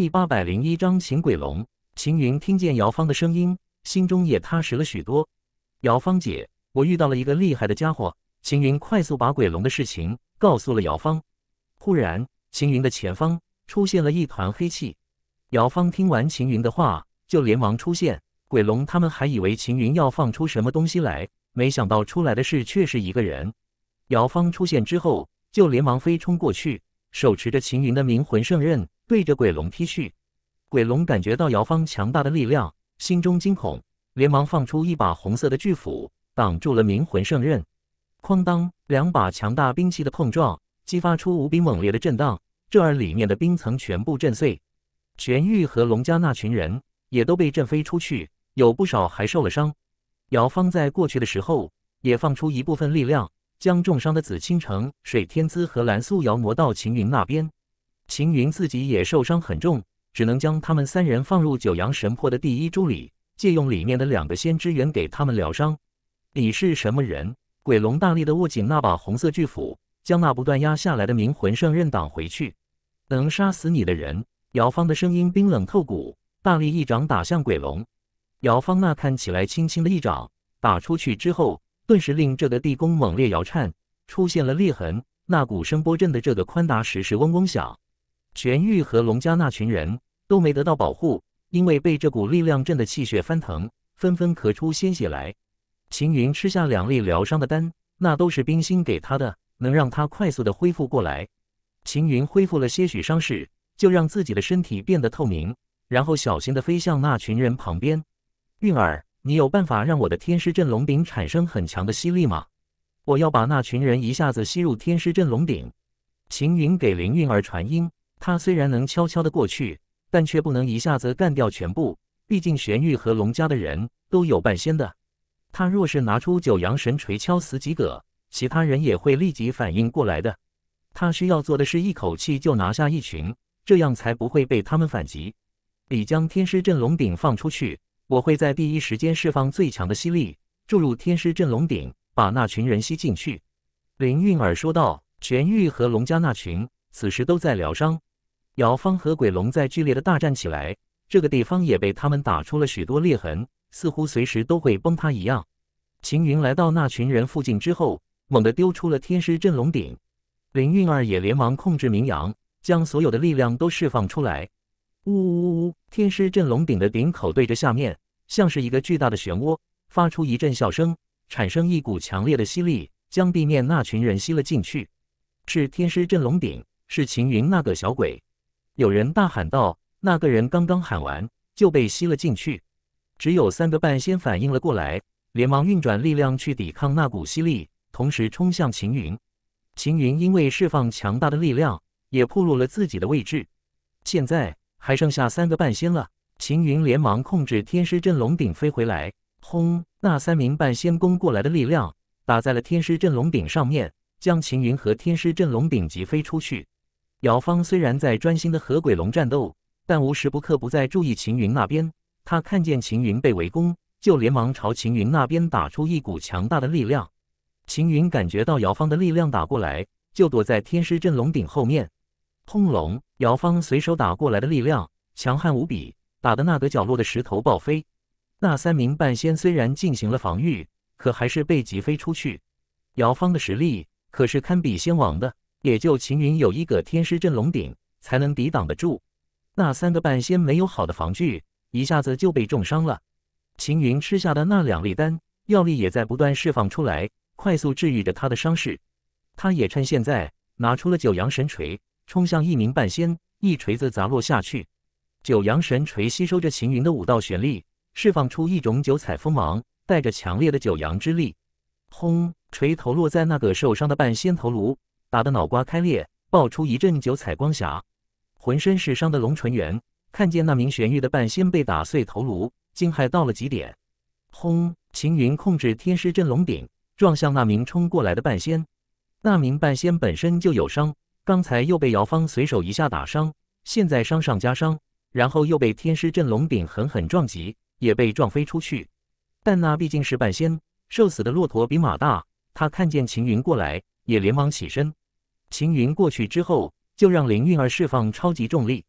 第八百零一章，秦鬼龙。秦云听见姚芳的声音，心中也踏实了许多。姚芳姐，我遇到了一个厉害的家伙。秦云快速把鬼龙的事情告诉了姚芳。忽然，秦云的前方出现了一团黑气。姚芳听完秦云的话，就连忙出现。鬼龙他们还以为秦云要放出什么东西来，没想到出来的是却是一个人。姚芳出现之后，就连忙飞冲过去，手持着秦云的冥魂圣刃。对着鬼龙劈去，鬼龙感觉到姚方强大的力量，心中惊恐，连忙放出一把红色的巨斧，挡住了冥魂圣刃。哐当，两把强大兵器的碰撞，激发出无比猛烈的震荡，这儿里面的冰层全部震碎。玄玉和龙家那群人也都被震飞出去，有不少还受了伤。姚方在过去的时候，也放出一部分力量，将重伤的紫青城、水天姿和蓝素瑶挪到秦云那边。秦云自己也受伤很重，只能将他们三人放入九阳神魄的第一珠里，借用里面的两个仙之元给他们疗伤。你是什么人？鬼龙大力的握紧那把红色巨斧，将那不断压下来的冥魂圣刃挡回去。能杀死你的人。姚芳的声音冰冷透骨，大力一掌打向鬼龙。姚芳那看起来轻轻的一掌打出去之后，顿时令这个地宫猛烈摇颤，出现了裂痕。那股声波震的这个宽达石是嗡嗡响。玄玉和龙家那群人都没得到保护，因为被这股力量震得气血翻腾，纷纷咳出鲜血来。秦云吃下两粒疗伤的丹，那都是冰心给他的，能让他快速的恢复过来。秦云恢复了些许伤势，就让自己的身体变得透明，然后小心的飞向那群人旁边。韵儿，你有办法让我的天师镇龙鼎产生很强的吸力吗？我要把那群人一下子吸入天师镇龙鼎。秦云给林韵儿传音。他虽然能悄悄的过去，但却不能一下子干掉全部。毕竟玄玉和龙家的人都有半仙的，他若是拿出九阳神锤敲死几个，其他人也会立即反应过来的。他需要做的是一口气就拿下一群，这样才不会被他们反击。你将天师镇龙鼎放出去，我会在第一时间释放最强的吸力，注入天师镇龙鼎，把那群人吸进去。”林韵儿说道。玄玉和龙家那群此时都在疗伤。姚方和鬼龙在剧烈的大战起来，这个地方也被他们打出了许多裂痕，似乎随时都会崩塌一样。秦云来到那群人附近之后，猛地丢出了天师镇龙鼎，林韵儿也连忙控制明阳，将所有的力量都释放出来。呜呜呜！天师镇龙鼎的鼎口对着下面，像是一个巨大的漩涡，发出一阵笑声，产生一股强烈的吸力，将地面那群人吸了进去。是天师镇龙鼎，是秦云那个小鬼。有人大喊道：“那个人刚刚喊完就被吸了进去。”只有三个半仙反应了过来，连忙运转力量去抵抗那股吸力，同时冲向秦云。秦云因为释放强大的力量，也暴露了自己的位置。现在还剩下三个半仙了，秦云连忙控制天师镇龙鼎飞回来，轰！那三名半仙攻过来的力量打在了天师镇龙鼎上面，将秦云和天师镇龙鼎击飞出去。姚方虽然在专心的和鬼龙战斗，但无时不刻不在注意秦云那边。他看见秦云被围攻，就连忙朝秦云那边打出一股强大的力量。秦云感觉到姚方的力量打过来，就躲在天师镇龙鼎后面。轰隆！姚方随手打过来的力量强悍无比，打的那个角落的石头爆飞。那三名半仙虽然进行了防御，可还是被击飞出去。姚方的实力可是堪比仙王的。也就秦云有一个天师镇龙鼎，才能抵挡得住。那三个半仙没有好的防具，一下子就被重伤了。秦云吃下的那两粒丹药力也在不断释放出来，快速治愈着他的伤势。他也趁现在拿出了九阳神锤，冲向一名半仙，一锤子砸落下去。九阳神锤吸收着秦云的武道玄力，释放出一种九彩锋芒，带着强烈的九阳之力，轰！锤头落在那个受伤的半仙头颅。打得脑瓜开裂，爆出一阵九彩光霞，浑身是伤的龙纯元看见那名玄玉的半仙被打碎头颅，惊骇到了极点。轰！秦云控制天师镇龙鼎撞向那名冲过来的半仙，那名半仙本身就有伤，刚才又被姚芳随手一下打伤，现在伤上加伤，然后又被天师镇龙鼎狠狠撞击，也被撞飞出去。但那毕竟是半仙，瘦死的骆驼比马大，他看见秦云过来，也连忙起身。秦云过去之后，就让林韵儿释放超级重力。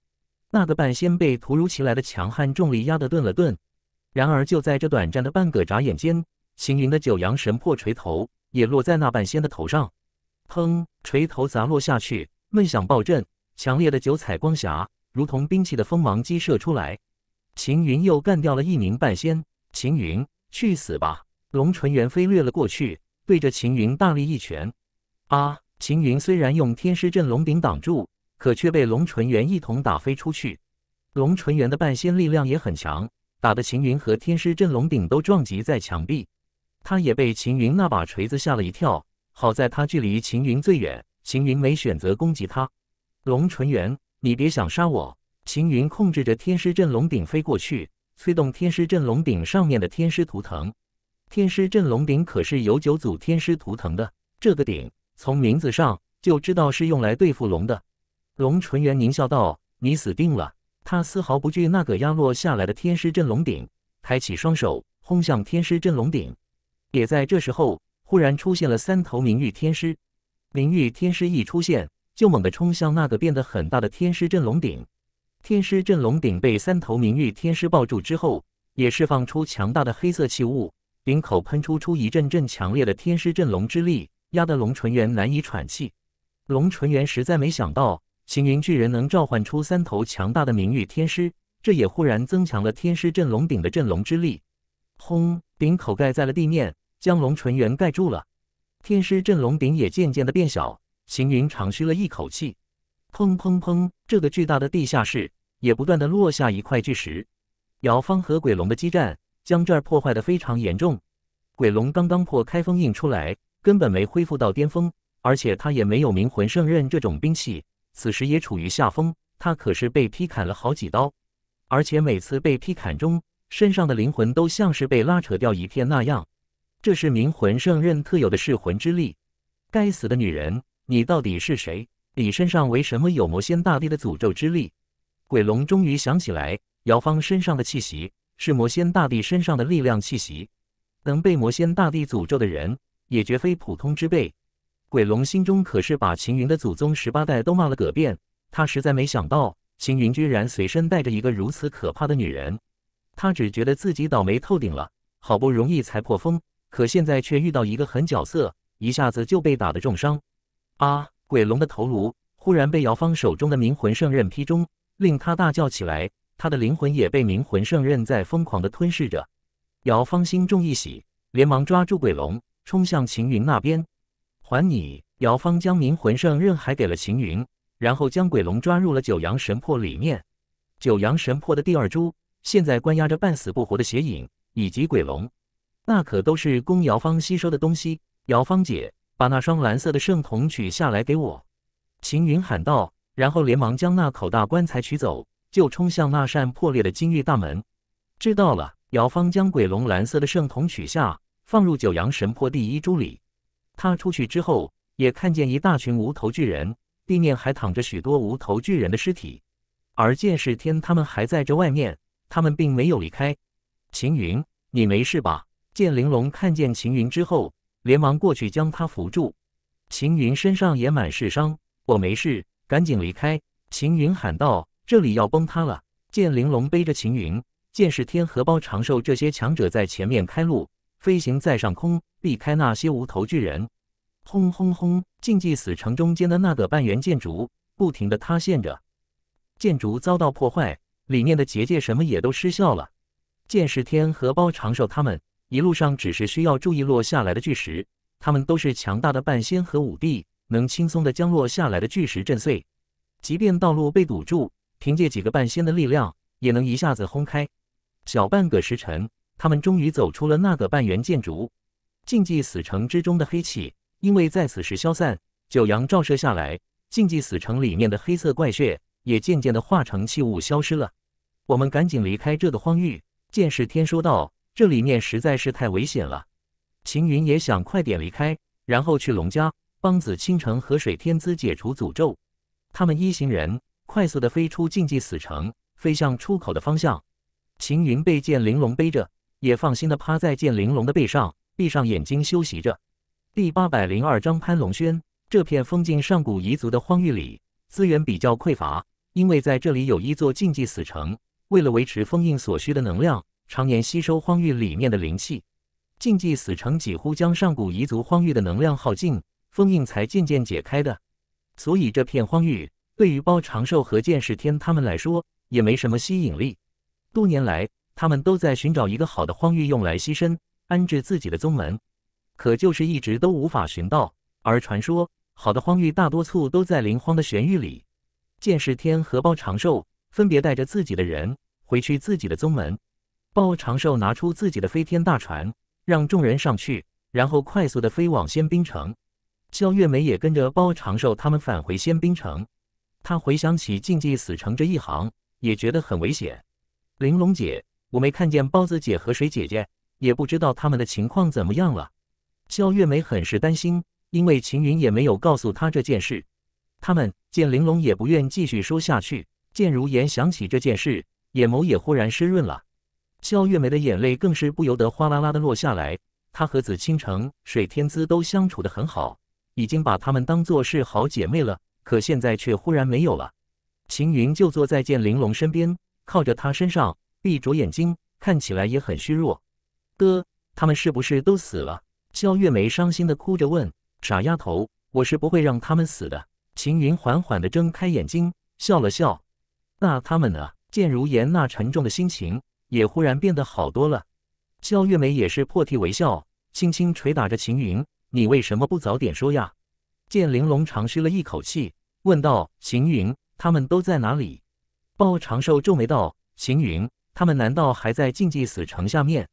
那个半仙被突如其来的强悍重力压得顿了顿。然而，就在这短暂的半个眨眼间，秦云的九阳神魄锤头也落在那半仙的头上。砰！锤头砸落下去，闷响暴震，强烈的九彩光霞如同兵器的锋芒激射出来。秦云又干掉了一名半仙。秦云，去死吧！龙纯元飞掠了过去，对着秦云大力一拳。啊！秦云虽然用天师镇龙鼎挡住，可却被龙纯元一同打飞出去。龙纯元的半仙力量也很强，打得秦云和天师镇龙鼎都撞击在墙壁。他也被秦云那把锤子吓了一跳。好在他距离秦云最远，秦云没选择攻击他。龙纯元，你别想杀我！秦云控制着天师镇龙鼎飞过去，催动天师镇龙鼎上面的天师图腾。天师镇龙鼎可是有九组天师图腾的，这个鼎。从名字上就知道是用来对付龙的，龙纯元狞笑道：“你死定了！”他丝毫不惧那个压落下来的天师镇龙鼎，抬起双手轰向天师镇龙鼎。也在这时候，忽然出现了三头明玉天师。明玉天师一出现，就猛地冲向那个变得很大的天师镇龙鼎。天师镇龙鼎被三头明玉天师抱住之后，也释放出强大的黑色气雾，顶口喷出出一阵阵强烈的天师镇龙之力。压得龙纯元难以喘气。龙纯元实在没想到行云巨人能召唤出三头强大的名玉天师，这也忽然增强了天师镇龙鼎的镇龙之力。轰！鼎口盖在了地面，将龙纯元盖住了。天师镇龙鼎也渐渐的变小。行云长吁了一口气。砰砰砰！这个巨大的地下室也不断的落下一块巨石。瑶方和鬼龙的激战将这儿破坏的非常严重。鬼龙刚刚破开封印出来。根本没恢复到巅峰，而且他也没有冥魂圣刃这种兵器，此时也处于下风。他可是被劈砍了好几刀，而且每次被劈砍中，身上的灵魂都像是被拉扯掉一片那样。这是冥魂圣刃特有的噬魂之力。该死的女人，你到底是谁？你身上为什么有魔仙大帝的诅咒之力？鬼龙终于想起来，姚芳身上的气息是魔仙大帝身上的力量气息，能被魔仙大帝诅咒的人。也绝非普通之辈，鬼龙心中可是把秦云的祖宗十八代都骂了个遍。他实在没想到秦云居然随身带着一个如此可怕的女人，他只觉得自己倒霉透顶了，好不容易才破风，可现在却遇到一个狠角色，一下子就被打得重伤。啊！鬼龙的头颅忽然被姚芳手中的冥魂圣刃劈中，令他大叫起来。他的灵魂也被冥魂圣刃在疯狂的吞噬着。姚芳心中一喜，连忙抓住鬼龙。冲向秦云那边，还你！姚芳将冥魂圣刃还给了秦云，然后将鬼龙抓入了九阳神魄里面。九阳神魄的第二株，现在关押着半死不活的邪影以及鬼龙，那可都是供姚芳吸收的东西。姚芳姐，把那双蓝色的圣瞳取下来给我！秦云喊道，然后连忙将那口大棺材取走，就冲向那扇破裂的金玉大门。知道了，姚芳将鬼龙蓝色的圣瞳取下。放入九阳神魄第一珠里。他出去之后，也看见一大群无头巨人，地面还躺着许多无头巨人的尸体。而剑士天他们还在这外面，他们并没有离开。秦云，你没事吧？剑玲珑看见秦云之后，连忙过去将他扶住。秦云身上也满是伤，我没事，赶紧离开！秦云喊道：“这里要崩塌了！”剑玲珑背着秦云，剑士天、荷包长寿这些强者在前面开路。飞行在上空，避开那些无头巨人。轰轰轰！禁忌死城中间的那个半圆建筑不停的塌陷着，建筑遭到破坏，里面的结界什么也都失效了。剑士天、和包长寿他们一路上只是需要注意落下来的巨石，他们都是强大的半仙和武帝，能轻松的将落下来的巨石震碎。即便道路被堵住，凭借几个半仙的力量也能一下子轰开。小半个时辰。他们终于走出了那个半圆建筑，禁忌死城之中的黑气因为在此时消散，九阳照射下来，禁忌死城里面的黑色怪穴也渐渐的化成气雾消失了。我们赶紧离开这个荒域，剑士天说道：“这里面实在是太危险了。”秦云也想快点离开，然后去龙家帮紫倾城和水天姿解除诅咒。他们一行人快速的飞出禁忌死城，飞向出口的方向。秦云被剑玲珑背着。也放心的趴在剑玲珑的背上，闭上眼睛休息着。第八百零二章潘龙轩。这片封景上古彝族的荒域里，资源比较匮乏，因为在这里有一座禁忌死城，为了维持封印所需的能量，常年吸收荒域里面的灵气。禁忌死城几乎将上古彝族荒域的能量耗尽，封印才渐渐解开的。所以这片荒域对于包长寿和剑士天他们来说也没什么吸引力。多年来。他们都在寻找一个好的荒域用来栖身安置自己的宗门，可就是一直都无法寻到。而传说好的荒域大多处都在灵荒的玄域里。剑士天和包长寿分别带着自己的人回去自己的宗门。包长寿拿出自己的飞天大船，让众人上去，然后快速的飞往仙冰城。肖月梅也跟着包长寿他们返回仙冰城。她回想起禁忌死城这一行，也觉得很危险。玲珑姐。我没看见包子姐和水姐姐，也不知道她们的情况怎么样了。肖月梅很是担心，因为秦云也没有告诉她这件事。他们见玲珑也不愿继续说下去。见如言想起这件事，眼眸也忽然湿润了。肖月梅的眼泪更是不由得哗啦啦的落下来。她和紫倾城、水天姿都相处得很好，已经把她们当做是好姐妹了。可现在却忽然没有了。秦云就坐在见玲珑身边，靠着她身上。闭着眼睛，看起来也很虚弱。哥，他们是不是都死了？肖月梅伤心的哭着问。傻丫头，我是不会让他们死的。秦云缓缓的睁开眼睛，笑了笑。那他们呢？见如言那沉重的心情也忽然变得好多了。肖月梅也是破涕为笑，轻轻捶打着秦云。你为什么不早点说呀？见玲珑长吁了一口气，问道：“秦云，他们都在哪里？”包长寿皱眉道：“秦云。”他们难道还在禁忌死城下面？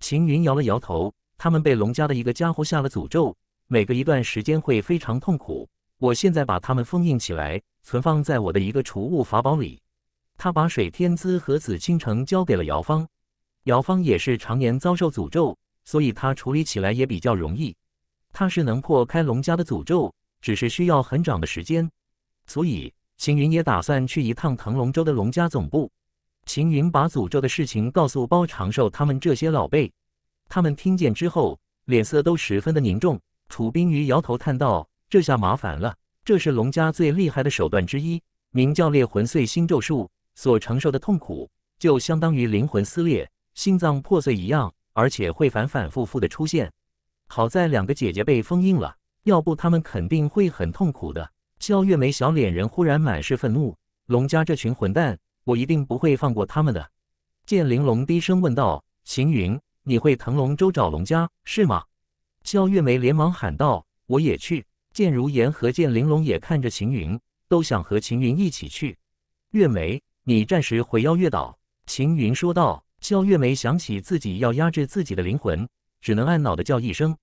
秦云摇了摇头。他们被龙家的一个家伙下了诅咒，每隔一段时间会非常痛苦。我现在把他们封印起来，存放在我的一个储物法宝里。他把水天资和紫青城交给了姚方。姚方也是常年遭受诅咒，所以他处理起来也比较容易。他是能破开龙家的诅咒，只是需要很长的时间。所以，秦云也打算去一趟腾龙州的龙家总部。秦云把诅咒的事情告诉包长寿他们这些老辈，他们听见之后脸色都十分的凝重。楚冰瑜摇头叹道：“这下麻烦了，这是龙家最厉害的手段之一，名叫‘裂魂碎心咒术’。所承受的痛苦就相当于灵魂撕裂、心脏破碎一样，而且会反反复复的出现。好在两个姐姐被封印了，要不他们肯定会很痛苦的。”肖月梅小脸人忽然满是愤怒：“龙家这群混蛋！”我一定不会放过他们的。”剑玲珑低声问道。“秦云，你会腾龙舟找龙家是吗？”肖月梅连忙喊道。“我也去。”剑如岩和剑玲珑也看着秦云，都想和秦云一起去。“月梅，你暂时回妖月岛。”秦云说道。肖月梅想起自己要压制自己的灵魂，只能按恼的叫一声：“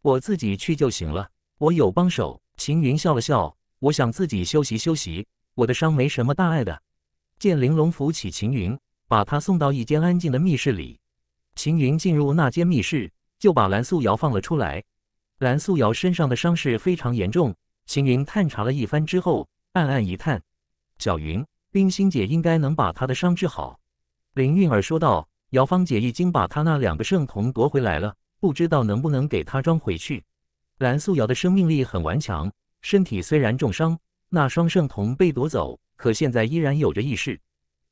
我自己去就行了，我有帮手。”秦云笑了笑：“我想自己休息休息，我的伤没什么大碍的。”见玲珑扶起秦云，把他送到一间安静的密室里。秦云进入那间密室，就把蓝素瑶放了出来。蓝素瑶身上的伤势非常严重，秦云探查了一番之后，暗暗一叹：“小云，冰心姐应该能把她的伤治好。”林韵儿说道：“瑶芳姐已经把她那两个圣童夺回来了，不知道能不能给她装回去。”蓝素瑶的生命力很顽强，身体虽然重伤，那双圣童被夺走。可现在依然有着意识。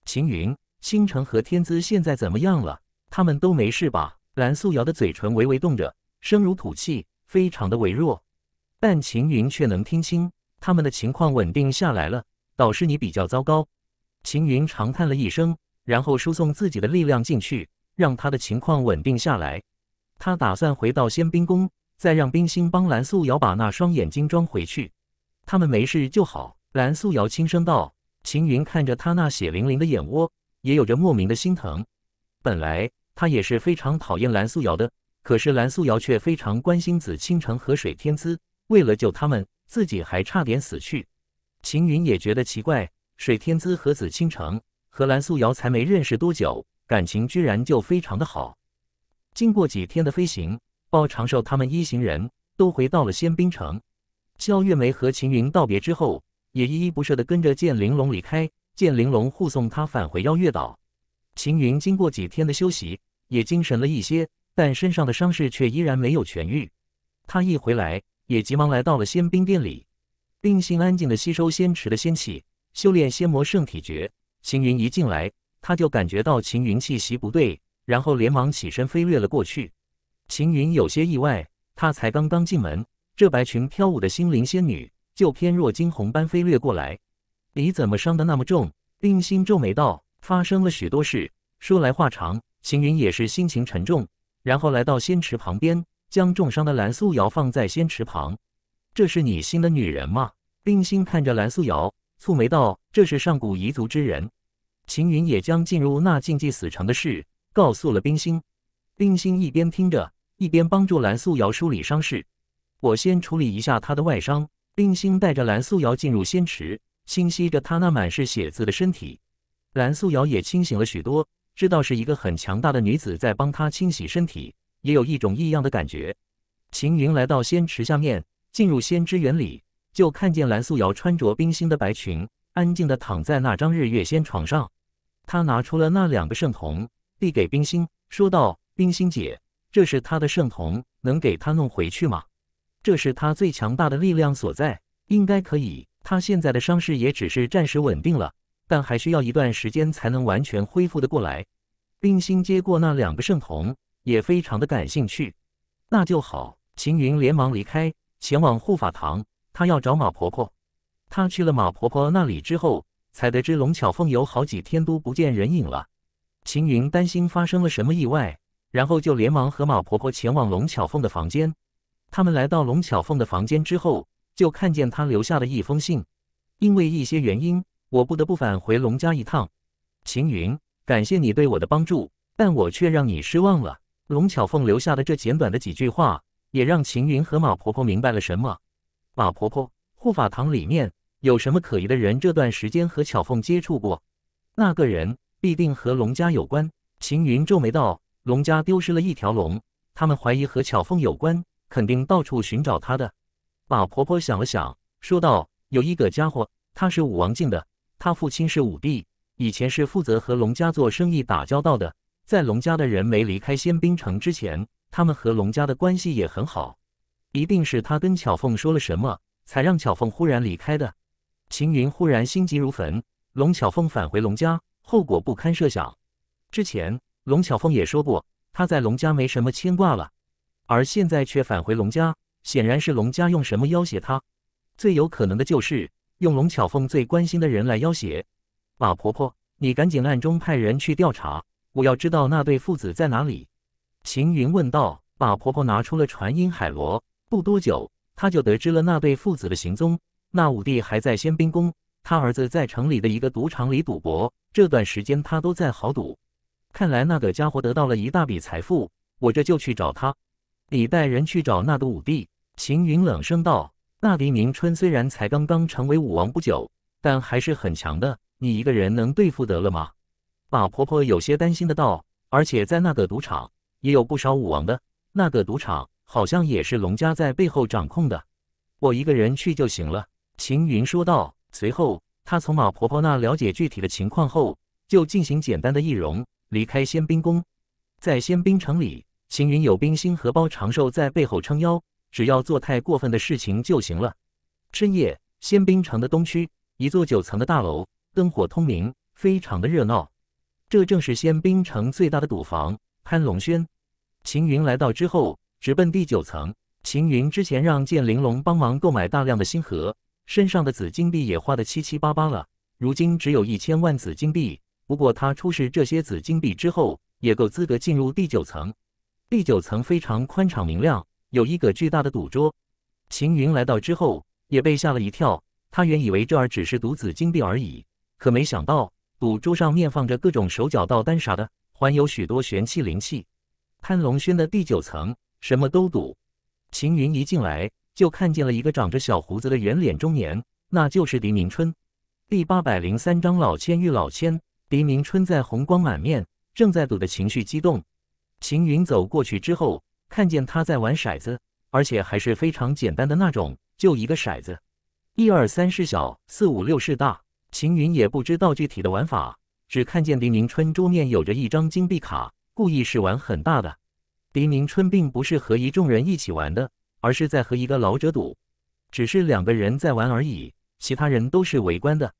秦云、星辰和天姿现在怎么样了？他们都没事吧？蓝素瑶的嘴唇微微动着，声如吐气，非常的微弱，但秦云却能听清。他们的情况稳定下来了。导师，你比较糟糕。秦云长叹了一声，然后输送自己的力量进去，让他的情况稳定下来。他打算回到仙冰宫，再让冰心帮蓝素瑶把那双眼睛装回去。他们没事就好。蓝素瑶轻声道。秦云看着他那血淋淋的眼窝，也有着莫名的心疼。本来他也是非常讨厌蓝素瑶的，可是蓝素瑶却非常关心紫倾城和水天姿，为了救他们，自己还差点死去。秦云也觉得奇怪，水天姿和紫倾城和蓝素瑶才没认识多久，感情居然就非常的好。经过几天的飞行，包长寿他们一行人都回到了仙冰城。肖月梅和秦云道别之后。也依依不舍地跟着剑玲珑离开，剑玲珑护送他返回邀月岛。秦云经过几天的休息，也精神了一些，但身上的伤势却依然没有痊愈。他一回来，也急忙来到了仙兵殿里，定心安静地吸收仙池的仙气，修炼仙魔圣体诀。秦云一进来，他就感觉到秦云气息不对，然后连忙起身飞掠了过去。秦云有些意外，他才刚刚进门，这白裙飘舞的心灵仙女。就偏若惊鸿般飞掠过来，你怎么伤得那么重？冰心皱眉道：“发生了许多事，说来话长。”秦云也是心情沉重，然后来到仙池旁边，将重伤的蓝素瑶放在仙池旁。这是你新的女人吗？冰心看着蓝素瑶，蹙眉道：“这是上古遗族之人。”秦云也将进入那禁忌死城的事告诉了冰心。冰心一边听着，一边帮助蓝素瑶梳理伤势。我先处理一下她的外伤。冰心带着蓝素瑶进入仙池，清晰着她那满是血渍的身体。蓝素瑶也清醒了许多，知道是一个很强大的女子在帮她清洗身体，也有一种异样的感觉。秦云来到仙池下面，进入仙之园里，就看见蓝素瑶穿着冰心的白裙，安静地躺在那张日月仙床上。他拿出了那两个圣童，递给冰心，说道：“冰心姐，这是他的圣童，能给他弄回去吗？”这是他最强大的力量所在，应该可以。他现在的伤势也只是暂时稳定了，但还需要一段时间才能完全恢复的过来。冰心接过那两个圣童，也非常的感兴趣。那就好。秦云连忙离开，前往护法堂，他要找马婆婆。他去了马婆婆那里之后，才得知龙巧凤有好几天都不见人影了。秦云担心发生了什么意外，然后就连忙和马婆婆前往龙巧凤的房间。他们来到龙巧凤的房间之后，就看见她留下了一封信。因为一些原因，我不得不返回龙家一趟。秦云，感谢你对我的帮助，但我却让你失望了。龙巧凤留下的这简短的几句话，也让秦云和马婆婆明白了什么。马婆婆，护法堂里面有什么可疑的人？这段时间和巧凤接触过，那个人必定和龙家有关。秦云皱眉道：“龙家丢失了一条龙，他们怀疑和巧凤有关。”肯定到处寻找他的马婆婆想了想，说道：“有一个家伙，他是武王境的，他父亲是武帝，以前是负责和龙家做生意打交道的。在龙家的人没离开仙冰城之前，他们和龙家的关系也很好。一定是他跟巧凤说了什么，才让巧凤忽然离开的。”秦云忽然心急如焚，龙巧凤返回龙家，后果不堪设想。之前龙巧凤也说过，她在龙家没什么牵挂了。而现在却返回龙家，显然是龙家用什么要挟他？最有可能的就是用龙巧凤最关心的人来要挟。马婆婆，你赶紧暗中派人去调查，我要知道那对父子在哪里。秦云问道。马婆婆拿出了传音海螺，不多久，她就得知了那对父子的行踪。那武帝还在仙兵宫，他儿子在城里的一个赌场里赌博，这段时间他都在豪赌。看来那个家伙得到了一大笔财富，我这就去找他。你带人去找那个武帝。秦云冷声道：“那黎明春虽然才刚刚成为武王不久，但还是很强的。你一个人能对付得了吗？”马婆婆有些担心的道：“而且在那个赌场也有不少武王的。那个赌场好像也是龙家在背后掌控的。我一个人去就行了。”秦云说道。随后，他从马婆婆那了解具体的情况后，就进行简单的易容，离开仙兵宫，在仙兵城里。秦云有冰心荷包长寿在背后撑腰，只要做太过分的事情就行了。深夜，仙冰城的东区，一座九层的大楼灯火通明，非常的热闹。这正是仙冰城最大的赌房——潘龙轩。秦云来到之后，直奔第九层。秦云之前让剑玲珑帮忙购买大量的星河，身上的紫金币也花的七七八八了，如今只有一千万紫金币。不过他出示这些紫金币之后，也够资格进入第九层。第九层非常宽敞明亮，有一个巨大的赌桌。秦云来到之后也被吓了一跳，他原以为这儿只是赌子金币而已，可没想到赌桌上面放着各种手脚倒单啥的，还有许多玄器灵器。潘龙轩的第九层什么都赌。秦云一进来就看见了一个长着小胡子的圆脸中年，那就是黎明春。第八百零三章老千遇老千。黎明春在红光满面，正在赌的情绪激动。秦云走过去之后，看见他在玩骰子，而且还是非常简单的那种，就一个骰子，一二三是小，四五六是大。秦云也不知道具体的玩法，只看见狄明春桌面有着一张金币卡，故意是玩很大的。狄明春并不是和一众人一起玩的，而是在和一个老者赌，只是两个人在玩而已，其他人都是围观的。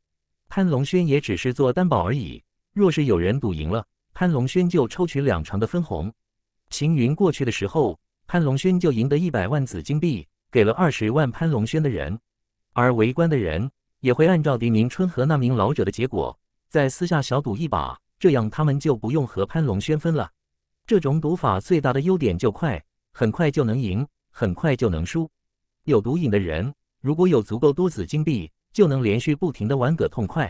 潘龙轩也只是做担保而已，若是有人赌赢了。潘龙轩就抽取两成的分红。秦云过去的时候，潘龙轩就赢得一百万紫金币，给了二十万潘龙轩的人。而围观的人也会按照黎明春和那名老者的结果，在私下小赌一把，这样他们就不用和潘龙轩分了。这种赌法最大的优点就快，很快就能赢，很快就能输。有赌瘾的人，如果有足够多紫金币，就能连续不停的玩个痛快。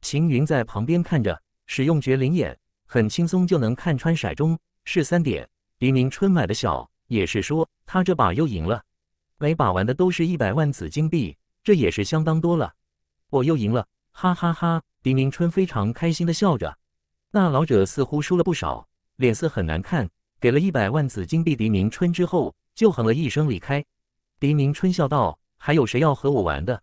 秦云在旁边看着，使用绝灵眼。很轻松就能看穿骰盅是三点。黎明春买的小，也是说他这把又赢了。每把玩的都是一百万紫金币，这也是相当多了。我又赢了，哈哈哈！黎明春非常开心的笑着。那老者似乎输了不少，脸色很难看，给了一百万紫金币黎明春之后，就哼了一声离开。黎明春笑道：“还有谁要和我玩的？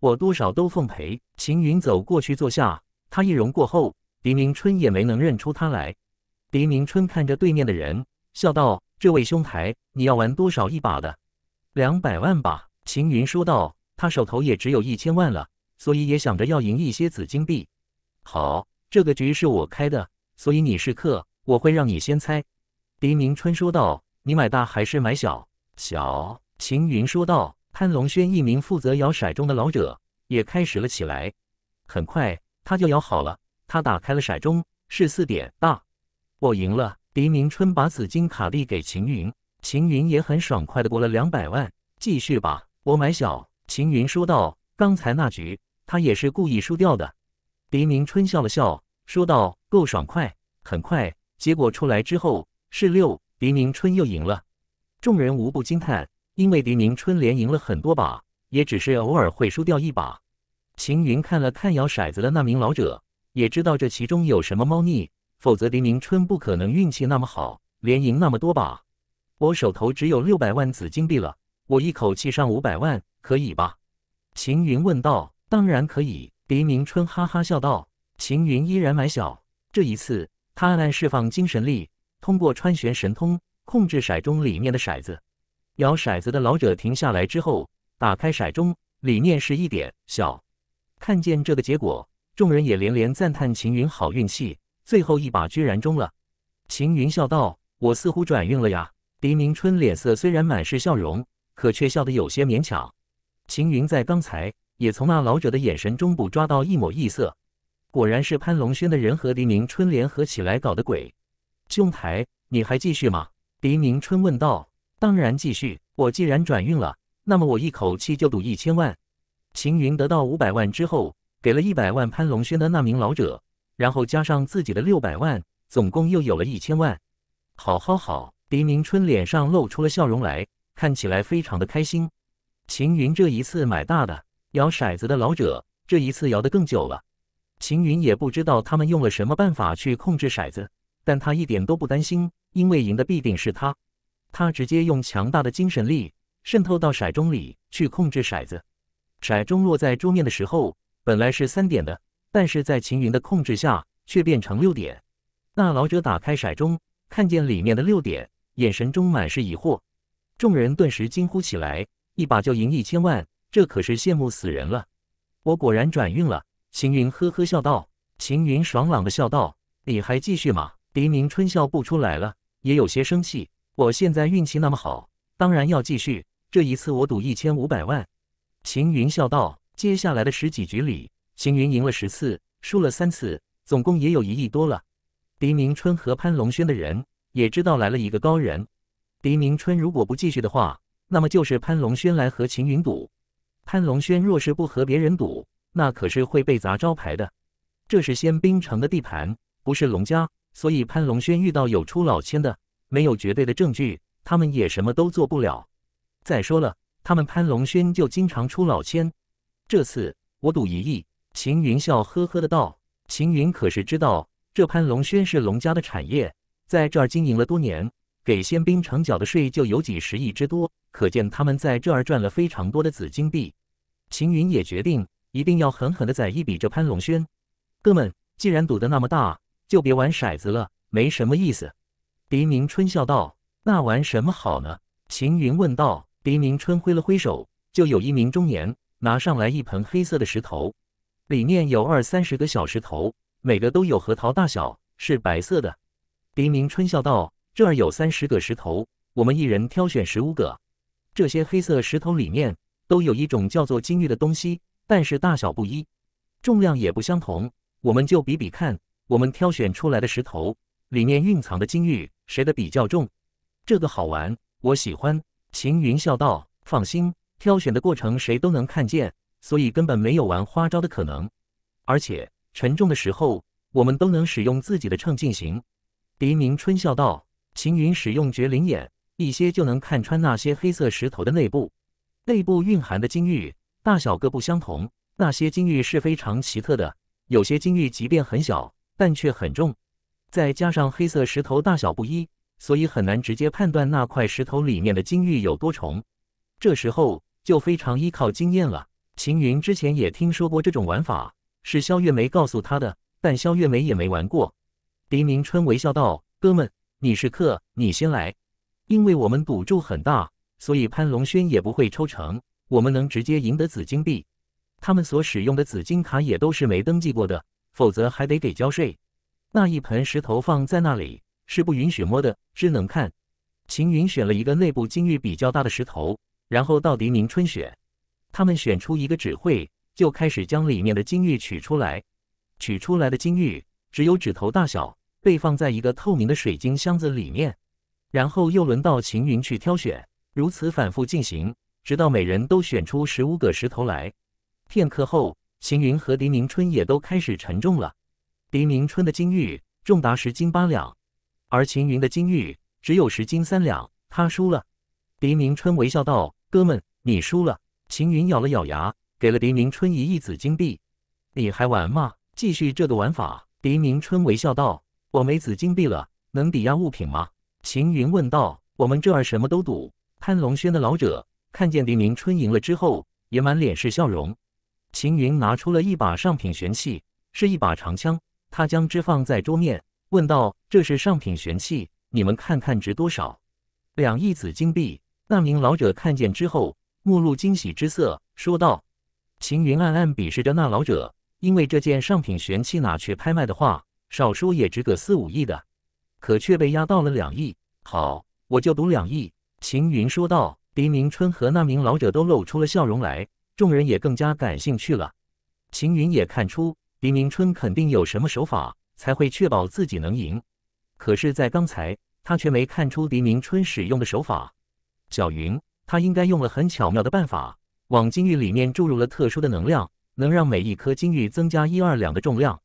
我多少都奉陪。”秦云走过去坐下，他易容过后。狄明春也没能认出他来。狄明春看着对面的人，笑道：“这位兄台，你要玩多少一把的？”“两百万吧。”秦云说道。他手头也只有一千万了，所以也想着要赢一些紫金币。“好，这个局是我开的，所以你是客，我会让你先猜。”狄明春说道。“你买大还是买小？”“小。”秦云说道。潘龙轩一名负责摇骰盅的老者也开始了起来，很快他就摇好了。他打开了骰盅，是四点大，我赢了。黎明春把紫金卡递给秦云，秦云也很爽快的过了两百万，继续吧，我买小。秦云说道。刚才那局他也是故意输掉的。黎明春笑了笑，说道：够爽快。很快，结果出来之后是六，黎明春又赢了。众人无不惊叹，因为黎明春连赢了很多把，也只是偶尔会输掉一把。秦云看了看摇骰子的那名老者。也知道这其中有什么猫腻，否则黎明春不可能运气那么好，连赢那么多把。我手头只有六百万紫金币了，我一口气上五百万，可以吧？秦云问道。当然可以，黎明春哈哈笑道。秦云依然买小。这一次，他暗暗释放精神力，通过穿玄神通控制骰盅里面的骰子。摇骰子的老者停下来之后，打开骰盅，里面是一点小。看见这个结果。众人也连连赞叹秦云好运气，最后一把居然中了。秦云笑道：“我似乎转运了呀。”黎明春脸色虽然满是笑容，可却笑得有些勉强。秦云在刚才也从那老者的眼神中捕抓到一抹异色，果然是潘龙轩的人和黎明春联合起来搞的鬼。兄台，你还继续吗？黎明春问道。当然继续，我既然转运了，那么我一口气就赌一千万。秦云得到五百万之后。给了一百万潘龙轩的那名老者，然后加上自己的六百万，总共又有了一千万。好好好，狄明春脸上露出了笑容来，看起来非常的开心。秦云这一次买大的，摇骰子的老者这一次摇得更久了。秦云也不知道他们用了什么办法去控制骰子，但他一点都不担心，因为赢的必定是他。他直接用强大的精神力渗透到骰盅里去控制骰子，骰盅落在桌面的时候。本来是三点的，但是在秦云的控制下，却变成六点。那老者打开骰盅，看见里面的六点，眼神中满是疑惑。众人顿时惊呼起来，一把就赢一千万，这可是羡慕死人了。我果然转运了，秦云呵呵笑道。秦云爽朗的笑道：“你还继续吗？”黎明春笑不出来了，也有些生气。我现在运气那么好，当然要继续。这一次我赌一千五百万。秦云笑道。接下来的十几局里，秦云赢了十次，输了三次，总共也有一亿多了。狄明春和潘龙轩的人也知道来了一个高人。狄明春如果不继续的话，那么就是潘龙轩来和秦云赌。潘龙轩若是不和别人赌，那可是会被砸招牌的。这是仙冰城的地盘，不是龙家，所以潘龙轩遇到有出老千的，没有绝对的证据，他们也什么都做不了。再说了，他们潘龙轩就经常出老千。这次我赌一亿。秦云笑呵呵的道：“秦云可是知道，这潘龙轩是龙家的产业，在这儿经营了多年，给仙兵城缴的税就有几十亿之多，可见他们在这儿赚了非常多的紫金币。”秦云也决定一定要狠狠的宰一笔这潘龙轩。哥们，既然赌得那么大，就别玩骰子了，没什么意思。”黎明春笑道。“那玩什么好呢？”秦云问道。黎明春挥了挥手，就有一名中年。拿上来一盆黑色的石头，里面有二三十个小石头，每个都有核桃大小，是白色的。黎明春笑道：“这儿有三十个石头，我们一人挑选十五个。这些黑色石头里面都有一种叫做金玉的东西，但是大小不一，重量也不相同。我们就比比看，我们挑选出来的石头里面蕴藏的金玉，谁的比较重？这个好玩，我喜欢。”秦云笑道：“放心。”挑选的过程谁都能看见，所以根本没有玩花招的可能。而且沉重的时候，我们都能使用自己的秤进行。黎明春笑道：“秦云使用绝灵眼，一些就能看穿那些黑色石头的内部，内部蕴含的金玉大小各不相同。那些金玉是非常奇特的，有些金玉即便很小，但却很重。再加上黑色石头大小不一，所以很难直接判断那块石头里面的金玉有多重。这时候。”就非常依靠经验了。秦云之前也听说过这种玩法，是肖月梅告诉他的，但肖月梅也没玩过。狄明春微笑道：“哥们，你是客，你先来。因为我们赌注很大，所以潘龙轩也不会抽成，我们能直接赢得紫金币。他们所使用的紫金卡也都是没登记过的，否则还得给交税。那一盆石头放在那里是不允许摸的，只能看。秦云选了一个内部金玉比较大的石头。”然后到黎明春选，他们选出一个指绘，就开始将里面的金玉取出来。取出来的金玉只有指头大小，被放在一个透明的水晶箱子里面。然后又轮到晴云去挑选，如此反复进行，直到每人都选出十五个石头来。片刻后，晴云和黎明春也都开始沉重了。黎明春的金玉重达十斤八两，而秦云的金玉只有十斤三两，他输了。黎明春微笑道。哥们，你输了。秦云咬了咬牙，给了狄明春一亿紫金币。你还玩吗？继续这个玩法？狄明春微笑道：“我没紫金币了，能抵押物品吗？”秦云问道：“我们这儿什么都赌。”潘龙轩的老者看见狄明春赢了之后，也满脸是笑容。秦云拿出了一把上品玄器，是一把长枪，他将之放在桌面，问道：“这是上品玄器，你们看看值多少？两亿紫金币。”那名老者看见之后，目露惊喜之色，说道：“秦云暗暗鄙视着那老者，因为这件上品玄器拿去拍卖的话，少说也值个四五亿的，可却被压到了两亿。好，我就赌两亿。”秦云说道。黎明春和那名老者都露出了笑容来，众人也更加感兴趣了。秦云也看出黎明春肯定有什么手法，才会确保自己能赢。可是，在刚才他却没看出黎明春使用的手法。小云，他应该用了很巧妙的办法，往金玉里面注入了特殊的能量，能让每一颗金玉增加一二两的重量。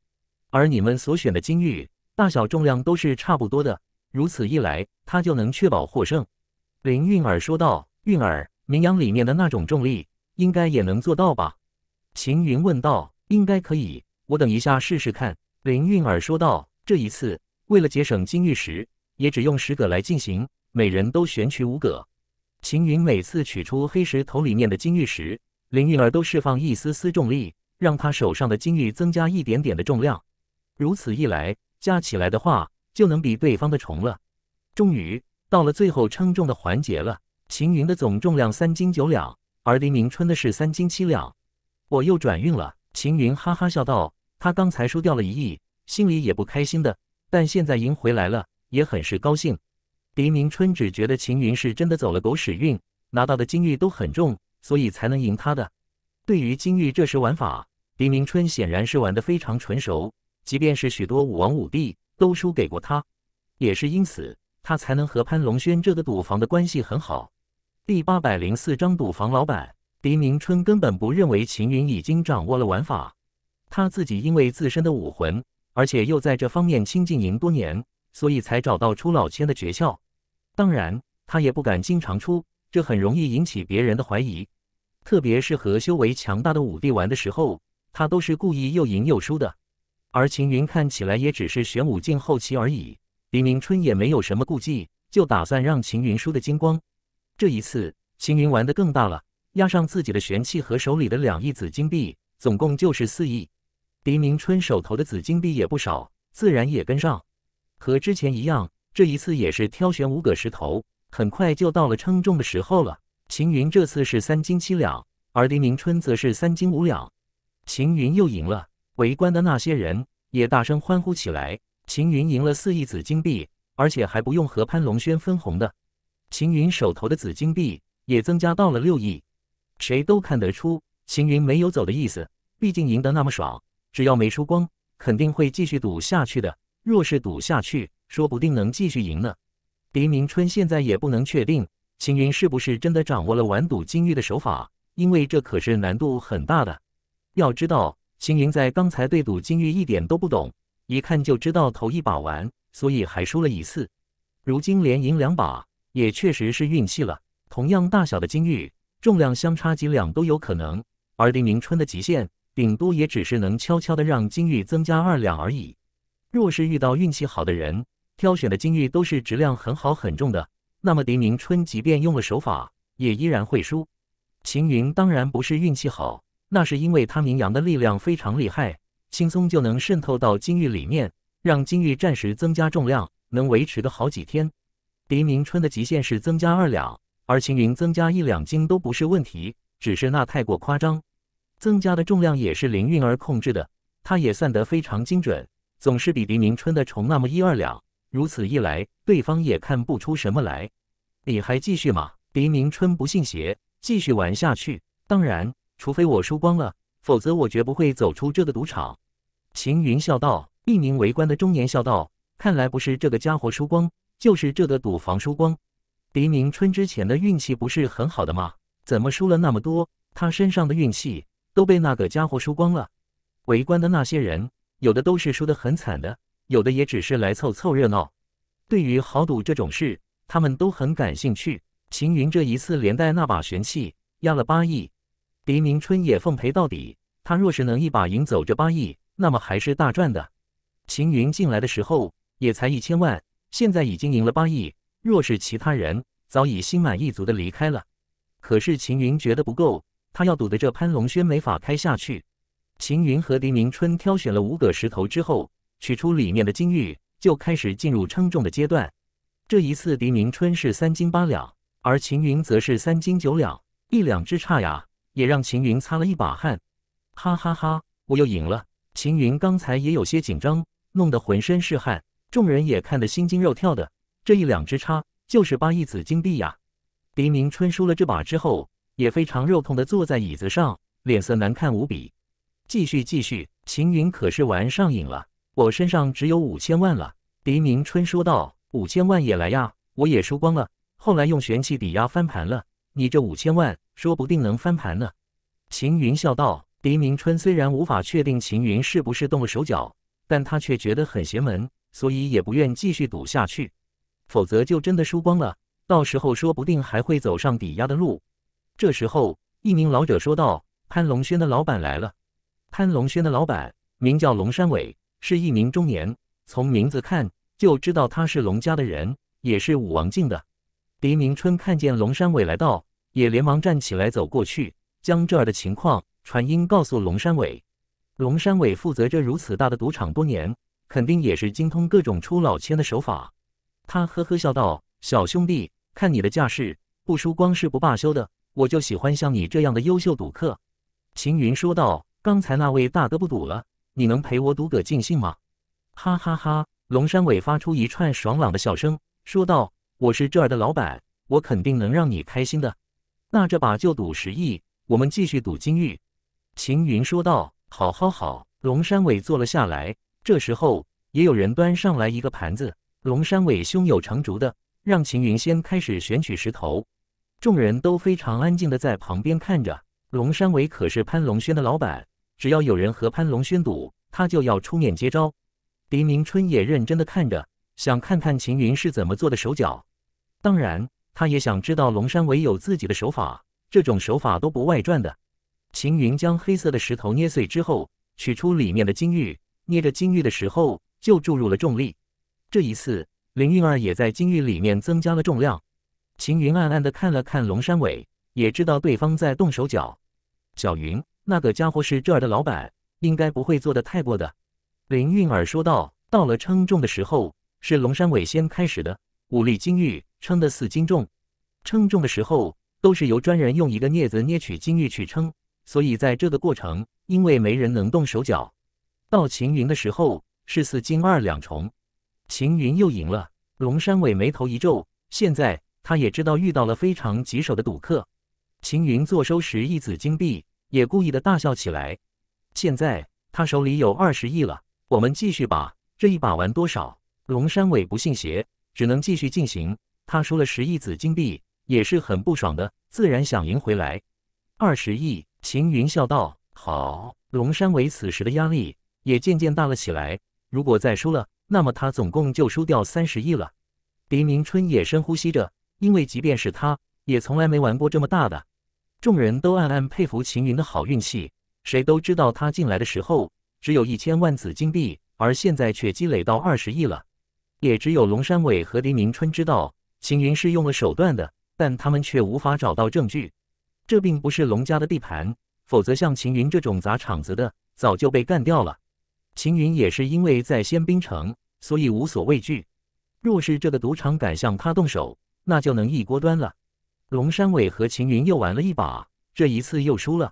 而你们所选的金玉大小、重量都是差不多的，如此一来，他就能确保获胜。林韵儿说道：“韵儿，名阳里面的那种重力，应该也能做到吧？”秦云问道：“应该可以，我等一下试试看。”林韵儿说道：“这一次，为了节省金玉石，也只用十个来进行，每人都选取五个。”秦云每次取出黑石头里面的金玉时，林玉儿都释放一丝丝重力，让他手上的金玉增加一点点的重量。如此一来，加起来的话就能比对方的重了。终于到了最后称重的环节了，秦云的总重量三斤九两，而林明春的是三斤七两。我又转运了，秦云哈哈笑道。他刚才输掉了一亿，心里也不开心的，但现在赢回来了，也很是高兴。黎明春只觉得秦云是真的走了狗屎运，拿到的金玉都很重，所以才能赢他的。对于金玉这时玩法，黎明春显然是玩得非常纯熟。即便是许多武王武帝都输给过他，也是因此他才能和潘龙轩这个赌房的关系很好。第八百零四章赌房老板黎明春根本不认为秦云已经掌握了玩法，他自己因为自身的武魂，而且又在这方面倾尽营多年，所以才找到出老千的诀窍。当然，他也不敢经常出，这很容易引起别人的怀疑。特别是和修为强大的武帝玩的时候，他都是故意又赢又输的。而秦云看起来也只是玄武境后期而已，黎明春也没有什么顾忌，就打算让秦云输的精光。这一次，秦云玩的更大了，压上自己的玄器和手里的两亿紫金币，总共就是四亿。黎明春手头的紫金币也不少，自然也跟上，和之前一样。这一次也是挑选五个石头，很快就到了称重的时候了。秦云这次是三斤七两，而林明春则是三斤五两。秦云又赢了，围观的那些人也大声欢呼起来。秦云赢了四亿紫金币，而且还不用和潘龙轩分红的。秦云手头的紫金币也增加到了六亿。谁都看得出，秦云没有走的意思，毕竟赢得那么爽，只要没输光，肯定会继续赌下去的。若是赌下去，说不定能继续赢呢。丁明春现在也不能确定秦云是不是真的掌握了玩赌金玉的手法，因为这可是难度很大的。要知道，秦云在刚才对赌金玉一点都不懂，一看就知道头一把玩，所以还输了一次。如今连赢两把，也确实是运气了。同样大小的金玉，重量相差几两都有可能。而丁明春的极限顶多也只是能悄悄的让金玉增加二两而已。若是遇到运气好的人，挑选的金玉都是质量很好、很重的。那么狄明春即便用了手法，也依然会输。秦云当然不是运气好，那是因为他明阳的力量非常厉害，轻松就能渗透到金玉里面，让金玉暂时增加重量，能维持个好几天。狄明春的极限是增加二两，而秦云增加一两斤都不是问题，只是那太过夸张。增加的重量也是林韵儿控制的，他也算得非常精准，总是比狄明春的重那么一二两。如此一来，对方也看不出什么来。你还继续吗？狄明春不信邪，继续玩下去。当然，除非我输光了，否则我绝不会走出这个赌场。秦云笑道。一名围观的中年笑道：“看来不是这个家伙输光，就是这个赌房输光。狄明春之前的运气不是很好的吗？怎么输了那么多？他身上的运气都被那个家伙输光了。围观的那些人，有的都是输得很惨的。”有的也只是来凑凑热闹，对于豪赌这种事，他们都很感兴趣。秦云这一次连带那把玄器压了八亿，黎明春也奉陪到底。他若是能一把赢走这八亿，那么还是大赚的。秦云进来的时候也才一千万，现在已经赢了八亿。若是其他人，早已心满意足的离开了。可是秦云觉得不够，他要赌的这潘龙轩没法开下去。秦云和黎明春挑选了五个石头之后。取出里面的金玉，就开始进入称重的阶段。这一次，狄明春是三斤八两，而秦云则是三斤九两，一两之差呀，也让秦云擦了一把汗。哈哈哈，我又赢了！秦云刚才也有些紧张，弄得浑身是汗。众人也看得心惊肉跳的，这一两之差就是八亿紫金币呀！狄明春输了这把之后，也非常肉痛的坐在椅子上，脸色难看无比。继续，继续，秦云可是玩上瘾了。我身上只有五千万了，狄明春说道：“五千万也来呀，我也输光了。后来用玄器抵押翻盘了。你这五千万说不定能翻盘呢。”秦云笑道。狄明春虽然无法确定秦云是不是动了手脚，但他却觉得很邪门，所以也不愿继续赌下去，否则就真的输光了，到时候说不定还会走上抵押的路。这时候，一名老者说道：“潘龙轩的老板来了。”潘龙轩的老板名叫龙山伟。是一名中年，从名字看就知道他是龙家的人，也是武王境的。黎明春看见龙山伟来到，也连忙站起来走过去，将这儿的情况传音告诉龙山伟。龙山伟负责这如此大的赌场多年，肯定也是精通各种出老千的手法。他呵呵笑道：“小兄弟，看你的架势，不输光是不罢休的。我就喜欢像你这样的优秀赌客。”秦云说道：“刚才那位大哥不赌了。”你能陪我赌个尽兴吗？哈哈哈！龙山伟发出一串爽朗的笑声，说道：“我是这儿的老板，我肯定能让你开心的。那这把就赌十亿，我们继续赌金玉。”秦云说道：“好好好！”龙山伟坐了下来。这时候，也有人端上来一个盘子。龙山伟胸有成竹的让秦云先开始选取石头，众人都非常安静的在旁边看着。龙山伟可是潘龙轩的老板。只要有人和潘龙宣赌，他就要出面接招。黎明春也认真的看着，想看看秦云是怎么做的手脚。当然，他也想知道龙山伟有自己的手法，这种手法都不外传的。秦云将黑色的石头捏碎之后，取出里面的金玉，捏着金玉的时候就注入了重力。这一次，林韵儿也在金玉里面增加了重量。秦云暗暗的看了看龙山伟，也知道对方在动手脚。小云。那个家伙是这儿的老板，应该不会做的太过的。”林韵儿说道。到了称重的时候，是龙山伟先开始的，五粒金玉称的四斤重。称重的时候都是由专人用一个镊子捏取金玉去称，所以在这个过程，因为没人能动手脚。到秦云的时候是四斤二两重，秦云又赢了。龙山伟眉头一皱，现在他也知道遇到了非常棘手的赌客。秦云坐收十一子金币。也故意的大笑起来。现在他手里有二十亿了，我们继续吧。这一把玩多少？龙山伟不信邪，只能继续进行。他输了十亿紫金币，也是很不爽的，自然想赢回来。二十亿，秦云笑道。好。龙山伟此时的压力也渐渐大了起来。如果再输了，那么他总共就输掉三十亿了。黎明春也深呼吸着，因为即便是他，也从来没玩过这么大的。众人都暗暗佩服秦云的好运气。谁都知道他进来的时候只有一千万紫金币，而现在却积累到二十亿了。也只有龙山伟和黎明春知道秦云是用了手段的，但他们却无法找到证据。这并不是龙家的地盘，否则像秦云这种砸场子的早就被干掉了。秦云也是因为在仙冰城，所以无所畏惧。若是这个赌场敢向他动手，那就能一锅端了。龙山伟和秦云又玩了一把，这一次又输了。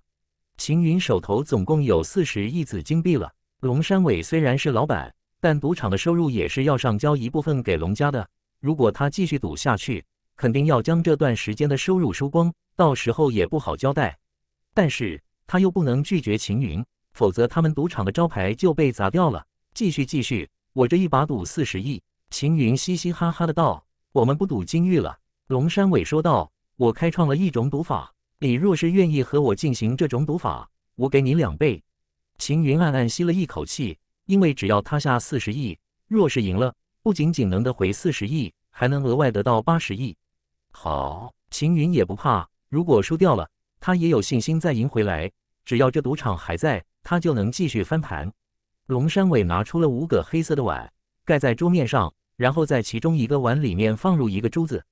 秦云手头总共有四十亿紫金币了。龙山伟虽然是老板，但赌场的收入也是要上交一部分给龙家的。如果他继续赌下去，肯定要将这段时间的收入输光，到时候也不好交代。但是他又不能拒绝秦云，否则他们赌场的招牌就被砸掉了。继续，继续，我这一把赌四十亿。秦云嘻嘻哈哈的道：“我们不赌金玉了。”龙山伟说道。我开创了一种赌法，你若是愿意和我进行这种赌法，我给你两倍。秦云暗暗吸了一口气，因为只要他下四十亿，若是赢了，不仅仅能得回四十亿，还能额外得到八十亿。好，秦云也不怕，如果输掉了，他也有信心再赢回来。只要这赌场还在，他就能继续翻盘。龙山伟拿出了五个黑色的碗，盖在桌面上，然后在其中一个碗里面放入一个珠子。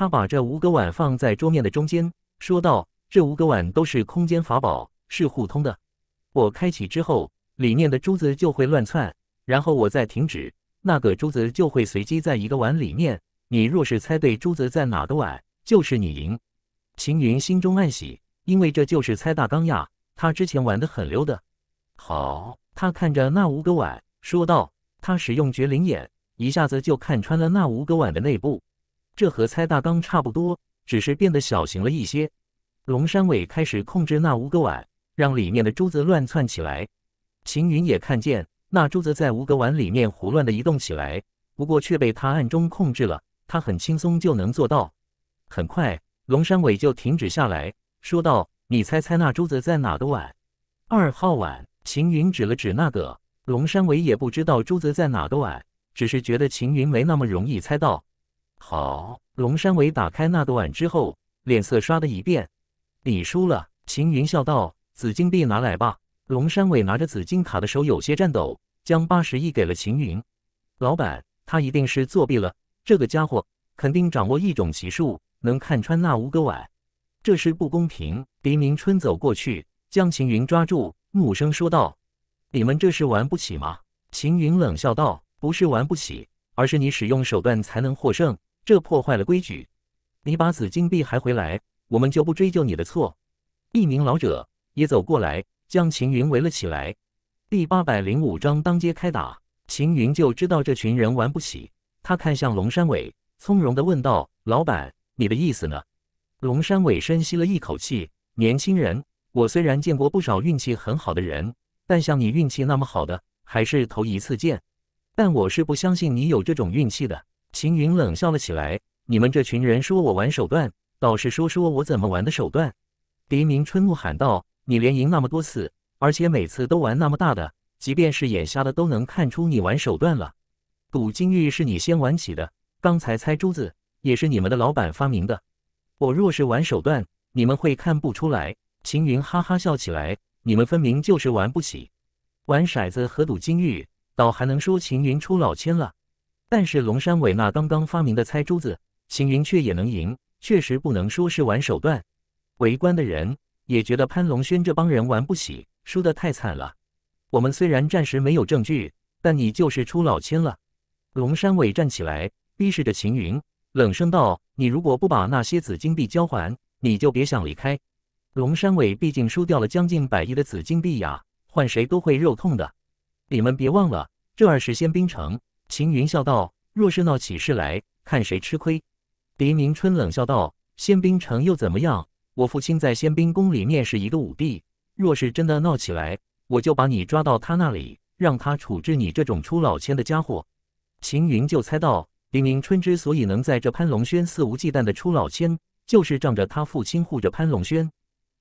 他把这五个碗放在桌面的中间，说道：“这五个碗都是空间法宝，是互通的。我开启之后，里面的珠子就会乱窜，然后我再停止，那个珠子就会随机在一个碗里面。你若是猜对珠子在哪个碗，就是你赢。”秦云心中暗喜，因为这就是猜大纲呀。他之前玩的很溜的。好，他看着那五个碗，说道：“他使用绝灵眼，一下子就看穿了那五个碗的内部。”这和猜大纲差不多，只是变得小型了一些。龙山伟开始控制那五个碗，让里面的珠子乱窜起来。秦云也看见那珠子在五个碗里面胡乱的移动起来，不过却被他暗中控制了。他很轻松就能做到。很快，龙山伟就停止下来，说道：“你猜猜那珠子在哪个碗？”二号碗。秦云指了指那个。龙山伟也不知道珠子在哪个碗，只是觉得秦云没那么容易猜到。好，龙山伟打开那个碗之后，脸色刷的一变。你输了，秦云笑道：“紫金币拿来吧。”龙山伟拿着紫金卡的手有些颤抖，将八十亿给了秦云。老板，他一定是作弊了。这个家伙肯定掌握一种奇术，能看穿那五个碗。这是不公平。黎明春走过去，将秦云抓住，怒声说道：“你们这是玩不起吗？”秦云冷笑道：“不是玩不起，而是你使用手段才能获胜。”这破坏了规矩，你把紫金币还回来，我们就不追究你的错。一名老者也走过来，将秦云围了起来。第八百零五章当街开打。秦云就知道这群人玩不起，他看向龙山伟，从容的问道：“老板，你的意思呢？”龙山伟深吸了一口气：“年轻人，我虽然见过不少运气很好的人，但像你运气那么好的，还是头一次见。但我是不相信你有这种运气的。”秦云冷笑了起来：“你们这群人说我玩手段，倒是说说我怎么玩的手段。”黎明春怒喊道：“你连赢那么多次，而且每次都玩那么大的，即便是眼瞎的都能看出你玩手段了。赌金玉是你先玩起的，刚才猜珠子也是你们的老板发明的。我若是玩手段，你们会看不出来。”秦云哈哈笑起来：“你们分明就是玩不起，玩骰子和赌金玉，倒还能说秦云出老千了。”但是龙山伟那刚刚发明的猜珠子，秦云却也能赢，确实不能说是玩手段。围观的人也觉得潘龙轩这帮人玩不起，输得太惨了。我们虽然暂时没有证据，但你就是出老千了。龙山伟站起来，逼视着秦云，冷声道：“你如果不把那些紫金币交还，你就别想离开。”龙山伟毕竟输掉了将近百亿的紫金币呀，换谁都会肉痛的。你们别忘了，这儿是仙冰城。秦云笑道：“若是闹起事来，看谁吃亏。”黎明春冷笑道：“仙兵城又怎么样？我父亲在仙兵宫里面是一个武帝，若是真的闹起来，我就把你抓到他那里，让他处置你这种出老千的家伙。”秦云就猜到黎明春之所以能在这潘龙轩肆无忌惮的出老千，就是仗着他父亲护着潘龙轩。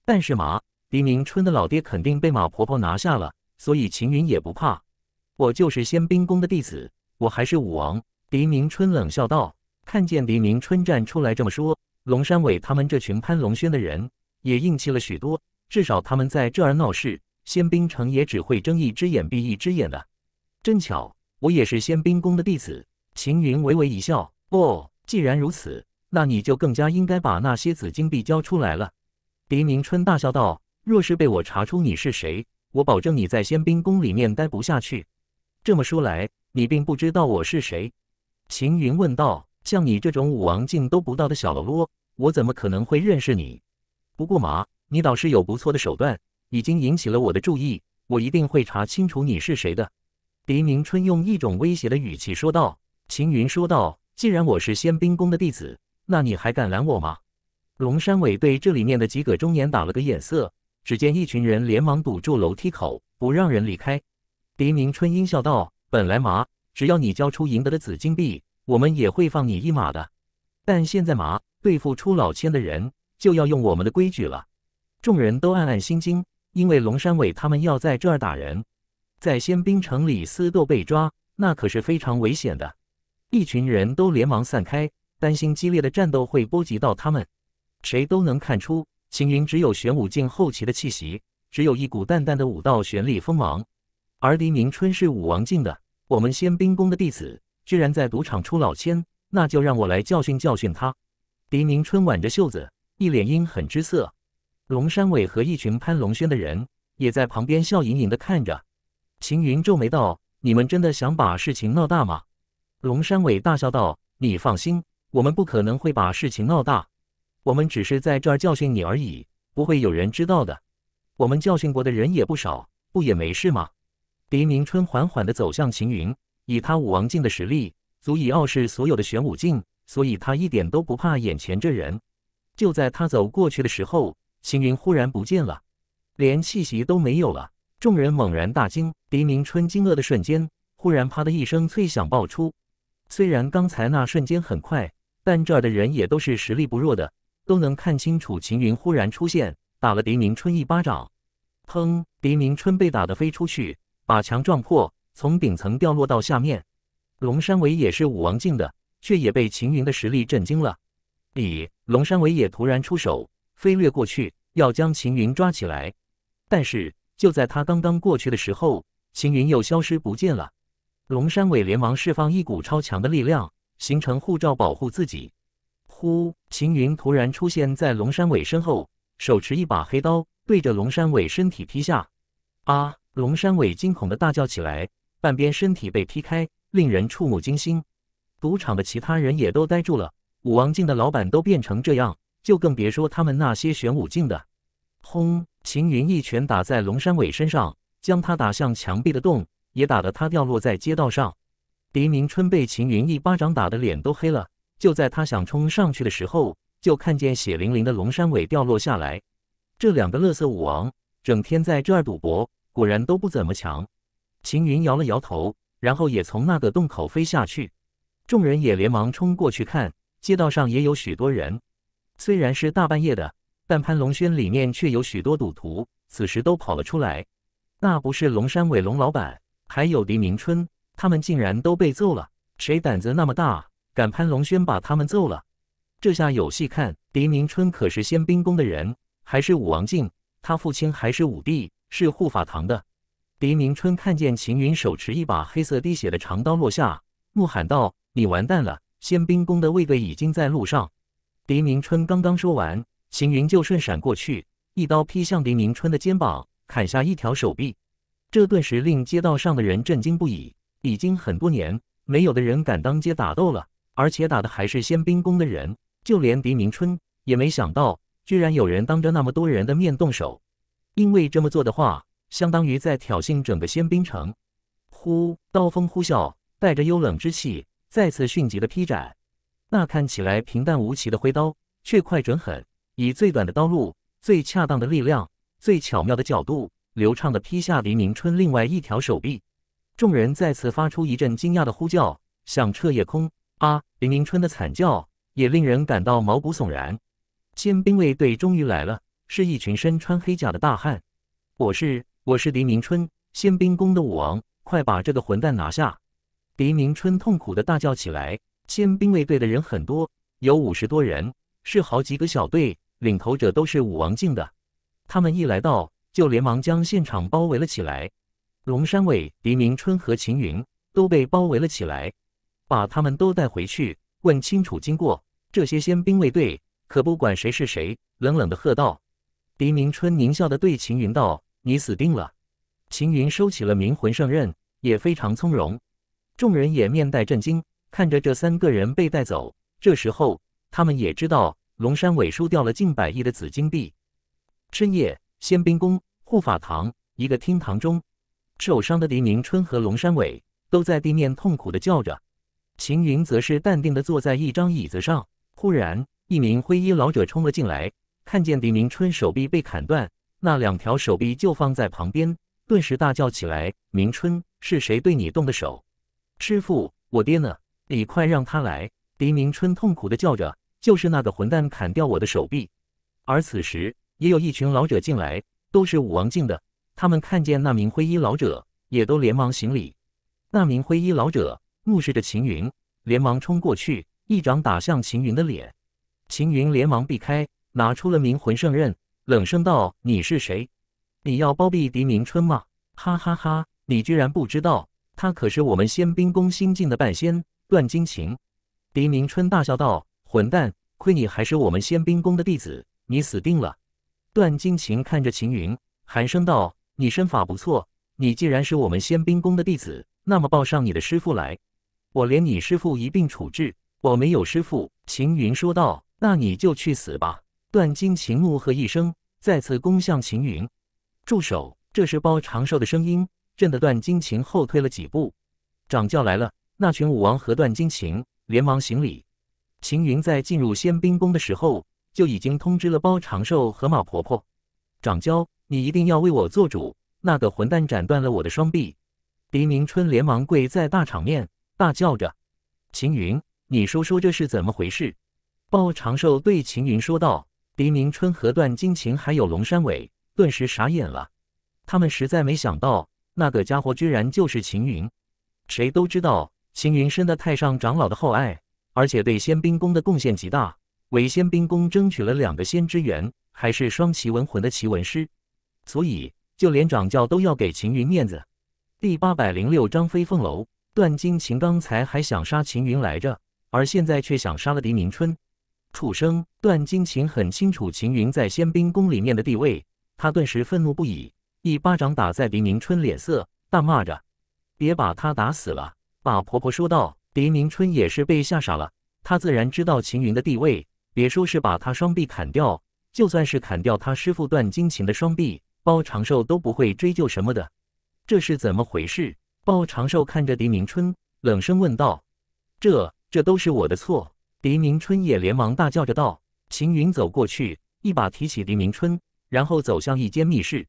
但是马黎明春的老爹肯定被马婆婆拿下了，所以秦云也不怕。我就是仙兵宫的弟子。我还是武王，黎明春冷笑道。看见黎明春站出来这么说，龙山伟他们这群攀龙轩的人也硬气了许多。至少他们在这儿闹事，仙兵城也只会睁一只眼闭一只眼的。真巧，我也是仙兵宫的弟子。秦云微微一笑。哦，既然如此，那你就更加应该把那些紫金币交出来了。黎明春大笑道。若是被我查出你是谁，我保证你在仙兵宫里面待不下去。这么说来。你并不知道我是谁，秦云问道。像你这种武王境都不到的小喽啰，我怎么可能会认识你？不过嘛，你倒是有不错的手段，已经引起了我的注意，我一定会查清楚你是谁的。狄明春用一种威胁的语气说道。秦云说道：“既然我是仙兵宫的弟子，那你还敢拦我吗？”龙山伟对这里面的几个中年打了个眼色，只见一群人连忙堵住楼梯口，不让人离开。狄明春阴笑道。本来嘛，只要你交出赢得的紫金币，我们也会放你一马的。但现在嘛，对付出老千的人，就要用我们的规矩了。众人都暗暗心惊，因为龙山伟他们要在这儿打人，在仙兵城里私斗被抓，那可是非常危险的。一群人都连忙散开，担心激烈的战斗会波及到他们。谁都能看出，秦云只有玄武境后期的气息，只有一股淡淡的武道玄力锋芒。而黎明春是武王境的，我们先兵宫的弟子居然在赌场出老千，那就让我来教训教训他。黎明春挽着袖子，一脸阴狠之色。龙山伟和一群潘龙轩的人也在旁边笑盈盈的看着。秦云皱眉道：“你们真的想把事情闹大吗？”龙山伟大笑道：“你放心，我们不可能会把事情闹大，我们只是在这儿教训你而已，不会有人知道的。我们教训过的人也不少，不也没事吗？”狄明春缓缓地走向秦云，以他武王境的实力，足以傲视所有的玄武境，所以他一点都不怕眼前这人。就在他走过去的时候，秦云忽然不见了，连气息都没有了。众人猛然大惊，狄明春惊愕的瞬间，忽然“啪”的一声脆响爆出。虽然刚才那瞬间很快，但这儿的人也都是实力不弱的，都能看清楚秦云忽然出现，打了狄明春一巴掌。砰！狄明春被打得飞出去。把墙撞破，从顶层掉落到下面。龙山伟也是武王境的，却也被秦云的实力震惊了。李龙山伟也突然出手，飞掠过去，要将秦云抓起来。但是就在他刚刚过去的时候，秦云又消失不见了。龙山伟连忙释放一股超强的力量，形成护罩保护自己。呼！秦云突然出现在龙山伟身后，手持一把黑刀，对着龙山伟身体劈下。啊！龙山伟惊恐的大叫起来，半边身体被劈开，令人触目惊心。赌场的其他人也都呆住了。武王境的老板都变成这样，就更别说他们那些玄武境的。轰！秦云一拳打在龙山伟身上，将他打向墙壁的洞，也打得他掉落在街道上。黎明春被秦云一巴掌打的脸都黑了。就在他想冲上去的时候，就看见血淋淋的龙山伟掉落下来。这两个乐色武王，整天在这儿赌博。果然都不怎么强。秦云摇了摇头，然后也从那个洞口飞下去。众人也连忙冲过去看。街道上也有许多人，虽然是大半夜的，但潘龙轩里面却有许多赌徒，此时都跑了出来。那不是龙山伟、龙老板，还有黎明春，他们竟然都被揍了。谁胆子那么大，敢潘龙轩把他们揍了？这下有戏看。黎明春可是仙兵宫的人，还是武王敬，他父亲还是武帝。是护法堂的狄明春看见秦云手持一把黑色滴血的长刀落下，怒喊道：“你完蛋了！仙兵宫的卫队已经在路上。”狄明春刚刚说完，秦云就顺闪过去，一刀劈向狄明春的肩膀，砍下一条手臂。这顿时令街道上的人震惊不已。已经很多年没有的人敢当街打斗了，而且打的还是仙兵宫的人。就连狄明春也没想到，居然有人当着那么多人的面动手。因为这么做的话，相当于在挑衅整个仙兵城。呼，刀锋呼啸，带着幽冷之气，再次迅疾的劈斩。那看起来平淡无奇的挥刀，却快准狠，以最短的刀路、最恰当的力量、最巧妙的角度，流畅的劈下黎明春另外一条手臂。众人再次发出一阵惊讶的呼叫，响彻夜空。啊！黎明春的惨叫也令人感到毛骨悚然。仙兵卫队终于来了。是一群身穿黑甲的大汉，我是我是黎明春，宪兵宫的武王，快把这个混蛋拿下！黎明春痛苦的大叫起来。宪兵卫队的人很多，有五十多人，是好几个小队，领头者都是武王境的。他们一来到，就连忙将现场包围了起来。龙山伟、黎明春和秦云都被包围了起来，把他们都带回去问清楚经过。这些鲜兵卫队可不管谁是谁，冷冷的喝道。黎明春狞笑的对秦云道：“你死定了！”秦云收起了冥魂圣刃，也非常从容。众人也面带震惊，看着这三个人被带走。这时候，他们也知道龙山伟输掉了近百亿的紫金币。深夜，仙兵宫护法堂一个厅堂中，受伤的黎明春和龙山伟都在地面痛苦的叫着，秦云则是淡定的坐在一张椅子上。忽然，一名灰衣老者冲了进来。看见狄明春手臂被砍断，那两条手臂就放在旁边，顿时大叫起来：“明春，是谁对你动的手？”“师傅，我爹呢？你快让他来！”狄明春痛苦的叫着：“就是那个混蛋砍掉我的手臂。”而此时，也有一群老者进来，都是武王境的。他们看见那名灰衣老者，也都连忙行礼。那名灰衣老者目视着秦云，连忙冲过去，一掌打向秦云的脸。秦云连忙避开。拿出了冥魂圣刃，冷声道：“你是谁？你要包庇狄明春吗？”哈哈哈！你居然不知道，他可是我们仙兵宫新晋的半仙段金晴。”狄明春大笑道：“混蛋！亏你还是我们仙兵宫的弟子，你死定了！”段金晴看着秦云，寒声道：“你身法不错，你既然是我们仙兵宫的弟子，那么报上你的师傅来，我连你师傅一并处置。”我没有师傅。”秦云说道：“那你就去死吧！”段金琴怒喝一声，再次攻向秦云。住手！这是包长寿的声音，震得段金琴后退了几步。掌教来了，那群武王和段金琴连忙行礼。秦云在进入仙兵宫的时候，就已经通知了包长寿和马婆婆。掌教，你一定要为我做主！那个混蛋斩断了我的双臂！狄明春连忙跪在大场面，大叫着：“秦云，你说说这是怎么回事？”包长寿对秦云说道。黎明春和段金晴还有龙山伟顿时傻眼了，他们实在没想到那个家伙居然就是秦云。谁都知道秦云深得太上长老的厚爱，而且对仙兵宫的贡献极大，为仙兵宫争取了两个仙之源，还是双奇文魂的奇文师，所以就连掌教都要给秦云面子。第八百零六章飞凤楼，段金晴刚才还想杀秦云来着，而现在却想杀了黎明春。楚生段金琴很清楚秦云在仙兵宫里面的地位，他顿时愤怒不已，一巴掌打在狄明春脸色，大骂着：“别把他打死了！”马婆婆说道。狄明春也是被吓傻了，他自然知道秦云的地位，别说是把他双臂砍掉，就算是砍掉他师傅段金琴的双臂，包长寿都不会追究什么的。这是怎么回事？包长寿看着狄明春，冷声问道：“这……这都是我的错。”黎明春也连忙大叫着道：“秦云，走过去，一把提起黎明春，然后走向一间密室。”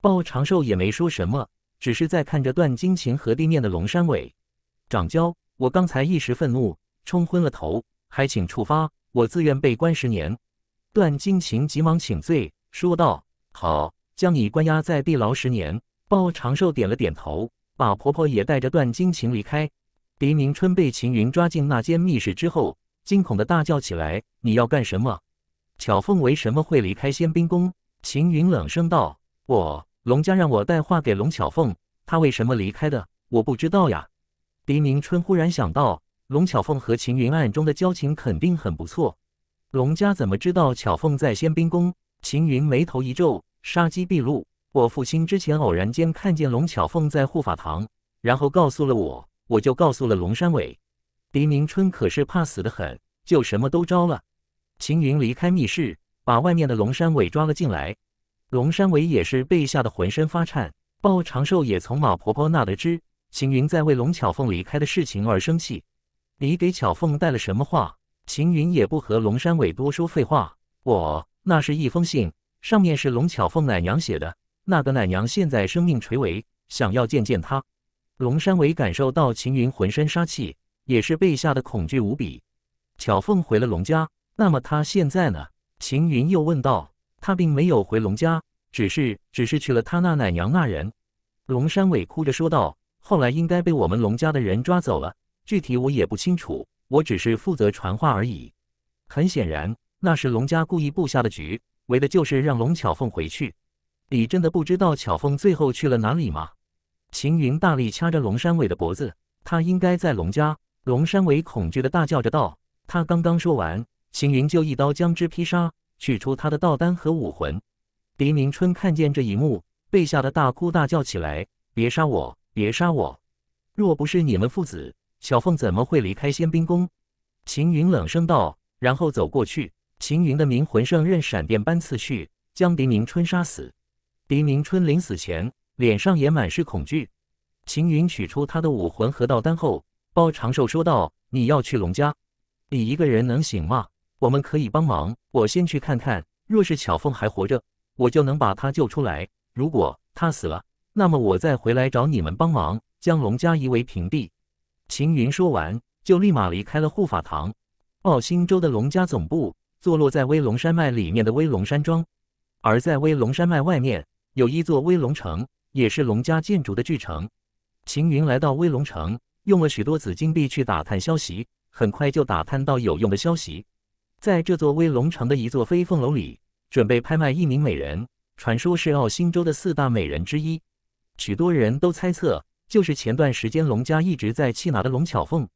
鲍长寿也没说什么，只是在看着段金琴和地面的龙山伟。掌教，我刚才一时愤怒，冲昏了头，还请处罚我，自愿被关十年。段金琴急忙请罪，说道：“好，将你关押在地牢十年。”鲍长寿点了点头，把婆婆也带着段金琴离开。黎明春被秦云抓进那间密室之后。惊恐的大叫起来：“你要干什么？巧凤为什么会离开仙兵宫？”秦云冷声道：“我龙家让我带话给龙巧凤，她为什么离开的？我不知道呀。”狄明春忽然想到，龙巧凤和秦云暗中的交情肯定很不错。龙家怎么知道巧凤在仙兵宫？秦云眉头一皱，杀机毕露：“我父亲之前偶然间看见龙巧凤在护法堂，然后告诉了我，我就告诉了龙山伟。”狄明春可是怕死的很，就什么都招了。秦云离开密室，把外面的龙山伟抓了进来。龙山伟也是被吓得浑身发颤。鲍长寿也从马婆婆那得知，秦云在为龙巧凤离开的事情而生气。你给巧凤带了什么话？秦云也不和龙山伟多说废话。我那是一封信，上面是龙巧凤奶娘写的。那个奶娘现在生命垂危，想要见见她。龙山伟感受到秦云浑身杀气。也是被吓得恐惧无比。巧凤回了龙家，那么他现在呢？秦云又问道。他并没有回龙家，只是只是去了他那奶娘那人。龙山伟哭着说道：“后来应该被我们龙家的人抓走了，具体我也不清楚，我只是负责传话而已。”很显然，那是龙家故意布下的局，为的就是让龙巧凤回去。你真的不知道巧凤最后去了哪里吗？秦云大力掐着龙山伟的脖子，他应该在龙家。龙山伟恐惧的大叫着道：“他刚刚说完，秦云就一刀将之劈杀，取出他的道丹和武魂。”狄明春看见这一幕，被吓得大哭大叫起来：“别杀我，别杀我！若不是你们父子，小凤怎么会离开仙兵宫？”秦云冷声道，然后走过去。秦云的冥魂圣刃闪电般刺去，将狄明春杀死。狄明春临死前，脸上也满是恐惧。秦云取出他的武魂和道丹后。包长寿说道：“你要去龙家，你一个人能行吗？我们可以帮忙。我先去看看，若是巧凤还活着，我就能把她救出来；如果她死了，那么我再回来找你们帮忙，将龙家夷为平地。”秦云说完，就立马离开了护法堂。奥星洲的龙家总部坐落在威龙山脉里面的威龙山庄，而在威龙山脉外面有一座威龙城，也是龙家建筑的巨城。秦云来到威龙城。用了许多紫金币去打探消息，很快就打探到有用的消息。在这座威龙城的一座飞凤楼里，准备拍卖一名美人，传说是奥星州的四大美人之一。许多人都猜测，就是前段时间龙家一直在气恼的龙巧凤。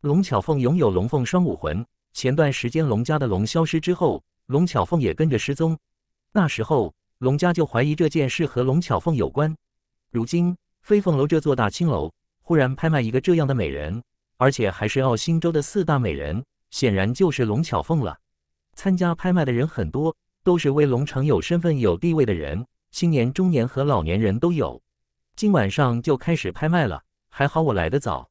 龙巧凤拥有龙凤双武魂，前段时间龙家的龙消失之后，龙巧凤也跟着失踪。那时候龙家就怀疑这件事和龙巧凤有关。如今飞凤楼这座大青楼。忽然拍卖一个这样的美人，而且还是奥新州的四大美人，显然就是龙巧凤了。参加拍卖的人很多，都是威龙城有身份有地位的人，青年、中年和老年人都有。今晚上就开始拍卖了，还好我来得早。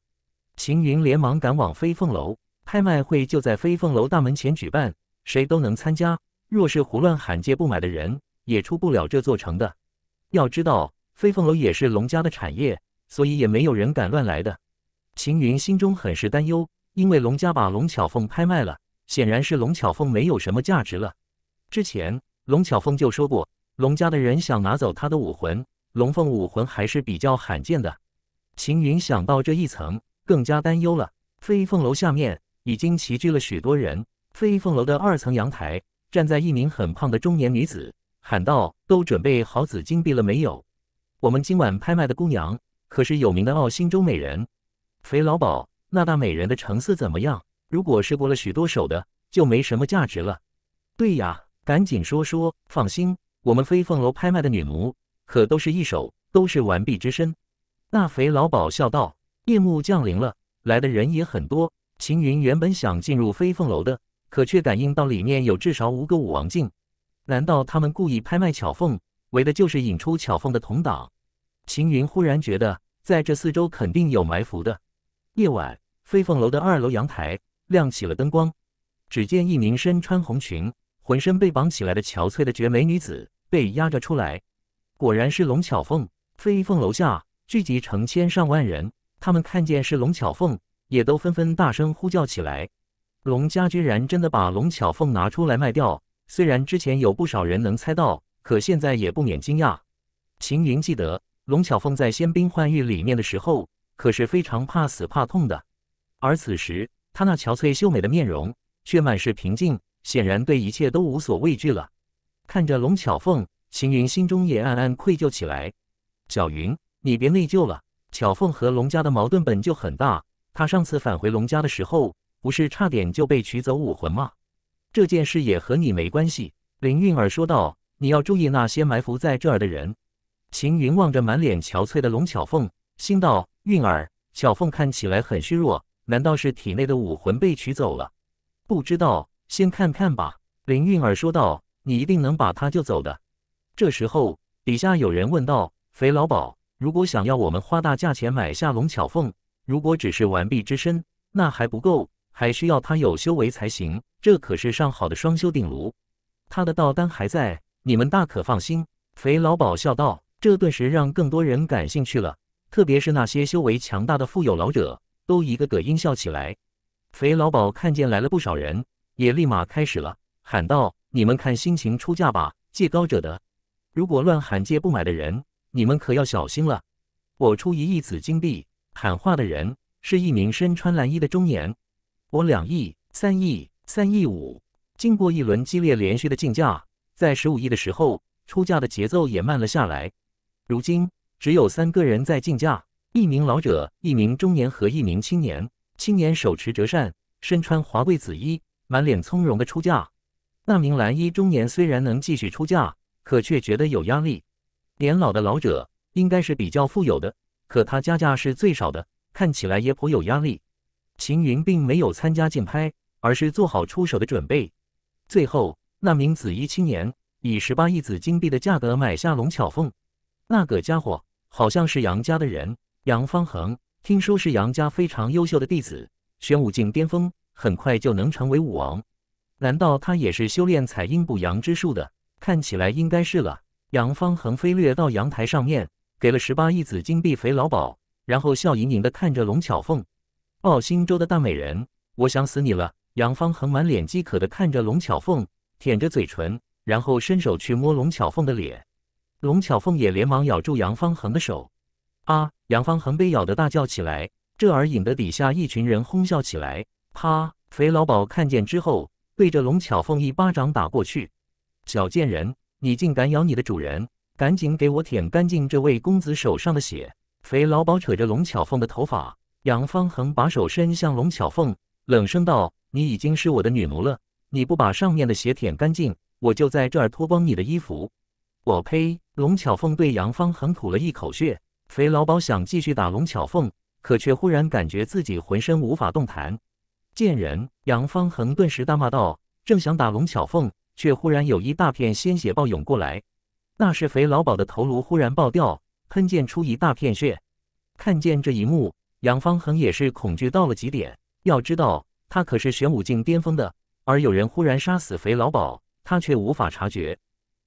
秦云连忙赶往飞凤楼，拍卖会就在飞凤楼大门前举办，谁都能参加。若是胡乱喊借不买的人，也出不了这座城的。要知道，飞凤楼也是龙家的产业。所以也没有人敢乱来的。秦云心中很是担忧，因为龙家把龙巧凤拍卖了，显然是龙巧凤没有什么价值了。之前龙巧凤就说过，龙家的人想拿走她的武魂，龙凤武魂还是比较罕见的。秦云想到这一层，更加担忧了。飞凤楼下面已经齐聚了许多人，飞凤楼的二层阳台，站在一名很胖的中年女子，喊道：“都准备好紫金币了没有？我们今晚拍卖的姑娘。”可是有名的傲新洲美人，肥老鸨，那大美人的成色怎么样？如果试过了许多手的，就没什么价值了。对呀，赶紧说说。放心，我们飞凤楼拍卖的女奴可都是一手，都是完璧之身。那肥老鸨笑道：“夜幕降临了，来的人也很多。秦云原本想进入飞凤楼的，可却感应到里面有至少五个武王境。难道他们故意拍卖巧凤，为的就是引出巧凤的同党？”秦云忽然觉得。在这四周肯定有埋伏的。夜晚，飞凤楼的二楼阳台亮起了灯光，只见一名身穿红裙、浑身被绑起来的憔悴的绝美女子被压着出来。果然是龙巧凤。飞凤楼下聚集成千上万人，他们看见是龙巧凤，也都纷纷大声呼叫起来。龙家居然真的把龙巧凤拿出来卖掉，虽然之前有不少人能猜到，可现在也不免惊讶。秦云记得。龙巧凤在仙兵幻玉里面的时候，可是非常怕死怕痛的，而此时她那憔悴秀美的面容，却满是平静，显然对一切都无所畏惧了。看着龙巧凤，秦云心中也暗暗愧疚起来。小云，你别内疚了。巧凤和龙家的矛盾本就很大，她上次返回龙家的时候，不是差点就被取走武魂吗？这件事也和你没关系。林韵儿说道：“你要注意那些埋伏在这儿的人。”秦云望着满脸憔悴的龙巧凤，心道：“韵儿，巧凤看起来很虚弱，难道是体内的武魂被取走了？”“不知道，先看看吧。”林韵儿说道：“你一定能把她救走的。”这时候，底下有人问道：“肥老鸨，如果想要我们花大价钱买下龙巧凤，如果只是完璧之身，那还不够，还需要她有修为才行。这可是上好的双修鼎炉，他的道丹还在，你们大可放心。”肥老鸨笑道。这顿时让更多人感兴趣了，特别是那些修为强大的富有老者，都一个个阴笑起来。肥老鸨看见来了不少人，也立马开始了，喊道：“你们看心情出价吧，借高者得。如果乱喊借不买的人，你们可要小心了。我出一亿紫金币。”喊话的人是一名身穿蓝衣的中年。我两亿、三亿、三亿五。经过一轮激烈连续的竞价，在十五亿的时候，出价的节奏也慢了下来。如今只有三个人在竞价：一名老者，一名中年和一名青年。青年手持折扇，身穿华贵紫衣，满脸从容的出价。那名蓝衣中年虽然能继续出价，可却觉得有压力。年老的老者应该是比较富有的，可他加价是最少的，看起来也颇有压力。秦云并没有参加竞拍，而是做好出手的准备。最后，那名紫衣青年以十八亿紫金币的价格买下龙巧凤。那个家伙好像是杨家的人，杨方恒，听说是杨家非常优秀的弟子，玄武境巅峰，很快就能成为武王。难道他也是修炼采阴补阳之术的？看起来应该是了。杨方恒飞掠到阳台上面，给了十八亿紫金币肥老鸨，然后笑盈盈的看着龙巧凤，傲心州的大美人，我想死你了。杨方恒满脸饥渴的看着龙巧凤，舔着嘴唇，然后伸手去摸龙巧凤的脸。龙巧凤也连忙咬住杨方恒的手，啊！杨方恒被咬得大叫起来，这儿引得底下一群人哄笑起来。啪！肥老鸨看见之后，对着龙巧凤一巴掌打过去：“小贱人，你竟敢咬你的主人！赶紧给我舔干净这位公子手上的血！”肥老鸨扯着龙巧凤的头发，杨方恒把手伸向龙巧凤，冷声道：“你已经是我的女奴了，你不把上面的血舔干净，我就在这儿脱光你的衣服。”我呸！龙巧凤对杨方恒吐了一口血。肥老鸨想继续打龙巧凤，可却忽然感觉自己浑身无法动弹。贱人！杨方恒顿时大骂道。正想打龙巧凤，却忽然有一大片鲜血暴涌过来。那是肥老鸨的头颅忽然爆掉，喷溅出一大片血。看见这一幕，杨方恒也是恐惧到了极点。要知道，他可是玄武境巅峰的，而有人忽然杀死肥老鸨，他却无法察觉。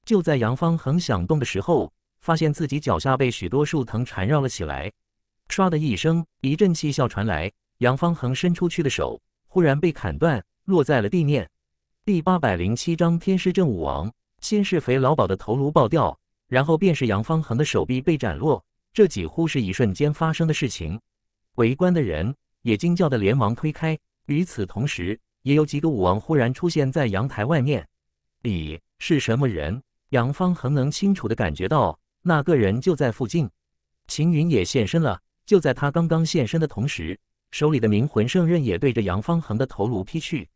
就在杨方恒想动的时候，发现自己脚下被许多树藤缠绕了起来。唰的一声，一阵气啸传来，杨方恒伸出去的手忽然被砍断，落在了地面。第八百零七章天师镇武王。先是肥老鸨的头颅爆掉，然后便是杨方恒的手臂被斩落，这几乎是一瞬间发生的事情。围观的人也惊叫的连忙推开。与此同时，也有几个武王忽然出现在阳台外面。你是什么人？杨方恒能清楚的感觉到那个人就在附近，秦云也现身了。就在他刚刚现身的同时，手里的冥魂圣刃也对着杨方恒的头颅劈去。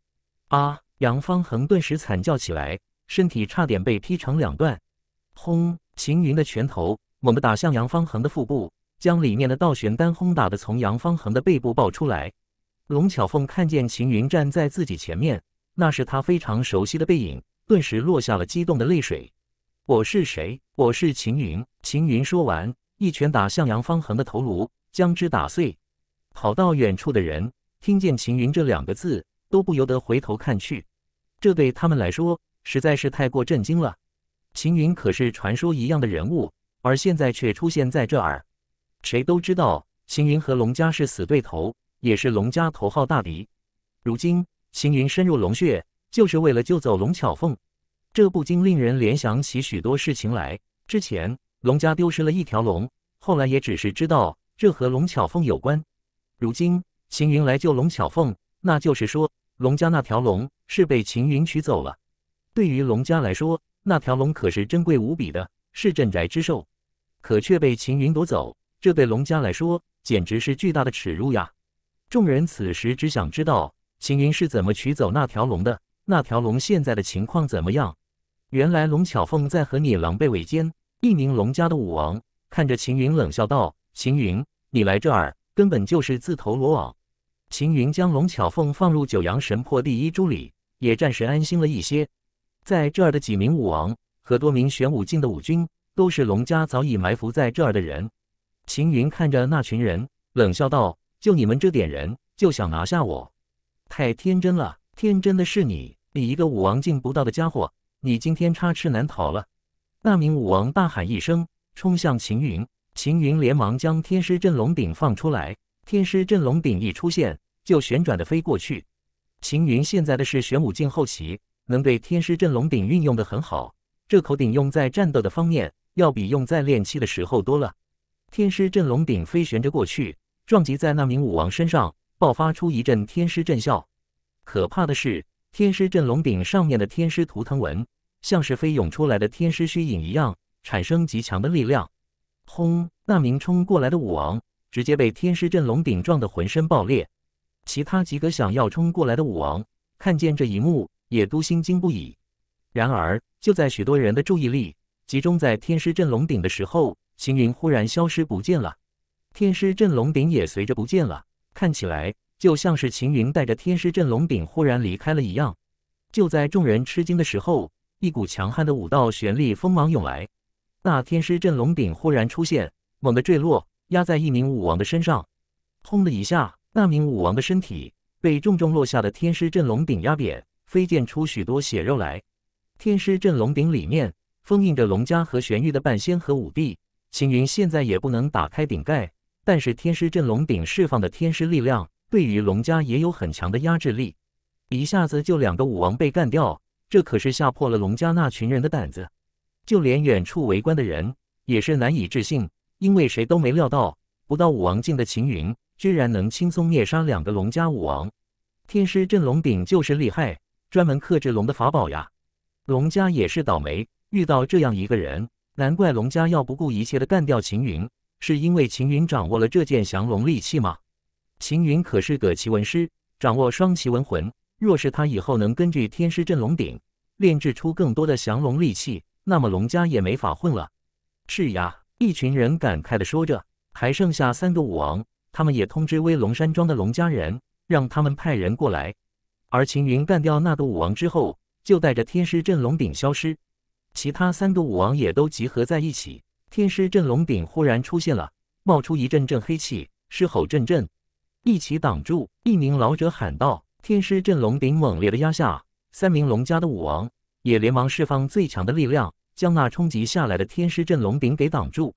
啊！杨方恒顿时惨叫起来，身体差点被劈成两段。轰！秦云的拳头猛地打向杨方恒的腹部，将里面的倒悬丹轰打得从杨方恒的背部爆出来。龙巧凤看见秦云站在自己前面，那是她非常熟悉的背影，顿时落下了激动的泪水。我是谁？我是秦云。秦云说完，一拳打向杨方恒的头颅，将之打碎。跑到远处的人听见“秦云”这两个字，都不由得回头看去。这对他们来说，实在是太过震惊了。秦云可是传说一样的人物，而现在却出现在这儿。谁都知道，秦云和龙家是死对头，也是龙家头号大敌。如今，秦云深入龙穴，就是为了救走龙巧凤。这不禁令人联想起许多事情来。之前龙家丢失了一条龙，后来也只是知道这和龙巧凤有关。如今秦云来救龙巧凤，那就是说龙家那条龙是被秦云取走了。对于龙家来说，那条龙可是珍贵无比的，是镇宅之兽，可却被秦云夺走，这对龙家来说简直是巨大的耻辱呀！众人此时只想知道秦云是怎么取走那条龙的，那条龙现在的情况怎么样？原来龙巧凤在和你狼狈为奸。一名龙家的武王看着秦云冷笑道：“秦云，你来这儿根本就是自投罗网。”秦云将龙巧凤放入九阳神魄第一珠里，也暂时安心了一些。在这儿的几名武王和多名玄武境的武军，都是龙家早已埋伏在这儿的人。秦云看着那群人，冷笑道：“就你们这点人，就想拿下我？太天真了！天真的是你，你一个武王进不到的家伙。”你今天插翅难逃了！那名武王大喊一声，冲向秦云。秦云连忙将天师镇龙鼎放出来。天师镇龙鼎一出现，就旋转的飞过去。秦云现在的是玄武境后期，能对天师镇龙鼎运用的很好。这口鼎用在战斗的方面，要比用在练气的时候多了。天师镇龙鼎飞旋着过去，撞击在那名武王身上，爆发出一阵天师震啸。可怕的是，天师镇龙鼎上面的天师图腾纹。像是飞涌出来的天师虚影一样，产生极强的力量，轰！那名冲过来的武王直接被天师镇龙鼎撞得浑身爆裂。其他几个想要冲过来的武王看见这一幕，也都心惊不已。然而，就在许多人的注意力集中在天师镇龙鼎的时候，秦云忽然消失不见了，天师镇龙鼎也随着不见了，看起来就像是秦云带着天师镇龙鼎忽然离开了一样。就在众人吃惊的时候。一股强悍的武道玄力锋芒涌来，那天师镇龙鼎忽然出现，猛地坠落，压在一名武王的身上。轰的一下，那名武王的身体被重重落下的天师镇龙鼎压扁，飞溅出许多血肉来。天师镇龙鼎里面封印着龙家和玄玉的半仙和武帝青云，现在也不能打开顶盖。但是天师镇龙鼎释放的天师力量，对于龙家也有很强的压制力，一下子就两个武王被干掉。这可是吓破了龙家那群人的胆子，就连远处围观的人也是难以置信，因为谁都没料到不到武王境的秦云居然能轻松灭杀两个龙家武王。天师镇龙鼎就是厉害，专门克制龙的法宝呀。龙家也是倒霉，遇到这样一个人，难怪龙家要不顾一切的干掉秦云，是因为秦云掌握了这件降龙利器吗？秦云可是个奇闻师，掌握双奇闻魂，若是他以后能根据天师镇龙鼎。炼制出更多的降龙利器，那么龙家也没法混了。是呀，一群人感慨的说着。还剩下三个武王，他们也通知威龙山庄的龙家人，让他们派人过来。而秦云干掉那个武王之后，就带着天师镇龙鼎消失。其他三个武王也都集合在一起，天师镇龙鼎忽然出现了，冒出一阵阵黑气，狮吼阵阵，一起挡住。一名老者喊道：“天师镇龙鼎猛烈的压下。”三名龙家的武王也连忙释放最强的力量，将那冲击下来的天师阵龙鼎给挡住。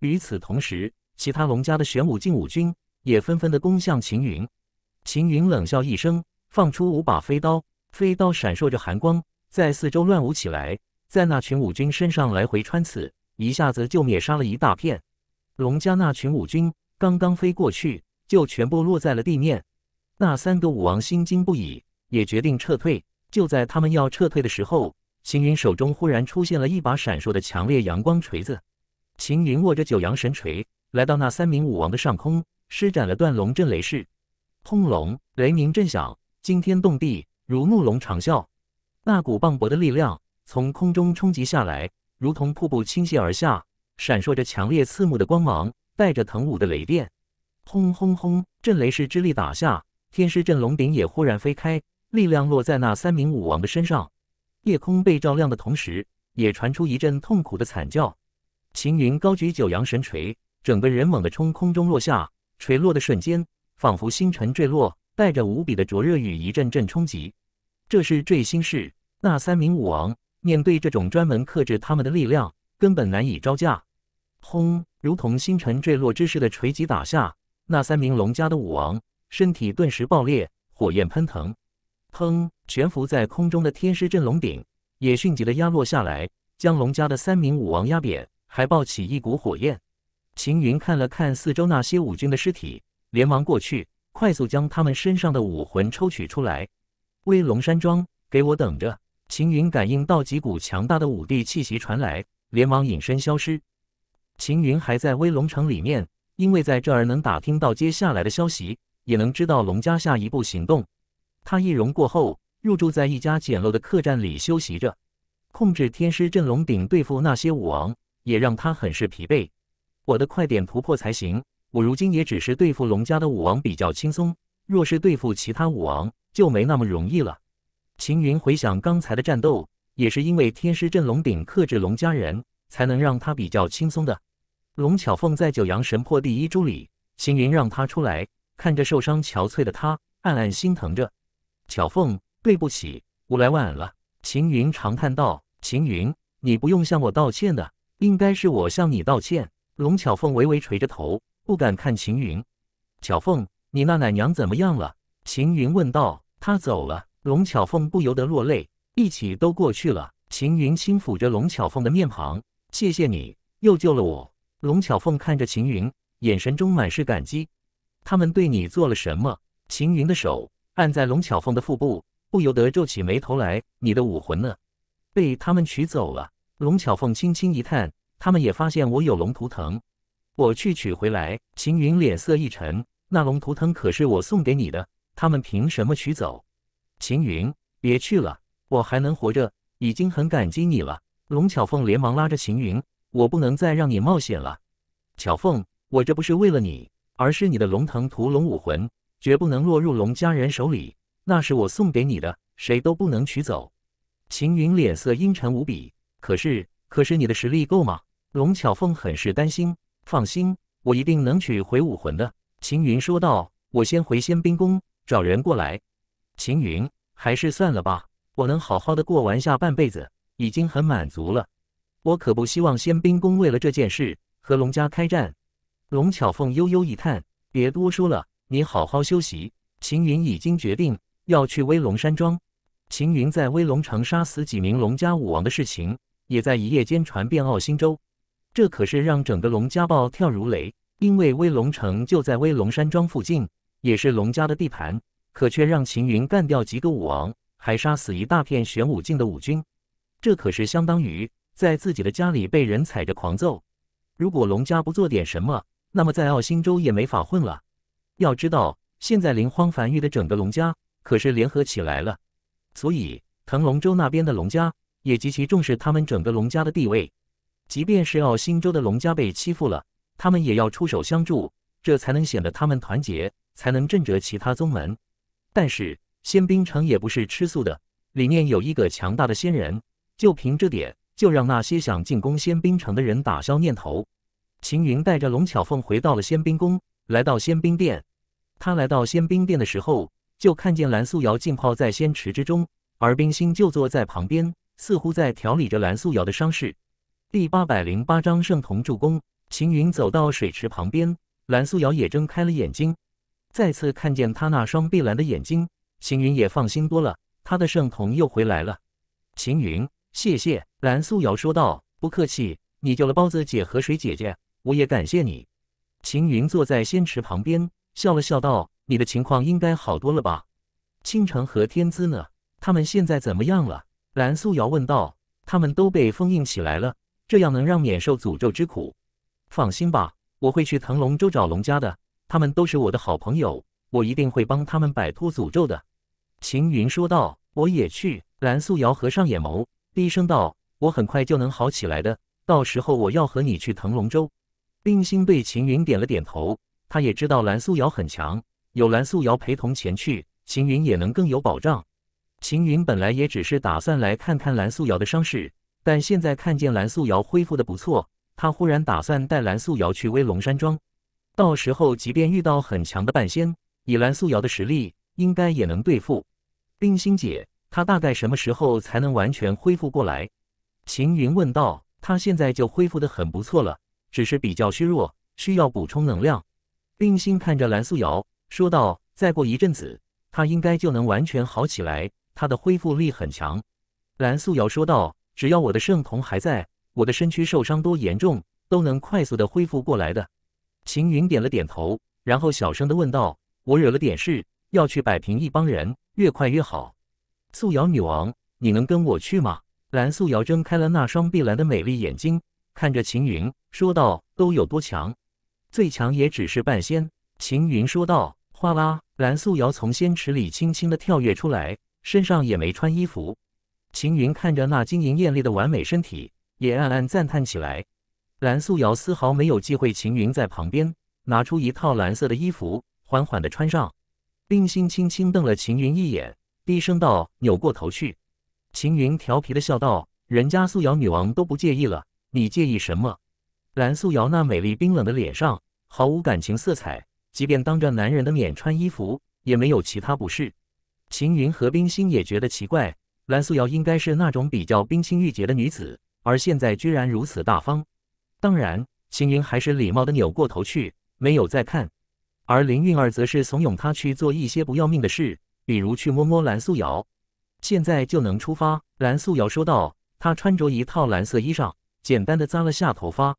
与此同时，其他龙家的玄武境武军也纷纷的攻向秦云。秦云冷笑一声，放出五把飞刀，飞刀闪烁着寒光，在四周乱舞起来，在那群武军身上来回穿刺，一下子就灭杀了一大片。龙家那群武军刚刚飞过去，就全部落在了地面。那三个武王心惊不已，也决定撤退。就在他们要撤退的时候，秦云手中忽然出现了一把闪烁的强烈阳光锤子。秦云握着九阳神锤，来到那三名武王的上空，施展了断龙震雷式。轰隆，雷鸣震响，惊天动地，如怒龙长啸。那股磅礴的力量从空中冲击下来，如同瀑布倾泻而下，闪烁着强烈刺目的光芒，带着腾舞的雷电。轰轰轰！震雷式之力打下，天师阵龙鼎也忽然飞开。力量落在那三名武王的身上，夜空被照亮的同时，也传出一阵痛苦的惨叫。秦云高举九阳神锤，整个人猛地冲空中落下。垂落的瞬间，仿佛星辰坠落，带着无比的灼热与一阵阵冲击。这是坠星式。那三名武王面对这种专门克制他们的力量，根本难以招架。轰！如同星辰坠落之势的锤击打下，那三名龙家的武王身体顿时爆裂，火焰喷腾。砰！悬浮在空中的天师镇龙鼎也迅疾的压落下来，将龙家的三名武王压扁，还爆起一股火焰。秦云看了看四周那些武军的尸体，连忙过去，快速将他们身上的武魂抽取出来。威龙山庄，给我等着！秦云感应到几股强大的武帝气息传来，连忙隐身消失。秦云还在威龙城里面，因为在这儿能打听到接下来的消息，也能知道龙家下一步行动。他易容过后，入住在一家简陋的客栈里休息着，控制天师镇龙鼎对付那些武王，也让他很是疲惫。我得快点突破才行。我如今也只是对付龙家的武王比较轻松，若是对付其他武王，就没那么容易了。秦云回想刚才的战斗，也是因为天师镇龙鼎克制龙家人，才能让他比较轻松的。龙巧凤在九阳神魄第一株里，秦云让她出来，看着受伤憔悴的她，暗暗心疼着。巧凤，对不起，我来晚了。秦云长叹道：“秦云，你不用向我道歉的，应该是我向你道歉。”龙巧凤微微垂着头，不敢看秦云。巧凤，你那奶娘怎么样了？秦云问道。她走了。龙巧凤不由得落泪。一起都过去了。秦云轻抚着龙巧凤的面庞：“谢谢你，又救了我。”龙巧凤看着秦云，眼神中满是感激。他们对你做了什么？秦云的手。按在龙巧凤的腹部，不由得皱起眉头来。你的武魂呢？被他们取走了。龙巧凤轻轻一叹，他们也发现我有龙图腾，我去取回来。秦云脸色一沉，那龙图腾可是我送给你的，他们凭什么取走？秦云，别去了，我还能活着，已经很感激你了。龙巧凤连忙拉着秦云，我不能再让你冒险了。巧凤，我这不是为了你，而是你的龙腾图龙武魂。绝不能落入龙家人手里，那是我送给你的，谁都不能取走。秦云脸色阴沉无比。可是，可是你的实力够吗？龙巧凤很是担心。放心，我一定能取回武魂的。秦云说道：“我先回仙兵宫，找人过来。”秦云，还是算了吧，我能好好的过完下半辈子，已经很满足了。我可不希望仙兵宫为了这件事和龙家开战。龙巧凤悠悠一叹：“别多说了。”你好好休息。秦云已经决定要去威龙山庄。秦云在威龙城杀死几名龙家武王的事情，也在一夜间传遍奥星州。这可是让整个龙家暴跳如雷，因为威龙城就在威龙山庄附近，也是龙家的地盘，可却让秦云干掉几个武王，还杀死一大片玄武境的武军。这可是相当于在自己的家里被人踩着狂揍。如果龙家不做点什么，那么在奥星州也没法混了。要知道，现在林荒繁育的整个龙家可是联合起来了，所以腾龙州那边的龙家也极其重视他们整个龙家的地位。即便是奥星州的龙家被欺负了，他们也要出手相助，这才能显得他们团结，才能震慑其他宗门。但是仙冰城也不是吃素的，里面有一个强大的仙人，就凭这点，就让那些想进攻仙冰城的人打消念头。秦云带着龙巧凤回到了仙冰宫。来到仙兵殿，他来到仙兵殿的时候，就看见蓝素瑶浸泡在仙池之中，而冰心就坐在旁边，似乎在调理着蓝素瑶的伤势。第八百零八章圣童助攻。秦云走到水池旁边，蓝素瑶也睁开了眼睛，再次看见他那双碧蓝的眼睛，秦云也放心多了，他的圣童又回来了。秦云，谢谢。蓝素瑶说道：“不客气，你救了包子姐和水姐姐，我也感谢你。”秦云坐在仙池旁边，笑了笑道：“你的情况应该好多了吧？”“倾城和天资呢？他们现在怎么样了？”蓝素瑶问道。“他们都被封印起来了，这样能让免受诅咒之苦。”“放心吧，我会去腾龙州找龙家的，他们都是我的好朋友，我一定会帮他们摆脱诅咒的。”秦云说道。“我也去。”蓝素瑶合上眼眸，低声道：“我很快就能好起来的，到时候我要和你去腾龙州。”冰心对秦云点了点头，他也知道蓝素瑶很强，有蓝素瑶陪同前去，秦云也能更有保障。秦云本来也只是打算来看看蓝素瑶的伤势，但现在看见蓝素瑶恢复的不错，他忽然打算带蓝素瑶去威龙山庄。到时候即便遇到很强的半仙，以蓝素瑶的实力，应该也能对付。冰心姐，她大概什么时候才能完全恢复过来？秦云问道。她现在就恢复的很不错了。只是比较虚弱，需要补充能量。冰心看着蓝素瑶说道：“再过一阵子，她应该就能完全好起来。她的恢复力很强。”蓝素瑶说道：“只要我的圣瞳还在，我的身躯受伤多严重，都能快速的恢复过来的。”秦云点了点头，然后小声的问道：“我惹了点事，要去摆平一帮人，越快越好。素瑶女王，你能跟我去吗？”蓝素瑶睁开了那双碧蓝的美丽眼睛。看着秦云说道：“都有多强？最强也只是半仙。”秦云说道。哗啦，蓝素瑶从仙池里轻轻的跳跃出来，身上也没穿衣服。秦云看着那晶莹艳丽的完美身体，也暗暗赞叹起来。蓝素瑶丝毫没有忌讳秦云在旁边，拿出一套蓝色的衣服，缓缓的穿上。冰心轻轻瞪了秦云一眼，低声道：“扭过头去。”秦云调皮的笑道：“人家素瑶女王都不介意了。”你介意什么？蓝素瑶那美丽冰冷的脸上毫无感情色彩，即便当着男人的面穿衣服，也没有其他不适。秦云和冰心也觉得奇怪，蓝素瑶应该是那种比较冰清玉洁的女子，而现在居然如此大方。当然，秦云还是礼貌的扭过头去，没有再看。而林韵儿则是怂恿他去做一些不要命的事，比如去摸摸蓝素瑶。现在就能出发，蓝素瑶说道。她穿着一套蓝色衣裳。简单的扎了下头发，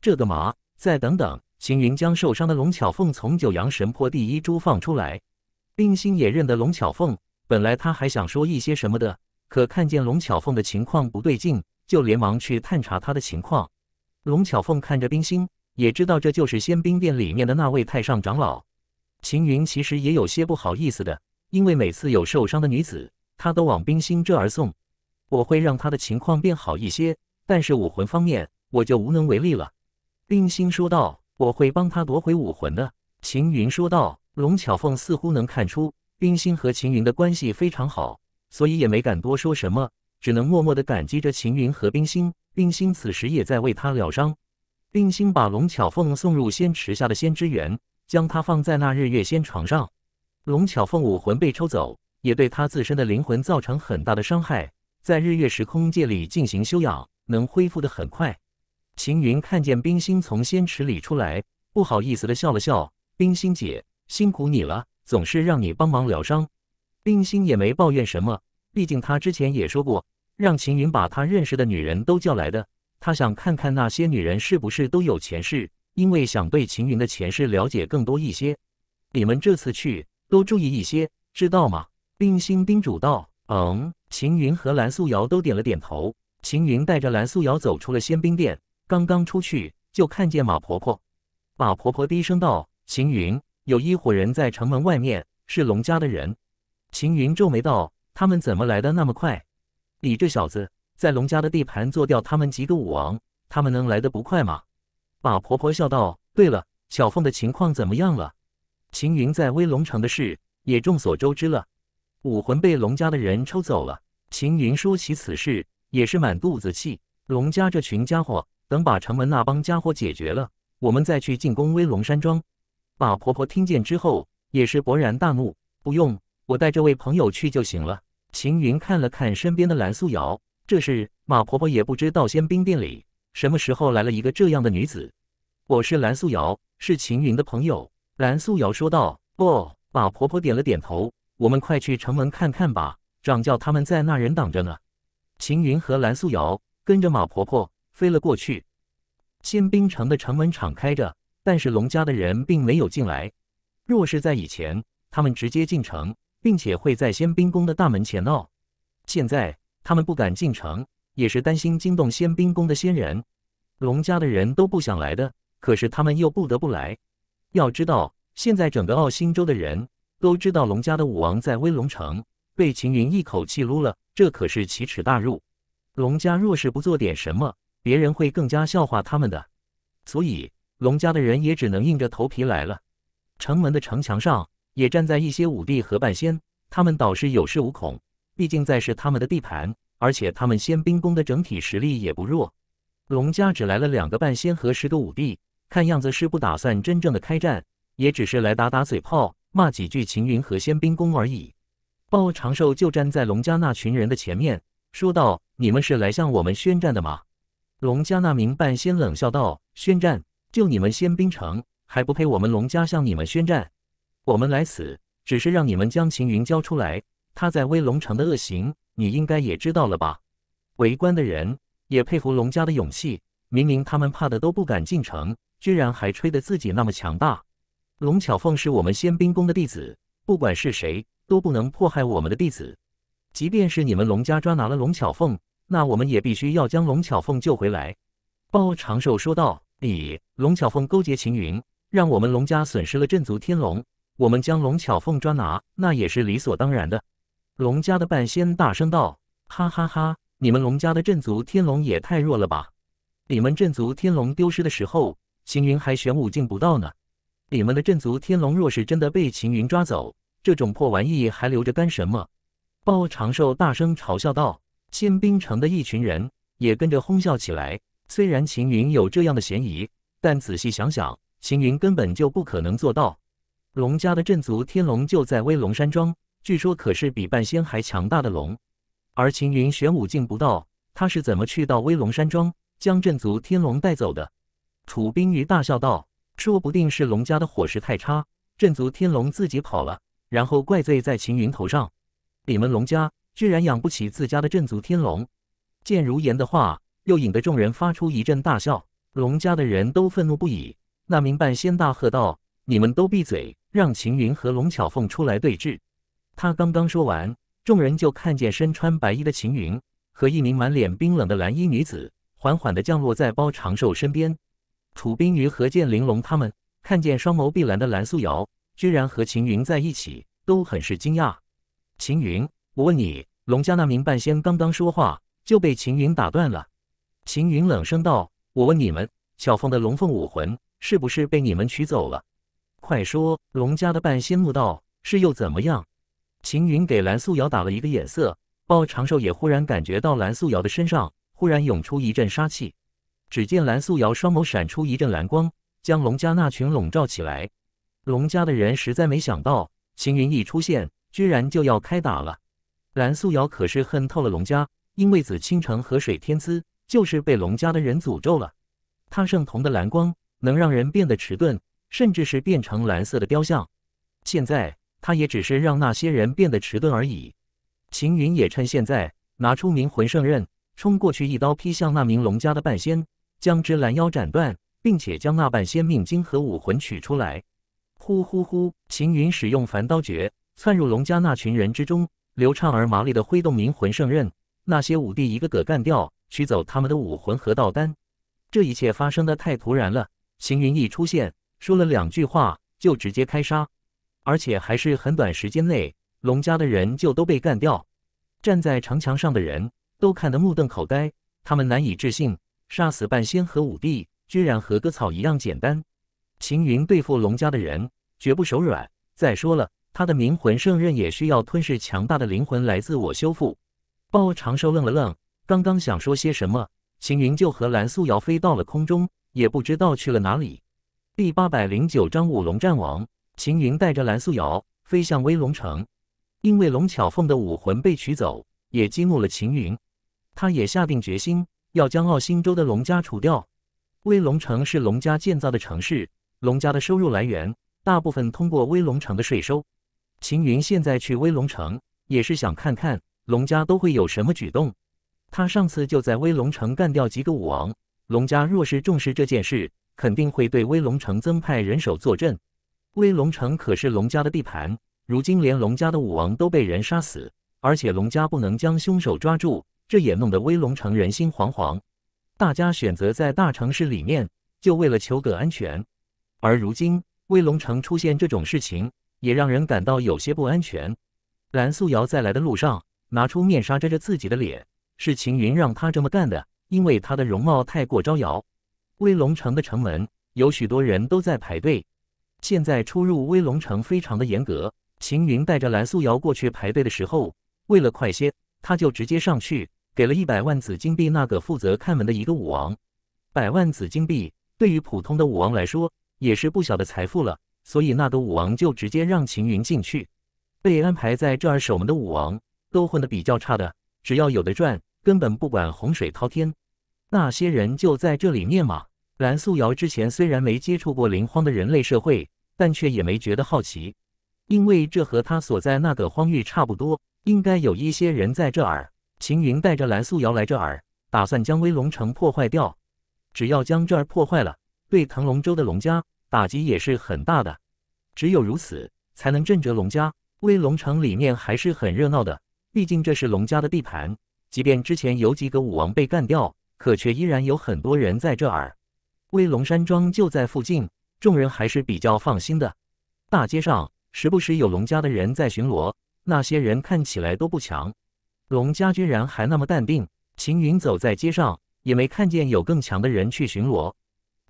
这个嘛，再等等。秦云将受伤的龙巧凤从九阳神魄第一珠放出来，冰心也认得龙巧凤。本来他还想说一些什么的，可看见龙巧凤的情况不对劲，就连忙去探查她的情况。龙巧凤看着冰心，也知道这就是仙兵殿里面的那位太上长老。秦云其实也有些不好意思的，因为每次有受伤的女子，他都往冰心这儿送。我会让她的情况变好一些。但是武魂方面，我就无能为力了。”冰心说道，“我会帮他夺回武魂的。”秦云说道。龙巧凤似乎能看出冰心和秦云的关系非常好，所以也没敢多说什么，只能默默的感激着秦云和冰心。冰心此时也在为他疗伤。冰心把龙巧凤送入仙池下的仙之园，将她放在那日月仙床上。龙巧凤武魂被抽走，也对她自身的灵魂造成很大的伤害，在日月时空界里进行修养。能恢复的很快。秦云看见冰心从仙池里出来，不好意思的笑了笑：“冰心姐，辛苦你了，总是让你帮忙疗伤。”冰心也没抱怨什么，毕竟她之前也说过，让秦云把她认识的女人都叫来的，她想看看那些女人是不是都有前世，因为想对秦云的前世了解更多一些。你们这次去，多注意一些，知道吗？”冰心叮嘱道。“嗯。”秦云和蓝素瑶都点了点头。秦云带着蓝素瑶走出了仙兵殿，刚刚出去就看见马婆婆。马婆婆低声道：“秦云，有一伙人在城门外面，是龙家的人。”秦云皱眉道：“他们怎么来的那么快？你这小子在龙家的地盘做掉他们几个武王，他们能来的不快吗？”马婆婆笑道：“对了，小凤的情况怎么样了？”秦云在威龙城的事也众所周知了，武魂被龙家的人抽走了。秦云说起此事。也是满肚子气，龙家这群家伙，等把城门那帮家伙解决了，我们再去进攻威龙山庄。马婆婆听见之后，也是勃然大怒。不用，我带这位朋友去就行了。秦云看了看身边的蓝素瑶，这是马婆婆也不知道仙兵殿里什么时候来了一个这样的女子。我是蓝素瑶，是秦云的朋友。蓝素瑶说道。哦，马婆婆点了点头。我们快去城门看看吧，掌教他们在那人挡着呢。秦云和蓝素瑶跟着马婆婆飞了过去。仙兵城的城门敞开着，但是龙家的人并没有进来。若是在以前，他们直接进城，并且会在仙兵宫的大门前闹。现在他们不敢进城，也是担心惊动仙兵宫的仙人。龙家的人都不想来的，可是他们又不得不来。要知道，现在整个傲星州的人都知道龙家的武王在威龙城。被秦云一口气撸了，这可是奇耻大辱。龙家若是不做点什么，别人会更加笑话他们的。所以龙家的人也只能硬着头皮来了。城门的城墙上也站在一些武帝和半仙，他们倒是有恃无恐，毕竟再是他们的地盘，而且他们仙兵宫的整体实力也不弱。龙家只来了两个半仙和十个武帝，看样子是不打算真正的开战，也只是来打打嘴炮，骂几句秦云和仙兵宫而已。鲍长寿就站在龙家那群人的前面，说道：“你们是来向我们宣战的吗？”龙家那名半仙冷笑道：“宣战？就你们仙兵城，还不配我们龙家向你们宣战？我们来此，只是让你们将秦云交出来。他在威龙城的恶行，你应该也知道了吧？”围观的人也佩服龙家的勇气，明明他们怕的都不敢进城，居然还吹得自己那么强大。龙巧凤是我们仙兵宫的弟子，不管是谁。都不能迫害我们的弟子，即便是你们龙家抓拿了龙巧凤，那我们也必须要将龙巧凤救回来。包长寿说道：“李龙巧凤勾结秦云，让我们龙家损失了镇族天龙，我们将龙巧凤抓拿，那也是理所当然的。”龙家的半仙大声道：“哈哈哈！你们龙家的镇族天龙也太弱了吧！你们镇族天龙丢失的时候，秦云还玄武境不到呢。你们的镇族天龙若是真的被秦云抓走，”这种破玩意还留着干什么？包长寿大声嘲笑道。新兵城的一群人也跟着哄笑起来。虽然秦云有这样的嫌疑，但仔细想想，秦云根本就不可能做到。龙家的镇族天龙就在威龙山庄，据说可是比半仙还强大的龙。而秦云玄武境不到，他是怎么去到威龙山庄，将镇族天龙带走的？楚冰鱼大笑道：“说不定是龙家的伙食太差，镇族天龙自己跑了。”然后怪罪在秦云头上，你们龙家居然养不起自家的镇族天龙。见如言的话，又引得众人发出一阵大笑。龙家的人都愤怒不已。那名半仙大喝道：“你们都闭嘴，让秦云和龙巧凤出来对质。”他刚刚说完，众人就看见身穿白衣的秦云和一名满脸冰冷的蓝衣女子缓缓地降落在包长寿身边。楚冰瑜和剑玲珑他们看见双眸碧蓝的蓝素瑶。居然和秦云在一起，都很是惊讶。秦云，我问你，龙家那名半仙刚刚说话就被秦云打断了。秦云冷声道：“我问你们，小凤的龙凤武魂是不是被你们取走了？快说！”龙家的半仙怒道：“是又怎么样？”秦云给蓝素瑶打了一个眼色，包长寿也忽然感觉到蓝素瑶的身上忽然涌出一阵杀气。只见蓝素瑶双眸闪出一阵蓝光，将龙家那群笼罩起来。龙家的人实在没想到，秦云一出现，居然就要开打了。蓝素瑶可是恨透了龙家，因为紫青城和水天资就是被龙家的人诅咒了。他圣瞳的蓝光能让人变得迟钝，甚至是变成蓝色的雕像。现在他也只是让那些人变得迟钝而已。秦云也趁现在拿出冥魂圣刃，冲过去一刀劈向那名龙家的半仙，将之拦腰斩断，并且将那半仙命晶和武魂取出来。呼呼呼！秦云使用凡刀诀，窜入龙家那群人之中，流畅而麻利的挥动冥魂圣刃，那些武帝一个个干掉，取走他们的武魂和道丹。这一切发生的太突然了，秦云一出现，说了两句话，就直接开杀，而且还是很短时间内，龙家的人就都被干掉。站在城墙上的人，都看得目瞪口呆，他们难以置信，杀死半仙和武帝，居然和割草一样简单。秦云对付龙家的人绝不手软。再说了，他的冥魂圣刃也需要吞噬强大的灵魂来自我修复。鲍长寿愣了愣，刚刚想说些什么，秦云就和蓝素瑶飞到了空中，也不知道去了哪里。第八百零九章五龙战王。秦云带着蓝素瑶飞向威龙城，因为龙巧凤的武魂被取走，也激怒了秦云。他也下定决心要将傲星洲的龙家除掉。威龙城是龙家建造的城市。龙家的收入来源大部分通过威龙城的税收。秦云现在去威龙城，也是想看看龙家都会有什么举动。他上次就在威龙城干掉几个武王，龙家若是重视这件事，肯定会对威龙城增派人手坐镇。威龙城可是龙家的地盘，如今连龙家的武王都被人杀死，而且龙家不能将凶手抓住，这也弄得威龙城人心惶惶。大家选择在大城市里面，就为了求个安全。而如今，威龙城出现这种事情，也让人感到有些不安全。蓝素瑶在来的路上拿出面纱遮着自己的脸，是秦云让他这么干的，因为她的容貌太过招摇。威龙城的城门有许多人都在排队，现在出入威龙城非常的严格。秦云带着蓝素瑶过去排队的时候，为了快些，他就直接上去给了一百万紫金币，那个负责看门的一个武王。百万紫金币对于普通的武王来说，也是不小的财富了，所以那个武王就直接让秦云进去。被安排在这儿守门的武王都混得比较差的，只要有的赚，根本不管洪水滔天。那些人就在这里面嘛。蓝素瑶之前虽然没接触过林荒的人类社会，但却也没觉得好奇，因为这和他所在那个荒域差不多，应该有一些人在这儿。秦云带着蓝素瑶来这儿，打算将威龙城破坏掉。只要将这儿破坏了。对腾龙州的龙家打击也是很大的，只有如此才能震慑龙家。威龙城里面还是很热闹的，毕竟这是龙家的地盘。即便之前有几个武王被干掉，可却依然有很多人在这儿。威龙山庄就在附近，众人还是比较放心的。大街上时不时有龙家的人在巡逻，那些人看起来都不强，龙家居然还那么淡定。秦云走在街上，也没看见有更强的人去巡逻。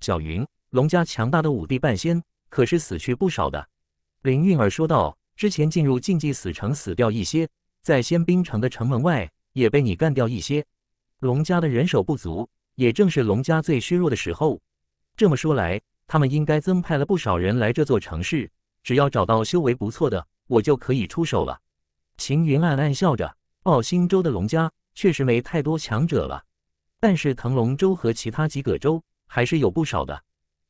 小云，龙家强大的五帝半仙可是死去不少的。林韵儿说道：“之前进入禁忌死城死掉一些，在仙兵城的城门外也被你干掉一些。龙家的人手不足，也正是龙家最虚弱的时候。这么说来，他们应该增派了不少人来这座城市。只要找到修为不错的，我就可以出手了。”秦云暗暗笑着：“傲星州的龙家确实没太多强者了，但是腾龙州和其他几个州……”还是有不少的。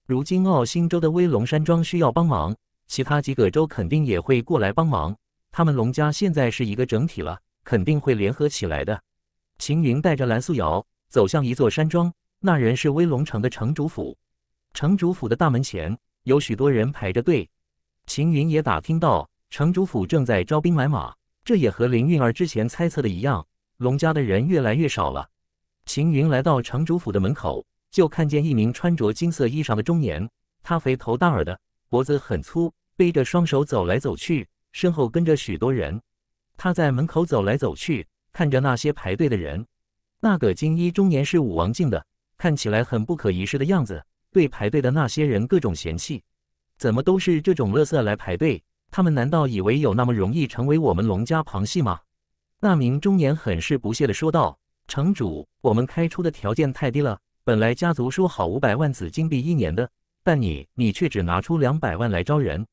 如今奥新州的威龙山庄需要帮忙，其他几个州肯定也会过来帮忙。他们龙家现在是一个整体了，肯定会联合起来的。秦云带着蓝素瑶走向一座山庄，那人是威龙城的城主府。城主府的大门前有许多人排着队。秦云也打听到，城主府正在招兵买马，这也和林韵儿之前猜测的一样，龙家的人越来越少了。秦云来到城主府的门口。就看见一名穿着金色衣裳的中年，他肥头大耳的，脖子很粗，背着双手走来走去，身后跟着许多人。他在门口走来走去，看着那些排队的人。那个金衣中年是武王境的，看起来很不可一世的样子，对排队的那些人各种嫌弃。怎么都是这种垃圾来排队？他们难道以为有那么容易成为我们龙家旁系吗？那名中年很是不屑的说道：“城主，我们开出的条件太低了。”本来家族说好五百万紫金币一年的，但你你却只拿出两百万来招人。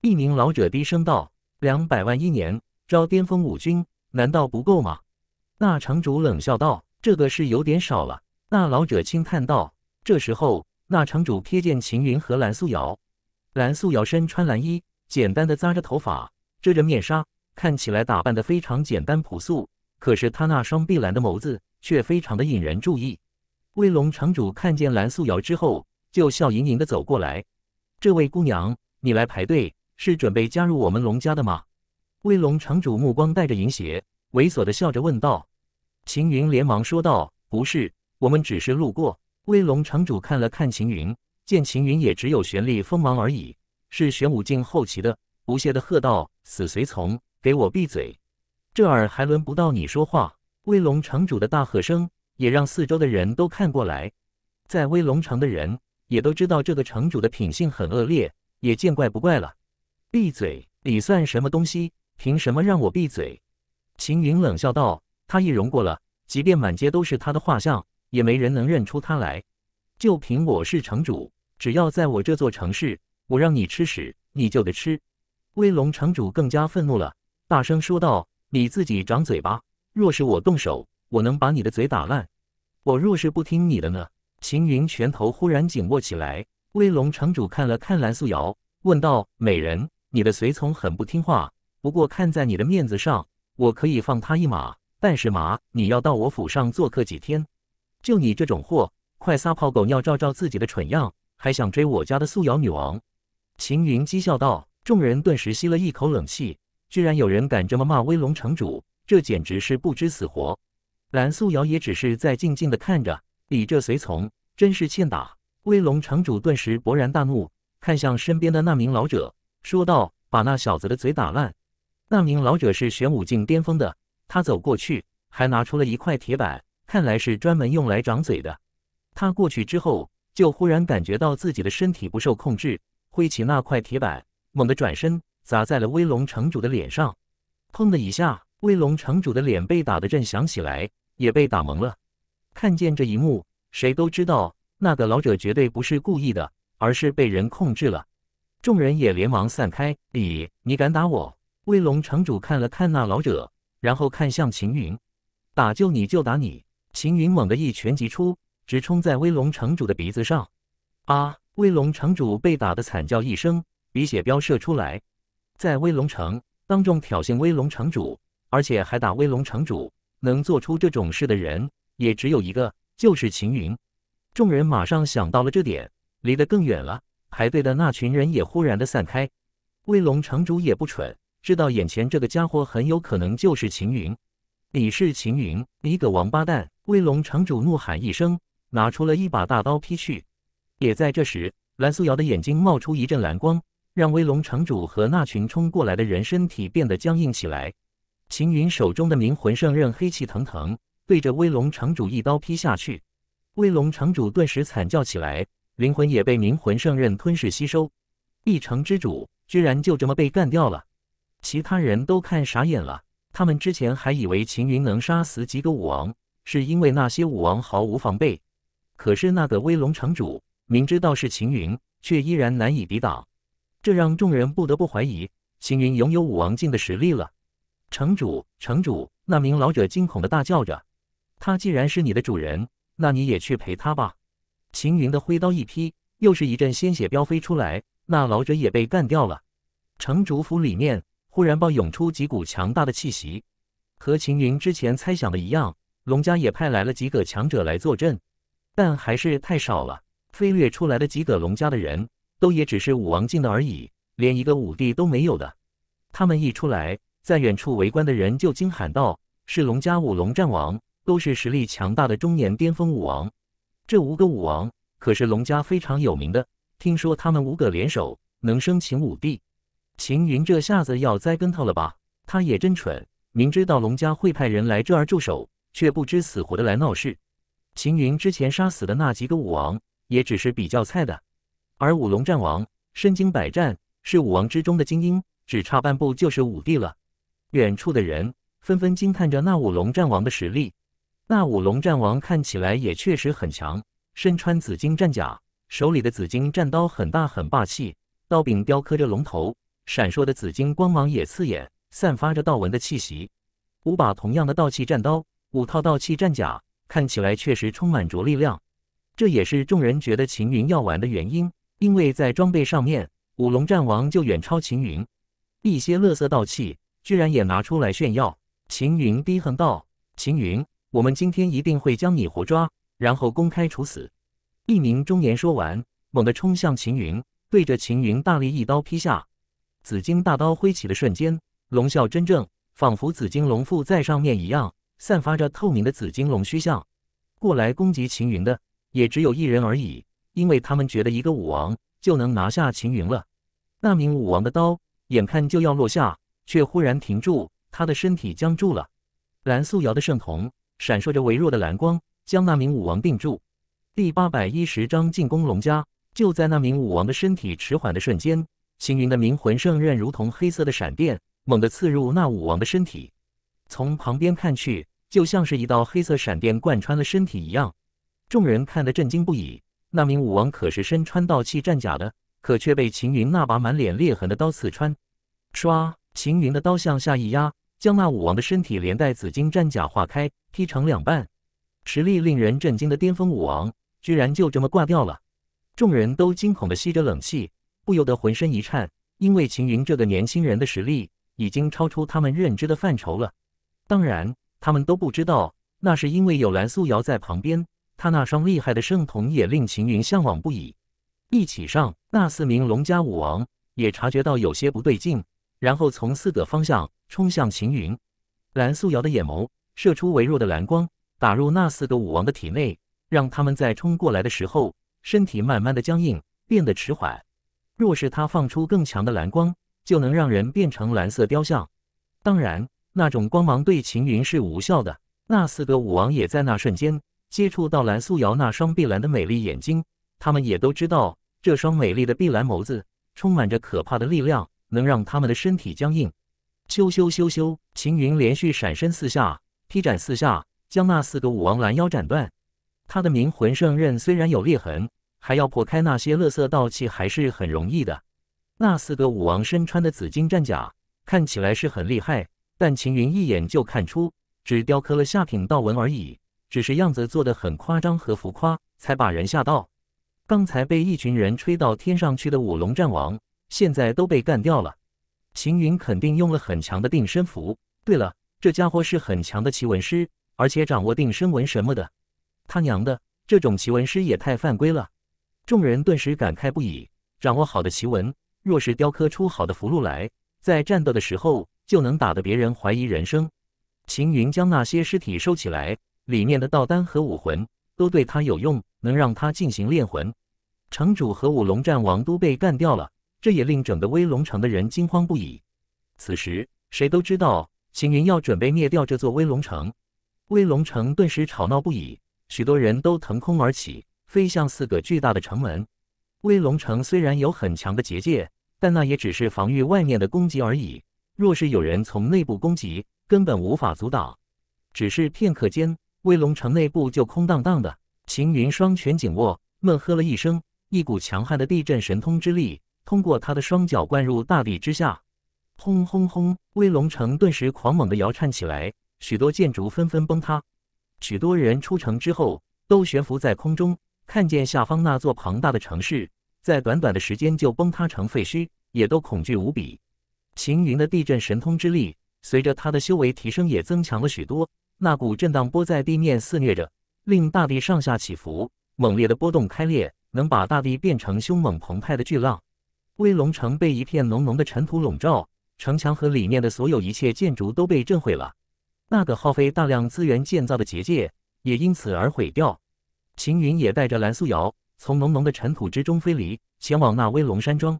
一名老者低声道：“两百万一年招巅峰武君，难道不够吗？”那城主冷笑道：“这个是有点少了。”那老者轻叹道：“这时候，那城主瞥见秦云和蓝素瑶。蓝素瑶身穿蓝衣，简单的扎着头发，遮着面纱，看起来打扮的非常简单朴素。可是她那双碧蓝的眸子却非常的引人注意。”威龙城主看见蓝素瑶之后，就笑盈盈的走过来。这位姑娘，你来排队是准备加入我们龙家的吗？威龙城主目光带着淫邪、猥琐的笑着问道。秦云连忙说道：“不是，我们只是路过。”威龙城主看了看秦云，见秦云也只有玄力锋芒而已，是玄武境后期的，不屑的喝道：“死随从，给我闭嘴！这儿还轮不到你说话！”威龙城主的大喝声。也让四周的人都看过来，在威龙城的人也都知道这个城主的品性很恶劣，也见怪不怪了。闭嘴！你算什么东西？凭什么让我闭嘴？秦云冷笑道：“他易容过了，即便满街都是他的画像，也没人能认出他来。就凭我是城主，只要在我这座城市，我让你吃屎，你就得吃。”威龙城主更加愤怒了，大声说道：“你自己长嘴巴！若是我动手……”我能把你的嘴打烂，我若是不听你的呢？秦云拳头忽然紧握起来。威龙城主看了看蓝素瑶，问道：“美人，你的随从很不听话，不过看在你的面子上，我可以放他一马。但是马，你要到我府上做客几天？就你这种货，快撒泡狗尿照照自己的蠢样，还想追我家的素瑶女王？”秦云讥笑道。众人顿时吸了一口冷气，居然有人敢这么骂威龙城主，这简直是不知死活！蓝素瑶也只是在静静地看着，你这随从真是欠打！威龙城主顿时勃然大怒，看向身边的那名老者，说道：“把那小子的嘴打烂！”那名老者是玄武境巅峰的，他走过去，还拿出了一块铁板，看来是专门用来掌嘴的。他过去之后，就忽然感觉到自己的身体不受控制，挥起那块铁板，猛地转身砸在了威龙城主的脸上，砰的一下，威龙城主的脸被打得震响起来。也被打蒙了，看见这一幕，谁都知道那个老者绝对不是故意的，而是被人控制了。众人也连忙散开。你你敢打我？威龙城主看了看那老者，然后看向秦云：“打就你就打你！”秦云猛地一拳击出，直冲在威龙城主的鼻子上。啊！威龙城主被打的惨叫一声，鼻血飙射出来。在威龙城当众挑衅威龙城主，而且还打威龙城主！能做出这种事的人也只有一个，就是秦云。众人马上想到了这点，离得更远了。排队的那群人也忽然的散开。威龙城主也不蠢，知道眼前这个家伙很有可能就是秦云。你是秦云，你个王八蛋！威龙城主怒喊一声，拿出了一把大刀劈去。也在这时，蓝素瑶的眼睛冒出一阵蓝光，让威龙城主和那群冲过来的人身体变得僵硬起来。秦云手中的冥魂圣刃黑气腾腾，对着威龙城主一刀劈下去，威龙城主顿时惨叫起来，灵魂也被冥魂圣刃吞噬吸收。一城之主居然就这么被干掉了，其他人都看傻眼了。他们之前还以为秦云能杀死几个武王，是因为那些武王毫无防备。可是那个威龙城主明知道是秦云，却依然难以抵挡，这让众人不得不怀疑秦云拥有武王境的实力了。城主，城主！那名老者惊恐的大叫着：“他既然是你的主人，那你也去陪他吧。”秦云的挥刀一劈，又是一阵鲜血飙飞出来，那老者也被干掉了。城主府里面忽然暴涌出几股强大的气息，和秦云之前猜想的一样，龙家也派来了几个强者来坐镇，但还是太少了。飞掠出来的几个龙家的人都也只是武王境的而已，连一个武帝都没有的。他们一出来。在远处围观的人就惊喊道：“是龙家五龙战王，都是实力强大的中年巅峰武王。这五个武王可是龙家非常有名的。听说他们五个联手能生擒武帝，秦云这下子要栽跟头了吧？他也真蠢，明知道龙家会派人来这儿驻守，却不知死活的来闹事。秦云之前杀死的那几个武王也只是比较菜的，而五龙战王身经百战，是武王之中的精英，只差半步就是武帝了。”远处的人纷纷惊叹着那五龙战王的实力。那五龙战王看起来也确实很强，身穿紫金战甲，手里的紫金战刀很大很霸气，刀柄雕刻着龙头，闪烁的紫金光芒也刺眼，散发着道纹的气息。五把同样的道器战刀，五套道器战甲，看起来确实充满着力量。这也是众人觉得秦云要玩的原因，因为在装备上面，五龙战王就远超秦云一些。乐色道器。居然也拿出来炫耀！秦云低哼道：“秦云，我们今天一定会将你活抓，然后公开处死。”一名中年说完，猛地冲向秦云，对着秦云大力一刀劈下。紫金大刀挥起的瞬间，龙啸真正仿佛紫金龙附在上面一样，散发着透明的紫金龙须。像。过来攻击秦云的也只有一人而已，因为他们觉得一个武王就能拿下秦云了。那名武王的刀眼看就要落下。却忽然停住，他的身体僵住了。蓝素瑶的圣瞳闪烁着微弱的蓝光，将那名武王定住。第八百一十章进攻龙家。就在那名武王的身体迟缓的瞬间，秦云的冥魂圣刃如同黑色的闪电，猛地刺入那武王的身体。从旁边看去，就像是一道黑色闪电贯穿了身体一样。众人看得震惊不已。那名武王可是身穿道器战甲的，可却被秦云那把满脸裂痕的刀刺穿。唰！秦云的刀向下一压，将那武王的身体连带紫金战甲化开，劈成两半。实力令人震惊的巅峰武王，居然就这么挂掉了。众人都惊恐的吸着冷气，不由得浑身一颤，因为秦云这个年轻人的实力已经超出他们认知的范畴了。当然，他们都不知道，那是因为有蓝素瑶在旁边，她那双厉害的圣瞳也令秦云向往不已。一起上！那四名龙家武王也察觉到有些不对劲。然后从四个方向冲向秦云，蓝素瑶的眼眸射出微弱的蓝光，打入那四个武王的体内，让他们在冲过来的时候，身体慢慢的僵硬，变得迟缓。若是他放出更强的蓝光，就能让人变成蓝色雕像。当然，那种光芒对秦云是无效的。那四个武王也在那瞬间接触到蓝素瑶那双碧蓝的美丽眼睛，他们也都知道这双美丽的碧蓝眸子充满着可怕的力量。能让他们的身体僵硬，咻咻咻咻！秦云连续闪身四下，劈斩四下，将那四个武王拦腰斩断。他的冥魂圣刃虽然有裂痕，还要破开那些垃圾道器还是很容易的。那四个武王身穿的紫金战甲看起来是很厉害，但秦云一眼就看出，只雕刻了下品道纹而已，只是样子做得很夸张和浮夸，才把人吓到。刚才被一群人吹到天上去的五龙战王。现在都被干掉了，秦云肯定用了很强的定身符。对了，这家伙是很强的奇文师，而且掌握定身纹什么的。他娘的，这种奇文师也太犯规了！众人顿时感慨不已。掌握好的奇文，若是雕刻出好的符箓来，在战斗的时候就能打得别人怀疑人生。秦云将那些尸体收起来，里面的道丹和武魂都对他有用，能让他进行炼魂。城主和五龙战王都被干掉了。这也令整个威龙城的人惊慌不已。此时，谁都知道秦云要准备灭掉这座威龙城，威龙城顿时吵闹不已，许多人都腾空而起，飞向四个巨大的城门。威龙城虽然有很强的结界，但那也只是防御外面的攻击而已。若是有人从内部攻击，根本无法阻挡。只是片刻间，威龙城内部就空荡荡的。秦云双拳紧握，闷喝了一声，一股强悍的地震神通之力。通过他的双脚灌入大地之下，轰轰轰！威龙城顿时狂猛地摇颤起来，许多建筑纷纷崩塌。许多人出城之后，都悬浮在空中，看见下方那座庞大的城市在短短的时间就崩塌成废墟，也都恐惧无比。秦云的地震神通之力，随着他的修为提升也增强了许多。那股震荡波在地面肆虐着，令大地上下起伏，猛烈的波动开裂，能把大地变成凶猛澎湃的巨浪。威龙城被一片浓浓的尘土笼罩，城墙和里面的所有一切建筑都被震毁了。那个耗费大量资源建造的结界也因此而毁掉。秦云也带着蓝素瑶从浓浓的尘土之中飞离，前往那威龙山庄。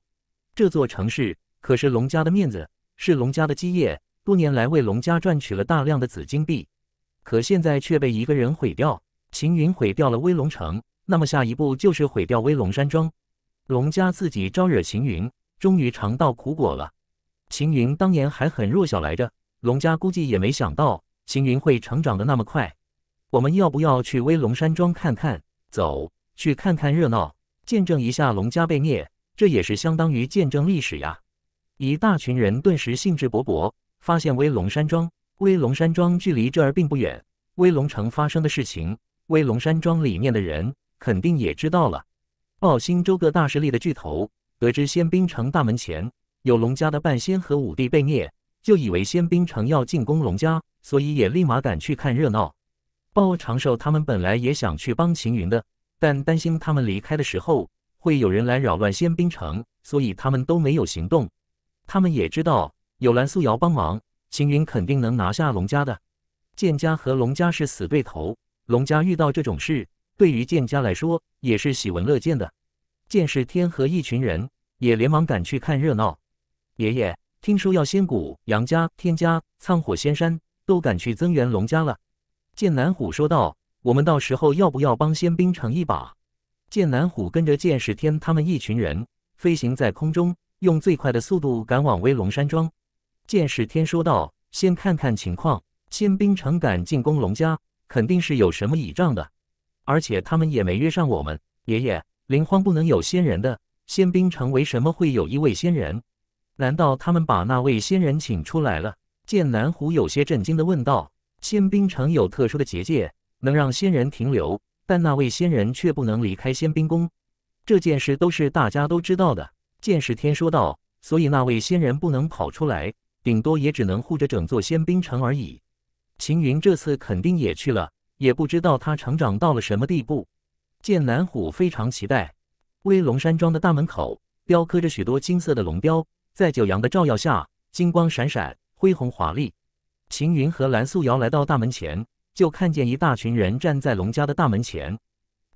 这座城市可是龙家的面子，是龙家的基业，多年来为龙家赚取了大量的紫金币，可现在却被一个人毁掉。秦云毁掉了威龙城，那么下一步就是毁掉威龙山庄。龙家自己招惹秦云，终于尝到苦果了。秦云当年还很弱小来着，龙家估计也没想到秦云会成长的那么快。我们要不要去威龙山庄看看？走去看看热闹，见证一下龙家被灭，这也是相当于见证历史呀！一大群人顿时兴致勃勃，发现威龙山庄。威龙山庄距离这儿并不远，威龙城发生的事情，威龙山庄里面的人肯定也知道了。抱新州各大势力的巨头得知仙兵城大门前有龙家的半仙和武帝被灭，就以为仙兵城要进攻龙家，所以也立马赶去看热闹。鲍长寿他们本来也想去帮秦云的，但担心他们离开的时候会有人来扰乱仙兵城，所以他们都没有行动。他们也知道有蓝素瑶帮忙，秦云肯定能拿下龙家的。剑家和龙家是死对头，龙家遇到这种事。对于剑家来说，也是喜闻乐见的。剑士天和一群人也连忙赶去看热闹。爷爷，听说要仙谷杨家、天家、苍火仙山都赶去增援龙家了。剑南虎说道：“我们到时候要不要帮仙兵城一把？”剑南虎跟着剑士天他们一群人飞行在空中，用最快的速度赶往威龙山庄。剑士天说道：“先看看情况，仙兵城敢进攻龙家，肯定是有什么倚仗的。”而且他们也没约上我们。爷爷，灵荒不能有仙人的仙兵城，为什么会有一位仙人？难道他们把那位仙人请出来了？剑南湖有些震惊的问道。仙兵城有特殊的结界，能让仙人停留，但那位仙人却不能离开仙兵宫。这件事都是大家都知道的。剑士天说道。所以那位仙人不能跑出来，顶多也只能护着整座仙兵城而已。秦云这次肯定也去了。也不知道他成长到了什么地步。剑南虎非常期待。威龙山庄的大门口雕刻着许多金色的龙雕，在九阳的照耀下，金光闪闪，恢宏华丽。秦云和蓝素瑶来到大门前，就看见一大群人站在龙家的大门前。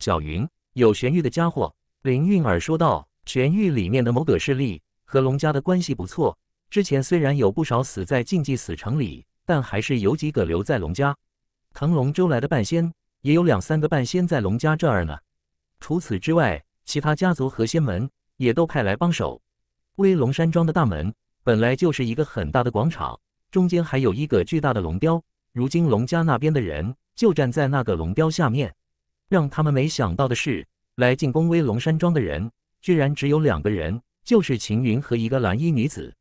小云，有玄玉的家伙，林韵儿说道：“玄玉里面的某个势力和龙家的关系不错，之前虽然有不少死在禁忌死城里，但还是有几个留在龙家。”腾龙州来的半仙也有两三个，半仙在龙家这儿呢。除此之外，其他家族和仙门也都派来帮手。威龙山庄的大门本来就是一个很大的广场，中间还有一个巨大的龙雕。如今龙家那边的人就站在那个龙雕下面。让他们没想到的是，来进攻威龙山庄的人居然只有两个人，就是秦云和一个蓝衣女子。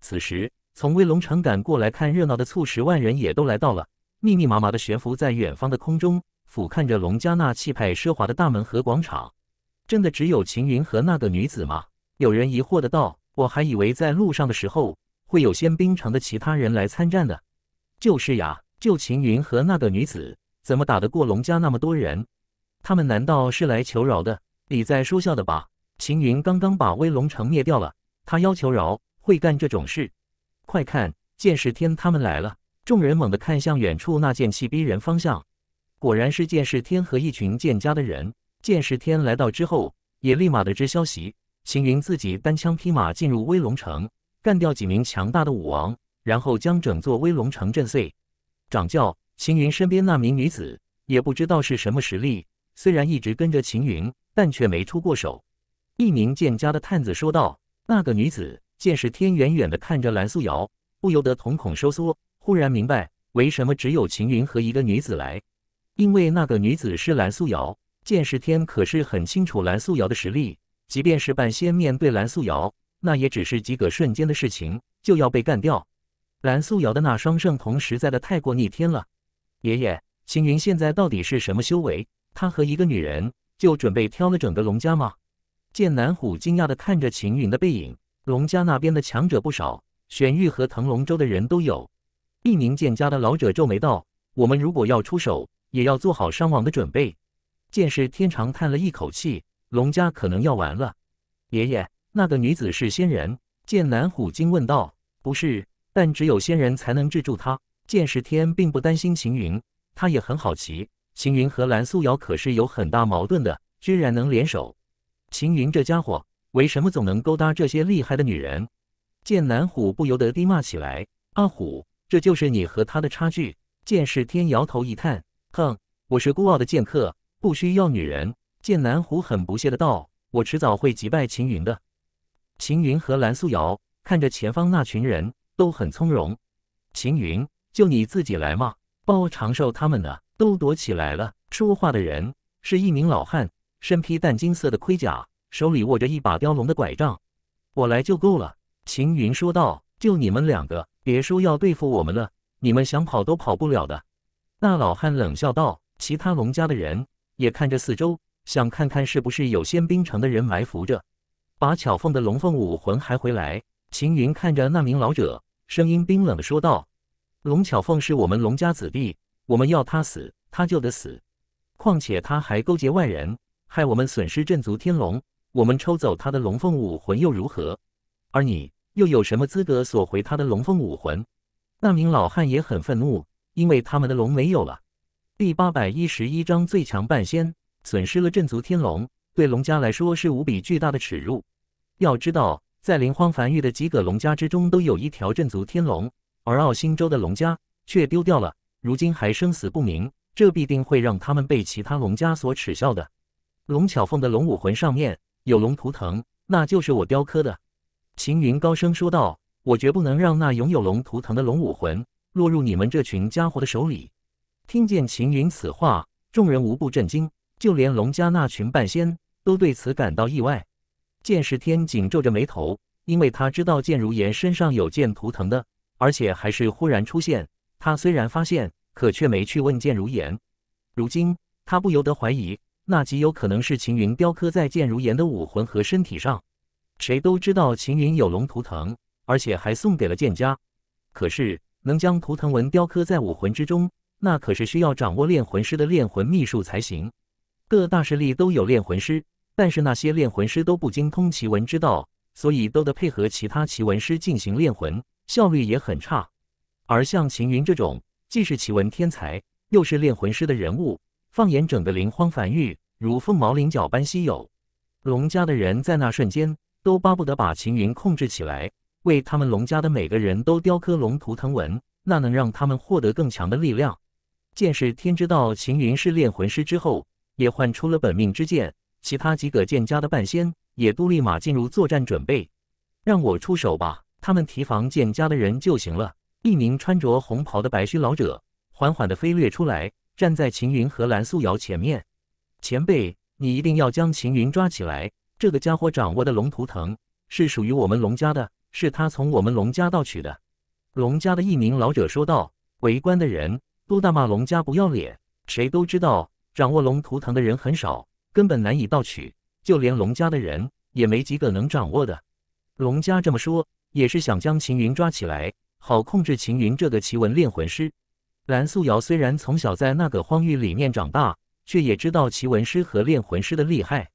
此时，从威龙城赶过来看热闹的数十万人也都来到了。密密麻麻的悬浮在远方的空中，俯瞰着龙家那气派奢华的大门和广场。真的只有秦云和那个女子吗？有人疑惑的道。我还以为在路上的时候会有仙兵城的其他人来参战呢。就是呀，就秦云和那个女子，怎么打得过龙家那么多人？他们难道是来求饶的？你在说笑的吧？秦云刚刚把威龙城灭掉了，他要求饶会干这种事？快看，剑士天他们来了。众人猛地看向远处那剑气逼人方向，果然是剑士天和一群剑家的人。剑士天来到之后，也立马得知消息：秦云自己单枪匹马进入威龙城，干掉几名强大的武王，然后将整座威龙城震碎。掌教秦云身边那名女子也不知道是什么实力，虽然一直跟着秦云，但却没出过手。一名剑家的探子说道：“那个女子。”剑士天远远地看着蓝素瑶，不由得瞳孔收缩。忽然明白为什么只有秦云和一个女子来，因为那个女子是蓝素瑶。剑士天可是很清楚蓝素瑶的实力，即便是半仙面对蓝素瑶，那也只是几个瞬间的事情就要被干掉。蓝素瑶的那双圣瞳实在的太过逆天了。爷爷，秦云现在到底是什么修为？他和一个女人就准备挑了整个龙家吗？剑南虎惊讶的看着秦云的背影，龙家那边的强者不少，玄玉和腾龙州的人都有。一名剑家的老者皱眉道：“我们如果要出手，也要做好伤亡的准备。”剑士天长叹了一口气：“龙家可能要完了。”爷爷，那个女子是仙人。”剑南虎惊问道：“不是，但只有仙人才能制住她。”剑士天并不担心秦云，他也很好奇，秦云和蓝素瑶可是有很大矛盾的，居然能联手。秦云这家伙为什么总能勾搭这些厉害的女人？剑南虎不由得低骂起来：“阿虎！”这就是你和他的差距。剑士天摇头一叹，哼，我是孤傲的剑客，不需要女人。剑南虎很不屑的道：“我迟早会击败秦云的。”秦云和蓝素瑶看着前方那群人都很从容。秦云，就你自己来吗？包长寿他们呢？都躲起来了。说话的人是一名老汉，身披淡金色的盔甲，手里握着一把雕龙的拐杖。我来就够了。秦云说道：“就你们两个。”别说要对付我们了，你们想跑都跑不了的。”那老汉冷笑道。其他龙家的人也看着四周，想看看是不是有仙兵城的人埋伏着。把巧凤的龙凤武魂还回来。”秦云看着那名老者，声音冰冷的说道：“龙巧凤是我们龙家子弟，我们要他死，他就得死。况且他还勾结外人，害我们损失镇族天龙。我们抽走他的龙凤武魂又如何？而你……又有什么资格索回他的龙凤武魂？那名老汉也很愤怒，因为他们的龙没有了。第八百一十一章最强半仙，损失了镇族天龙，对龙家来说是无比巨大的耻辱。要知道，在林荒繁育的几个龙家之中，都有一条镇族天龙，而奥星州的龙家却丢掉了，如今还生死不明，这必定会让他们被其他龙家所耻笑的。龙巧凤的龙武魂上面有龙图腾，那就是我雕刻的。秦云高声说道：“我绝不能让那拥有龙图腾的龙武魂落入你们这群家伙的手里。”听见秦云此话，众人无不震惊，就连龙家那群半仙都对此感到意外。剑十天紧皱着眉头，因为他知道剑如岩身上有剑图腾的，而且还是忽然出现。他虽然发现，可却没去问剑如岩。如今他不由得怀疑，那极有可能是秦云雕刻在剑如岩的武魂和身体上。谁都知道秦云有龙图腾，而且还送给了剑家。可是，能将图腾纹雕刻在武魂之中，那可是需要掌握炼魂师的炼魂秘术才行。各大势力都有炼魂师，但是那些炼魂师都不精通奇纹之道，所以都得配合其他奇纹师进行炼魂，效率也很差。而像秦云这种既是奇纹天才，又是炼魂师的人物，放眼整个灵荒繁育，如凤毛麟角般稀有。龙家的人在那瞬间。都巴不得把秦云控制起来，为他们龙家的每个人都雕刻龙图腾纹，那能让他们获得更强的力量。剑士天知道，秦云是炼魂师之后，也唤出了本命之剑。其他几个剑家的半仙也都立马进入作战准备。让我出手吧，他们提防剑家的人就行了。一名穿着红袍的白须老者缓缓地飞掠出来，站在秦云和蓝素瑶前面。前辈，你一定要将秦云抓起来。这个家伙掌握的龙图腾是属于我们龙家的，是他从我们龙家盗取的。龙家的一名老者说道：“围观的人都大骂龙家不要脸。谁都知道，掌握龙图腾的人很少，根本难以盗取，就连龙家的人也没几个能掌握的。龙家这么说，也是想将秦云抓起来，好控制秦云这个奇文炼魂师。”蓝素瑶虽然从小在那个荒域里面长大，却也知道奇文师和炼魂师的厉害。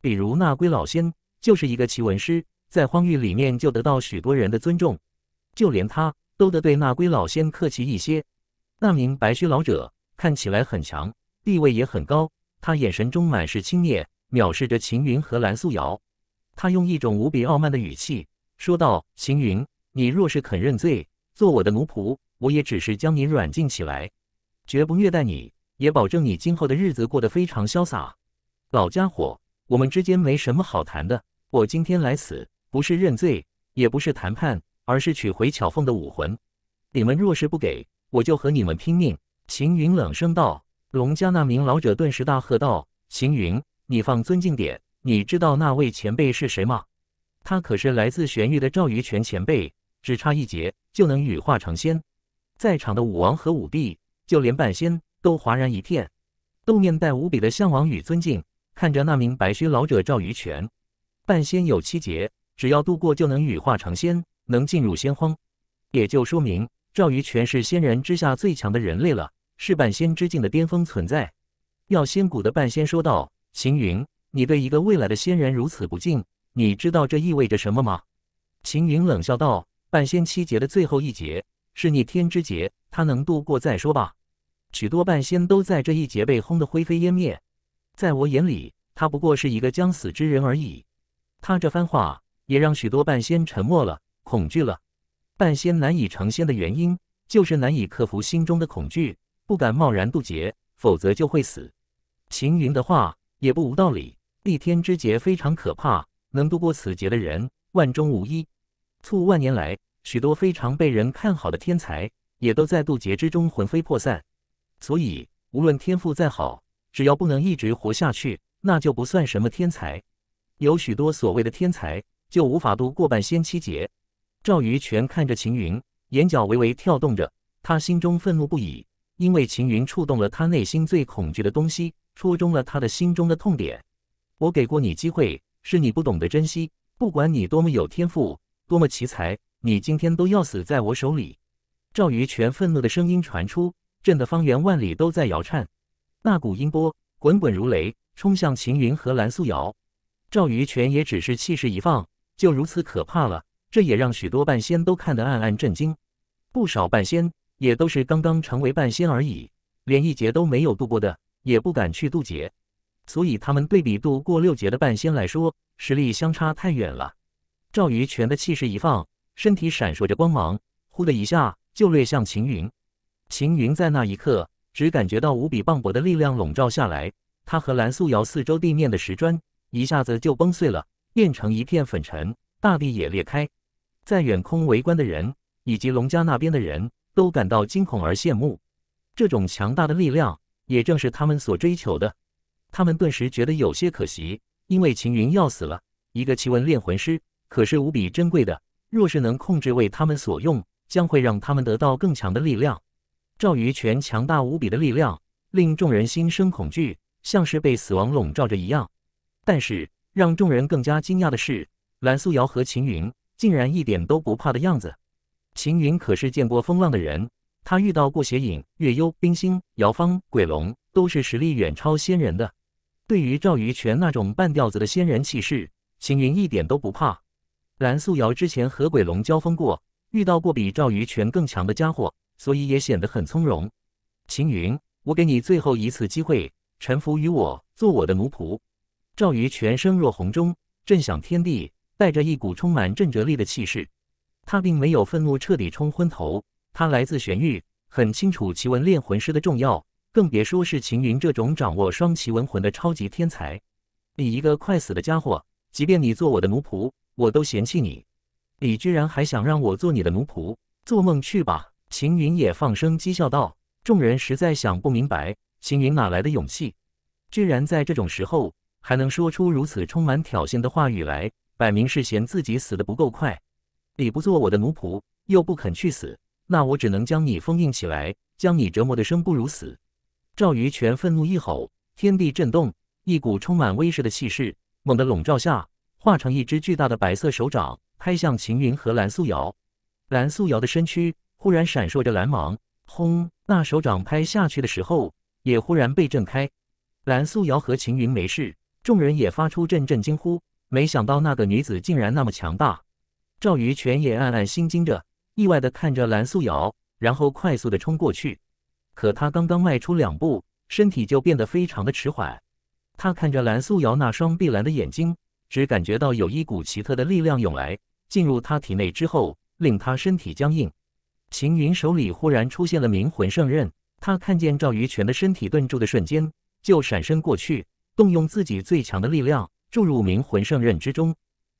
比如那龟老仙就是一个奇闻师，在荒域里面就得到许多人的尊重，就连他都得对那龟老仙客气一些。那名白须老者看起来很强，地位也很高，他眼神中满是轻蔑，藐视着秦云和蓝素瑶。他用一种无比傲慢的语气说道：“秦云，你若是肯认罪，做我的奴仆，我也只是将你软禁起来，绝不虐待你，也保证你今后的日子过得非常潇洒。”老家伙。我们之间没什么好谈的，我今天来此不是认罪，也不是谈判，而是取回巧凤的武魂。你们若是不给，我就和你们拼命。”秦云冷声道。龙家那名老者顿时大喝道：“秦云，你放尊敬点！你知道那位前辈是谁吗？他可是来自玄域的赵于泉前辈，只差一劫就能羽化成仙。在场的武王和武帝，就连半仙都哗然一片，都面带无比的向往与尊敬。”看着那名白须老者赵于全，半仙有七劫，只要度过就能羽化成仙，能进入仙荒，也就说明赵于全是仙人之下最强的人类了，是半仙之境的巅峰存在。耀仙谷的半仙说道：“秦云，你对一个未来的仙人如此不敬，你知道这意味着什么吗？”秦云冷笑道：“半仙七劫的最后一劫是逆天之劫，他能度过再说吧。许多半仙都在这一劫被轰得灰飞烟灭。”在我眼里，他不过是一个将死之人而已。他这番话也让许多半仙沉默了，恐惧了。半仙难以成仙的原因，就是难以克服心中的恐惧，不敢贸然渡劫，否则就会死。秦云的话也不无道理，立天之劫非常可怕，能渡过此劫的人万中无一。数万年来，许多非常被人看好的天才，也都在渡劫之中魂飞魄散。所以，无论天赋再好，只要不能一直活下去，那就不算什么天才。有许多所谓的天才，就无法度过半仙七劫。赵于全看着秦云，眼角微微跳动着，他心中愤怒不已，因为秦云触动了他内心最恐惧的东西，戳中了他的心中的痛点。我给过你机会，是你不懂得珍惜。不管你多么有天赋，多么奇才，你今天都要死在我手里。赵于全愤怒的声音传出，震得方圆万里都在摇颤。那股音波滚滚如雷，冲向秦云和蓝素瑶。赵于全也只是气势一放，就如此可怕了。这也让许多半仙都看得暗暗震惊。不少半仙也都是刚刚成为半仙而已，连一劫都没有渡过的，也不敢去渡劫。所以他们对比度过六劫的半仙来说，实力相差太远了。赵于全的气势一放，身体闪烁着光芒，呼的一下就掠向秦云。秦云在那一刻。只感觉到无比磅礴的力量笼罩下来，他和蓝素瑶四周地面的石砖一下子就崩碎了，变成一片粉尘，大地也裂开。在远空围观的人以及龙家那边的人都感到惊恐而羡慕。这种强大的力量，也正是他们所追求的。他们顿时觉得有些可惜，因为秦云要死了。一个奇闻炼魂师可是无比珍贵的，若是能控制为他们所用，将会让他们得到更强的力量。赵于全强大无比的力量令众人心生恐惧，像是被死亡笼罩着一样。但是让众人更加惊讶的是，蓝素瑶和秦云竟然一点都不怕的样子。秦云可是见过风浪的人，他遇到过邪影、月幽、冰心、姚方、鬼龙，都是实力远超仙人的。对于赵于全那种半吊子的仙人气势，秦云一点都不怕。蓝素瑶之前和鬼龙交锋过，遇到过比赵于全更强的家伙。所以也显得很从容。秦云，我给你最后一次机会，臣服于我，做我的奴仆。赵瑜全身若红中，震响天地，带着一股充满震慑力的气势。他并没有愤怒彻底冲昏头。他来自玄域，很清楚奇文炼魂师的重要，更别说是秦云这种掌握双奇文魂的超级天才。你一个快死的家伙，即便你做我的奴仆，我都嫌弃你。你居然还想让我做你的奴仆？做梦去吧！秦云也放声讥笑道：“众人实在想不明白，秦云哪来的勇气，居然在这种时候还能说出如此充满挑衅的话语来？摆明是嫌自己死得不够快。你不做我的奴仆，又不肯去死，那我只能将你封印起来，将你折磨的生不如死。”赵于全愤怒一吼，天地震动，一股充满威慑的气势猛地笼罩下，化成一只巨大的白色手掌，拍向秦云和蓝素瑶。蓝素瑶的身躯。忽然闪烁着蓝芒，轰！那手掌拍下去的时候，也忽然被震开。蓝素瑶和秦云没事，众人也发出阵阵惊呼。没想到那个女子竟然那么强大。赵于全也暗暗心惊着，意外的看着蓝素瑶，然后快速的冲过去。可他刚刚迈出两步，身体就变得非常的迟缓。他看着蓝素瑶那双碧蓝的眼睛，只感觉到有一股奇特的力量涌来，进入他体内之后，令他身体僵硬。秦云手里忽然出现了冥魂圣刃，他看见赵于全的身体顿住的瞬间，就闪身过去，动用自己最强的力量注入冥魂圣刃之中。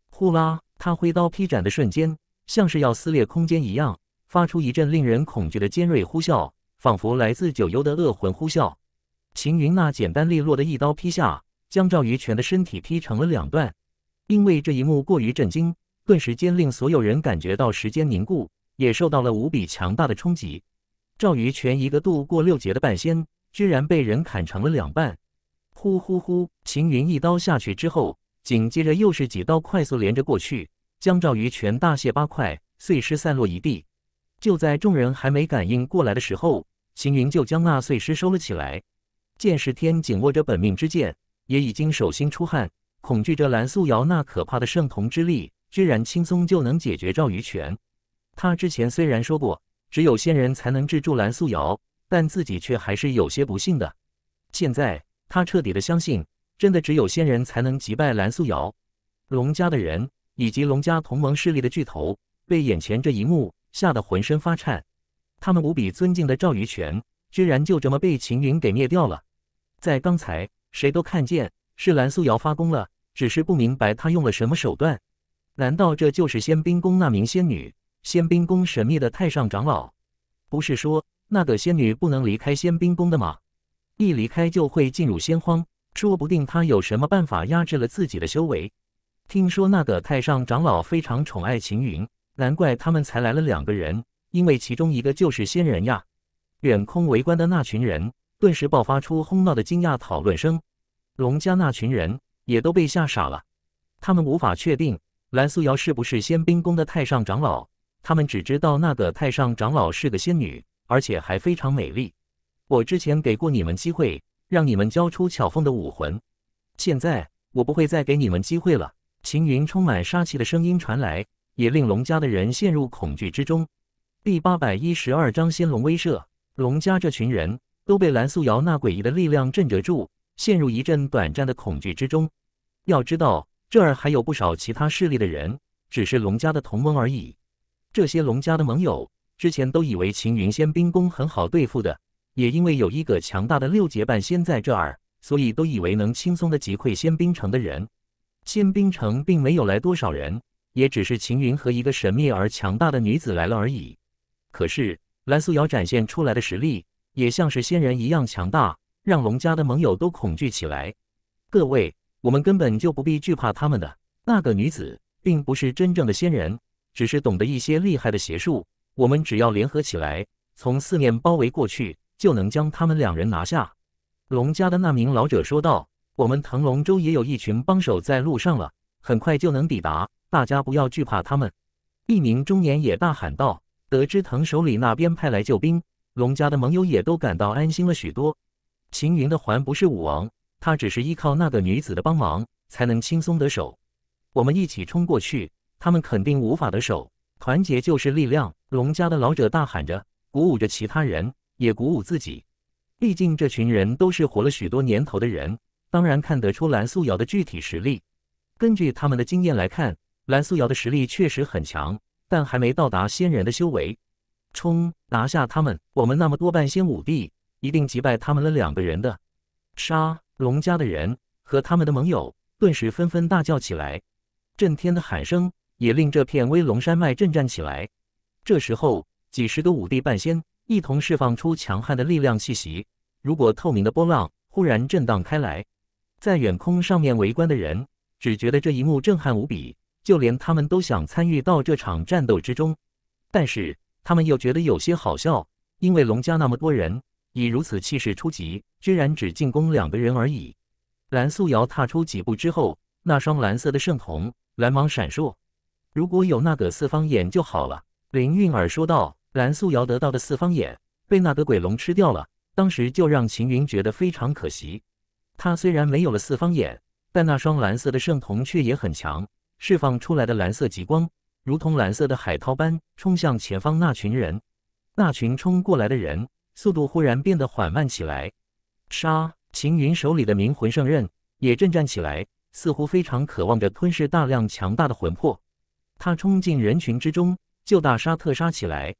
呼啦！他挥刀劈斩的瞬间，像是要撕裂空间一样，发出一阵令人恐惧的尖锐呼啸，仿佛来自九幽的恶魂呼啸。秦云那简单利落的一刀劈下，将赵于全的身体劈成了两段。因为这一幕过于震惊，顿时间令所有人感觉到时间凝固。也受到了无比强大的冲击，赵于全一个度过六劫的半仙，居然被人砍成了两半。呼呼呼！秦云一刀下去之后，紧接着又是几刀快速连着过去，将赵于全大卸八块，碎尸散落一地。就在众人还没感应过来的时候，秦云就将那碎尸收了起来。剑十天紧握着本命之剑，也已经手心出汗，恐惧着蓝素瑶那可怕的圣瞳之力，居然轻松就能解决赵于全。他之前虽然说过只有仙人才能制住蓝素瑶，但自己却还是有些不信的。现在他彻底的相信，真的只有仙人才能击败蓝素瑶。龙家的人以及龙家同盟势力的巨头，被眼前这一幕吓得浑身发颤。他们无比尊敬的赵于全，居然就这么被秦云给灭掉了。在刚才，谁都看见是蓝素瑶发功了，只是不明白他用了什么手段。难道这就是仙兵宫那名仙女？仙兵宫神秘的太上长老，不是说那个仙女不能离开仙兵宫的吗？一离开就会进入仙荒，说不定她有什么办法压制了自己的修为。听说那个太上长老非常宠爱秦云，难怪他们才来了两个人，因为其中一个就是仙人呀。远空围观的那群人顿时爆发出哄闹的惊讶讨论声，龙家那群人也都被吓傻了，他们无法确定蓝素瑶是不是仙兵宫的太上长老。他们只知道那个太上长老是个仙女，而且还非常美丽。我之前给过你们机会，让你们交出巧凤的武魂，现在我不会再给你们机会了。秦云充满杀气的声音传来，也令龙家的人陷入恐惧之中。第八百一十二章仙龙威慑，龙家这群人都被蓝素瑶那诡异的力量震慑住，陷入一阵短暂的恐惧之中。要知道，这儿还有不少其他势力的人，只是龙家的同盟而已。这些龙家的盟友之前都以为秦云仙兵宫很好对付的，也因为有一个强大的六节半仙在这儿，所以都以为能轻松的击溃仙兵城的人。仙兵城并没有来多少人，也只是秦云和一个神秘而强大的女子来了而已。可是蓝素瑶展现出来的实力，也像是仙人一样强大，让龙家的盟友都恐惧起来。各位，我们根本就不必惧怕他们的那个女子，并不是真正的仙人。只是懂得一些厉害的邪术，我们只要联合起来，从四面包围过去，就能将他们两人拿下。”龙家的那名老者说道。“我们腾龙州也有一群帮手在路上了，很快就能抵达，大家不要惧怕他们。”一名中年也大喊道。“得知藤手里那边派来救兵，龙家的盟友也都感到安心了许多。”秦云的环不是武王，他只是依靠那个女子的帮忙，才能轻松得手。我们一起冲过去。他们肯定无法得手，团结就是力量！龙家的老者大喊着，鼓舞着其他人，也鼓舞自己。毕竟这群人都是活了许多年头的人，当然看得出蓝素瑶的具体实力。根据他们的经验来看，蓝素瑶的实力确实很强，但还没到达仙人的修为。冲！拿下他们！我们那么多半仙武帝，一定击败他们了两个人的！杀！龙家的人和他们的盟友顿时纷纷大叫起来，震天的喊声。也令这片威龙山脉震颤起来。这时候，几十个五帝半仙一同释放出强悍的力量气息，如果透明的波浪忽然震荡开来，在远空上面围观的人只觉得这一幕震撼无比，就连他们都想参与到这场战斗之中。但是他们又觉得有些好笑，因为龙家那么多人以如此气势出击，居然只进攻两个人而已。蓝素瑶踏出几步之后，那双蓝色的圣瞳蓝芒闪烁。如果有那个四方眼就好了，林韵儿说道。蓝素瑶得到的四方眼被那个鬼龙吃掉了，当时就让秦云觉得非常可惜。他虽然没有了四方眼，但那双蓝色的圣瞳却也很强，释放出来的蓝色极光如同蓝色的海涛般冲向前方那群人。那群冲过来的人速度忽然变得缓慢起来。杀！秦云手里的冥魂圣刃也震颤起来，似乎非常渴望着吞噬大量强大的魂魄。他冲进人群之中，就大杀特杀起来。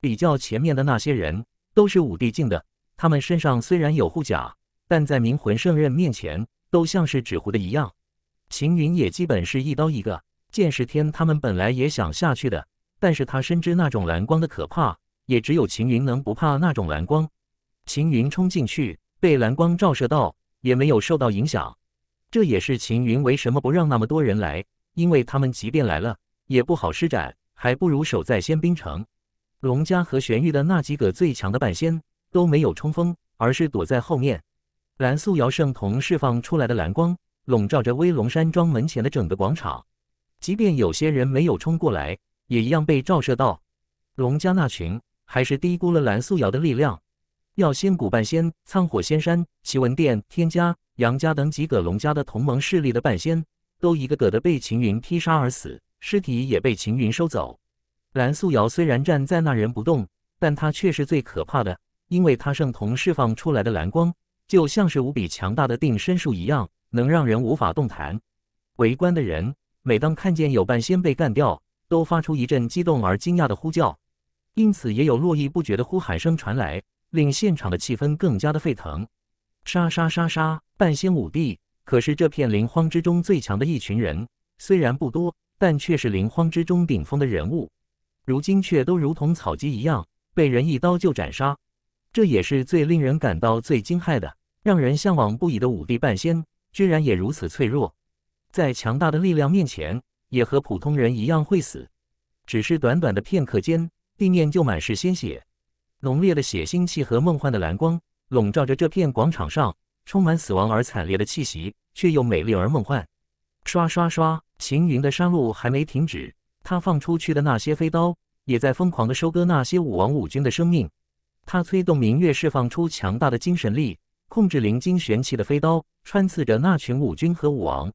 比较前面的那些人都是五帝境的，他们身上虽然有护甲，但在冥魂圣刃面前都像是纸糊的一样。秦云也基本是一刀一个。剑士天他们本来也想下去的，但是他深知那种蓝光的可怕，也只有秦云能不怕那种蓝光。秦云冲进去，被蓝光照射到，也没有受到影响。这也是秦云为什么不让那么多人来，因为他们即便来了。也不好施展，还不如守在仙兵城。龙家和玄玉的那几个最强的半仙都没有冲锋，而是躲在后面。蓝素瑶圣瞳释放出来的蓝光笼罩着威龙山庄门前的整个广场，即便有些人没有冲过来，也一样被照射到。龙家那群还是低估了蓝素瑶的力量，要仙谷半仙、苍火仙山、奇文殿、天家、杨家等几个龙家的同盟势力的半仙，都一个个的被秦云劈杀而死。尸体也被秦云收走。蓝素瑶虽然站在那人不动，但她却是最可怕的，因为她圣瞳释放出来的蓝光，就像是无比强大的定身术一样，能让人无法动弹。围观的人每当看见有半仙被干掉，都发出一阵激动而惊讶的呼叫，因此也有络绎不绝的呼喊声传来，令现场的气氛更加的沸腾。杀杀杀杀！半仙武帝可是这片灵荒之中最强的一群人，虽然不多。但却是灵荒之中顶峰的人物，如今却都如同草鸡一样，被人一刀就斩杀。这也是最令人感到最惊骇的，让人向往不已的五帝半仙，居然也如此脆弱，在强大的力量面前，也和普通人一样会死。只是短短的片刻间，地面就满是鲜血，浓烈的血腥气和梦幻的蓝光笼罩着这片广场上，充满死亡而惨烈的气息，却又美丽而梦幻。刷刷刷。秦云的杀戮还没停止，他放出去的那些飞刀也在疯狂地收割那些武王、武军的生命。他催动明月，释放出强大的精神力，控制灵晶玄气的飞刀，穿刺着那群武军和武王。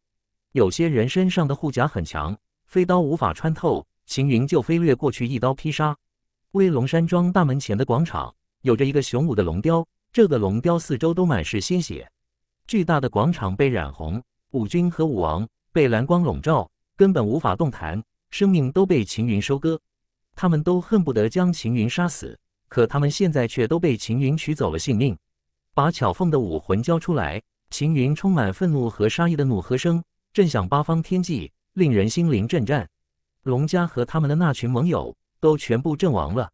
有些人身上的护甲很强，飞刀无法穿透，秦云就飞掠过去，一刀劈杀。威龙山庄大门前的广场有着一个雄武的龙雕，这个龙雕四周都满是鲜血，巨大的广场被染红。武军和武王。被蓝光笼罩，根本无法动弹，生命都被秦云收割。他们都恨不得将秦云杀死，可他们现在却都被秦云取走了性命。把巧凤的武魂交出来！秦云充满愤怒和杀意的怒喝声震响八方天际，令人心灵震颤。龙家和他们的那群盟友都全部阵亡了。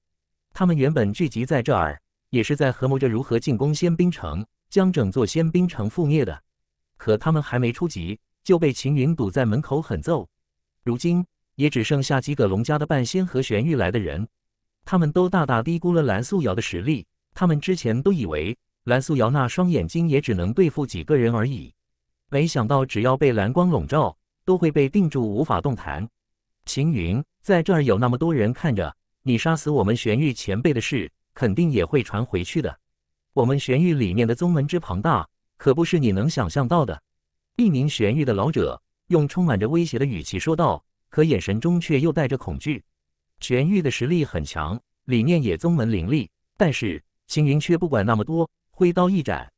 他们原本聚集在这儿，也是在合谋着如何进攻仙冰城，将整座仙冰城覆灭的。可他们还没出击。就被秦云堵在门口狠揍，如今也只剩下几个龙家的半仙和玄玉来的人，他们都大大低估了蓝素瑶的实力。他们之前都以为蓝素瑶那双眼睛也只能对付几个人而已，没想到只要被蓝光笼罩，都会被定住无法动弹。秦云，在这儿有那么多人看着，你杀死我们玄玉前辈的事肯定也会传回去的。我们玄玉里面的宗门之庞大，可不是你能想象到的。一名玄玉的老者用充满着威胁的语气说道，可眼神中却又带着恐惧。玄玉的实力很强，里面也宗门林立，但是秦云却不管那么多，挥刀一斩，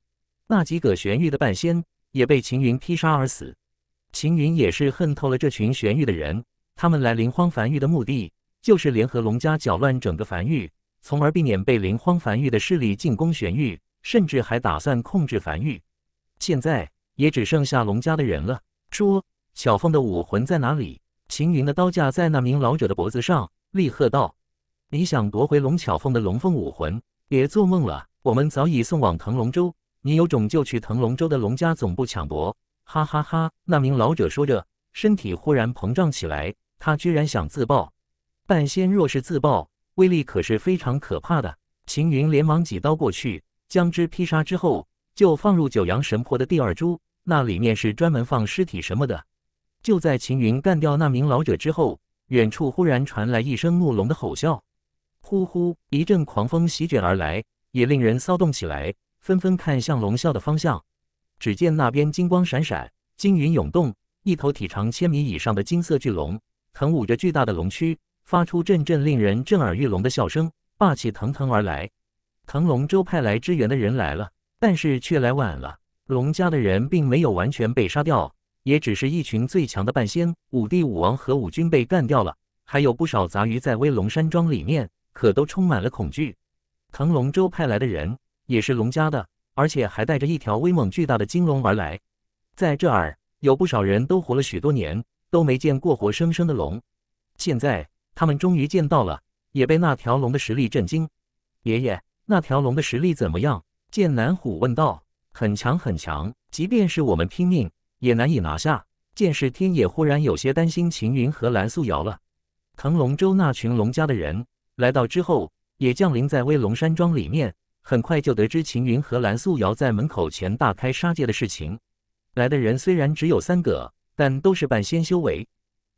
那几个玄玉的半仙也被秦云劈杀而死。秦云也是恨透了这群玄玉的人，他们来灵荒繁域的目的就是联合龙家搅乱整个繁域，从而避免被灵荒繁域的势力进攻玄玉，甚至还打算控制繁域。现在。也只剩下龙家的人了。说，小凤的武魂在哪里？秦云的刀架在那名老者的脖子上，厉喝道：“你想夺回龙巧凤的龙凤武魂？别做梦了！我们早已送往腾龙州，你有种就去腾龙州的龙家总部抢夺！”哈哈哈！那名老者说着，身体忽然膨胀起来，他居然想自爆。半仙若是自爆，威力可是非常可怕的。秦云连忙几刀过去，将之劈杀之后，就放入九阳神魄的第二珠。那里面是专门放尸体什么的。就在秦云干掉那名老者之后，远处忽然传来一声怒龙的吼啸，呼呼一阵狂风席卷而来，也令人骚动起来，纷纷看向龙啸的方向。只见那边金光闪闪，金云涌动，一头体长千米以上的金色巨龙，腾舞着巨大的龙躯，发出阵阵令人震耳欲聋的笑声，霸气腾腾而来。腾龙州派来支援的人来了，但是却来晚了。龙家的人并没有完全被杀掉，也只是一群最强的半仙、五帝、武王和五君被干掉了，还有不少杂鱼在威龙山庄里面，可都充满了恐惧。腾龙州派来的人也是龙家的，而且还带着一条威猛巨大的金龙而来。在这儿有不少人都活了许多年，都没见过活生生的龙，现在他们终于见到了，也被那条龙的实力震惊。爷爷，那条龙的实力怎么样？剑南虎问道。很强很强，即便是我们拼命，也难以拿下。剑士天也忽然有些担心秦云和蓝素瑶了。腾龙州那群龙家的人来到之后，也降临在威龙山庄里面，很快就得知秦云和蓝素瑶在门口前大开杀戒的事情。来的人虽然只有三个，但都是半仙修为。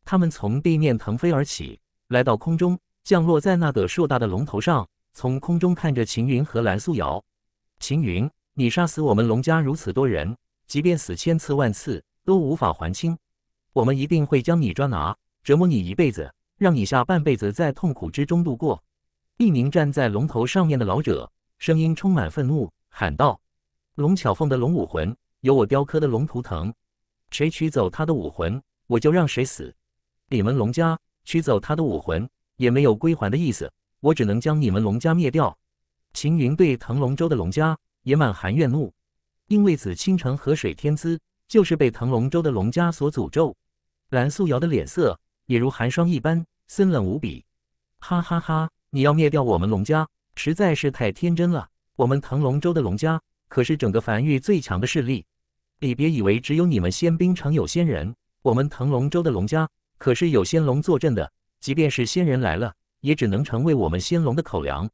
他们从地面腾飞而起，来到空中，降落在那个硕大的龙头上，从空中看着秦云和蓝素瑶。秦云。你杀死我们龙家如此多人，即便死千次万次都无法还清。我们一定会将你抓拿，折磨你一辈子，让你下半辈子在痛苦之中度过。一名站在龙头上面的老者，声音充满愤怒，喊道：“龙巧凤的龙武魂有我雕刻的龙图腾，谁取走他的武魂，我就让谁死。你们龙家取走他的武魂，也没有归还的意思，我只能将你们龙家灭掉。”秦云对腾龙州的龙家。也满含怨怒，因为紫青城河水天资就是被腾龙州的龙家所诅咒。蓝素瑶的脸色也如寒霜一般森冷无比。哈哈哈！你要灭掉我们龙家，实在是太天真了。我们腾龙州的龙家可是整个凡域最强的势力。你别以为只有你们仙兵城有仙人，我们腾龙州的龙家可是有仙龙坐镇的。即便是仙人来了，也只能成为我们仙龙的口粮。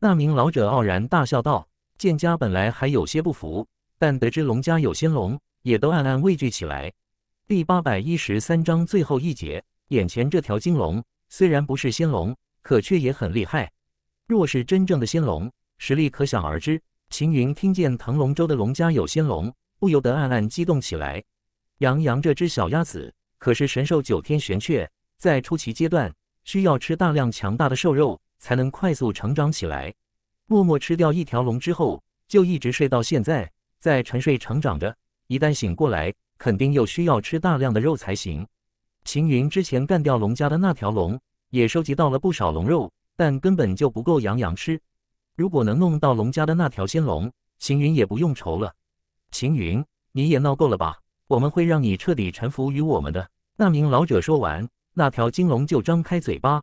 那名老者傲然大笑道。剑家本来还有些不服，但得知龙家有仙龙，也都暗暗畏惧起来。第八百一十三章最后一节，眼前这条金龙虽然不是仙龙，可却也很厉害。若是真正的仙龙，实力可想而知。秦云听见腾龙州的龙家有仙龙，不由得暗暗激动起来。杨洋这只小鸭子可是神兽九天玄雀，在出奇阶段需要吃大量强大的兽肉，才能快速成长起来。默默吃掉一条龙之后，就一直睡到现在，在沉睡成长着。一旦醒过来，肯定又需要吃大量的肉才行。秦云之前干掉龙家的那条龙，也收集到了不少龙肉，但根本就不够杨洋吃。如果能弄到龙家的那条仙龙，秦云也不用愁了。秦云，你也闹够了吧？我们会让你彻底臣服于我们的。那名老者说完，那条金龙就张开嘴巴。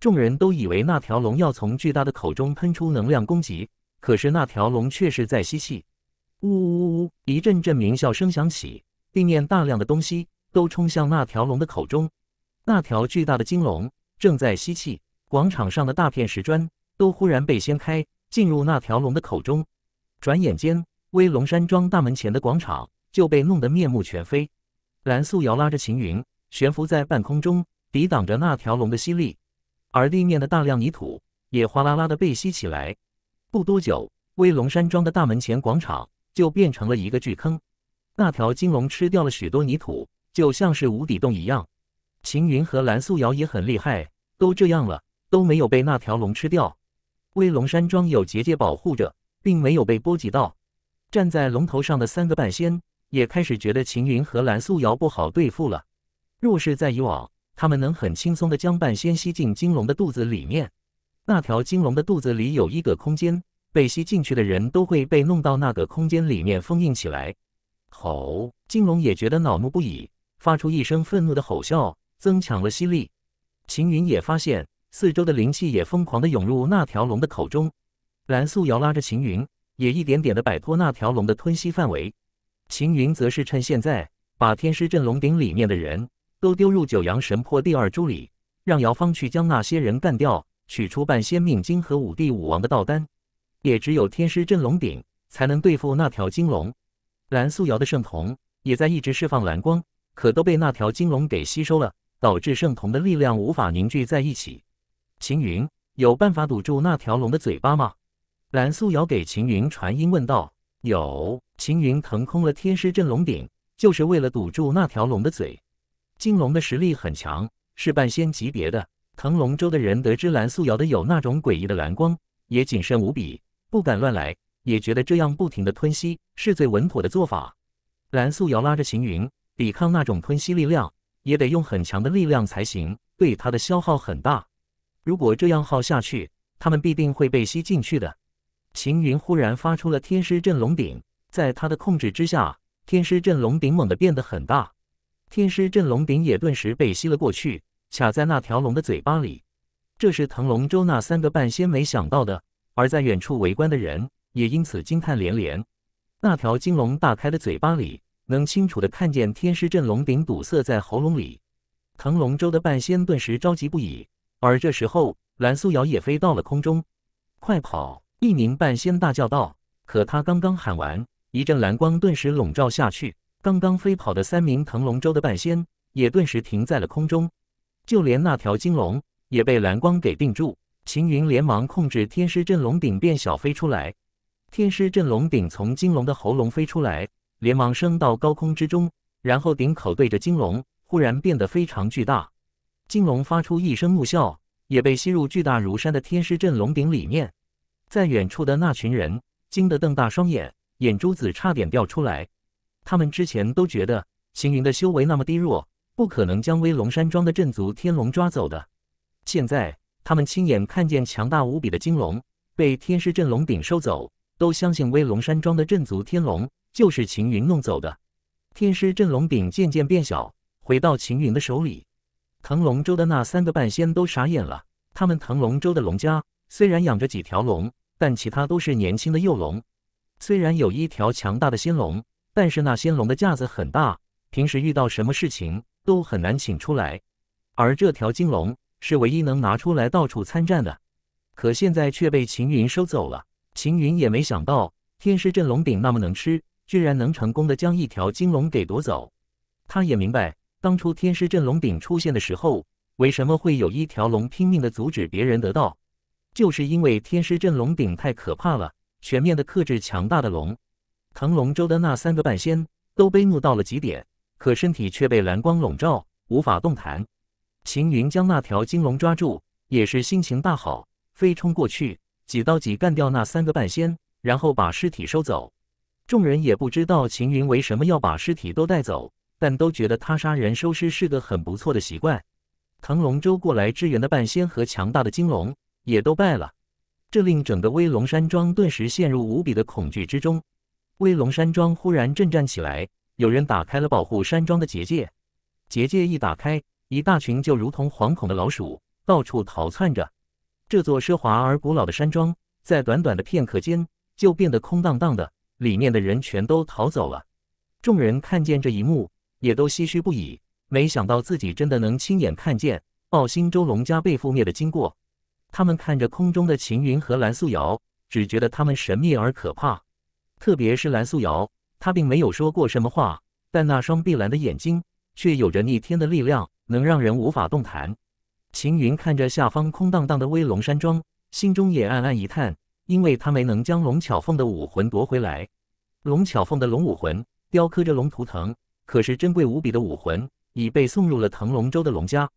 众人都以为那条龙要从巨大的口中喷出能量攻击，可是那条龙却是在吸气。呜呜呜！一阵阵鸣啸声响起，地面大量的东西都冲向那条龙的口中。那条巨大的金龙正在吸气，广场上的大片石砖都忽然被掀开，进入那条龙的口中。转眼间，威龙山庄大门前的广场就被弄得面目全非。蓝素瑶拉着秦云悬浮在半空中，抵挡着那条龙的吸力。而地面的大量泥土也哗啦啦的被吸起来，不多久，威龙山庄的大门前广场就变成了一个巨坑。那条金龙吃掉了许多泥土，就像是无底洞一样。秦云和蓝素瑶也很厉害，都这样了，都没有被那条龙吃掉。威龙山庄有结界保护着，并没有被波及到。站在龙头上的三个半仙也开始觉得秦云和蓝素瑶不好对付了。若是在以往，他们能很轻松的将半仙吸进金龙的肚子里面。那条金龙的肚子里有一个空间，被吸进去的人都会被弄到那个空间里面封印起来。吼！金龙也觉得恼怒不已，发出一声愤怒的吼啸，增强了吸力。秦云也发现四周的灵气也疯狂的涌入那条龙的口中。蓝素瑶拉着秦云，也一点点的摆脱那条龙的吞吸范围。秦云则是趁现在把天师镇龙鼎里面的人。都丢入九阳神魄第二珠里，让姚芳去将那些人干掉，取出半仙命金和五帝五王的道丹。也只有天师镇龙鼎才能对付那条金龙。蓝素瑶的圣瞳也在一直释放蓝光，可都被那条金龙给吸收了，导致圣瞳的力量无法凝聚在一起。秦云，有办法堵住那条龙的嘴巴吗？蓝素瑶给秦云传音问道。有。秦云腾空了天师镇龙鼎，就是为了堵住那条龙的嘴。金龙的实力很强，是半仙级别的。腾龙州的人得知蓝素瑶的有那种诡异的蓝光，也谨慎无比，不敢乱来，也觉得这样不停的吞吸是最稳妥的做法。蓝素瑶拉着秦云，抵抗那种吞吸力量，也得用很强的力量才行，对他的消耗很大。如果这样耗下去，他们必定会被吸进去的。秦云忽然发出了天师镇龙鼎，在他的控制之下，天师镇龙鼎猛地变得很大。天师镇龙鼎也顿时被吸了过去，卡在那条龙的嘴巴里。这是腾龙舟那三个半仙没想到的，而在远处围观的人也因此惊叹连连。那条金龙大开的嘴巴里，能清楚的看见天师镇龙鼎堵塞在喉咙里。腾龙舟的半仙顿时着急不已，而这时候蓝素瑶也飞到了空中，“快跑！”一名半仙大叫道。可他刚刚喊完，一阵蓝光顿时笼罩下去。刚刚飞跑的三名腾龙舟的半仙也顿时停在了空中，就连那条金龙也被蓝光给定住。秦云连忙控制天师镇龙鼎变小飞出来，天师镇龙鼎从金龙的喉咙飞出来，连忙升到高空之中，然后顶口对着金龙，忽然变得非常巨大。金龙发出一声怒啸，也被吸入巨大如山的天师镇龙鼎里面。在远处的那群人惊得瞪大双眼，眼珠子差点掉出来。他们之前都觉得秦云的修为那么低弱，不可能将威龙山庄的镇族天龙抓走的。现在他们亲眼看见强大无比的金龙被天师镇龙鼎收走，都相信威龙山庄的镇族天龙就是秦云弄走的。天师镇龙鼎渐渐变小，回到秦云的手里。腾龙州的那三个半仙都傻眼了。他们腾龙州的龙家虽然养着几条龙，但其他都是年轻的幼龙，虽然有一条强大的仙龙。但是那些龙的架子很大，平时遇到什么事情都很难请出来，而这条金龙是唯一能拿出来到处参战的，可现在却被秦云收走了。秦云也没想到天师镇龙鼎那么能吃，居然能成功的将一条金龙给夺走。他也明白，当初天师镇龙鼎出现的时候，为什么会有一条龙拼命的阻止别人得到，就是因为天师镇龙鼎太可怕了，全面的克制强大的龙。腾龙舟的那三个半仙都悲怒到了极点，可身体却被蓝光笼罩，无法动弹。秦云将那条金龙抓住，也是心情大好，飞冲过去，几刀几干掉那三个半仙，然后把尸体收走。众人也不知道秦云为什么要把尸体都带走，但都觉得他杀人收尸是个很不错的习惯。腾龙舟过来支援的半仙和强大的金龙也都败了，这令整个威龙山庄顿时陷入无比的恐惧之中。威龙山庄忽然震颤起来，有人打开了保护山庄的结界。结界一打开，一大群就如同惶恐的老鼠到处逃窜着。这座奢华而古老的山庄，在短短的片刻间就变得空荡荡的，里面的人全都逃走了。众人看见这一幕，也都唏嘘不已。没想到自己真的能亲眼看见奥星州龙家被覆灭的经过。他们看着空中的秦云和蓝素瑶，只觉得他们神秘而可怕。特别是蓝素瑶，她并没有说过什么话，但那双碧蓝的眼睛却有着逆天的力量，能让人无法动弹。秦云看着下方空荡荡的威龙山庄，心中也暗暗一叹，因为他没能将龙巧凤的武魂夺回来。龙巧凤的龙武魂雕刻着龙图腾，可是珍贵无比的武魂，已被送入了腾龙州的龙家。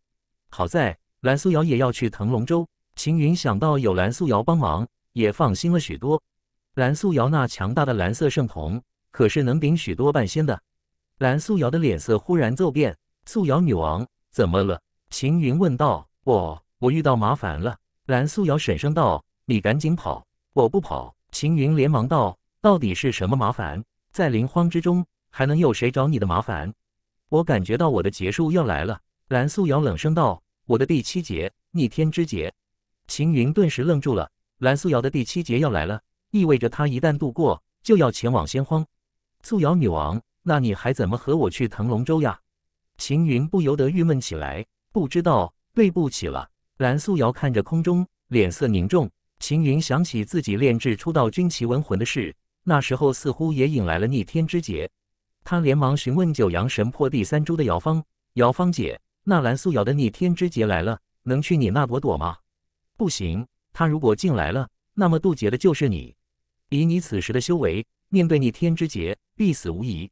好在蓝素瑶也要去腾龙州，秦云想到有蓝素瑶帮忙，也放心了许多。蓝素瑶那强大的蓝色圣瞳可是能顶许多半仙的。蓝素瑶的脸色忽然骤变。素瑶女王，怎么了？秦云问道。我，我遇到麻烦了。蓝素瑶沈声道。你赶紧跑，我不跑。秦云连忙道。到底是什么麻烦？在灵荒之中，还能有谁找你的麻烦？我感觉到我的劫数要来了。蓝素瑶冷声道。我的第七劫，逆天之劫。秦云顿时愣住了。蓝素瑶的第七劫要来了。意味着他一旦渡过，就要前往仙荒。素瑶女王，那你还怎么和我去腾龙洲呀？秦云不由得郁闷起来。不知道，对不起了。蓝素瑶看着空中，脸色凝重。秦云想起自己炼制出道军奇文魂的事，那时候似乎也引来了逆天之劫。他连忙询问九阳神魄第三珠的瑶芳：“瑶芳姐，那蓝素瑶的逆天之劫来了，能去你那躲躲吗？”不行，她如果进来了，那么渡劫的就是你。以你此时的修为，面对逆天之劫，必死无疑。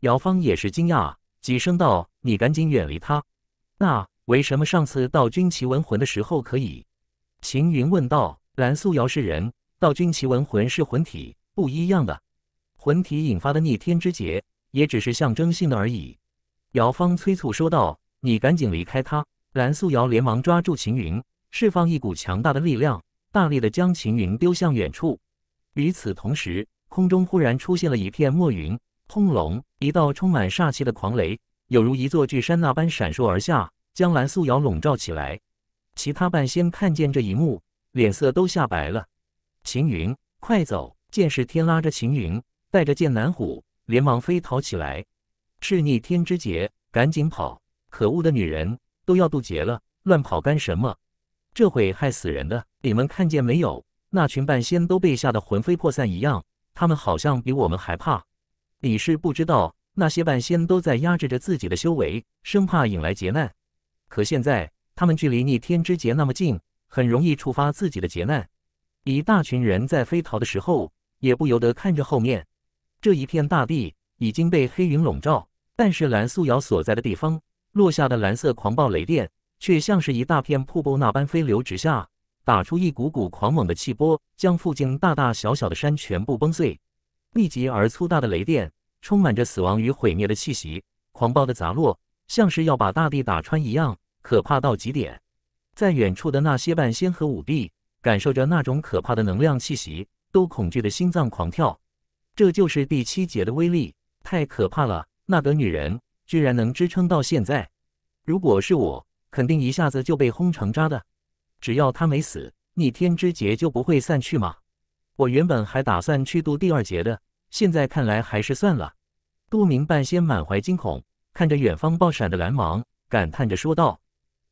姚芳也是惊讶，几声道：“你赶紧远离他。”那为什么上次道君奇文魂的时候可以？秦云问道：“蓝素瑶是人，道君奇文魂是魂体，不一样的。魂体引发的逆天之劫，也只是象征性的而已。”姚芳催促说道：“你赶紧离开他！”蓝素瑶连忙抓住秦云，释放一股强大的力量，大力的将秦云丢向远处。与此同时，空中忽然出现了一片墨云，轰隆！一道充满煞气的狂雷，犹如一座巨山那般闪烁而下，将蓝素瑶笼罩起来。其他半仙看见这一幕，脸色都吓白了。秦云，快走！剑士天拉着秦云，带着剑南虎，连忙飞逃起来。赤逆天之劫，赶紧跑！可恶的女人，都要渡劫了，乱跑干什么？这会害死人的！你们看见没有？那群半仙都被吓得魂飞魄散一样，他们好像比我们还怕。你是不知道，那些半仙都在压制着自己的修为，生怕引来劫难。可现在他们距离逆天之劫那么近，很容易触发自己的劫难。一大群人在飞逃的时候，也不由得看着后面这一片大地已经被黑云笼罩，但是蓝素瑶所在的地方，落下的蓝色狂暴雷电却像是一大片瀑布那般飞流直下。打出一股股狂猛的气波，将附近大大小小的山全部崩碎。密集而粗大的雷电，充满着死亡与毁灭的气息，狂暴的砸落，像是要把大地打穿一样，可怕到极点。在远处的那些半仙和武帝，感受着那种可怕的能量气息，都恐惧的心脏狂跳。这就是第七节的威力，太可怕了！那个女人居然能支撑到现在，如果是我，肯定一下子就被轰成渣的。只要他没死，逆天之劫就不会散去吗？我原本还打算去渡第二节的，现在看来还是算了。杜明半仙满怀惊恐，看着远方爆闪的蓝芒，感叹着说道：“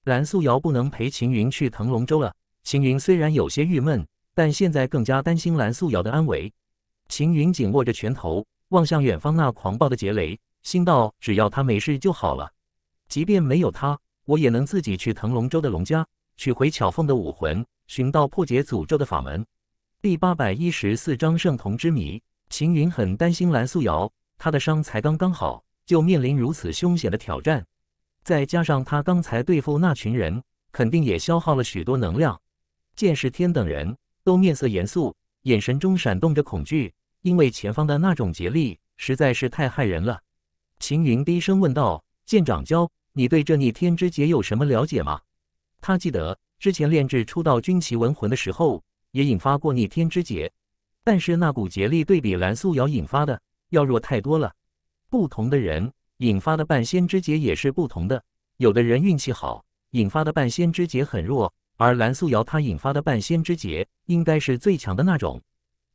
蓝素瑶不能陪秦云去腾龙州了。”秦云虽然有些郁闷，但现在更加担心蓝素瑶的安危。秦云紧握着拳头，望向远方那狂暴的劫雷，心道：“只要他没事就好了。即便没有他，我也能自己去腾龙州的龙家。”取回巧凤的武魂，寻到破解诅咒的法门。第八百一十四章圣童之谜。秦云很担心蓝素瑶，她的伤才刚刚好，就面临如此凶险的挑战。再加上他刚才对付那群人，肯定也消耗了许多能量。剑士天等人都面色严肃，眼神中闪动着恐惧，因为前方的那种竭力实在是太害人了。秦云低声问道：“剑掌教，你对这逆天之劫有什么了解吗？”他记得之前炼制出道军旗文魂的时候，也引发过逆天之劫，但是那股劫力对比蓝素瑶引发的要弱太多了。不同的人引发的半仙之劫也是不同的，有的人运气好，引发的半仙之劫很弱，而蓝素瑶她引发的半仙之劫应该是最强的那种。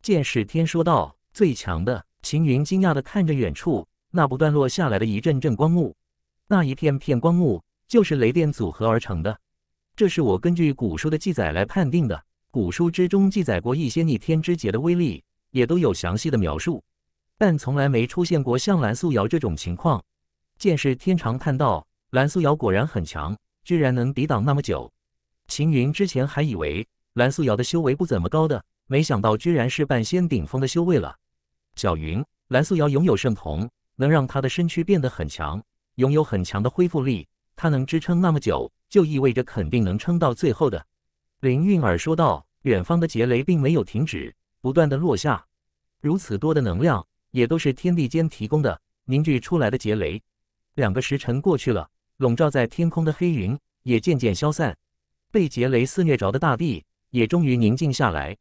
剑士天说道。最强的。秦云惊讶的看着远处那不断落下来的一阵阵光幕，那一片片光幕就是雷电组合而成的。这是我根据古书的记载来判定的。古书之中记载过一些逆天之劫的威力，也都有详细的描述，但从来没出现过像蓝素瑶这种情况。剑士天长叹道：“蓝素瑶果然很强，居然能抵挡那么久。”秦云之前还以为蓝素瑶的修为不怎么高的，没想到居然是半仙顶峰的修为了。小云，蓝素瑶拥有圣瞳，能让她的身躯变得很强，拥有很强的恢复力，她能支撑那么久。就意味着肯定能撑到最后的，林韵儿说道。远方的劫雷并没有停止，不断的落下。如此多的能量，也都是天地间提供的，凝聚出来的劫雷。两个时辰过去了，笼罩在天空的黑云也渐渐消散，被劫雷肆虐着的大地也终于宁静下来。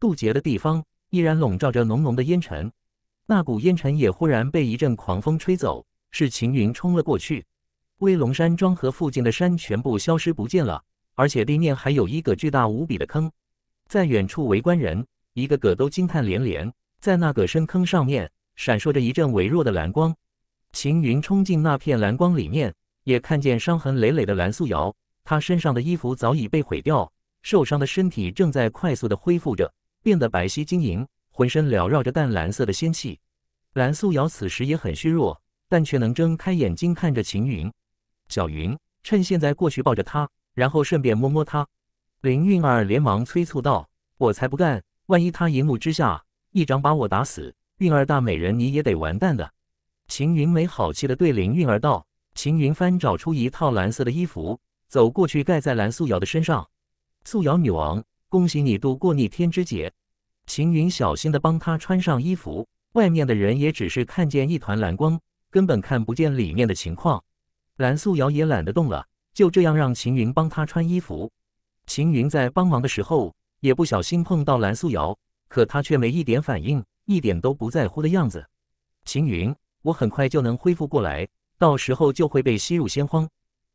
渡劫的地方依然笼罩着浓浓的烟尘，那股烟尘也忽然被一阵狂风吹走，是晴云冲了过去。威龙山庄和附近的山全部消失不见了，而且地面还有一个巨大无比的坑。在远处围观人一个个都惊叹连连。在那个深坑上面闪烁着一阵微弱的蓝光，秦云冲进那片蓝光里面，也看见伤痕累累的蓝素瑶。她身上的衣服早已被毁掉，受伤的身体正在快速的恢复着，变得白皙晶莹，浑身缭绕着淡蓝色的仙气。蓝素瑶此时也很虚弱，但却能睁开眼睛看着秦云。小云，趁现在过去抱着她，然后顺便摸摸她。林韵儿连忙催促道：“我才不干！万一他一怒之下一掌把我打死，韵儿大美人你也得完蛋的。”秦云没好气的对林韵儿道：“秦云翻找出一套蓝色的衣服，走过去盖在蓝素瑶的身上。素瑶女王，恭喜你度过逆天之劫。”秦云小心的帮她穿上衣服，外面的人也只是看见一团蓝光，根本看不见里面的情况。蓝素瑶也懒得动了，就这样让秦云帮他穿衣服。秦云在帮忙的时候，也不小心碰到蓝素瑶，可他却没一点反应，一点都不在乎的样子。秦云，我很快就能恢复过来，到时候就会被吸入仙荒。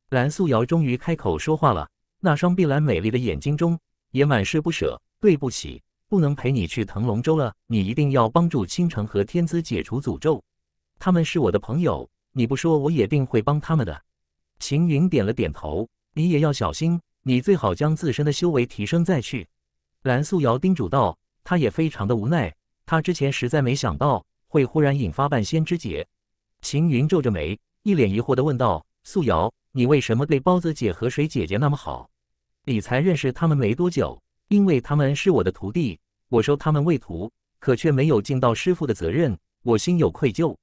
蓝素瑶终于开口说话了，那双碧蓝美丽的眼睛中也满是不舍。对不起，不能陪你去腾龙州了。你一定要帮助倾城和天资解除诅咒，他们是我的朋友。你不说，我也定会帮他们的。秦云点了点头。你也要小心，你最好将自身的修为提升再去。蓝素瑶叮嘱道，她也非常的无奈。她之前实在没想到会忽然引发半仙之劫。秦云皱着眉，一脸疑惑的问道：“素瑶，你为什么对包子姐和水姐姐那么好？你才认识他们没多久，因为他们是我的徒弟，我收他们为徒，可却没有尽到师傅的责任，我心有愧疚。”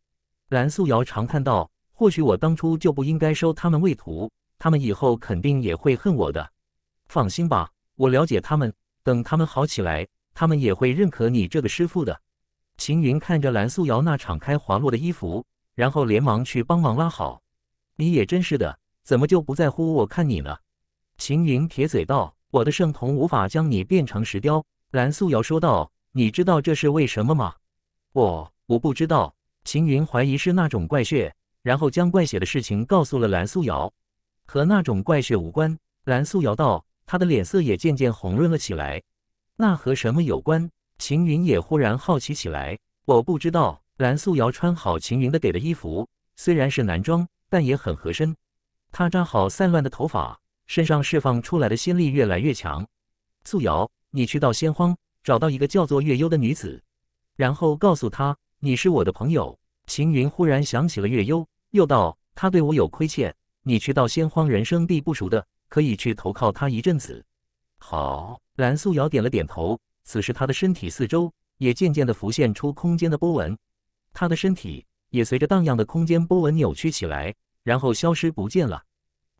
蓝素瑶长叹道：“或许我当初就不应该收他们为徒，他们以后肯定也会恨我的。”放心吧，我了解他们，等他们好起来，他们也会认可你这个师傅的。秦云看着蓝素瑶那敞开滑落的衣服，然后连忙去帮忙拉好。你也真是的，怎么就不在乎我看你呢？秦云撇嘴道：“我的圣瞳无法将你变成石雕。”蓝素瑶说道：“你知道这是为什么吗？”“我我不知道。”秦云怀疑是那种怪血，然后将怪血的事情告诉了蓝素瑶，和那种怪血无关。蓝素瑶道：“他的脸色也渐渐红润了起来。”那和什么有关？秦云也忽然好奇起来。我不知道。蓝素瑶穿好秦云的给的衣服，虽然是男装，但也很合身。他扎好散乱的头发，身上释放出来的仙力越来越强。素瑶，你去到仙荒，找到一个叫做月幽的女子，然后告诉她。你是我的朋友，秦云忽然想起了月幽，又道：“他对我有亏欠，你去到仙荒，人生地不熟的，可以去投靠他一阵子。”好，蓝素瑶点了点头。此时，他的身体四周也渐渐的浮现出空间的波纹，他的身体也随着荡漾的空间波纹扭曲起来，然后消失不见了。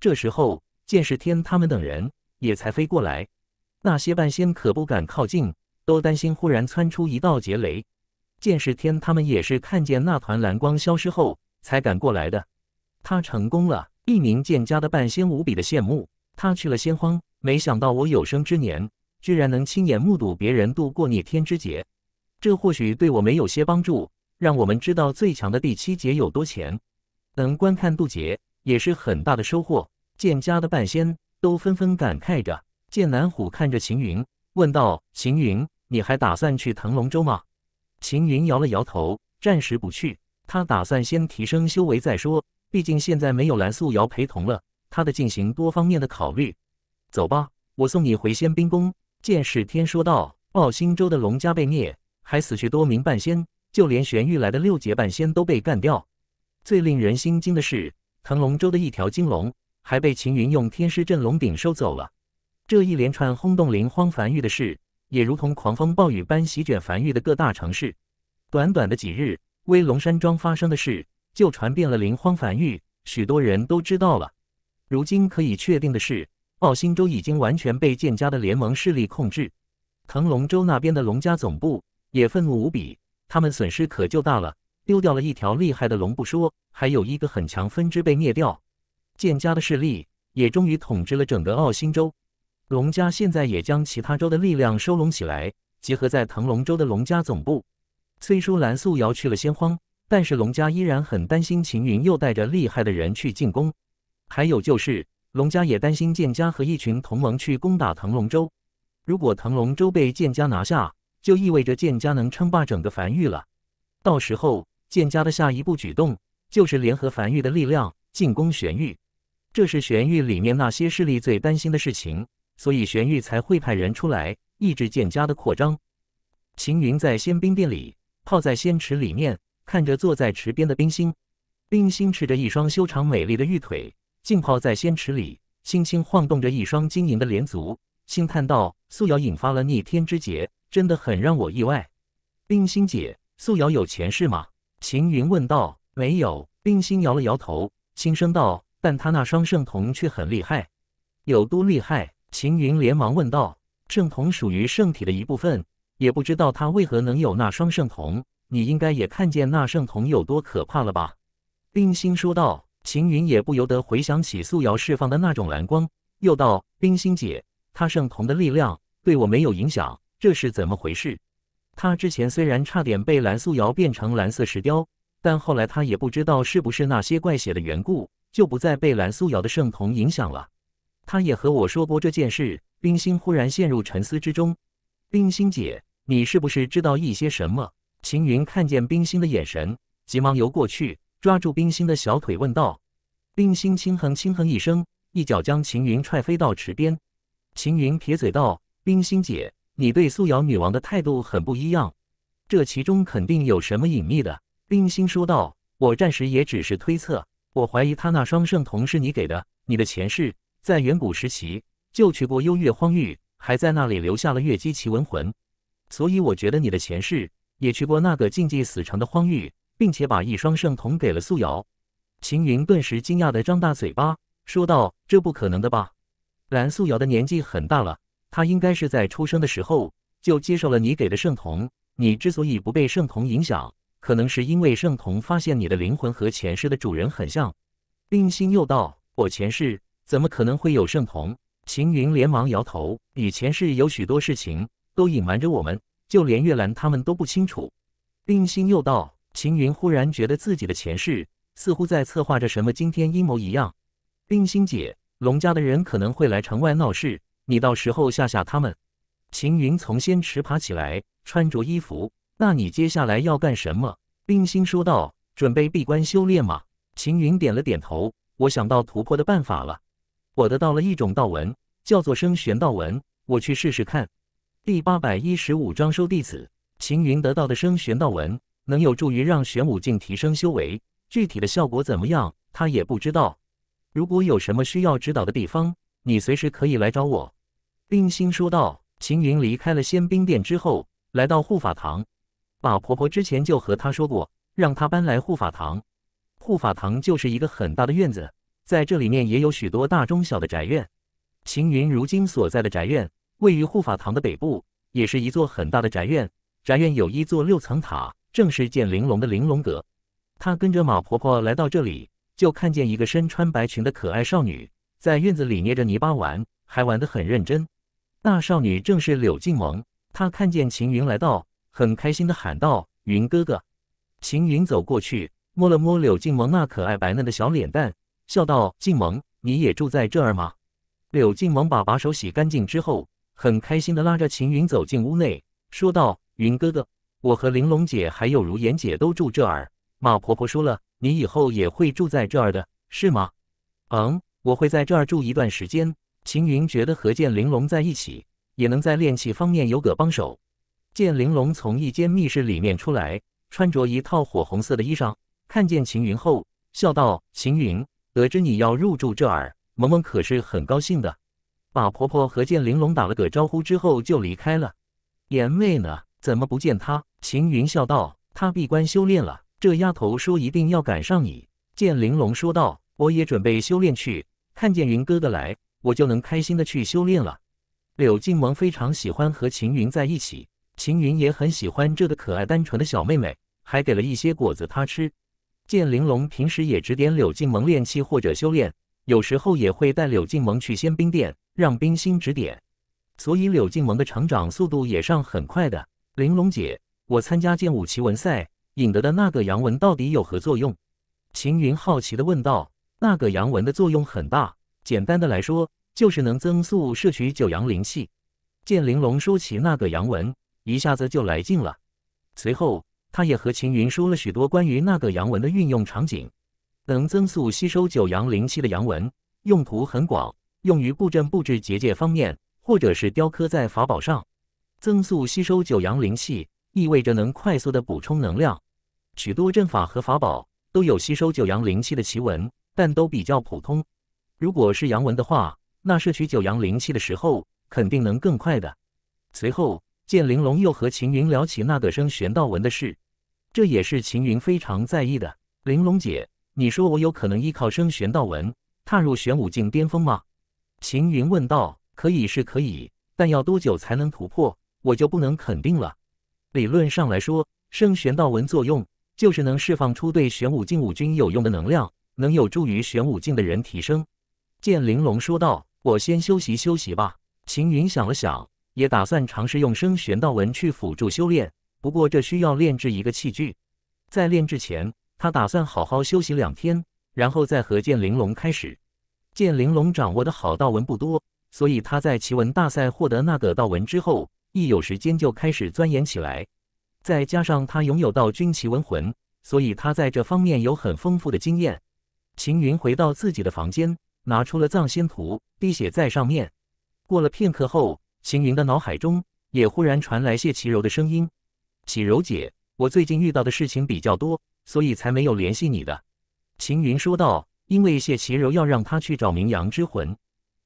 这时候，剑士天他们等人也才飞过来，那些半仙可不敢靠近，都担心忽然窜出一道劫雷。剑士天他们也是看见那团蓝光消失后才赶过来的。他成功了，一名剑家的半仙无比的羡慕。他去了仙荒，没想到我有生之年居然能亲眼目睹别人度过逆天之劫。这或许对我们有些帮助，让我们知道最强的第七劫有多强。能观看渡劫也是很大的收获。剑家的半仙都纷纷感慨着。剑南虎看着秦云问道：“秦云，你还打算去腾龙州吗？”秦云摇了摇头，暂时不去。他打算先提升修为再说。毕竟现在没有蓝素瑶陪同了，他的进行多方面的考虑。走吧，我送你回仙兵宫。”剑士天说道。傲星州的龙家被灭，还死去多名半仙，就连玄玉来的六阶半仙都被干掉。最令人心惊的是，腾龙州的一条金龙还被秦云用天师镇龙鼎收走了。这一连串轰动灵荒凡域的事。也如同狂风暴雨般席卷繁育的各大城市，短短的几日，威龙山庄发生的事就传遍了林荒繁育，许多人都知道了。如今可以确定的是，奥星州已经完全被剑家的联盟势力控制。腾龙州那边的龙家总部也愤怒无比，他们损失可就大了，丢掉了一条厉害的龙不说，还有一个很强分支被灭掉，剑家的势力也终于统治了整个奥星州。龙家现在也将其他州的力量收拢起来，集合在腾龙州的龙家总部。虽说蓝素瑶去了先荒，但是龙家依然很担心秦云又带着厉害的人去进攻。还有就是龙家也担心剑家和一群同盟去攻打腾龙州。如果腾龙州被剑家拿下，就意味着剑家能称霸整个凡域了。到时候剑家的下一步举动就是联合凡域的力量进攻玄域，这是玄域里面那些势力最担心的事情。所以玄玉才会派人出来抑制剑家的扩张。秦云在仙兵殿里泡在仙池里面，看着坐在池边的冰心。冰心赤着一双修长美丽的玉腿，浸泡在仙池里，轻轻晃动着一双晶莹的莲足，轻叹道：“素瑶引发了逆天之劫，真的很让我意外。”冰心姐，素瑶有前世吗？秦云问道。没有。冰心摇了摇头，轻声道：“但她那双圣瞳却很厉害，有多厉害？”秦云连忙问道：“圣瞳属于圣体的一部分，也不知道他为何能有那双圣瞳。你应该也看见那圣瞳有多可怕了吧？”冰心说道。秦云也不由得回想起素瑶释放的那种蓝光，又道：“冰心姐，他圣瞳的力量对我没有影响，这是怎么回事？他之前虽然差点被蓝素瑶变成蓝色石雕，但后来他也不知道是不是那些怪血的缘故，就不再被蓝素瑶的圣瞳影响了。”他也和我说过这件事。冰心忽然陷入沉思之中。冰心姐，你是不是知道一些什么？秦云看见冰心的眼神，急忙游过去，抓住冰心的小腿，问道：“冰心，轻哼轻哼一声，一脚将秦云踹飞到池边。”秦云撇嘴道：“冰心姐，你对素瑶女王的态度很不一样，这其中肯定有什么隐秘的。”冰心说道：“我暂时也只是推测，我怀疑她那双圣瞳是你给的，你的前世。”在远古时期就去过幽月荒域，还在那里留下了月姬奇闻魂，所以我觉得你的前世也去过那个禁忌死城的荒域，并且把一双圣瞳给了素瑶。秦云顿时惊讶地张大嘴巴，说道：“这不可能的吧？蓝素瑶的年纪很大了，她应该是在出生的时候就接受了你给的圣瞳。你之所以不被圣瞳影响，可能是因为圣瞳发现你的灵魂和前世的主人很像。”令心又道：“我前世……”怎么可能会有圣童？秦云连忙摇头。以前世有许多事情都隐瞒着我们，就连月兰他们都不清楚。冰心又道：“秦云忽然觉得自己的前世似乎在策划着什么惊天阴谋一样。”冰心姐，龙家的人可能会来城外闹事，你到时候吓吓他们。秦云从仙池爬起来，穿着衣服。那你接下来要干什么？冰心说道：“准备闭关修炼吗？”秦云点了点头：“我想到突破的办法了。”我得到了一种道文，叫做生玄道文，我去试试看。第八百一十五章收弟子。秦云得到的生玄道文能有助于让玄武镜提升修为，具体的效果怎么样，他也不知道。如果有什么需要指导的地方，你随时可以来找我。”冰心说道。秦云离开了仙兵殿之后，来到护法堂。马婆婆之前就和他说过，让他搬来护法堂。护法堂就是一个很大的院子。在这里面也有许多大中小的宅院。秦云如今所在的宅院位于护法堂的北部，也是一座很大的宅院。宅院有一座六层塔，正是建玲珑的玲珑阁。他跟着马婆婆来到这里，就看见一个身穿白裙的可爱少女在院子里捏着泥巴玩，还玩得很认真。那少女正是柳静萌。她看见秦云来到，很开心的喊道：“云哥哥！”秦云走过去，摸了摸柳静萌那可爱白嫩的小脸蛋。笑道：“静萌，你也住在这儿吗？”柳静萌把把手洗干净之后，很开心地拉着秦云走进屋内，说道：“云哥哥，我和玲珑姐还有如烟姐都住这儿。马婆婆说了，你以后也会住在这儿的，是吗？”“嗯，我会在这儿住一段时间。”秦云觉得和见玲珑在一起，也能在练气方面有个帮手。见玲珑从一间密室里面出来，穿着一套火红色的衣裳，看见秦云后，笑道：“秦云。”得知你要入住这儿，萌萌可是很高兴的。把婆婆和剑玲珑打了个招呼之后就离开了。妍妹呢？怎么不见她？秦云笑道：“她闭关修炼了。”这丫头说：“一定要赶上你。”剑玲珑说道：“我也准备修炼去。看见云哥哥来，我就能开心的去修炼了。”柳静萌非常喜欢和秦云在一起，秦云也很喜欢这个可爱单纯的小妹妹，还给了一些果子她吃。剑玲珑平时也指点柳静萌练气或者修炼，有时候也会带柳静萌去仙兵殿，让冰心指点，所以柳静萌的成长速度也上很快的。玲珑姐，我参加剑舞奇闻赛引得的那个杨文到底有何作用？秦云好奇的问道。那个杨文的作用很大，简单的来说，就是能增速摄取九阳灵气。剑玲珑说起那个杨文，一下子就来劲了，随后。他也和秦云说了许多关于那个阳文的运用场景。能增速吸收九阳灵气的阳文，用途很广，用于布阵布置结界方面，或者是雕刻在法宝上。增速吸收九阳灵气，意味着能快速的补充能量。许多阵法和法宝都有吸收九阳灵气的奇文，但都比较普通。如果是阳文的话，那摄取九阳灵气的时候肯定能更快的。随后。见玲珑又和秦云聊起那个生玄道文的事，这也是秦云非常在意的。玲珑姐，你说我有可能依靠生玄道文踏入玄武境巅峰吗？秦云问道。可以是可以，但要多久才能突破，我就不能肯定了。理论上来说，生玄道文作用就是能释放出对玄武境武君有用的能量，能有助于玄武境的人提升。见玲珑说道。我先休息休息吧。秦云想了想。也打算尝试用生玄道纹去辅助修炼，不过这需要炼制一个器具。在炼制前，他打算好好休息两天，然后再和剑玲珑开始。剑玲珑掌握的好道纹不多，所以他在奇文大赛获得那个道纹之后，一有时间就开始钻研起来。再加上他拥有道君奇文魂，所以他在这方面有很丰富的经验。秦云回到自己的房间，拿出了藏仙图，滴血在上面。过了片刻后。秦云的脑海中也忽然传来谢其柔的声音：“奇柔姐，我最近遇到的事情比较多，所以才没有联系你的。”秦云说道：“因为谢其柔要让他去找名扬之魂，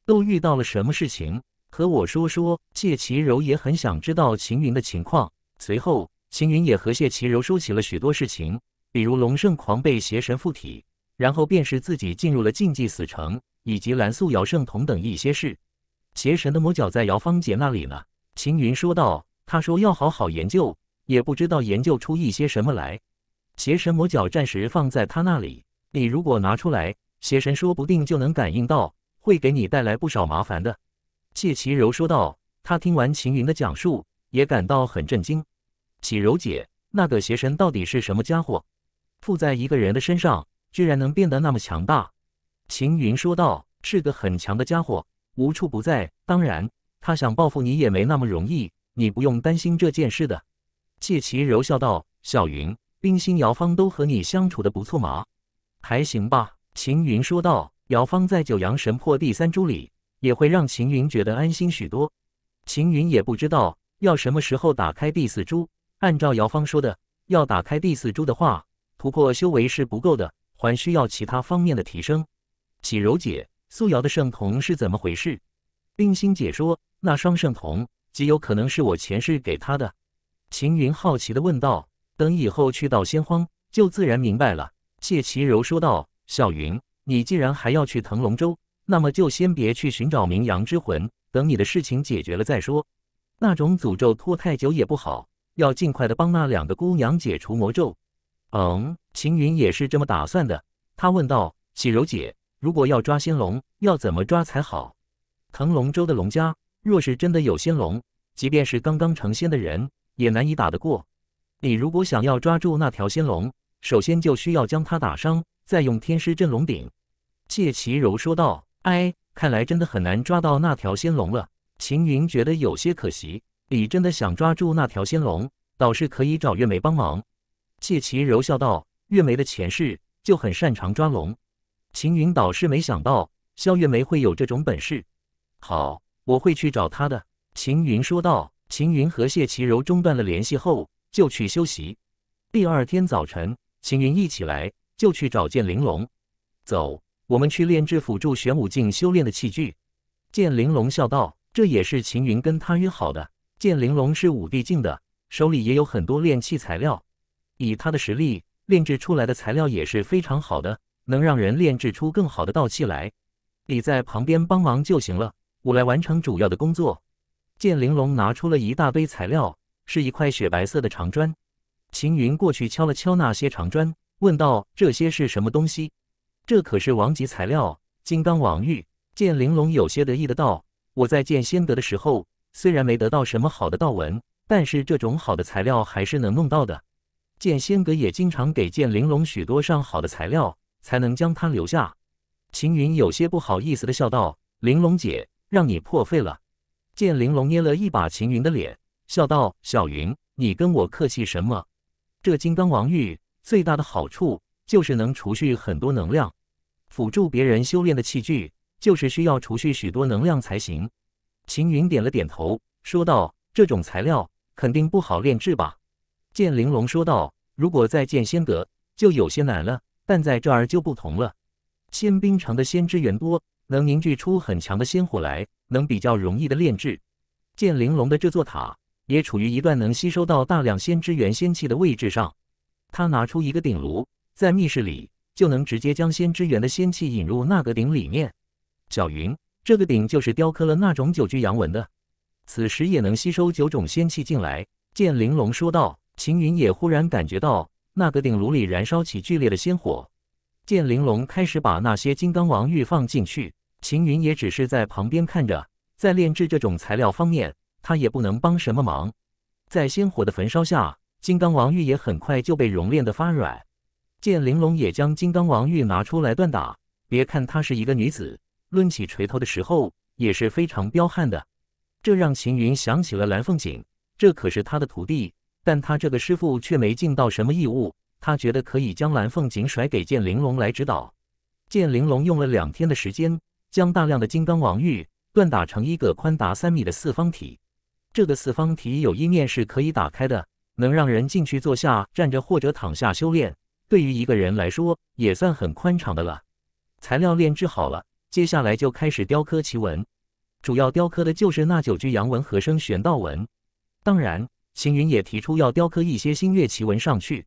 都遇到了什么事情，和我说说。”谢其柔也很想知道秦云的情况。随后，秦云也和谢其柔说起了许多事情，比如龙胜狂被邪神附体，然后便是自己进入了禁忌死城，以及蓝素瑶、圣童等一些事。邪神的魔角在姚芳姐那里呢。”秦云说道。他说要好好研究，也不知道研究出一些什么来。邪神魔角暂时放在他那里，你如果拿出来，邪神说不定就能感应到，会给你带来不少麻烦的。谢其柔说道。他听完秦云的讲述，也感到很震惊。奇柔姐，那个邪神到底是什么家伙？附在一个人的身上，居然能变得那么强大？秦云说道，是个很强的家伙。无处不在，当然，他想报复你也没那么容易，你不用担心这件事的。谢奇柔笑道：“小云，冰心、姚芳都和你相处的不错嘛，还行吧。”秦云说道。姚芳在九阳神魄第三珠里，也会让秦云觉得安心许多。秦云也不知道要什么时候打开第四珠。按照姚芳说的，要打开第四珠的话，突破修为是不够的，还需要其他方面的提升。起柔姐。素瑶的圣瞳是怎么回事？冰心姐说，那双圣瞳极有可能是我前世给她的。秦云好奇的问道：“等以后去到仙荒，就自然明白了。”谢其柔说道：“小云，你既然还要去腾龙州，那么就先别去寻找冥阳之魂，等你的事情解决了再说。那种诅咒拖太久也不好，要尽快的帮那两个姑娘解除魔咒。”嗯，秦云也是这么打算的。他问道：“喜柔姐。”如果要抓仙龙，要怎么抓才好？腾龙州的龙家若是真的有仙龙，即便是刚刚成仙的人，也难以打得过。你如果想要抓住那条仙龙，首先就需要将它打伤，再用天师镇龙鼎。谢其柔说道：“哎，看来真的很难抓到那条仙龙了。”秦云觉得有些可惜。你真的想抓住那条仙龙，倒是可以找月梅帮忙。谢其柔笑道：“月梅的前世就很擅长抓龙。”秦云倒是没想到肖月梅会有这种本事。好，我会去找她的。秦云说道。秦云和谢其柔中断了联系后，就去休息。第二天早晨，秦云一起来就去找剑玲珑。走，我们去炼制辅助玄武镜修炼的器具。剑玲珑笑道：“这也是秦云跟他约好的。”剑玲珑是武帝境的，手里也有很多炼器材料，以他的实力炼制出来的材料也是非常好的。能让人炼制出更好的道器来，你在旁边帮忙就行了，我来完成主要的工作。剑玲珑拿出了一大堆材料，是一块雪白色的长砖。秦云过去敲了敲那些长砖，问道：“这些是什么东西？”“这可是王级材料，金刚王玉。”剑玲珑有些得意的道：“我在见仙阁的时候，虽然没得到什么好的道文，但是这种好的材料还是能弄到的。剑仙阁也经常给剑玲珑许多上好的材料。”才能将他留下。秦云有些不好意思的笑道：“玲珑姐，让你破费了。”见玲珑捏了一把秦云的脸，笑道：“小云，你跟我客气什么？这金刚王玉最大的好处就是能储蓄很多能量，辅助别人修炼的器具就是需要储蓄许多能量才行。”秦云点了点头，说道：“这种材料肯定不好炼制吧？”见玲珑说道：“如果再见仙阁，就有些难了。”但在这儿就不同了，仙冰城的仙之源多，能凝聚出很强的仙火来，能比较容易的炼制。剑玲珑的这座塔也处于一段能吸收到大量仙之源仙气的位置上，他拿出一个鼎炉，在密室里就能直接将仙之源的仙气引入那个鼎里面，搅匀。这个鼎就是雕刻了那种九居阳纹的，此时也能吸收九种仙气进来。剑玲珑说道。秦云也忽然感觉到。那个鼎炉里燃烧起剧烈的鲜火，剑玲珑开始把那些金刚王玉放进去。秦云也只是在旁边看着，在炼制这种材料方面，他也不能帮什么忙。在鲜火的焚烧下，金刚王玉也很快就被熔炼的发软。剑玲珑也将金刚王玉拿出来锻打，别看她是一个女子，抡起锤头的时候也是非常彪悍的。这让秦云想起了蓝凤锦，这可是他的徒弟。但他这个师傅却没尽到什么义务，他觉得可以将蓝凤锦甩给剑玲珑来指导。剑玲珑用了两天的时间，将大量的金刚王玉锻打成一个宽达三米的四方体。这个四方体有一面是可以打开的，能让人进去坐下、站着或者躺下修炼。对于一个人来说，也算很宽敞的了。材料炼制好了，接下来就开始雕刻奇纹，主要雕刻的就是那九句阳文和声玄道文。当然。秦云也提出要雕刻一些星月奇文上去。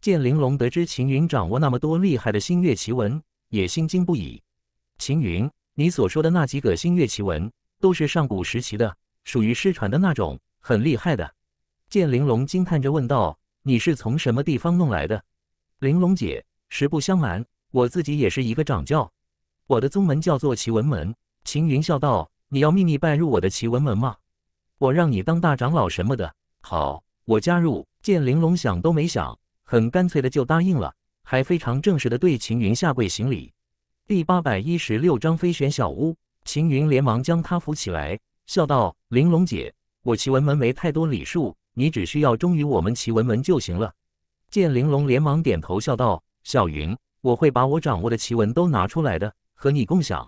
剑玲珑得知秦云掌握那么多厉害的星月奇文，也心惊不已。秦云，你所说的那几个星月奇文，都是上古时期的，属于失传的那种，很厉害的。剑玲珑惊叹着问道：“你是从什么地方弄来的？”玲珑姐，实不相瞒，我自己也是一个掌教，我的宗门叫做奇文门。秦云笑道：“你要秘密拜入我的奇文门吗？我让你当大长老什么的。”好，我加入。见玲珑想都没想，很干脆的就答应了，还非常正式的对秦云下跪行礼。第八百一十六章飞旋小屋。秦云连忙将她扶起来，笑道：“玲珑姐，我奇文门没太多礼数，你只需要忠于我们奇文门就行了。”见玲珑连忙点头笑道：“小云，我会把我掌握的奇文都拿出来的，和你共享。”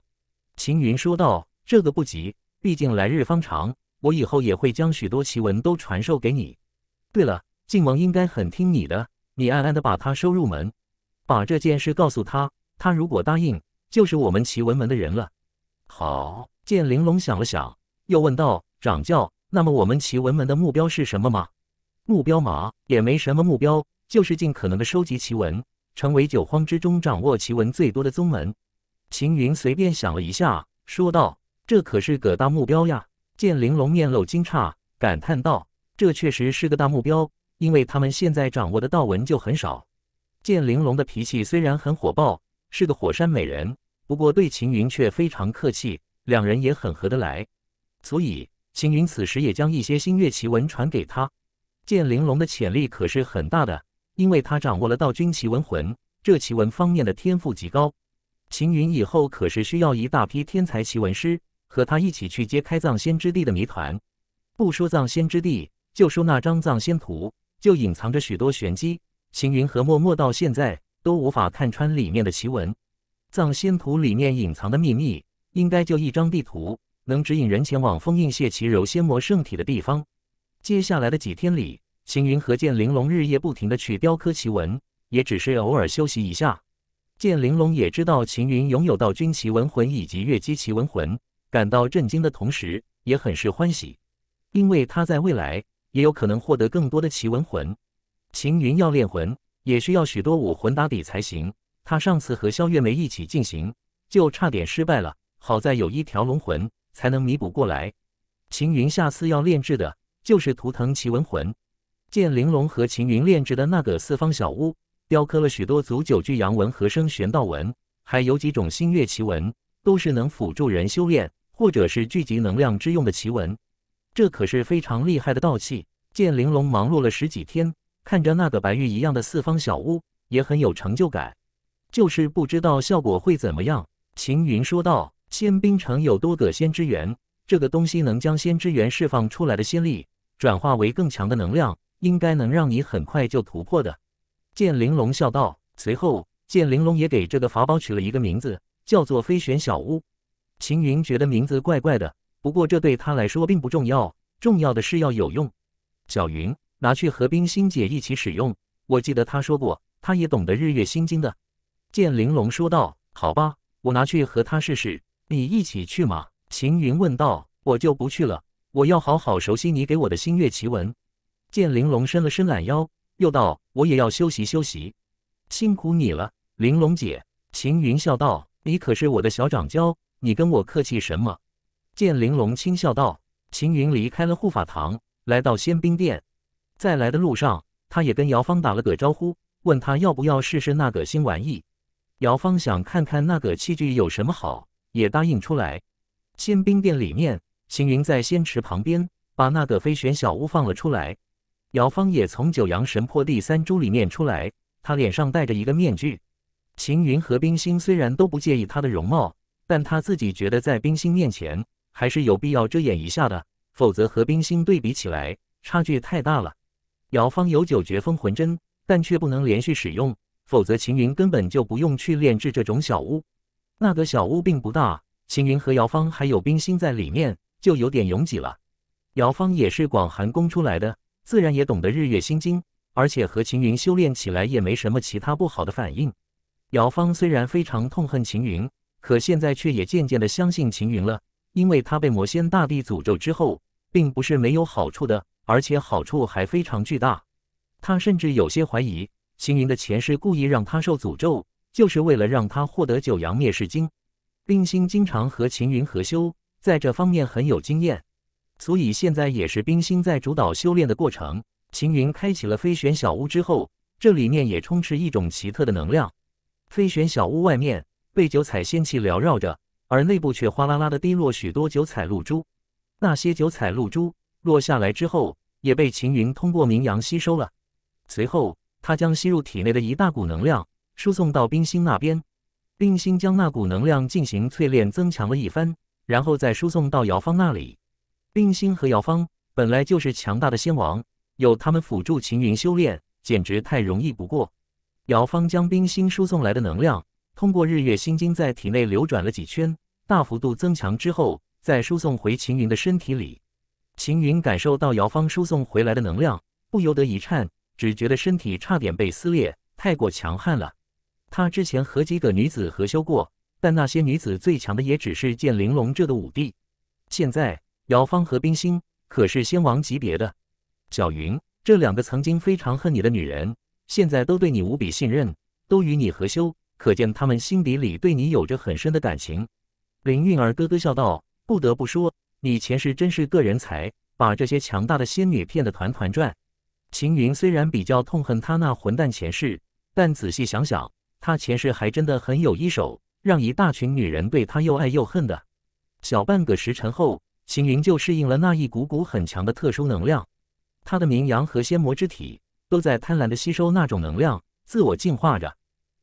秦云说道：“这个不急，毕竟来日方长。”我以后也会将许多奇闻都传授给你。对了，靖王应该很听你的，你暗暗的把他收入门，把这件事告诉他，他如果答应，就是我们奇文门的人了。好，剑玲珑想了想，又问道：“掌教，那么我们奇文门的目标是什么吗？”“目标嘛，也没什么目标，就是尽可能的收集奇文，成为九荒之中掌握奇闻最多的宗门。”秦云随便想了一下，说道：“这可是个大目标呀。”剑玲珑面露惊诧，感叹道：“这确实是个大目标，因为他们现在掌握的道文就很少。”剑玲珑的脾气虽然很火爆，是个火山美人，不过对秦云却非常客气，两人也很合得来。所以，秦云此时也将一些星月奇文传给他。剑玲珑的潜力可是很大的，因为他掌握了道君奇文魂，这奇文方面的天赋极高。秦云以后可是需要一大批天才奇文师。和他一起去揭开藏仙之地的谜团。不说藏仙之地，就说那张藏仙图，就隐藏着许多玄机。秦云和默默到现在都无法看穿里面的奇闻。藏仙图里面隐藏的秘密，应该就一张地图，能指引人前往封印谢奇柔仙魔圣体的地方。接下来的几天里，秦云和剑玲珑日夜不停地去雕刻奇闻，也只是偶尔休息一下。剑玲珑也知道秦云拥有道君奇文魂以及月姬奇文魂。感到震惊的同时，也很是欢喜，因为他在未来也有可能获得更多的奇文魂。秦云要炼魂，也需要许多武魂打底才行。他上次和肖月梅一起进行，就差点失败了。好在有一条龙魂，才能弥补过来。秦云下次要炼制的就是图腾奇文魂。见玲珑和秦云炼制的那个四方小屋，雕刻了许多足九具阳纹和生玄道纹，还有几种星月奇纹。都是能辅助人修炼，或者是聚集能量之用的奇闻。这可是非常厉害的道器。剑玲珑忙碌了十几天，看着那个白玉一样的四方小屋，也很有成就感，就是不知道效果会怎么样。秦云说道：“仙兵城有多个仙之源，这个东西能将仙之源释放出来的仙力转化为更强的能量，应该能让你很快就突破的。”剑玲珑笑道。随后，剑玲珑也给这个法宝取了一个名字。叫做飞旋小屋，秦云觉得名字怪怪的，不过这对他来说并不重要，重要的是要有用。小云拿去和冰心姐一起使用，我记得她说过，她也懂得日月心经的。剑玲珑说道：“好吧，我拿去和她试试。”你一起去吗？秦云问道：“我就不去了，我要好好熟悉你给我的星月奇文。”剑玲珑伸了伸懒腰，又道：“我也要休息休息，辛苦你了，玲珑姐。”秦云笑道。你可是我的小掌教，你跟我客气什么？见玲珑轻笑道。秦云离开了护法堂，来到仙兵殿，在来的路上，他也跟姚芳打了个招呼，问他要不要试试那个新玩意。姚芳想看看那个器具有什么好，也答应出来。仙兵殿里面，秦云在仙池旁边把那个飞旋小屋放了出来。姚芳也从九阳神魄第三珠里面出来，他脸上戴着一个面具。秦云和冰心虽然都不介意她的容貌，但她自己觉得在冰心面前还是有必要遮掩一下的，否则和冰心对比起来差距太大了。姚方有九绝封魂针，但却不能连续使用，否则秦云根本就不用去炼制这种小屋。那个小屋并不大，秦云和姚方还有冰心在里面就有点拥挤了。姚方也是广寒宫出来的，自然也懂得日月心经，而且和秦云修炼起来也没什么其他不好的反应。姚方虽然非常痛恨秦云，可现在却也渐渐的相信秦云了，因为他被魔仙大帝诅咒之后，并不是没有好处的，而且好处还非常巨大。他甚至有些怀疑，秦云的前世故意让他受诅咒，就是为了让他获得九阳灭世经。冰心经常和秦云合修，在这方面很有经验，所以现在也是冰心在主导修炼的过程。秦云开启了飞旋小屋之后，这里面也充斥一种奇特的能量。飞玄小屋外面被九彩仙气缭绕着，而内部却哗啦啦的滴落许多九彩露珠。那些九彩露珠落下来之后，也被秦云通过冥阳吸收了。随后，他将吸入体内的一大股能量输送到冰心那边，冰心将那股能量进行淬炼增强了一番，然后再输送到姚芳那里。冰心和姚芳本来就是强大的仙王，有他们辅助秦云修炼，简直太容易不过。姚芳将冰心输送来的能量，通过日月心经在体内流转了几圈，大幅度增强之后，再输送回秦云的身体里。秦云感受到姚芳输送回来的能量，不由得一颤，只觉得身体差点被撕裂，太过强悍了。他之前和几个女子合修过，但那些女子最强的也只是剑玲珑这的武帝。现在姚芳和冰心可是仙王级别的。小云，这两个曾经非常恨你的女人。现在都对你无比信任，都与你和修，可见他们心底里对你有着很深的感情。林韵儿咯咯笑道：“不得不说，你前世真是个人才，把这些强大的仙女骗得团团转。”秦云虽然比较痛恨他那混蛋前世，但仔细想想，他前世还真的很有一手，让一大群女人对他又爱又恨的。小半个时辰后，秦云就适应了那一股股很强的特殊能量，他的冥阳和仙魔之体。都在贪婪的吸收那种能量，自我进化着。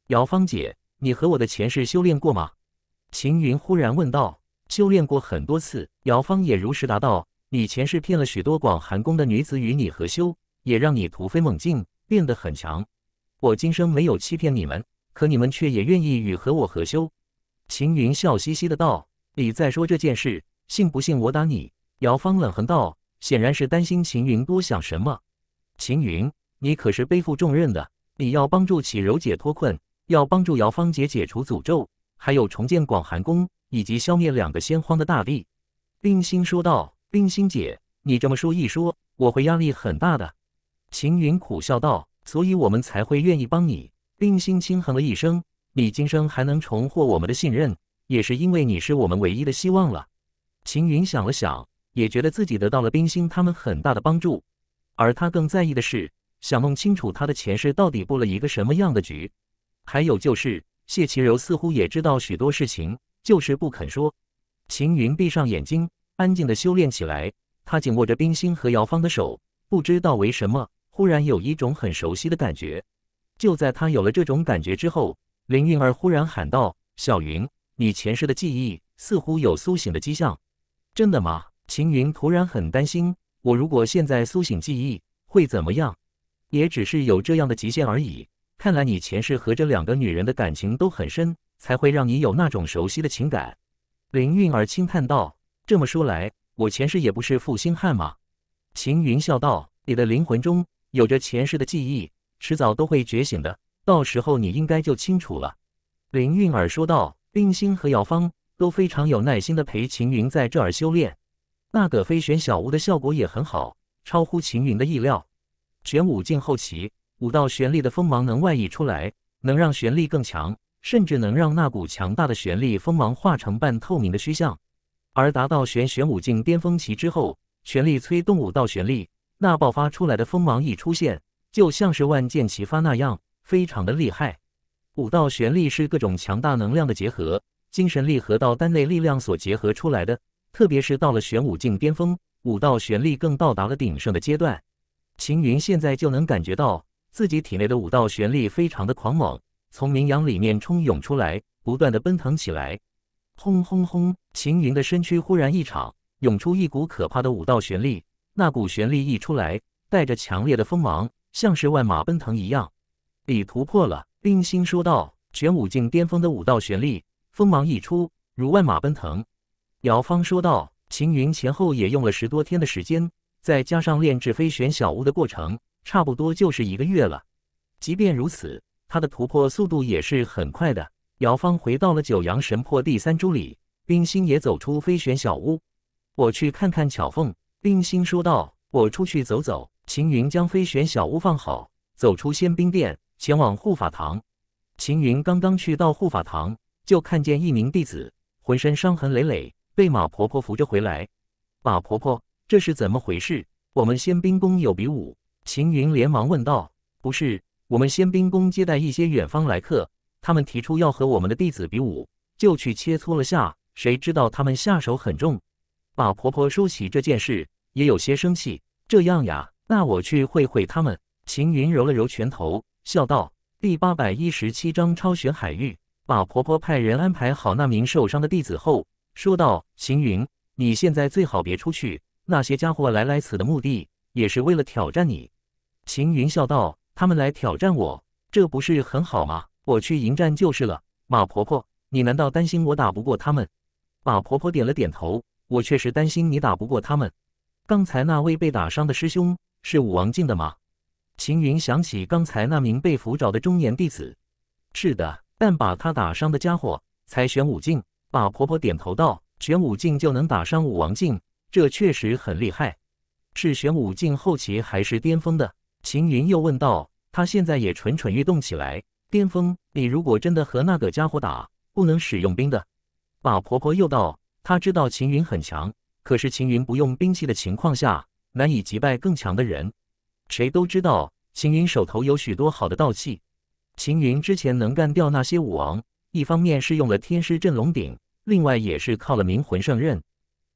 姚芳姐，你和我的前世修炼过吗？秦云忽然问道。修炼过很多次，姚芳也如实答道。你前世骗了许多广寒宫的女子与你合修，也让你突飞猛进，变得很强。我今生没有欺骗你们，可你们却也愿意与和我合修。秦云笑嘻嘻的道：“你在说这件事，信不信我打你？”姚芳冷哼道，显然是担心秦云多想什么。秦云。你可是背负重任的，你要帮助启柔姐脱困，要帮助姚芳姐解除诅咒，还有重建广寒宫，以及消灭两个仙荒的大力。冰心说道：“冰心姐，你这么说一说，我会压力很大的。”秦云苦笑道：“所以我们才会愿意帮你。”冰心轻哼了一声：“你今生还能重获我们的信任，也是因为你是我们唯一的希望了。”秦云想了想，也觉得自己得到了冰心他们很大的帮助，而他更在意的是。想弄清楚他的前世到底布了一个什么样的局，还有就是谢其柔似乎也知道许多事情，就是不肯说。秦云闭上眼睛，安静地修炼起来。他紧握着冰心和姚芳的手，不知道为什么，忽然有一种很熟悉的感觉。就在他有了这种感觉之后，林韵儿忽然喊道：“小云，你前世的记忆似乎有苏醒的迹象。”“真的吗？”秦云突然很担心，“我如果现在苏醒记忆，会怎么样？”也只是有这样的极限而已。看来你前世和这两个女人的感情都很深，才会让你有那种熟悉的情感。林韵儿轻叹道：“这么说来，我前世也不是负心汉吗？”秦云笑道：“你的灵魂中有着前世的记忆，迟早都会觉醒的。到时候你应该就清楚了。”林韵儿说道：“冰心和药方都非常有耐心的陪秦云在这儿修炼，那个飞旋小屋的效果也很好，超乎秦云的意料。”玄武境后期，武道玄力的锋芒能外溢出来，能让玄力更强，甚至能让那股强大的玄力锋芒化成半透明的虚像。而达到玄玄武境巅峰期之后，玄力催动武道玄力，那爆发出来的锋芒一出现，就像是万箭齐发那样，非常的厉害。武道玄力是各种强大能量的结合，精神力和道丹内力量所结合出来的。特别是到了玄武境巅峰，武道玄力更到达了鼎盛的阶段。秦云现在就能感觉到自己体内的武道玄力非常的狂猛，从明阳里面冲涌出来，不断的奔腾起来。轰轰轰！秦云的身躯忽然一长，涌出一股可怕的武道玄力。那股玄力一出来，带着强烈的锋芒，像是万马奔腾一样。李突破了，冰心说道。全武境巅峰的武道玄力，锋芒一出，如万马奔腾。姚芳说道。秦云前后也用了十多天的时间。再加上炼制飞玄小屋的过程，差不多就是一个月了。即便如此，他的突破速度也是很快的。姚芳回到了九阳神魄第三珠里，冰心也走出飞玄小屋。我去看看巧凤，冰心说道。我出去走走。秦云将飞玄小屋放好，走出仙兵殿，前往护法堂。秦云刚刚去到护法堂，就看见一名弟子浑身伤痕累累，被马婆婆扶着回来。马婆婆。这是怎么回事？我们仙兵宫有比武，秦云连忙问道：“不是，我们仙兵宫接待一些远方来客，他们提出要和我们的弟子比武，就去切磋了下。谁知道他们下手很重，把婆婆说起这件事也有些生气。这样呀，那我去会会他们。”秦云揉了揉拳头，笑道：“第八百一十七章超玄海域。”把婆婆派人安排好那名受伤的弟子后，说道：“秦云，你现在最好别出去。”那些家伙来来此的目的，也是为了挑战你。”秦云笑道，“他们来挑战我，这不是很好吗？我去迎战就是了。”马婆婆，你难道担心我打不过他们？”马婆婆点了点头，“我确实担心你打不过他们。”刚才那位被打伤的师兄是武王境的吗？”秦云想起刚才那名被扶着的中年弟子，“是的，但把他打伤的家伙才玄武境。”马婆婆点头道，“玄武境就能打伤武王境？”这确实很厉害，是玄武境后期还是巅峰的？秦云又问道。他现在也蠢蠢欲动起来。巅峰，你如果真的和那个家伙打，不能使用兵的。把婆婆又道，她知道秦云很强，可是秦云不用兵器的情况下，难以击败更强的人。谁都知道，秦云手头有许多好的道器。秦云之前能干掉那些武王，一方面是用了天师镇龙鼎，另外也是靠了冥魂圣刃。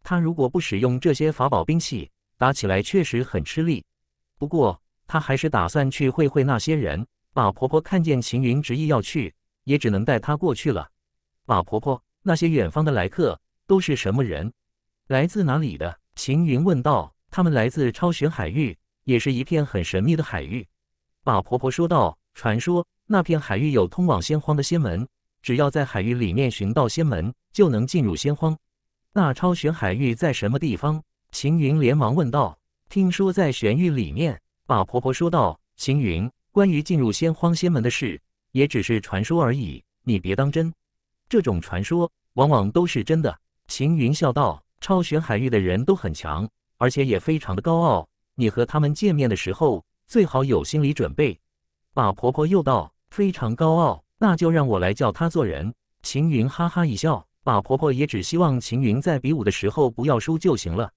他如果不使用这些法宝兵器，打起来确实很吃力。不过，他还是打算去会会那些人。马婆婆看见秦云执意要去，也只能带他过去了。马婆婆，那些远方的来客都是什么人？来自哪里的？秦云问道。他们来自超玄海域，也是一片很神秘的海域。马婆婆说道：“传说那片海域有通往仙荒的仙门，只要在海域里面寻到仙门，就能进入仙荒。”那超玄海域在什么地方？秦云连忙问道。听说在玄域里面，马婆婆说道。秦云，关于进入仙荒仙门的事，也只是传说而已，你别当真。这种传说往往都是真的。秦云笑道：“超玄海域的人都很强，而且也非常的高傲。你和他们见面的时候，最好有心理准备。”马婆婆又道：“非常高傲，那就让我来教他做人。”秦云哈哈一笑。马婆婆也只希望秦云在比武的时候不要输就行了。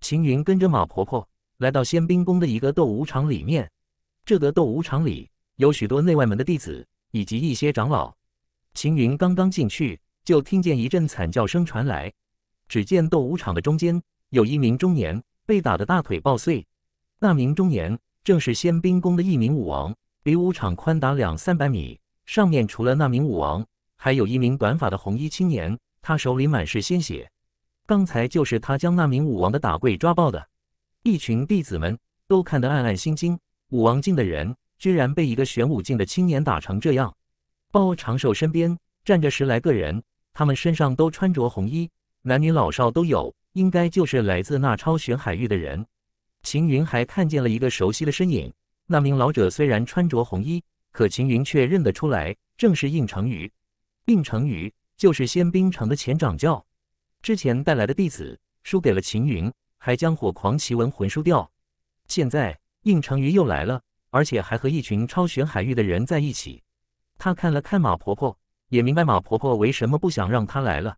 秦云跟着马婆婆来到仙兵宫的一个斗武场里面，这个斗武场里有许多内外门的弟子以及一些长老。秦云刚刚进去，就听见一阵惨叫声传来。只见斗武场的中间有一名中年被打的大腿爆碎，那名中年正是仙兵宫的一名武王。比武场宽达两三百米，上面除了那名武王，还有一名短发的红衣青年。他手里满是鲜血，刚才就是他将那名武王的打跪抓爆的。一群弟子们都看得暗暗心惊，武王境的人居然被一个玄武境的青年打成这样。包长寿身边站着十来个人，他们身上都穿着红衣，男女老少都有，应该就是来自那超玄海域的人。秦云还看见了一个熟悉的身影，那名老者虽然穿着红衣，可秦云却认得出来，正是应成宇。应成宇。就是仙兵城的前掌教，之前带来的弟子输给了秦云，还将火狂奇文魂输掉。现在应成宇又来了，而且还和一群超玄海域的人在一起。他看了看马婆婆，也明白马婆婆为什么不想让他来了。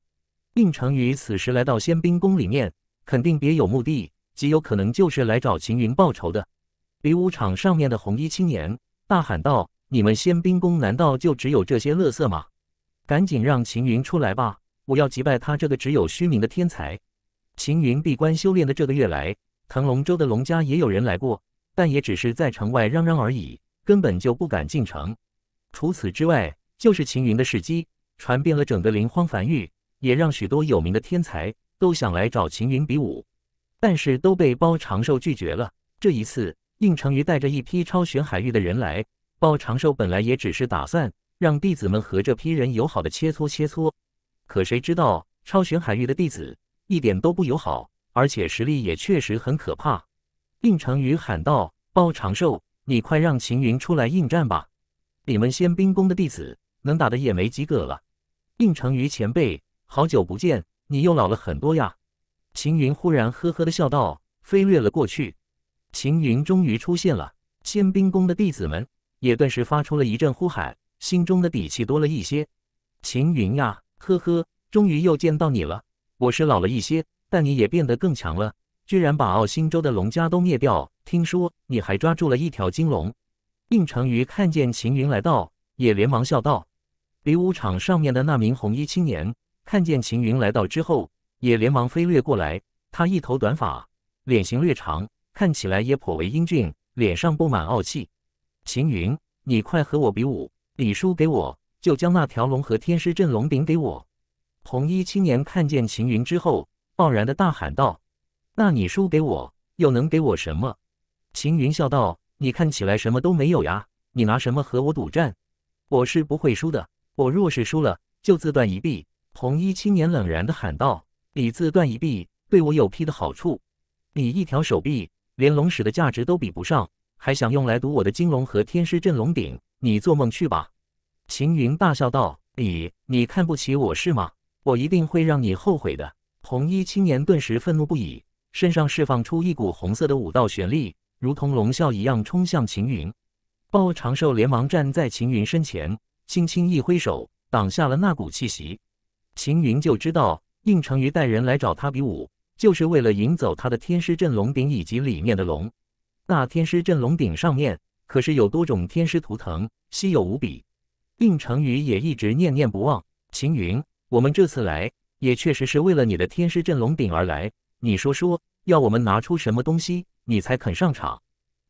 应成宇此时来到仙兵宫里面，肯定别有目的，极有可能就是来找秦云报仇的。比武场上面的红衣青年大喊道：“你们仙兵宫难道就只有这些乐色吗？”赶紧让秦云出来吧！我要击败他这个只有虚名的天才。秦云闭关修炼的这个月来，腾龙州的龙家也有人来过，但也只是在城外嚷嚷而已，根本就不敢进城。除此之外，就是秦云的事迹传遍了整个灵荒凡域，也让许多有名的天才都想来找秦云比武，但是都被包长寿拒绝了。这一次，应成于带着一批超玄海域的人来，包长寿本来也只是打算。让弟子们和这批人友好的切磋切磋，可谁知道超玄海域的弟子一点都不友好，而且实力也确实很可怕。应成宇喊道：“包长寿，你快让秦云出来应战吧！你们仙兵宫的弟子能打的也没几个了。”应成宇前辈，好久不见，你又老了很多呀！秦云忽然呵呵的笑道，飞掠了过去。秦云终于出现了，仙兵宫的弟子们也顿时发出了一阵呼喊。心中的底气多了一些，秦云呀，呵呵，终于又见到你了。我是老了一些，但你也变得更强了，居然把奥星州的龙家都灭掉。听说你还抓住了一条金龙。应成鱼看见秦云来到，也连忙笑道。比武场上面的那名红衣青年看见秦云来到之后，也连忙飞掠过来。他一头短发，脸型略长，看起来也颇为英俊，脸上布满傲气。秦云，你快和我比武！你输给我，就将那条龙和天师镇龙鼎给我。红衣青年看见秦云之后，傲然的大喊道：“那你输给我，又能给我什么？”秦云笑道：“你看起来什么都没有呀，你拿什么和我赌战？我是不会输的。我若是输了，就自断一臂。”红衣青年冷然的喊道：“你自断一臂，对我有屁的好处？你一条手臂，连龙使的价值都比不上，还想用来赌我的金龙和天师镇龙鼎？”你做梦去吧！秦云大笑道：“你，你看不起我是吗？我一定会让你后悔的！”红衣青年顿时愤怒不已，身上释放出一股红色的武道玄力，如同龙啸一样冲向秦云。鲍长寿连忙站在秦云身前，轻轻一挥手，挡下了那股气息。秦云就知道，应成于带人来找他比武，就是为了引走他的天师镇龙鼎以及里面的龙。那天师镇龙鼎上面。可是有多种天师图腾，稀有无比。应成宇也一直念念不忘。秦云，我们这次来，也确实是为了你的天师镇龙鼎而来。你说说，要我们拿出什么东西，你才肯上场？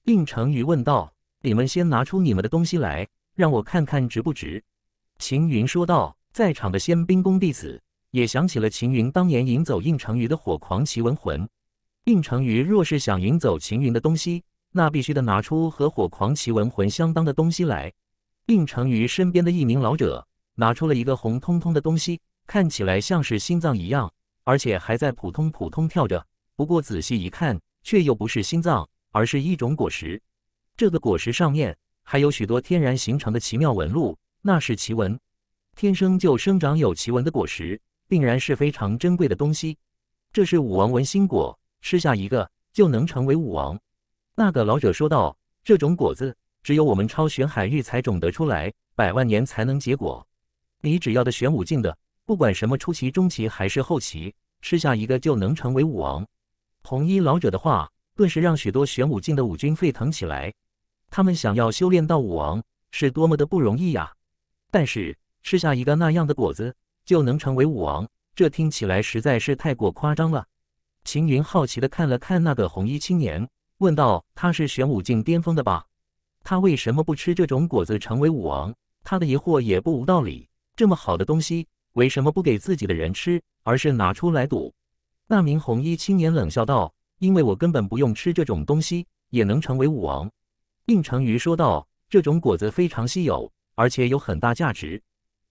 应成宇问道。你们先拿出你们的东西来，让我看看值不值。秦云说道。在场的仙兵宫弟子也想起了秦云当年引走应成宇的火狂奇文魂。应成宇若是想引走秦云的东西。那必须得拿出和火狂奇纹魂相当的东西来。应成于身边的一名老者拿出了一个红彤彤的东西，看起来像是心脏一样，而且还在普通普通跳着。不过仔细一看，却又不是心脏，而是一种果实。这个果实上面还有许多天然形成的奇妙纹路，那是奇纹。天生就生长有奇纹的果实，定然是非常珍贵的东西。这是武王文心果，吃下一个就能成为武王。那个老者说道：“这种果子只有我们超玄海域才种得出来，百万年才能结果。你只要的玄武境的，不管什么初奇、中奇还是后奇，吃下一个就能成为武王。”红衣老者的话顿时让许多玄武境的武军沸腾起来。他们想要修炼到武王是多么的不容易呀！但是吃下一个那样的果子就能成为武王，这听起来实在是太过夸张了。秦云好奇的看了看那个红衣青年。问道：“他是玄武境巅峰的吧？他为什么不吃这种果子成为武王？”他的疑惑也不无道理。这么好的东西，为什么不给自己的人吃，而是拿出来赌？那名红衣青年冷笑道：“因为我根本不用吃这种东西，也能成为武王。”应成瑜说道：“这种果子非常稀有，而且有很大价值。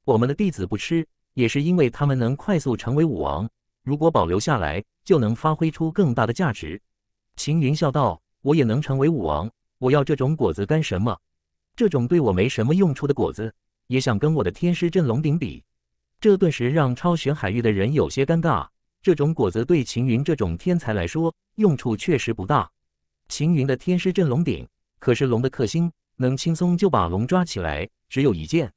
我们的弟子不吃，也是因为他们能快速成为武王。如果保留下来，就能发挥出更大的价值。”秦云笑道：“我也能成为武王，我要这种果子干什么？这种对我没什么用处的果子，也想跟我的天师镇龙鼎比？”这顿时让超玄海域的人有些尴尬。这种果子对秦云这种天才来说，用处确实不大。秦云的天师镇龙鼎可是龙的克星，能轻松就把龙抓起来。只有一件，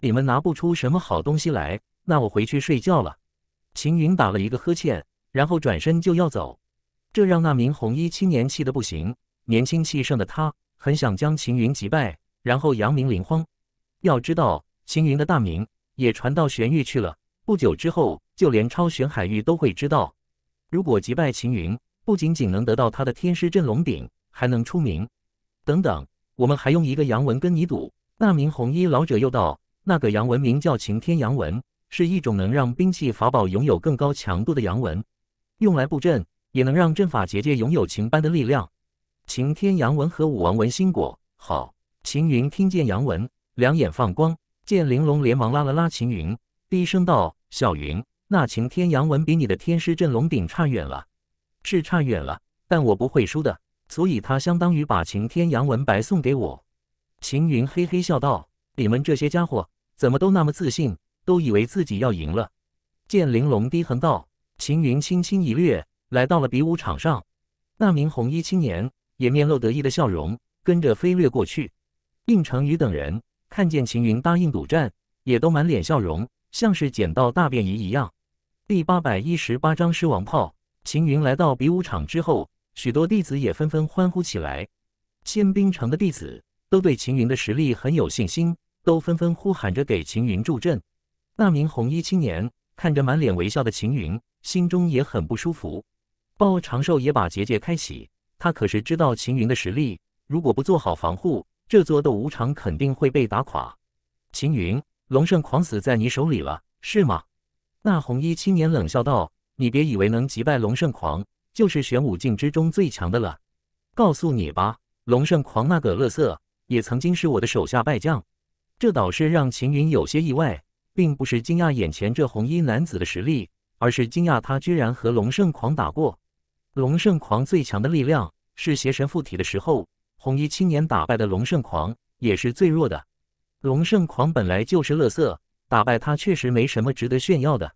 你们拿不出什么好东西来，那我回去睡觉了。”秦云打了一个呵欠，然后转身就要走。这让那名红衣青年气得不行。年轻气盛的他很想将秦云击败，然后扬名林荒。要知道，秦云的大名也传到玄玉去了。不久之后，就连超玄海域都会知道。如果击败秦云，不仅仅能得到他的天师镇龙鼎，还能出名。等等，我们还用一个洋文跟你赌。那名红衣老者又道：“那个洋文名叫晴天洋文，是一种能让兵器法宝拥有更高强度的洋文，用来布阵。”也能让阵法结界拥有晴般的力量。晴天阳文和武王文心果，好。晴云听见阳文，两眼放光。见玲珑连忙拉了拉晴云，低声道：“小云，那晴天阳文比你的天师镇龙鼎差远了，是差远了。但我不会输的，所以他相当于把晴天阳文白送给我。”晴云嘿嘿笑道：“你们这些家伙怎么都那么自信，都以为自己要赢了？”见玲珑低哼道：“晴云，轻轻一掠。”来到了比武场上，那名红衣青年也面露得意的笑容，跟着飞掠过去。应成宇等人看见秦云答应赌战，也都满脸笑容，像是捡到大便宜一样。第八百一十八章狮王炮。秦云来到比武场之后，许多弟子也纷纷欢呼起来。仙兵城的弟子都对秦云的实力很有信心，都纷纷呼喊着给秦云助阵。那名红衣青年看着满脸微笑的秦云，心中也很不舒服。暴长寿也把结界开启，他可是知道秦云的实力，如果不做好防护，这座斗武场肯定会被打垮。秦云，龙胜狂死在你手里了，是吗？那红衣青年冷笑道：“你别以为能击败龙胜狂就是玄武境之中最强的了。告诉你吧，龙胜狂那个乐色也曾经是我的手下败将。”这倒是让秦云有些意外，并不是惊讶眼前这红衣男子的实力，而是惊讶他居然和龙胜狂打过。龙圣狂最强的力量是邪神附体的时候，红衣青年打败的龙圣狂也是最弱的。龙圣狂本来就是乐色，打败他确实没什么值得炫耀的。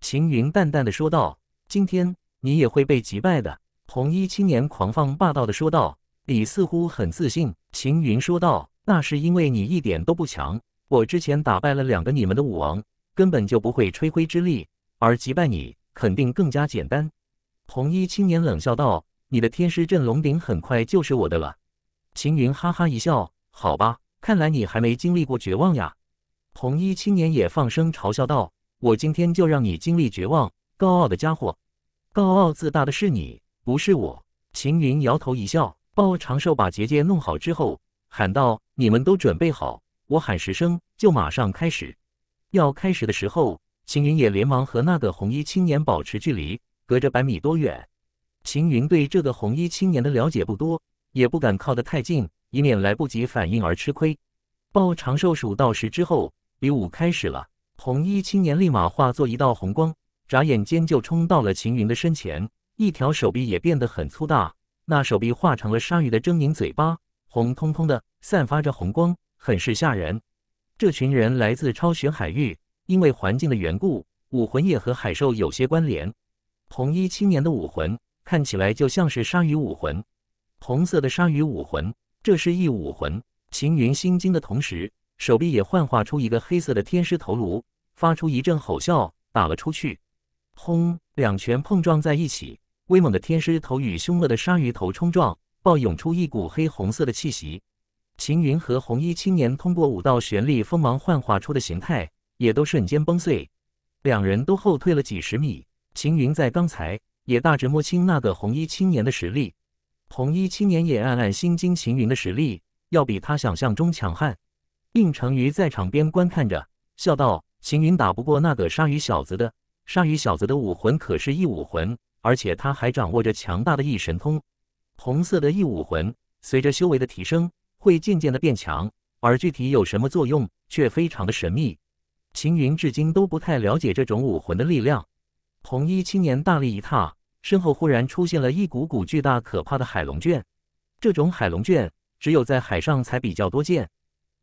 秦云淡淡的说道：“今天你也会被击败的。”红衣青年狂放霸道的说道：“你似乎很自信。”秦云说道：“那是因为你一点都不强。我之前打败了两个你们的武王，根本就不会吹灰之力，而击败你肯定更加简单。”红衣青年冷笑道：“你的天师镇龙鼎很快就是我的了。”秦云哈哈一笑：“好吧，看来你还没经历过绝望呀。”红衣青年也放声嘲笑道：“我今天就让你经历绝望，高傲的家伙，高傲自大的是你，不是我。”秦云摇头一笑，抱长寿把结界弄好之后，喊道：“你们都准备好，我喊十声就马上开始。”要开始的时候，秦云也连忙和那个红衣青年保持距离。隔着百米多远，秦云对这个红衣青年的了解不多，也不敢靠得太近，以免来不及反应而吃亏。报长寿数到十之后，比武开始了。红衣青年立马化作一道红光，眨眼间就冲到了秦云的身前，一条手臂也变得很粗大，那手臂化成了鲨鱼的狰狞嘴巴，红彤彤的，散发着红光，很是吓人。这群人来自超玄海域，因为环境的缘故，武魂也和海兽有些关联。红衣青年的武魂看起来就像是鲨鱼武魂，红色的鲨鱼武魂，这是一武魂。秦云心惊的同时，手臂也幻化出一个黑色的天师头颅，发出一阵吼笑，打了出去。轰！两拳碰撞在一起，威猛的天师头与凶恶的鲨鱼头冲撞，爆涌出一股黑红色的气息。秦云和红衣青年通过五道玄力锋芒幻化出的形态，也都瞬间崩碎，两人都后退了几十米。秦云在刚才也大致摸清那个红衣青年的实力，红衣青年也暗暗心惊，秦云的实力要比他想象中强悍。应成于在场边观看着，笑道：“秦云打不过那个鲨鱼小子的，鲨鱼小子的武魂可是异武魂，而且他还掌握着强大的异神通。红色的异武魂，随着修为的提升，会渐渐的变强，而具体有什么作用，却非常的神秘。秦云至今都不太了解这种武魂的力量。”红衣青年大力一踏，身后忽然出现了一股股巨大可怕的海龙卷。这种海龙卷只有在海上才比较多见，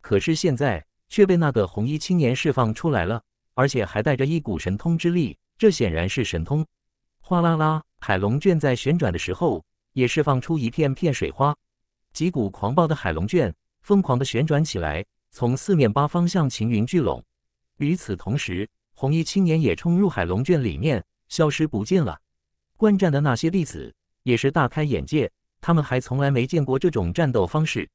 可是现在却被那个红衣青年释放出来了，而且还带着一股神通之力。这显然是神通。哗啦啦，海龙卷在旋转的时候也释放出一片片水花，几股狂暴的海龙卷疯狂地旋转起来，从四面八方向晴云聚拢。与此同时，红衣青年也冲入海龙卷里面，消失不见了。观战的那些弟子也是大开眼界，他们还从来没见过这种战斗方式。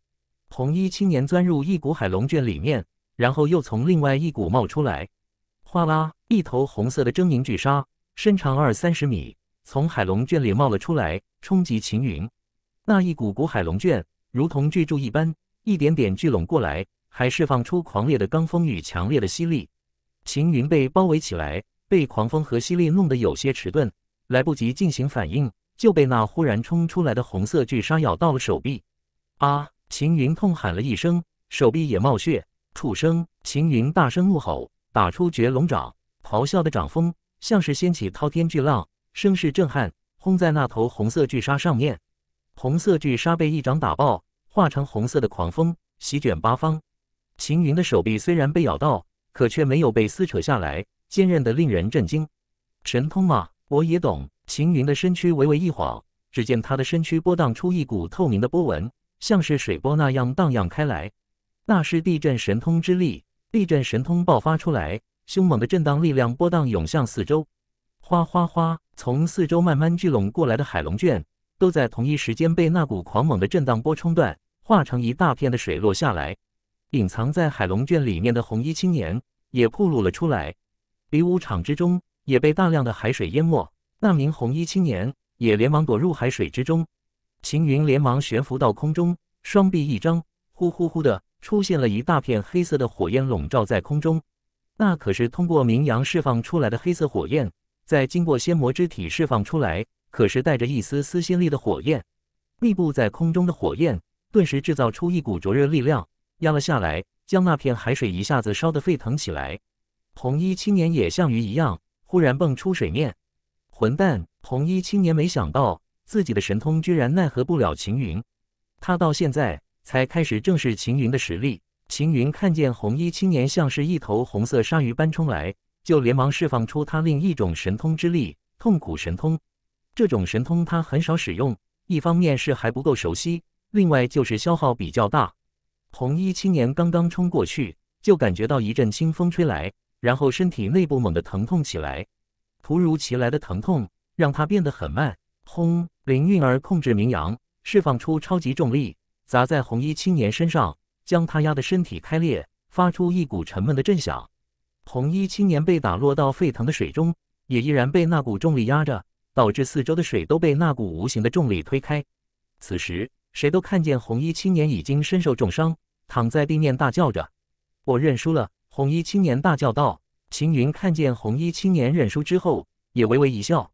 红衣青年钻入一股海龙卷里面，然后又从另外一股冒出来。哗啦！一头红色的狰狞巨鲨，身长二三十米，从海龙卷里冒了出来，冲击秦云。那一股股海龙卷如同巨柱一般，一点点聚拢过来，还释放出狂烈的罡风与强烈的吸力。秦云被包围起来，被狂风和吸力弄得有些迟钝，来不及进行反应，就被那忽然冲出来的红色巨鲨咬到了手臂。啊！秦云痛喊了一声，手臂也冒血。畜生！秦云大声怒吼，打出绝龙掌，咆哮的掌风像是掀起滔天巨浪，声势震撼，轰在那头红色巨鲨上面。红色巨鲨被一掌打爆，化成红色的狂风席卷八方。秦云的手臂虽然被咬到。可却没有被撕扯下来，坚韧的令人震惊。神通啊，我也懂。秦云的身躯微微一晃，只见他的身躯波荡出一股透明的波纹，像是水波那样荡漾开来。那是地震神通之力，地震神通爆发出来，凶猛的震荡力量波荡涌向四周。哗哗哗，从四周慢慢聚拢过来的海龙卷，都在同一时间被那股狂猛的震荡波冲断，化成一大片的水落下来。隐藏在海龙卷里面的红衣青年也暴露了出来，比武场之中也被大量的海水淹没，那名红衣青年也连忙躲入海水之中。秦云连忙悬浮到空中，双臂一张，呼呼呼的出现了一大片黑色的火焰，笼罩在空中。那可是通过明阳释放出来的黑色火焰，在经过仙魔之体释放出来，可是带着一丝撕心力的火焰，密布在空中的火焰，顿时制造出一股灼热力量。压了下来，将那片海水一下子烧得沸腾起来。红衣青年也像鱼一样，忽然蹦出水面。混蛋！红衣青年没想到自己的神通居然奈何不了秦云。他到现在才开始正视秦云的实力。秦云看见红衣青年像是一头红色鲨鱼般冲来，就连忙释放出他另一种神通之力——痛苦神通。这种神通他很少使用，一方面是还不够熟悉，另外就是消耗比较大。红衣青年刚刚冲过去，就感觉到一阵清风吹来，然后身体内部猛地疼痛起来。突如其来的疼痛让他变得很慢。轰！林韵儿控制冥阳，释放出超级重力，砸在红衣青年身上，将他压得身体开裂，发出一股沉闷的震响。红衣青年被打落到沸腾的水中，也依然被那股重力压着，导致四周的水都被那股无形的重力推开。此时，谁都看见红衣青年已经身受重伤。躺在地面大叫着：“我认输了！”红衣青年大叫道。秦云看见红衣青年认输之后，也微微一笑。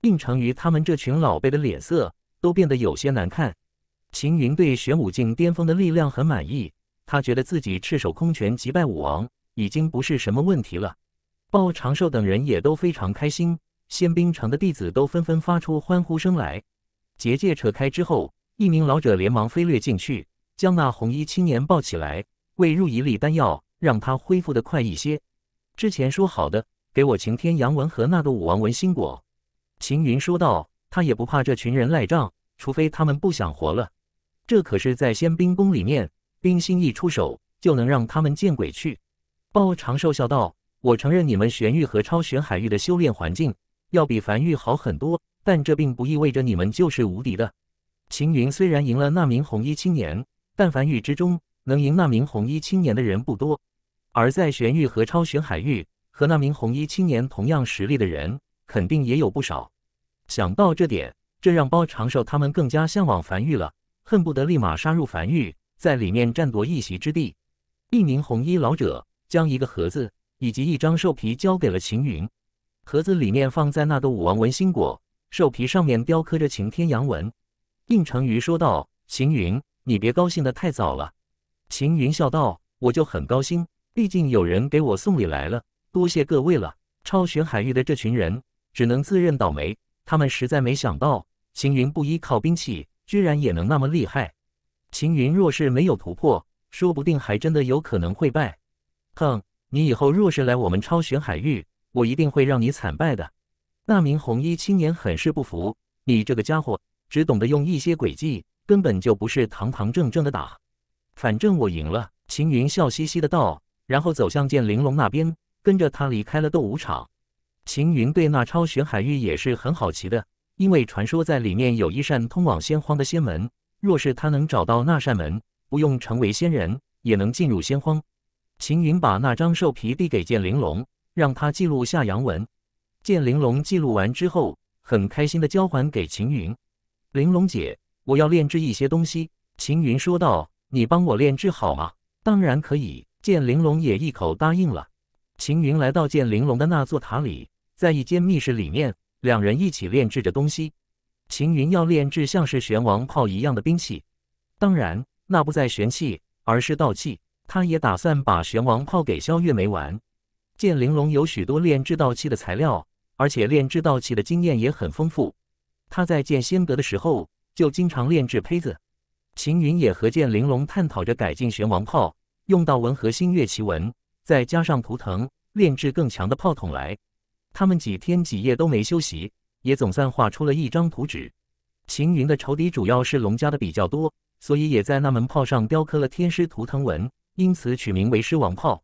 应成于他们这群老辈的脸色都变得有些难看。秦云对玄武境巅峰的力量很满意，他觉得自己赤手空拳击败武王已经不是什么问题了。鲍长寿等人也都非常开心，仙兵城的弟子都纷纷发出欢呼声来。结界扯开之后，一名老者连忙飞掠进去。将那红衣青年抱起来，喂入一粒丹药，让他恢复得快一些。之前说好的，给我晴天阳文和那个武王文心果。”秦云说道。他也不怕这群人赖账，除非他们不想活了。这可是在仙兵宫里面，冰心一出手就能让他们见鬼去。”包长寿笑道：“我承认你们玄域和超玄海域的修炼环境要比凡域好很多，但这并不意味着你们就是无敌的。秦云虽然赢了那名红衣青年。”但凡域之中能赢那名红衣青年的人不多，而在玄域和超玄海域，和那名红衣青年同样实力的人肯定也有不少。想到这点，这让包长寿他们更加向往凡域了，恨不得立马杀入凡域，在里面占夺一席之地。一名红衣老者将一个盒子以及一张兽皮交给了秦云，盒子里面放在那朵武王文心果，兽皮上面雕刻着晴天阳文。应成于说道：“秦云。”你别高兴的太早了，秦云笑道：“我就很高兴，毕竟有人给我送礼来了，多谢各位了。”超玄海域的这群人只能自认倒霉，他们实在没想到秦云不依靠兵器，居然也能那么厉害。秦云若是没有突破，说不定还真的有可能会败。哼，你以后若是来我们超玄海域，我一定会让你惨败的。那名红衣青年很是不服：“你这个家伙只懂得用一些诡计。”根本就不是堂堂正正的打，反正我赢了。秦云笑嘻嘻的道，然后走向剑玲珑那边，跟着他离开了斗武场。秦云对那超玄海域也是很好奇的，因为传说在里面有一扇通往仙荒的仙门，若是他能找到那扇门，不用成为仙人也能进入仙荒。秦云把那张兽皮递给剑玲珑，让他记录下阳文。剑玲珑记录完之后，很开心的交还给秦云。玲珑姐。我要炼制一些东西，秦云说道：“你帮我炼制好吗？”“当然可以。”剑玲珑也一口答应了。秦云来到剑玲珑的那座塔里，在一间密室里面，两人一起炼制着东西。秦云要炼制像是玄王炮一样的兵器，当然那不在玄器，而是道器。他也打算把玄王炮给萧月梅玩。剑玲珑有许多炼制道器的材料，而且炼制道器的经验也很丰富。他在剑仙阁的时候。就经常炼制胚子，秦云也和剑玲珑探讨着改进玄王炮，用到文和星月奇纹，再加上图腾炼制更强的炮筒来。他们几天几夜都没休息，也总算画出了一张图纸。秦云的仇敌主要是龙家的比较多，所以也在那门炮上雕刻了天师图腾纹，因此取名为狮王炮。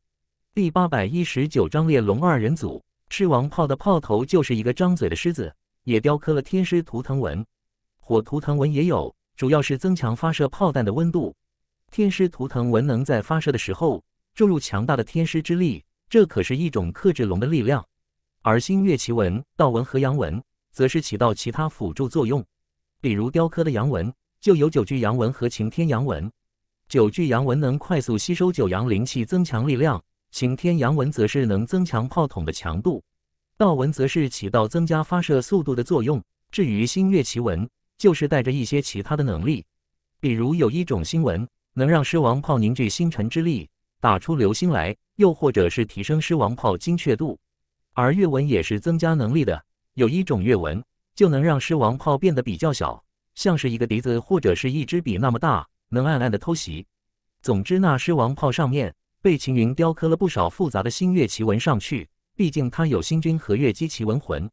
第八百一十九章猎龙二人组，狮王炮的炮头就是一个张嘴的狮子，也雕刻了天师图腾纹。火图腾纹也有，主要是增强发射炮弹的温度。天师图腾纹能在发射的时候注入强大的天师之力，这可是一种克制龙的力量。而星月奇纹、道纹和阳纹则是起到其他辅助作用。比如雕刻的阳纹就有九句阳纹和晴天阳纹。九句阳纹能快速吸收九阳灵气，增强力量；晴天阳纹则是能增强炮筒的强度。道纹则是起到增加发射速度的作用。至于星月奇纹，就是带着一些其他的能力，比如有一种星纹能让狮王炮凝聚星辰之力，打出流星来；又或者是提升狮王炮精确度。而月纹也是增加能力的，有一种月纹就能让狮王炮变得比较小，像是一个笛子或者是一支笔那么大，能暗暗的偷袭。总之，那狮王炮上面被秦云雕刻了不少复杂的星月奇纹上去，毕竟他有星君和月姬奇纹魂，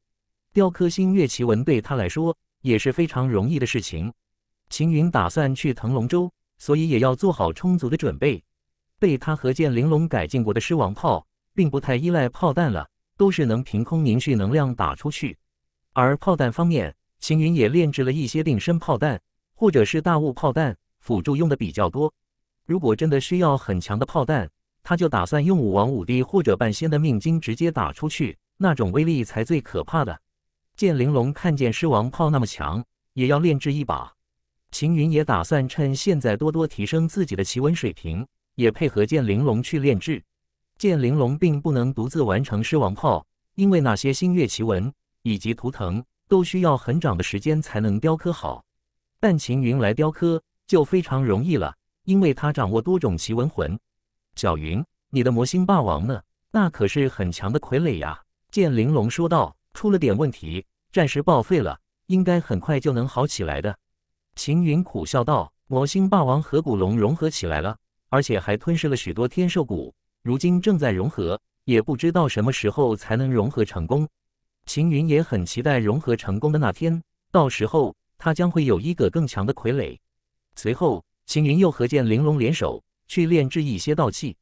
雕刻星月奇纹对他来说。也是非常容易的事情。秦云打算去腾龙州，所以也要做好充足的准备。被他和剑玲珑改进过的狮王炮，并不太依赖炮弹了，都是能凭空凝聚能量打出去。而炮弹方面，秦云也炼制了一些定身炮弹，或者是大雾炮弹，辅助用的比较多。如果真的需要很强的炮弹，他就打算用武王五帝或者半仙的命经直接打出去，那种威力才最可怕的。剑玲珑看见狮王炮那么强，也要炼制一把。秦云也打算趁现在多多提升自己的奇纹水平，也配合剑玲珑去炼制。剑玲珑并不能独自完成狮王炮，因为那些星月奇纹以及图腾都需要很长的时间才能雕刻好。但秦云来雕刻就非常容易了，因为他掌握多种奇纹魂。小云，你的魔星霸王呢？那可是很强的傀儡呀！剑玲珑说道。出了点问题，暂时报废了，应该很快就能好起来的。秦云苦笑道：“魔星霸王和古龙融合起来了，而且还吞噬了许多天兽骨，如今正在融合，也不知道什么时候才能融合成功。”秦云也很期待融合成功的那天，到时候他将会有一个更强的傀儡。随后，秦云又和剑玲珑联手去炼制一些道器。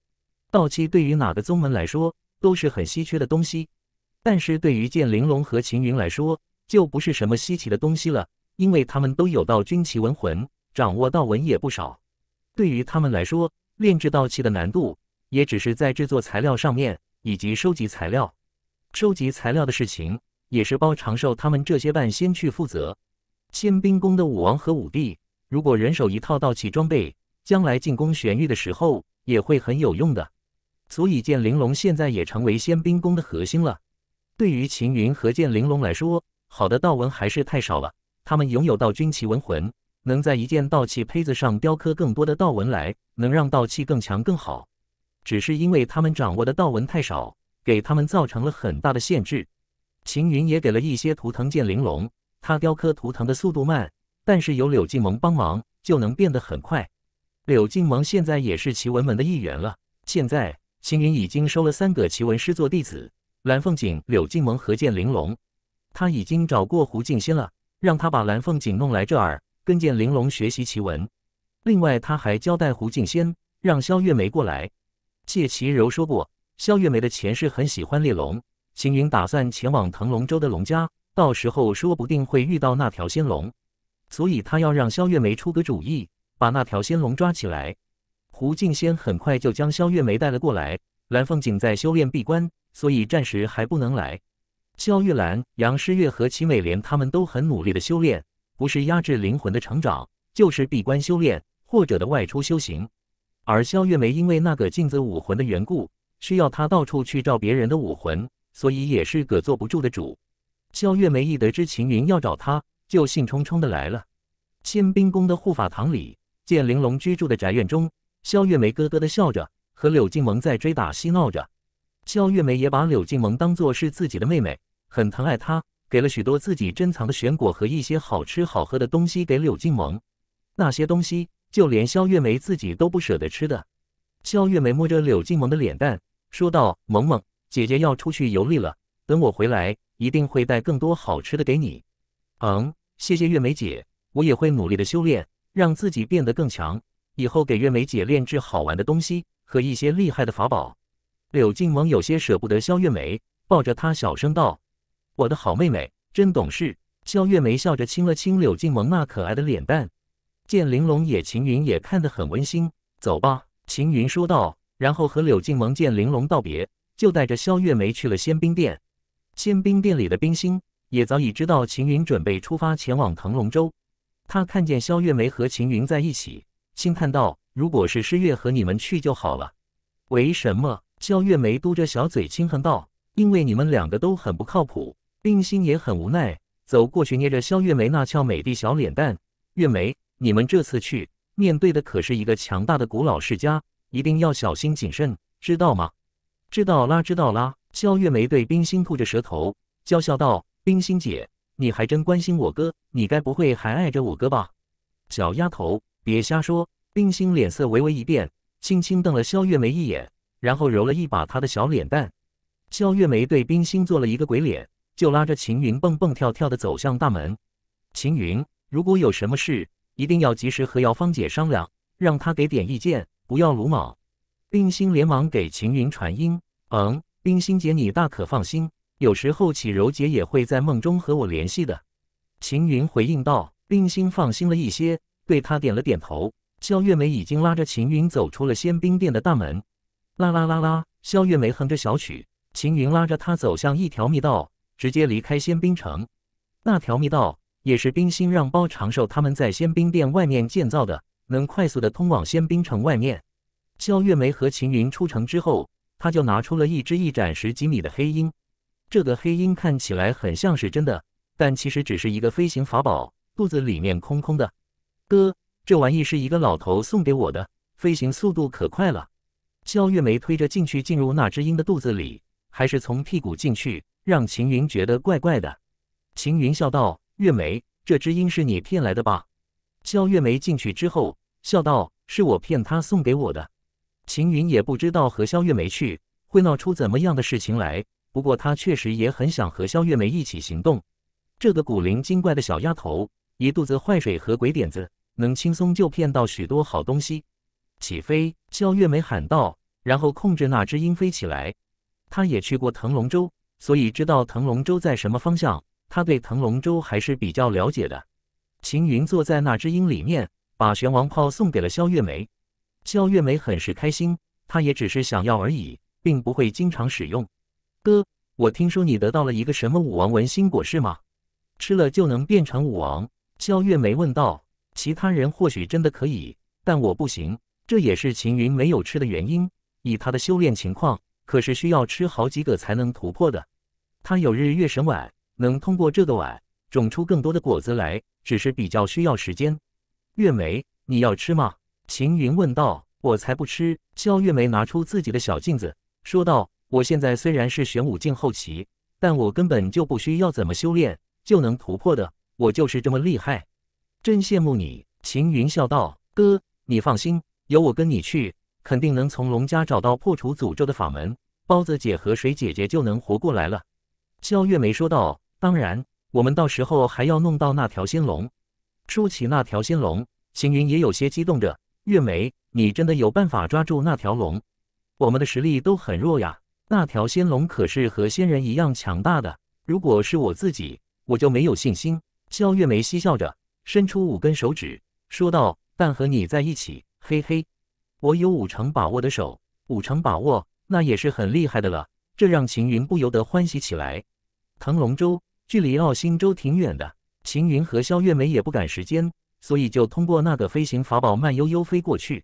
道器对于哪个宗门来说都是很稀缺的东西。但是对于剑玲珑和秦云来说，就不是什么稀奇的东西了，因为他们都有道君旗文魂，掌握道文也不少。对于他们来说，炼制道器的难度也只是在制作材料上面，以及收集材料。收集材料的事情也是包长寿他们这些半仙去负责。仙兵宫的武王和武帝，如果人手一套道器装备，将来进攻玄域的时候也会很有用的。所以剑玲珑现在也成为仙兵宫的核心了。对于秦云和剑玲珑来说，好的道纹还是太少了。他们拥有道君奇纹魂，能在一件道器胚子上雕刻更多的道纹来，能让道器更强更好。只是因为他们掌握的道纹太少，给他们造成了很大的限制。秦云也给了一些图腾剑玲珑，他雕刻图腾的速度慢，但是有柳静盟帮忙就能变得很快。柳静盟现在也是奇纹门的一员了。现在秦云已经收了三个奇纹师做弟子。蓝凤锦、柳静萌和剑玲珑，他已经找过胡静仙了，让他把蓝凤锦弄来这儿，跟剑玲珑学习奇文。另外，他还交代胡静仙让肖月梅过来。谢其柔说过，肖月梅的前世很喜欢猎龙。秦云打算前往腾龙州的龙家，到时候说不定会遇到那条仙龙，所以他要让肖月梅出个主意，把那条仙龙抓起来。胡静仙很快就将肖月梅带了过来。蓝凤锦在修炼闭关。所以暂时还不能来。肖玉兰、杨诗月和秦美莲他们都很努力的修炼，不是压制灵魂的成长，就是闭关修炼，或者的外出修行。而肖月梅因为那个镜子武魂的缘故，需要她到处去照别人的武魂，所以也是个坐不住的主。肖月梅一得知秦云要找她，就兴冲冲的来了。仙兵宫的护法堂里，见玲珑居住的宅院中，肖月梅咯咯的笑着，和柳静萌在追打嬉闹着。肖月梅也把柳静萌当作是自己的妹妹，很疼爱她，给了许多自己珍藏的玄果和一些好吃好喝的东西给柳静萌。那些东西，就连肖月梅自己都不舍得吃的。肖月梅摸着柳静萌的脸蛋，说道：“萌萌，姐姐要出去游历了，等我回来一定会带更多好吃的给你。”“嗯，谢谢月梅姐，我也会努力的修炼，让自己变得更强，以后给月梅姐炼制好玩的东西和一些厉害的法宝。”柳静蒙有些舍不得肖月梅，抱着她小声道：“我的好妹妹，真懂事。”肖月梅笑着亲了亲柳静蒙那可爱的脸蛋。见玲珑也，秦云也看得很温馨。走吧，秦云说道，然后和柳静蒙见玲珑道别，就带着肖月梅去了仙冰殿。仙冰殿里的冰心也早已知道秦云准备出发前往腾龙洲，他看见肖月梅和秦云在一起，轻叹道：“如果是诗月和你们去就好了。”为什么？肖月梅嘟着小嘴轻哼道：“因为你们两个都很不靠谱。”冰心也很无奈，走过去捏着肖月梅那俏美的小脸蛋：“月梅，你们这次去面对的可是一个强大的古老世家，一定要小心谨慎，知道吗？”“知道啦，知道啦。”肖月梅对冰心吐着舌头娇笑道：“冰心姐，你还真关心我哥，你该不会还爱着我哥吧？”“小丫头，别瞎说！”冰心脸色微微一变，轻轻瞪了肖月梅一眼。然后揉了一把他的小脸蛋，肖月梅对冰心做了一个鬼脸，就拉着秦云蹦蹦跳跳的走向大门。秦云，如果有什么事，一定要及时和姚芳姐商量，让她给点意见，不要鲁莽。冰心连忙给秦云传音：“嗯，冰心姐，你大可放心，有时候启柔姐也会在梦中和我联系的。”秦云回应道：“冰心，放心了一些，对他点了点头。”肖月梅已经拉着秦云走出了仙兵殿的大门。啦啦啦啦！肖月梅哼着小曲，秦云拉着她走向一条密道，直接离开仙冰城。那条密道也是冰心让包长寿他们在仙冰殿外面建造的，能快速的通往仙冰城外面。肖月梅和秦云出城之后，他就拿出了一只一展十几米的黑鹰。这个黑鹰看起来很像是真的，但其实只是一个飞行法宝，肚子里面空空的。哥，这玩意是一个老头送给我的，飞行速度可快了。肖月梅推着进去，进入那只鹰的肚子里，还是从屁股进去，让秦云觉得怪怪的。秦云笑道：“月梅，这只鹰是你骗来的吧？”肖月梅进去之后笑道：“是我骗他送给我的。”秦云也不知道和肖月梅去会闹出怎么样的事情来，不过他确实也很想和肖月梅一起行动。这个古灵精怪的小丫头，一肚子坏水和鬼点子，能轻松就骗到许多好东西。起飞，肖月梅喊道，然后控制那只鹰飞起来。他也去过腾龙洲，所以知道腾龙洲在什么方向。他对腾龙洲还是比较了解的。秦云坐在那只鹰里面，把玄王炮送给了肖月梅。肖月梅很是开心，她也只是想要而已，并不会经常使用。哥，我听说你得到了一个什么武王文心果，是吗？吃了就能变成武王？肖月梅问道。其他人或许真的可以，但我不行。这也是秦云没有吃的原因。以他的修炼情况，可是需要吃好几个才能突破的。他有日月神碗，能通过这个碗种出更多的果子来，只是比较需要时间。月梅，你要吃吗？秦云问道。我才不吃。肖月梅拿出自己的小镜子，说道：“我现在虽然是玄武境后期，但我根本就不需要怎么修炼就能突破的，我就是这么厉害。”真羡慕你，秦云笑道。哥，你放心。有我跟你去，肯定能从龙家找到破除诅咒的法门，包子姐和水姐姐就能活过来了。肖月梅说道：“当然，我们到时候还要弄到那条仙龙。”说起那条仙龙，行云也有些激动着。月梅，你真的有办法抓住那条龙？我们的实力都很弱呀，那条仙龙可是和仙人一样强大的。如果是我自己，我就没有信心。肖月梅嬉笑着，伸出五根手指，说道：“但和你在一起。”嘿嘿，我有五成把握的手，五成把握，那也是很厉害的了。这让秦云不由得欢喜起来。腾龙舟距离奥星洲挺远的，秦云和肖月梅也不赶时间，所以就通过那个飞行法宝慢悠悠飞过去。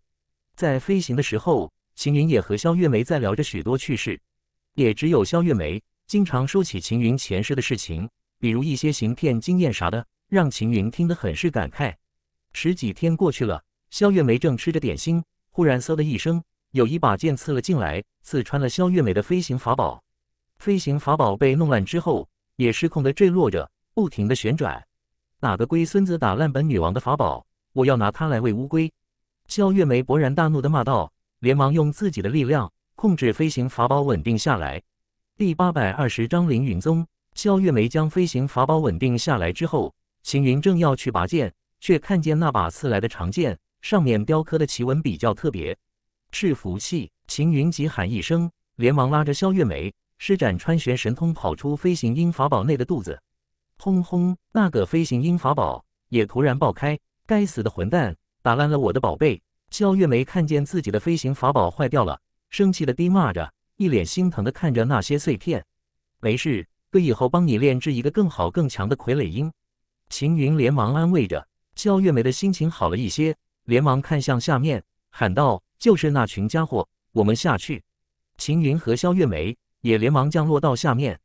在飞行的时候，秦云也和肖月梅在聊着许多趣事。也只有肖月梅经常说起秦云前世的事情，比如一些行骗经验啥的，让秦云听得很是感慨。十几天过去了。肖月梅正吃着点心，忽然嗖的一声，有一把剑刺了进来，刺穿了肖月梅的飞行法宝。飞行法宝被弄烂之后，也失控的坠落着，不停的旋转。哪个龟孙子打烂本女王的法宝？我要拿它来喂乌龟！肖月梅勃然大怒的骂道，连忙用自己的力量控制飞行法宝稳定下来。第八百二十章凌云宗。肖月梅将飞行法宝稳定下来之后，行云正要去拔剑，却看见那把刺来的长剑。上面雕刻的奇纹比较特别，是福气。秦云急喊一声，连忙拉着肖月梅施展穿玄神通，跑出飞行鹰法宝内的肚子。轰轰！那个飞行鹰法宝也突然爆开。该死的混蛋，打烂了我的宝贝！肖月梅看见自己的飞行法宝坏掉了，生气的低骂着，一脸心疼的看着那些碎片。没事，哥以后帮你炼制一个更好更强的傀儡鹰。秦云连忙安慰着，肖月梅的心情好了一些。连忙看向下面，喊道：“就是那群家伙，我们下去。”秦云和肖月梅也连忙降落到下面。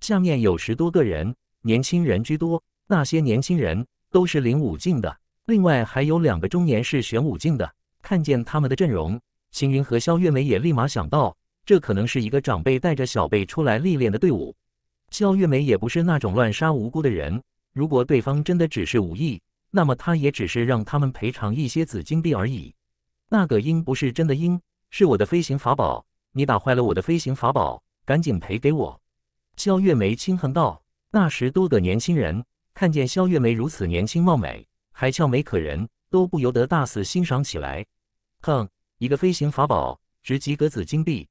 下面有十多个人，年轻人居多。那些年轻人都是灵武境的，另外还有两个中年是玄武境的。看见他们的阵容，秦云和肖月梅也立马想到，这可能是一个长辈带着小辈出来历练的队伍。肖月梅也不是那种乱杀无辜的人，如果对方真的只是无意。那么他也只是让他们赔偿一些紫金币而已。那个鹰不是真的鹰，是我的飞行法宝。你打坏了我的飞行法宝，赶紧赔给我。”肖月梅轻哼道。那十多个年轻人看见肖月梅如此年轻貌美，还俏美可人，都不由得大肆欣赏起来。哼，一个飞行法宝值几个紫金币，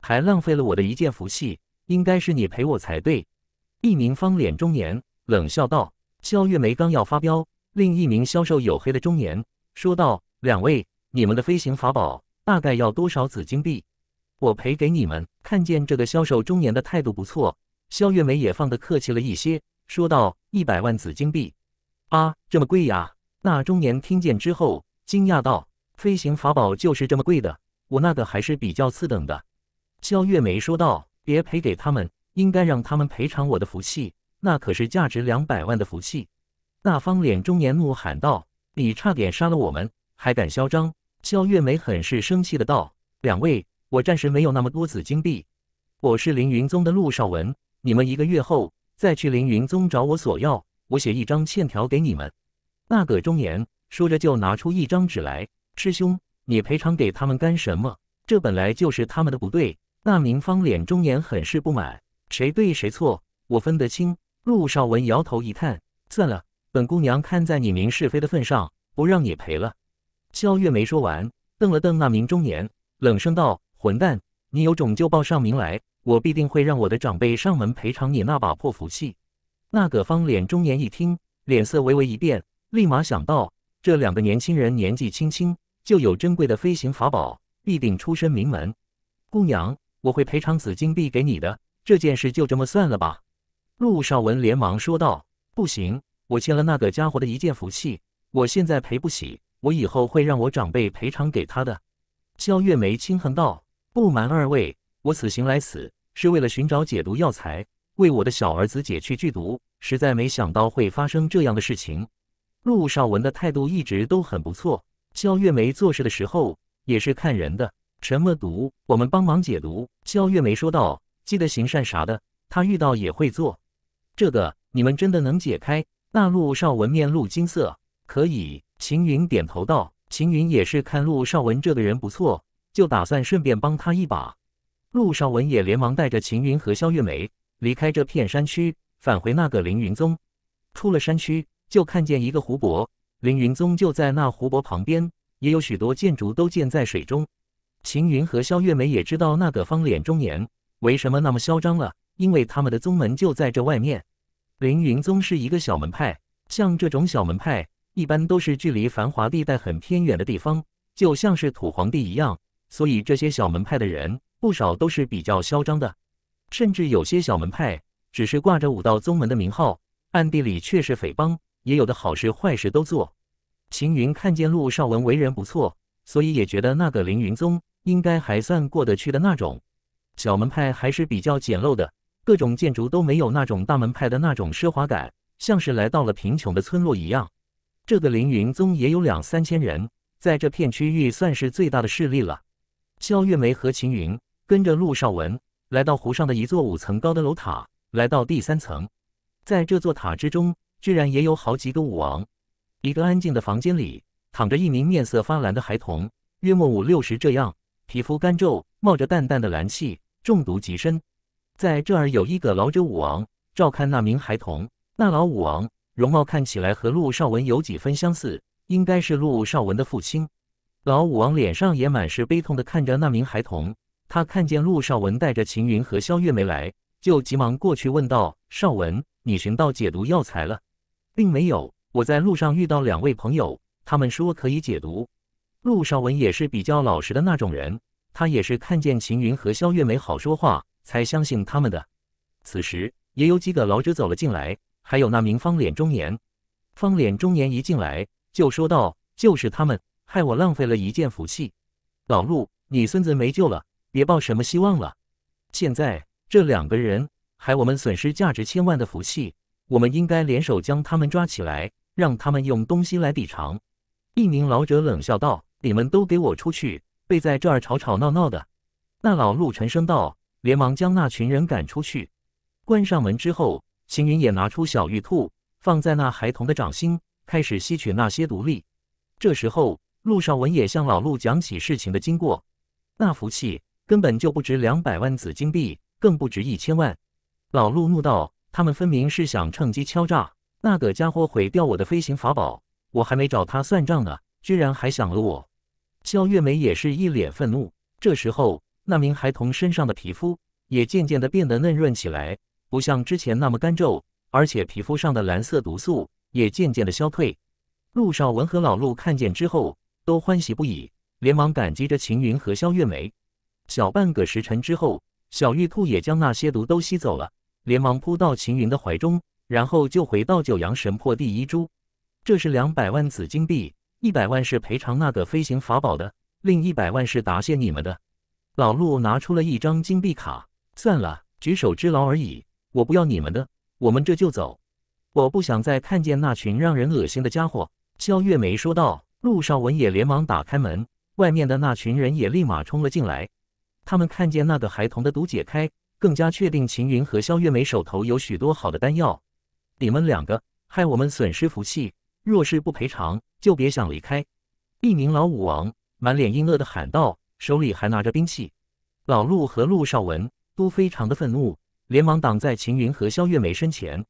还浪费了我的一件福气，应该是你赔我才对。”一名方脸中年冷笑道。肖月梅刚要发飙。另一名消瘦黝黑的中年说道：“两位，你们的飞行法宝大概要多少紫金币？我赔给你们。”看见这个销售中年的态度不错，肖月梅也放得客气了一些，说道：“一百万紫金币。”啊，这么贵呀？那中年听见之后惊讶道：“飞行法宝就是这么贵的？我那个还是比较次等的。”肖月梅说道：“别赔给他们，应该让他们赔偿我的福气，那可是价值两百万的福气。”那方脸中年怒喊道：“你差点杀了我们，还敢嚣张！”肖月梅很是生气的道：“两位，我暂时没有那么多紫金币。我是凌云宗的陆少文，你们一个月后再去凌云宗找我索要，我写一张欠条给你们。”那个中年说着就拿出一张纸来：“师兄，你赔偿给他们干什么？这本来就是他们的不对。”那名方脸中年很是不满：“谁对谁错，我分得清。”陆少文摇头一叹：“算了。”本姑娘看在你明是非的份上，不让你赔了。肖月没说完，瞪了瞪那名中年，冷声道：“混蛋，你有种就报上名来，我必定会让我的长辈上门赔偿你那把破福器。”那葛方脸中年一听，脸色微微一变，立马想到这两个年轻人年纪轻轻就有珍贵的飞行法宝，必定出身名门。姑娘，我会赔偿紫金币给你的，这件事就这么算了吧。陆少文连忙说道：“不行。”我欠了那个家伙的一件福气，我现在赔不起，我以后会让我长辈赔偿给他的。肖月梅轻哼道：“不瞒二位，我此行来此是为了寻找解毒药材，为我的小儿子解去剧毒。实在没想到会发生这样的事情。”陆少文的态度一直都很不错，肖月梅做事的时候也是看人的。什么毒，我们帮忙解毒。肖月梅说道：“记得行善啥的，他遇到也会做。这个你们真的能解开？”那陆少文面露惊色，可以。秦云点头道：“秦云也是看陆少文这个人不错，就打算顺便帮他一把。”陆少文也连忙带着秦云和萧月梅离开这片山区，返回那个凌云宗。出了山区，就看见一个湖泊，凌云宗就在那湖泊旁边，也有许多建筑都建在水中。秦云和萧月梅也知道那个方脸中年为什么那么嚣张了，因为他们的宗门就在这外面。凌云宗是一个小门派，像这种小门派一般都是距离繁华地带很偏远的地方，就像是土皇帝一样。所以这些小门派的人不少都是比较嚣张的，甚至有些小门派只是挂着武道宗门的名号，暗地里却是匪帮，也有的好事坏事都做。秦云看见陆少文为人不错，所以也觉得那个凌云宗应该还算过得去的那种。小门派还是比较简陋的。各种建筑都没有那种大门派的那种奢华感，像是来到了贫穷的村落一样。这个凌云宗也有两三千人，在这片区域算是最大的势力了。肖月梅和秦云跟着陆少文来到湖上的一座五层高的楼塔，来到第三层，在这座塔之中，居然也有好几个武王。一个安静的房间里，躺着一名面色发蓝的孩童，约莫五六十这样，皮肤干皱，冒着淡淡的蓝气，中毒极深。在这儿有一个老者武王照看那名孩童。那老武王容貌看起来和陆少文有几分相似，应该是陆少文的父亲。老武王脸上也满是悲痛的看着那名孩童。他看见陆少文带着秦云和萧月梅来，就急忙过去问道：“少文，你寻到解毒药材了？”“并没有，我在路上遇到两位朋友，他们说可以解毒。”陆少文也是比较老实的那种人，他也是看见秦云和萧月梅好说话。才相信他们的。此时，也有几个老者走了进来，还有那名方脸中年。方脸中年一进来就说道：“就是他们害我浪费了一件福气，老陆，你孙子没救了，别抱什么希望了。现在这两个人害我们损失价值千万的福气，我们应该联手将他们抓起来，让他们用东西来抵偿。”一名老者冷笑道：“你们都给我出去，别在这儿吵吵闹闹的。”那老陆沉声道。连忙将那群人赶出去，关上门之后，秦云也拿出小玉兔，放在那孩童的掌心，开始吸取那些毒力。这时候，陆少文也向老陆讲起事情的经过。那福气根本就不值两百万紫金币，更不值一千万。老陆怒道：“他们分明是想趁机敲诈，那个家伙毁掉我的飞行法宝，我还没找他算账呢，居然还想了我。”肖月梅也是一脸愤怒。这时候。那名孩童身上的皮肤也渐渐地变得嫩润起来，不像之前那么干皱，而且皮肤上的蓝色毒素也渐渐地消退。陆少文和老陆看见之后都欢喜不已，连忙感激着秦云和肖月梅。小半个时辰之后，小玉兔也将那些毒都吸走了，连忙扑到秦云的怀中，然后就回到九阳神魄第一株。这是两百万紫金币，一百万是赔偿那个飞行法宝的，另一百万是答谢你们的。老陆拿出了一张金币卡，算了，举手之劳而已，我不要你们的，我们这就走，我不想再看见那群让人恶心的家伙。”肖月梅说道。陆少文也连忙打开门，外面的那群人也立马冲了进来。他们看见那个孩童的毒解开，更加确定秦云和肖月梅手头有许多好的丹药。你们两个害我们损失福气，若是不赔偿，就别想离开。”一名老武王满脸阴恶的喊道。手里还拿着兵器，老陆和陆少文都非常的愤怒，连忙挡在秦云和肖月梅身前。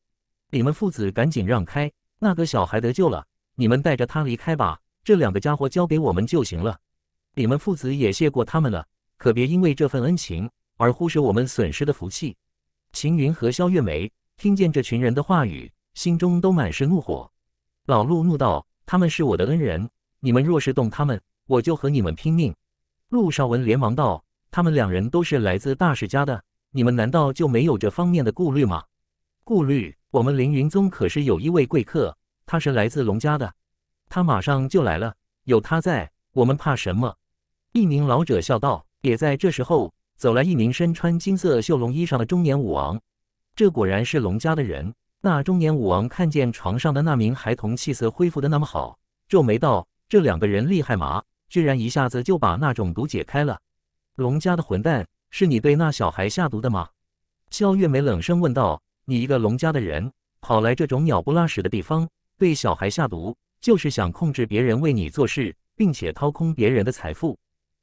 你们父子赶紧让开，那个小孩得救了，你们带着他离开吧。这两个家伙交给我们就行了。你们父子也谢过他们了，可别因为这份恩情而忽视我们损失的福气。秦云和肖月梅听见这群人的话语，心中都满是怒火。老陆怒道：“他们是我的恩人，你们若是动他们，我就和你们拼命。”陆少文连忙道：“他们两人都是来自大世家的，你们难道就没有这方面的顾虑吗？”“顾虑，我们凌云宗可是有一位贵客，他是来自龙家的，他马上就来了，有他在，我们怕什么？”一名老者笑道。也在这时候，走来一名身穿金色绣龙衣裳的中年武王。这果然是龙家的人。那中年武王看见床上的那名孩童气色恢复的那么好，皱眉道：“这两个人厉害吗？”居然一下子就把那种毒解开了！龙家的混蛋，是你对那小孩下毒的吗？肖月梅冷声问道：“你一个龙家的人，跑来这种鸟不拉屎的地方，对小孩下毒，就是想控制别人为你做事，并且掏空别人的财富？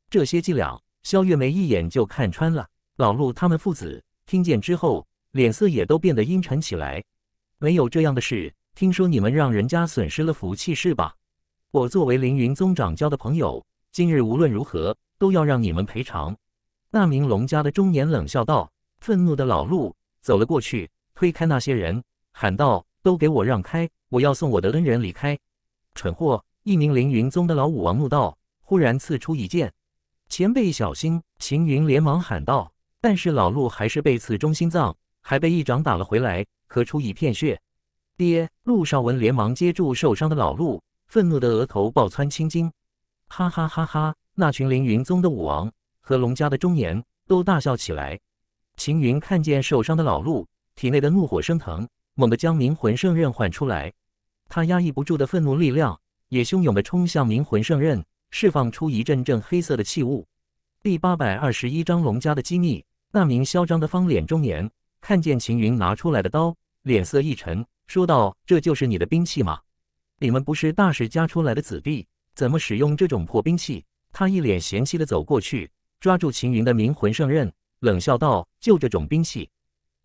这些伎俩，肖月梅一眼就看穿了。”老陆他们父子听见之后，脸色也都变得阴沉起来。没有这样的事，听说你们让人家损失了福气是吧？我作为凌云宗长交的朋友，今日无论如何都要让你们赔偿。”那名龙家的中年冷笑道。愤怒的老陆走了过去，推开那些人，喊道：“都给我让开，我要送我的恩人离开！”蠢货！一名凌云宗的老武王怒道，忽然刺出一剑。“前辈小心！”秦云连忙喊道。但是老陆还是被刺中心脏，还被一掌打了回来，咳出一片血。爹，陆少文连忙接住受伤的老陆。愤怒的额头爆窜青筋，哈哈哈哈！那群凌云宗的武王和龙家的中年都大笑起来。秦云看见受伤的老陆，体内的怒火升腾，猛地将冥魂圣刃唤出来。他压抑不住的愤怒力量也汹涌的冲向冥魂圣刃，释放出一阵阵黑色的气雾。第八百二十一章龙家的机密。那名嚣张的方脸中年看见秦云拿出来的刀，脸色一沉，说道：“这就是你的兵器吗？”你们不是大石家出来的子弟，怎么使用这种破兵器？他一脸嫌弃的走过去，抓住秦云的冥魂圣刃，冷笑道：“就这种兵器！”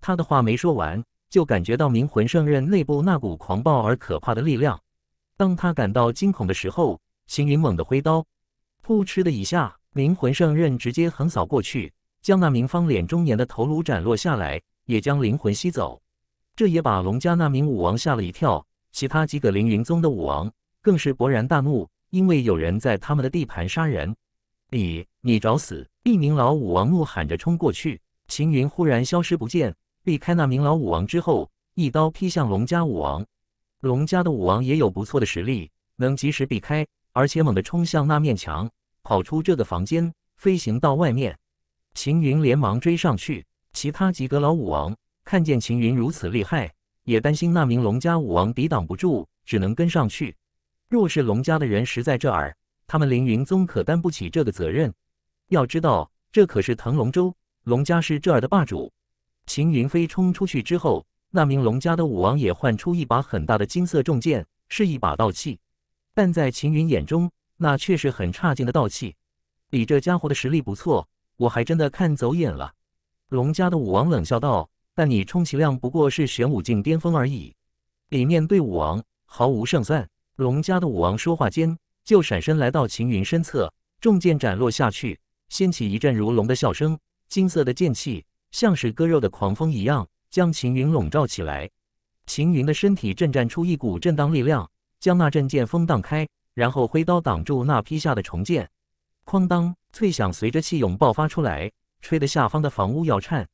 他的话没说完，就感觉到冥魂圣刃内部那股狂暴而可怕的力量。当他感到惊恐的时候，秦云猛地挥刀，噗嗤的一下，冥魂圣刃直接横扫过去，将那名方脸中年的头颅斩落下来，也将灵魂吸走。这也把龙家那名武王吓了一跳。其他几个凌云宗的武王更是勃然大怒，因为有人在他们的地盘杀人。你，你找死！一名老武王怒喊着冲过去。秦云忽然消失不见，避开那名老武王之后，一刀劈向龙家武王。龙家的武王也有不错的实力，能及时避开，而且猛地冲向那面墙，跑出这个房间，飞行到外面。秦云连忙追上去。其他几个老武王看见秦云如此厉害。也担心那名龙家武王抵挡不住，只能跟上去。若是龙家的人实在这儿，他们凌云宗可担不起这个责任。要知道，这可是腾龙州，龙家是这儿的霸主。秦云飞冲出去之后，那名龙家的武王也换出一把很大的金色重剑，是一把道器。但在秦云眼中，那却是很差劲的道器。你这家伙的实力不错，我还真的看走眼了。龙家的武王冷笑道。但你充其量不过是玄武境巅峰而已，里面对武王毫无胜算。龙家的武王说话间，就闪身来到秦云身侧，重剑斩落下去，掀起一阵如龙的笑声。金色的剑气像是割肉的狂风一样，将秦云笼罩起来。秦云的身体震绽出一股震荡力量，将那阵剑风荡开，然后挥刀挡住那劈下的重剑。哐当，脆响随着气涌爆发出来，吹得下方的房屋要颤。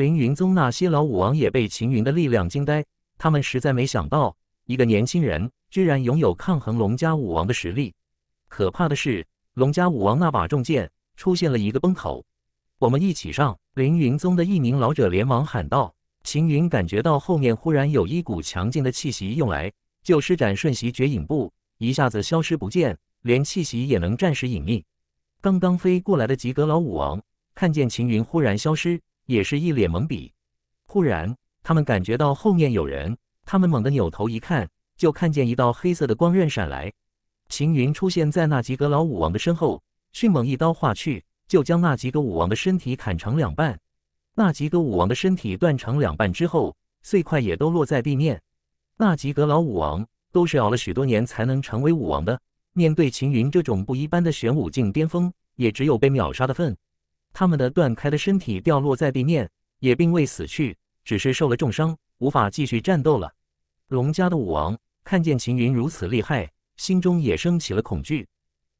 凌云宗那些老武王也被秦云的力量惊呆，他们实在没想到一个年轻人居然拥有抗衡龙家武王的实力。可怕的是，龙家武王那把重剑出现了一个崩口。我们一起上！凌云宗的一名老者连忙喊道。秦云感觉到后面忽然有一股强劲的气息涌来，就施展瞬息绝影步，一下子消失不见，连气息也能暂时隐匿。刚刚飞过来的及格老武王看见秦云忽然消失。也是一脸懵逼。忽然，他们感觉到后面有人，他们猛地扭头一看，就看见一道黑色的光刃闪来，秦云出现在纳吉格老武王的身后，迅猛一刀划去，就将纳吉格武王的身体砍成两半。纳吉格武王的身体断成两半之后，碎块也都落在地面。纳吉格老武王都是熬了许多年才能成为武王的，面对秦云这种不一般的玄武境巅峰，也只有被秒杀的份。他们的断开的身体掉落在地面，也并未死去，只是受了重伤，无法继续战斗了。龙家的武王看见秦云如此厉害，心中也升起了恐惧。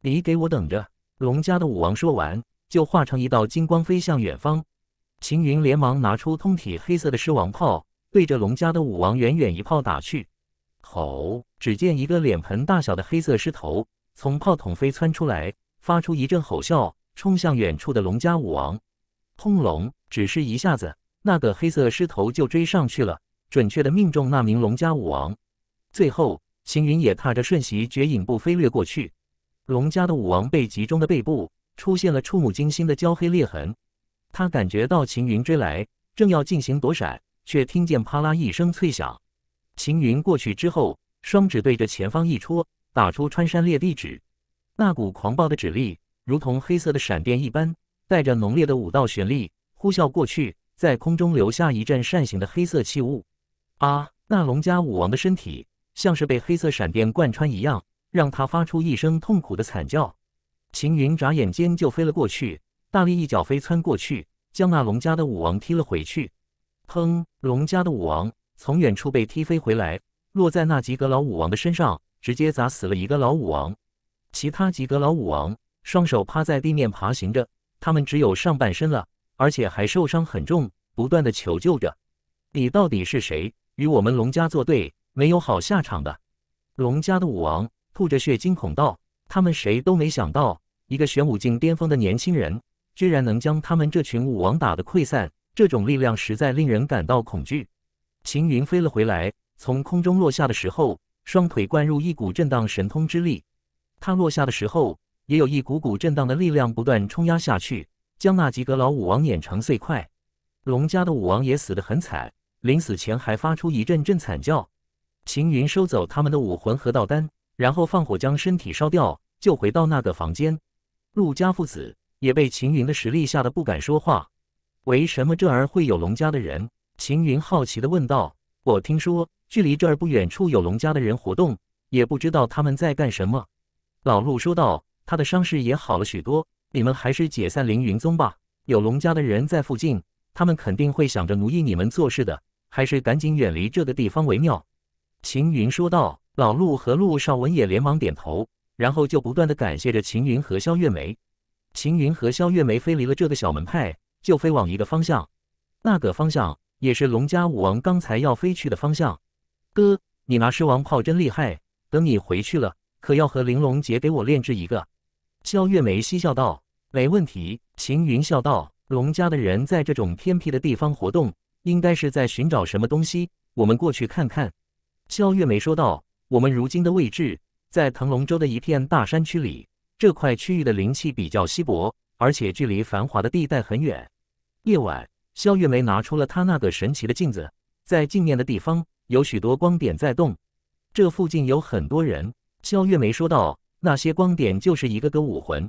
你给我等着！龙家的武王说完，就化成一道金光飞向远方。秦云连忙拿出通体黑色的狮王炮，对着龙家的武王远远一炮打去。吼！只见一个脸盆大小的黑色狮头从炮筒飞窜出来，发出一阵吼啸。冲向远处的龙家武王，轰隆！只是一下子，那个黑色狮头就追上去了，准确的命中那名龙家武王。最后，秦云也踏着瞬息绝影步飞掠过去，龙家的武王被集中的背部出现了触目惊心的焦黑裂痕。他感觉到秦云追来，正要进行躲闪，却听见啪啦一声脆响。秦云过去之后，双指对着前方一戳，打出穿山裂地指，那股狂暴的指力。如同黑色的闪电一般，带着浓烈的武道旋律呼啸过去，在空中留下一阵扇形的黑色气雾。啊！那龙家武王的身体像是被黑色闪电贯穿一样，让他发出一声痛苦的惨叫。秦云眨眼间就飞了过去，大力一脚飞窜过去，将那龙家的武王踢了回去。砰！龙家的武王从远处被踢飞回来，落在那几个老武王的身上，直接砸死了一个老武王。其他几个老武王。双手趴在地面爬行着，他们只有上半身了，而且还受伤很重，不断的求救着。你到底是谁？与我们龙家作对，没有好下场的。龙家的武王吐着血惊恐道：“他们谁都没想到，一个玄武境巅峰的年轻人，居然能将他们这群武王打得溃散。这种力量实在令人感到恐惧。”秦云飞了回来，从空中落下的时候，双腿灌入一股震荡神通之力。他落下的时候。也有一股股震荡的力量不断冲压下去，将那几个老武王碾成碎块。龙家的武王也死得很惨，临死前还发出一阵阵惨叫。秦云收走他们的武魂和道丹，然后放火将身体烧掉，就回到那个房间。陆家父子也被秦云的实力吓得不敢说话。为什么这儿会有龙家的人？秦云好奇地问道。我听说距离这儿不远处有龙家的人活动，也不知道他们在干什么。老陆说道。他的伤势也好了许多，你们还是解散凌云宗吧。有龙家的人在附近，他们肯定会想着奴役你们做事的，还是赶紧远离这个地方为妙。”秦云说道。老陆和陆少文也连忙点头，然后就不断的感谢着秦云和萧月梅。秦云和萧月梅飞离了这个小门派，就飞往一个方向，那个方向也是龙家武王刚才要飞去的方向。哥，你拿狮王炮真厉害，等你回去了，可要和玲珑姐给我炼制一个。肖月梅嬉笑道：“没问题。”秦云笑道：“龙家的人在这种偏僻的地方活动，应该是在寻找什么东西。我们过去看看。”肖月梅说道：“我们如今的位置在腾龙州的一片大山区里，这块区域的灵气比较稀薄，而且距离繁华的地带很远。”夜晚，肖月梅拿出了她那个神奇的镜子，在镜面的地方有许多光点在动。这附近有很多人，肖月梅说道。那些光点就是一个个武魂。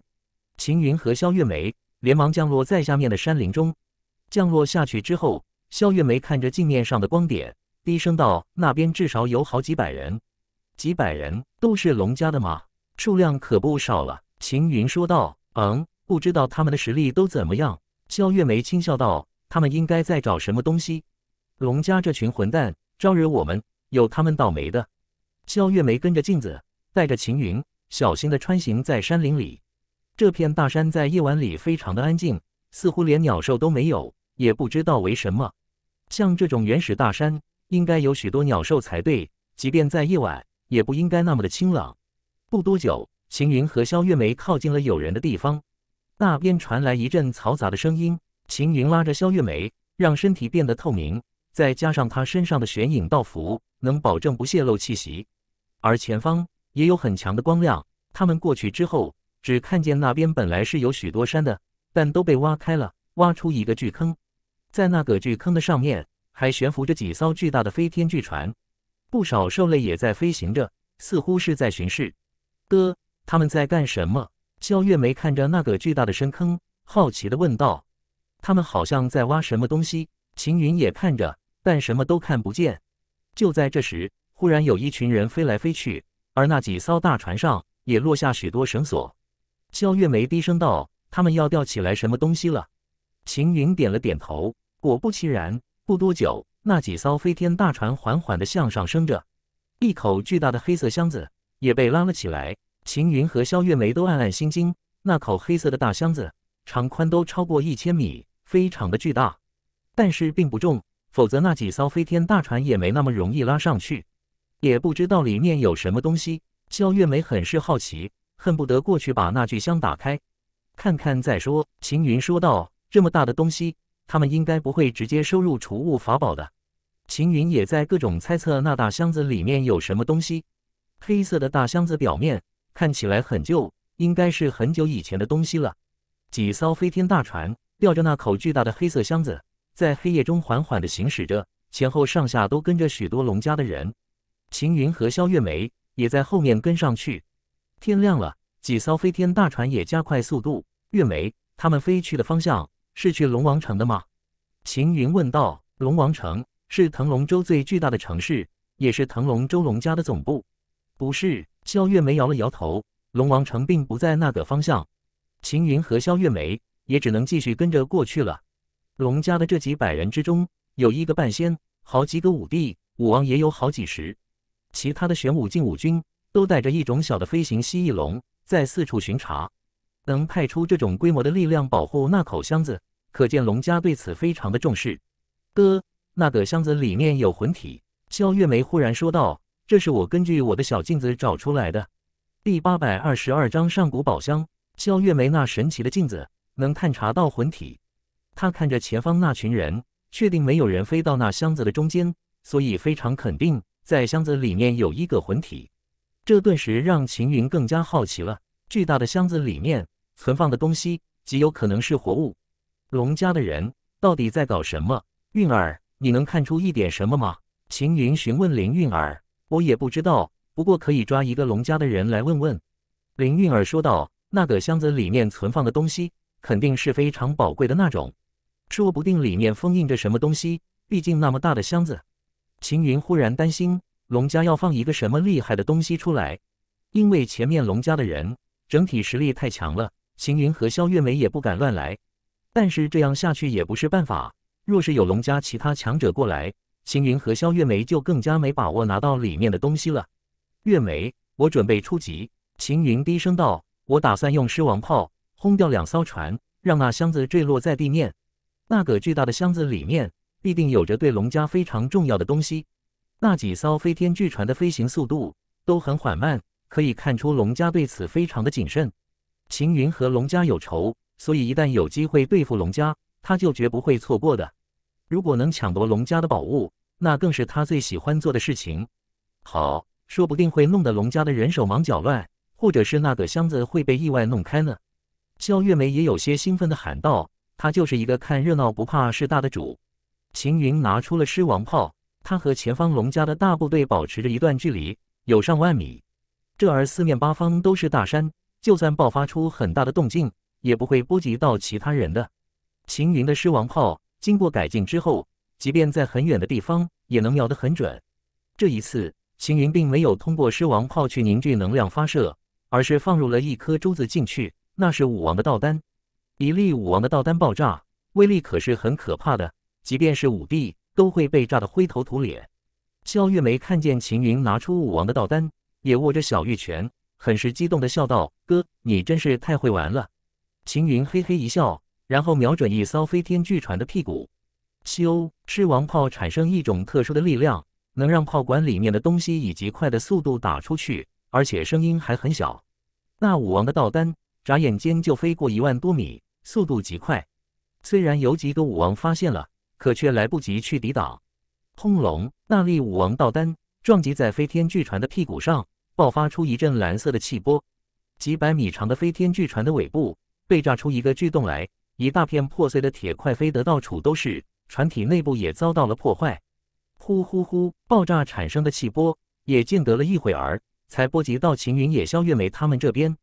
秦云和肖月梅连忙降落在下面的山林中。降落下去之后，肖月梅看着镜面上的光点，低声道：“那边至少有好几百人，几百人都是龙家的吗？数量可不少了。”秦云说道：“嗯，不知道他们的实力都怎么样。”肖月梅轻笑道：“他们应该在找什么东西。龙家这群混蛋招惹我们，有他们倒霉的。”肖月梅跟着镜子，带着秦云。小心的穿行在山林里，这片大山在夜晚里非常的安静，似乎连鸟兽都没有，也不知道为什么。像这种原始大山，应该有许多鸟兽才对，即便在夜晚，也不应该那么的清朗。不多久，秦云和肖月梅靠近了有人的地方，那边传来一阵嘈杂的声音。秦云拉着肖月梅，让身体变得透明，再加上她身上的玄影道符，能保证不泄露气息，而前方。也有很强的光亮，他们过去之后，只看见那边本来是有许多山的，但都被挖开了，挖出一个巨坑，在那个巨坑的上面还悬浮着几艘巨大的飞天巨船，不少兽类也在飞行着，似乎是在巡视。哥，他们在干什么？肖月梅看着那个巨大的深坑，好奇地问道：“他们好像在挖什么东西？”秦云也看着，但什么都看不见。就在这时，忽然有一群人飞来飞去。而那几艘大船上也落下许多绳索，肖月梅低声道：“他们要吊起来什么东西了？”秦云点了点头。果不其然，不多久，那几艘飞天大船缓缓地向上升着，一口巨大的黑色箱子也被拉了起来。秦云和肖月梅都暗暗心惊。那口黑色的大箱子长宽都超过一千米，非常的巨大，但是并不重，否则那几艘飞天大船也没那么容易拉上去。也不知道里面有什么东西，肖月梅很是好奇，恨不得过去把那具箱打开，看看再说。秦云说道：“这么大的东西，他们应该不会直接收入储物法宝的。”秦云也在各种猜测那大箱子里面有什么东西。黑色的大箱子表面看起来很旧，应该是很久以前的东西了。几艘飞天大船吊着那口巨大的黑色箱子，在黑夜中缓缓地行驶着，前后上下都跟着许多龙家的人。秦云和萧月梅也在后面跟上去。天亮了，几艘飞天大船也加快速度。月梅，他们飞去的方向是去龙王城的吗？秦云问道。龙王城是腾龙州最巨大的城市，也是腾龙州龙家的总部。不是，萧月梅摇了摇头。龙王城并不在那个方向。秦云和萧月梅也只能继续跟着过去了。龙家的这几百人之中，有一个半仙，好几个武帝、武王，也有好几十。其他的玄武镜五军都带着一种小的飞行蜥蜴龙，在四处巡查。能派出这种规模的力量保护那口箱子，可见龙家对此非常的重视。哥，那个箱子里面有魂体。肖月梅忽然说道：“这是我根据我的小镜子找出来的。”第八百二十二章上古宝箱。肖月梅那神奇的镜子能探查到魂体。她看着前方那群人，确定没有人飞到那箱子的中间，所以非常肯定。在箱子里面有一个魂体，这顿时让秦云更加好奇了。巨大的箱子里面存放的东西，极有可能是活物。龙家的人到底在搞什么？韵儿，你能看出一点什么吗？秦云询问林韵儿。我也不知道，不过可以抓一个龙家的人来问问。林韵儿说道：“那个箱子里面存放的东西，肯定是非常宝贵的那种，说不定里面封印着什么东西。毕竟那么大的箱子。”秦云忽然担心龙家要放一个什么厉害的东西出来，因为前面龙家的人整体实力太强了，秦云和肖月梅也不敢乱来。但是这样下去也不是办法，若是有龙家其他强者过来，秦云和肖月梅就更加没把握拿到里面的东西了。月梅，我准备出击。秦云低声道：“我打算用狮王炮轰掉两艘船，让那箱子坠落在地面。那个巨大的箱子里面……”必定有着对龙家非常重要的东西。那几艘飞天巨船的飞行速度都很缓慢，可以看出龙家对此非常的谨慎。秦云和龙家有仇，所以一旦有机会对付龙家，他就绝不会错过的。如果能抢夺龙家的宝物，那更是他最喜欢做的事情。好，说不定会弄得龙家的人手忙脚乱，或者是那个箱子会被意外弄开呢。肖月梅也有些兴奋地喊道：“他就是一个看热闹不怕事大的主。”秦云拿出了狮王炮，他和前方龙家的大部队保持着一段距离，有上万米。这儿四面八方都是大山，就算爆发出很大的动静，也不会波及到其他人的。秦云的狮王炮经过改进之后，即便在很远的地方也能瞄得很准。这一次，秦云并没有通过狮王炮去凝聚能量发射，而是放入了一颗珠子进去，那是武王的道丹。一粒武王的道丹爆炸，威力可是很可怕的。即便是武帝都会被炸得灰头土脸。肖月梅看见秦云拿出武王的道丹，也握着小玉拳，很是激动的笑道：“哥，你真是太会玩了。”秦云嘿嘿一笑，然后瞄准一艘飞天巨船的屁股，咻！狮王炮产生一种特殊的力量，能让炮管里面的东西以极快的速度打出去，而且声音还很小。那武王的道丹眨眼间就飞过一万多米，速度极快。虽然有几个武王发现了。可却来不及去抵挡，轰隆！那粒武王道丹撞击在飞天巨船的屁股上，爆发出一阵蓝色的气波。几百米长的飞天巨船的尾部被炸出一个巨洞来，一大片破碎的铁块飞得到处都是，船体内部也遭到了破坏。呼呼呼！爆炸产生的气波也静得了一会儿，才波及到秦云、野、萧月梅他们这边。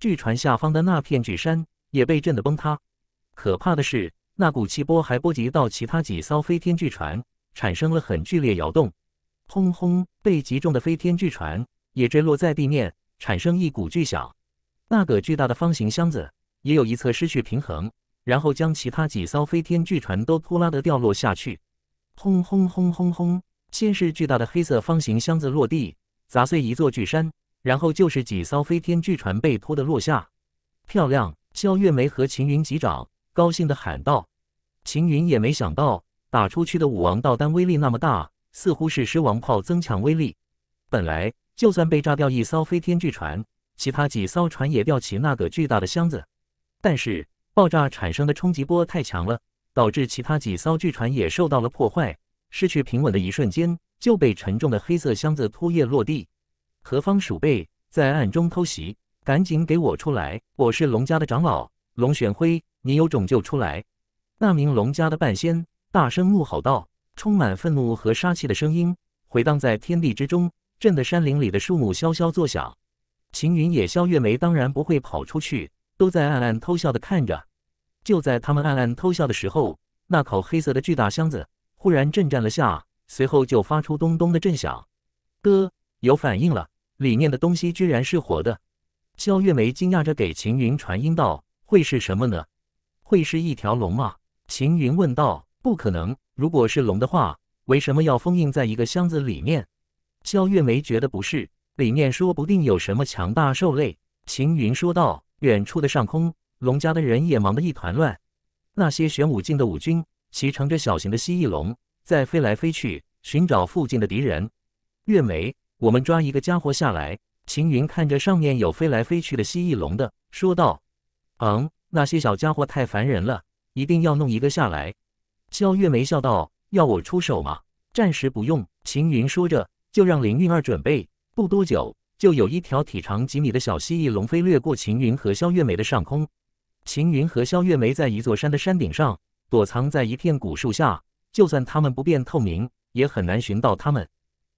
巨船下方的那片巨山也被震得崩塌。可怕的是。那股气波还波及到其他几艘飞天巨船，产生了很剧烈摇动。轰轰！被击中的飞天巨船也坠落在地面，产生一股巨响。那个巨大的方形箱子也有一侧失去平衡，然后将其他几艘飞天巨船都拖拉的掉落下去。轰轰轰轰轰！先是巨大的黑色方形箱子落地，砸碎一座巨山，然后就是几艘飞天巨船被拖的落下。漂亮！肖月梅和秦云击掌。高兴地喊道：“秦云也没想到，打出去的武王道丹威力那么大，似乎是狮王炮增强威力。本来就算被炸掉一艘飞天巨船，其他几艘船也吊起那个巨大的箱子。但是爆炸产生的冲击波太强了，导致其他几艘巨船也受到了破坏，失去平稳的一瞬间就被沉重的黑色箱子拖曳落地。何方鼠辈在暗中偷袭？赶紧给我出来！我是龙家的长老。”龙玄辉，你有种就出来！”那名龙家的半仙大声怒吼道，充满愤怒和杀气的声音回荡在天地之中，震得山林里的树木萧萧作响。秦云也、肖月梅当然不会跑出去，都在暗暗偷笑的看着。就在他们暗暗偷笑的时候，那口黑色的巨大箱子忽然震颤了下，随后就发出咚咚的震响。“哥，有反应了！里面的东西居然是活的！”肖月梅惊讶着给秦云传音道。会是什么呢？会是一条龙吗？秦云问道。不可能，如果是龙的话，为什么要封印在一个箱子里面？肖月梅觉得不是，里面说不定有什么强大兽类。秦云说道。远处的上空，龙家的人也忙得一团乱。那些玄武境的武军，骑乘着小型的蜥蜴龙，在飞来飞去寻找附近的敌人。月梅，我们抓一个家伙下来。秦云看着上面有飞来飞去的蜥蜴龙的，说道。嗯，那些小家伙太烦人了，一定要弄一个下来。肖月梅笑道：“要我出手吗？暂时不用。”秦云说着，就让林韵儿准备。不多久，就有一条体长几米的小蜥蜴龙飞掠过秦云和肖月梅的上空。秦云和肖月梅在一座山的山顶上，躲藏在一片古树下。就算他们不变透明，也很难寻到他们。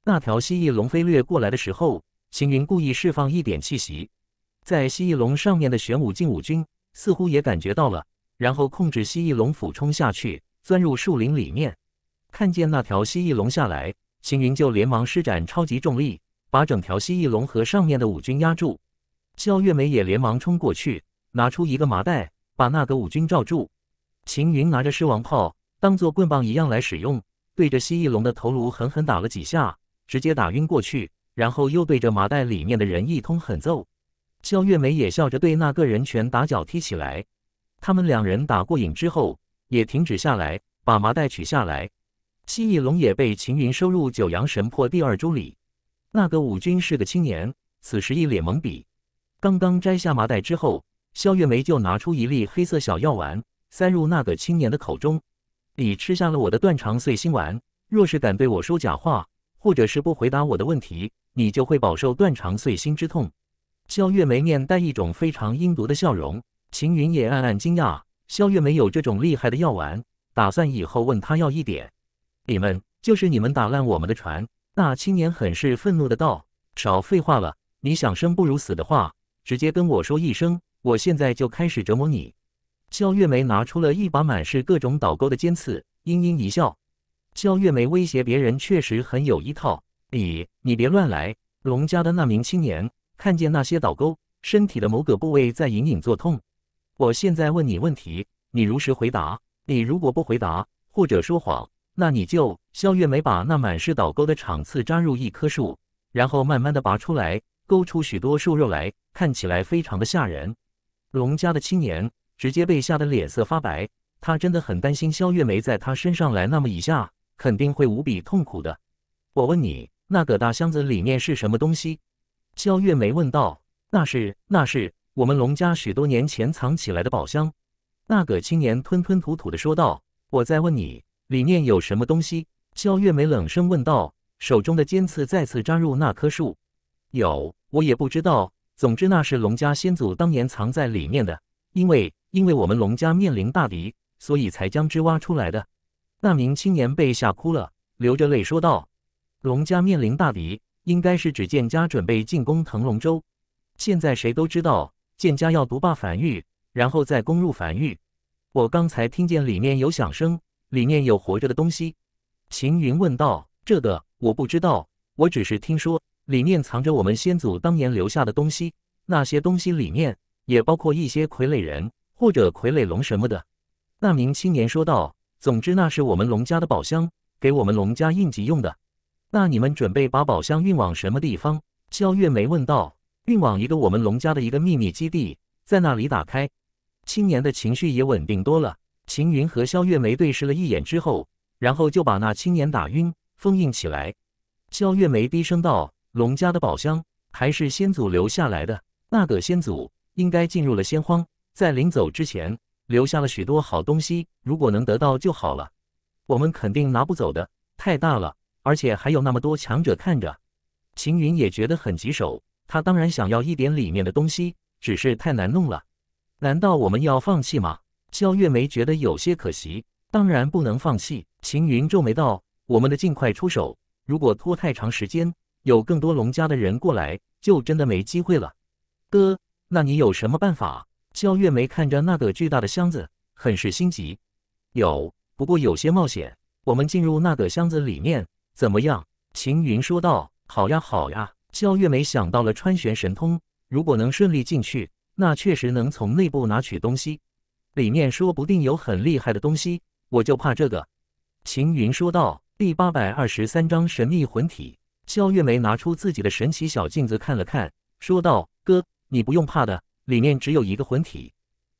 那条蜥蜴龙飞掠过来的时候，秦云故意释放一点气息，在蜥蜴龙上面的玄武镜五军。似乎也感觉到了，然后控制蜥蜴龙俯冲下去，钻入树林里面。看见那条蜥蜴龙下来，秦云就连忙施展超级重力，把整条蜥蜴龙和上面的五军压住。肖月梅也连忙冲过去，拿出一个麻袋，把那个五军罩住。秦云拿着狮王炮当做棍棒一样来使用，对着蜥蜴龙的头颅狠狠打了几下，直接打晕过去，然后又对着麻袋里面的人一通狠揍。肖月梅也笑着对那个人拳打脚踢起来。他们两人打过瘾之后，也停止下来，把麻袋取下来。蜥蜴龙也被秦云收入九阳神魄第二珠里。那个五军是个青年，此时一脸懵逼。刚刚摘下麻袋之后，肖月梅就拿出一粒黑色小药丸，塞入那个青年的口中。你吃下了我的断肠碎心丸，若是敢对我说假话，或者是不回答我的问题，你就会饱受断肠碎心之痛。肖月梅面带一种非常阴毒的笑容，秦云也暗暗惊讶。肖月梅有这种厉害的药丸，打算以后问他要一点。你们就是你们打烂我们的船！那青年很是愤怒的道：“少废话了，你想生不如死的话，直接跟我说一声，我现在就开始折磨你。”肖月梅拿出了一把满是各种倒钩的尖刺，嘤嘤一笑。肖月梅威胁别人确实很有一套。你你别乱来！龙家的那名青年。看见那些倒钩，身体的某个部位在隐隐作痛。我现在问你问题，你如实回答。你如果不回答或者说谎，那你就肖月梅把那满是倒钩的长刺扎入一棵树，然后慢慢的拔出来，勾出许多树肉来，看起来非常的吓人。龙家的青年直接被吓得脸色发白，他真的很担心肖月梅在他身上来那么一下，肯定会无比痛苦的。我问你，那个大箱子里面是什么东西？萧月梅问道：“那是那是我们龙家许多年前藏起来的宝箱。”那个青年吞吞吐吐的说道：“我在问你，里面有什么东西？”萧月梅冷声问道，手中的尖刺再次扎入那棵树。“有，我也不知道。总之那是龙家先祖当年藏在里面的，因为因为我们龙家面临大敌，所以才将之挖出来的。”那名青年被吓哭了，流着泪说道：“龙家面临大敌。”应该是只见家准备进攻腾龙州，现在谁都知道，剑家要独霸繁育，然后再攻入繁育。我刚才听见里面有响声，里面有活着的东西。秦云问道：“这个我不知道，我只是听说里面藏着我们先祖当年留下的东西，那些东西里面也包括一些傀儡人或者傀儡龙什么的。”那名青年说道：“总之那是我们龙家的宝箱，给我们龙家应急用的。”那你们准备把宝箱运往什么地方？肖月梅问道。运往一个我们龙家的一个秘密基地，在那里打开。青年的情绪也稳定多了。秦云和肖月梅对视了一眼之后，然后就把那青年打晕，封印起来。肖月梅低声道：“龙家的宝箱还是先祖留下来的。那个先祖应该进入了仙荒，在临走之前留下了许多好东西。如果能得到就好了，我们肯定拿不走的，太大了。”而且还有那么多强者看着，秦云也觉得很棘手。他当然想要一点里面的东西，只是太难弄了。难道我们要放弃吗？肖月梅觉得有些可惜。当然不能放弃。秦云皱眉道：“我们得尽快出手，如果拖太长时间，有更多龙家的人过来，就真的没机会了。”哥，那你有什么办法？肖月梅看着那个巨大的箱子，很是心急。有，不过有些冒险。我们进入那个箱子里面。怎么样？秦云说道：“好呀，好呀。”肖月梅想到了穿玄神通，如果能顺利进去，那确实能从内部拿取东西。里面说不定有很厉害的东西，我就怕这个。”秦云说道。第八百二十三章神秘魂体。肖月梅拿出自己的神奇小镜子看了看，说道：“哥，你不用怕的，里面只有一个魂体。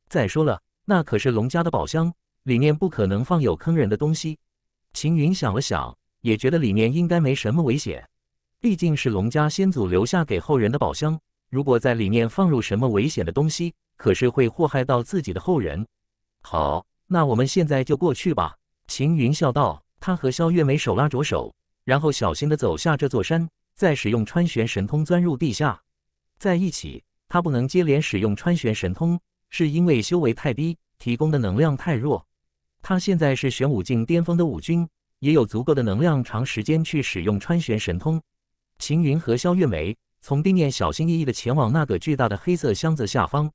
再说了，那可是龙家的宝箱，里面不可能放有坑人的东西。”秦云想了想。也觉得里面应该没什么危险，毕竟是龙家先祖留下给后人的宝箱。如果在里面放入什么危险的东西，可是会祸害到自己的后人。好，那我们现在就过去吧。秦云笑道，他和肖月梅手拉着手，然后小心的走下这座山，再使用穿玄神通钻入地下。在一起，他不能接连使用穿玄神通，是因为修为太低，提供的能量太弱。他现在是玄武境巅峰的武君。也有足够的能量，长时间去使用穿玄神通。秦云和萧月梅从地面小心翼翼地前往那个巨大的黑色箱子下方。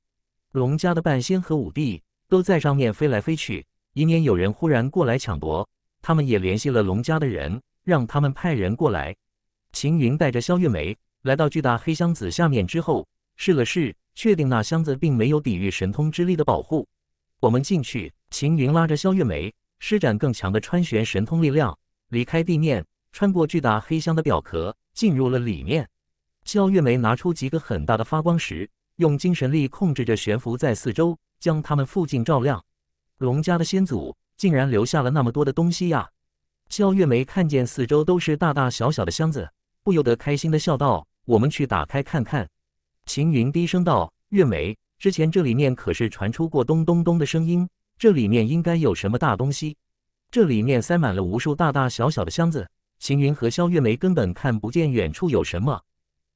龙家的半仙和五帝都在上面飞来飞去，以免有人忽然过来抢夺。他们也联系了龙家的人，让他们派人过来。秦云带着萧月梅来到巨大黑箱子下面之后，试了试，确定那箱子并没有抵御神通之力的保护。我们进去。秦云拉着萧月梅。施展更强的穿玄神通力量，离开地面，穿过巨大黑箱的表壳，进入了里面。肖月梅拿出几个很大的发光石，用精神力控制着悬浮在四周，将它们附近照亮。龙家的先祖竟然留下了那么多的东西呀！肖月梅看见四周都是大大小小的箱子，不由得开心的笑道：“我们去打开看看。”秦云低声道：“月梅，之前这里面可是传出过咚咚咚的声音。”这里面应该有什么大东西？这里面塞满了无数大大小小的箱子。秦云和肖月梅根本看不见远处有什么。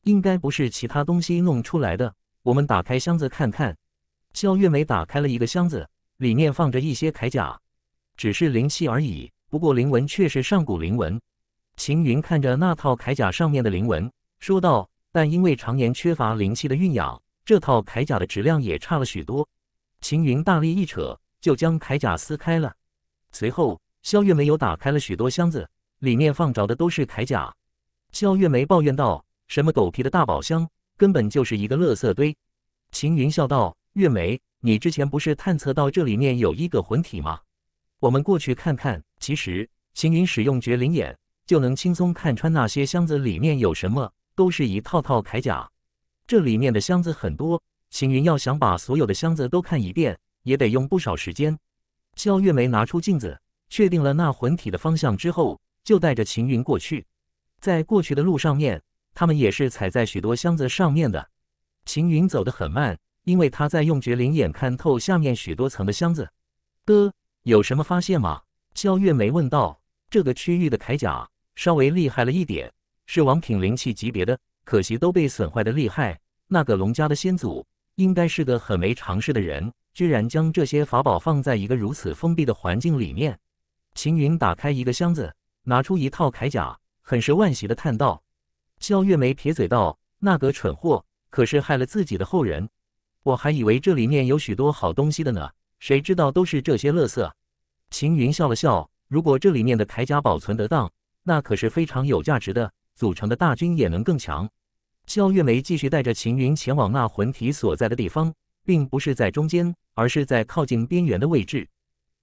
应该不是其他东西弄出来的。我们打开箱子看看。肖月梅打开了一个箱子，里面放着一些铠甲，只是灵器而已。不过灵纹却是上古灵纹。秦云看着那套铠甲上面的灵纹，说道：“但因为常年缺乏灵气的蕴养，这套铠甲的质量也差了许多。”秦云大力一扯。就将铠甲撕开了。随后，肖月梅又打开了许多箱子，里面放着的都是铠甲。肖月梅抱怨道：“什么狗皮的大宝箱，根本就是一个垃圾堆。”秦云笑道：“月梅，你之前不是探测到这里面有一个魂体吗？我们过去看看。”其实，秦云使用绝灵眼就能轻松看穿那些箱子里面有什么，都是一套套铠甲。这里面的箱子很多，秦云要想把所有的箱子都看一遍。也得用不少时间。肖月梅拿出镜子，确定了那魂体的方向之后，就带着秦云过去。在过去的路上面，他们也是踩在许多箱子上面的。秦云走得很慢，因为他在用绝灵眼看透下面许多层的箱子。哥，有什么发现吗？肖月梅问道。这个区域的铠甲稍微厉害了一点，是王品灵器级别的，可惜都被损坏的厉害。那个龙家的先祖应该是个很没常识的人。居然将这些法宝放在一个如此封闭的环境里面。秦云打开一个箱子，拿出一套铠甲，很是惋惜的叹道：“肖月梅撇嘴道，那个蠢货可是害了自己的后人。我还以为这里面有许多好东西的呢，谁知道都是这些垃圾。”秦云笑了笑：“如果这里面的铠甲保存得当，那可是非常有价值的，组成的大军也能更强。”肖月梅继续带着秦云前往那魂体所在的地方，并不是在中间。而是在靠近边缘的位置。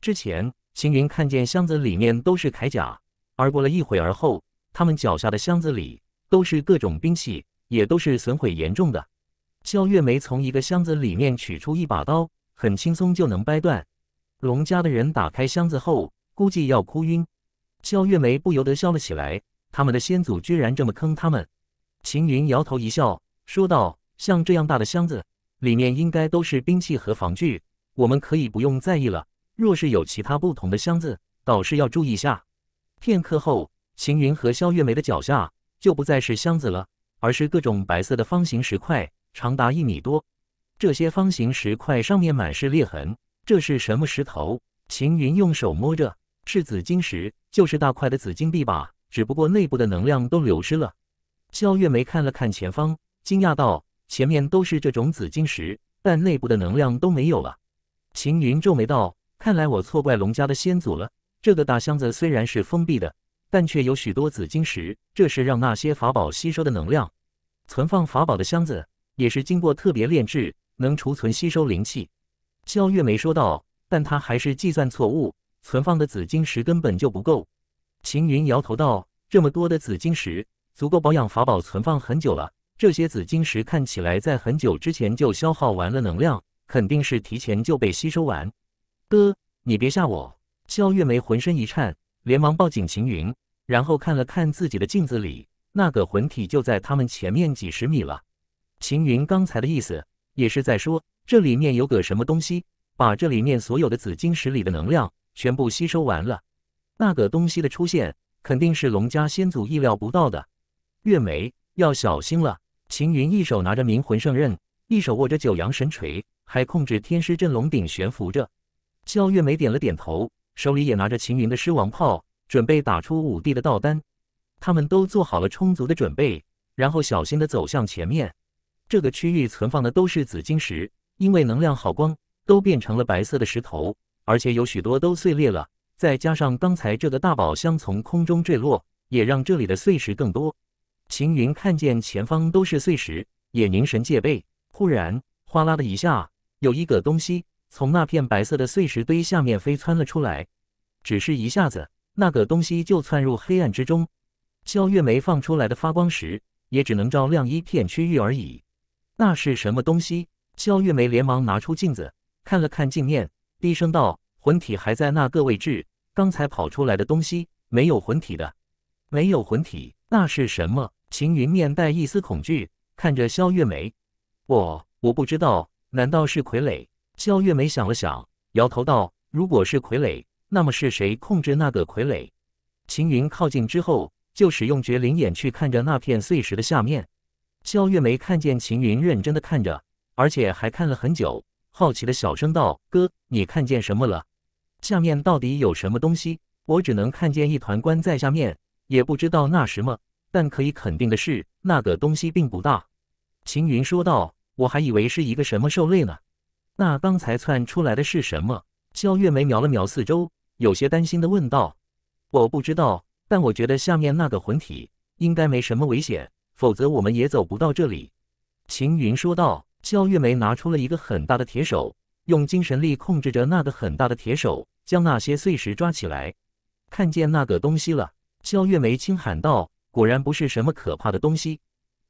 之前，秦云看见箱子里面都是铠甲，而过了一会儿后，他们脚下的箱子里都是各种兵器，也都是损毁严重的。肖月梅从一个箱子里面取出一把刀，很轻松就能掰断。龙家的人打开箱子后，估计要哭晕。肖月梅不由得笑了起来，他们的先祖居然这么坑他们。秦云摇头一笑，说道：“像这样大的箱子。”里面应该都是兵器和防具，我们可以不用在意了。若是有其他不同的箱子，倒是要注意下。片刻后，秦云和肖月梅的脚下就不再是箱子了，而是各种白色的方形石块，长达一米多。这些方形石块上面满是裂痕，这是什么石头？秦云用手摸着，是紫晶石，就是大块的紫晶币吧？只不过内部的能量都流失了。肖月梅看了看前方，惊讶道。前面都是这种紫晶石，但内部的能量都没有了。秦云皱眉道：“看来我错怪龙家的先祖了。这个大箱子虽然是封闭的，但却有许多紫晶石，这是让那些法宝吸收的能量。存放法宝的箱子也是经过特别炼制，能储存吸收灵气。”肖月梅说道：“但他还是计算错误，存放的紫晶石根本就不够。”秦云摇头道：“这么多的紫晶石，足够保养法宝存放很久了。”这些紫晶石看起来在很久之前就消耗完了能量，肯定是提前就被吸收完。哥，你别吓我！肖月梅浑身一颤，连忙抱紧秦云，然后看了看自己的镜子里，那个魂体就在他们前面几十米了。秦云刚才的意思也是在说，这里面有个什么东西，把这里面所有的紫晶石里的能量全部吸收完了。那个东西的出现，肯定是龙家先祖意料不到的。月梅要小心了。秦云一手拿着冥魂圣刃，一手握着九阳神锤，还控制天师镇龙鼎悬浮着。肖月梅点了点头，手里也拿着秦云的狮王炮，准备打出五帝的道丹。他们都做好了充足的准备，然后小心的走向前面。这个区域存放的都是紫晶石，因为能量耗光，都变成了白色的石头，而且有许多都碎裂了。再加上刚才这个大宝箱从空中坠落，也让这里的碎石更多。秦云看见前方都是碎石，也凝神戒备。忽然，哗啦的一下，有一个东西从那片白色的碎石堆下面飞窜了出来。只是一下子，那个东西就窜入黑暗之中。肖月梅放出来的发光石，也只能照亮一片区域而已。那是什么东西？肖月梅连忙拿出镜子看了看镜面，低声道：“魂体还在那个位置。刚才跑出来的东西没有魂体的，没有魂体，那是什么？”秦云面带一丝恐惧，看着肖月梅。我我不知道，难道是傀儡？肖月梅想了想，摇头道：“如果是傀儡，那么是谁控制那个傀儡？”秦云靠近之后，就使用绝灵眼去看着那片碎石的下面。肖月梅看见秦云认真的看着，而且还看了很久，好奇的小声道：“哥，你看见什么了？下面到底有什么东西？我只能看见一团棺在下面，也不知道那什么。”但可以肯定的是，那个东西并不大。秦云说道：“我还以为是一个什么兽类呢。”那刚才窜出来的是什么？肖月梅瞄了瞄四周，有些担心的问道：“我不知道，但我觉得下面那个魂体应该没什么危险，否则我们也走不到这里。”秦云说道。肖月梅拿出了一个很大的铁手，用精神力控制着那个很大的铁手，将那些碎石抓起来。看见那个东西了，肖月梅轻喊道。果然不是什么可怕的东西。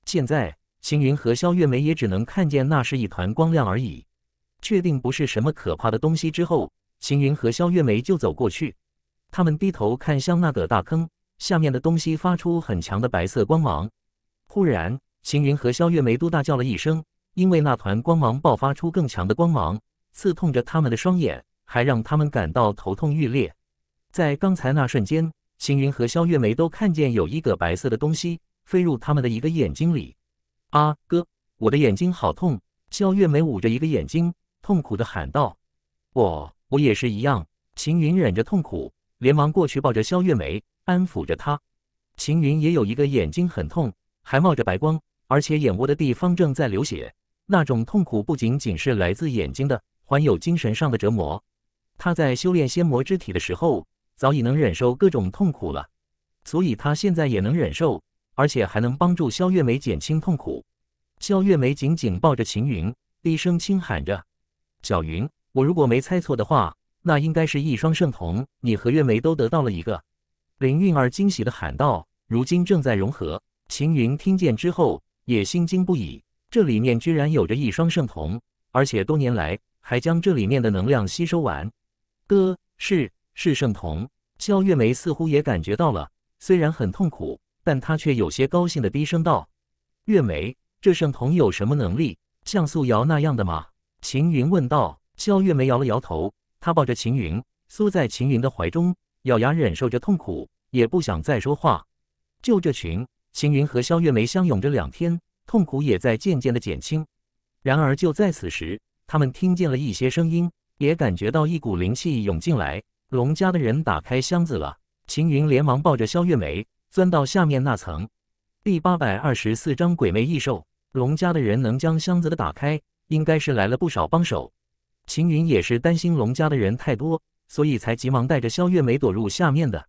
现在，秦云和肖月梅也只能看见那是一团光亮而已。确定不是什么可怕的东西之后，秦云和肖月梅就走过去。他们低头看向那个大坑下面的东西，发出很强的白色光芒。忽然，秦云和肖月梅都大叫了一声，因为那团光芒爆发出更强的光芒，刺痛着他们的双眼，还让他们感到头痛欲裂。在刚才那瞬间。秦云和肖月梅都看见有一个白色的东西飞入他们的一个眼睛里。阿哥，我的眼睛好痛！肖月梅捂着一个眼睛，痛苦地喊道：“我，我也是一样。”秦云忍着痛苦，连忙过去抱着肖月梅，安抚着她。秦云也有一个眼睛很痛，还冒着白光，而且眼窝的地方正在流血。那种痛苦不仅仅是来自眼睛的，还有精神上的折磨。他在修炼仙魔之体的时候。早已能忍受各种痛苦了，所以他现在也能忍受，而且还能帮助肖月梅减轻痛苦。肖月梅紧紧抱着秦云，低声轻喊着：“小云，我如果没猜错的话，那应该是一双圣瞳，你和月梅都得到了一个。”林韵儿惊喜地喊道：“如今正在融合。”秦云听见之后也心惊不已，这里面居然有着一双圣瞳，而且多年来还将这里面的能量吸收完。哥是。是圣童，肖月梅似乎也感觉到了，虽然很痛苦，但她却有些高兴的低声道：“月梅，这圣童有什么能力？像素瑶那样的吗？”秦云问道。肖月梅摇了摇头，她抱着秦云，缩在秦云的怀中，咬牙忍受着痛苦，也不想再说话。就这群，秦云和肖月梅相拥着两天，痛苦也在渐渐的减轻。然而就在此时，他们听见了一些声音，也感觉到一股灵气涌进来。龙家的人打开箱子了，秦云连忙抱着肖月梅钻到下面那层。第八百二十四章鬼魅异兽。龙家的人能将箱子的打开，应该是来了不少帮手。秦云也是担心龙家的人太多，所以才急忙带着肖月梅躲入下面的。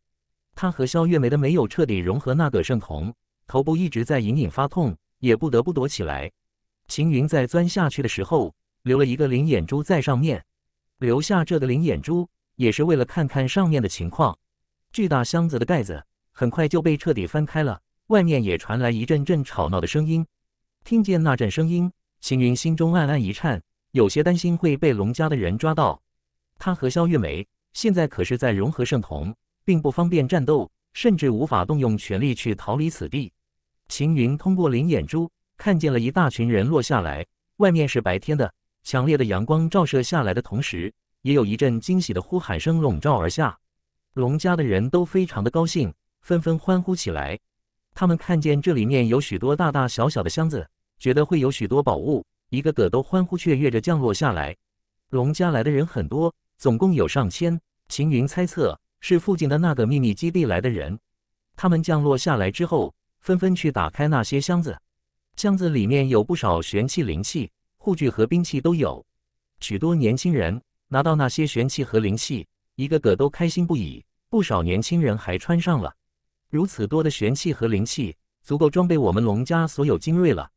他和肖月梅的没有彻底融合，那葛圣瞳头部一直在隐隐发痛，也不得不躲起来。秦云在钻下去的时候，留了一个灵眼珠在上面，留下这个灵眼珠。也是为了看看上面的情况。巨大箱子的盖子很快就被彻底翻开了，外面也传来一阵阵吵闹的声音。听见那阵声音，秦云心中暗暗一颤，有些担心会被龙家的人抓到。他和肖月梅现在可是在融合圣瞳，并不方便战斗，甚至无法动用全力去逃离此地。秦云通过灵眼珠看见了一大群人落下来，外面是白天的，强烈的阳光照射下来的同时。也有一阵惊喜的呼喊声笼罩而下，龙家的人都非常的高兴，纷纷欢呼起来。他们看见这里面有许多大大小小的箱子，觉得会有许多宝物，一个个都欢呼雀跃着降落下来。龙家来的人很多，总共有上千。秦云猜测是附近的那个秘密基地来的人。他们降落下来之后，纷纷去打开那些箱子，箱子里面有不少玄器、灵器、护具和兵器都有，许多年轻人。拿到那些玄器和灵器，一个个都开心不已。不少年轻人还穿上了。如此多的玄器和灵器，足够装备我们龙家所有精锐了。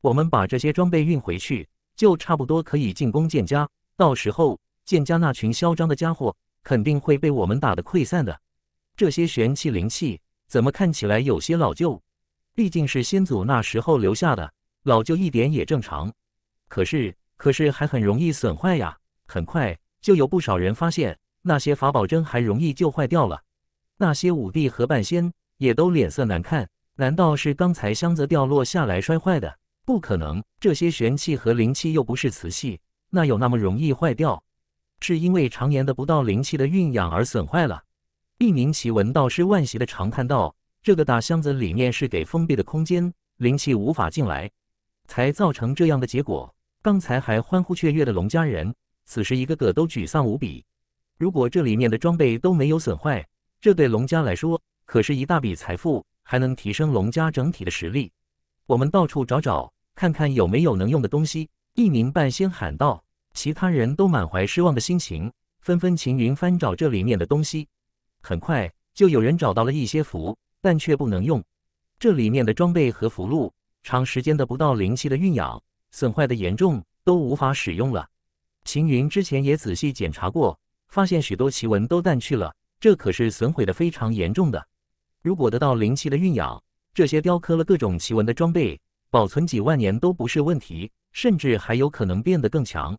我们把这些装备运回去，就差不多可以进攻剑家。到时候，剑家那群嚣张的家伙，肯定会被我们打得溃散的。这些玄器灵器怎么看起来有些老旧？毕竟是先祖那时候留下的，老旧一点也正常。可是，可是还很容易损坏呀。很快就有不少人发现，那些法宝针还容易就坏掉了。那些五帝和半仙也都脸色难看。难道是刚才箱子掉落下来摔坏的？不可能，这些玄气和灵气又不是瓷器，那有那么容易坏掉？是因为常年的不到灵气的蕴养而损坏了。一名奇闻道士万喜的长叹道：“这个大箱子里面是给封闭的空间，灵气无法进来，才造成这样的结果。刚才还欢呼雀跃的龙家人。”此时，一个个都沮丧无比。如果这里面的装备都没有损坏，这对龙家来说可是一大笔财富，还能提升龙家整体的实力。我们到处找找，看看有没有能用的东西。”一名半仙喊道。其他人都满怀失望的心情，纷纷秦云翻找这里面的东西。很快就有人找到了一些符，但却不能用。这里面的装备和符箓，长时间的不到灵气的蕴养，损坏的严重，都无法使用了。秦云之前也仔细检查过，发现许多奇纹都淡去了，这可是损毁的非常严重的。如果得到灵气的蕴养，这些雕刻了各种奇纹的装备，保存几万年都不是问题，甚至还有可能变得更强。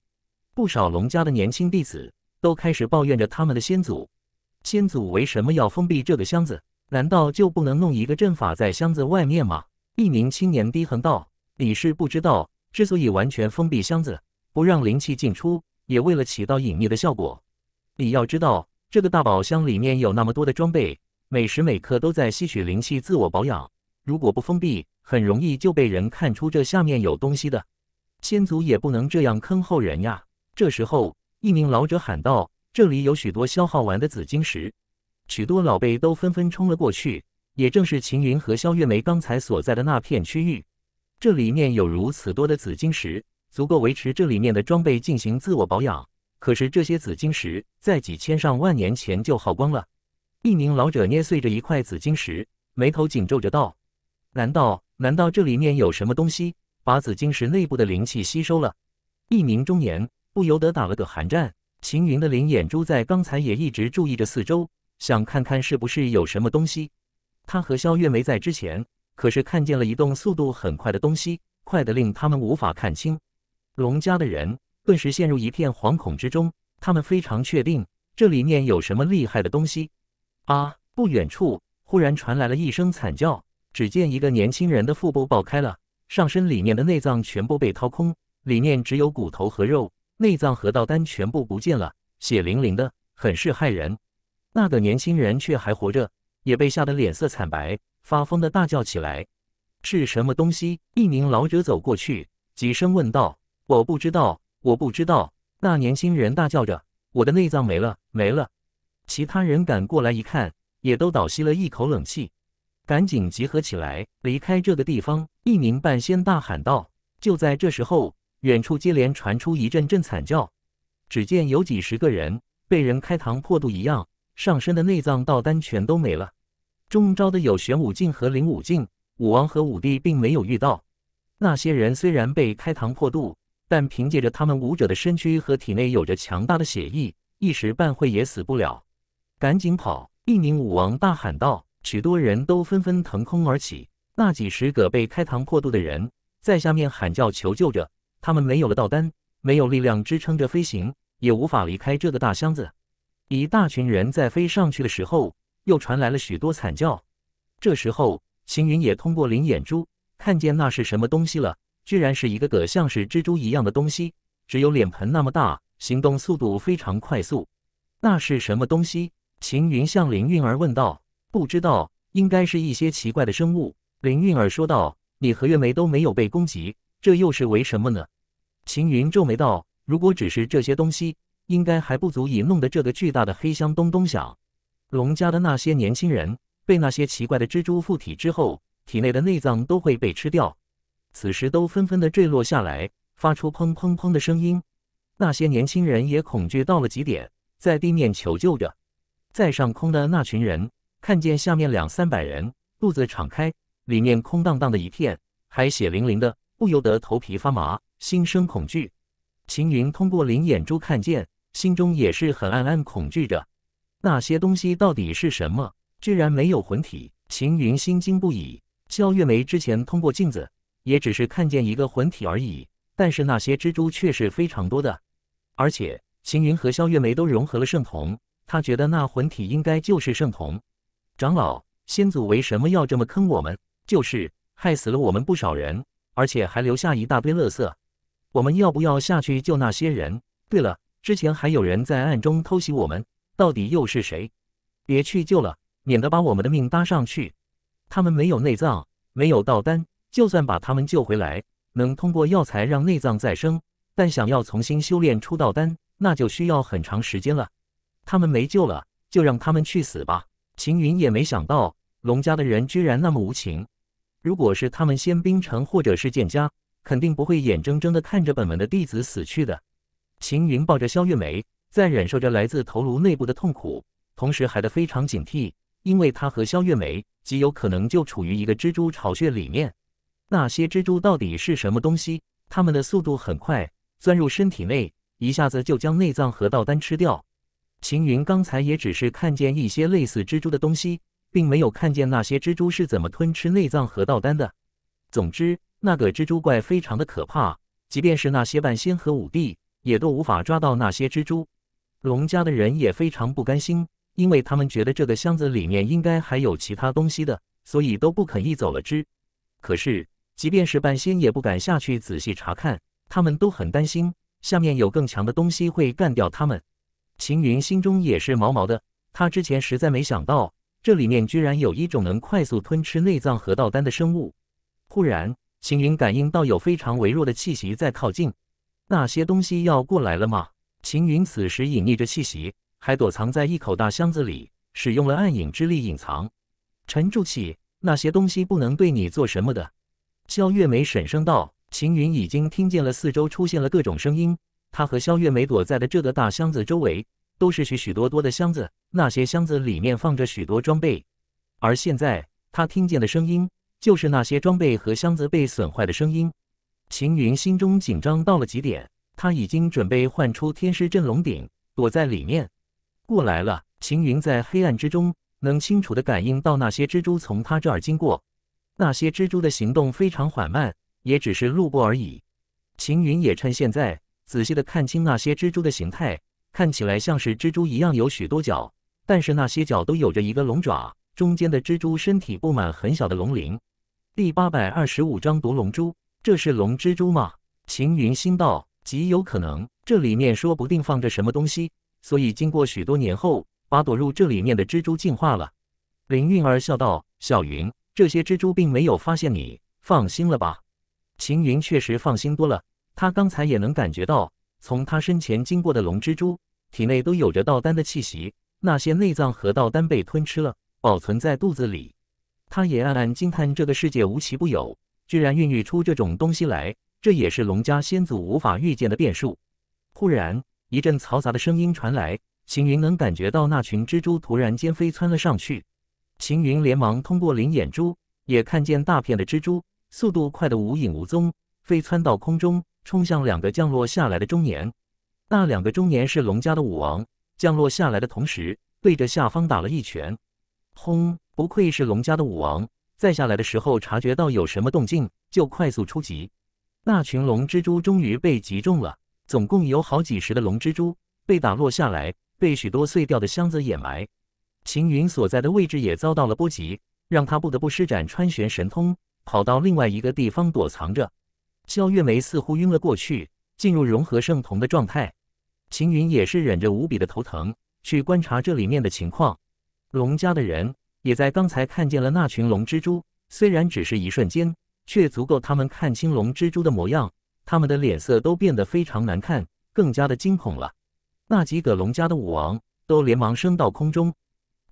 不少龙家的年轻弟子都开始抱怨着他们的先祖：“先祖为什么要封闭这个箱子？难道就不能弄一个阵法在箱子外面吗？”一名青年低哼道：“你是不知道，之所以完全封闭箱子。”不让灵气进出，也为了起到隐秘的效果。你要知道，这个大宝箱里面有那么多的装备，每时每刻都在吸取灵气自我保养。如果不封闭，很容易就被人看出这下面有东西的。先祖也不能这样坑后人呀！这时候，一名老者喊道：“这里有许多消耗完的紫晶石。”许多老辈都纷纷冲了过去，也正是秦云和肖月梅刚才所在的那片区域。这里面有如此多的紫晶石。足够维持这里面的装备进行自我保养，可是这些紫晶石在几千上万年前就耗光了。一名老者捏碎着一块紫晶石，眉头紧皱着道：“难道难道这里面有什么东西把紫晶石内部的灵气吸收了？”一名中年不由得打了个寒战。秦云的灵眼珠在刚才也一直注意着四周，想看看是不是有什么东西。他和萧月梅在之前可是看见了一动速度很快的东西，快得令他们无法看清。龙家的人顿时陷入一片惶恐之中，他们非常确定这里面有什么厉害的东西。啊！不远处忽然传来了一声惨叫，只见一个年轻人的腹部爆开了，上身里面的内脏全部被掏空，里面只有骨头和肉，内脏和道丹全部不见了，血淋淋的，很是骇人。那个年轻人却还活着，也被吓得脸色惨白，发疯的大叫起来：“是什么东西？”一名老者走过去，几声问道。我不知道，我不知道。那年轻人大叫着：“我的内脏没了，没了！”其他人赶过来一看，也都倒吸了一口冷气，赶紧集合起来，离开这个地方。一名半仙大喊道：“就在这时候，远处接连传出一阵阵惨叫。只见有几十个人被人开膛破肚一样，上身的内脏、道丹全都没了。中招的有玄武镜和灵武镜，武王和武帝并没有遇到。那些人虽然被开膛破肚，但凭借着他们武者的身躯和体内有着强大的血意，一时半会也死不了。赶紧跑！一名武王大喊道。许多人都纷纷腾空而起。那几十个被开膛破肚的人在下面喊叫求救着。他们没有了道丹，没有力量支撑着飞行，也无法离开这个大箱子。一大群人在飞上去的时候，又传来了许多惨叫。这时候，秦云也通过灵眼珠看见那是什么东西了。居然是一个个像是蜘蛛一样的东西，只有脸盆那么大，行动速度非常快速。那是什么东西？秦云向林韵儿问道。不知道，应该是一些奇怪的生物。林韵儿说道。你和月梅都没有被攻击，这又是为什么呢？秦云皱眉道。如果只是这些东西，应该还不足以弄得这个巨大的黑箱咚咚响。龙家的那些年轻人被那些奇怪的蜘蛛附体之后，体内的内脏都会被吃掉。此时都纷纷的坠落下来，发出砰砰砰的声音。那些年轻人也恐惧到了极点，在地面求救着。在上空的那群人看见下面两三百人肚子敞开，里面空荡荡的一片，还血淋淋的，不由得头皮发麻，心生恐惧。秦云通过灵眼珠看见，心中也是很暗暗恐惧着。那些东西到底是什么？居然没有魂体！秦云心惊不已。肖月梅之前通过镜子。也只是看见一个魂体而已，但是那些蜘蛛却是非常多的，而且邢云和肖月梅都融合了圣童，他觉得那魂体应该就是圣童长老，先祖为什么要这么坑我们？就是害死了我们不少人，而且还留下一大堆垃圾。我们要不要下去救那些人？对了，之前还有人在暗中偷袭我们，到底又是谁？别去救了，免得把我们的命搭上去。他们没有内脏，没有道丹。就算把他们救回来，能通过药材让内脏再生，但想要重新修炼出道丹，那就需要很长时间了。他们没救了，就让他们去死吧。秦云也没想到龙家的人居然那么无情。如果是他们仙兵城或者是剑家，肯定不会眼睁睁地看着本门的弟子死去的。秦云抱着肖月梅，在忍受着来自头颅内部的痛苦，同时还得非常警惕，因为他和肖月梅极有可能就处于一个蜘蛛巢穴里面。那些蜘蛛到底是什么东西？它们的速度很快，钻入身体内，一下子就将内脏和道丹吃掉。秦云刚才也只是看见一些类似蜘蛛的东西，并没有看见那些蜘蛛是怎么吞吃内脏和道丹的。总之，那个蜘蛛怪非常的可怕，即便是那些半仙和武帝，也都无法抓到那些蜘蛛。龙家的人也非常不甘心，因为他们觉得这个箱子里面应该还有其他东西的，所以都不肯一走了之。可是。即便是半仙也不敢下去仔细查看，他们都很担心下面有更强的东西会干掉他们。秦云心中也是毛毛的，他之前实在没想到这里面居然有一种能快速吞吃内脏和道丹的生物。忽然，秦云感应到有非常微弱的气息在靠近，那些东西要过来了吗？秦云此时隐匿着气息，还躲藏在一口大箱子里，使用了暗影之力隐藏。沉住气，那些东西不能对你做什么的。肖月梅沉声道：“秦云已经听见了，四周出现了各种声音。他和肖月梅躲在的这个大箱子周围，都是许许多多的箱子，那些箱子里面放着许多装备。而现在他听见的声音，就是那些装备和箱子被损坏的声音。”秦云心中紧张到了极点，他已经准备唤出天师镇龙鼎，躲在里面。过来了，秦云在黑暗之中能清楚的感应到那些蜘蛛从他这儿经过。那些蜘蛛的行动非常缓慢，也只是路过而已。秦云也趁现在仔细的看清那些蜘蛛的形态，看起来像是蜘蛛一样，有许多脚，但是那些脚都有着一个龙爪。中间的蜘蛛身体布满很小的龙鳞。第八百二十五章毒龙蛛，这是龙蜘蛛吗？秦云心道，极有可能，这里面说不定放着什么东西，所以经过许多年后，把躲入这里面的蜘蛛进化了。林韵儿笑道：“小云。”这些蜘蛛并没有发现你，放心了吧。秦云确实放心多了，他刚才也能感觉到，从他身前经过的龙蜘蛛体内都有着道丹的气息，那些内脏和道丹被吞吃了，保存在肚子里。他也暗暗惊叹这个世界无奇不有，居然孕育出这种东西来，这也是龙家先祖无法预见的变数。忽然一阵嘈杂的声音传来，秦云能感觉到那群蜘蛛突然间飞窜了上去。秦云连忙通过灵眼珠，也看见大片的蜘蛛，速度快得无影无踪，飞窜到空中，冲向两个降落下来的中年。那两个中年是龙家的武王，降落下来的同时，对着下方打了一拳，轰！不愧是龙家的武王，在下来的时候察觉到有什么动静，就快速出击。那群龙蜘蛛终于被击中了，总共有好几十的龙蜘蛛被打落下来，被许多碎掉的箱子掩埋。秦云所在的位置也遭到了波及，让他不得不施展穿玄神通，跑到另外一个地方躲藏着。肖月梅似乎晕了过去，进入融合圣童的状态。秦云也是忍着无比的头疼，去观察这里面的情况。龙家的人也在刚才看见了那群龙蜘蛛，虽然只是一瞬间，却足够他们看清龙蜘蛛的模样。他们的脸色都变得非常难看，更加的惊恐了。那几个龙家的武王都连忙升到空中。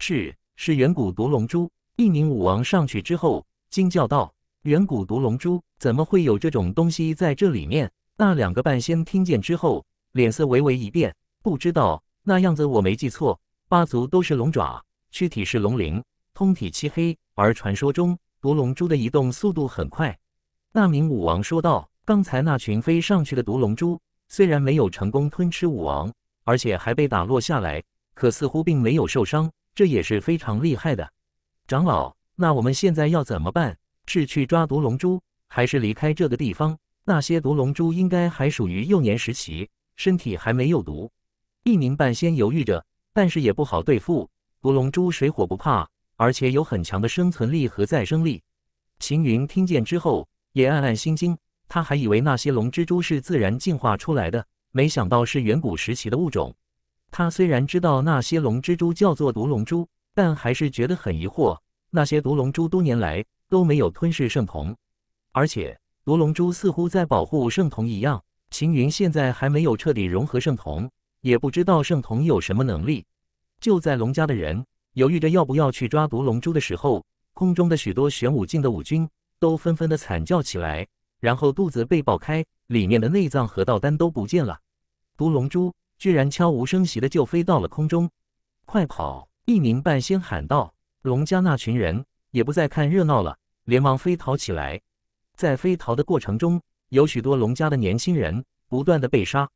是是远古毒龙珠，一名武王上去之后惊叫道：“远古毒龙珠，怎么会有这种东西在这里面？”那两个半仙听见之后，脸色微微一变，不知道那样子我没记错，八足都是龙爪，躯体是龙鳞，通体漆黑。而传说中毒龙珠的移动速度很快。那名武王说道：“刚才那群飞上去的毒龙珠，虽然没有成功吞吃武王，而且还被打落下来，可似乎并没有受伤。”这也是非常厉害的，长老。那我们现在要怎么办？是去抓毒龙珠，还是离开这个地方？那些毒龙珠应该还属于幼年时期，身体还没有毒。一名半仙犹豫着，但是也不好对付。毒龙珠水火不怕，而且有很强的生存力和再生力。秦云听见之后也暗暗心惊，他还以为那些龙蜘蛛是自然进化出来的，没想到是远古时期的物种。他虽然知道那些龙蜘蛛叫做毒龙蛛，但还是觉得很疑惑。那些毒龙蛛多年来都没有吞噬圣童，而且毒龙蛛似乎在保护圣童一样。秦云现在还没有彻底融合圣童，也不知道圣童有什么能力。就在龙家的人犹豫着要不要去抓毒龙蛛的时候，空中的许多玄武境的武军都纷纷的惨叫起来，然后肚子被爆开，里面的内脏和道丹都不见了。毒龙蛛。居然悄无声息的就飞到了空中，快跑！一名半仙喊道。龙家那群人也不再看热闹了，连忙飞逃起来。在飞逃的过程中，有许多龙家的年轻人不断的被杀。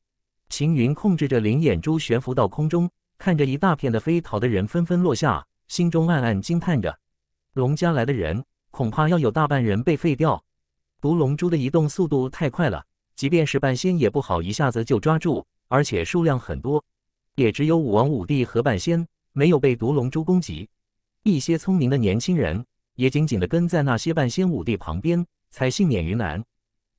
秦云控制着灵眼珠悬浮到空中，看着一大片的飞逃的人纷纷落下，心中暗暗惊叹着：龙家来的人恐怕要有大半人被废掉。毒龙珠的移动速度太快了，即便是半仙也不好一下子就抓住。而且数量很多，也只有武王、武帝和半仙没有被毒龙珠攻击。一些聪明的年轻人也紧紧的跟在那些半仙、武帝旁边，才幸免于难。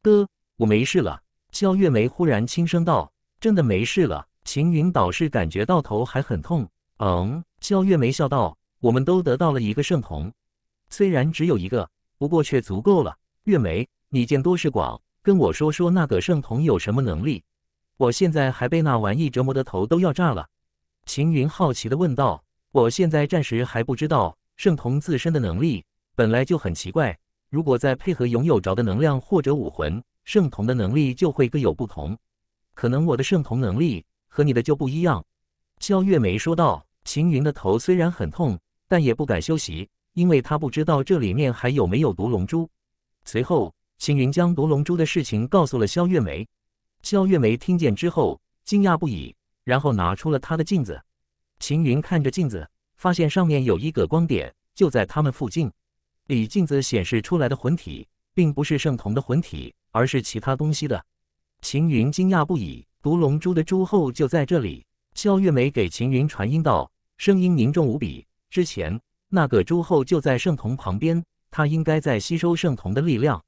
哥，我没事了。”肖月梅忽然轻声道，“真的没事了。”秦云倒是感觉到头还很痛。嗯，肖月梅笑道：“我们都得到了一个圣童，虽然只有一个，不过却足够了。”月梅，你见多识广，跟我说说那个圣童有什么能力？我现在还被那玩意折磨的头都要炸了，秦云好奇的问道：“我现在暂时还不知道圣瞳自身的能力本来就很奇怪，如果再配合拥有着的能量或者武魂，圣瞳的能力就会各有不同。可能我的圣瞳能力和你的就不一样。”肖月梅说道。秦云的头虽然很痛，但也不敢休息，因为他不知道这里面还有没有毒龙珠。随后，秦云将毒龙珠的事情告诉了肖月梅。肖月梅听见之后惊讶不已，然后拿出了她的镜子。秦云看着镜子，发现上面有一个光点，就在他们附近。李镜子显示出来的魂体并不是圣童的魂体，而是其他东西的。秦云惊讶不已，毒龙珠的珠后就在这里。肖月梅给秦云传音道，声音凝重无比：“之前那个珠后就在圣童旁边，他应该在吸收圣童的力量。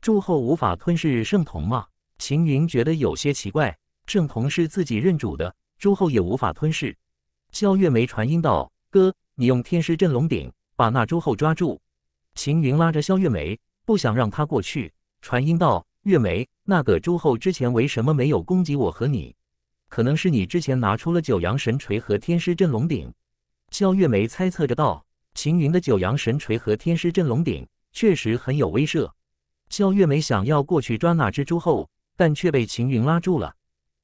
珠后无法吞噬圣童吗？”秦云觉得有些奇怪，正龙是自己认主的，朱后也无法吞噬。肖月梅传音道：“哥，你用天师镇龙鼎把那朱后抓住。”秦云拉着肖月梅，不想让他过去，传音道：“月梅，那个朱后之前为什么没有攻击我和你？可能是你之前拿出了九阳神锤和天师镇龙鼎。”肖月梅猜测着道：“秦云的九阳神锤和天师镇龙鼎确实很有威慑。”肖月梅想要过去抓那只朱后。但却被秦云拉住了。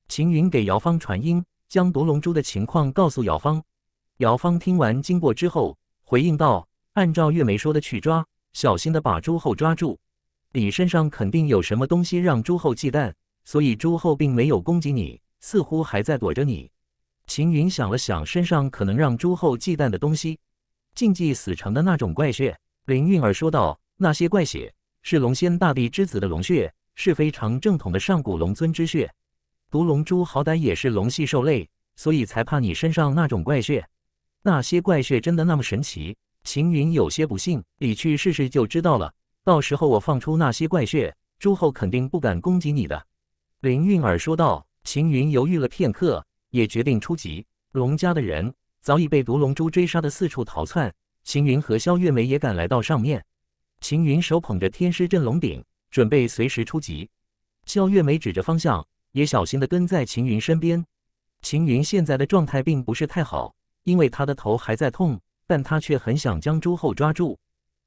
秦云给姚芳传音，将夺龙珠的情况告诉姚芳。姚芳听完经过之后，回应道：“按照月梅说的去抓，小心的把朱后抓住。你身上肯定有什么东西让朱后忌惮，所以朱后并没有攻击你，似乎还在躲着你。”秦云想了想，身上可能让朱后忌惮的东西，禁忌死城的那种怪血。林韵儿说道：“那些怪血是龙仙大帝之子的龙血。”是非常正统的上古龙尊之血，毒龙珠好歹也是龙系兽类，所以才怕你身上那种怪血。那些怪血真的那么神奇？秦云有些不信，你去试试就知道了。到时候我放出那些怪血，诸侯肯定不敢攻击你的。”林韵儿说道。秦云犹豫了片刻，也决定出击。龙家的人早已被毒龙珠追杀的四处逃窜，秦云和萧月梅也赶来到上面。秦云手捧着天师镇龙鼎。准备随时出击。肖月梅指着方向，也小心的跟在秦云身边。秦云现在的状态并不是太好，因为他的头还在痛，但他却很想将朱厚抓住。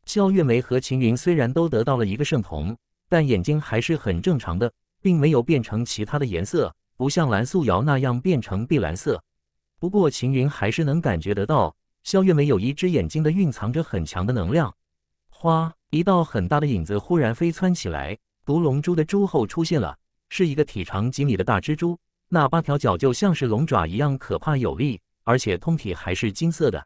肖月梅和秦云虽然都得到了一个圣瞳，但眼睛还是很正常的，并没有变成其他的颜色，不像蓝素瑶那样变成碧蓝色。不过秦云还是能感觉得到，肖月梅有一只眼睛的蕴藏着很强的能量。花。一道很大的影子忽然飞窜起来，毒龙蛛的蛛后出现了，是一个体长几米的大蜘蛛，那八条脚就像是龙爪一样可怕有力，而且通体还是金色的。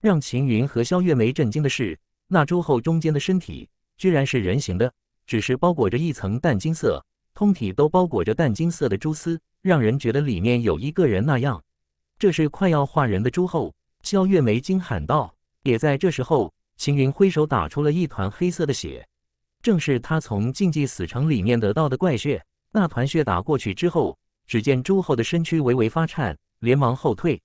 让秦云和肖月梅震惊的是，那蛛后中间的身体居然是人形的，只是包裹着一层淡金色，通体都包裹着淡金色的蛛丝，让人觉得里面有一个人那样。这是快要化人的蛛后，肖月梅惊喊道。也在这时候。秦云挥手打出了一团黑色的血，正是他从竞技死城里面得到的怪血。那团血打过去之后，只见朱厚的身躯微微发颤，连忙后退。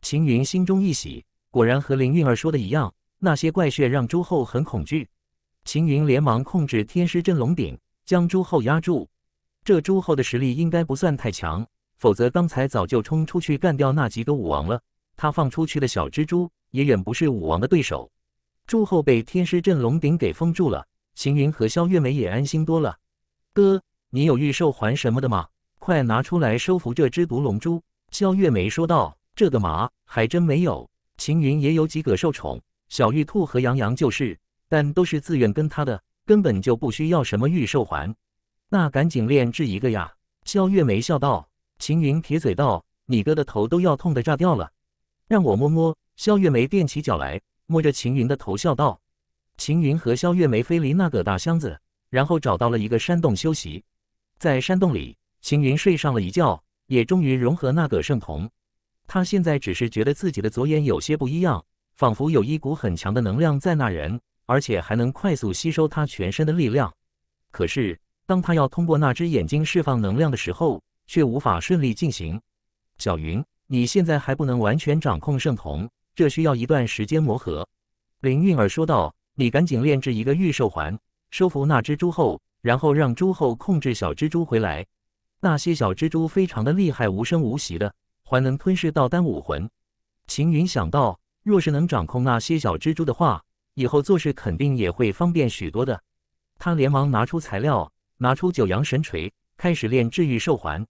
秦云心中一喜，果然和林韵儿说的一样，那些怪血让朱厚很恐惧。秦云连忙控制天师镇龙鼎，将朱厚压住。这朱厚的实力应该不算太强，否则刚才早就冲出去干掉那几个武王了。他放出去的小蜘蛛也远不是武王的对手。柱后被天师镇龙鼎给封住了，秦云和肖月梅也安心多了。哥，你有御兽环什么的吗？快拿出来收服这只毒龙珠。肖月梅说道：“这个嘛，还真没有。”秦云也有几个受宠，小玉兔和杨洋就是，但都是自愿跟他的，根本就不需要什么御兽环。那赶紧炼制一个呀！肖月梅笑道。秦云撇嘴道：“你哥的头都要痛的炸掉了。”让我摸摸。肖月梅垫起脚来。摸着秦云的头笑道：“秦云和萧月梅飞离那个大箱子，然后找到了一个山洞休息。在山洞里，秦云睡上了一觉，也终于融合那个圣瞳。他现在只是觉得自己的左眼有些不一样，仿佛有一股很强的能量在那人，而且还能快速吸收他全身的力量。可是，当他要通过那只眼睛释放能量的时候，却无法顺利进行。小云，你现在还不能完全掌控圣瞳。”这需要一段时间磨合，林韵儿说道：“你赶紧炼制一个御兽环，收服那只蛛后，然后让蜘蛛后控制小蜘蛛回来。那些小蜘蛛非常的厉害，无声无息的，还能吞噬道丹武魂。”秦云想到，若是能掌控那些小蜘蛛的话，以后做事肯定也会方便许多的。他连忙拿出材料，拿出九阳神锤，开始炼制御兽环。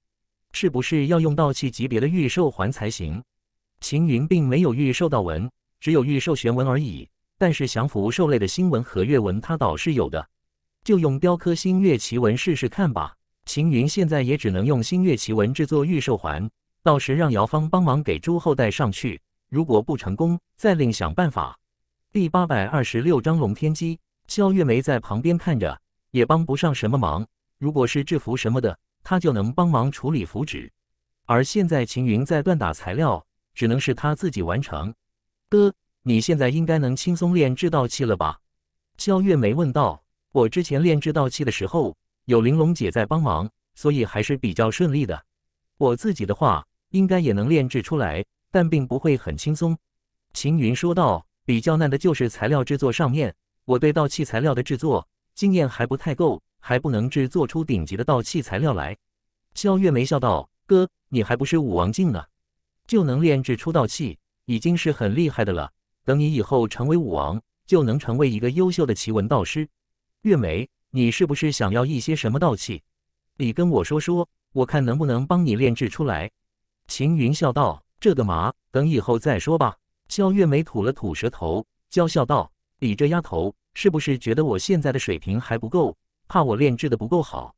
是不是要用道器级别的御兽环才行？秦云并没有预售到文，只有预售玄文而已。但是降服兽类的星文和月文，他倒是有的。就用雕刻星月奇文试试看吧。秦云现在也只能用星月奇文制作预售环，到时让姚芳帮忙给朱后带上去。如果不成功，再另想办法。第八百二十六章龙天机。肖月梅在旁边看着，也帮不上什么忙。如果是制服什么的，她就能帮忙处理符纸。而现在秦云在锻打材料。只能是他自己完成。哥，你现在应该能轻松炼制道器了吧？肖月梅问道。我之前炼制道器的时候，有玲珑姐在帮忙，所以还是比较顺利的。我自己的话，应该也能炼制出来，但并不会很轻松。秦云说道。比较难的就是材料制作上面，我对道器材料的制作经验还不太够，还不能制作出顶级的道器材料来。肖月梅笑道：“哥，你还不是武王境呢？”就能炼制出道器，已经是很厉害的了。等你以后成为武王，就能成为一个优秀的奇闻道师。月梅，你是不是想要一些什么道器？你跟我说说，我看能不能帮你炼制出来。秦云笑道：“这个嘛，等以后再说吧。”肖月梅吐了吐舌头，娇笑道：“你这丫头，是不是觉得我现在的水平还不够，怕我炼制的不够好？”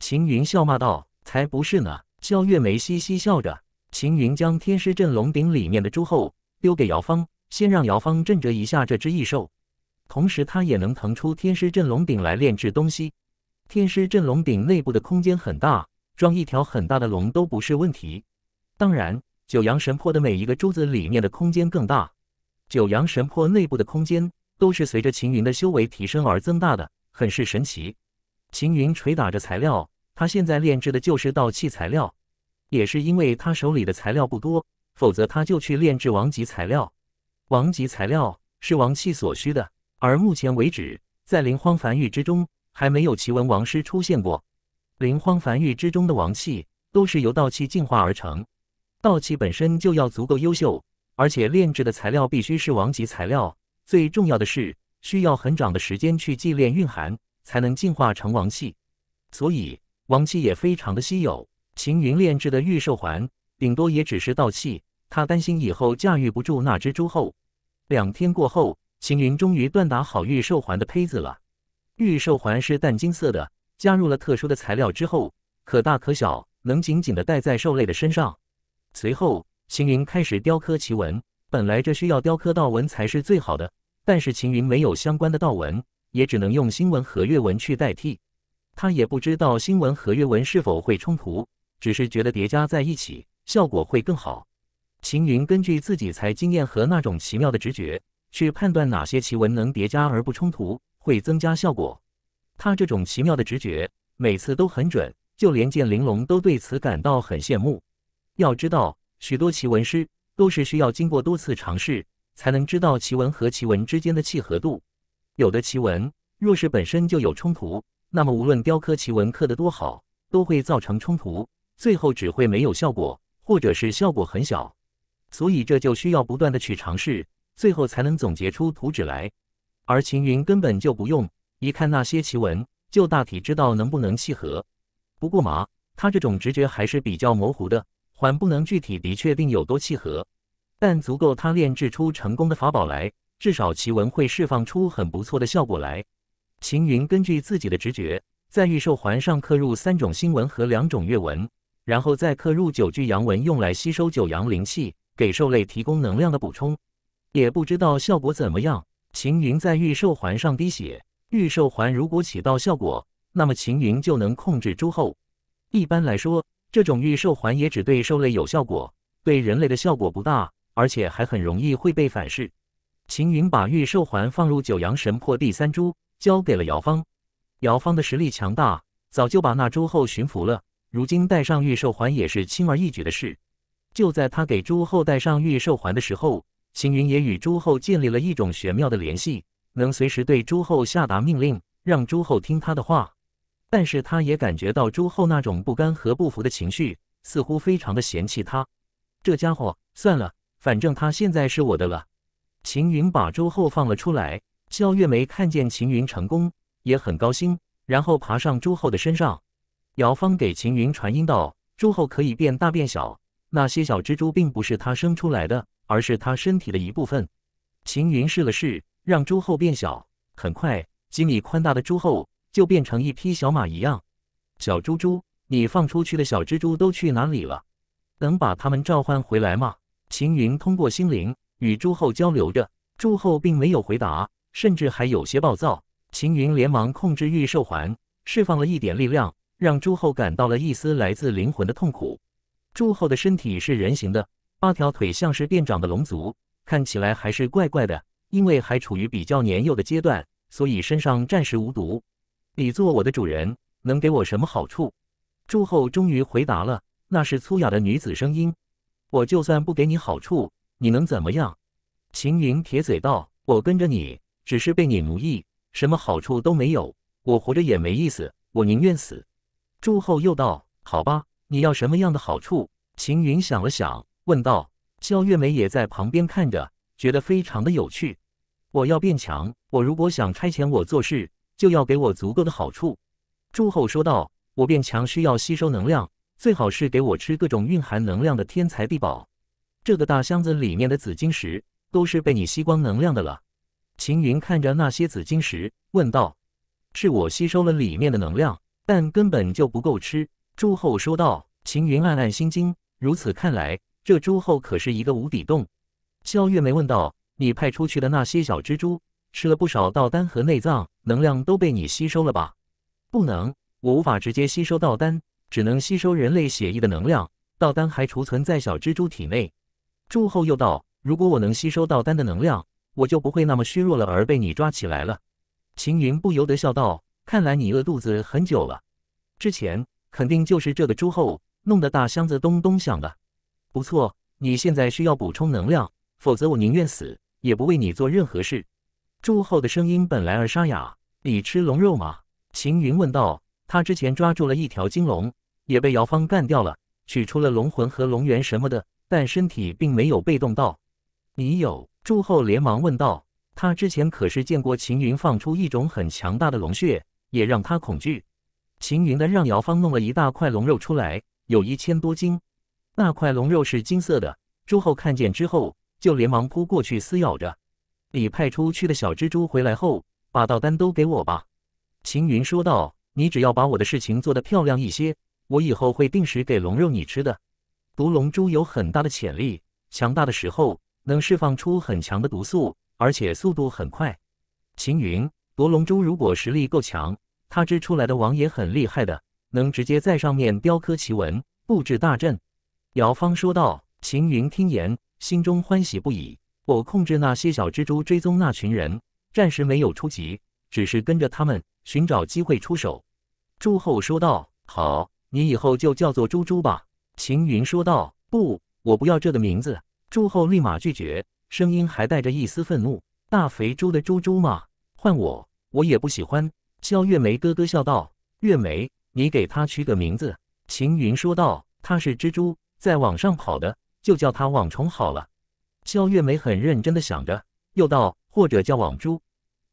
秦云笑骂道：“才不是呢！”肖月梅嘻嘻笑着。秦云将天师镇龙鼎里面的珠后丢给姚方，先让姚方镇着一下这只异兽，同时他也能腾出天师镇龙鼎来炼制东西。天师镇龙鼎内部的空间很大，装一条很大的龙都不是问题。当然，九阳神魄的每一个珠子里面的空间更大。九阳神魄内部的空间都是随着秦云的修为提升而增大的，很是神奇。秦云捶打着材料，他现在炼制的就是道器材料。也是因为他手里的材料不多，否则他就去炼制王级材料。王级材料是王器所需的，而目前为止，在灵荒繁域之中还没有奇闻王师出现过。灵荒繁域之中的王器都是由道器进化而成，道器本身就要足够优秀，而且炼制的材料必须是王级材料，最重要的是需要很长的时间去祭炼蕴含，才能进化成王器。所以，王器也非常的稀有。秦云炼制的御兽环，顶多也只是道器。他担心以后驾驭不住那只猪后。两天过后，秦云终于锻打好御兽环的胚子了。御兽环是淡金色的，加入了特殊的材料之后，可大可小，能紧紧的戴在兽类的身上。随后，秦云开始雕刻奇纹。本来这需要雕刻道纹才是最好的，但是秦云没有相关的道纹，也只能用星纹和月纹去代替。他也不知道星纹和月纹是否会冲突。只是觉得叠加在一起效果会更好。秦云根据自己才经验和那种奇妙的直觉，去判断哪些奇纹能叠加而不冲突，会增加效果。他这种奇妙的直觉每次都很准，就连剑玲珑都对此感到很羡慕。要知道，许多奇纹师都是需要经过多次尝试才能知道奇纹和奇纹之间的契合度。有的奇纹若是本身就有冲突，那么无论雕刻奇纹刻得多好，都会造成冲突。最后只会没有效果，或者是效果很小，所以这就需要不断的去尝试，最后才能总结出图纸来。而秦云根本就不用一看那些奇纹，就大体知道能不能契合。不过嘛，他这种直觉还是比较模糊的，还不能具体的确定有多契合，但足够他炼制出成功的法宝来。至少奇纹会释放出很不错的效果来。秦云根据自己的直觉，在玉兽环上刻入三种星纹和两种月纹。然后再刻入九具阳纹，用来吸收九阳灵气，给兽类提供能量的补充。也不知道效果怎么样。秦云在御兽环上滴血，御兽环如果起到效果，那么秦云就能控制诸后。一般来说，这种御兽环也只对兽类有效果，对人类的效果不大，而且还很容易会被反噬。秦云把御兽环放入九阳神魄第三珠，交给了姚方。姚方的实力强大，早就把那诸后驯服了。如今戴上御兽环也是轻而易举的事。就在他给朱厚戴上御兽环的时候，秦云也与朱厚建立了一种玄妙的联系，能随时对朱厚下达命令，让朱厚听他的话。但是他也感觉到朱厚那种不甘和不服的情绪，似乎非常的嫌弃他。这家伙，算了，反正他现在是我的了。秦云把朱厚放了出来，萧月梅看见秦云成功，也很高兴，然后爬上朱厚的身上。姚芳给秦云传音道：“诸后可以变大变小，那些小蜘蛛并不是它生出来的，而是它身体的一部分。”秦云试了试，让诸后变小，很快几米宽大的诸后就变成一匹小马一样。小猪猪，你放出去的小蜘蛛都去哪里了？能把它们召唤回来吗？秦云通过心灵与诸后交流着，诸后并没有回答，甚至还有些暴躁。秦云连忙控制御兽环，释放了一点力量。让朱厚感到了一丝来自灵魂的痛苦。朱厚的身体是人形的，八条腿像是变长的龙族，看起来还是怪怪的。因为还处于比较年幼的阶段，所以身上暂时无毒。你做我的主人，能给我什么好处？朱厚终于回答了，那是粗哑的女子声音。我就算不给你好处，你能怎么样？秦云撇嘴道：“我跟着你，只是被你奴役，什么好处都没有。我活着也没意思，我宁愿死。”朱厚又道：“好吧，你要什么样的好处？”秦云想了想，问道。肖月梅也在旁边看着，觉得非常的有趣。“我要变强，我如果想差遣我做事，就要给我足够的好处。”朱厚说道。“我变强需要吸收能量，最好是给我吃各种蕴含能量的天材地宝。”这个大箱子里面的紫晶石都是被你吸光能量的了。秦云看着那些紫晶石，问道：“是我吸收了里面的能量？”但根本就不够吃。诸侯说道，秦云暗暗心惊。如此看来，这诸侯可是一个无底洞。萧月梅问道：“你派出去的那些小蜘蛛吃了不少道丹和内脏，能量都被你吸收了吧？”“不能，我无法直接吸收道丹，只能吸收人类血液的能量。道丹还储存在小蜘蛛体内。”诸侯又道：“如果我能吸收道丹的能量，我就不会那么虚弱了，而被你抓起来了。”秦云不由得笑道。看来你饿肚子很久了，之前肯定就是这个朱后弄得大箱子咚咚响的。不错，你现在需要补充能量，否则我宁愿死也不为你做任何事。朱后的声音本来而沙哑。你吃龙肉吗？秦云问道。他之前抓住了一条金龙，也被姚方干掉了，取出了龙魂和龙元什么的，但身体并没有被冻到。你有？朱后连忙问道。他之前可是见过秦云放出一种很强大的龙血。也让他恐惧。秦云的让姚芳弄了一大块龙肉出来，有一千多斤。那块龙肉是金色的，朱厚看见之后就连忙扑过去撕咬着。你派出去的小蜘蛛回来后，把到单都给我吧。秦云说道：“你只要把我的事情做得漂亮一些，我以后会定时给龙肉你吃的。毒龙蛛有很大的潜力，强大的时候能释放出很强的毒素，而且速度很快。”秦云。罗龙珠如果实力够强，他织出来的网也很厉害的，能直接在上面雕刻奇纹、布置大阵。姚方说道。秦云听言，心中欢喜不已。我控制那些小蜘蛛追踪那群人，暂时没有出击，只是跟着他们寻找机会出手。朱厚说道：“好，你以后就叫做猪猪吧。”秦云说道：“不，我不要这个名字。”朱厚立马拒绝，声音还带着一丝愤怒：“大肥猪的猪猪吗？换我！”我也不喜欢，肖月梅咯咯笑道：“月梅，你给它取个名字。”秦云说道：“它是蜘蛛，在网上跑的，就叫它网虫好了。”肖月梅很认真的想着，又道：“或者叫网蛛、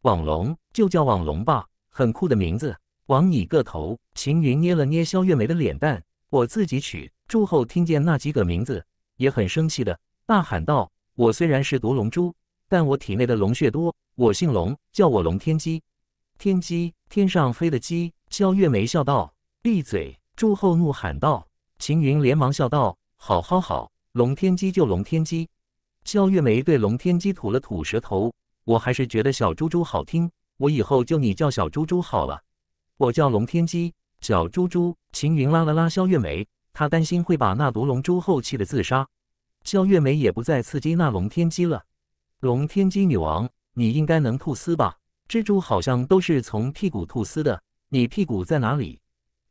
网龙，就叫网龙吧，很酷的名字。”网你个头！秦云捏了捏肖月梅的脸蛋：“我自己取。”朱后听见那几个名字，也很生气的大喊道：“我虽然是毒龙珠。”但我体内的龙血多，我姓龙，叫我龙天机。天机，天上飞的鸡。肖月梅笑道：“闭嘴！”朱厚怒喊道。秦云连忙笑道：“好好好，龙天机就龙天机。”肖月梅对龙天机吐了吐舌头。我还是觉得小猪猪好听，我以后就你叫小猪猪好了。我叫龙天机，小猪猪。秦云拉了拉肖月梅，他担心会把那毒龙朱后气的自杀。肖月梅也不再刺激那龙天机了。龙天机女王，你应该能吐丝吧？蜘蛛好像都是从屁股吐丝的。你屁股在哪里？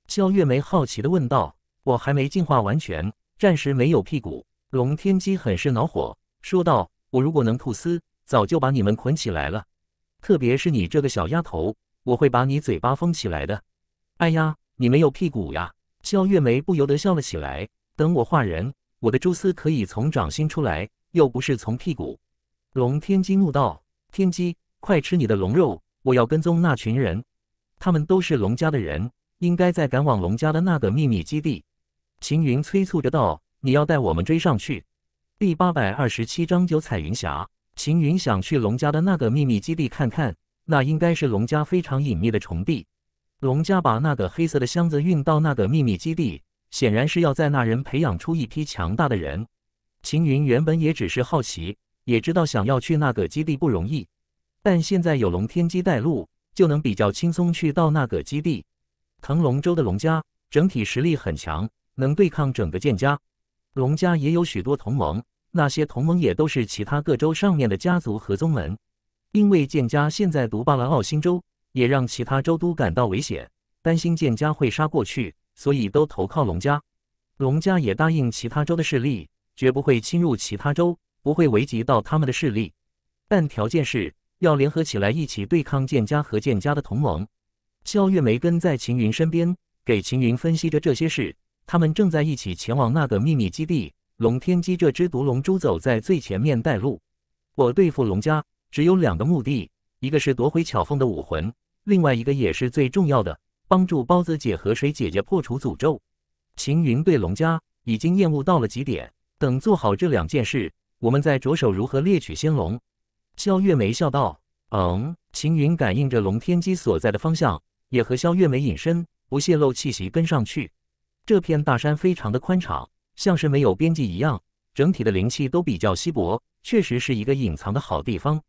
肖月梅好奇地问道。我还没进化完全，暂时没有屁股。龙天机很是恼火，说道：“我如果能吐丝，早就把你们捆起来了。特别是你这个小丫头，我会把你嘴巴封起来的。”哎呀，你没有屁股呀！肖月梅不由得笑了起来。等我化人，我的蛛丝可以从掌心出来，又不是从屁股。龙天机怒道：“天机，快吃你的龙肉！我要跟踪那群人，他们都是龙家的人，应该在赶往龙家的那个秘密基地。”秦云催促着道：“你要带我们追上去。”第八百二十七章九彩云霞。秦云想去龙家的那个秘密基地看看，那应该是龙家非常隐秘的虫地。龙家把那个黑色的箱子运到那个秘密基地，显然是要在那人培养出一批强大的人。秦云原本也只是好奇。也知道想要去那个基地不容易，但现在有龙天机带路，就能比较轻松去到那个基地。腾龙州的龙家整体实力很强，能对抗整个剑家。龙家也有许多同盟，那些同盟也都是其他各州上面的家族和宗门。因为剑家现在独霸了奥星州，也让其他州都感到危险，担心剑家会杀过去，所以都投靠龙家。龙家也答应其他州的势力，绝不会侵入其他州。不会危及到他们的势力，但条件是要联合起来一起对抗剑家和剑家的同盟。肖月梅跟在秦云身边，给秦云分析着这些事。他们正在一起前往那个秘密基地。龙天机这只毒龙猪走在最前面带路。我对付龙家只有两个目的，一个是夺回巧凤的武魂，另外一个也是最重要的，帮助包子姐和水姐姐破除诅咒。秦云对龙家已经厌恶到了极点。等做好这两件事。我们在着手如何猎取仙龙，肖月梅笑道：“嗯。”秦云感应着龙天机所在的方向，也和肖月梅隐身，不泄露气息跟上去。这片大山非常的宽敞，像是没有边际一样，整体的灵气都比较稀薄，确实是一个隐藏的好地方。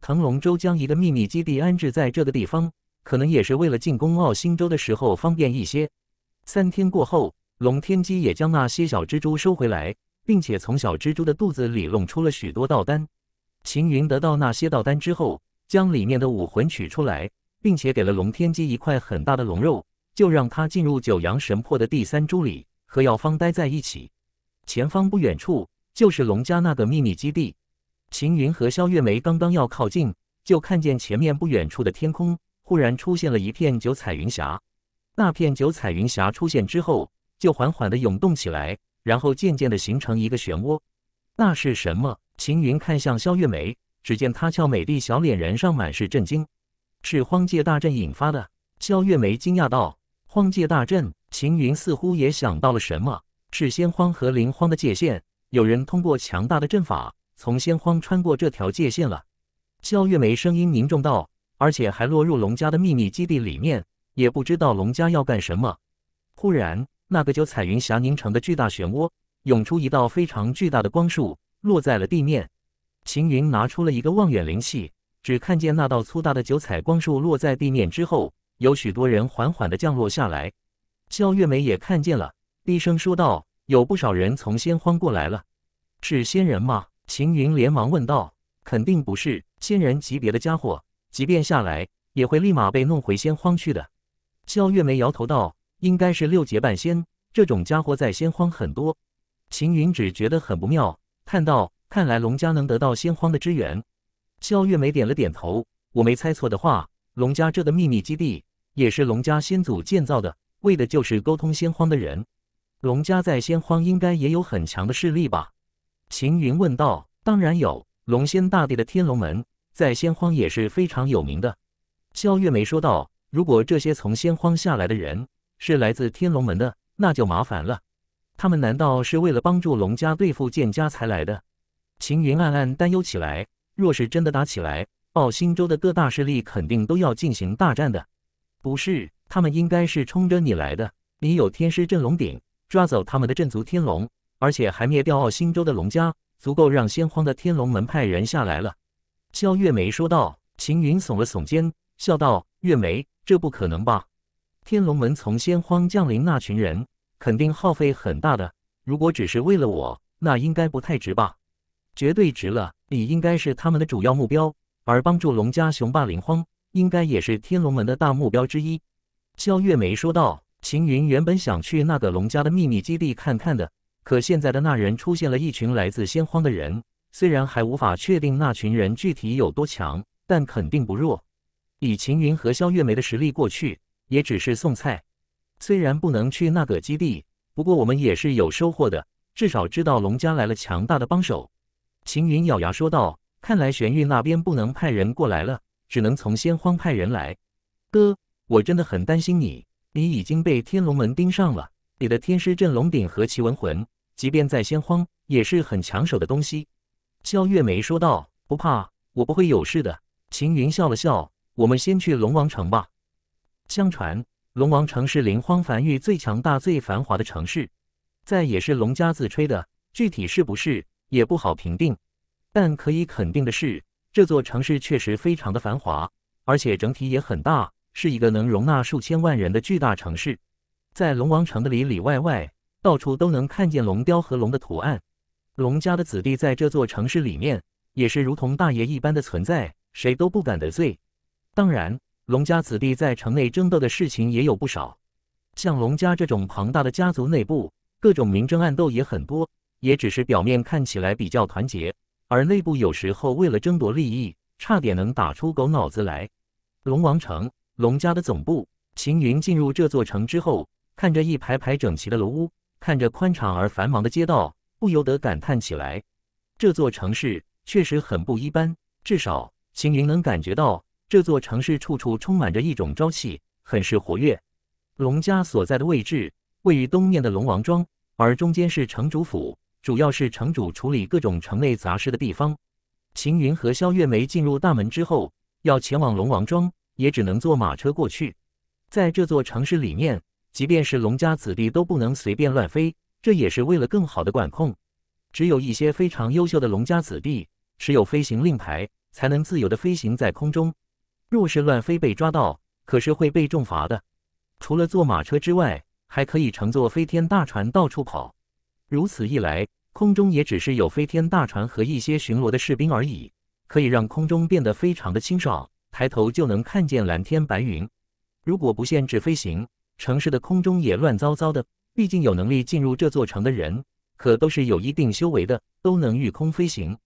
腾龙舟将一个秘密基地安置在这个地方，可能也是为了进攻奥星洲的时候方便一些。三天过后，龙天机也将那些小蜘蛛收回来。并且从小蜘蛛的肚子里弄出了许多道丹。秦云得到那些道丹之后，将里面的武魂取出来，并且给了龙天机一块很大的龙肉，就让他进入九阳神魄的第三株里和药方待在一起。前方不远处就是龙家那个秘密基地。秦云和肖月梅刚刚要靠近，就看见前面不远处的天空忽然出现了一片九彩云霞。那片九彩云霞出现之后，就缓缓的涌动起来。然后渐渐的形成一个漩涡，那是什么？秦云看向肖月梅，只见她俏美丽小脸人上满是震惊。是荒界大阵引发的。肖月梅惊讶道：“荒界大阵。”秦云似乎也想到了什么，是仙荒和灵荒的界限，有人通过强大的阵法从仙荒穿过这条界限了。肖月梅声音凝重道：“而且还落入龙家的秘密基地里面，也不知道龙家要干什么。”忽然。那个九彩云霞凝成的巨大漩涡涌出一道非常巨大的光束，落在了地面。秦云拿出了一个望远灵器，只看见那道粗大的九彩光束落在地面之后，有许多人缓缓地降落下来。肖月梅也看见了，低声说道：“有不少人从仙荒过来了，是仙人吗？”秦云连忙问道：“肯定不是仙人级别的家伙，即便下来，也会立马被弄回仙荒去的。”肖月梅摇头道。应该是六劫半仙这种家伙在仙荒很多。秦云只觉得很不妙，叹道：“看来龙家能得到仙荒的支援。”肖月梅点了点头：“我没猜错的话，龙家这个秘密基地也是龙家先祖建造的，为的就是沟通仙荒的人。龙家在仙荒应该也有很强的势力吧？”秦云问道：“当然有，龙仙大帝的天龙门在仙荒也是非常有名的。”肖月梅说道：“如果这些从仙荒下来的人……”是来自天龙门的，那就麻烦了。他们难道是为了帮助龙家对付剑家才来的？秦云暗暗担忧起来。若是真的打起来，奥星州的各大势力肯定都要进行大战的。不是，他们应该是冲着你来的。你有天师镇龙鼎，抓走他们的镇族天龙，而且还灭掉奥星州的龙家，足够让先荒的天龙门派人下来了。萧月梅说道。秦云耸了耸肩，笑道：“月梅，这不可能吧？”天龙门从仙荒降临那群人，肯定耗费很大的。如果只是为了我，那应该不太值吧？绝对值了，你应该是他们的主要目标，而帮助龙家雄霸灵荒，应该也是天龙门的大目标之一。肖月梅说道。秦云原本想去那个龙家的秘密基地看看的，可现在的那人出现了一群来自仙荒的人，虽然还无法确定那群人具体有多强，但肯定不弱。以秦云和肖月梅的实力，过去。也只是送菜，虽然不能去那个基地，不过我们也是有收获的，至少知道龙家来了强大的帮手。秦云咬牙说道：“看来玄玉那边不能派人过来了，只能从仙荒派人来。”哥，我真的很担心你，你已经被天龙门盯上了，你的天师镇龙鼎和奇文魂，即便在仙荒也是很抢手的东西。”肖月梅说道：“不怕，我不会有事的。”秦云笑了笑：“我们先去龙王城吧。”相传龙王城是林荒繁育最强大、最繁华的城市，在也是龙家自吹的，具体是不是也不好评定。但可以肯定的是，这座城市确实非常的繁华，而且整体也很大，是一个能容纳数千万人的巨大城市。在龙王城的里里外外，到处都能看见龙雕和龙的图案。龙家的子弟在这座城市里面，也是如同大爷一般的存在，谁都不敢得罪。当然。龙家子弟在城内争斗的事情也有不少，像龙家这种庞大的家族内部，各种明争暗斗也很多，也只是表面看起来比较团结，而内部有时候为了争夺利益，差点能打出狗脑子来。龙王城，龙家的总部。秦云进入这座城之后，看着一排排整齐的楼屋，看着宽敞而繁忙的街道，不由得感叹起来：这座城市确实很不一般，至少秦云能感觉到。这座城市处处充满着一种朝气，很是活跃。龙家所在的位置位于东面的龙王庄，而中间是城主府，主要是城主处理各种城内杂事的地方。秦云和萧月梅进入大门之后，要前往龙王庄，也只能坐马车过去。在这座城市里面，即便是龙家子弟都不能随便乱飞，这也是为了更好的管控。只有一些非常优秀的龙家子弟持有飞行令牌，才能自由的飞行在空中。若是乱飞被抓到，可是会被重罚的。除了坐马车之外，还可以乘坐飞天大船到处跑。如此一来，空中也只是有飞天大船和一些巡逻的士兵而已，可以让空中变得非常的清爽，抬头就能看见蓝天白云。如果不限制飞行，城市的空中也乱糟糟的。毕竟有能力进入这座城的人，可都是有一定修为的，都能御空飞行。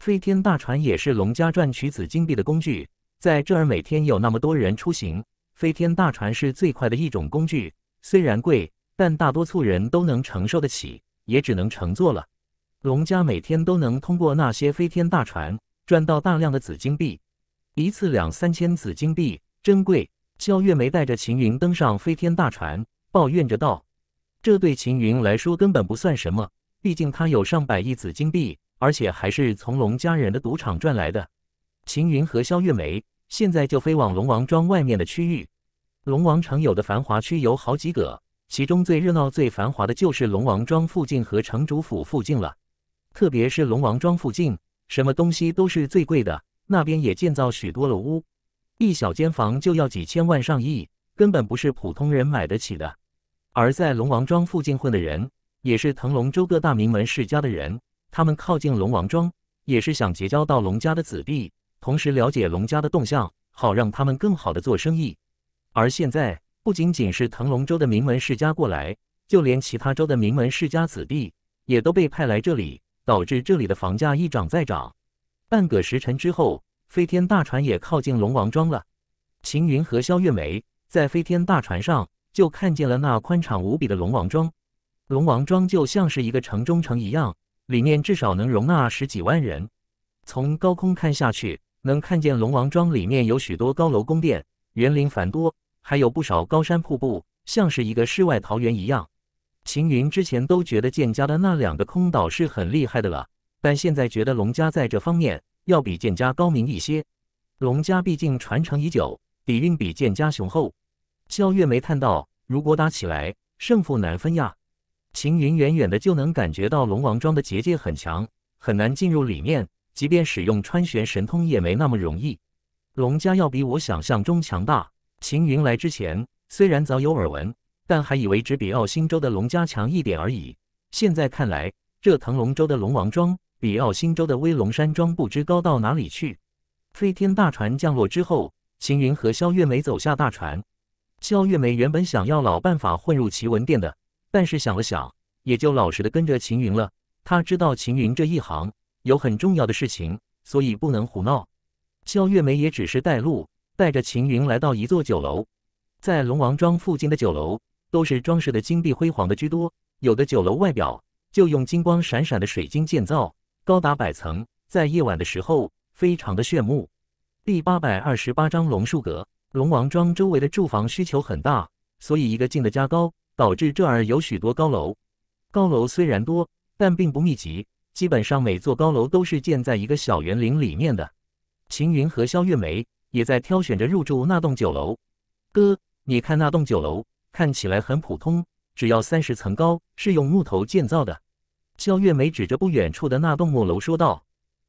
飞天大船也是龙家赚取紫金币的工具。在这儿每天有那么多人出行，飞天大船是最快的一种工具，虽然贵，但大多数人都能承受得起，也只能乘坐了。龙家每天都能通过那些飞天大船赚到大量的紫金币，一次两三千紫金币，珍贵。肖月梅带着秦云登上飞天大船，抱怨着道：“这对秦云来说根本不算什么，毕竟他有上百亿紫金币，而且还是从龙家人的赌场赚来的。”秦云和肖月梅。现在就飞往龙王庄外面的区域。龙王城有的繁华区有好几个，其中最热闹、最繁华的就是龙王庄附近和城主府附近了。特别是龙王庄附近，什么东西都是最贵的。那边也建造许多楼屋，一小间房就要几千万上亿，根本不是普通人买得起的。而在龙王庄附近混的人，也是腾龙州各大名门世家的人。他们靠近龙王庄，也是想结交到龙家的子弟。同时了解龙家的动向，好让他们更好的做生意。而现在不仅仅是腾龙州的名门世家过来，就连其他州的名门世家子弟也都被派来这里，导致这里的房价一涨再涨。半个时辰之后，飞天大船也靠近龙王庄了。秦云和肖月梅在飞天大船上就看见了那宽敞无比的龙王庄。龙王庄就像是一个城中城一样，里面至少能容纳十几万人。从高空看下去。能看见龙王庄里面有许多高楼宫殿、园林繁多，还有不少高山瀑布，像是一个世外桃源一样。秦云之前都觉得剑家的那两个空岛是很厉害的了，但现在觉得龙家在这方面要比剑家高明一些。龙家毕竟传承已久，底蕴比剑家雄厚。萧月梅叹道：“如果打起来，胜负难分呀。”秦云远远的就能感觉到龙王庄的结界很强，很难进入里面。即便使用穿玄神通也没那么容易。龙家要比我想象中强大。秦云来之前虽然早有耳闻，但还以为只比奥星州的龙家强一点而已。现在看来，这腾龙州的龙王庄比奥星州的威龙山庄不知高到哪里去。飞天大船降落之后，秦云和肖月梅走下大船。肖月梅原本想要老办法混入奇闻殿的，但是想了想，也就老实的跟着秦云了。他知道秦云这一行。有很重要的事情，所以不能胡闹。肖月梅也只是带路，带着秦云来到一座酒楼。在龙王庄附近的酒楼，都是装饰的金碧辉煌的居多，有的酒楼外表就用金光闪闪的水晶建造，高达百层，在夜晚的时候非常的炫目。第八百二十八章龙树阁。龙王庄周围的住房需求很大，所以一个劲的加高，导致这儿有许多高楼。高楼虽然多，但并不密集。基本上每座高楼都是建在一个小园林里面的。秦云和肖月梅也在挑选着入住那栋酒楼。哥，你看那栋酒楼看起来很普通，只要三十层高，是用木头建造的。肖月梅指着不远处的那栋木楼说道：“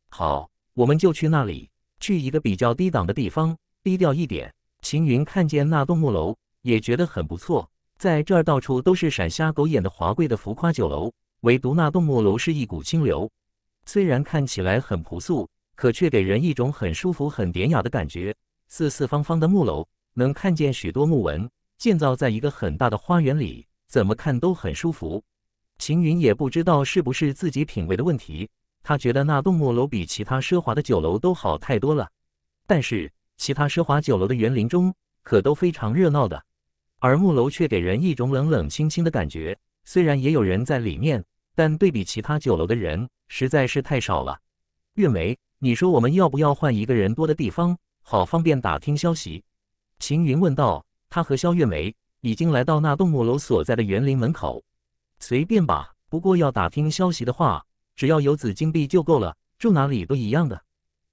好，我们就去那里，去一个比较低档的地方，低调一点。”秦云看见那栋木楼也觉得很不错，在这儿到处都是闪瞎狗眼的华贵的浮夸酒楼。唯独那栋木楼是一股清流，虽然看起来很朴素，可却给人一种很舒服、很典雅的感觉。四四方方的木楼，能看见许多木纹，建造在一个很大的花园里，怎么看都很舒服。秦云也不知道是不是自己品味的问题，他觉得那栋木楼比其他奢华的酒楼都好太多了。但是其他奢华酒楼的园林中可都非常热闹的，而木楼却给人一种冷冷清清的感觉。虽然也有人在里面。但对比其他酒楼的人实在是太少了。月梅，你说我们要不要换一个人多的地方，好方便打听消息？秦云问道。他和肖月梅已经来到那栋木楼所在的园林门口。随便吧，不过要打听消息的话，只要有紫金币就够了，住哪里都一样的。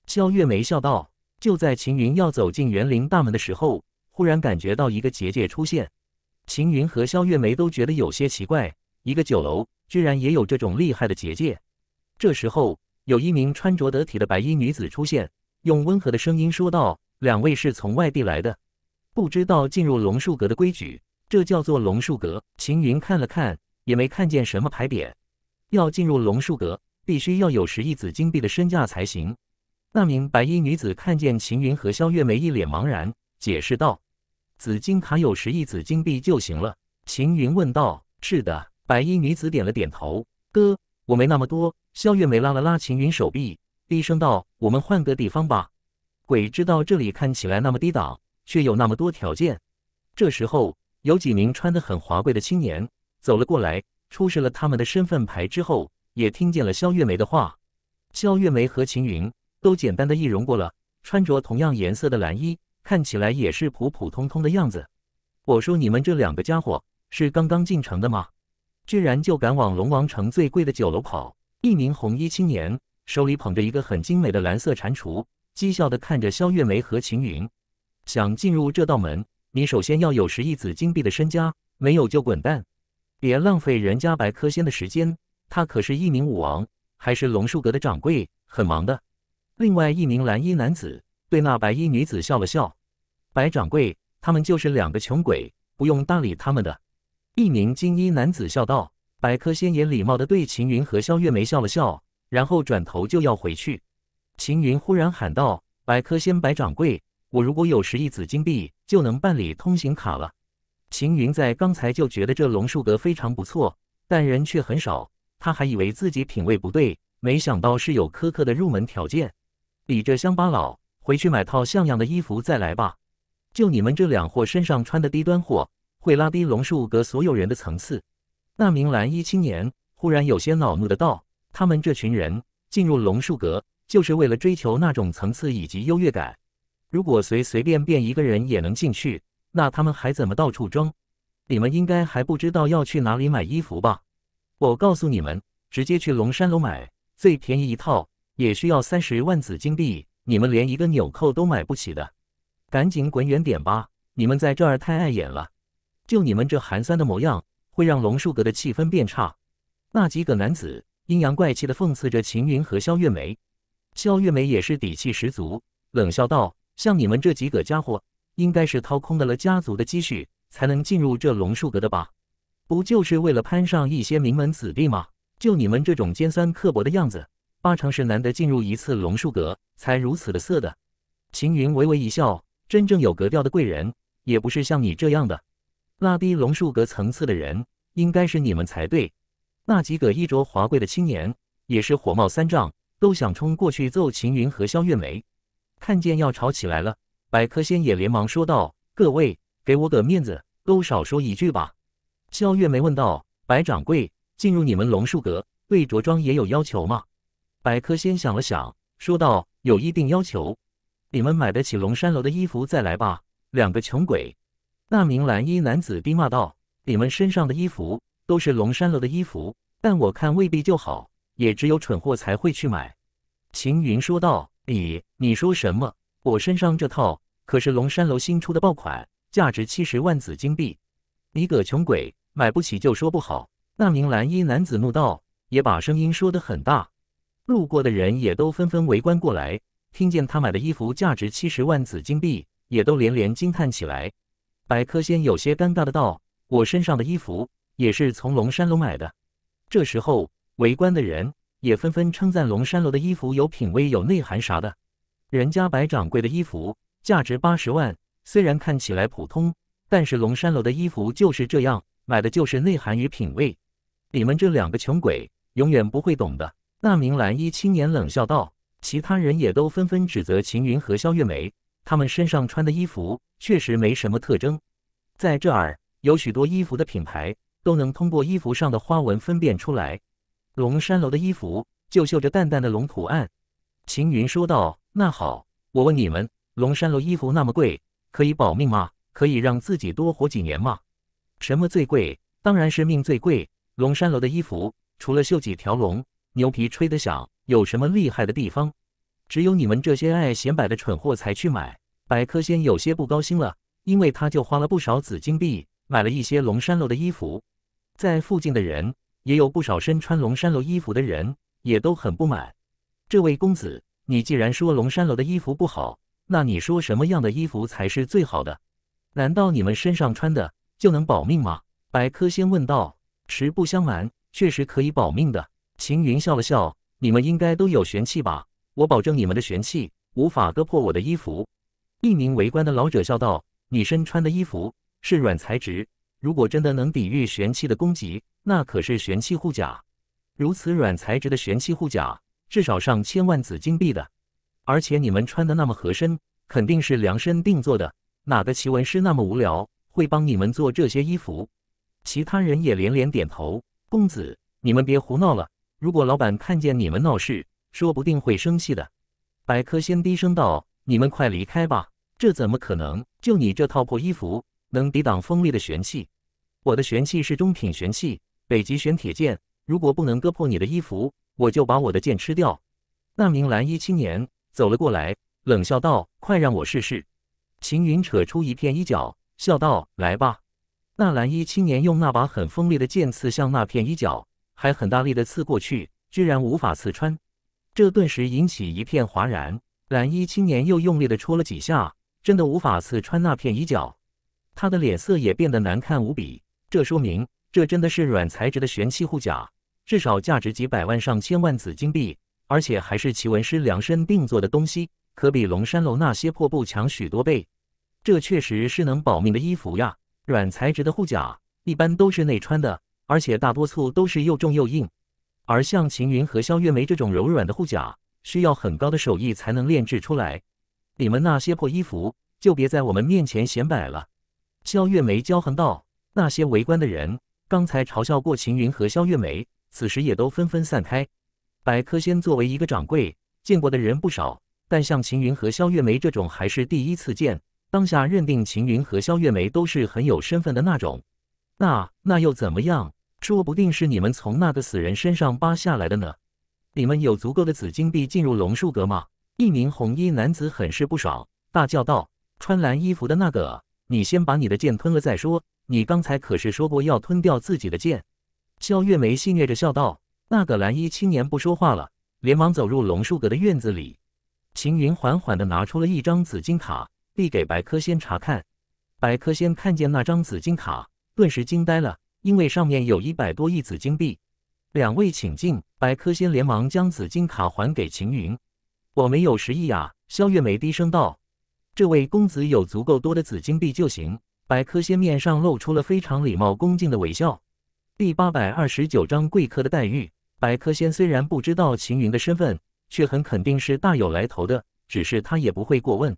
肖月梅笑道。就在秦云要走进园林大门的时候，忽然感觉到一个结界出现。秦云和肖月梅都觉得有些奇怪，一个酒楼。居然也有这种厉害的结界。这时候，有一名穿着得体的白衣女子出现，用温和的声音说道：“两位是从外地来的，不知道进入龙树阁的规矩。这叫做龙树阁。”秦云看了看，也没看见什么牌匾。要进入龙树阁，必须要有十亿紫金币的身价才行。那名白衣女子看见秦云和肖月梅一脸茫然，解释道：“紫金卡有十亿紫金币就行了。”秦云问道：“是的。”白衣女子点了点头。哥，我没那么多。肖月梅拉了拉秦云手臂，低声道：“我们换个地方吧。鬼知道这里看起来那么低档，却有那么多条件。”这时候，有几名穿得很华贵的青年走了过来，出示了他们的身份牌之后，也听见了肖月梅的话。肖月梅和秦云都简单的易容过了，穿着同样颜色的蓝衣，看起来也是普普通通的样子。我说：“你们这两个家伙是刚刚进城的吗？”居然就敢往龙王城最贵的酒楼跑！一名红衣青年手里捧着一个很精美的蓝色蟾蜍，讥笑地看着肖月梅和秦云。想进入这道门，你首先要有十亿紫金币的身家，没有就滚蛋，别浪费人家白科仙的时间。他可是一名武王，还是龙树阁的掌柜，很忙的。另外一名蓝衣男子对那白衣女子笑了笑：“白掌柜，他们就是两个穷鬼，不用搭理他们的。”一名金衣男子笑道：“百科仙也礼貌地对秦云和萧月梅笑了笑，然后转头就要回去。”秦云忽然喊道：“百科仙，白掌柜，我如果有十亿紫金币，就能办理通行卡了。”秦云在刚才就觉得这龙树阁非常不错，但人却很少。他还以为自己品味不对，没想到是有苛刻的入门条件。比这乡巴佬回去买套像样的衣服再来吧，就你们这两货身上穿的低端货。会拉低龙树阁所有人的层次。那名蓝衣青年忽然有些恼怒的道：“他们这群人进入龙树阁就是为了追求那种层次以及优越感。如果随随便便一个人也能进去，那他们还怎么到处装？你们应该还不知道要去哪里买衣服吧？我告诉你们，直接去龙山楼买，最便宜一套也需要三十万紫金币，你们连一个纽扣都买不起的。赶紧滚远点吧！你们在这儿太碍眼了。”就你们这寒酸的模样，会让龙树阁的气氛变差。那几个男子阴阳怪气的讽刺着秦云和萧月梅，萧月梅也是底气十足，冷笑道：“像你们这几个家伙，应该是掏空了家族的积蓄，才能进入这龙树阁的吧？不就是为了攀上一些名门子弟吗？就你们这种尖酸刻薄的样子，八成是难得进入一次龙树阁，才如此的色的。”秦云微微一笑：“真正有格调的贵人，也不是像你这样的。”拉低龙树阁层次的人应该是你们才对，那几个衣着华贵的青年也是火冒三丈，都想冲过去揍秦云和萧月梅。看见要吵起来了，百科仙也连忙说道：“各位，给我个面子，都少说一句吧。”萧月梅问道：“白掌柜，进入你们龙树阁对着装也有要求吗？”百科仙想了想，说道：“有一定要求，你们买得起龙山楼的衣服再来吧，两个穷鬼。”那名蓝衣男子低骂道：“你们身上的衣服都是龙山楼的衣服，但我看未必就好，也只有蠢货才会去买。”秦云说道：“你，你说什么？我身上这套可是龙山楼新出的爆款，价值七十万紫金币。你个穷鬼，买不起就说不好。”那名蓝衣男子怒道，也把声音说得很大，路过的人也都纷纷围观过来。听见他买的衣服价值七十万紫金币，也都连连惊叹起来。白科仙有些尴尬的道：“我身上的衣服也是从龙山楼买的。”这时候，围观的人也纷纷称赞龙山楼的衣服有品味、有内涵啥的。人家白掌柜的衣服价值八十万，虽然看起来普通，但是龙山楼的衣服就是这样，买的就是内涵与品味。你们这两个穷鬼，永远不会懂的。”那名蓝衣青年冷笑道，其他人也都纷纷指责秦云和肖月梅。他们身上穿的衣服确实没什么特征，在这儿有许多衣服的品牌都能通过衣服上的花纹分辨出来。龙山楼的衣服就绣着淡淡的龙图案。晴云说道：“那好，我问你们，龙山楼衣服那么贵，可以保命吗？可以让自己多活几年吗？什么最贵？当然是命最贵。龙山楼的衣服除了绣几条龙，牛皮吹得响，有什么厉害的地方？只有你们这些爱显摆的蠢货才去买。”百科仙有些不高兴了，因为他就花了不少紫金币买了一些龙山楼的衣服，在附近的人也有不少身穿龙山楼衣服的人，也都很不满。这位公子，你既然说龙山楼的衣服不好，那你说什么样的衣服才是最好的？难道你们身上穿的就能保命吗？百科仙问道。实不相瞒，确实可以保命的。秦云笑了笑，你们应该都有玄气吧？我保证你们的玄气无法割破我的衣服。一名围观的老者笑道：“你身穿的衣服是软材质，如果真的能抵御玄气的攻击，那可是玄气护甲。如此软材质的玄气护甲，至少上千万紫金币的。而且你们穿的那么合身，肯定是量身定做的。哪个奇闻师那么无聊，会帮你们做这些衣服？”其他人也连连点头：“公子，你们别胡闹了。如果老板看见你们闹事，说不定会生气的。”百科仙低声道。你们快离开吧！这怎么可能？就你这套破衣服能抵挡锋利的玄器？我的玄器是中品玄器——北极玄铁剑。如果不能割破你的衣服，我就把我的剑吃掉。那名蓝衣青年走了过来，冷笑道：“快让我试试。”秦云扯出一片衣角，笑道：“来吧。”那蓝衣青年用那把很锋利的剑刺向那片衣角，还很大力的刺过去，居然无法刺穿。这顿时引起一片哗然。蓝衣青年又用力的戳了几下，真的无法刺穿那片衣角。他的脸色也变得难看无比。这说明，这真的是软材质的玄器护甲，至少价值几百万上千万紫金币，而且还是奇文师量身定做的东西，可比龙山楼那些破布强许多倍。这确实是能保命的衣服呀。软材质的护甲一般都是内穿的，而且大多数都是又重又硬。而像秦云和肖月梅这种柔软的护甲。需要很高的手艺才能炼制出来。你们那些破衣服，就别在我们面前显摆了。肖月梅骄横道：“那些围观的人，刚才嘲笑过秦云和肖月梅，此时也都纷纷散开。”百科仙作为一个掌柜，见过的人不少，但像秦云和肖月梅这种还是第一次见。当下认定秦云和肖月梅都是很有身份的那种。那那又怎么样？说不定是你们从那个死人身上扒下来的呢。你们有足够的紫金币进入龙树阁吗？一名红衣男子很是不爽，大叫道：“穿蓝衣服的那个，你先把你的剑吞了再说。你刚才可是说过要吞掉自己的剑。”肖月梅戏谑着笑道：“那个蓝衣青年不说话了，连忙走入龙树阁的院子里。”秦云缓缓地拿出了一张紫金卡，递给白科仙查看。白科仙看见那张紫金卡，顿时惊呆了，因为上面有一百多亿紫金币。两位请进。百科仙连忙将紫金卡还给秦云。我没有十意啊，肖月梅低声道。这位公子有足够多的紫金币就行。百科仙面上露出了非常礼貌恭敬的微笑。第八百二十九章贵客的待遇。百科仙虽然不知道秦云的身份，却很肯定是大有来头的。只是他也不会过问，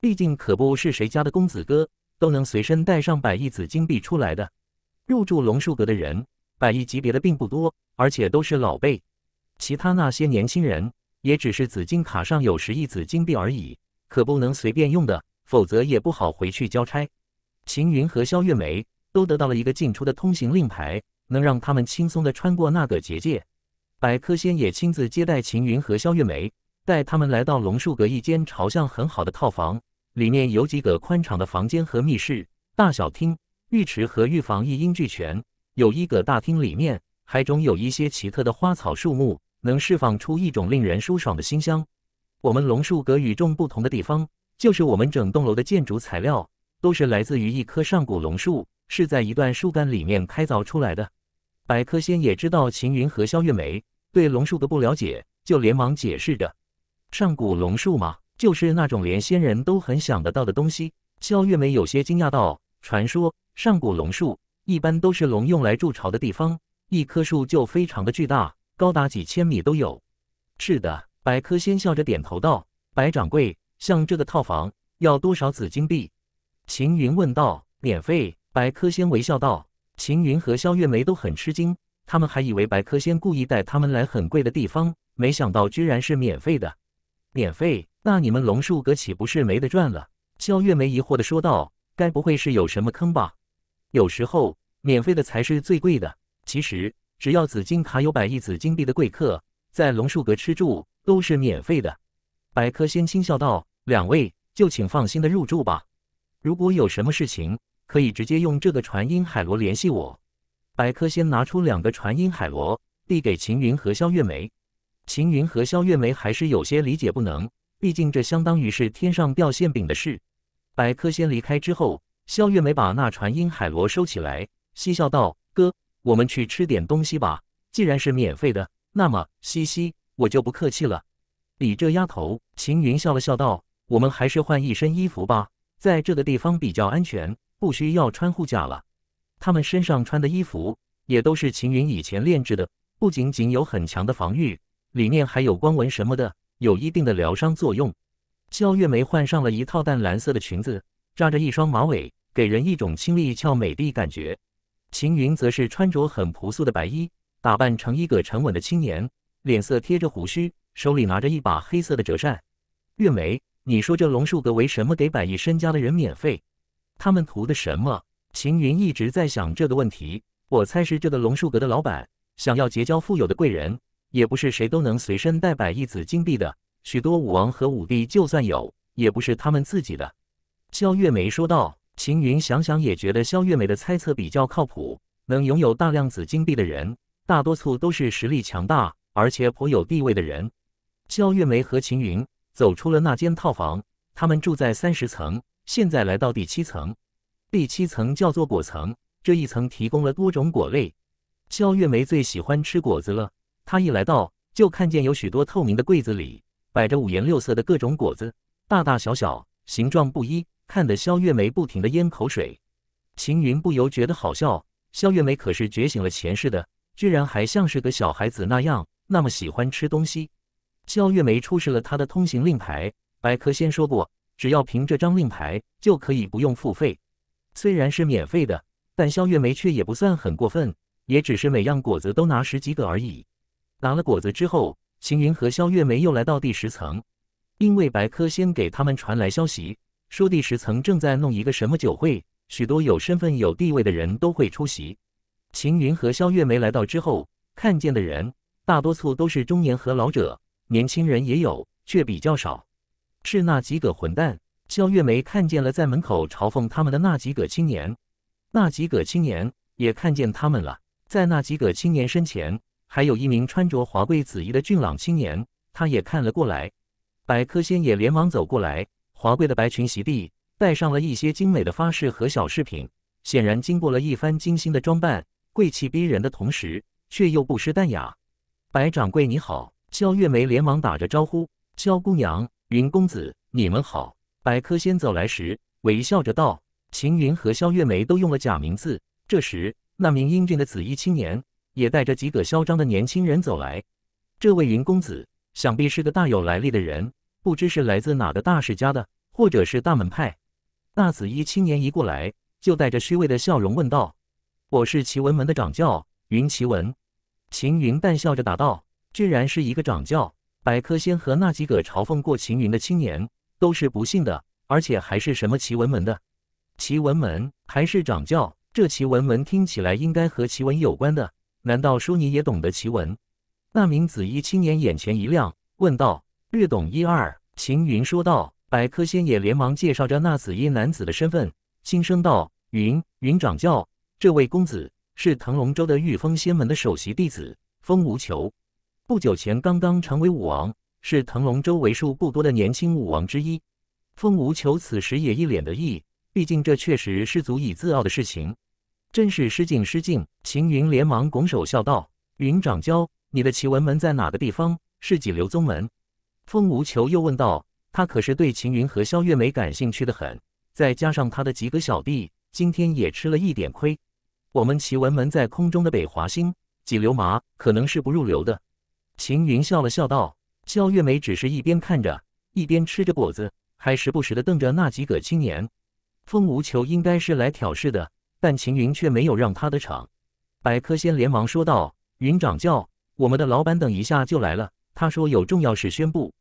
毕竟可不是谁家的公子哥都能随身带上百亿紫金币出来的。入住龙树阁的人，百亿级别的并不多。而且都是老辈，其他那些年轻人也只是紫金卡上有十亿紫金币而已，可不能随便用的，否则也不好回去交差。秦云和肖月梅都得到了一个进出的通行令牌，能让他们轻松的穿过那个结界。百科仙也亲自接待秦云和肖月梅，带他们来到龙树阁一间朝向很好的套房，里面有几个宽敞的房间和密室、大小厅、浴池和浴房一应俱全。有一个大厅里面。海中有一些奇特的花草树木，能释放出一种令人舒爽的馨香。我们龙树阁与众不同的地方，就是我们整栋楼的建筑材料都是来自于一棵上古龙树，是在一段树干里面开凿出来的。百科仙也知道秦云和萧月梅对龙树的不了解，就连忙解释着：“上古龙树嘛，就是那种连仙人都很想得到的东西。”萧月梅有些惊讶道：“传说上古龙树一般都是龙用来筑巢的地方。”一棵树就非常的巨大，高达几千米都有。是的，白科仙笑着点头道：“白掌柜，像这个套房要多少紫金币？”秦云问道。免费，白科仙微笑道。秦云和肖月梅都很吃惊，他们还以为白科仙故意带他们来很贵的地方，没想到居然是免费的。免费？那你们龙树阁岂不是没得赚了？肖月梅疑惑的说道：“该不会是有什么坑吧？”有时候，免费的才是最贵的。其实，只要紫金卡有百亿紫金币的贵客在龙树阁吃住都是免费的。百科仙轻笑道：“两位就请放心的入住吧，如果有什么事情，可以直接用这个传音海螺联系我。”百科仙拿出两个传音海螺，递给秦云和萧月梅。秦云和萧月梅还是有些理解不能，毕竟这相当于是天上掉馅饼的事。百科仙离开之后，萧月梅把那传音海螺收起来，嬉笑道：“哥。”我们去吃点东西吧。既然是免费的，那么，嘻嘻，我就不客气了。你这丫头，秦云笑了笑道：“我们还是换一身衣服吧，在这个地方比较安全，不需要穿护甲了。他们身上穿的衣服也都是秦云以前炼制的，不仅仅有很强的防御，里面还有光纹什么的，有一定的疗伤作用。”肖月梅换上了一套淡蓝色的裙子，扎着一双马尾，给人一种清丽俏美的感觉。秦云则是穿着很朴素的白衣，打扮成一个沉稳的青年，脸色贴着胡须，手里拿着一把黑色的折扇。月梅，你说这龙树阁为什么给百亿身家的人免费？他们图的什么？秦云一直在想这个问题。我猜是这个龙树阁的老板想要结交富有的贵人，也不是谁都能随身带百亿紫金币的。许多武王和武帝就算有，也不是他们自己的。萧月梅说道。秦云想想也觉得肖月梅的猜测比较靠谱。能拥有大量紫金币的人，大多数都是实力强大而且颇有地位的人。肖月梅和秦云走出了那间套房，他们住在三十层，现在来到第七层。第七层叫做果层，这一层提供了多种果类。肖月梅最喜欢吃果子了，她一来到就看见有许多透明的柜子里摆着五颜六色的各种果子，大大小小，形状不一。看得肖月梅不停地咽口水，秦云不由觉得好笑。肖月梅可是觉醒了前世的，居然还像是个小孩子那样，那么喜欢吃东西。肖月梅出示了她的通行令牌，白科先说过，只要凭这张令牌就可以不用付费。虽然是免费的，但肖月梅却也不算很过分，也只是每样果子都拿十几个而已。拿了果子之后，秦云和肖月梅又来到第十层，因为白科先给他们传来消息。说第十层正在弄一个什么酒会，许多有身份有地位的人都会出席。秦云和肖月梅来到之后，看见的人大多数都是中年和老者，年轻人也有，却比较少。是那几个混蛋。肖月梅看见了在门口嘲讽他们的那几个青年，那几个青年也看见他们了。在那几个青年身前，还有一名穿着华贵紫衣的俊朗青年，他也看了过来。百科仙也连忙走过来。华贵的白裙席地，带上了一些精美的发饰和小饰品，显然经过了一番精心的装扮，贵气逼人的同时却又不失淡雅。白掌柜，你好！肖月梅连忙打着招呼：“肖姑娘，云公子，你们好。”白科仙走来时，微笑着道：“秦云和肖月梅都用了假名字。”这时，那名英俊的紫衣青年也带着几个嚣张的年轻人走来。这位云公子，想必是个大有来历的人。不知是来自哪个大世家的，或者是大门派。那紫衣青年一过来，就带着虚伪的笑容问道：“我是奇文门的掌教云奇文。”秦云淡笑着答道：“居然是一个掌教！百科仙和那几个嘲讽过秦云的青年都是不信的，而且还是什么奇文门的？奇文门还是掌教？这奇文门听起来应该和奇文有关的，难道说你也懂得奇文？”那名紫衣青年眼前一亮，问道：“略懂一二。”秦云说道，百科仙也连忙介绍着那紫衣男子的身份，轻声道：“云云掌教，这位公子是腾龙州的御风仙门的首席弟子，风无求。不久前刚刚成为武王，是腾龙州为数不多的年轻武王之一。”风无求此时也一脸的意，毕竟这确实是足以自傲的事情。真是失敬失敬！秦云连忙拱手笑道：“云掌教，你的奇闻门在哪个地方？是几流宗门？”风无求又问道：“他可是对秦云和萧月梅感兴趣的很，再加上他的几个小弟，今天也吃了一点亏。我们奇文门在空中的北华星几流麻，可能是不入流的。”秦云笑了笑道：“萧月梅只是一边看着，一边吃着果子，还时不时的瞪着那几个青年。风无求应该是来挑事的，但秦云却没有让他的场。”百科仙连忙说道：“云掌教，我们的老板等一下就来了，他说有重要事宣布。”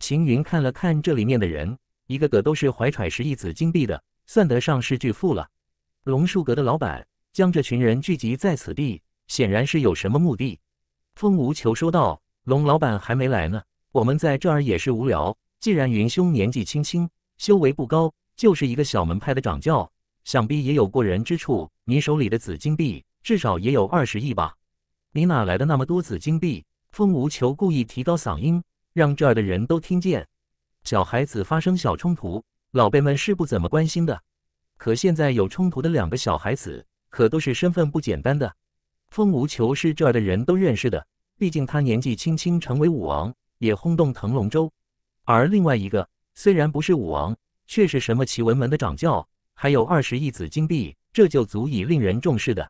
秦云看了看这里面的人，一个个都是怀揣十亿紫金币的，算得上是巨富了。龙树阁的老板将这群人聚集在此地，显然是有什么目的。风无求说道：“龙老板还没来呢，我们在这儿也是无聊。既然云兄年纪轻轻，修为不高，就是一个小门派的掌教，想必也有过人之处。你手里的紫金币至少也有二十亿吧？你哪来的那么多紫金币？”风无求故意提高嗓音。让这儿的人都听见，小孩子发生小冲突，老辈们是不怎么关心的。可现在有冲突的两个小孩子，可都是身份不简单的。风无求是这儿的人都认识的，毕竟他年纪轻轻成为武王，也轰动腾龙州。而另外一个虽然不是武王，却是什么奇文门的掌教，还有二十亿紫金币，这就足以令人重视的。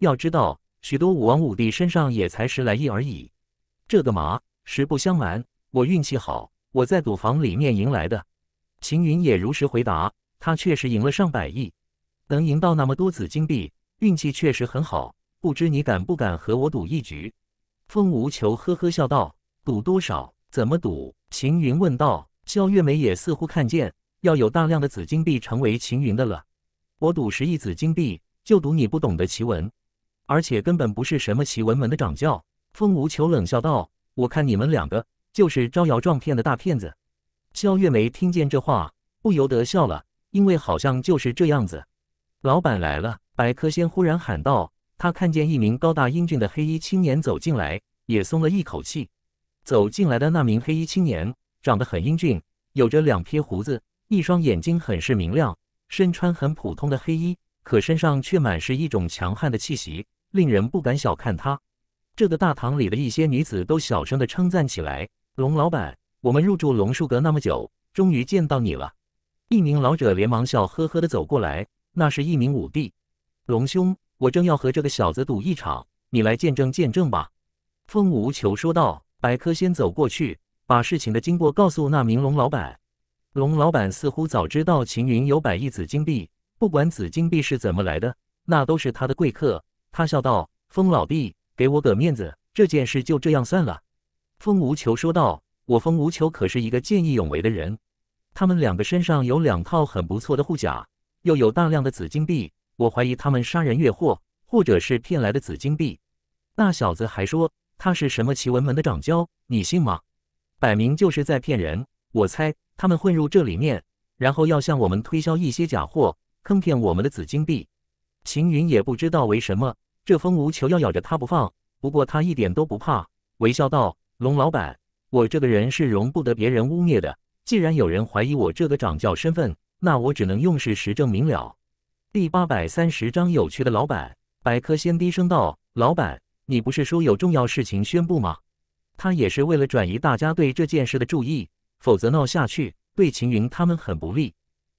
要知道，许多武王武帝身上也才十来亿而已。这个嘛，实不相瞒。我运气好，我在赌房里面赢来的。秦云也如实回答，他确实赢了上百亿，能赢到那么多紫金币，运气确实很好。不知你敢不敢和我赌一局？风无求呵呵笑道：“赌多少？怎么赌？”秦云问道。肖月梅也似乎看见，要有大量的紫金币成为秦云的了。我赌十亿紫金币，就赌你不懂得奇文，而且根本不是什么奇文门的掌教。风无求冷笑道：“我看你们两个。”就是招摇撞骗的大骗子。肖月梅听见这话，不由得笑了，因为好像就是这样子。老板来了，白柯仙忽然喊道：“他看见一名高大英俊的黑衣青年走进来，也松了一口气。”走进来的那名黑衣青年长得很英俊，有着两撇胡子，一双眼睛很是明亮，身穿很普通的黑衣，可身上却满是一种强悍的气息，令人不敢小看他。这个大堂里的一些女子都小声的称赞起来。龙老板，我们入住龙树阁那么久，终于见到你了。一名老者连忙笑呵呵地走过来，那是一名武帝。龙兄，我正要和这个小子赌一场，你来见证见证吧。风无求说道。白科先走过去，把事情的经过告诉那名龙老板。龙老板似乎早知道秦云有百亿紫金币，不管紫金币是怎么来的，那都是他的贵客。他笑道：“风老弟，给我个面子，这件事就这样算了。”风无求说道：“我风无求可是一个见义勇为的人。他们两个身上有两套很不错的护甲，又有大量的紫金币，我怀疑他们杀人越货，或者是骗来的紫金币。那小子还说他是什么奇闻门的掌教，你信吗？摆明就是在骗人。我猜他们混入这里面，然后要向我们推销一些假货，坑骗我们的紫金币。”秦云也不知道为什么这风无求要咬着他不放，不过他一点都不怕，微笑道。龙老板，我这个人是容不得别人污蔑的。既然有人怀疑我这个掌教身份，那我只能用事实证明了。第八百三十章有趣的老板。百科仙低声道：“老板，你不是说有重要事情宣布吗？”他也是为了转移大家对这件事的注意，否则闹下去对秦云他们很不利。”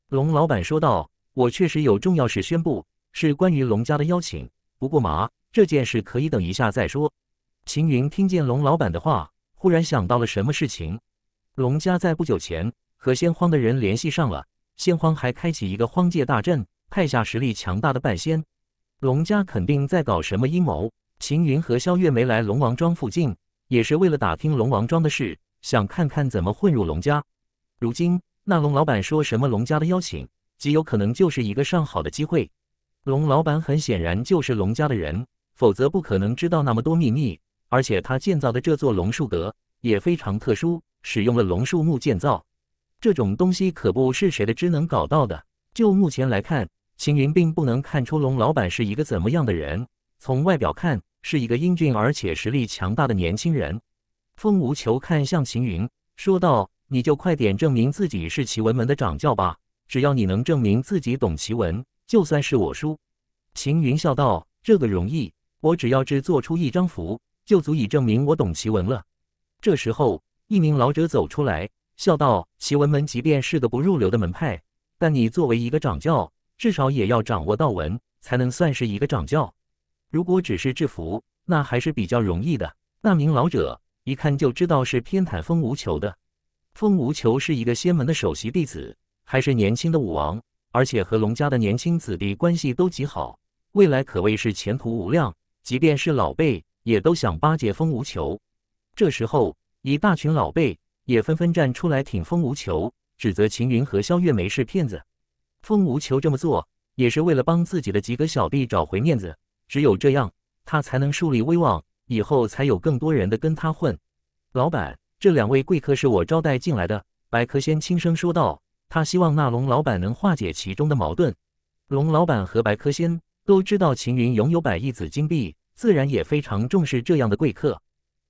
龙老板说道：“我确实有重要事宣布，是关于龙家的邀请。不过嘛，这件事可以等一下再说。”秦云听见龙老板的话，忽然想到了什么事情。龙家在不久前和仙荒的人联系上了，仙荒还开启一个荒界大阵，派下实力强大的半仙。龙家肯定在搞什么阴谋。秦云和萧月没来龙王庄附近，也是为了打听龙王庄的事，想看看怎么混入龙家。如今那龙老板说什么龙家的邀请，极有可能就是一个上好的机会。龙老板很显然就是龙家的人，否则不可能知道那么多秘密。而且他建造的这座龙树阁也非常特殊，使用了龙树木建造。这种东西可不是谁的枝能搞到的。就目前来看，秦云并不能看出龙老板是一个怎么样的人。从外表看，是一个英俊而且实力强大的年轻人。风无求看向秦云，说道：“你就快点证明自己是奇文门的掌教吧！只要你能证明自己懂奇文，就算是我输。”秦云笑道：“这个容易，我只要制作出一张符。”就足以证明我懂奇文了。这时候，一名老者走出来，笑道：“奇文门即便是个不入流的门派，但你作为一个掌教，至少也要掌握道文，才能算是一个掌教。如果只是制服，那还是比较容易的。”那名老者一看就知道是偏袒风无求的。风无求是一个仙门的首席弟子，还是年轻的武王，而且和龙家的年轻子弟关系都极好，未来可谓是前途无量。即便是老辈。也都想巴结风无求，这时候一大群老辈也纷纷站出来挺风无求，指责秦云和肖月梅是骗子。风无求这么做也是为了帮自己的几个小弟找回面子，只有这样他才能树立威望，以后才有更多人的跟他混。老板，这两位贵客是我招待进来的。白科仙轻声说道，他希望那龙老板能化解其中的矛盾。龙老板和白科仙都知道秦云拥有百亿紫金币。自然也非常重视这样的贵客，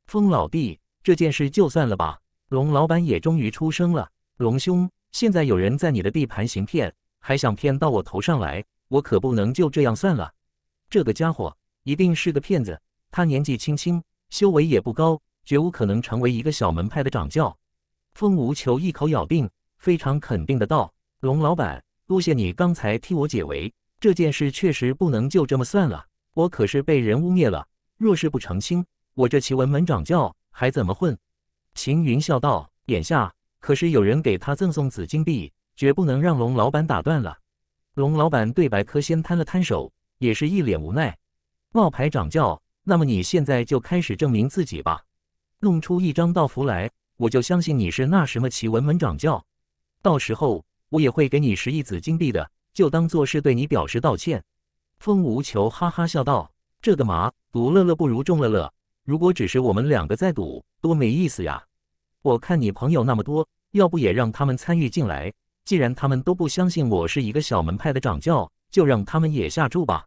风老弟，这件事就算了吧。龙老板也终于出声了。龙兄，现在有人在你的地盘行骗，还想骗到我头上来，我可不能就这样算了。这个家伙一定是个骗子，他年纪轻轻，修为也不高，绝无可能成为一个小门派的掌教。风无求一口咬定，非常肯定的道：“龙老板，多谢你刚才替我解围，这件事确实不能就这么算了。”我可是被人污蔑了，若是不澄清，我这奇文门掌教还怎么混？秦云笑道：“眼下可是有人给他赠送紫金币，绝不能让龙老板打断了。”龙老板对白科仙摊了摊手，也是一脸无奈：“冒牌掌教，那么你现在就开始证明自己吧，弄出一张道符来，我就相信你是那什么奇文门掌教。到时候我也会给你十亿紫金币的，就当做是对你表示道歉。”风无求哈哈笑道：“这个嘛，赌乐乐不如中乐乐。如果只是我们两个在赌，多没意思呀！我看你朋友那么多，要不也让他们参与进来？既然他们都不相信我是一个小门派的掌教，就让他们也下注吧。”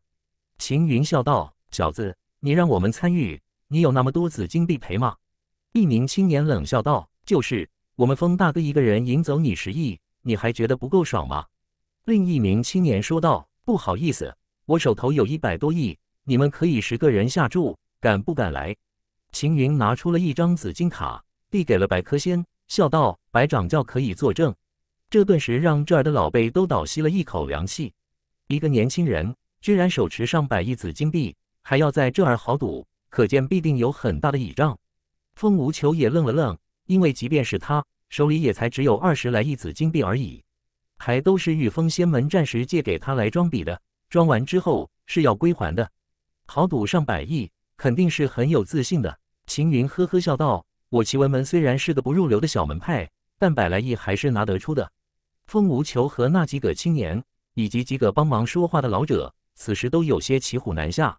秦云笑道：“小子，你让我们参与，你有那么多紫金币赔吗？”一名青年冷笑道：“就是，我们风大哥一个人赢走你十亿，你还觉得不够爽吗？”另一名青年说道：“不好意思。”我手头有一百多亿，你们可以十个人下注，敢不敢来？秦云拿出了一张紫金卡，递给了白科仙，笑道：“白掌教可以作证。”这顿时让这儿的老辈都倒吸了一口凉气。一个年轻人居然手持上百亿紫金币，还要在这儿豪赌，可见必定有很大的倚仗。风无求也愣了愣，因为即便是他手里也才只有二十来亿紫金币而已，还都是御风仙门暂时借给他来装逼的。装完之后是要归还的，豪赌上百亿，肯定是很有自信的。秦云呵呵笑道：“我奇文门虽然是个不入流的小门派，但百来亿还是拿得出的。”风无求和那几个青年以及几个帮忙说话的老者，此时都有些骑虎难下。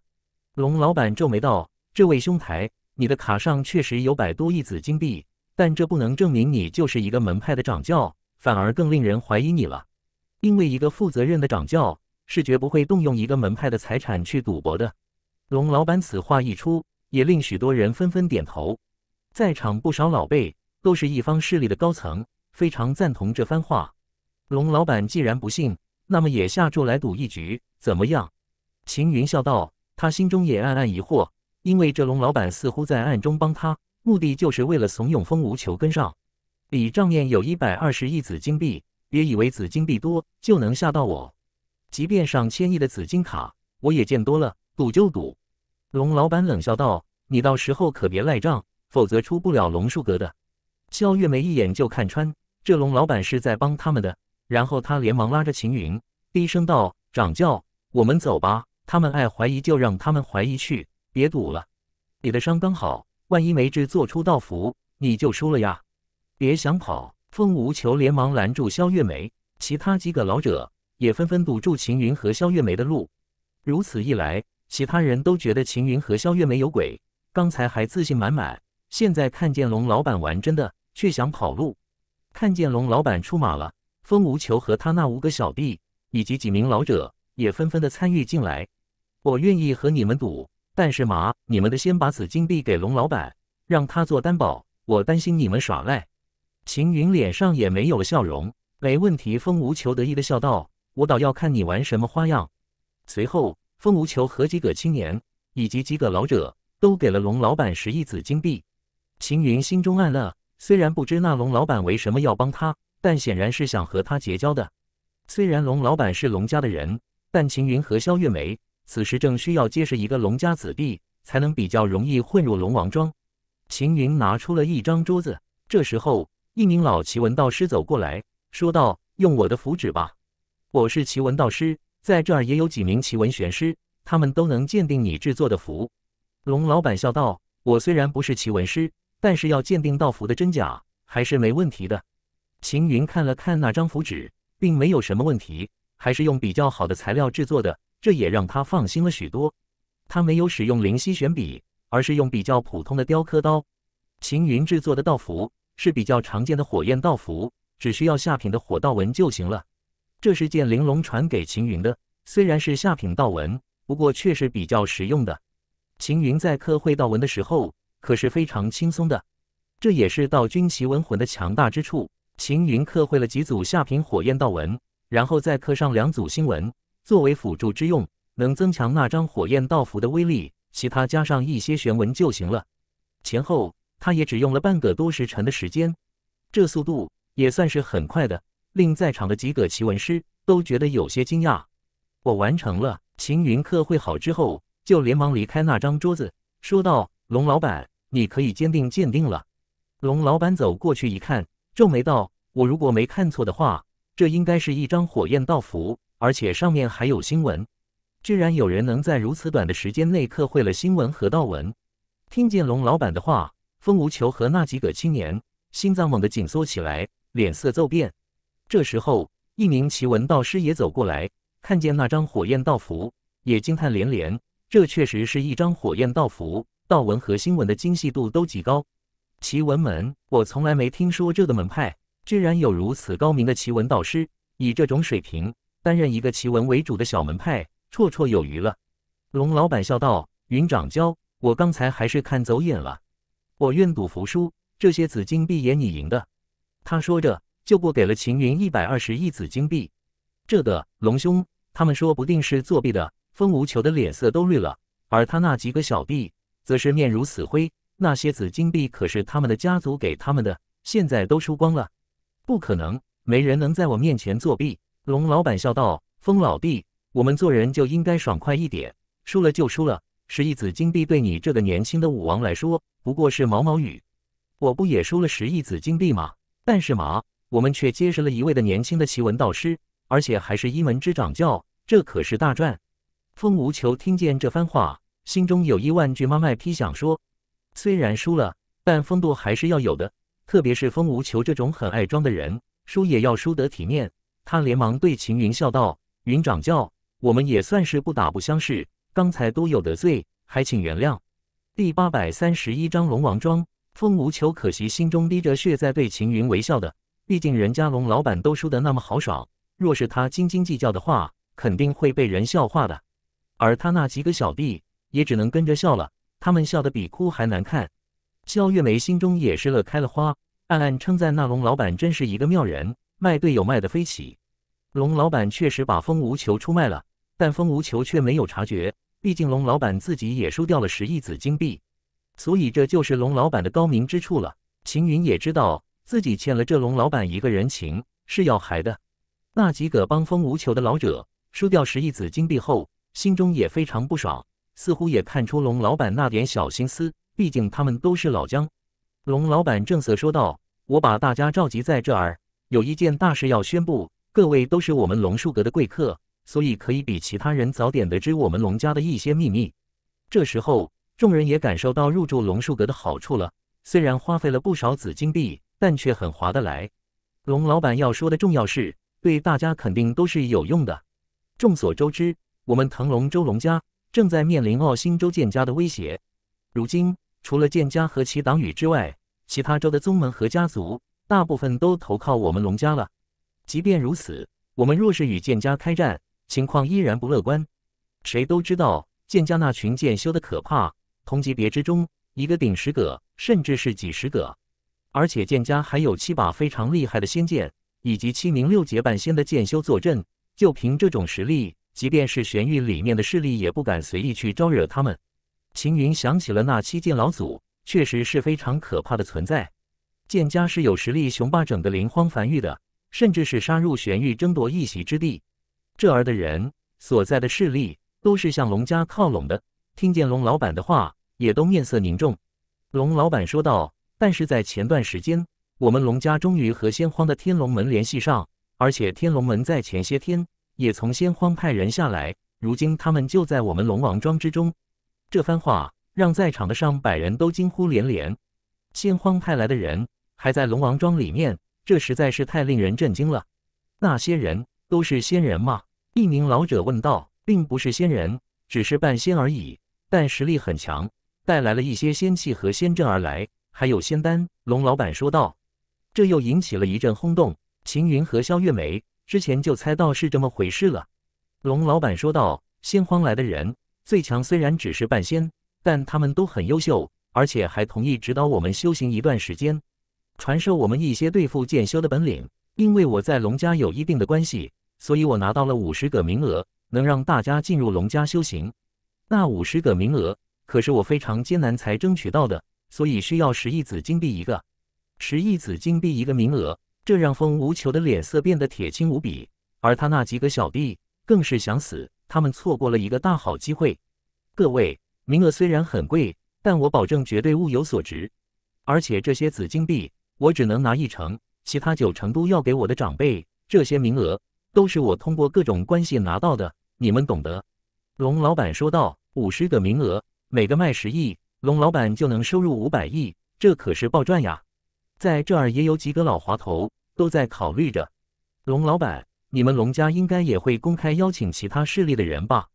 龙老板皱眉道：“这位兄台，你的卡上确实有百多亿紫金币，但这不能证明你就是一个门派的掌教，反而更令人怀疑你了。因为一个负责任的掌教。”是绝不会动用一个门派的财产去赌博的。龙老板此话一出，也令许多人纷纷点头。在场不少老辈都是一方势力的高层，非常赞同这番话。龙老板既然不信，那么也下注来赌一局，怎么样？秦云笑道。他心中也暗暗疑惑，因为这龙老板似乎在暗中帮他，目的就是为了怂恿风无求跟上。我账面有一百二十亿紫金币，别以为紫金币多就能吓到我。即便上千亿的紫金卡，我也见多了。赌就赌，龙老板冷笑道：“你到时候可别赖账，否则出不了龙树阁的。”肖月梅一眼就看穿，这龙老板是在帮他们的。然后他连忙拉着秦云，低声道：“掌教，我们走吧。他们爱怀疑就让他们怀疑去，别赌了。你的伤刚好，万一没制作出道符，你就输了呀！别想跑。”风无求连忙拦住肖月梅，其他几个老者。也纷纷堵住秦云和萧月梅的路，如此一来，其他人都觉得秦云和萧月梅有鬼。刚才还自信满满，现在看见龙老板玩真的，却想跑路。看见龙老板出马了，风无求和他那五个小弟以及几名老者也纷纷的参与进来。我愿意和你们赌，但是嘛，你们的先把紫金币给龙老板，让他做担保。我担心你们耍赖。秦云脸上也没有了笑容。没问题，风无求得意的笑道。我倒要看你玩什么花样。随后，风无求和几个青年以及几个老者都给了龙老板十亿紫金币。秦云心中暗乐，虽然不知那龙老板为什么要帮他，但显然是想和他结交的。虽然龙老板是龙家的人，但秦云和萧月梅此时正需要结识一个龙家子弟，才能比较容易混入龙王庄。秦云拿出了一张桌子。这时候，一名老奇闻道师走过来，说道：“用我的符纸吧。”我是奇文道师，在这儿也有几名奇文玄师，他们都能鉴定你制作的符。龙老板笑道：“我虽然不是奇文师，但是要鉴定道符的真假，还是没问题的。”秦云看了看那张符纸，并没有什么问题，还是用比较好的材料制作的，这也让他放心了许多。他没有使用灵犀玄笔，而是用比较普通的雕刻刀。秦云制作的道符是比较常见的火焰道符，只需要下品的火道纹就行了。这是剑玲珑传给秦云的，虽然是下品道文，不过却是比较实用的。秦云在刻绘道文的时候可是非常轻松的，这也是道君奇文魂的强大之处。秦云刻绘了几组下品火焰道文，然后再刻上两组星文作为辅助之用，能增强那张火焰道符的威力。其他加上一些玄文就行了。前后他也只用了半个多时辰的时间，这速度也算是很快的。令在场的几个奇闻师都觉得有些惊讶。我完成了，秦云刻绘好之后，就连忙离开那张桌子，说道：“龙老板，你可以鉴定鉴定了。”龙老板走过去一看，皱眉道：“我如果没看错的话，这应该是一张火焰道符，而且上面还有新闻。居然有人能在如此短的时间内刻绘了新闻和道文。”听见龙老板的话，风无求和那几个青年心脏猛地紧缩起来，脸色骤变。这时候，一名奇闻道师也走过来，看见那张火焰道符，也惊叹连连。这确实是一张火焰道符，道文和新闻的精细度都极高。奇闻门，我从来没听说这个门派，居然有如此高明的奇闻道师，以这种水平，担任一个奇闻为主的小门派，绰绰有余了。龙老板笑道：“云掌教，我刚才还是看走眼了，我愿赌服输，这些紫金币也你赢的。”他说着。就不给了秦云一百二十亿紫金币，这个龙兄他们说不定是作弊的。风无求的脸色都绿了，而他那几个小弟则是面如死灰。那些紫金币可是他们的家族给他们的，现在都输光了。不可能，没人能在我面前作弊。龙老板笑道：“风老弟，我们做人就应该爽快一点，输了就输了。十亿紫金币对你这个年轻的武王来说不过是毛毛雨。我不也输了十亿紫金币吗？但是嘛。”我们却结识了一位的年轻的奇闻道师，而且还是一门之掌教，这可是大赚。风无求听见这番话，心中有一万句妈卖批想说。虽然输了，但风度还是要有的，特别是风无求这种很爱装的人，输也要输得体面。他连忙对秦云笑道：“云掌教，我们也算是不打不相识，刚才都有得罪，还请原谅。”第八百三十一章龙王庄。风无求可惜心中滴着血，在对秦云微笑的。毕竟人家龙老板都输得那么豪爽，若是他斤斤计较的话，肯定会被人笑话的。而他那几个小弟也只能跟着笑了，他们笑得比哭还难看。肖月梅心中也是乐开了花，暗暗称赞那龙老板真是一个妙人，卖队友卖得飞起。龙老板确实把风无球出卖了，但风无球却没有察觉。毕竟龙老板自己也输掉了十亿紫金币，所以这就是龙老板的高明之处了。秦云也知道。自己欠了这龙老板一个人情是要还的。那几个帮风无求的老者输掉十亿紫金币后，心中也非常不爽，似乎也看出龙老板那点小心思。毕竟他们都是老将。龙老板正色说道：“我把大家召集在这儿，有一件大事要宣布。各位都是我们龙树阁的贵客，所以可以比其他人早点得知我们龙家的一些秘密。”这时候，众人也感受到入住龙树阁的好处了，虽然花费了不少紫金币。但却很划得来。龙老板要说的重要事，对大家肯定都是有用的。众所周知，我们腾龙州龙家正在面临澳新州剑家的威胁。如今，除了剑家和其党羽之外，其他州的宗门和家族大部分都投靠我们龙家了。即便如此，我们若是与剑家开战，情况依然不乐观。谁都知道，剑家那群剑修的可怕，同级别之中一个顶十个，甚至是几十个。而且剑家还有七把非常厉害的仙剑，以及七名六阶半仙的剑修坐镇。就凭这种实力，即便是玄域里面的势力也不敢随意去招惹他们。秦云想起了那七剑老祖，确实是非常可怕的存在。剑家是有实力雄霸整个灵荒凡域的，甚至是杀入玄域争夺一席之地。这儿的人所在的势力都是向龙家靠拢的。听见龙老板的话，也都面色凝重。龙老板说道。但是在前段时间，我们龙家终于和先荒的天龙门联系上，而且天龙门在前些天也从先荒派人下来，如今他们就在我们龙王庄之中。这番话让在场的上百人都惊呼连连。先荒派来的人还在龙王庄里面，这实在是太令人震惊了。那些人都是仙人吗？一名老者问道，并不是仙人，只是半仙而已，但实力很强，带来了一些仙气和仙阵而来。还有仙丹，龙老板说道，这又引起了一阵轰动。秦云和肖月梅之前就猜到是这么回事了。龙老板说道：“仙荒来的人最强虽然只是半仙，但他们都很优秀，而且还同意指导我们修行一段时间，传授我们一些对付剑修的本领。因为我在龙家有一定的关系，所以我拿到了五十个名额，能让大家进入龙家修行。那五十个名额可是我非常艰难才争取到的。”所以需要十亿紫金币一个，十亿紫金币一个名额，这让风无求的脸色变得铁青无比。而他那几个小弟更是想死，他们错过了一个大好机会。各位，名额虽然很贵，但我保证绝对物有所值。而且这些紫金币我只能拿一成，其他九成都要给我的长辈。这些名额都是我通过各种关系拿到的，你们懂得。龙老板说道：“五十个名额，每个卖十亿。”龙老板就能收入五百亿，这可是暴赚呀！在这儿也有几个老滑头都在考虑着。龙老板，你们龙家应该也会公开邀请其他势力的人吧？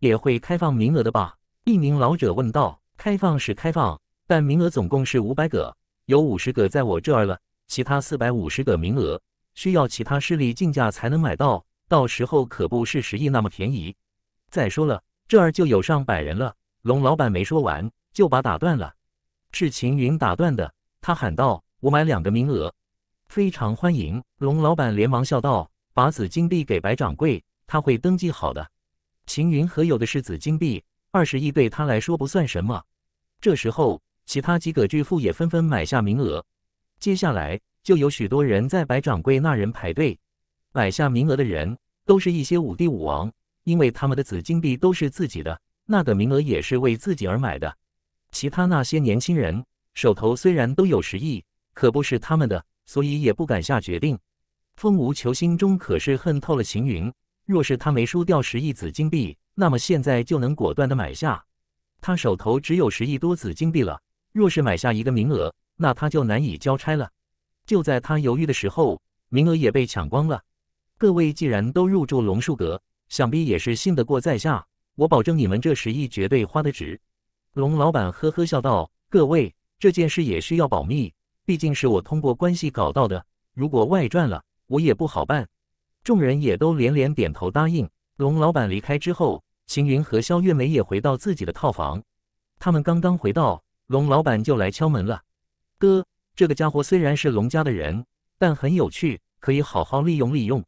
也会开放名额的吧？一名老者问道：“开放是开放，但名额总共是五百个，有五十个在我这儿了，其他四百五十个名额需要其他势力竞价才能买到，到时候可不是十亿那么便宜。再说了，这儿就有上百人了。”龙老板没说完。就把打断了，是秦云打断的。他喊道：“我买两个名额，非常欢迎。”龙老板连忙笑道：“把紫金币给白掌柜，他会登记好的。”秦云何有的是紫金币，二十亿对他来说不算什么。这时候，其他几个巨富也纷纷买下名额。接下来，就有许多人在白掌柜那人排队买下名额的人，都是一些武帝、武王，因为他们的紫金币都是自己的，那个名额也是为自己而买的。其他那些年轻人手头虽然都有十亿，可不是他们的，所以也不敢下决定。风无求心中可是恨透了秦云。若是他没输掉十亿紫金币，那么现在就能果断的买下。他手头只有十亿多紫金币了，若是买下一个名额，那他就难以交差了。就在他犹豫的时候，名额也被抢光了。各位既然都入住龙树阁，想必也是信得过在下。我保证你们这十亿绝对花得值。龙老板呵呵笑道：“各位，这件事也需要保密，毕竟是我通过关系搞到的。如果外传了，我也不好办。”众人也都连连点头答应。龙老板离开之后，秦云和肖月梅也回到自己的套房。他们刚刚回到，龙老板就来敲门了。“哥，这个家伙虽然是龙家的人，但很有趣，可以好好利用利用。”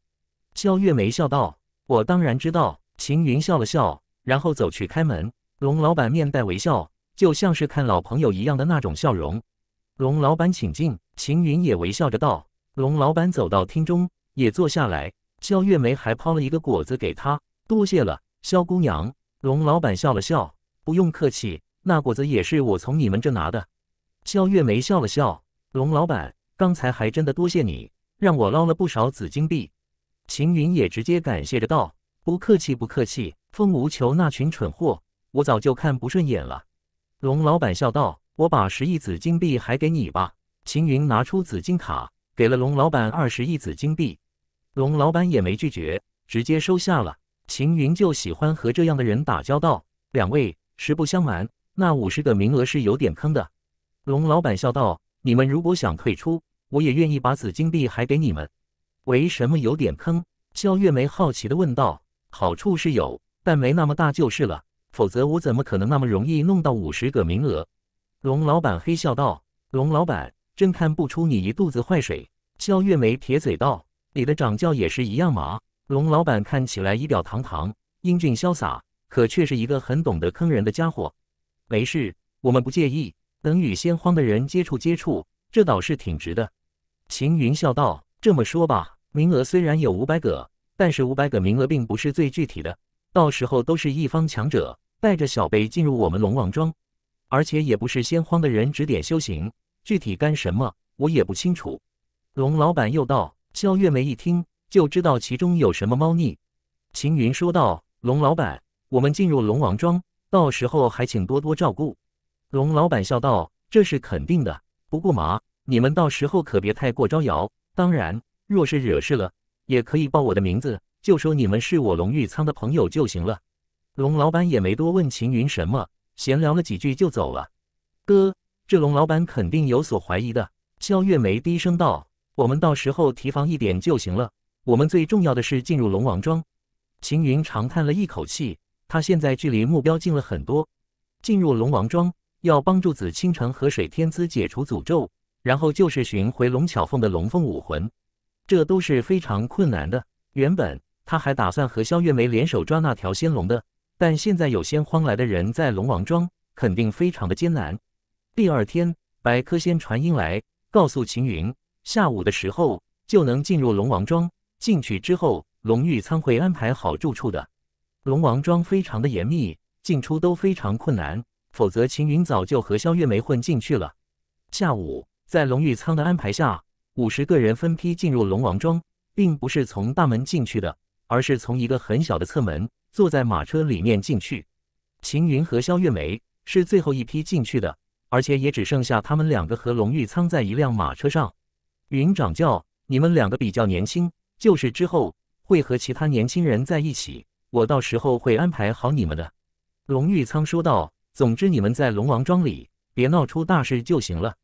肖月梅笑道。“我当然知道。”秦云笑了笑，然后走去开门。龙老板面带微笑，就像是看老朋友一样的那种笑容。龙老板，请进。秦云也微笑着道：“龙老板，走到厅中也坐下来。”肖月梅还抛了一个果子给他：“多谢了，肖姑娘。”龙老板笑了笑：“不用客气，那果子也是我从你们这拿的。”肖月梅笑了笑：“龙老板，刚才还真的多谢你，让我捞了不少紫金币。”秦云也直接感谢着道：“不客气，不客气。”风无求那群蠢货。我早就看不顺眼了，龙老板笑道：“我把十亿紫金币还给你吧。”秦云拿出紫金卡，给了龙老板二十亿紫金币，龙老板也没拒绝，直接收下了。秦云就喜欢和这样的人打交道。两位，实不相瞒，那五十个名额是有点坑的。龙老板笑道：“你们如果想退出，我也愿意把紫金币还给你们。”为什么有点坑？肖月梅好奇的问道：“好处是有，但没那么大，就是了。”否则我怎么可能那么容易弄到五十个名额？龙老板嘿笑道：“龙老板，真看不出你一肚子坏水。”肖月梅撇嘴道：“你的掌教也是一样嘛。”龙老板看起来仪表堂堂、英俊潇洒，可却是一个很懂得坑人的家伙。没事，我们不介意。等与先荒的人接触接触，这倒是挺值的。”秦云笑道：“这么说吧，名额虽然有五百个，但是五百个名额并不是最具体的，到时候都是一方强者。”带着小贝进入我们龙王庄，而且也不是先荒的人指点修行，具体干什么我也不清楚。龙老板又道，肖月梅一听就知道其中有什么猫腻。秦云说道：“龙老板，我们进入龙王庄，到时候还请多多照顾。”龙老板笑道：“这是肯定的，不过嘛，你们到时候可别太过招摇。当然，若是惹事了，也可以报我的名字，就说你们是我龙玉仓的朋友就行了。”龙老板也没多问秦云什么，闲聊了几句就走了。哥，这龙老板肯定有所怀疑的。肖月梅低声道：“我们到时候提防一点就行了。我们最重要的是进入龙王庄。”秦云长叹了一口气，他现在距离目标近了很多。进入龙王庄，要帮助紫倾城和水天姿解除诅咒，然后就是寻回龙巧凤的龙凤武魂，这都是非常困难的。原本他还打算和肖月梅联手抓那条仙龙的。但现在有些慌来的人在龙王庄肯定非常的艰难。第二天，白科仙传音来告诉秦云，下午的时候就能进入龙王庄。进去之后，龙玉仓会安排好住处的。龙王庄非常的严密，进出都非常困难。否则，秦云早就和肖月梅混进去了。下午，在龙玉仓的安排下，五十个人分批进入龙王庄，并不是从大门进去的，而是从一个很小的侧门。坐在马车里面进去，秦云和萧月梅是最后一批进去的，而且也只剩下他们两个和龙玉仓在一辆马车上。云掌教，你们两个比较年轻，就是之后会和其他年轻人在一起，我到时候会安排好你们的。龙玉仓说道：“总之你们在龙王庄里，别闹出大事就行了。”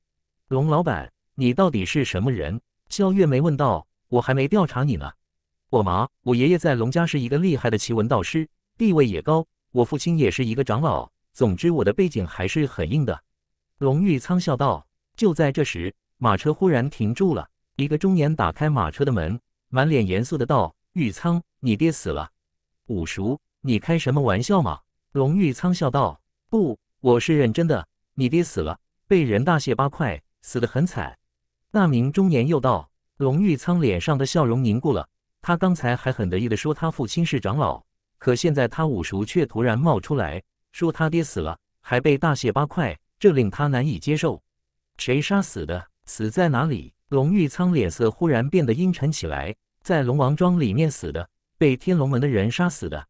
龙老板，你到底是什么人？萧月梅问道：“我还没调查你呢。”我妈，我爷爷在龙家是一个厉害的奇闻道师，地位也高。我父亲也是一个长老。总之，我的背景还是很硬的。龙玉苍笑道。就在这时，马车忽然停住了。一个中年打开马车的门，满脸严肃的道：“玉苍，你爹死了。”五叔，你开什么玩笑嘛？”龙玉苍笑道：“不，我是认真的。你爹死了，被人大卸八块，死得很惨。”那名中年又道。龙玉苍脸上的笑容凝固了。他刚才还很得意地说他父亲是长老，可现在他五叔却突然冒出来，说他爹死了，还被大卸八块，这令他难以接受。谁杀死的？死在哪里？龙玉仓脸色忽然变得阴沉起来，在龙王庄里面死的，被天龙门的人杀死的。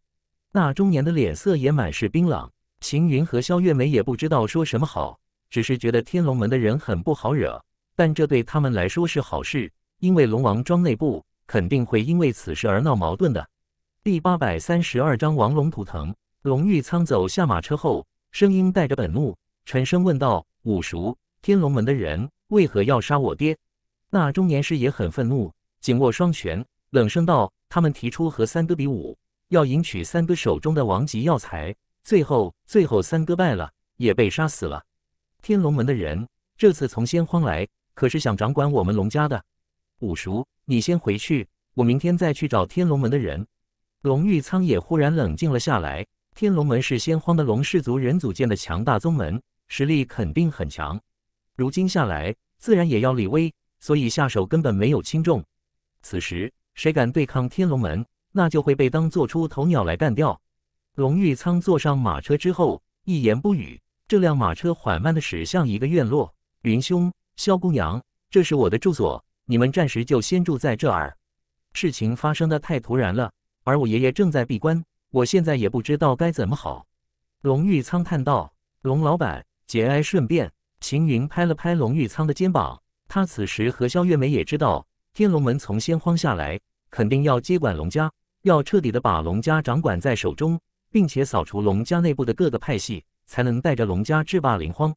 那中年的脸色也满是冰冷。秦云和肖月梅也不知道说什么好，只是觉得天龙门的人很不好惹，但这对他们来说是好事，因为龙王庄内部。肯定会因为此事而闹矛盾的。第八百三十二章王龙图腾。龙玉苍走下马车后，声音带着本怒，沉声问道：“五叔，天龙门的人为何要杀我爹？”那中年师也很愤怒，紧握双拳，冷声道：“他们提出和三哥比武，要赢取三哥手中的王级药材。最后，最后三哥败了，也被杀死了。天龙门的人这次从仙荒来，可是想掌管我们龙家的。”五叔。你先回去，我明天再去找天龙门的人。龙玉苍也忽然冷静了下来。天龙门是先荒的龙氏族人组建的强大宗门，实力肯定很强。如今下来，自然也要立威，所以下手根本没有轻重。此时谁敢对抗天龙门，那就会被当做出头鸟来干掉。龙玉仓坐上马车之后，一言不语。这辆马车缓慢地驶向一个院落。云兄，萧姑娘，这是我的住所。你们暂时就先住在这儿。事情发生的太突然了，而我爷爷正在闭关，我现在也不知道该怎么好。龙玉仓叹道：“龙老板，节哀顺变。”秦云拍了拍龙玉仓的肩膀。他此时和肖月梅也知道，天龙门从仙荒下来，肯定要接管龙家，要彻底的把龙家掌管在手中，并且扫除龙家内部的各个派系，才能带着龙家制霸灵荒。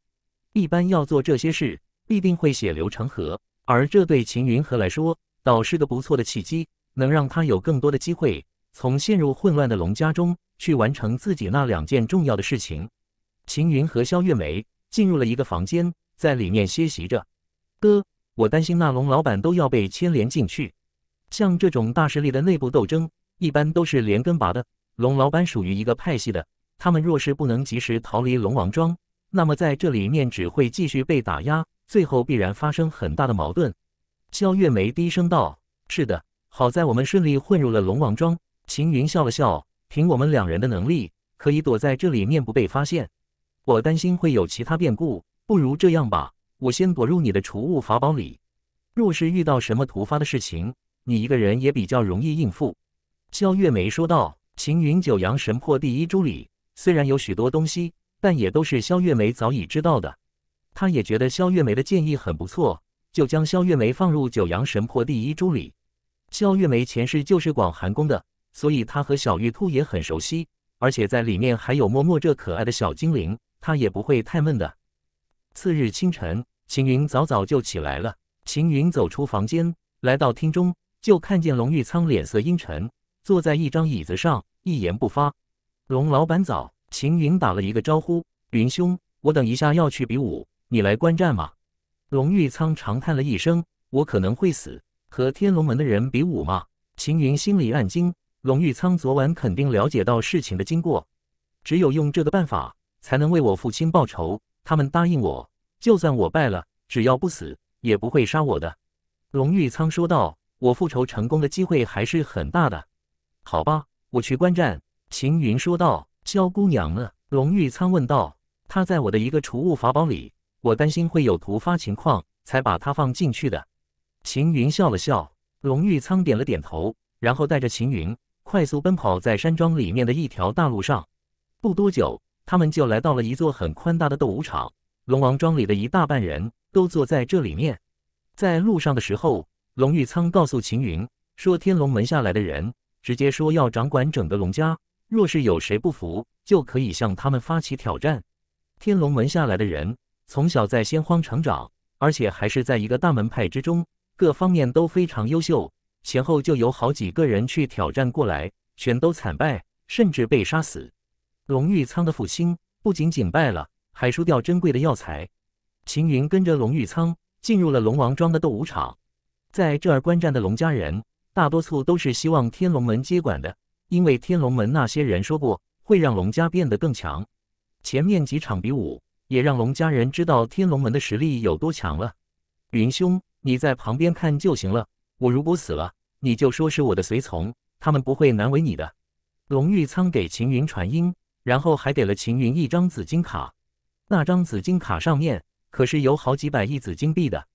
一般要做这些事，必定会血流成河。而这对秦云和来说，倒是个不错的契机，能让他有更多的机会，从陷入混乱的龙家中去完成自己那两件重要的事情。秦云和肖月梅进入了一个房间，在里面歇息着。哥，我担心那龙老板都要被牵连进去。像这种大势力的内部斗争，一般都是连根拔的。龙老板属于一个派系的，他们若是不能及时逃离龙王庄，那么在这里面只会继续被打压。最后必然发生很大的矛盾，肖月梅低声道：“是的，好在我们顺利混入了龙王庄。”秦云笑了笑：“凭我们两人的能力，可以躲在这里面不被发现。我担心会有其他变故，不如这样吧，我先躲入你的储物法宝里。若是遇到什么突发的事情，你一个人也比较容易应付。”肖月梅说道：“秦云九阳神魄第一珠里虽然有许多东西，但也都是肖月梅早已知道的。”他也觉得肖月梅的建议很不错，就将肖月梅放入九阳神魄第一株里。肖月梅前世就是广寒宫的，所以她和小玉兔也很熟悉，而且在里面还有默默这可爱的小精灵，她也不会太闷的。次日清晨，秦云早早就起来了。秦云走出房间，来到厅中，就看见龙玉仓脸色阴沉，坐在一张椅子上，一言不发。龙老板早，秦云打了一个招呼。云兄，我等一下要去比武。你来观战吗？龙玉苍长叹了一声：“我可能会死，和天龙门的人比武吗？”秦云心里暗惊，龙玉苍昨晚肯定了解到事情的经过，只有用这个办法才能为我父亲报仇。他们答应我，就算我败了，只要不死，也不会杀我的。龙玉苍说道：“我复仇成功的机会还是很大的。”好吧，我去观战。”秦云说道。“娇姑娘呢？”龙玉苍问道。“她在我的一个储物法宝里。”我担心会有突发情况，才把他放进去的。秦云笑了笑，龙玉仓点了点头，然后带着秦云快速奔跑在山庄里面的一条大路上。不多久，他们就来到了一座很宽大的斗武场。龙王庄里的一大半人都坐在这里面。在路上的时候，龙玉仓告诉秦云说，天龙门下来的人直接说要掌管整个龙家，若是有谁不服，就可以向他们发起挑战。天龙门下来的人。从小在先荒成长，而且还是在一个大门派之中，各方面都非常优秀。前后就有好几个人去挑战过来，全都惨败，甚至被杀死。龙玉仓的复兴不仅仅败了，还输掉珍贵的药材。秦云跟着龙玉仓进入了龙王庄的斗武场，在这儿观战的龙家人大多数都是希望天龙门接管的，因为天龙门那些人说过会让龙家变得更强。前面几场比武。也让龙家人知道天龙门的实力有多强了。云兄，你在旁边看就行了。我如果死了，你就说是我的随从，他们不会难为你的。龙玉仓给秦云传音，然后还给了秦云一张紫金卡。那张紫金卡上面可是有好几百亿紫金币的。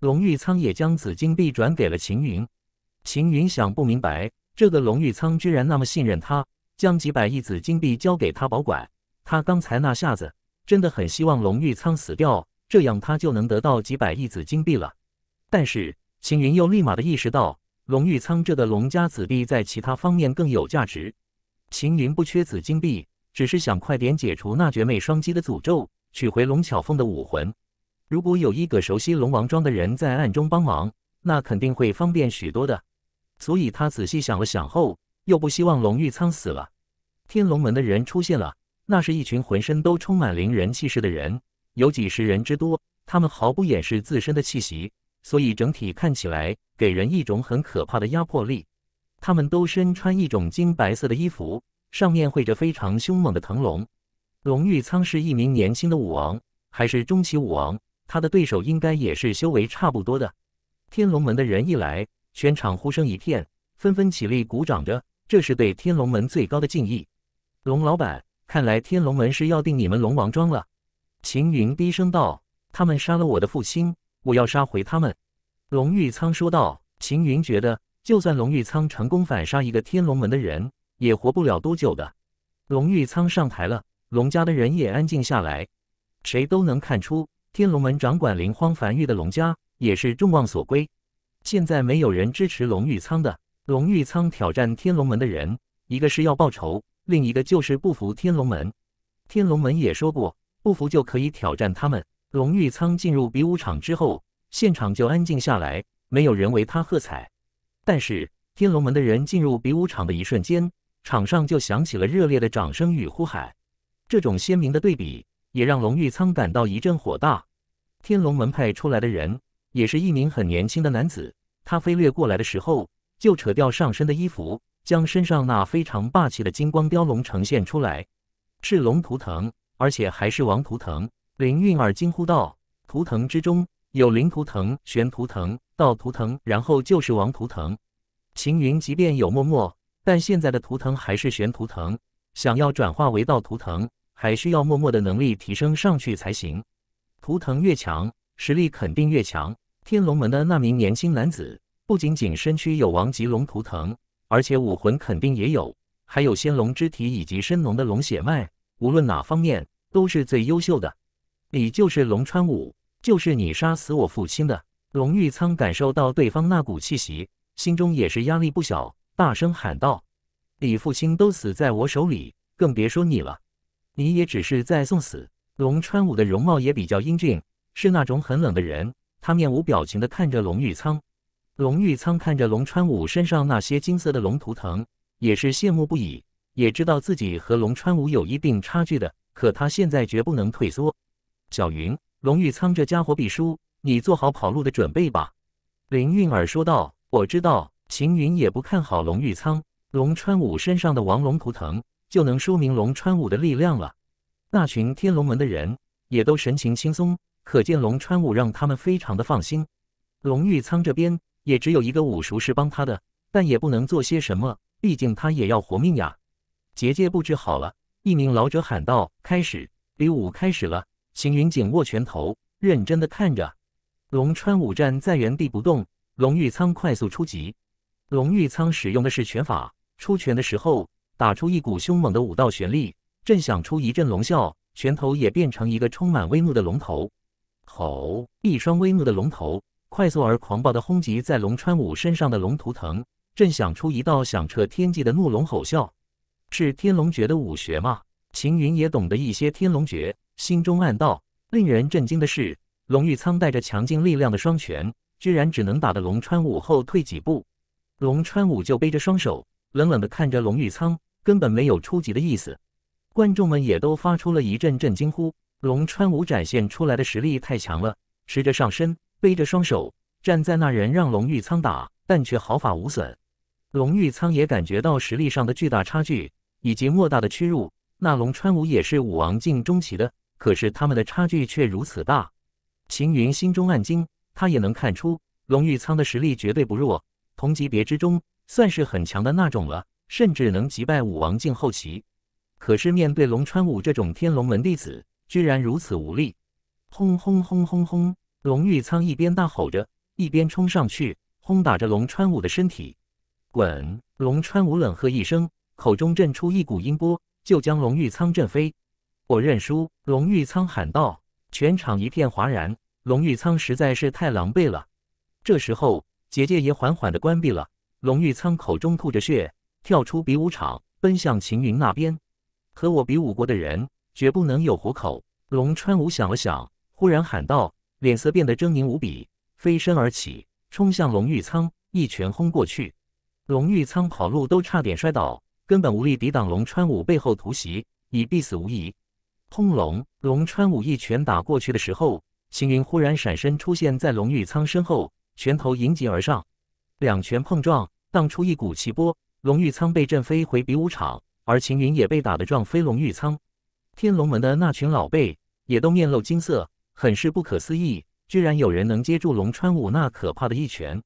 龙玉仓也将紫金币转给了秦云。秦云想不明白，这个龙玉仓居然那么信任他，将几百亿紫金币交给他保管。他刚才那下子。真的很希望龙玉仓死掉，这样他就能得到几百亿紫金币了。但是秦云又立马的意识到，龙玉仓这的龙家子弟在其他方面更有价值。秦云不缺紫金币，只是想快点解除那绝美双姬的诅咒，取回龙巧凤的武魂。如果有一个熟悉龙王庄的人在暗中帮忙，那肯定会方便许多的。所以他仔细想了想后，又不希望龙玉仓死了。天龙门的人出现了。那是一群浑身都充满灵人气势的人，有几十人之多。他们毫不掩饰自身的气息，所以整体看起来给人一种很可怕的压迫力。他们都身穿一种金白色的衣服，上面绘着非常凶猛的腾龙。龙玉仓是一名年轻的武王，还是中期武王。他的对手应该也是修为差不多的。天龙门的人一来，全场呼声一片，纷纷起立鼓掌着，这是对天龙门最高的敬意。龙老板。看来天龙门是要定你们龙王庄了，秦云低声道：“他们杀了我的父亲，我要杀回他们。”龙玉仓说道。秦云觉得，就算龙玉仓成功反杀一个天龙门的人，也活不了多久的。龙玉仓上台了，龙家的人也安静下来。谁都能看出，天龙门掌管林荒繁育的龙家也是众望所归。现在没有人支持龙玉仓的，龙玉仓挑战天龙门的人，一个是要报仇。另一个就是不服天龙门，天龙门也说过不服就可以挑战他们。龙玉仓进入比武场之后，现场就安静下来，没有人为他喝彩。但是天龙门的人进入比武场的一瞬间，场上就响起了热烈的掌声与呼喊。这种鲜明的对比也让龙玉仓感到一阵火大。天龙门派出来的人也是一名很年轻的男子，他飞掠过来的时候就扯掉上身的衣服。将身上那非常霸气的金光雕龙呈现出来，是龙图腾，而且还是王图腾。林韵儿惊呼道：“图腾之中有灵图腾、玄图腾、道图腾，然后就是王图腾。”秦云即便有默默，但现在的图腾还是玄图腾，想要转化为道图腾，还需要默默的能力提升上去才行。图腾越强，实力肯定越强。天龙门的那名年轻男子，不仅仅身躯有王级龙图腾。而且武魂肯定也有，还有仙龙之体以及深浓的龙血脉，无论哪方面都是最优秀的。你就是龙川武，就是你杀死我父亲的。龙玉仓感受到对方那股气息，心中也是压力不小，大声喊道：“你父亲都死在我手里，更别说你了。你也只是在送死。”龙川武的容貌也比较英俊，是那种很冷的人，他面无表情的看着龙玉仓。龙玉苍看着龙川武身上那些金色的龙图腾，也是羡慕不已，也知道自己和龙川武有一定差距的。可他现在绝不能退缩。小云，龙玉苍这家伙必输，你做好跑路的准备吧。林韵儿说道：“我知道，秦云也不看好龙玉苍。龙川武身上的王龙图腾就能说明龙川武的力量了。那群天龙门的人也都神情轻松，可见龙川武让他们非常的放心。龙玉苍这边。”也只有一个五叔是帮他的，但也不能做些什么，毕竟他也要活命呀。结界布置好了，一名老者喊道：“开始比武开始了！”行云紧握拳头，认真的看着。龙川武站在原地不动，龙玉仓快速出击。龙玉仓使用的是拳法，出拳的时候打出一股凶猛的武道旋力，震响出一阵龙啸，拳头也变成一个充满威怒的龙头。吼！一双威怒的龙头。快速而狂暴的轰击在龙川武身上的龙图腾，正响出一道响彻天际的怒龙吼啸。是天龙诀的武学吗？秦云也懂得一些天龙诀，心中暗道。令人震惊的是，龙玉苍带着强劲力量的双拳，居然只能打得龙川武后退几步。龙川武就背着双手，冷冷地看着龙玉苍，根本没有出击的意思。观众们也都发出了一阵阵惊呼。龙川武展现出来的实力太强了，持着上身。背着双手站在那人让龙玉苍打，但却毫发无损。龙玉苍也感觉到实力上的巨大差距以及莫大的屈辱。那龙川武也是武王境中期的，可是他们的差距却如此大。秦云心中暗惊，他也能看出龙玉苍的实力绝对不弱，同级别之中算是很强的那种了，甚至能击败武王境后期。可是面对龙川武这种天龙门弟子，居然如此无力！轰轰轰轰轰！龙玉苍一边大吼着，一边冲上去轰打着龙川武的身体。滚！龙川武冷喝一声，口中震出一股音波，就将龙玉苍震飞。我认输！龙玉苍喊道。全场一片哗然。龙玉苍实在是太狼狈了。这时候，姐姐也缓缓地关闭了。龙玉苍口中吐着血，跳出比武场，奔向秦云那边。和我比武过的人，绝不能有活口。龙川武想了想，忽然喊道。脸色变得狰狞无比，飞身而起，冲向龙玉苍，一拳轰过去。龙玉苍跑路都差点摔倒，根本无力抵挡龙川武背后突袭，已必死无疑。轰隆！龙川武一拳打过去的时候，秦云忽然闪身出现在龙玉苍身后，拳头迎击而上，两拳碰撞，荡出一股气波。龙玉苍被震飞回比武场，而秦云也被打得撞飞龙玉苍。天龙门的那群老辈也都面露惊色。很是不可思议，居然有人能接住龙川武那可怕的一拳。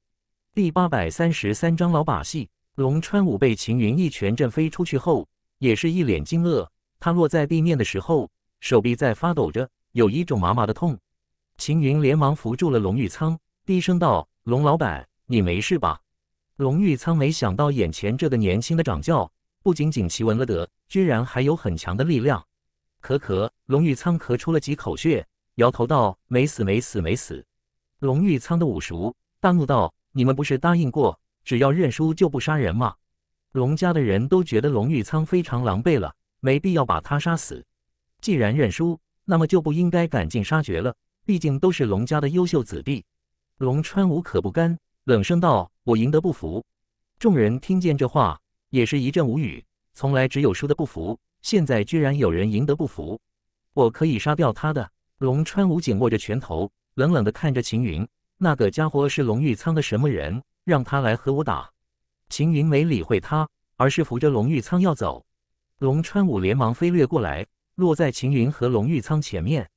第八百三十三章老把戏。龙川武被秦云一拳震飞出去后，也是一脸惊愕。他落在地面的时候，手臂在发抖着，有一种麻麻的痛。秦云连忙扶住了龙玉仓，低声道：“龙老板，你没事吧？”龙玉仓没想到眼前这个年轻的掌教，不仅仅奇闻了得，居然还有很强的力量。咳咳，龙玉仓咳出了几口血。摇头道：“没死，没死，没死。”龙玉苍的五叔大怒道：“你们不是答应过，只要认输就不杀人吗？”龙家的人都觉得龙玉苍非常狼狈了，没必要把他杀死。既然认输，那么就不应该赶尽杀绝了。毕竟都是龙家的优秀子弟。龙川无可不甘，冷声道：“我赢得不服。”众人听见这话，也是一阵无语。从来只有输的不服，现在居然有人赢得不服。我可以杀掉他的。龙川武紧握着拳头，冷冷地看着秦云。那个家伙是龙玉仓的什么人？让他来和我打。秦云没理会他，而是扶着龙玉仓要走。龙川武连忙飞掠过来，落在秦云和龙玉仓前面。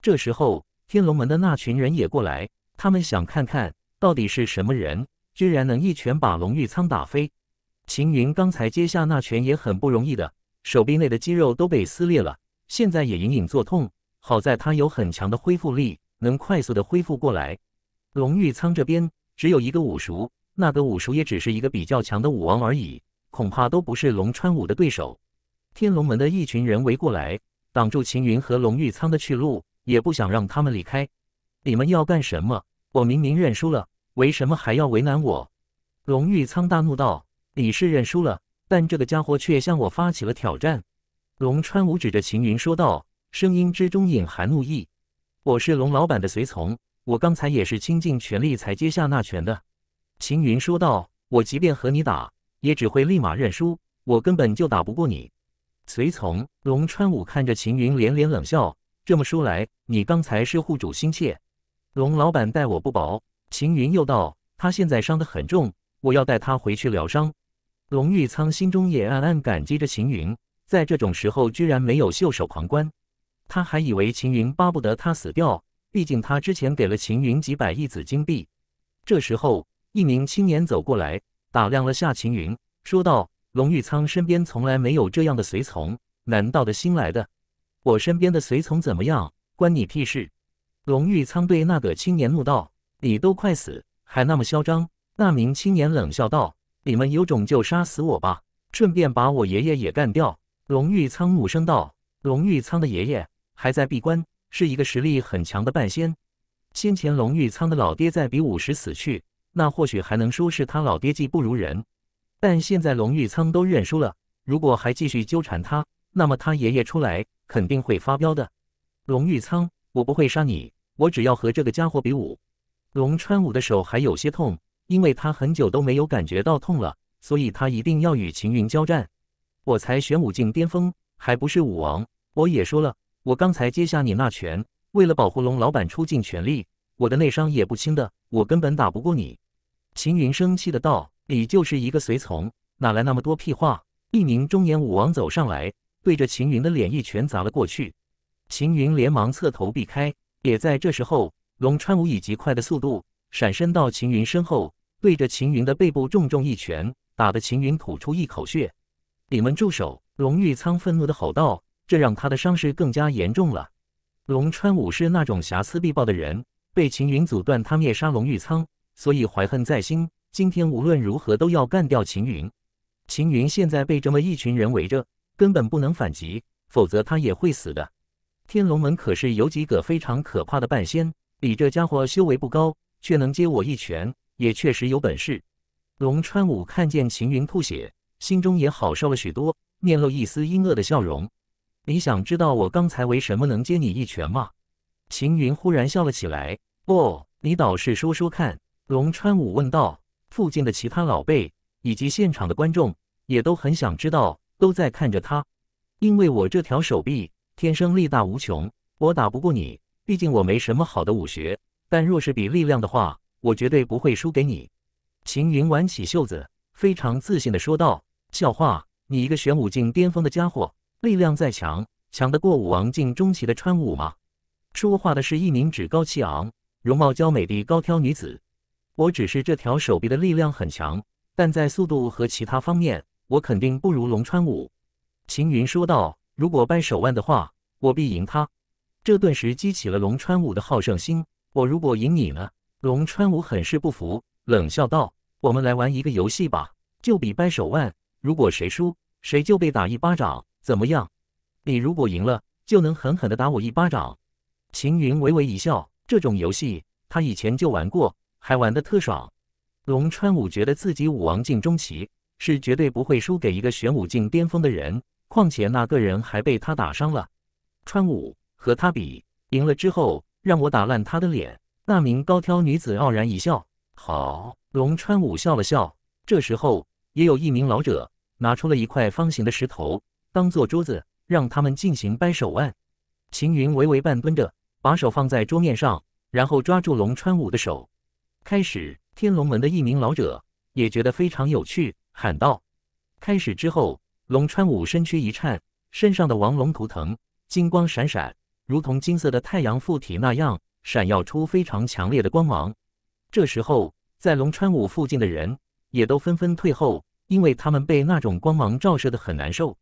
这时候，天龙门的那群人也过来，他们想看看到底是什么人，居然能一拳把龙玉仓打飞。秦云刚才接下那拳也很不容易的，手臂内的肌肉都被撕裂了，现在也隐隐作痛。好在他有很强的恢复力，能快速的恢复过来。龙玉仓这边只有一个五叔，那个五叔也只是一个比较强的武王而已，恐怕都不是龙川武的对手。天龙门的一群人围过来，挡住秦云和龙玉仓的去路，也不想让他们离开。你们要干什么？我明明认输了，为什么还要为难我？龙玉仓大怒道：“你是认输了，但这个家伙却向我发起了挑战。”龙川武指着秦云说道。声音之中隐含怒意。我是龙老板的随从，我刚才也是倾尽全力才接下那拳的。秦云说道：“我即便和你打，也只会立马认输，我根本就打不过你。”随从龙川武看着秦云连连冷笑：“这么说来，你刚才是护主心切。龙老板待我不薄。”秦云又道：“他现在伤得很重，我要带他回去疗伤。”龙玉苍心中也暗暗感激着秦云，在这种时候居然没有袖手旁观。他还以为秦云巴不得他死掉，毕竟他之前给了秦云几百亿紫金币。这时候，一名青年走过来，打量了下秦云，说道：“龙玉苍身边从来没有这样的随从，难道的新来的？我身边的随从怎么样？关你屁事！”龙玉苍对那个青年怒道：“你都快死，还那么嚣张！”那名青年冷笑道：“你们有种就杀死我吧，顺便把我爷爷也干掉！”龙玉苍怒声道：“龙玉苍的爷爷！”还在闭关，是一个实力很强的半仙。先前龙玉仓的老爹在比武时死去，那或许还能说是他老爹技不如人。但现在龙玉仓都认输了，如果还继续纠缠他，那么他爷爷出来肯定会发飙的。龙玉仓，我不会杀你，我只要和这个家伙比武。龙川武的手还有些痛，因为他很久都没有感觉到痛了，所以他一定要与秦云交战。我才玄武境巅峰，还不是武王。我也说了。我刚才接下你那拳，为了保护龙老板，出尽全力，我的内伤也不轻的，我根本打不过你。”秦云生气的道，“你就是一个随从，哪来那么多屁话？”一名中年武王走上来，对着秦云的脸一拳砸了过去。秦云连忙侧头避开。也在这时候，龙川武以极快的速度闪身到秦云身后，对着秦云的背部重重一拳，打得秦云吐出一口血。“你们住手！”龙玉仓愤怒的吼道。这让他的伤势更加严重了。龙川武是那种瑕疵必报的人，被秦云阻断他灭杀龙玉苍，所以怀恨在心。今天无论如何都要干掉秦云。秦云现在被这么一群人围着，根本不能反击，否则他也会死的。天龙门可是有几个非常可怕的半仙，你这家伙修为不高，却能接我一拳，也确实有本事。龙川武看见秦云吐血，心中也好受了许多，面露一丝阴恶的笑容。你想知道我刚才为什么能接你一拳吗？秦云忽然笑了起来。不，你倒是说说看。”龙川武问道。附近的其他老辈以及现场的观众也都很想知道，都在看着他。因为我这条手臂天生力大无穷，我打不过你，毕竟我没什么好的武学。但若是比力量的话，我绝对不会输给你。”秦云挽起袖子，非常自信地说道。“笑话，你一个玄武境巅峰的家伙。”力量再强，强得过武王境中期的川武吗？说话的是一名趾高气昂、容貌娇美的高挑女子。我只是这条手臂的力量很强，但在速度和其他方面，我肯定不如龙川武。秦云说道：“如果掰手腕的话，我必赢他。”这顿时激起了龙川武的好胜心。我如果赢你呢？龙川武很是不服，冷笑道：“我们来玩一个游戏吧，就比掰手腕。如果谁输，谁就被打一巴掌。”怎么样？你如果赢了，就能狠狠地打我一巴掌。秦云微微一笑，这种游戏他以前就玩过，还玩得特爽。龙川武觉得自己武王境中期是绝对不会输给一个玄武境巅峰的人，况且那个人还被他打伤了。川武和他比，赢了之后让我打烂他的脸。那名高挑女子傲然一笑，好。龙川武笑了笑。这时候也有一名老者拿出了一块方形的石头。当做桌子，让他们进行掰手腕。秦云微微半蹲着，把手放在桌面上，然后抓住龙川武的手，开始。天龙门的一名老者也觉得非常有趣，喊道：“开始！”之后，龙川武身躯一颤，身上的王龙图腾金光闪闪，如同金色的太阳附体那样，闪耀出非常强烈的光芒。这时候，在龙川武附近的人也都纷纷退后，因为他们被那种光芒照射的很难受。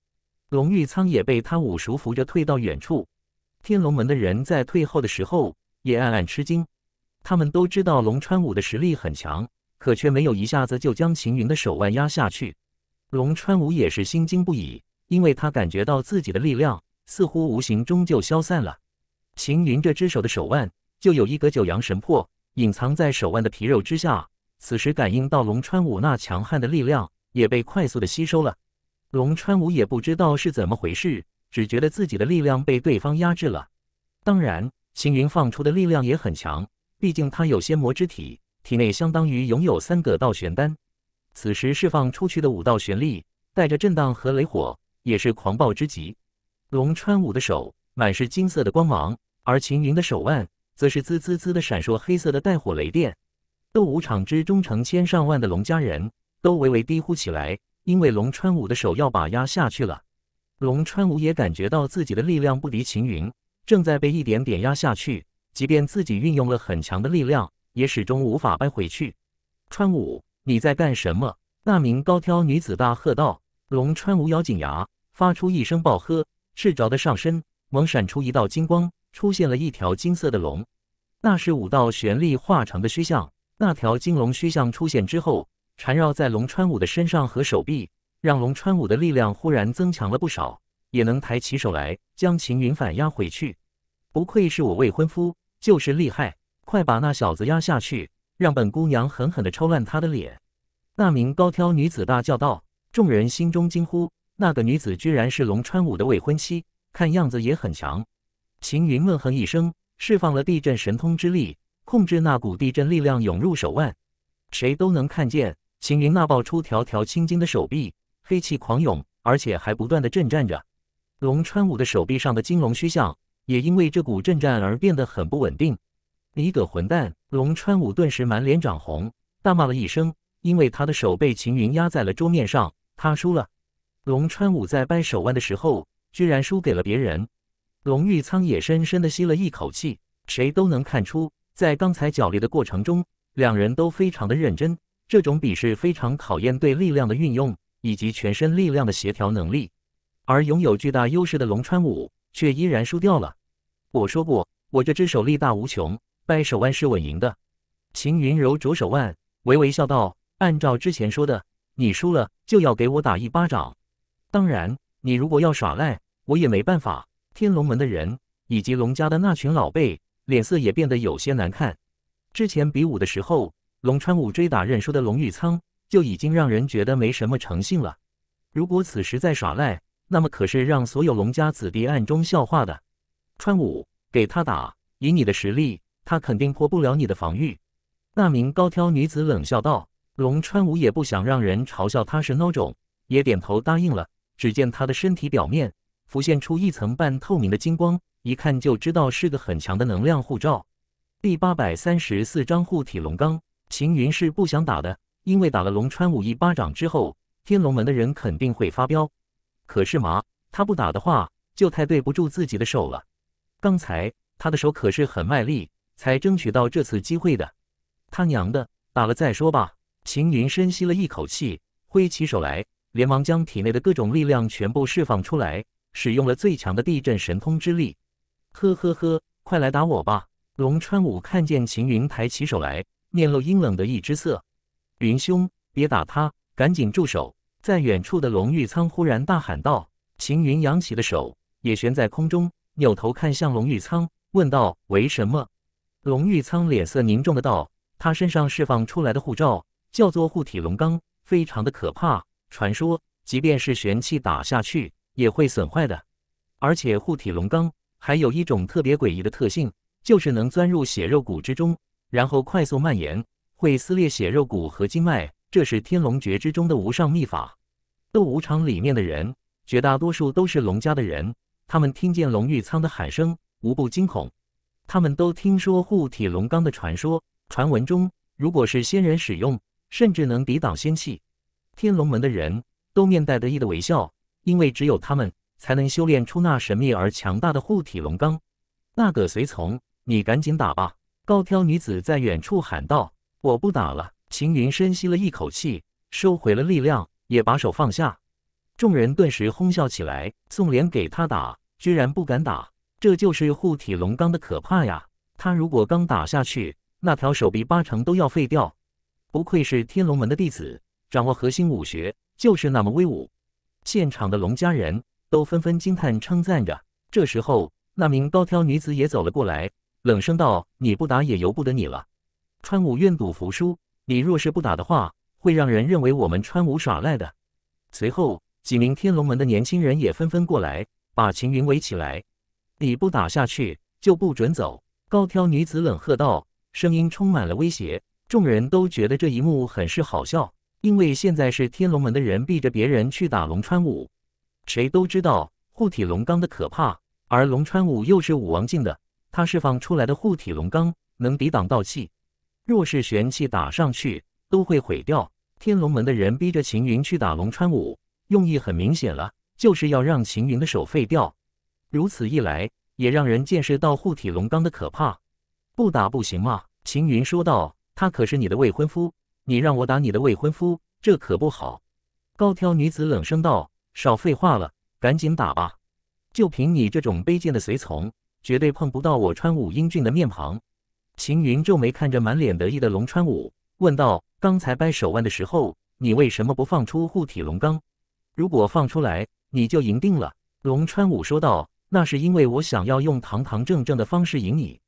龙玉苍也被他五叔扶着退到远处，天龙门的人在退后的时候也暗暗吃惊。他们都知道龙川武的实力很强，可却没有一下子就将秦云的手腕压下去。龙川武也是心惊不已，因为他感觉到自己的力量似乎无形中就消散了。秦云这只手的手腕就有一个九阳神魄隐藏在手腕的皮肉之下，此时感应到龙川武那强悍的力量也被快速的吸收了。龙川武也不知道是怎么回事，只觉得自己的力量被对方压制了。当然，秦云放出的力量也很强，毕竟他有仙魔之体，体内相当于拥有三个道玄丹。此时释放出去的五道玄力，带着震荡和雷火，也是狂暴之极。龙川武的手满是金色的光芒，而秦云的手腕则是滋滋滋的闪烁黑色的带火雷电。斗武场之中，成千上万的龙家人都微微低呼起来。因为龙川武的手要把压下去了，龙川武也感觉到自己的力量不敌秦云，正在被一点点压下去。即便自己运用了很强的力量，也始终无法掰回去。川武，你在干什么？那名高挑女子大喝道。龙川武咬紧牙，发出一声暴喝，赤着的上身猛闪出一道金光，出现了一条金色的龙。那是五道玄力化成的虚像。那条金龙虚像出现之后。缠绕在龙川武的身上和手臂，让龙川武的力量忽然增强了不少，也能抬起手来将秦云反压回去。不愧是我未婚夫，就是厉害！快把那小子压下去，让本姑娘狠狠的抽烂他的脸！那名高挑女子大叫道，众人心中惊呼：那个女子居然是龙川武的未婚妻，看样子也很强。秦云闷哼一声，释放了地震神通之力，控制那股地震力量涌入手腕，谁都能看见。秦云那爆出条条青筋的手臂，黑气狂涌，而且还不断的震颤着。龙川武的手臂上的金龙虚像也因为这股震颤而变得很不稳定。你个混蛋！龙川武顿时满脸涨红，大骂了一声。因为他的手被秦云压在了桌面上，他输了。龙川武在掰手腕的时候，居然输给了别人。龙玉苍也深深的吸了一口气，谁都能看出，在刚才角力的过程中，两人都非常的认真。这种比试非常考验对力量的运用以及全身力量的协调能力，而拥有巨大优势的龙川武却依然输掉了。我说过，我这只手力大无穷，掰手腕是稳赢的。秦云揉着手腕，微微笑道：“按照之前说的，你输了就要给我打一巴掌。当然，你如果要耍赖，我也没办法。”天龙门的人以及龙家的那群老辈脸色也变得有些难看。之前比武的时候。龙川武追打认输的龙玉仓，就已经让人觉得没什么诚信了。如果此时再耍赖，那么可是让所有龙家子弟暗中笑话的。川武，给他打，以你的实力，他肯定破不了你的防御。那名高挑女子冷笑道：“龙川武也不想让人嘲笑他是孬种，也点头答应了。只见他的身体表面浮现出一层半透明的金光，一看就知道是个很强的能量护罩。第八百三十四章护体龙罡。”秦云是不想打的，因为打了龙川武一巴掌之后，天龙门的人肯定会发飙。可是嘛，他不打的话，就太对不住自己的手了。刚才他的手可是很卖力，才争取到这次机会的。他娘的，打了再说吧。秦云深吸了一口气，挥起手来，连忙将体内的各种力量全部释放出来，使用了最强的地震神通之力。呵呵呵，快来打我吧！龙川武看见秦云抬起手来。面露阴冷的一只色，云兄，别打他，赶紧住手！在远处的龙玉仓忽然大喊道：“秦云扬起了手，也悬在空中，扭头看向龙玉仓，问道：‘为什么？’”龙玉仓脸色凝重的道：“他身上释放出来的护罩叫做护体龙罡，非常的可怕。传说，即便是玄气打下去，也会损坏的。而且护体龙罡还有一种特别诡异的特性，就是能钻入血肉骨之中。”然后快速蔓延，会撕裂血肉骨和经脉。这是天龙诀之中的无上秘法。斗武场里面的人，绝大多数都是龙家的人。他们听见龙玉苍的喊声，无不惊恐。他们都听说护体龙罡的传说，传闻中，如果是仙人使用，甚至能抵挡仙气。天龙门的人都面带得意的微笑，因为只有他们才能修炼出那神秘而强大的护体龙罡。那个随从，你赶紧打吧。高挑女子在远处喊道：“我不打了。”秦云深吸了一口气，收回了力量，也把手放下。众人顿时哄笑起来。宋濂给他打，居然不敢打，这就是护体龙罡的可怕呀！他如果刚打下去，那条手臂八成都要废掉。不愧是天龙门的弟子，掌握核心武学，就是那么威武。现场的龙家人都纷纷惊叹称赞着。这时候，那名高挑女子也走了过来。冷声道：“你不打也由不得你了。”川武愿赌服输。你若是不打的话，会让人认为我们川武耍赖的。随后，几名天龙门的年轻人也纷纷过来，把秦云围起来。你不打下去，就不准走。”高挑女子冷喝道，声音充满了威胁。众人都觉得这一幕很是好笑，因为现在是天龙门的人逼着别人去打龙川武，谁都知道护体龙罡的可怕，而龙川武又是武王境的。他释放出来的护体龙罡能抵挡道气，若是玄气打上去，都会毁掉。天龙门的人逼着秦云去打龙川舞，用意很明显了，就是要让秦云的手废掉。如此一来，也让人见识到护体龙罡的可怕。不打不行吗？秦云说道：“他可是你的未婚夫，你让我打你的未婚夫，这可不好。”高挑女子冷声道：“少废话了，赶紧打吧！就凭你这种卑贱的随从！”绝对碰不到我川武英俊的面庞。秦云皱眉看着满脸得意的龙川武，问道：“刚才掰手腕的时候，你为什么不放出护体龙罡？如果放出来，你就赢定了。”龙川武说道：“那是因为我想要用堂堂正正的方式赢你。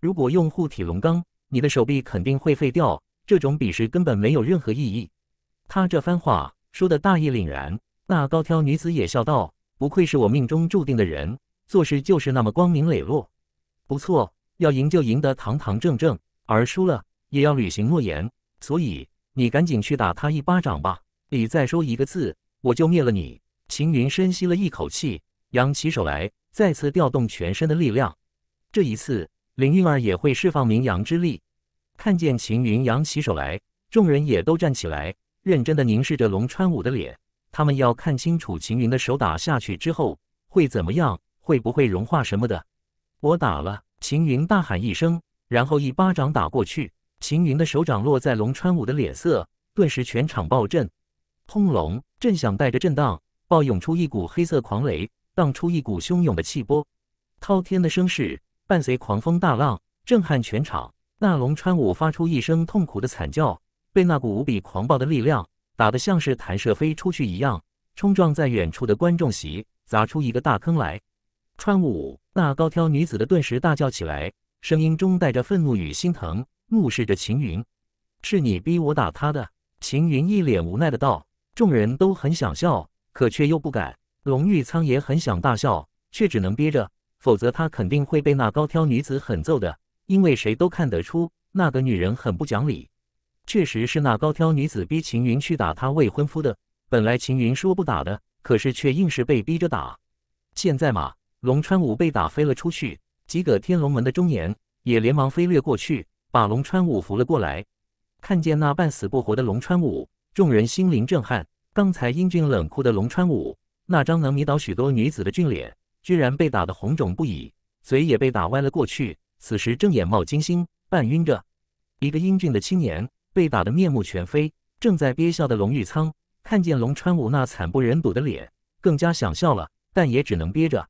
如果用护体龙罡，你的手臂肯定会废掉。这种比试根本没有任何意义。”他这番话说的大义凛然。那高挑女子也笑道：“不愧是我命中注定的人。”做事就是那么光明磊落，不错，要赢就赢得堂堂正正，而输了也要履行诺言。所以你赶紧去打他一巴掌吧！你再说一个字，我就灭了你！秦云深吸了一口气，扬起手来，再次调动全身的力量。这一次，林韵儿也会释放明阳之力。看见秦云扬起手来，众人也都站起来，认真的凝视着龙川武的脸。他们要看清楚秦云的手打下去之后会怎么样。会不会融化什么的？我打了！秦云大喊一声，然后一巴掌打过去。秦云的手掌落在龙川武的脸色，顿时全场暴震，轰隆震响带着震荡，爆涌出一股黑色狂雷，荡出一股汹涌的气波，滔天的声势伴随狂风大浪，震撼全场。那龙川武发出一声痛苦的惨叫，被那股无比狂暴的力量打得像是弹射飞出去一样，冲撞在远处的观众席，砸出一个大坑来。川舞，那高挑女子的顿时大叫起来，声音中带着愤怒与心疼，怒视着秦云：“是你逼我打他的。”秦云一脸无奈的道。众人都很想笑，可却又不敢。龙玉苍也很想大笑，却只能憋着，否则他肯定会被那高挑女子狠揍的。因为谁都看得出，那个女人很不讲理。确实是那高挑女子逼秦云去打她未婚夫的。本来秦云说不打的，可是却硬是被逼着打。现在嘛。龙川武被打飞了出去，几个天龙门的中年也连忙飞掠过去，把龙川武扶了过来。看见那半死不活的龙川武，众人心灵震撼。刚才英俊冷酷的龙川武，那张能迷倒许多女子的俊脸，居然被打得红肿不已，嘴也被打歪了过去。此时正眼冒金星，半晕着。一个英俊的青年被打得面目全非，正在憋笑的龙玉苍看见龙川武那惨不忍睹的脸，更加想笑了，但也只能憋着。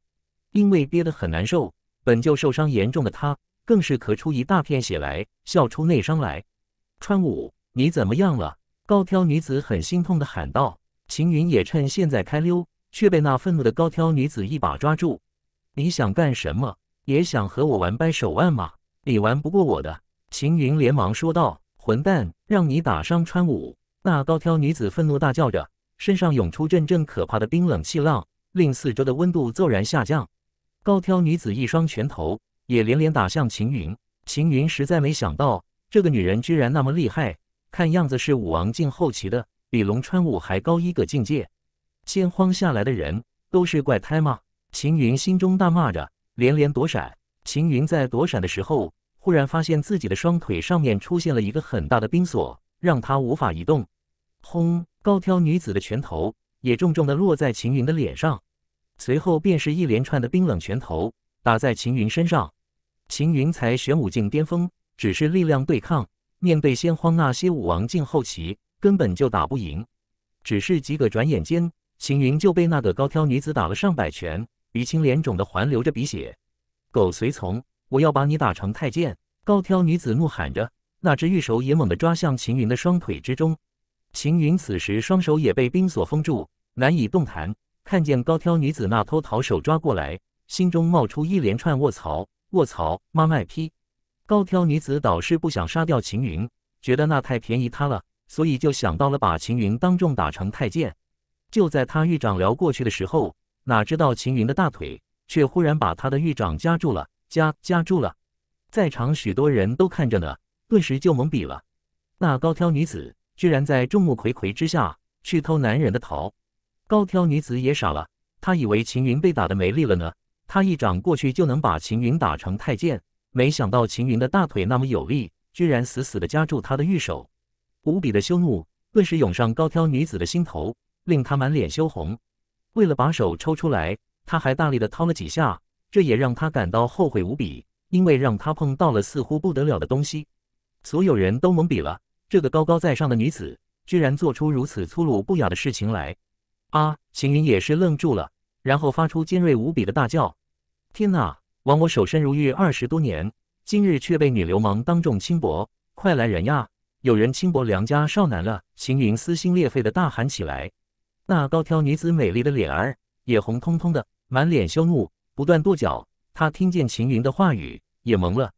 因为憋得很难受，本就受伤严重的他，更是咳出一大片血来，笑出内伤来。川五，你怎么样了？高挑女子很心痛的喊道。秦云也趁现在开溜，却被那愤怒的高挑女子一把抓住。你想干什么？也想和我玩掰手腕吗？你玩不过我的！秦云连忙说道。混蛋，让你打伤川五！那高挑女子愤怒大叫着，身上涌出阵阵可怕的冰冷气浪，令四周的温度骤然下降。高挑女子一双拳头也连连打向秦云，秦云实在没想到这个女人居然那么厉害，看样子是武王境后期的，比龙川武还高一个境界。先荒下来的人都是怪胎吗？秦云心中大骂着，连连躲闪。秦云在躲闪的时候，忽然发现自己的双腿上面出现了一个很大的冰锁，让他无法移动。轰！高挑女子的拳头也重重的落在秦云的脸上。随后便是一连串的冰冷拳头打在秦云身上，秦云才玄武境巅峰，只是力量对抗面对先荒那些武王境后期根本就打不赢。只是几个转眼间，秦云就被那个高挑女子打了上百拳，鼻青脸肿的，还流着鼻血。狗随从，我要把你打成太监！高挑女子怒喊着，那只玉手也猛地抓向秦云的双腿之中。秦云此时双手也被冰锁封住，难以动弹。看见高挑女子那偷桃手抓过来，心中冒出一连串卧槽卧槽妈卖批！高挑女子倒是不想杀掉秦云，觉得那太便宜他了，所以就想到了把秦云当众打成太监。就在他狱长撩过去的时候，哪知道秦云的大腿却忽然把他的狱长夹住了，夹夹住了。在场许多人都看着呢，顿时就懵逼了。那高挑女子居然在众目睽睽之下去偷男人的桃。高挑女子也傻了，她以为秦云被打的没力了呢，她一掌过去就能把秦云打成太监，没想到秦云的大腿那么有力，居然死死的夹住她的玉手，无比的羞怒顿时涌上高挑女子的心头，令她满脸羞红。为了把手抽出来，她还大力的掏了几下，这也让她感到后悔无比，因为让她碰到了似乎不得了的东西。所有人都懵逼了，这个高高在上的女子居然做出如此粗鲁不雅的事情来。啊！秦云也是愣住了，然后发出尖锐无比的大叫：“天哪！枉我守身如玉二十多年，今日却被女流氓当众轻薄！快来人呀！有人轻薄良家少男了！”秦云撕心裂肺的大喊起来。那高挑女子美丽的脸儿也红彤彤的，满脸羞怒，不断跺脚。她听见秦云的话语，也懵了。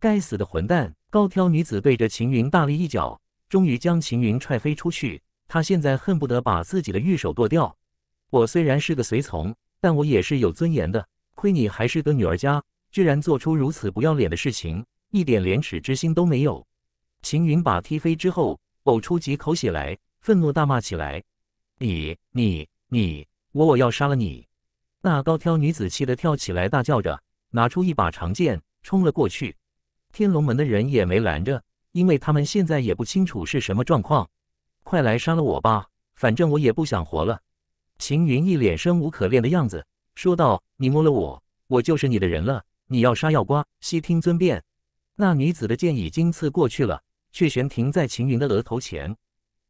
该死的混蛋！高挑女子对着秦云大力一脚，终于将秦云踹飞出去。他现在恨不得把自己的玉手剁掉。我虽然是个随从，但我也是有尊严的。亏你还是个女儿家，居然做出如此不要脸的事情，一点廉耻之心都没有。秦云把踢飞之后，呕出几口血来，愤怒大骂起来：“你、你、你，我我要杀了你！”那高挑女子气得跳起来，大叫着，拿出一把长剑冲了过去。天龙门的人也没拦着，因为他们现在也不清楚是什么状况。快来杀了我吧，反正我也不想活了。秦云一脸生无可恋的样子说道：“你摸了我，我就是你的人了，你要杀要剐，悉听尊便。”那女子的剑已经刺过去了，却悬停在秦云的额头前，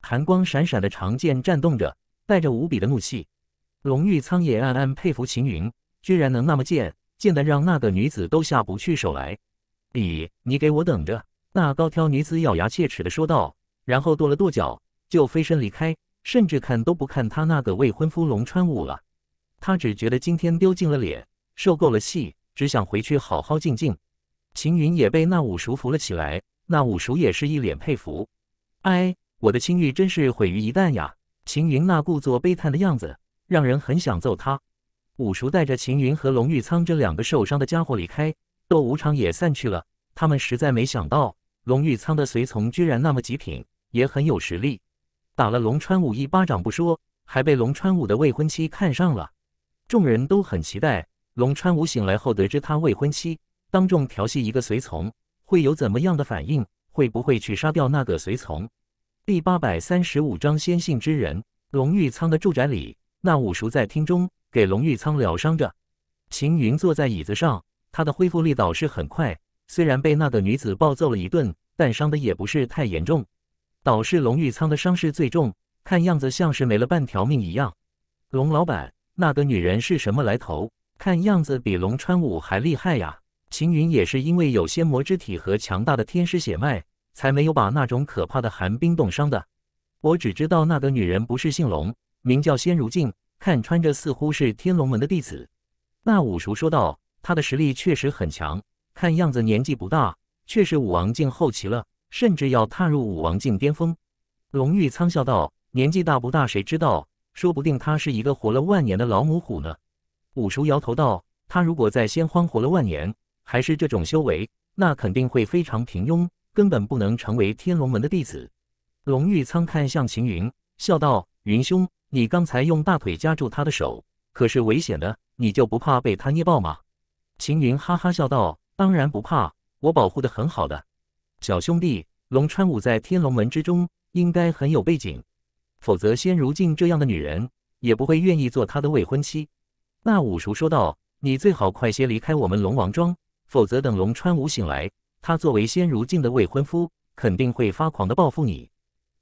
寒光闪闪的长剑颤动着，带着无比的怒气。龙玉苍也暗暗佩服秦云，居然能那么剑，剑得让那个女子都下不去手来。你，你给我等着！那高挑女子咬牙切齿的说道，然后跺了跺脚。就飞身离开，甚至看都不看他那个未婚夫龙川武了。他只觉得今天丢尽了脸，受够了气，只想回去好好静静。秦云也被那五叔扶了起来，那五叔也是一脸佩服。哎，我的青玉真是毁于一旦呀！秦云那故作悲叹的样子，让人很想揍他。五叔带着秦云和龙玉仓这两个受伤的家伙离开，斗无常也散去了。他们实在没想到，龙玉仓的随从居然那么极品，也很有实力。打了龙川武一巴掌不说，还被龙川武的未婚妻看上了。众人都很期待龙川武醒来后，得知他未婚妻当众调戏一个随从，会有怎么样的反应？会不会去杀掉那个随从？第八百三十五章先信之人。龙玉仓的住宅里，那五叔在厅中给龙玉仓疗伤着。秦云坐在椅子上，他的恢复力倒是很快，虽然被那个女子暴揍了一顿，但伤的也不是太严重。倒是龙玉苍的伤势最重，看样子像是没了半条命一样。龙老板，那个女人是什么来头？看样子比龙川武还厉害呀！秦云也是因为有仙魔之体和强大的天师血脉，才没有把那种可怕的寒冰冻伤的。我只知道那个女人不是姓龙，名叫仙如镜，看穿着似乎是天龙门的弟子。那五叔说道：“她的实力确实很强，看样子年纪不大，却是武王境后期了。”甚至要踏入武王境巅峰，龙玉苍笑道：“年纪大不大，谁知道？说不定他是一个活了万年的老母虎呢。”五叔摇头道：“他如果在仙荒活了万年，还是这种修为，那肯定会非常平庸，根本不能成为天龙门的弟子。”龙玉苍看向秦云，笑道：“云兄，你刚才用大腿夹住他的手，可是危险的，你就不怕被他捏爆吗？”秦云哈哈笑道：“当然不怕，我保护的很好的。”小兄弟，龙川武在天龙门之中应该很有背景，否则仙如镜这样的女人也不会愿意做他的未婚妻。那五叔说道：“你最好快些离开我们龙王庄，否则等龙川武醒来，他作为仙如镜的未婚夫，肯定会发狂的报复你。”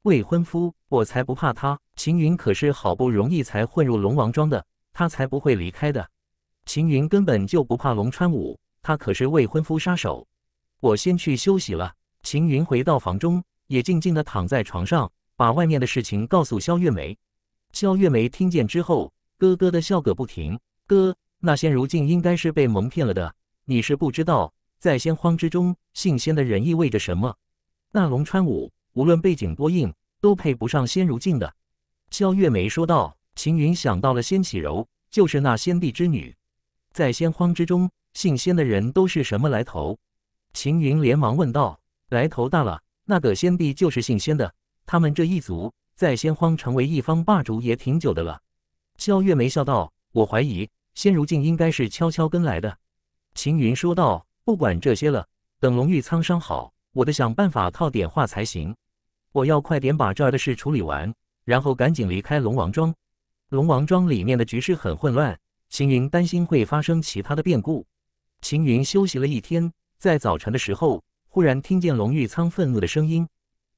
未婚夫，我才不怕他。秦云可是好不容易才混入龙王庄的，他才不会离开的。秦云根本就不怕龙川武，他可是未婚夫杀手。我先去休息了。秦云回到房中，也静静的躺在床上，把外面的事情告诉肖月梅。肖月梅听见之后，咯咯的笑个不停。哥，那仙如镜应该是被蒙骗了的。你是不知道，在仙荒之中，姓仙的人意味着什么。那龙川武无论背景多硬，都配不上仙如镜的。肖月梅说道。秦云想到了仙启柔，就是那仙帝之女。在仙荒之中，姓仙的人都是什么来头？秦云连忙问道。来头大了，那个先帝就是姓先的。他们这一族在仙荒成为一方霸主也挺久的了。萧月眉笑道：“我怀疑，先如今应该是悄悄跟来的。”秦云说道：“不管这些了，等龙玉苍伤好，我得想办法套点话才行。我要快点把这儿的事处理完，然后赶紧离开龙王庄。龙王庄里面的局势很混乱，秦云担心会发生其他的变故。”秦云休息了一天，在早晨的时候。忽然听见龙玉仓愤怒的声音：“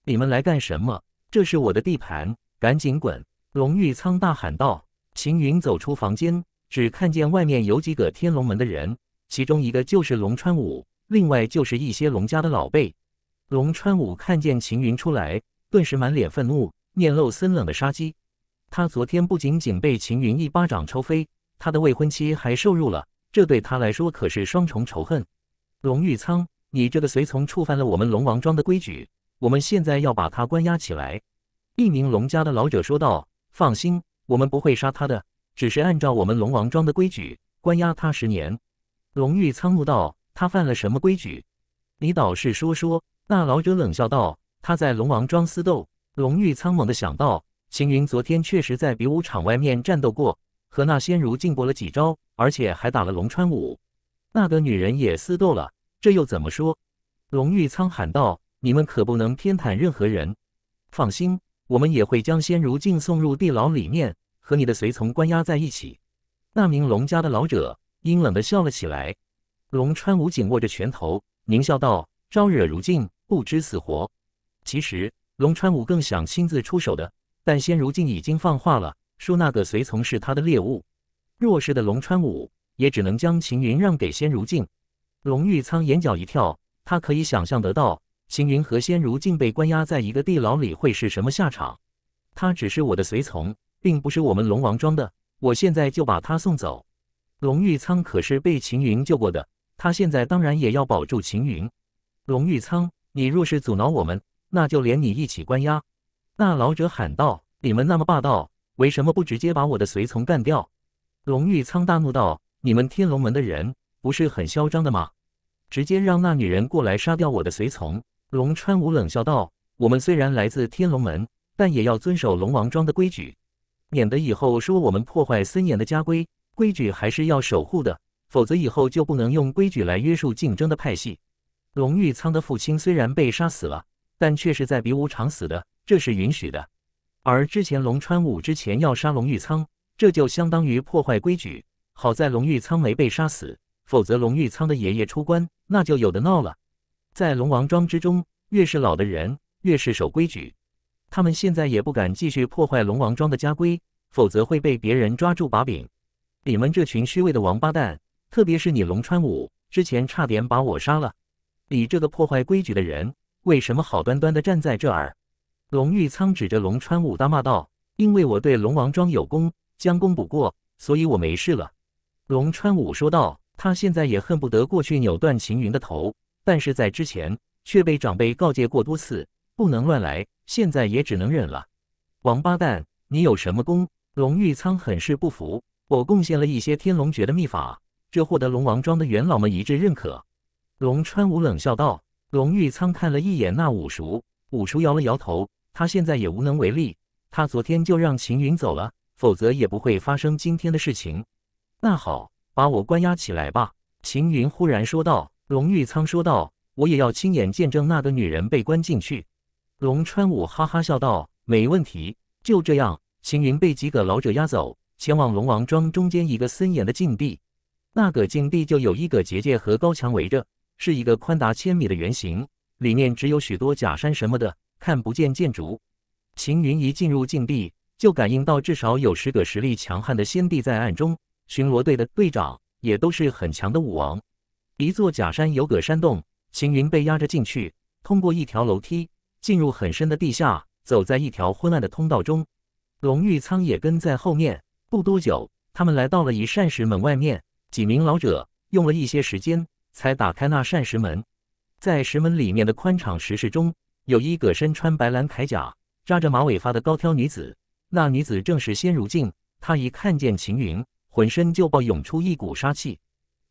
你们来干什么？这是我的地盘，赶紧滚！”龙玉仓大喊道。秦云走出房间，只看见外面有几个天龙门的人，其中一个就是龙川武，另外就是一些龙家的老辈。龙川武看见秦云出来，顿时满脸愤怒，面露森冷的杀机。他昨天不仅仅被秦云一巴掌抽飞，他的未婚妻还受辱了，这对他来说可是双重仇恨。龙玉仓，你这个随从触犯了我们龙王庄的规矩，我们现在要把他关押起来。”一名龙家的老者说道。“放心，我们不会杀他的，只是按照我们龙王庄的规矩，关押他十年。”龙玉苍怒道：“他犯了什么规矩？你倒是说说。”那老者冷笑道：“他在龙王庄私斗。”龙玉苍猛地想到，秦云昨天确实在比武场外面战斗过，和那仙如进过了几招，而且还打了龙川舞。那个女人也私斗了。这又怎么说？龙玉苍喊道：“你们可不能偏袒任何人。放心，我们也会将仙如镜送入地牢里面，和你的随从关押在一起。”那名龙家的老者阴冷的笑了起来。龙川武紧握着拳头，狞笑道：“招惹如镜，不知死活。”其实，龙川武更想亲自出手的，但仙如镜已经放话了，说那个随从是他的猎物。弱势的龙川武也只能将秦云让给仙如镜。龙玉苍眼角一跳，他可以想象得到，秦云和仙如竟被关押在一个地牢里会是什么下场。他只是我的随从，并不是我们龙王庄的。我现在就把他送走。龙玉苍可是被秦云救过的，他现在当然也要保住秦云。龙玉苍，你若是阻挠我们，那就连你一起关押！那老者喊道：“你们那么霸道，为什么不直接把我的随从干掉？”龙玉苍大怒道：“你们天龙门的人！”不是很嚣张的吗？直接让那女人过来杀掉我的随从。龙川武冷笑道：“我们虽然来自天龙门，但也要遵守龙王庄的规矩，免得以后说我们破坏森严的家规。规矩还是要守护的，否则以后就不能用规矩来约束竞争的派系。”龙玉仓的父亲虽然被杀死了，但却是在比武场死的，这是允许的。而之前龙川武之前要杀龙玉仓，这就相当于破坏规矩。好在龙玉仓没被杀死。否则，龙玉仓的爷爷出关，那就有的闹了。在龙王庄之中，越是老的人，越是守规矩。他们现在也不敢继续破坏龙王庄的家规，否则会被别人抓住把柄。你们这群虚伪的王八蛋，特别是你龙川武，之前差点把我杀了。你这个破坏规矩的人，为什么好端端的站在这儿？龙玉仓指着龙川武大骂道：“因为我对龙王庄有功，将功补过，所以我没事了。”龙川武说道。他现在也恨不得过去扭断秦云的头，但是在之前却被长辈告诫过多次，不能乱来。现在也只能忍了。王八蛋，你有什么功？龙玉苍很是不服。我贡献了一些天龙诀的秘法，这获得龙王庄的元老们一致认可。龙川武冷笑道。龙玉苍看了一眼那五叔，五叔摇了摇头。他现在也无能为力。他昨天就让秦云走了，否则也不会发生今天的事情。那好。把我关押起来吧！”秦云忽然说道。龙玉苍说道：“我也要亲眼见证那个女人被关进去。”龙川武哈哈笑道：“没问题，就这样。”秦云被几个老者押走，前往龙王庄中间一个森严的禁地。那个禁地就有一个结界和高墙围着，是一个宽达千米的圆形，里面只有许多假山什么的，看不见建筑。秦云一进入禁地，就感应到至少有十个实力强悍的先帝在暗中。巡逻队的队长也都是很强的武王。一座假山有个山洞，秦云被压着进去，通过一条楼梯进入很深的地下。走在一条昏暗的通道中，龙玉苍也跟在后面。不多久，他们来到了一扇石门外面。几名老者用了一些时间才打开那扇石门。在石门里面的宽敞石室中，有一个身穿白蓝铠甲、扎着马尾发的高挑女子。那女子正是仙如镜。她一看见秦云。浑身就爆涌出一股杀气，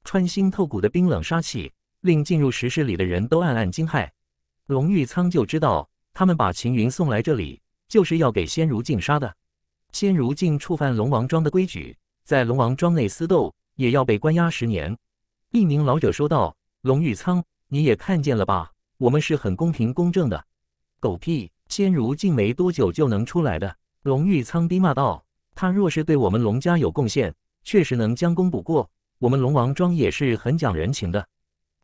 穿心透骨的冰冷杀气令进入石室里的人都暗暗惊骇。龙玉苍就知道他们把秦云送来这里，就是要给仙如镜杀的。仙如镜触犯龙王庄的规矩，在龙王庄内私斗也要被关押十年。一名老者说道：“龙玉苍，你也看见了吧？我们是很公平公正的。”狗屁！仙如镜没多久就能出来的。龙玉苍低骂道：“他若是对我们龙家有贡献，”确实能将功补过，我们龙王庄也是很讲人情的。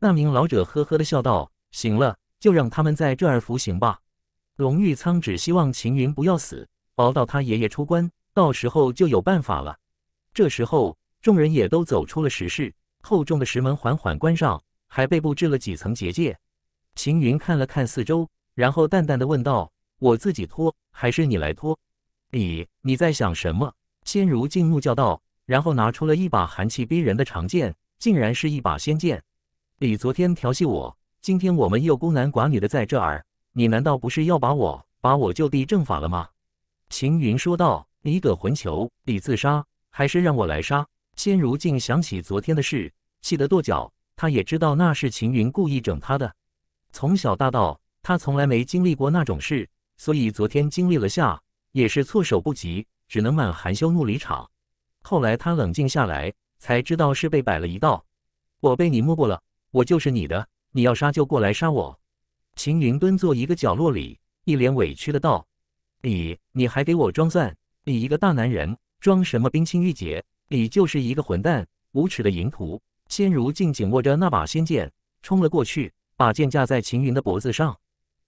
那名老者呵呵的笑道：“行了，就让他们在这儿服刑吧。”龙玉苍只希望秦云不要死，熬到他爷爷出关，到时候就有办法了。这时候，众人也都走出了石室，厚重的石门缓缓关上，还被布置了几层结界。秦云看了看四周，然后淡淡的问道：“我自己脱，还是你来脱？”你你在想什么？仙如静怒叫道。然后拿出了一把寒气逼人的长剑，竟然是一把仙剑。李昨天调戏我，今天我们又孤男寡女的在这儿，你难道不是要把我把我就地正法了吗？秦云说道：“你个混球，你自杀还是让我来杀？”仙如竟想起昨天的事，气得跺脚。他也知道那是秦云故意整他的。从小大到，他从来没经历过那种事，所以昨天经历了下，也是措手不及，只能满含羞怒离场。后来他冷静下来，才知道是被摆了一道。我被你摸过了，我就是你的，你要杀就过来杀我。秦云蹲坐一个角落里，一脸委屈的道：“你，你还给我装蒜？你一个大男人，装什么冰清玉洁？你就是一个混蛋，无耻的淫徒！”仙如竟紧握着那把仙剑，冲了过去，把剑架在秦云的脖子上。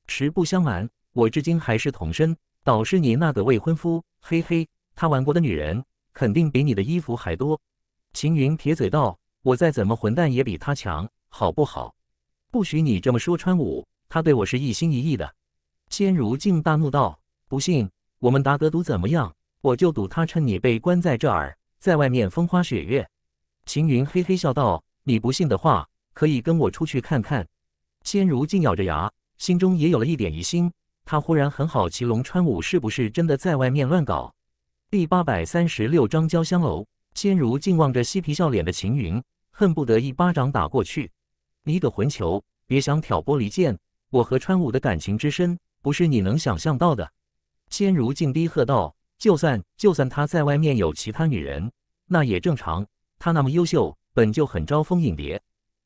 实不相瞒，我至今还是童身，倒是你那个未婚夫，嘿嘿，他玩过的女人。肯定比你的衣服还多，秦云撇嘴道：“我再怎么混蛋也比他强，好不好？不许你这么说川武，他对我是一心一意的。”千如镜大怒道：“不信，我们打个赌怎么样？我就赌他趁你被关在这儿，在外面风花雪月。”秦云嘿嘿笑道：“你不信的话，可以跟我出去看看。”千如镜咬着牙，心中也有了一点疑心。他忽然很好奇，龙川武是不是真的在外面乱搞？第八百三十六章交香楼。千如竟望着嬉皮笑脸的秦云，恨不得一巴掌打过去。你个混球，别想挑拨离间！我和川武的感情之深，不是你能想象到的。千如竟低喝道：“就算就算他在外面有其他女人，那也正常。他那么优秀，本就很招蜂引蝶。”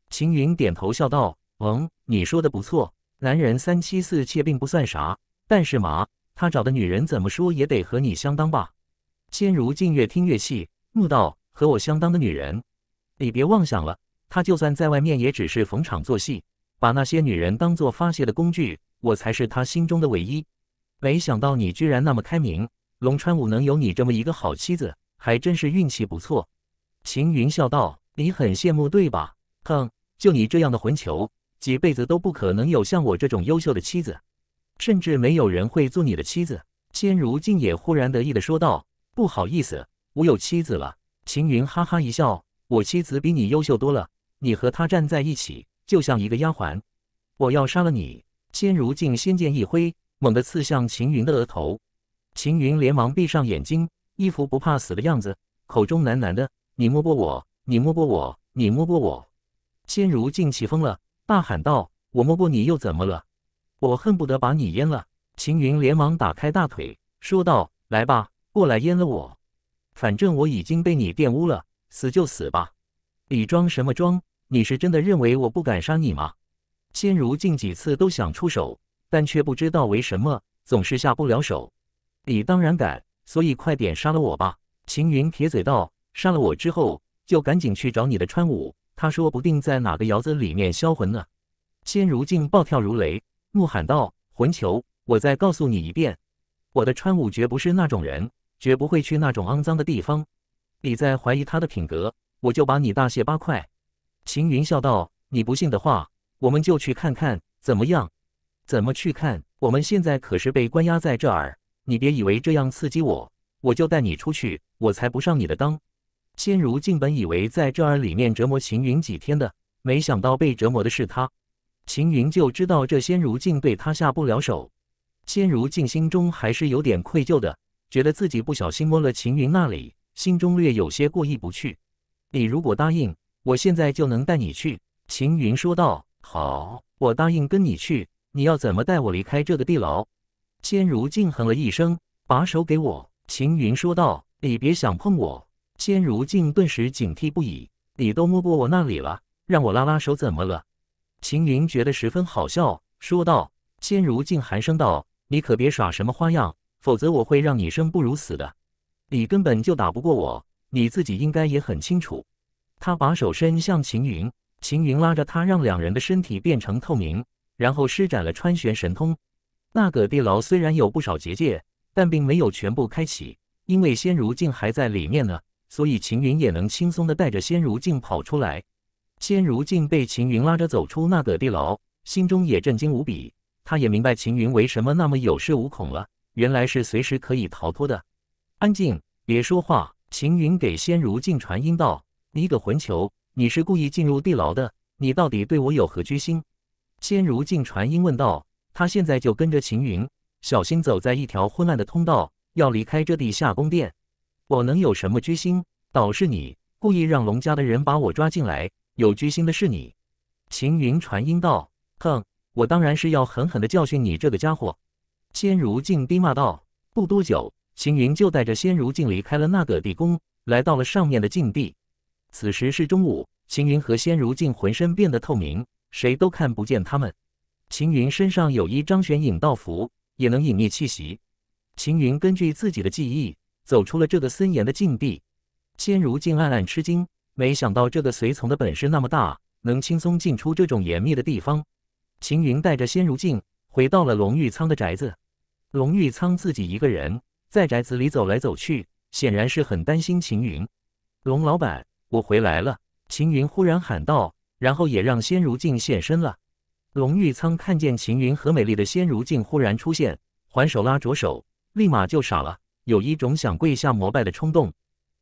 秦云点头笑道：“嗯，你说的不错。男人三妻四妾并不算啥，但是嘛，他找的女人怎么说也得和你相当吧？”千如镜越听越气，怒道：“和我相当的女人，你别妄想了。他就算在外面，也只是逢场作戏，把那些女人当做发泄的工具。我才是他心中的唯一。”没想到你居然那么开明，龙川武能有你这么一个好妻子，还真是运气不错。”秦云笑道：“你很羡慕对吧？哼，就你这样的混球，几辈子都不可能有像我这种优秀的妻子，甚至没有人会做你的妻子。”千如镜也忽然得意的说道。不好意思，我有妻子了。秦云哈哈一笑：“我妻子比你优秀多了，你和她站在一起，就像一个丫鬟。”我要杀了你！千如镜仙剑一挥，猛地刺向秦云的额头。秦云连忙闭上眼睛，一副不怕死的样子，口中喃喃的：“你摸过我，你摸过我，你摸过我。”千如镜气疯了，大喊道：“我摸过你又怎么了？我恨不得把你阉了！”秦云连忙打开大腿，说道：“来吧。”过来阉了我，反正我已经被你玷污了，死就死吧！你装什么装？你是真的认为我不敢杀你吗？仙如镜几次都想出手，但却不知道为什么总是下不了手。你当然敢，所以快点杀了我吧！秦云撇嘴道：“杀了我之后，就赶紧去找你的川武，他说不定在哪个窑子里面销魂呢。”仙如镜暴跳如雷，怒喊道：“混球！我再告诉你一遍，我的川武绝不是那种人！”绝不会去那种肮脏的地方。你在怀疑他的品格，我就把你大卸八块。”秦云笑道，“你不信的话，我们就去看看，怎么样？怎么去看？我们现在可是被关押在这儿，你别以为这样刺激我，我就带你出去，我才不上你的当。”仙如镜本以为在这儿里面折磨秦云几天的，没想到被折磨的是他。秦云就知道这仙如镜对他下不了手。仙如镜心中还是有点愧疚的。觉得自己不小心摸了秦云那里，心中略有些过意不去。你如果答应，我现在就能带你去。”秦云说道。“好，我答应跟你去。你要怎么带我离开这个地牢？”千如静哼了一声，把手给我。”秦云说道，“你别想碰我。”千如静顿时警惕不已，“你都摸过我那里了，让我拉拉手怎么了？”秦云觉得十分好笑，说道。“千如静寒声道，你可别耍什么花样。”否则我会让你生不如死的，你根本就打不过我，你自己应该也很清楚。他把手伸向秦云，秦云拉着他，让两人的身体变成透明，然后施展了穿玄神通。那个地牢虽然有不少结界，但并没有全部开启，因为仙如镜还在里面呢，所以秦云也能轻松的带着仙如镜跑出来。仙如镜被秦云拉着走出那个地牢，心中也震惊无比。他也明白秦云为什么那么有恃无恐了。原来是随时可以逃脱的，安静，别说话。秦云给仙如镜传音道：“你个混球，你是故意进入地牢的，你到底对我有何居心？”仙如镜传音问道。他现在就跟着秦云，小心走在一条昏暗的通道，要离开这地下宫殿。我能有什么居心？倒是你故意让龙家的人把我抓进来，有居心的是你。秦云传音道：“哼，我当然是要狠狠的教训你这个家伙。”仙如镜低骂道：“不多久，秦云就带着仙如镜离开了那个地宫，来到了上面的禁地。此时是中午，秦云和仙如镜浑身变得透明，谁都看不见他们。秦云身上有一张玄影道符，也能隐匿气息。秦云根据自己的记忆走出了这个森严的禁地。仙如镜暗暗吃惊，没想到这个随从的本事那么大，能轻松进出这种严密的地方。秦云带着仙如镜回到了龙玉仓的宅子。”龙玉苍自己一个人在宅子里走来走去，显然是很担心秦云。龙老板，我回来了！秦云忽然喊道，然后也让仙如镜现身了。龙玉苍看见秦云和美丽的仙如镜忽然出现，还手拉着手，立马就傻了，有一种想跪下膜拜的冲动。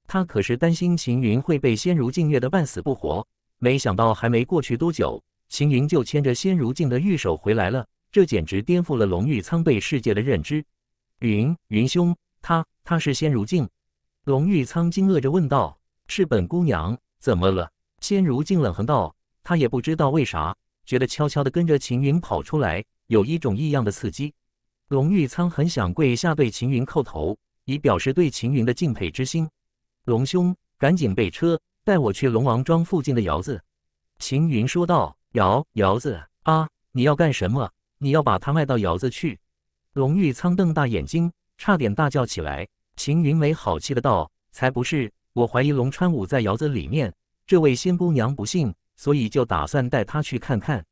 他可是担心秦云会被仙如镜虐得半死不活，没想到还没过去多久，秦云就牵着仙如镜的玉手回来了。这简直颠覆了龙玉苍对世界的认知。云云兄，他他是仙如镜。龙玉苍惊愕着问道：“是本姑娘？怎么了？”仙如镜冷哼道：“他也不知道为啥，觉得悄悄的跟着秦云跑出来，有一种异样的刺激。”龙玉苍很想跪下对秦云叩头，以表示对秦云的敬佩之心。龙兄，赶紧备车，带我去龙王庄附近的窑子。”秦云说道。“窑窑子啊，你要干什么？”你要把他卖到窑子去？龙玉苍瞪大眼睛，差点大叫起来。秦云没好气的道：“才不是！我怀疑龙川武在窑子里面。这位仙姑娘不信，所以就打算带她去看看。”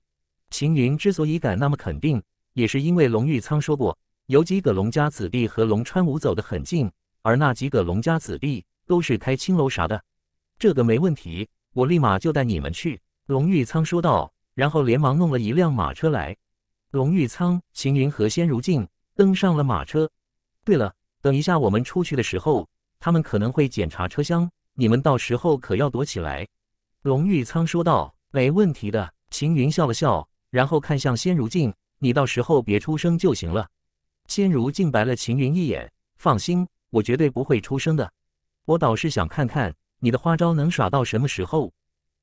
秦云之所以敢那么肯定，也是因为龙玉苍说过，有几个龙家子弟和龙川武走得很近，而那几个龙家子弟都是开青楼啥的。这个没问题，我立马就带你们去。”龙玉苍说道，然后连忙弄了一辆马车来。龙玉仓、秦云和仙如镜登上了马车。对了，等一下我们出去的时候，他们可能会检查车厢，你们到时候可要躲起来。”龙玉仓说道。“没问题的。”秦云笑了笑，然后看向仙如镜，“你到时候别出声就行了。”仙如镜白了秦云一眼，“放心，我绝对不会出声的。我倒是想看看你的花招能耍到什么时候。”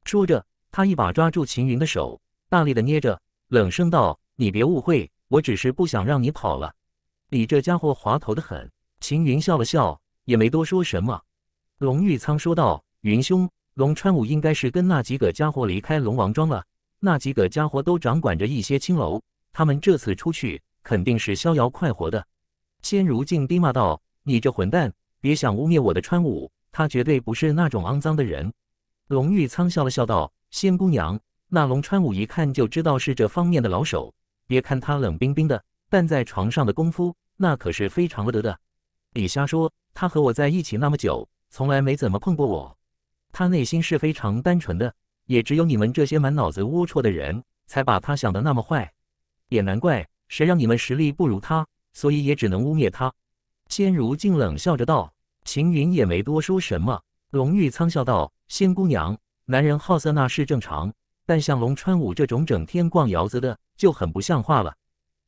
说着，他一把抓住秦云的手，大力的捏着，冷声道。你别误会，我只是不想让你跑了。你这家伙滑头的很。秦云笑了笑，也没多说什么。龙玉苍说道：“云兄，龙川武应该是跟那几个家伙离开龙王庄了。那几个家伙都掌管着一些青楼，他们这次出去肯定是逍遥快活的。”仙如镜低骂道：“你这混蛋，别想污蔑我的川武，他绝对不是那种肮脏的人。”龙玉苍笑了笑道：“仙姑娘，那龙川武一看就知道是这方面的老手。”别看他冷冰冰的，但在床上的功夫那可是非常了得的。你瞎说，他和我在一起那么久，从来没怎么碰过我。他内心是非常单纯的，也只有你们这些满脑子龌龊的人才把他想的那么坏。也难怪，谁让你们实力不如他，所以也只能污蔑他。仙如静冷笑着道。秦云也没多说什么。龙玉苍笑道：“仙姑娘，男人好色那是正常。”但像龙川武这种整天逛窑子的就很不像话了。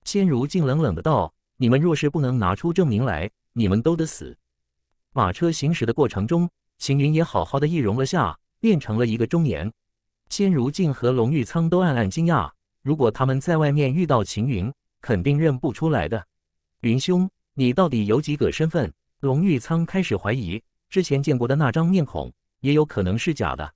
千如竟冷冷的道：“你们若是不能拿出证明来，你们都得死。”马车行驶的过程中，秦云也好好的易容了下，变成了一个中年。千如竟和龙玉苍都暗暗惊讶，如果他们在外面遇到秦云，肯定认不出来的。云兄，你到底有几个身份？龙玉苍开始怀疑，之前见过的那张面孔也有可能是假的。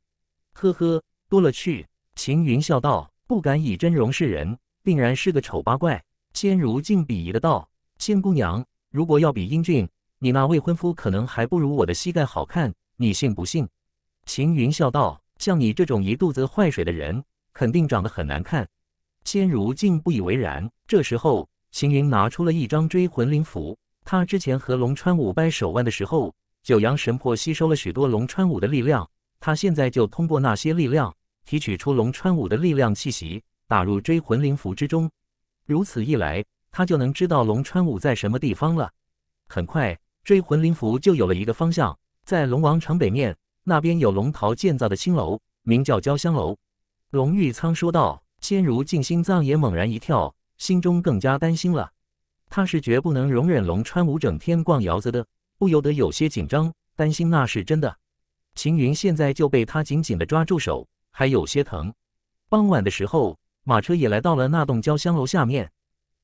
呵呵，多了去。秦云笑道：“不敢以真容示人，定然是个丑八怪。”千如镜鄙夷的道：“仙姑娘，如果要比英俊，你那未婚夫可能还不如我的膝盖好看，你信不信？”秦云笑道：“像你这种一肚子坏水的人，肯定长得很难看。”千如镜不以为然。这时候，秦云拿出了一张追魂灵符。他之前和龙川武掰手腕的时候，九阳神魄吸收了许多龙川武的力量，他现在就通过那些力量。提取出龙川武的力量气息，打入追魂灵符之中。如此一来，他就能知道龙川武在什么地方了。很快，追魂灵符就有了一个方向，在龙王城北面那边有龙桃建造的青楼，名叫焦香楼。龙玉苍说道：“仙如静，心脏也猛然一跳，心中更加担心了。他是绝不能容忍龙川武整天逛窑子的，不由得有些紧张，担心那是真的。”秦云现在就被他紧紧的抓住手。还有些疼。傍晚的时候，马车也来到了那栋焦香楼下面。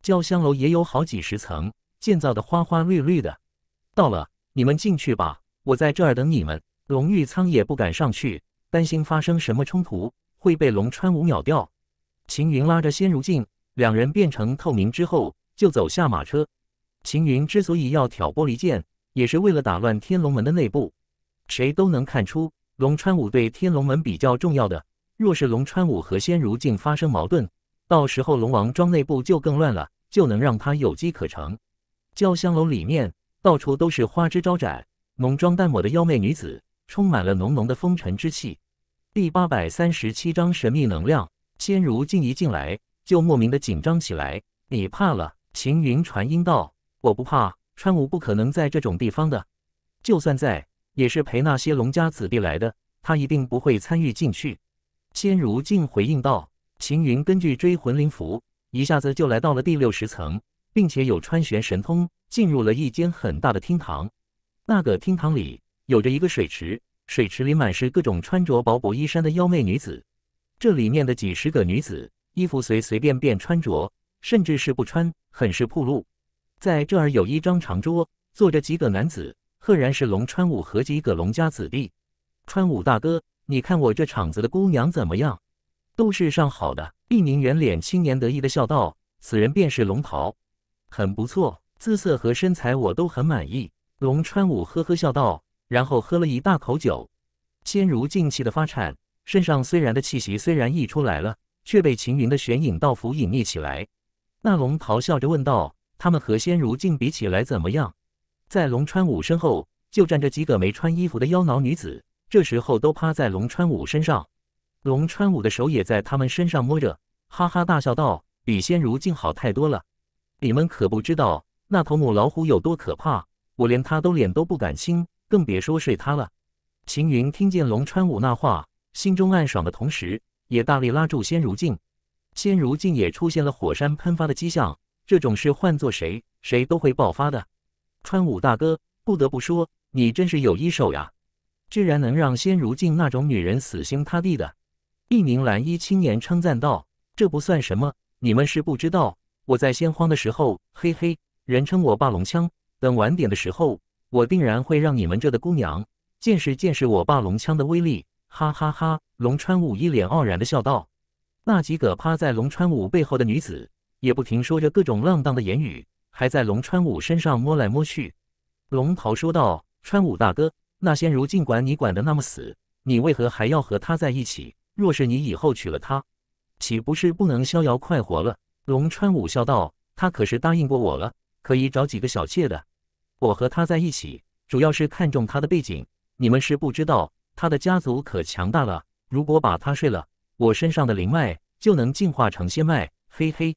焦香楼也有好几十层，建造的花花绿绿的。到了，你们进去吧，我在这儿等你们。龙玉苍也不敢上去，担心发生什么冲突，会被龙川武秒掉。秦云拉着仙如镜，两人变成透明之后，就走下马车。秦云之所以要挑拨离间，也是为了打乱天龙门的内部。谁都能看出。龙川武对天龙门比较重要的，若是龙川武和仙如镜发生矛盾，到时候龙王庄内部就更乱了，就能让他有机可乘。交香楼里面到处都是花枝招展、浓妆淡抹的妖媚女子，充满了浓浓的风尘之气。第八百三十七章神秘能量。仙如镜一进来就莫名的紧张起来，你怕了？秦云传音道：“我不怕，川武不可能在这种地方的，就算在。”也是陪那些龙家子弟来的，他一定不会参与进去。”先如镜回应道。秦云根据追魂灵符一下子就来到了第六十层，并且有穿玄神通进入了一间很大的厅堂。那个厅堂里有着一个水池，水池里满是各种穿着薄薄衣衫的妖媚女子。这里面的几十个女子衣服随随便便穿着，甚至是不穿，很是暴露。在这儿有一张长桌，坐着几个男子。赫然是龙川武和几个龙家子弟。川武大哥，你看我这场子的姑娘怎么样？都是上好的。一名圆脸青年得意的笑道：“此人便是龙袍，很不错，姿色和身材我都很满意。”龙川武呵呵笑道，然后喝了一大口酒，仙如静气的发颤，身上虽然的气息虽然溢出来了，却被秦云的玄影道符隐匿起来。那龙袍笑着问道：“他们和仙如静比起来怎么样？”在龙川武身后，就站着几个没穿衣服的妖娆女子，这时候都趴在龙川武身上，龙川武的手也在她们身上摸着，哈哈大笑道：“比仙如镜好太多了，你们可不知道那头母老虎有多可怕，我连它都脸都不敢亲，更别说睡它了。”秦云听见龙川武那话，心中暗爽的同时，也大力拉住仙如镜，仙如镜也出现了火山喷发的迹象，这种事换做谁，谁都会爆发的。川武大哥，不得不说，你真是有一手呀！居然能让仙如镜那种女人死心塌地的。一名蓝衣青年称赞道：“这不算什么，你们是不知道，我在仙荒的时候，嘿嘿，人称我霸龙枪。等晚点的时候，我定然会让你们这的姑娘见识见识我霸龙枪的威力！”哈哈哈，龙川武一脸傲然的笑道。那几个趴在龙川武背后的女子也不停说着各种浪荡的言语。还在龙川武身上摸来摸去，龙袍说道：“川武大哥，那仙如尽管你管得那么死，你为何还要和他在一起？若是你以后娶了她，岂不是不能逍遥快活了？”龙川武笑道：“他可是答应过我了，可以找几个小妾的。我和他在一起，主要是看中他的背景。你们是不知道，他的家族可强大了。如果把他睡了，我身上的灵脉就能进化成仙脉。嘿嘿，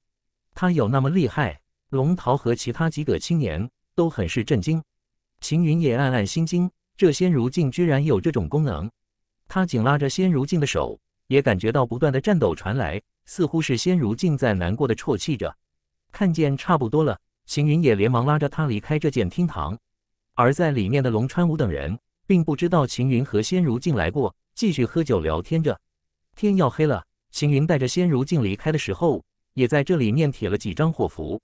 他有那么厉害？”龙桃和其他几个青年都很是震惊，秦云也暗暗心惊，这仙如镜居然有这种功能。他紧拉着仙如镜的手，也感觉到不断的颤抖传来，似乎是仙如镜在难过的啜泣着。看见差不多了，秦云也连忙拉着他离开这间厅堂。而在里面的龙川武等人并不知道秦云和仙如镜来过，继续喝酒聊天着。天要黑了，秦云带着仙如镜离开的时候，也在这里面贴了几张火符。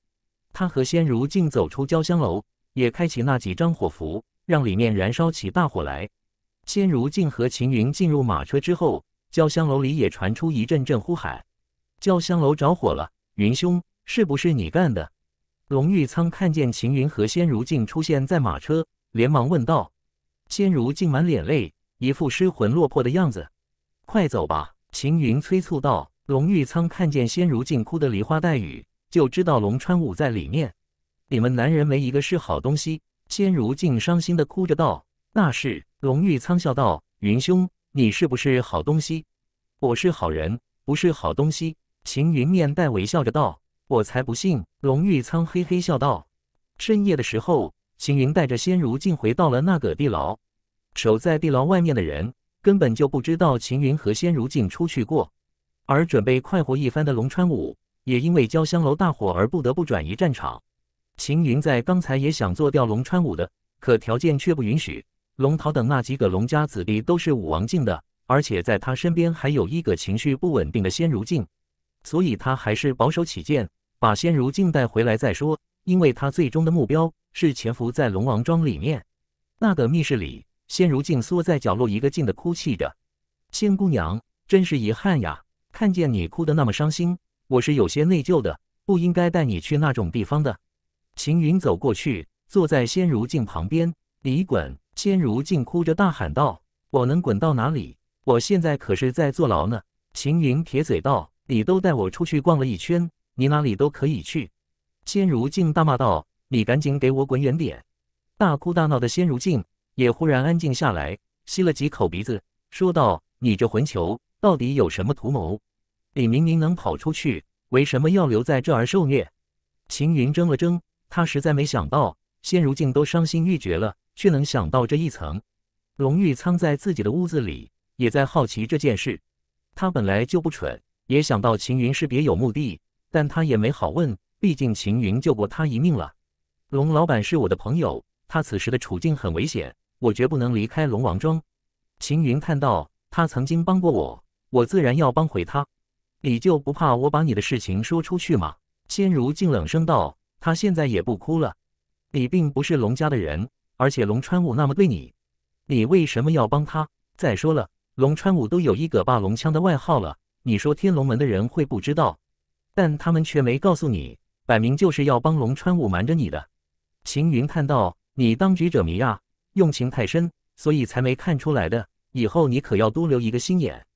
他和仙如竟走出焦香楼，也开启那几张火符，让里面燃烧起大火来。仙如竟和秦云进入马车之后，焦香楼里也传出一阵阵呼喊：“焦香楼着火了！云兄，是不是你干的？”龙玉苍看见秦云和仙如竟出现在马车，连忙问道：“仙如竟满脸泪，一副失魂落魄的样子。快走吧！”秦云催促道。龙玉苍看见仙如竟哭得梨花带雨。就知道龙川武在里面，你们男人没一个是好东西。仙如竟伤心的哭着道：“那是。”龙玉苍笑道：“云兄，你是不是好东西？我是好人，不是好东西。”秦云面带微笑着道：“我才不信。”龙玉苍嘿嘿笑道。深夜的时候，秦云带着仙如竟回到了那个地牢，守在地牢外面的人根本就不知道秦云和仙如竟出去过，而准备快活一番的龙川武。也因为焦香楼大火而不得不转移战场。秦云在刚才也想做掉龙川武的，可条件却不允许。龙桃等那几个龙家子弟都是武王境的，而且在他身边还有一个情绪不稳定的仙如镜，所以他还是保守起见，把仙如镜带回来再说。因为他最终的目标是潜伏在龙王庄里面那个密室里。仙如镜缩在角落，一个劲的哭泣着。仙姑娘，真是遗憾呀，看见你哭得那么伤心。我是有些内疚的，不应该带你去那种地方的。秦云走过去，坐在仙如镜旁边。李滚，仙如镜哭着大喊道：“我能滚到哪里？我现在可是在坐牢呢！”秦云撇嘴道：“你都带我出去逛了一圈，你哪里都可以去。”仙如镜大骂道：“你赶紧给我滚远点！”大哭大闹的仙如镜也忽然安静下来，吸了几口鼻子，说道：“你这混球，到底有什么图谋？”李明明能跑出去，为什么要留在这儿受虐？秦云怔了怔，他实在没想到，现如今都伤心欲绝了，却能想到这一层。龙玉藏在自己的屋子里，也在好奇这件事。他本来就不蠢，也想到秦云是别有目的，但他也没好问，毕竟秦云救过他一命了。龙老板是我的朋友，他此时的处境很危险，我绝不能离开龙王庄。秦云叹道：“他曾经帮过我，我自然要帮回他。”你就不怕我把你的事情说出去吗？仙如竟冷声道：“他现在也不哭了。你并不是龙家的人，而且龙川武那么对你，你为什么要帮他？再说了，龙川武都有一个‘霸龙枪’的外号了，你说天龙门的人会不知道？但他们却没告诉你，摆明就是要帮龙川武瞒着你的。”秦云叹道：“你当局者迷啊，用情太深，所以才没看出来的。以后你可要多留一个心眼，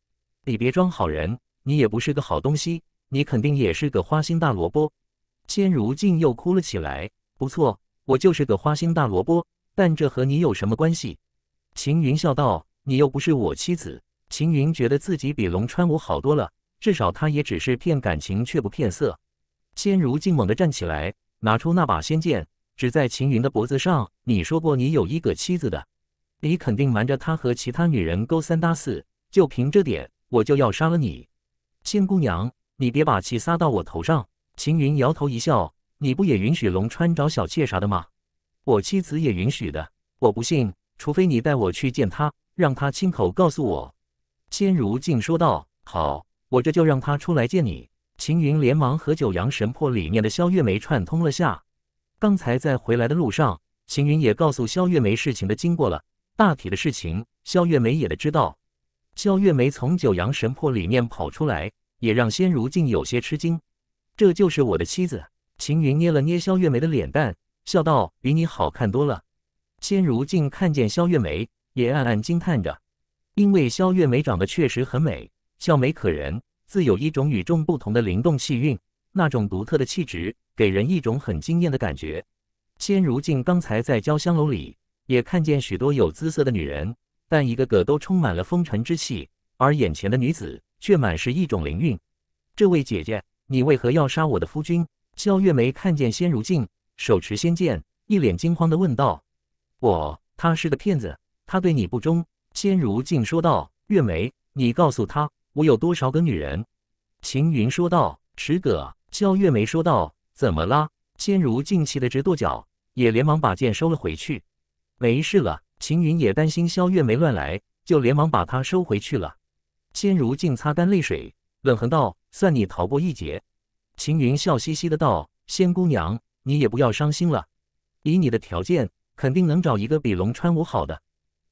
你别装好人。”你也不是个好东西，你肯定也是个花心大萝卜。千如镜又哭了起来。不错，我就是个花心大萝卜，但这和你有什么关系？秦云笑道：“你又不是我妻子。”秦云觉得自己比龙川武好多了，至少他也只是骗感情却不骗色。千如镜猛地站起来，拿出那把仙剑，指在秦云的脖子上：“你说过你有一个妻子的，你肯定瞒着他和其他女人勾三搭四。就凭这点，我就要杀了你。”千姑娘，你别把气撒到我头上。秦云摇头一笑：“你不也允许龙川找小妾啥的吗？我妻子也允许的。我不信，除非你带我去见她，让她亲口告诉我。”千如静说道：“好，我这就让她出来见你。”秦云连忙和九阳神魄里面的肖月梅串通了下。刚才在回来的路上，秦云也告诉肖月梅事情的经过了，大体的事情肖月梅也知道。肖月梅从九阳神魄里面跑出来，也让仙如镜有些吃惊。这就是我的妻子。秦云捏了捏肖月梅的脸蛋，笑道：“比你好看多了。”仙如镜看见肖月梅，也暗暗惊叹着，因为肖月梅长得确实很美，笑美可人，自有一种与众不同的灵动气韵。那种独特的气质，给人一种很惊艳的感觉。仙如镜刚才在焦香楼里，也看见许多有姿色的女人。但一个个都充满了风尘之气，而眼前的女子却满是一种灵韵。这位姐姐，你为何要杀我的夫君？萧月梅看见仙如镜手持仙剑，一脸惊慌地问道：“我，他是个骗子，他对你不忠。”仙如镜说道：“月梅，你告诉他，我有多少个女人？”秦云说道：“十个。”萧月梅说道：“怎么啦？”仙如镜气得直跺脚，也连忙把剑收了回去。没事了。秦云也担心萧月没乱来，就连忙把她收回去了。仙如镜擦干泪水，冷哼道：“算你逃过一劫。”秦云笑嘻嘻的道：“仙姑娘，你也不要伤心了，以你的条件，肯定能找一个比龙川武好的。”“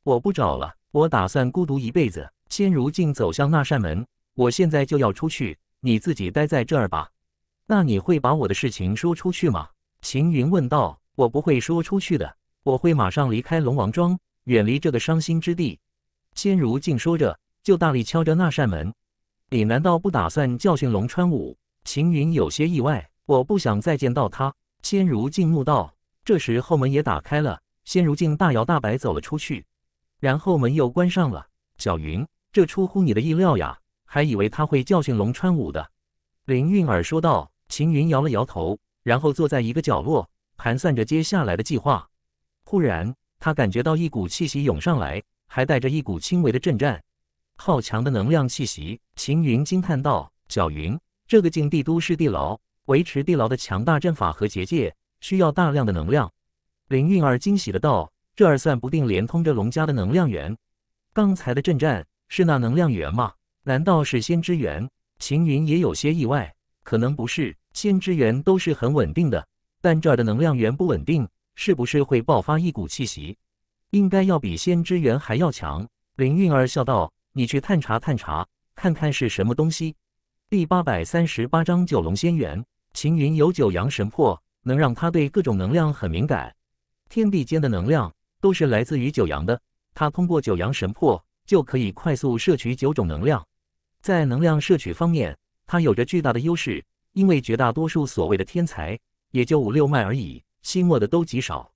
我不找了，我打算孤独一辈子。”仙如镜走向那扇门，“我现在就要出去，你自己待在这儿吧。”“那你会把我的事情说出去吗？”秦云问道。“我不会说出去的。”我会马上离开龙王庄，远离这个伤心之地。仙如镜说着，就大力敲着那扇门。你难道不打算教训龙川武？秦云有些意外。我不想再见到他。仙如镜怒道。这时后门也打开了，仙如镜大摇大摆走了出去，然后门又关上了。小云，这出乎你的意料呀，还以为他会教训龙川武的。林韵儿说道。秦云摇了摇头，然后坐在一个角落，盘算着接下来的计划。忽然，他感觉到一股气息涌上来，还带着一股轻微的震颤，好强的能量气息！秦云惊叹道：“小云，这个禁地都是地牢，维持地牢的强大阵法和结界需要大量的能量。”林韵儿惊喜的道：“这儿算不定连通着龙家的能量源。刚才的震颤是那能量源吗？难道是仙之源？”秦云也有些意外：“可能不是，仙之源都是很稳定的，但这儿的能量源不稳定。”是不是会爆发一股气息？应该要比仙之源还要强。林韵儿笑道：“你去探查探查，看看是什么东西。”第八百三十八章九龙仙元。秦云有九阳神魄，能让他对各种能量很敏感。天地间的能量都是来自于九阳的，他通过九阳神魄就可以快速摄取九种能量。在能量摄取方面，他有着巨大的优势，因为绝大多数所谓的天才也就五六脉而已。期末的都极少，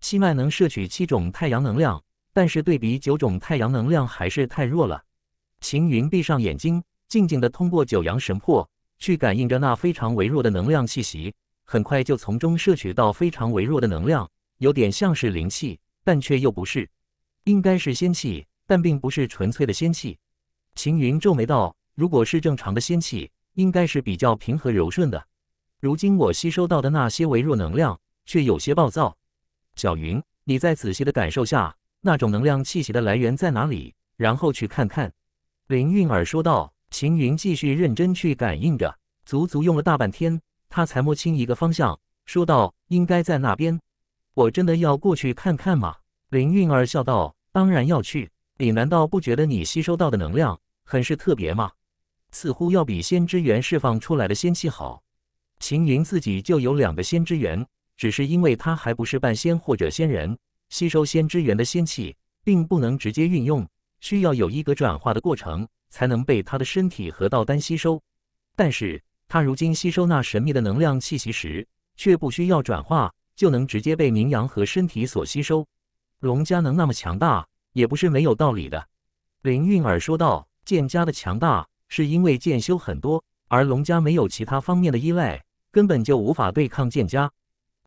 七脉能摄取七种太阳能量，但是对比九种太阳能量还是太弱了。秦云闭上眼睛，静静的通过九阳神魄去感应着那非常微弱的能量气息，很快就从中摄取到非常微弱的能量，有点像是灵气，但却又不是，应该是仙气，但并不是纯粹的仙气。秦云皱眉道：“如果是正常的仙气，应该是比较平和柔顺的。如今我吸收到的那些微弱能量。”却有些暴躁。小云，你再仔细的感受下，那种能量气息的来源在哪里？然后去看看。林韵儿说道。秦云继续认真去感应着，足足用了大半天，他才摸清一个方向，说道：“应该在那边。”“我真的要过去看看吗？”林韵儿笑道：“当然要去。你难道不觉得你吸收到的能量很是特别吗？似乎要比仙之源释放出来的仙气好。秦云自己就有两个仙之源。”只是因为他还不是半仙或者仙人，吸收仙之源的仙气并不能直接运用，需要有一个转化的过程才能被他的身体和道丹吸收。但是，他如今吸收那神秘的能量气息时，却不需要转化就能直接被明阳和身体所吸收。龙家能那么强大，也不是没有道理的。林韵儿说道：“剑家的强大是因为剑修很多，而龙家没有其他方面的依赖，根本就无法对抗剑家。”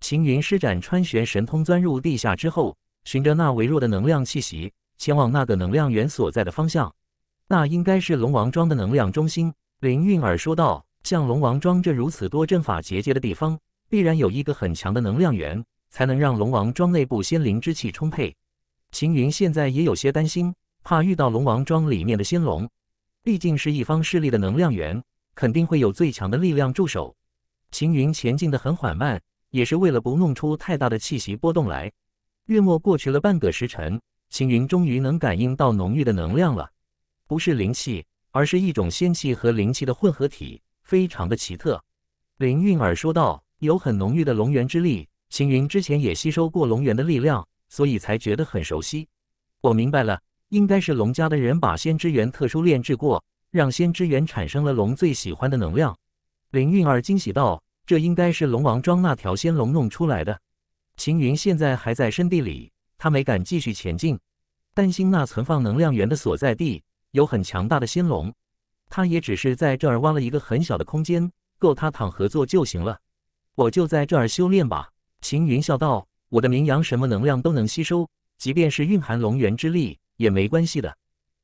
秦云施展穿穴神通，钻入地下之后，循着那微弱的能量气息，前往那个能量源所在的方向。那应该是龙王庄的能量中心。林韵儿说道：“像龙王庄这如此多阵法结界的地方，必然有一个很强的能量源，才能让龙王庄内部仙灵之气充沛。”秦云现在也有些担心，怕遇到龙王庄里面的仙龙。毕竟是一方势力的能量源，肯定会有最强的力量驻守。秦云前进的很缓慢。也是为了不弄出太大的气息波动来。月末过去了半个时辰，星云终于能感应到浓郁的能量了，不是灵气，而是一种仙气和灵气的混合体，非常的奇特。林韵儿说道：“有很浓郁的龙源之力。”星云之前也吸收过龙源的力量，所以才觉得很熟悉。我明白了，应该是龙家的人把仙之源特殊炼制过，让仙之源产生了龙最喜欢的能量。林韵儿惊喜道。这应该是龙王庄那条仙龙弄出来的。秦云现在还在深地里，他没敢继续前进，担心那存放能量源的所在地有很强大的仙龙。他也只是在这儿挖了一个很小的空间，够他躺合作就行了。我就在这儿修炼吧。秦云笑道：“我的名扬什么能量都能吸收，即便是蕴含龙源之力也没关系的。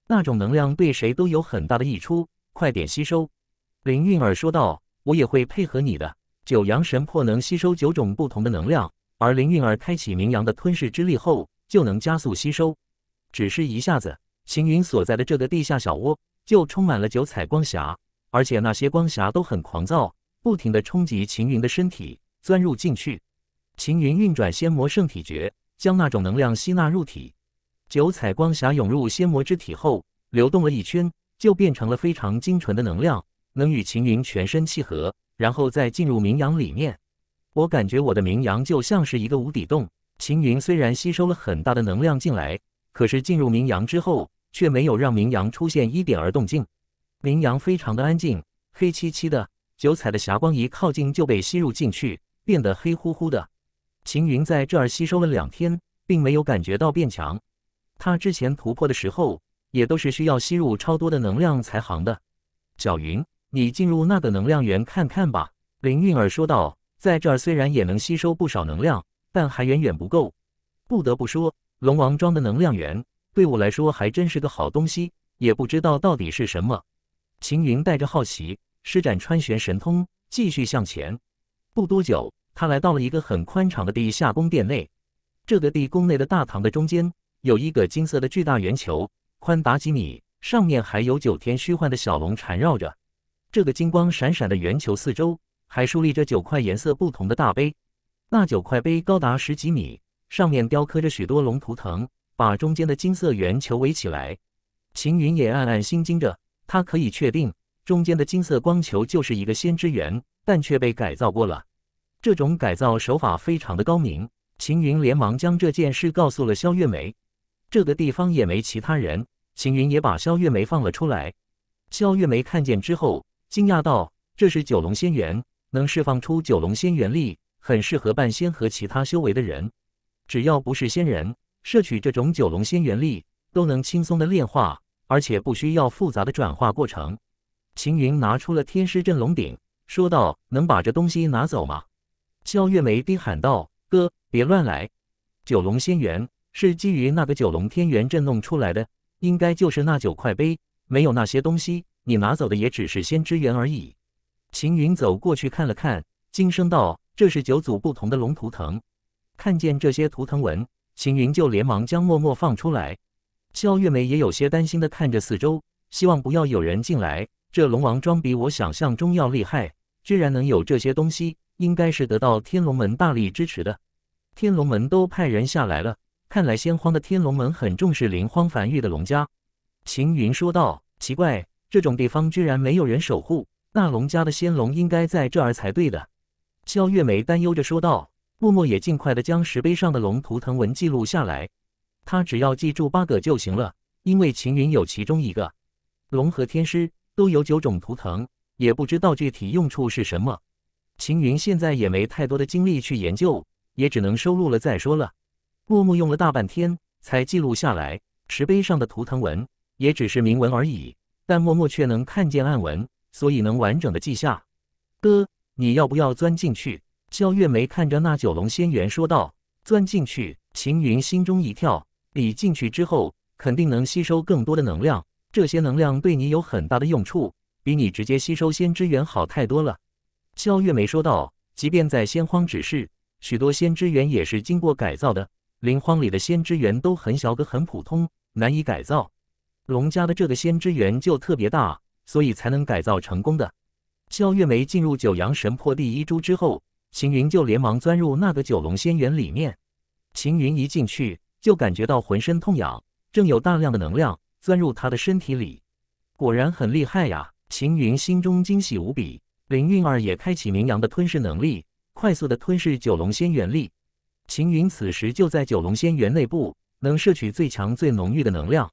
那种能量对谁都有很大的益处，快点吸收。”林韵儿说道：“我也会配合你的。”九阳神魄能吸收九种不同的能量，而林韵儿开启明阳的吞噬之力后，就能加速吸收。只是一下子，秦云所在的这个地下小窝就充满了九彩光霞，而且那些光霞都很狂躁，不停的冲击秦云的身体，钻入进去。秦云运转仙魔圣体诀，将那种能量吸纳入体。九彩光霞涌入仙魔之体后，流动了一圈，就变成了非常精纯的能量，能与秦云全身契合。然后再进入冥阳里面，我感觉我的冥阳就像是一个无底洞。晴云虽然吸收了很大的能量进来，可是进入冥阳之后，却没有让明阳出现一点儿动静。明阳非常的安静，黑漆漆的。九彩的霞光一靠近就被吸入进去，变得黑乎乎的。晴云在这儿吸收了两天，并没有感觉到变强。他之前突破的时候，也都是需要吸入超多的能量才行的。小云，你进入那个能量源看看吧，林韵儿说道。在这儿虽然也能吸收不少能量，但还远远不够。不得不说，龙王庄的能量源对我来说还真是个好东西，也不知道到底是什么。秦云带着好奇，施展穿玄神通，继续向前。不多久，他来到了一个很宽敞的地下宫殿内。这个地宫内的大堂的中间有一个金色的巨大圆球，宽达几米，上面还有九天虚幻的小龙缠绕着。这个金光闪闪的圆球四周还竖立着九块颜色不同的大碑，那九块碑高达十几米，上面雕刻着许多龙图腾，把中间的金色圆球围起来。秦云也暗暗心惊着，他可以确定中间的金色光球就是一个先知圆，但却被改造过了。这种改造手法非常的高明。秦云连忙将这件事告诉了肖月梅，这个地方也没其他人，秦云也把肖月梅放了出来。肖月梅看见之后。惊讶道：“这是九龙仙元，能释放出九龙仙元力，很适合半仙和其他修为的人。只要不是仙人，摄取这种九龙仙元力都能轻松的炼化，而且不需要复杂的转化过程。”秦云拿出了天师镇龙鼎，说道：“能把这东西拿走吗？”肖月梅低喊道：“哥，别乱来！九龙仙元是基于那个九龙天元镇弄出来的，应该就是那九块碑，没有那些东西。”你拿走的也只是先知元而已。秦云走过去看了看，惊声道：“这是九组不同的龙图腾。”看见这些图腾纹，秦云就连忙将默默放出来。肖月梅也有些担心的看着四周，希望不要有人进来。这龙王庄比我想象中要厉害，居然能有这些东西，应该是得到天龙门大力支持的。天龙门都派人下来了，看来先荒的天龙门很重视林荒繁育的龙家。”秦云说道：“奇怪。”这种地方居然没有人守护，那龙家的仙龙应该在这儿才对的。”肖月梅担忧着说道。默默也尽快的将石碑上的龙图腾纹记录下来，他只要记住八个就行了，因为秦云有其中一个。龙和天师都有九种图腾，也不知道具体用处是什么。秦云现在也没太多的精力去研究，也只能收录了再说了。默默用了大半天才记录下来，石碑上的图腾纹也只是铭文而已。但默默却能看见暗纹，所以能完整的记下。哥，你要不要钻进去？萧月梅看着那九龙仙元说道：“钻进去。”秦云心中一跳，你进去之后肯定能吸收更多的能量，这些能量对你有很大的用处，比你直接吸收仙之元好太多了。”萧月梅说道：“即便在仙荒，只是许多仙之元也是经过改造的。灵荒里的仙之元都很小，个，很普通，难以改造。”龙家的这个仙之源就特别大，所以才能改造成功的。肖月梅进入九阳神魄第一株之后，秦云就连忙钻入那个九龙仙园里面。秦云一进去就感觉到浑身痛痒，正有大量的能量钻入他的身体里，果然很厉害呀！秦云心中惊喜无比。林韵儿也开启冥阳的吞噬能力，快速的吞噬九龙仙元力。秦云此时就在九龙仙园内部，能摄取最强最浓郁的能量。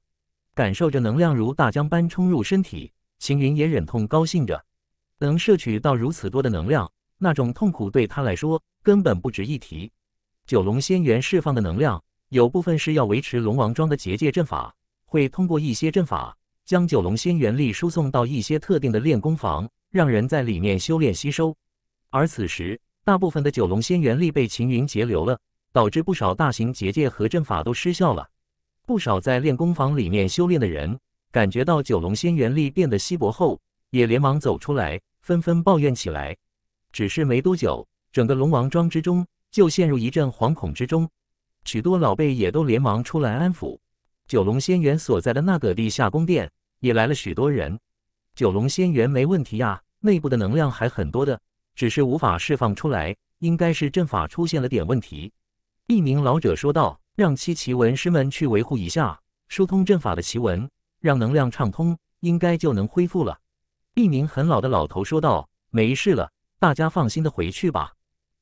感受着能量如大江般冲入身体，秦云也忍痛高兴着。能摄取到如此多的能量，那种痛苦对他来说根本不值一提。九龙仙元释放的能量，有部分是要维持龙王庄的结界阵法，会通过一些阵法将九龙仙元力输送到一些特定的练功房，让人在里面修炼吸收。而此时，大部分的九龙仙元力被秦云截留了，导致不少大型结界和阵法都失效了。不少在练功房里面修炼的人感觉到九龙仙元力变得稀薄后，也连忙走出来，纷纷抱怨起来。只是没多久，整个龙王庄之中就陷入一阵惶恐之中，许多老辈也都连忙出来安抚。九龙仙元所在的那个地下宫殿也来了许多人。九龙仙元没问题呀，内部的能量还很多的，只是无法释放出来，应该是阵法出现了点问题。一名老者说道。让七奇纹师们去维护一下，疏通阵法的奇纹，让能量畅通，应该就能恢复了。一名很老的老头说道：“没事了，大家放心的回去吧。”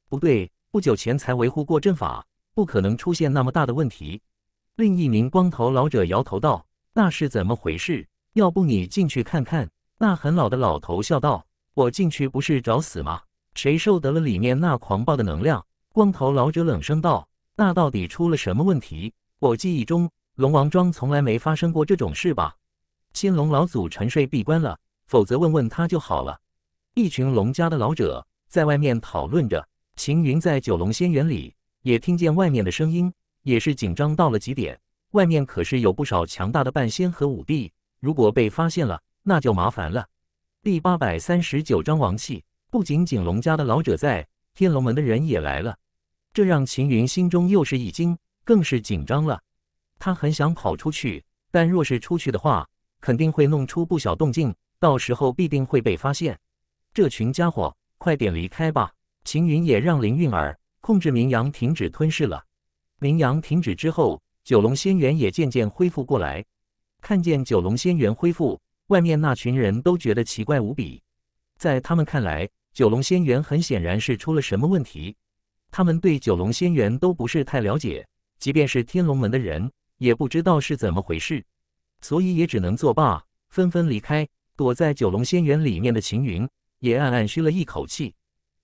不对，不久前才维护过阵法，不可能出现那么大的问题。另一名光头老者摇头道：“那是怎么回事？要不你进去看看？”那很老的老头笑道：“我进去不是找死吗？谁受得了里面那狂暴的能量？”光头老者冷声道。那到底出了什么问题？我记忆中龙王庄从来没发生过这种事吧？青龙老祖沉睡闭关了，否则问问他就好了。一群龙家的老者在外面讨论着，秦云在九龙仙园里也听见外面的声音，也是紧张到了极点。外面可是有不少强大的半仙和武帝，如果被发现了，那就麻烦了。第八百三十九章王气，不仅仅龙家的老者在，天龙门的人也来了。这让秦云心中又是一惊，更是紧张了。他很想跑出去，但若是出去的话，肯定会弄出不小动静，到时候必定会被发现。这群家伙，快点离开吧！秦云也让林韵儿控制明阳停止吞噬了。明阳停止之后，九龙仙元也渐渐恢复过来。看见九龙仙元恢复，外面那群人都觉得奇怪无比。在他们看来，九龙仙元很显然是出了什么问题。他们对九龙仙元都不是太了解，即便是天龙门的人也不知道是怎么回事，所以也只能作罢，纷纷离开。躲在九龙仙元里面的秦云也暗暗吁了一口气：“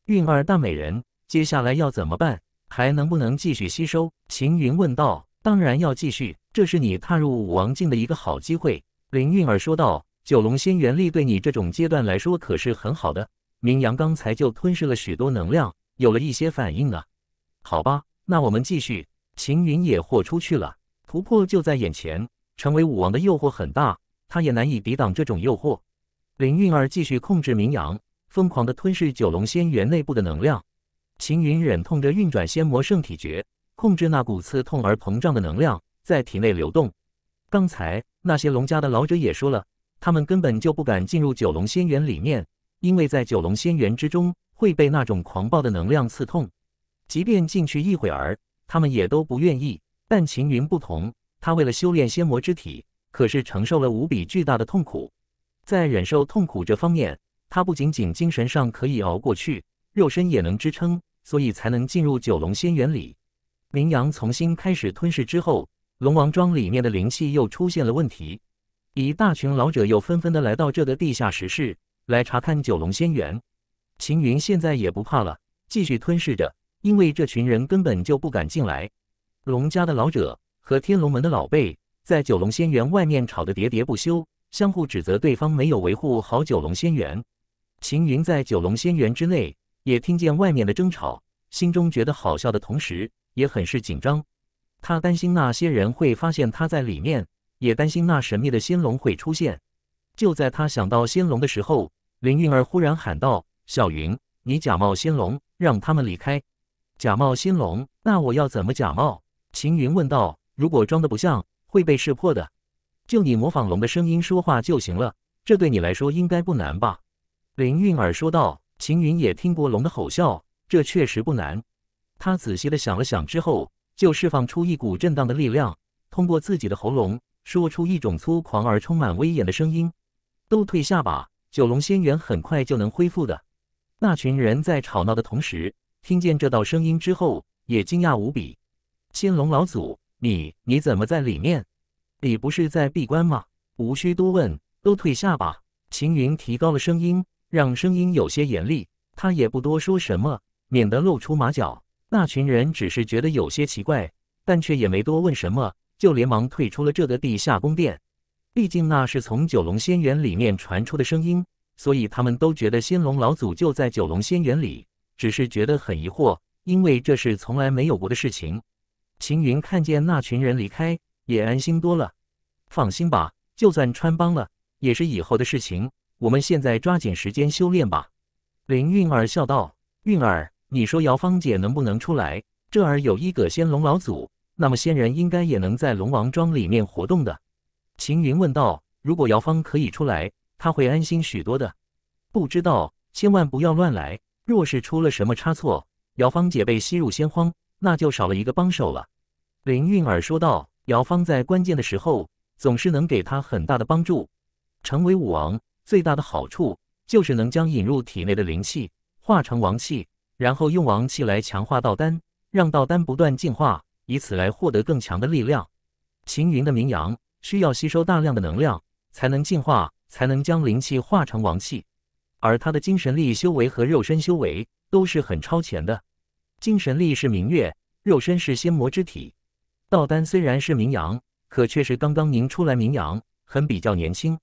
韵儿大美人，接下来要怎么办？还能不能继续吸收？”秦云问道。“当然要继续，这是你踏入武王境的一个好机会。”林韵儿说道。“九龙仙元力对你这种阶段来说可是很好的，明阳刚才就吞噬了许多能量。”有了一些反应呢。好吧，那我们继续。秦云也豁出去了，突破就在眼前，成为武王的诱惑很大，他也难以抵挡这种诱惑。林韵儿继续控制明阳，疯狂地吞噬九龙仙元内部的能量。秦云忍痛着运转仙魔圣体诀，控制那股刺痛而膨胀的能量在体内流动。刚才那些龙家的老者也说了，他们根本就不敢进入九龙仙元里面，因为在九龙仙元之中。会被那种狂暴的能量刺痛，即便进去一会儿，他们也都不愿意。但秦云不同，他为了修炼仙魔之体，可是承受了无比巨大的痛苦。在忍受痛苦这方面，他不仅仅精神上可以熬过去，肉身也能支撑，所以才能进入九龙仙园里。明阳重新开始吞噬之后，龙王庄里面的灵气又出现了问题，一大群老者又纷纷的来到这的地下石室，来查看九龙仙园。秦云现在也不怕了，继续吞噬着，因为这群人根本就不敢进来。龙家的老者和天龙门的老辈在九龙仙园外面吵得喋喋不休，相互指责对方没有维护好九龙仙园。秦云在九龙仙园之内也听见外面的争吵，心中觉得好笑的同时也很是紧张。他担心那些人会发现他在里面，也担心那神秘的仙龙会出现。就在他想到仙龙的时候，林韵儿忽然喊道。小云，你假冒仙龙，让他们离开。假冒仙龙？那我要怎么假冒？秦云问道。如果装得不像，会被识破的。就你模仿龙的声音说话就行了，这对你来说应该不难吧？林韵儿说道。秦云也听过龙的吼叫，这确实不难。他仔细的想了想之后，就释放出一股震荡的力量，通过自己的喉咙，说出一种粗狂而充满威严的声音：“都退下吧，九龙仙元很快就能恢复的。”那群人在吵闹的同时，听见这道声音之后，也惊讶无比。青龙老祖，你你怎么在里面？你不是在闭关吗？无需多问，都退下吧。秦云提高了声音，让声音有些严厉。他也不多说什么，免得露出马脚。那群人只是觉得有些奇怪，但却也没多问什么，就连忙退出了这个地下宫殿。毕竟那是从九龙仙园里面传出的声音。所以他们都觉得仙龙老祖就在九龙仙园里，只是觉得很疑惑，因为这是从来没有过的事情。秦云看见那群人离开，也安心多了。放心吧，就算穿帮了，也是以后的事情。我们现在抓紧时间修炼吧。林韵儿笑道：“韵儿，你说姚芳姐能不能出来？这儿有一个仙龙老祖，那么仙人应该也能在龙王庄里面活动的。”秦云问道：“如果姚芳可以出来？”他会安心许多的，不知道，千万不要乱来。若是出了什么差错，瑶芳姐被吸入仙荒，那就少了一个帮手了。林韵儿说道：“瑶芳在关键的时候总是能给他很大的帮助。成为武王最大的好处就是能将引入体内的灵气化成王气，然后用王气来强化道丹，让道丹不断进化，以此来获得更强的力量。秦云的名扬需要吸收大量的能量才能进化。”才能将灵气化成王气，而他的精神力修为和肉身修为都是很超前的。精神力是明月，肉身是仙魔之体。道丹虽然是明阳，可却是刚刚凝出来，明阳很比较年轻。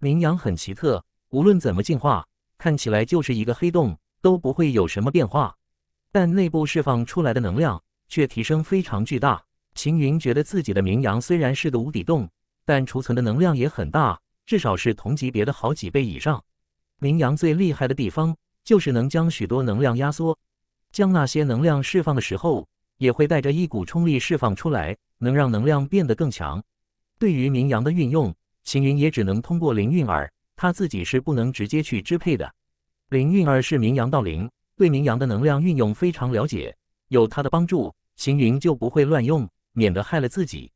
明阳很奇特，无论怎么进化，看起来就是一个黑洞，都不会有什么变化。但内部释放出来的能量却提升非常巨大。秦云觉得自己的明阳虽然是个无底洞，但储存的能量也很大。至少是同级别的好几倍以上。冥阳最厉害的地方，就是能将许多能量压缩，将那些能量释放的时候，也会带着一股冲力释放出来，能让能量变得更强。对于冥阳的运用，秦云也只能通过灵韵儿，他自己是不能直接去支配的。灵韵儿是冥阳道灵，对冥阳的能量运用非常了解，有他的帮助，秦云就不会乱用，免得害了自己。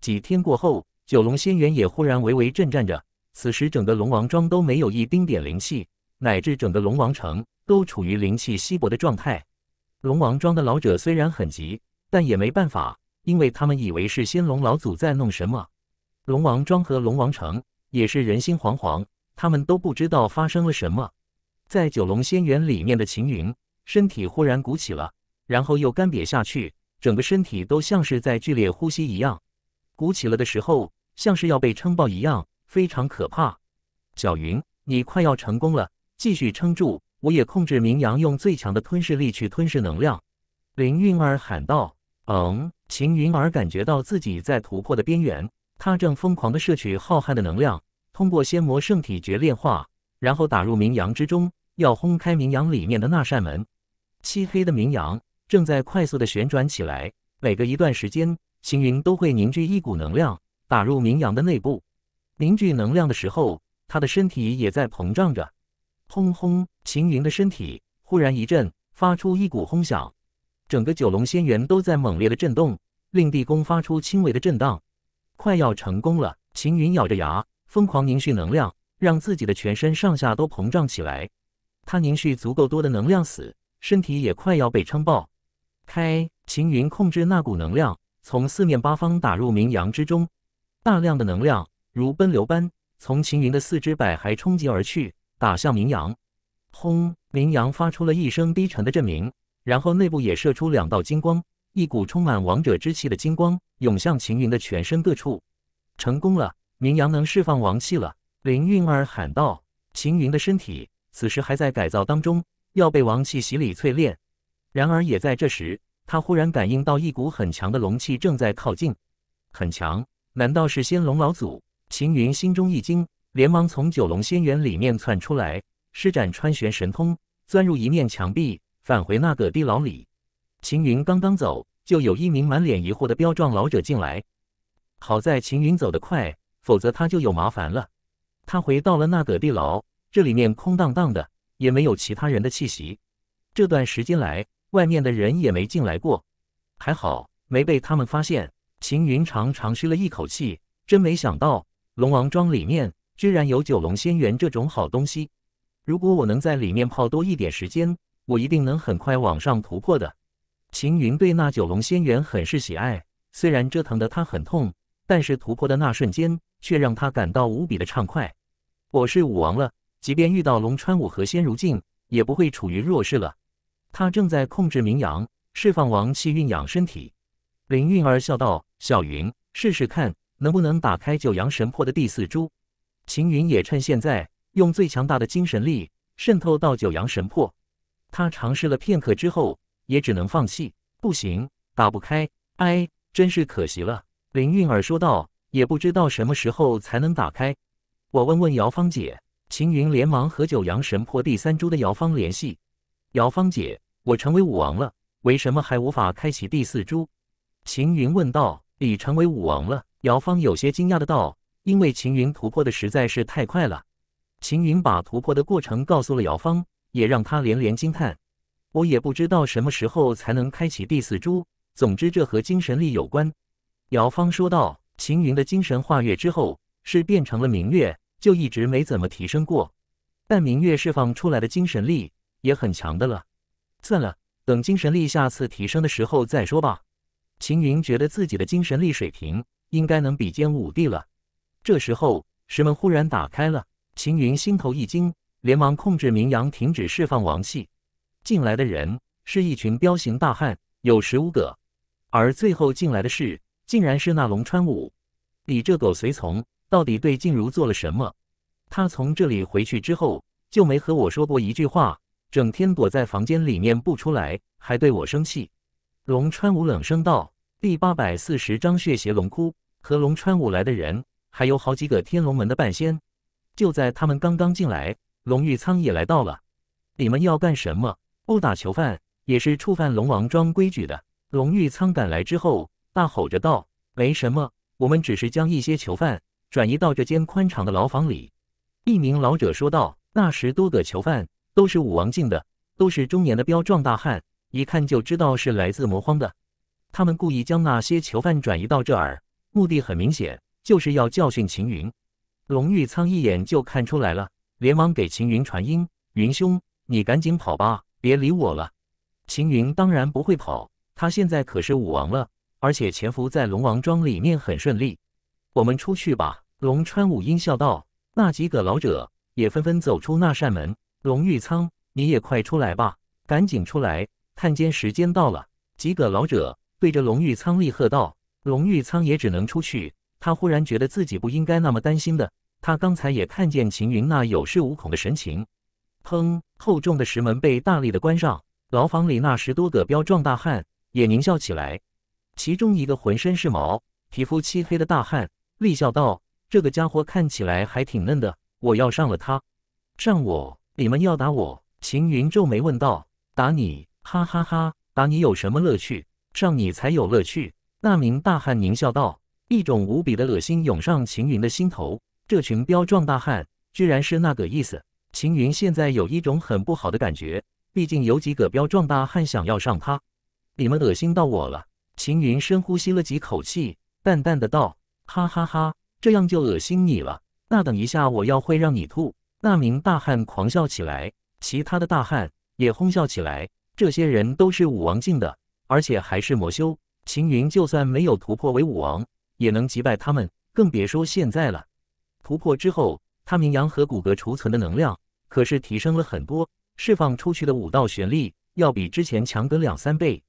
几天过后，九龙仙元也忽然微微震颤着。此时，整个龙王庄都没有一丁点灵气，乃至整个龙王城都处于灵气稀薄的状态。龙王庄的老者虽然很急，但也没办法，因为他们以为是仙龙老祖在弄什么。龙王庄和龙王城也是人心惶惶，他们都不知道发生了什么。在九龙仙园里面的秦云身体忽然鼓起了，然后又干瘪下去，整个身体都像是在剧烈呼吸一样。鼓起了的时候，像是要被撑爆一样。非常可怕，小云，你快要成功了，继续撑住！我也控制明阳用最强的吞噬力去吞噬能量。”林韵儿喊道。“嗯。”秦云儿感觉到自己在突破的边缘，他正疯狂地摄取浩瀚的能量，通过仙魔圣体诀炼化，然后打入明阳之中，要轰开明阳里面的那扇门。漆黑的明阳正在快速地旋转起来，每隔一段时间，秦云都会凝聚一股能量，打入明阳的内部。凝聚能量的时候，他的身体也在膨胀着。轰轰！秦云的身体忽然一震，发出一股轰响，整个九龙仙元都在猛烈的震动，令地宫发出轻微的震荡。快要成功了，秦云咬着牙，疯狂凝蓄能量，让自己的全身上下都膨胀起来。他凝蓄足够多的能量，死身体也快要被撑爆。开！秦云控制那股能量从四面八方打入冥阳之中，大量的能量。如奔流般从秦云的四肢百骸冲击而去，打向明阳。轰！明阳发出了一声低沉的震鸣，然后内部也射出两道金光，一股充满王者之气的金光涌向秦云的全身各处。成功了，明阳能释放王气了！林韵儿喊道。秦云的身体此时还在改造当中，要被王气洗礼淬炼。然而也在这时，他忽然感应到一股很强的龙气正在靠近。很强，难道是仙龙老祖？秦云心中一惊，连忙从九龙仙园里面窜出来，施展穿玄神通，钻入一面墙壁，返回那个地牢里。秦云刚刚走，就有一名满脸疑惑的彪壮老者进来。好在秦云走得快，否则他就有麻烦了。他回到了那个地牢，这里面空荡荡的，也没有其他人的气息。这段时间来，外面的人也没进来过，还好没被他们发现。秦云长长吁了一口气，真没想到。龙王庄里面居然有九龙仙元这种好东西，如果我能在里面泡多一点时间，我一定能很快往上突破的。秦云对那九龙仙元很是喜爱，虽然折腾的他很痛，但是突破的那瞬间却让他感到无比的畅快。我是武王了，即便遇到龙川武和仙如镜，也不会处于弱势了。他正在控制明阳释放王气运养身体。林韵儿笑道：“小云，试试看。”能不能打开九阳神魄的第四珠？秦云也趁现在用最强大的精神力渗透到九阳神魄。他尝试了片刻之后，也只能放弃。不行，打不开。哎，真是可惜了。林韵儿说道：“也不知道什么时候才能打开。”我问问姚芳姐。秦云连忙和九阳神魄第三珠的姚芳联系。姚芳姐，我成为武王了，为什么还无法开启第四珠？秦云问道：“你成为武王了？”姚芳有些惊讶的道：“因为秦云突破的实在是太快了。”秦云把突破的过程告诉了姚芳，也让他连连惊叹：“我也不知道什么时候才能开启第四珠。总之，这和精神力有关。”姚芳说道：“秦云的精神化月之后，是变成了明月，就一直没怎么提升过。但明月释放出来的精神力也很强的了。算了，等精神力下次提升的时候再说吧。”秦云觉得自己的精神力水平。应该能比肩武帝了。这时候石门忽然打开了，秦云心头一惊，连忙控制明阳停止释放王气。进来的人是一群彪形大汉，有十五个。而最后进来的是，竟然是那龙川武。你这狗随从到底对静茹做了什么？他从这里回去之后就没和我说过一句话，整天躲在房间里面不出来，还对我生气。龙川武冷声道：“第八百四十章血邪龙窟。”和龙川武来的人，还有好几个天龙门的半仙，就在他们刚刚进来，龙玉仓也来到了。你们要干什么？殴打囚犯也是触犯龙王庄规矩的。龙玉仓赶来之后，大吼着道：“没什么，我们只是将一些囚犯转移到这间宽敞的牢房里。”一名老者说道：“那十多个囚犯都是武王境的，都是中年的彪壮大汉，一看就知道是来自魔荒的。他们故意将那些囚犯转移到这儿。”目的很明显，就是要教训秦云。龙玉苍一眼就看出来了，连忙给秦云传音：“云兄，你赶紧跑吧，别理我了。”秦云当然不会跑，他现在可是武王了，而且潜伏在龙王庄里面很顺利。我们出去吧。”龙川武英笑道。那几个老者也纷纷走出那扇门。龙玉苍，你也快出来吧，赶紧出来！探监时间到了。几个老者对着龙玉苍厉喝道。龙玉苍也只能出去。他忽然觉得自己不应该那么担心的。他刚才也看见秦云那有恃无恐的神情。砰！厚重的石门被大力的关上。牢房里那十多个彪壮大汉也狞笑起来。其中一个浑身是毛、皮肤漆黑的大汉厉笑道：“这个家伙看起来还挺嫩的，我要上了他。上我！你们要打我？”秦云皱眉问道：“打你？哈哈哈！打你有什么乐趣？上你才有乐趣。”那名大汉狞笑道：“一种无比的恶心涌上秦云的心头。这群彪壮大汉居然是那个意思。秦云现在有一种很不好的感觉，毕竟有几个彪壮大汉想要上他。你们恶心到我了。”秦云深呼吸了几口气，淡淡的道：“哈哈哈，这样就恶心你了。那等一下我要会让你吐。”那名大汉狂笑起来，其他的大汉也哄笑起来。这些人都是武王境的，而且还是魔修。秦云就算没有突破为武王，也能击败他们，更别说现在了。突破之后，他明阳和骨骼储存的能量可是提升了很多，释放出去的武道玄力要比之前强个两三倍。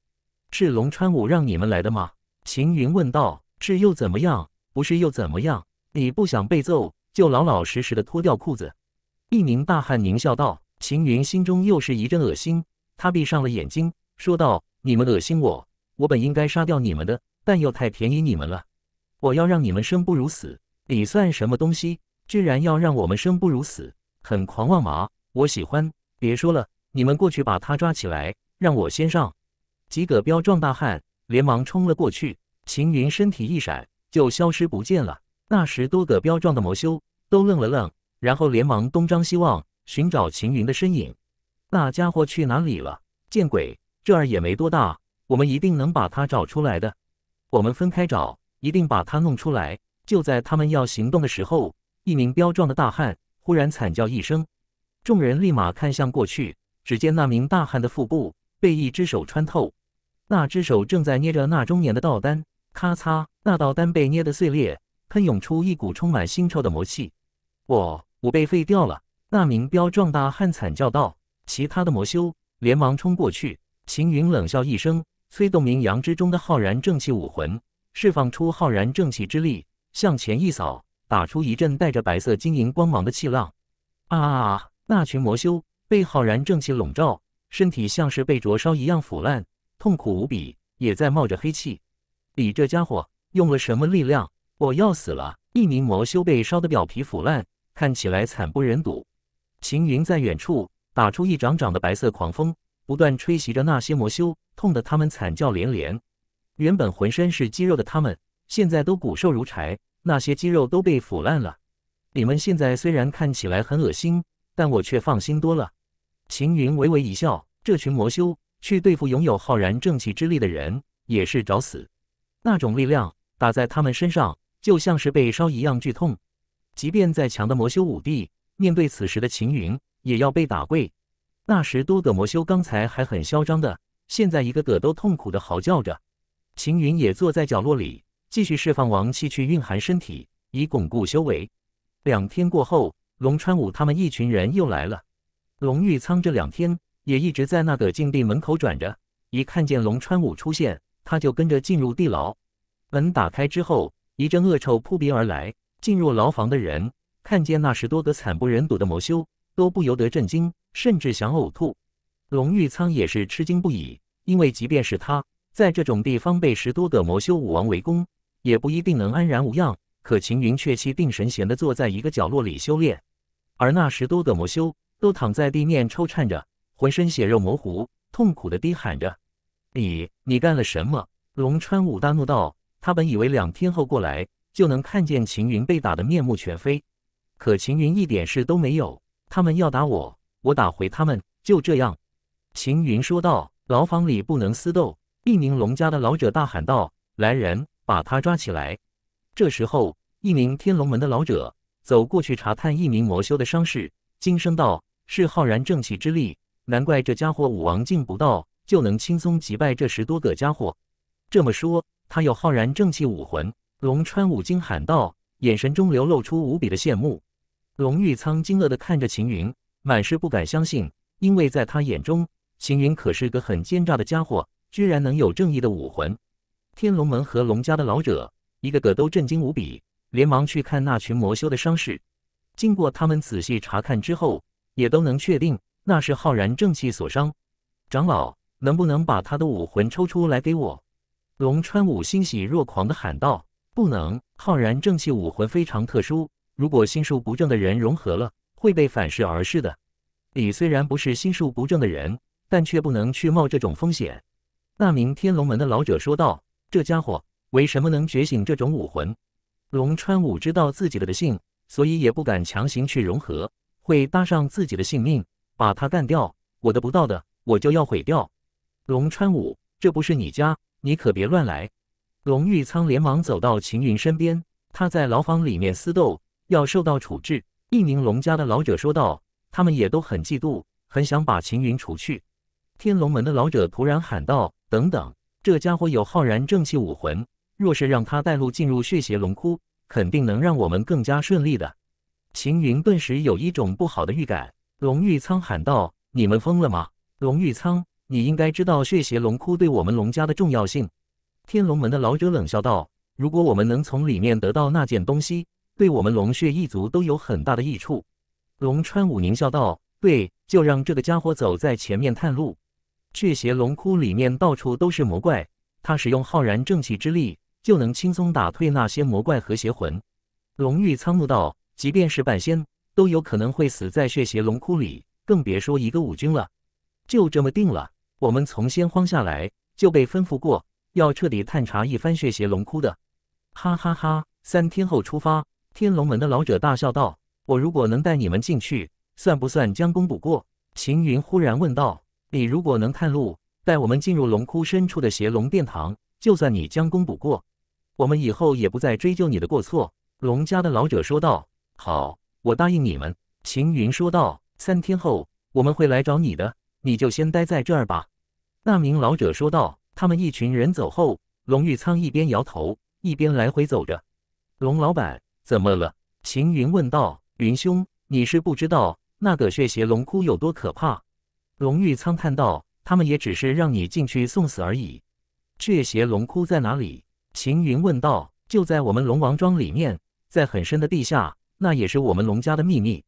是龙川武让你们来的吗？秦云问道。是又怎么样？不是又怎么样？你不想被揍，就老老实实的脱掉裤子。”一名大汉狞笑道。秦云心中又是一阵恶心，他闭上了眼睛，说道：“你们恶心我。”我本应该杀掉你们的，但又太便宜你们了。我要让你们生不如死！你算什么东西？居然要让我们生不如死？很狂妄嘛！我喜欢。别说了，你们过去把他抓起来，让我先上。几个彪壮大汉连忙冲了过去。秦云身体一闪，就消失不见了。那十多个彪壮的魔修都愣了愣，然后连忙东张西望，寻找秦云的身影。那家伙去哪里了？见鬼！这儿也没多大。我们一定能把他找出来的。我们分开找，一定把他弄出来。就在他们要行动的时候，一名彪壮的大汉忽然惨叫一声，众人立马看向过去，只见那名大汉的腹部被一只手穿透，那只手正在捏着那中年的道丹。咔嚓，那道丹被捏得碎裂，喷涌出一股充满腥臭的魔气。我，我被废掉了！那名彪壮大汉惨叫道。其他的魔修连忙冲过去。秦云冷笑一声。催动冥阳之中的浩然正气武魂释放出浩然正气之力，向前一扫，打出一阵带着白色晶莹光芒的气浪。啊！啊啊！那群魔修被浩然正气笼罩，身体像是被灼烧一样腐烂，痛苦无比，也在冒着黑气。你这家伙用了什么力量？我要死了！一名魔修被烧得表皮腐烂，看起来惨不忍睹。秦云在远处打出一掌掌的白色狂风。不断吹袭着那些魔修，痛得他们惨叫连连。原本浑身是肌肉的他们，现在都骨瘦如柴，那些肌肉都被腐烂了。你们现在虽然看起来很恶心，但我却放心多了。秦云微微一笑，这群魔修去对付拥有浩然正气之力的人，也是找死。那种力量打在他们身上，就像是被烧一样剧痛。即便再强的魔修武帝，面对此时的秦云，也要被打跪。那时，多个魔修刚才还很嚣张的，现在一个个都痛苦的嚎叫着。秦云也坐在角落里，继续释放王气去蕴含身体，以巩固修为。两天过后，龙川武他们一群人又来了。龙玉仓这两天也一直在那个禁地门口转着，一看见龙川武出现，他就跟着进入地牢。门打开之后，一阵恶臭扑鼻而来。进入牢房的人看见那十多个惨不忍睹的魔修，都不由得震惊。甚至想呕吐。龙玉苍也是吃惊不已，因为即便是他，在这种地方被十多个魔修武王围攻，也不一定能安然无恙。可秦云却气定神闲地坐在一个角落里修炼，而那十多个魔修都躺在地面抽颤着，浑身血肉模糊，痛苦地低喊着：“你你干了什么？”龙川武大怒道：“他本以为两天后过来就能看见秦云被打得面目全非，可秦云一点事都没有。他们要打我！”我打回他们，就这样。”秦云说道。牢房里不能私斗。一名龙家的老者大喊道：“来人，把他抓起来！”这时候，一名天龙门的老者走过去查探一名魔修的伤势，惊声道：“是浩然正气之力，难怪这家伙武王境不到就能轻松击败这十多个家伙。”这么说，他有浩然正气武魂。”龙川武惊喊道，眼神中流露出无比的羡慕。龙玉苍惊愕的看着秦云。满是不敢相信，因为在他眼中，秦云可是个很奸诈的家伙，居然能有正义的武魂。天龙门和龙家的老者一个个都震惊无比，连忙去看那群魔修的伤势。经过他们仔细查看之后，也都能确定那是浩然正气所伤。长老，能不能把他的武魂抽出来给我？龙川武欣喜若狂地喊道：“不能，浩然正气武魂非常特殊，如果心术不正的人融合了。”会被反噬而逝的。你虽然不是心术不正的人，但却不能去冒这种风险。”那名天龙门的老者说道。“这家伙为什么能觉醒这种武魂？”龙川武知道自己的的性，所以也不敢强行去融合，会搭上自己的性命。把他干掉，我的不到的，我就要毁掉。龙川武，这不是你家，你可别乱来。”龙玉仓连忙走到秦云身边，他在牢房里面私斗，要受到处置。一名龙家的老者说道：“他们也都很嫉妒，很想把秦云除去。”天龙门的老者突然喊道：“等等，这家伙有浩然正气武魂，若是让他带路进入血邪龙窟，肯定能让我们更加顺利的。”秦云顿时有一种不好的预感。龙玉仓喊道：“你们疯了吗？”龙玉仓，你应该知道血邪龙窟对我们龙家的重要性。”天龙门的老者冷笑道：“如果我们能从里面得到那件东西。”对我们龙血一族都有很大的益处。龙川武狞笑道：“对，就让这个家伙走在前面探路。血邪龙窟里面到处都是魔怪，他使用浩然正气之力，就能轻松打退那些魔怪和邪魂。”龙玉苍怒道：“即便是半仙，都有可能会死在血邪龙窟里，更别说一个武君了。就这么定了，我们从仙荒下来就被吩咐过，要彻底探查一番血邪龙窟的。哈哈哈，三天后出发。”天龙门的老者大笑道：“我如果能带你们进去，算不算将功补过？”秦云忽然问道：“你如果能探路，带我们进入龙窟深处的邪龙殿堂，就算你将功补过，我们以后也不再追究你的过错。”龙家的老者说道：“好，我答应你们。”秦云说道：“三天后我们会来找你的，你就先待在这儿吧。”那名老者说道。他们一群人走后，龙玉仓一边摇头，一边来回走着。龙老板。怎么了？秦云问道。云兄，你是不知道那个血邪龙窟有多可怕。龙玉苍叹道：“他们也只是让你进去送死而已。”血邪龙窟在哪里？秦云问道。就在我们龙王庄里面，在很深的地下。那也是我们龙家的秘密。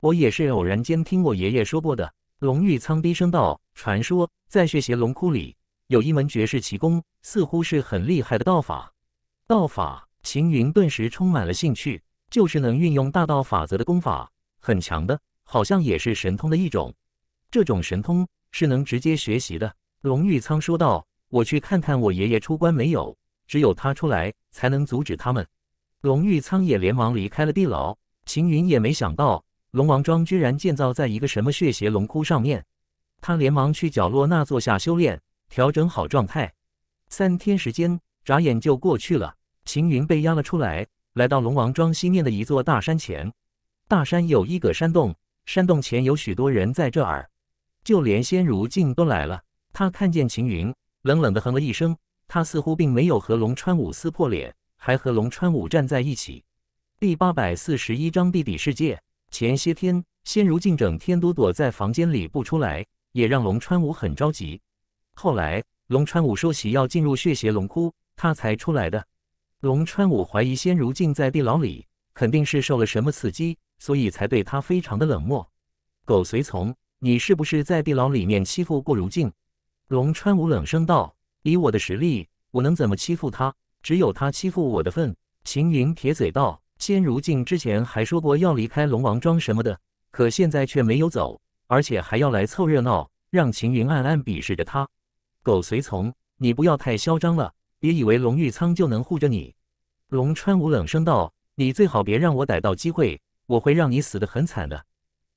我也是偶然间听我爷爷说过的。龙玉苍低声道：“传说在血邪龙窟里有一门绝世奇功，似乎是很厉害的道法。”道法。秦云顿时充满了兴趣，就是能运用大道法则的功法，很强的，好像也是神通的一种。这种神通是能直接学习的。龙玉苍说道：“我去看看我爷爷出关没有，只有他出来才能阻止他们。”龙玉苍也连忙离开了地牢。秦云也没想到，龙王庄居然建造在一个什么血邪龙窟上面，他连忙去角落那坐下修炼，调整好状态。三天时间，眨眼就过去了。秦云被押了出来，来到龙王庄西面的一座大山前。大山有一个山洞，山洞前有许多人在这儿，就连仙如镜都来了。他看见秦云，冷冷地哼了一声。他似乎并没有和龙川武撕破脸，还和龙川武站在一起。第八百四十一章地底世界。前些天，仙如镜整天都躲在房间里不出来，也让龙川武很着急。后来，龙川武说起要进入血邪龙窟，他才出来的。龙川武怀疑仙如镜在地牢里肯定是受了什么刺激，所以才对他非常的冷漠。狗随从，你是不是在地牢里面欺负过如镜？龙川武冷声道：“以我的实力，我能怎么欺负他？只有他欺负我的份。”秦云撇嘴道：“仙如镜之前还说过要离开龙王庄什么的，可现在却没有走，而且还要来凑热闹，让秦云暗暗鄙视着他。狗随从，你不要太嚣张了。”别以为龙玉仓就能护着你，龙川武冷声道：“你最好别让我逮到机会，我会让你死得很惨的。”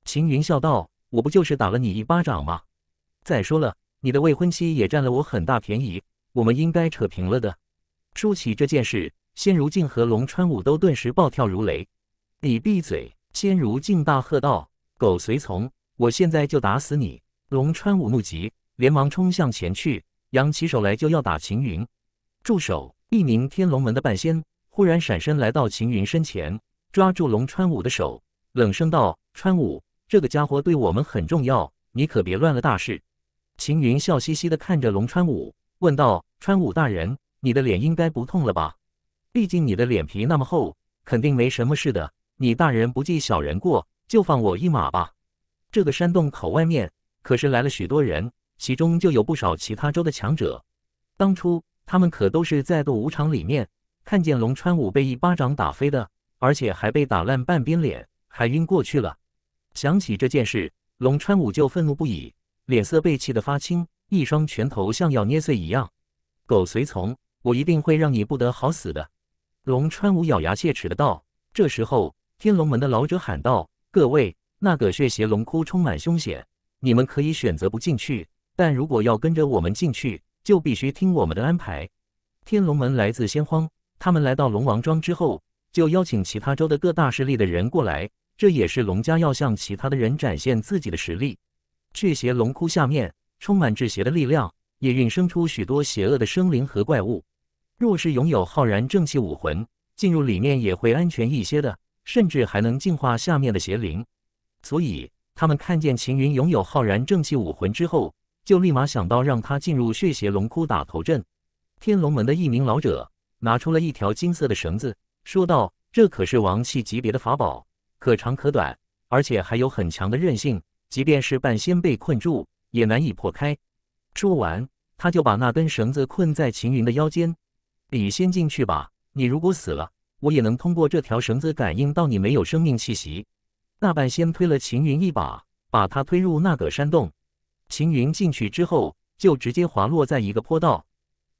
秦云笑道：“我不就是打了你一巴掌吗？再说了，你的未婚妻也占了我很大便宜，我们应该扯平了的。”说起这件事，仙如镜和龙川武都顿时暴跳如雷。“你闭嘴！”仙如镜大喝道，“狗随从，我现在就打死你！”龙川武怒极，连忙冲向前去，扬起手来就要打秦云。助手，一名天龙门的半仙，忽然闪身来到秦云身前，抓住龙川武的手，冷声道：“川武，这个家伙对我们很重要，你可别乱了大事。”秦云笑嘻嘻地看着龙川武，问道：“川武大人，你的脸应该不痛了吧？毕竟你的脸皮那么厚，肯定没什么事的。你大人不计小人过，就放我一马吧。”这个山洞口外面可是来了许多人，其中就有不少其他州的强者。当初。他们可都是在斗武场里面看见龙川武被一巴掌打飞的，而且还被打烂半边脸，还晕过去了。想起这件事，龙川武就愤怒不已，脸色被气得发青，一双拳头像要捏碎一样。狗随从，我一定会让你不得好死的！龙川武咬牙切齿的道。这时候，天龙门的老者喊道：“各位，那个血邪龙窟充满凶险，你们可以选择不进去，但如果要跟着我们进去。”就必须听我们的安排。天龙门来自仙荒，他们来到龙王庄之后，就邀请其他州的各大势力的人过来。这也是龙家要向其他的人展现自己的实力。至邪龙窟下面充满至邪的力量，也孕生出许多邪恶的生灵和怪物。若是拥有浩然正气武魂，进入里面也会安全一些的，甚至还能净化下面的邪灵。所以，他们看见秦云拥有浩然正气武魂之后。就立马想到让他进入血邪龙窟打头阵。天龙门的一名老者拿出了一条金色的绳子，说道：“这可是王气级别的法宝，可长可短，而且还有很强的韧性，即便是半仙被困住，也难以破开。”说完，他就把那根绳子困在秦云的腰间。你先进去吧，你如果死了，我也能通过这条绳子感应到你没有生命气息。那半仙推了秦云一把，把他推入那个山洞。秦云进去之后，就直接滑落在一个坡道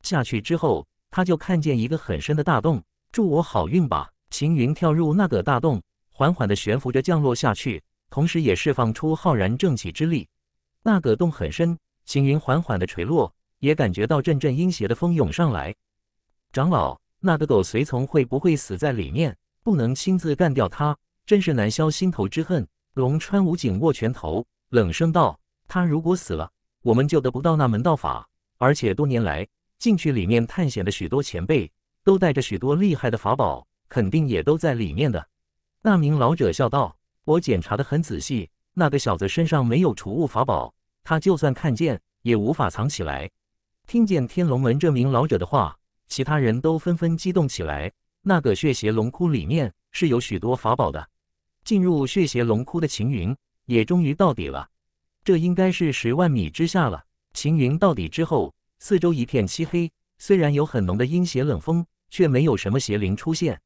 下去之后，他就看见一个很深的大洞。祝我好运吧！秦云跳入那个大洞，缓缓的悬浮着降落下去，同时也释放出浩然正气之力。那个洞很深，秦云缓缓的垂落，也感觉到阵阵阴邪的风涌上来。长老，那个狗随从会不会死在里面？不能亲自干掉他，真是难消心头之恨。龙川武警握拳头，冷声道。他如果死了，我们就得不到那门道法。而且多年来进去里面探险的许多前辈，都带着许多厉害的法宝，肯定也都在里面的。那名老者笑道：“我检查的很仔细，那个小子身上没有储物法宝，他就算看见也无法藏起来。”听见天龙门这名老者的话，其他人都纷纷激动起来。那个血邪龙窟里面是有许多法宝的。进入血邪龙窟的秦云也终于到底了。这应该是十万米之下了。秦云到底之后，四周一片漆黑，虽然有很浓的阴邪冷风，却没有什么邪灵出现。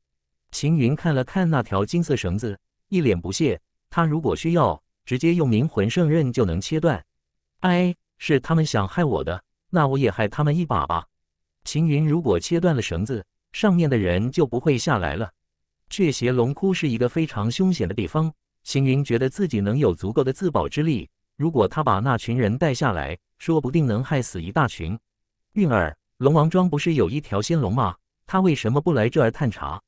秦云看了看那条金色绳子，一脸不屑。他如果需要，直接用冥魂圣刃就能切断。哎，是他们想害我的，那我也害他们一把吧。秦云如果切断了绳子，上面的人就不会下来了。血邪龙窟是一个非常凶险的地方，秦云觉得自己能有足够的自保之力。如果他把那群人带下来，说不定能害死一大群。韵儿，龙王庄不是有一条仙龙吗？他为什么不来这儿探查？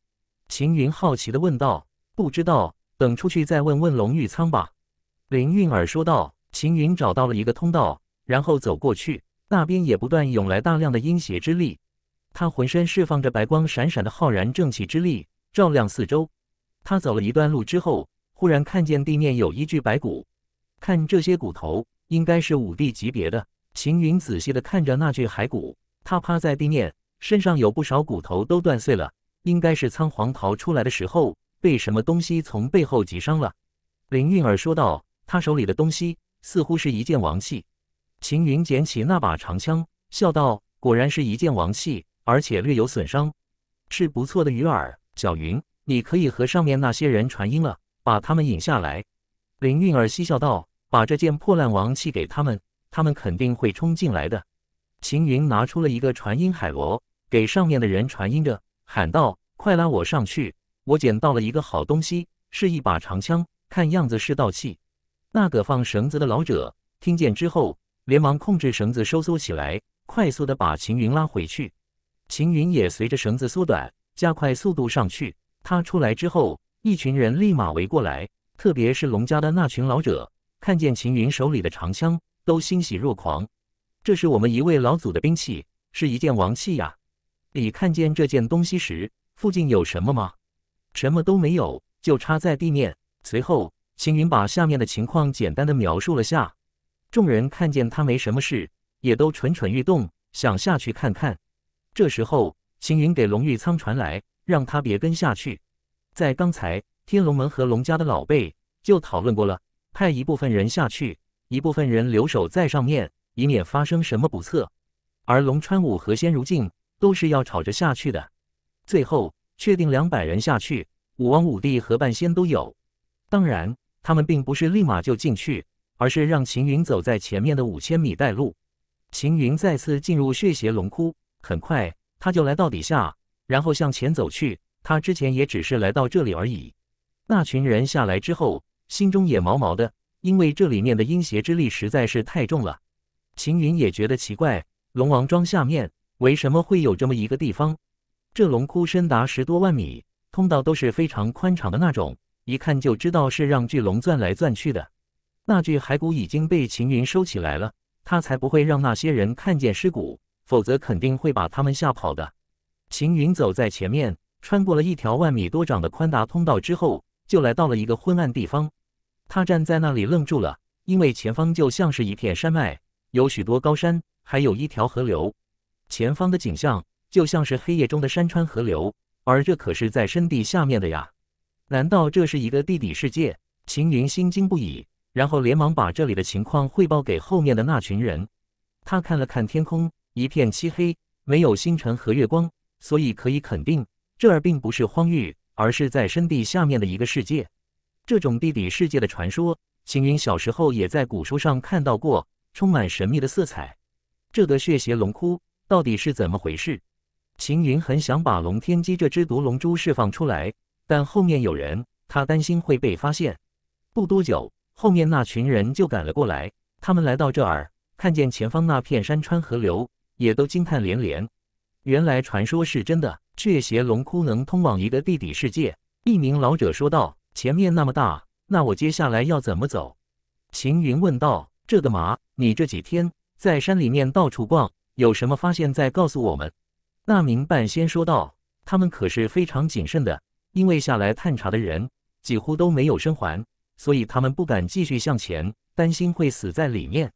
秦云好奇地问道。不知道，等出去再问问龙玉仓吧。林韵儿说道。秦云找到了一个通道，然后走过去，那边也不断涌来大量的阴邪之力。他浑身释放着白光闪闪的浩然正气之力，照亮四周。他走了一段路之后，忽然看见地面有一具白骨。看这些骨头，应该是武帝级别的。秦云仔细地看着那具骸骨，他趴在地面，身上有不少骨头都断碎了，应该是仓皇逃出来的时候被什么东西从背后击伤了。林韵儿说道：“他手里的东西似乎是一件王器。”秦云捡起那把长枪，笑道：“果然是一件王器，而且略有损伤，是不错的鱼饵。”小云，你可以和上面那些人传音了，把他们引下来。”林韵儿嬉笑道。把这件破烂王器给他们，他们肯定会冲进来的。秦云拿出了一个传音海螺，给上面的人传音着，喊道：“快拉我上去！我捡到了一个好东西，是一把长枪，看样子是道器。”那个放绳子的老者听见之后，连忙控制绳子收缩起来，快速的把秦云拉回去。秦云也随着绳子缩短，加快速度上去。他出来之后，一群人立马围过来，特别是龙家的那群老者。看见秦云手里的长枪，都欣喜若狂。这是我们一位老祖的兵器，是一件王器呀。你看见这件东西时，附近有什么吗？什么都没有，就插在地面。随后，秦云把下面的情况简单的描述了下。众人看见他没什么事，也都蠢蠢欲动，想下去看看。这时候，秦云给龙玉仓传来，让他别跟下去。在刚才，天龙门和龙家的老辈就讨论过了。派一部分人下去，一部分人留守在上面，以免发生什么不测。而龙川武和仙如镜都是要吵着下去的。最后确定两百人下去，武王、武帝和半仙都有。当然，他们并不是立马就进去，而是让秦云走在前面的五千米带路。秦云再次进入血邪龙窟，很快他就来到底下，然后向前走去。他之前也只是来到这里而已。那群人下来之后。心中也毛毛的，因为这里面的阴邪之力实在是太重了。秦云也觉得奇怪，龙王庄下面为什么会有这么一个地方？这龙窟深达十多万米，通道都是非常宽敞的那种，一看就知道是让巨龙钻来钻去的。那具骸骨已经被秦云收起来了，他才不会让那些人看见尸骨，否则肯定会把他们吓跑的。秦云走在前面，穿过了一条万米多长的宽大通道之后，就来到了一个昏暗地方。他站在那里愣住了，因为前方就像是一片山脉，有许多高山，还有一条河流。前方的景象就像是黑夜中的山川河流，而这可是在深地下面的呀！难道这是一个地底世界？秦云心惊不已，然后连忙把这里的情况汇报给后面的那群人。他看了看天空，一片漆黑，没有星辰和月光，所以可以肯定，这儿并不是荒域，而是在深地下面的一个世界。这种地底世界的传说，秦云小时候也在古书上看到过，充满神秘的色彩。这个血邪龙窟到底是怎么回事？秦云很想把龙天机这只毒龙珠释放出来，但后面有人，他担心会被发现。不多久，后面那群人就赶了过来。他们来到这儿，看见前方那片山川河流，也都惊叹连连。原来传说是真的，血邪龙窟能通往一个地底世界。一名老者说道。前面那么大，那我接下来要怎么走？秦云问道。这个嘛，你这几天在山里面到处逛，有什么发现再告诉我们。那名半仙说道。他们可是非常谨慎的，因为下来探查的人几乎都没有生还，所以他们不敢继续向前，担心会死在里面。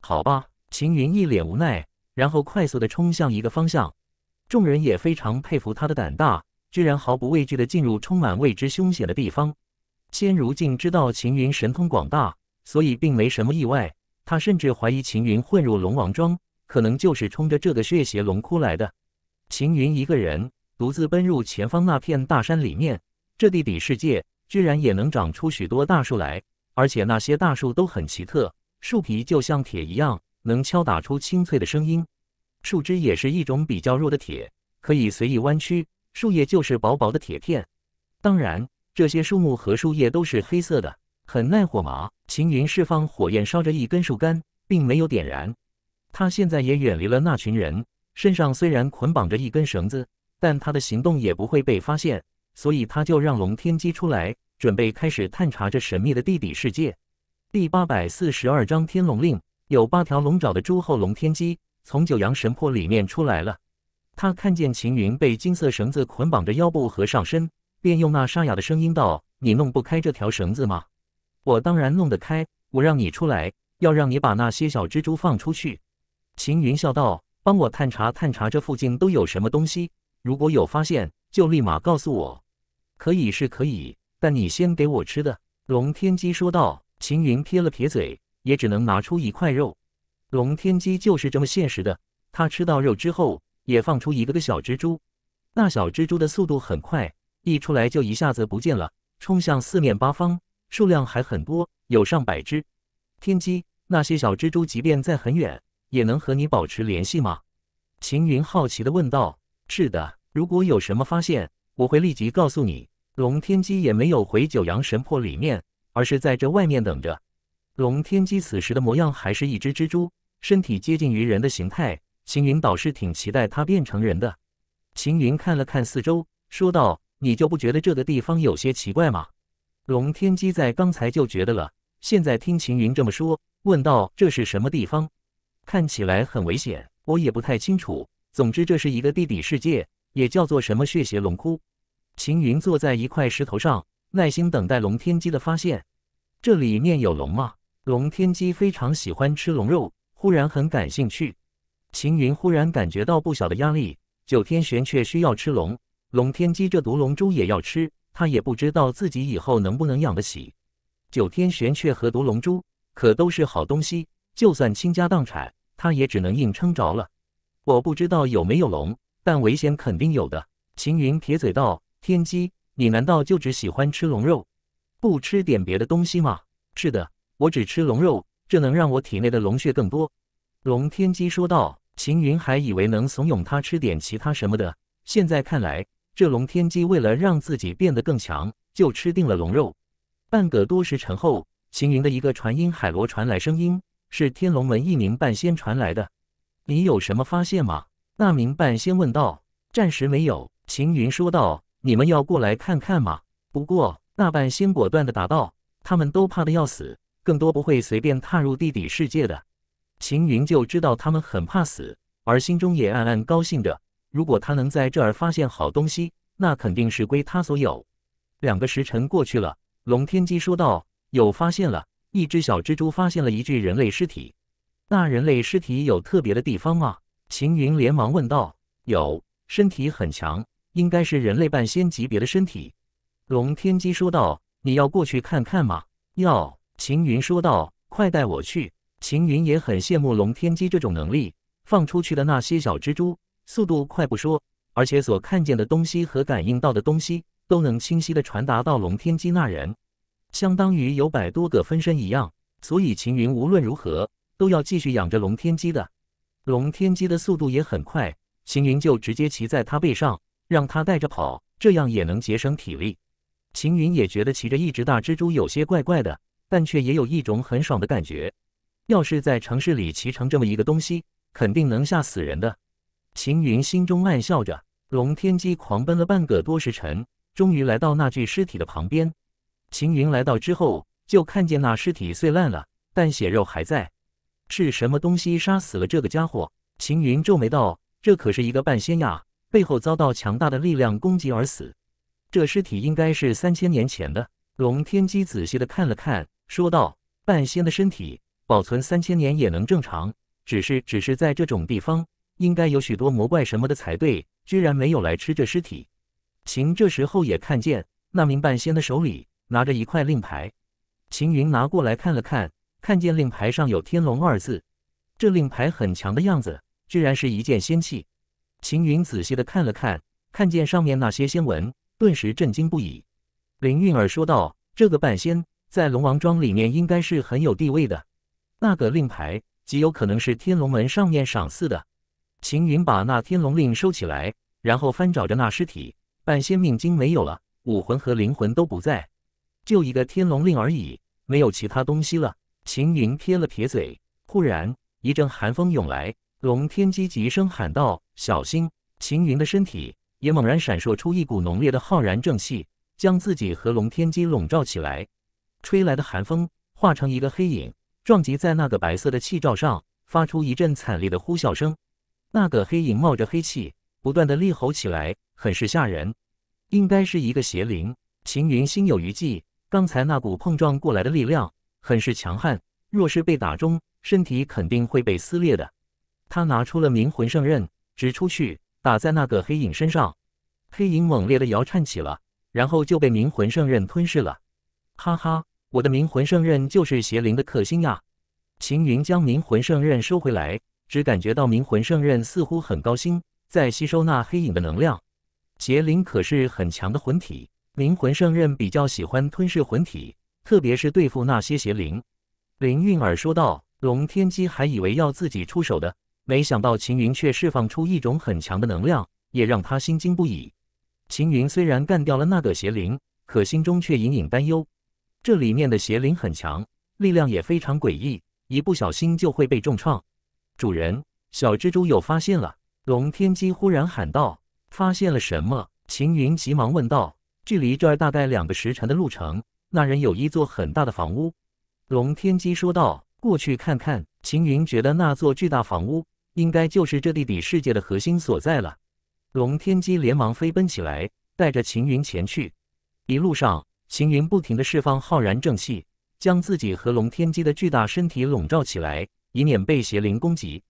好吧，秦云一脸无奈，然后快速的冲向一个方向。众人也非常佩服他的胆大。居然毫不畏惧地进入充满未知凶险的地方。现如今知道秦云神通广大，所以并没什么意外。他甚至怀疑秦云混入龙王庄，可能就是冲着这个血邪龙窟来的。秦云一个人独自奔入前方那片大山里面，这地底世界居然也能长出许多大树来，而且那些大树都很奇特，树皮就像铁一样，能敲打出清脆的声音；树枝也是一种比较弱的铁，可以随意弯曲。树叶就是薄薄的铁片，当然，这些树木和树叶都是黑色的，很耐火嘛。秦云释放火焰烧着一根树干，并没有点燃。他现在也远离了那群人，身上虽然捆绑着一根绳子，但他的行动也不会被发现，所以他就让龙天机出来，准备开始探查这神秘的地底世界。第八百四十二章天龙令，有八条龙爪的朱侯龙天机从九阳神魄里面出来了。他看见秦云被金色绳子捆绑着腰部和上身，便用那沙哑的声音道：“你弄不开这条绳子吗？”“我当然弄得开。”“我让你出来，要让你把那些小蜘蛛放出去。”秦云笑道：“帮我探查探查这附近都有什么东西，如果有发现，就立马告诉我。”“可以是可以，但你先给我吃的。”龙天机说道。秦云撇了撇嘴，也只能拿出一块肉。龙天机就是这么现实的。他吃到肉之后。也放出一个个小蜘蛛，那小蜘蛛的速度很快，一出来就一下子不见了，冲向四面八方，数量还很多，有上百只。天机，那些小蜘蛛即便在很远，也能和你保持联系吗？秦云好奇地问道。是的，如果有什么发现，我会立即告诉你。龙天机也没有回九阳神魄里面，而是在这外面等着。龙天机此时的模样还是一只蜘蛛，身体接近于人的形态。秦云倒是挺期待他变成人的。秦云看了看四周，说道：“你就不觉得这个地方有些奇怪吗？”龙天机在刚才就觉得了，现在听秦云这么说，问道：“这是什么地方？看起来很危险，我也不太清楚。总之这是一个地底世界，也叫做什么血邪龙窟。”秦云坐在一块石头上，耐心等待龙天机的发现。这里面有龙吗？龙天机非常喜欢吃龙肉，忽然很感兴趣。秦云忽然感觉到不小的压力，九天玄雀需要吃龙，龙天机这毒龙珠也要吃，他也不知道自己以后能不能养得起。九天玄雀和毒龙珠可都是好东西，就算倾家荡产，他也只能硬撑着了。我不知道有没有龙，但危险肯定有的。秦云撇嘴道：“天机，你难道就只喜欢吃龙肉，不吃点别的东西吗？”“是的，我只吃龙肉，这能让我体内的龙血更多。”龙天机说道。秦云还以为能怂恿他吃点其他什么的，现在看来，这龙天机为了让自己变得更强，就吃定了龙肉。半个多时辰后，秦云的一个传音海螺传来声音，是天龙门一名半仙传来的：“你有什么发现吗？”那名半仙问道。暂时没有，秦云说道：“你们要过来看看吗？”不过，那半仙果断的答道：“他们都怕的要死，更多不会随便踏入地底世界的。”秦云就知道他们很怕死，而心中也暗暗高兴着。如果他能在这儿发现好东西，那肯定是归他所有。两个时辰过去了，龙天机说道：“有发现了一只小蜘蛛，发现了一具人类尸体。那人类尸体有特别的地方吗？”秦云连忙问道：“有，身体很强，应该是人类半仙级别的身体。”龙天机说道：“你要过去看看吗？”“要。”秦云说道：“快带我去。”秦云也很羡慕龙天机这种能力，放出去的那些小蜘蛛，速度快不说，而且所看见的东西和感应到的东西，都能清晰的传达到龙天机那人，相当于有百多个分身一样。所以秦云无论如何都要继续养着龙天机的。龙天机的速度也很快，秦云就直接骑在他背上，让他带着跑，这样也能节省体力。秦云也觉得骑着一只大蜘蛛有些怪怪的，但却也有一种很爽的感觉。要是在城市里骑成这么一个东西，肯定能吓死人的。秦云心中暗笑着。龙天机狂奔了半个多时辰，终于来到那具尸体的旁边。秦云来到之后，就看见那尸体碎烂了，但血肉还在。是什么东西杀死了这个家伙？秦云皱眉道：“这可是一个半仙呀，背后遭到强大的力量攻击而死。这尸体应该是三千年前的。”龙天机仔细的看了看，说道：“半仙的身体。”保存三千年也能正常，只是只是在这种地方，应该有许多魔怪什么的才对，居然没有来吃这尸体。秦这时候也看见那名半仙的手里拿着一块令牌，秦云拿过来看了看，看见令牌上有“天龙”二字，这令牌很强的样子，居然是一件仙器。秦云仔细的看了看，看见上面那些仙文，顿时震惊不已。林韵儿说道：“这个半仙在龙王庄里面应该是很有地位的。”那个令牌极有可能是天龙门上面赏赐的。秦云把那天龙令收起来，然后翻找着那尸体，半仙命经没有了，武魂和灵魂都不在，就一个天龙令而已，没有其他东西了。秦云撇了撇嘴，忽然一阵寒风涌来，龙天机急声喊道：“小心！”秦云的身体也猛然闪烁出一股浓烈的浩然正气，将自己和龙天机笼罩起来，吹来的寒风化成一个黑影。撞击在那个白色的气罩上，发出一阵惨烈的呼啸声。那个黑影冒着黑气，不断的厉吼起来，很是吓人。应该是一个邪灵。秦云心有余悸，刚才那股碰撞过来的力量很是强悍，若是被打中，身体肯定会被撕裂的。他拿出了冥魂圣刃，直出去打在那个黑影身上。黑影猛烈的摇颤起了，然后就被冥魂圣刃吞噬了。哈哈。我的冥魂圣刃就是邪灵的克星呀！秦云将冥魂圣刃收回来，只感觉到冥魂圣刃似乎很高兴，在吸收那黑影的能量。邪灵可是很强的魂体，灵魂圣刃比较喜欢吞噬魂体，特别是对付那些邪灵。林韵儿说道：“龙天机还以为要自己出手的，没想到秦云却释放出一种很强的能量，也让他心惊不已。”秦云虽然干掉了那个邪灵，可心中却隐隐担忧。这里面的邪灵很强，力量也非常诡异，一不小心就会被重创。主人，小蜘蛛又发现了。龙天机忽然喊道：“发现了什么？”秦云急忙问道。距离这儿大概两个时辰的路程，那人有一座很大的房屋。龙天机说道：“过去看看。”秦云觉得那座巨大房屋应该就是这地底世界的核心所在了。龙天机连忙飞奔起来，带着秦云前去。一路上。秦云不停地释放浩然正气，将自己和龙天机的巨大身体笼罩起来，以免被邪灵攻击。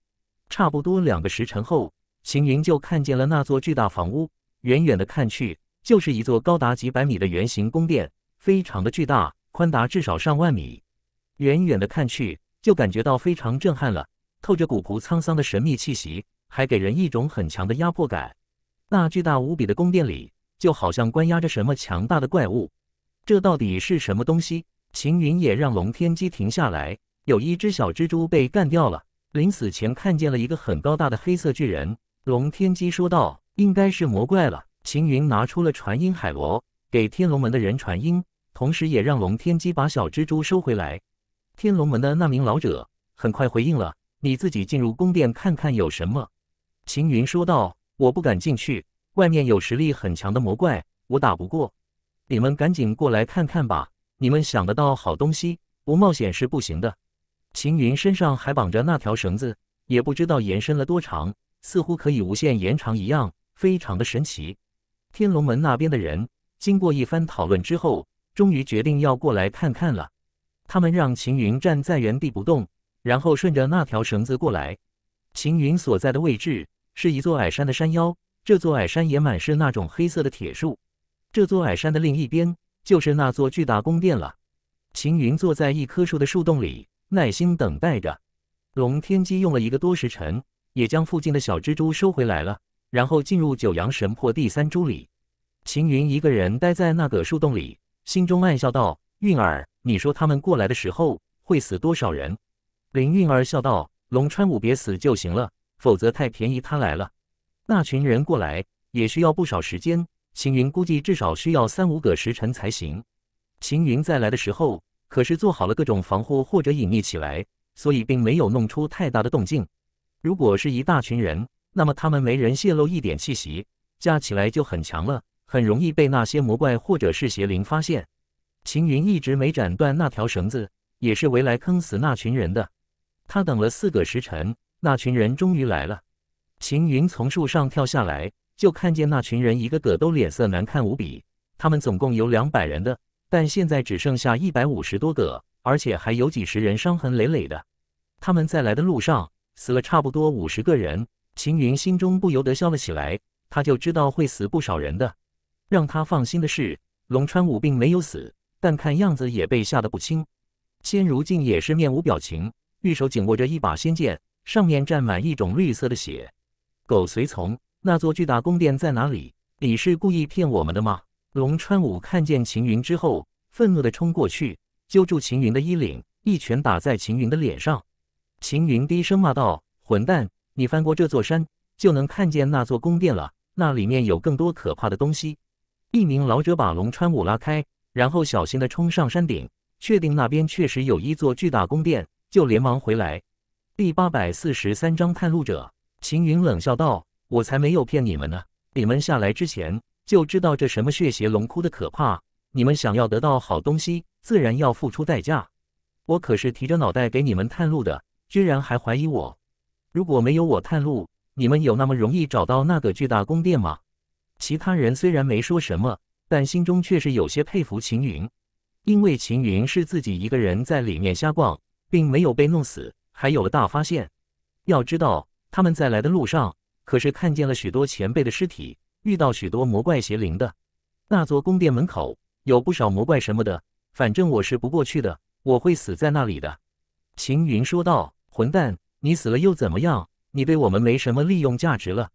差不多两个时辰后，秦云就看见了那座巨大房屋。远远的看去，就是一座高达几百米的圆形宫殿，非常的巨大，宽达至少上万米。远远的看去，就感觉到非常震撼了，透着古朴沧桑的神秘气息，还给人一种很强的压迫感。那巨大无比的宫殿里，就好像关押着什么强大的怪物。这到底是什么东西？秦云也让龙天机停下来。有一只小蜘蛛被干掉了，临死前看见了一个很高大的黑色巨人。龙天机说道：“应该是魔怪了。”秦云拿出了传音海螺，给天龙门的人传音，同时也让龙天机把小蜘蛛收回来。天龙门的那名老者很快回应了：“你自己进入宫殿看看有什么。”秦云说道：“我不敢进去，外面有实力很强的魔怪，我打不过。”你们赶紧过来看看吧！你们想得到好东西，不冒险是不行的。秦云身上还绑着那条绳子，也不知道延伸了多长，似乎可以无限延长一样，非常的神奇。天龙门那边的人经过一番讨论之后，终于决定要过来看看了。他们让秦云站在原地不动，然后顺着那条绳子过来。秦云所在的位置是一座矮山的山腰，这座矮山也满是那种黑色的铁树。这座矮山的另一边就是那座巨大宫殿了。秦云坐在一棵树的树洞里，耐心等待着。龙天机用了一个多时辰，也将附近的小蜘蛛收回来了，然后进入九阳神魄第三株里。秦云一个人待在那个树洞里，心中暗笑道：“韵儿，你说他们过来的时候会死多少人？”林韵儿笑道：“龙川武别死就行了，否则太便宜他来了。那群人过来也需要不少时间。”秦云估计至少需要三五个时辰才行。秦云再来的时候，可是做好了各种防护或者隐匿起来，所以并没有弄出太大的动静。如果是一大群人，那么他们没人泄露一点气息，加起来就很强了，很容易被那些魔怪或者是邪灵发现。秦云一直没斩断那条绳子，也是为来坑死那群人的。他等了四个时辰，那群人终于来了。秦云从树上跳下来。就看见那群人一个个都脸色难看无比，他们总共有两百人的，但现在只剩下一百五十多个，而且还有几十人伤痕累累的。他们在来的路上死了差不多五十个人，秦云心中不由得笑了起来，他就知道会死不少人的。让他放心的是，龙川武并没有死，但看样子也被吓得不轻。仙如镜也是面无表情，玉手紧握着一把仙剑，上面沾满一种绿色的血。狗随从。那座巨大宫殿在哪里？你是故意骗我们的吗？龙川武看见秦云之后，愤怒的冲过去，揪住秦云的衣领，一拳打在秦云的脸上。秦云低声骂道：“混蛋，你翻过这座山，就能看见那座宫殿了，那里面有更多可怕的东西。”一名老者把龙川武拉开，然后小心的冲上山顶，确定那边确实有一座巨大宫殿，就连忙回来。第八百四十三章探路者。秦云冷笑道。我才没有骗你们呢！你们下来之前就知道这什么血邪龙窟的可怕，你们想要得到好东西，自然要付出代价。我可是提着脑袋给你们探路的，居然还怀疑我！如果没有我探路，你们有那么容易找到那个巨大宫殿吗？其他人虽然没说什么，但心中却是有些佩服秦云，因为秦云是自己一个人在里面瞎逛，并没有被弄死，还有了大发现。要知道他们在来的路上。可是看见了许多前辈的尸体，遇到许多魔怪邪灵的。那座宫殿门口有不少魔怪什么的，反正我是不过去的，我会死在那里的。”秦云说道。“混蛋，你死了又怎么样？你对我们没什么利用价值了。”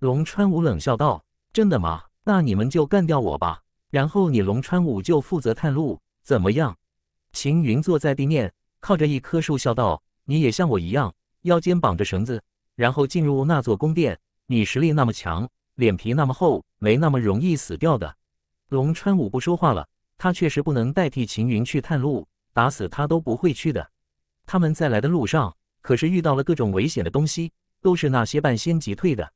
龙川武冷笑道。“真的吗？那你们就干掉我吧，然后你龙川武就负责探路，怎么样？”秦云坐在地面，靠着一棵树笑道：“你也像我一样，腰间绑着绳子。”然后进入那座宫殿。你实力那么强，脸皮那么厚，没那么容易死掉的。龙川武不说话了，他确实不能代替秦云去探路，打死他都不会去的。他们在来的路上可是遇到了各种危险的东西，都是那些半仙击退的。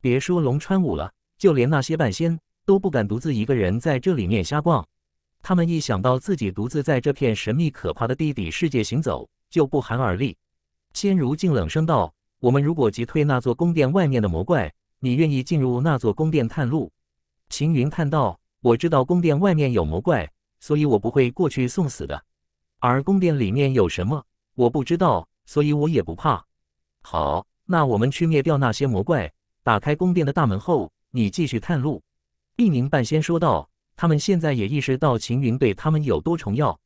别说龙川武了，就连那些半仙都不敢独自一个人在这里面瞎逛。他们一想到自己独自在这片神秘可怕的地底世界行走，就不寒而栗。仙如静冷声道。我们如果击退那座宫殿外面的魔怪，你愿意进入那座宫殿探路？秦云叹道：“我知道宫殿外面有魔怪，所以我不会过去送死的。而宫殿里面有什么，我不知道，所以我也不怕。”好，那我们去灭掉那些魔怪，打开宫殿的大门后，你继续探路。”一宁半仙说道：“他们现在也意识到秦云对他们有多重要。”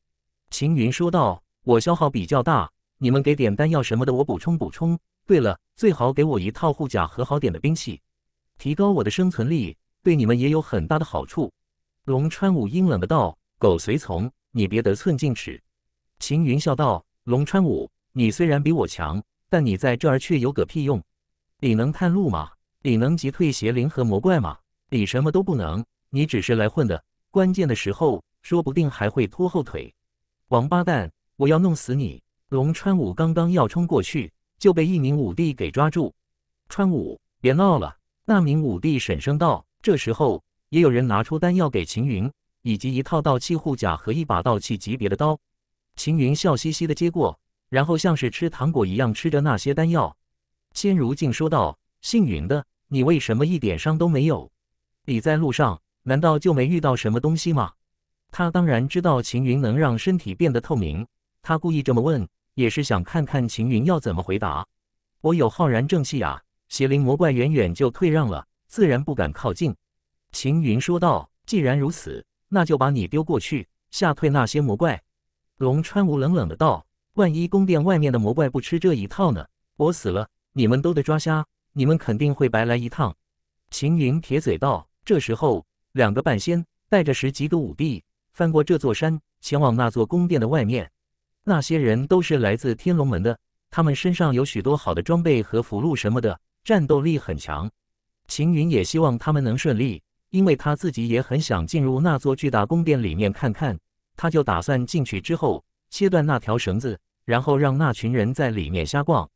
秦云说道：“我消耗比较大，你们给点丹药什么的，我补充补充。”对了，最好给我一套护甲和好点的兵器，提高我的生存力，对你们也有很大的好处。龙川武阴冷的道：“狗随从，你别得寸进尺。”秦云笑道：“龙川武，你虽然比我强，但你在这儿却有个屁用。你能探路吗？你能击退邪灵和魔怪吗？你什么都不能，你只是来混的。关键的时候，说不定还会拖后腿。王八蛋，我要弄死你！”龙川武刚刚要冲过去。就被一名武帝给抓住，川武，别闹了！那名武帝沈声道。这时候，也有人拿出丹药给秦云，以及一套道器护甲和一把道器级别的刀。秦云笑嘻嘻的接过，然后像是吃糖果一样吃着那些丹药。现如镜说道：“姓云的，你为什么一点伤都没有？你在路上难道就没遇到什么东西吗？”他当然知道秦云能让身体变得透明，他故意这么问。也是想看看秦云要怎么回答。我有浩然正气啊，邪灵魔怪远远就退让了，自然不敢靠近。秦云说道：“既然如此，那就把你丢过去，吓退那些魔怪。”龙川无冷冷的道：“万一宫殿外面的魔怪不吃这一套呢？我死了，你们都得抓瞎，你们肯定会白来一趟。”秦云撇嘴道：“这时候，两个半仙带着十几个武帝翻过这座山，前往那座宫殿的外面。”那些人都是来自天龙门的，他们身上有许多好的装备和符禄什么的，战斗力很强。秦云也希望他们能顺利，因为他自己也很想进入那座巨大宫殿里面看看。他就打算进去之后切断那条绳子，然后让那群人在里面瞎逛，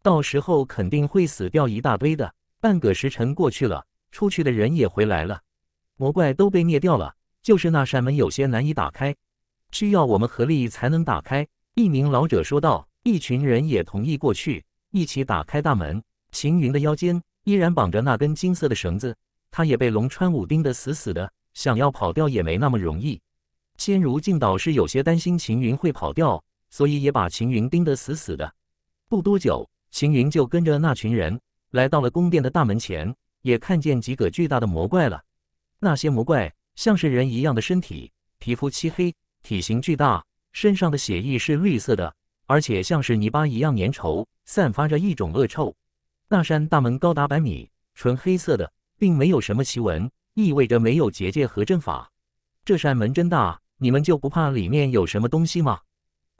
到时候肯定会死掉一大堆的。半个时辰过去了，出去的人也回来了，魔怪都被灭掉了，就是那扇门有些难以打开。需要我们合力才能打开。一名老者说道。一群人也同意过去，一起打开大门。秦云的腰间依然绑着那根金色的绳子，他也被龙川武盯得死死的，想要跑掉也没那么容易。仙如镜导师有些担心秦云会跑掉，所以也把秦云盯得死死的。不多久，秦云就跟着那群人来到了宫殿的大门前，也看见几个巨大的魔怪了。那些魔怪像是人一样的身体，皮肤漆黑。体型巨大，身上的血液是绿色的，而且像是泥巴一样粘稠，散发着一种恶臭。那扇大门高达百米，纯黑色的，并没有什么奇纹，意味着没有结界和阵法。这扇门真大，你们就不怕里面有什么东西吗？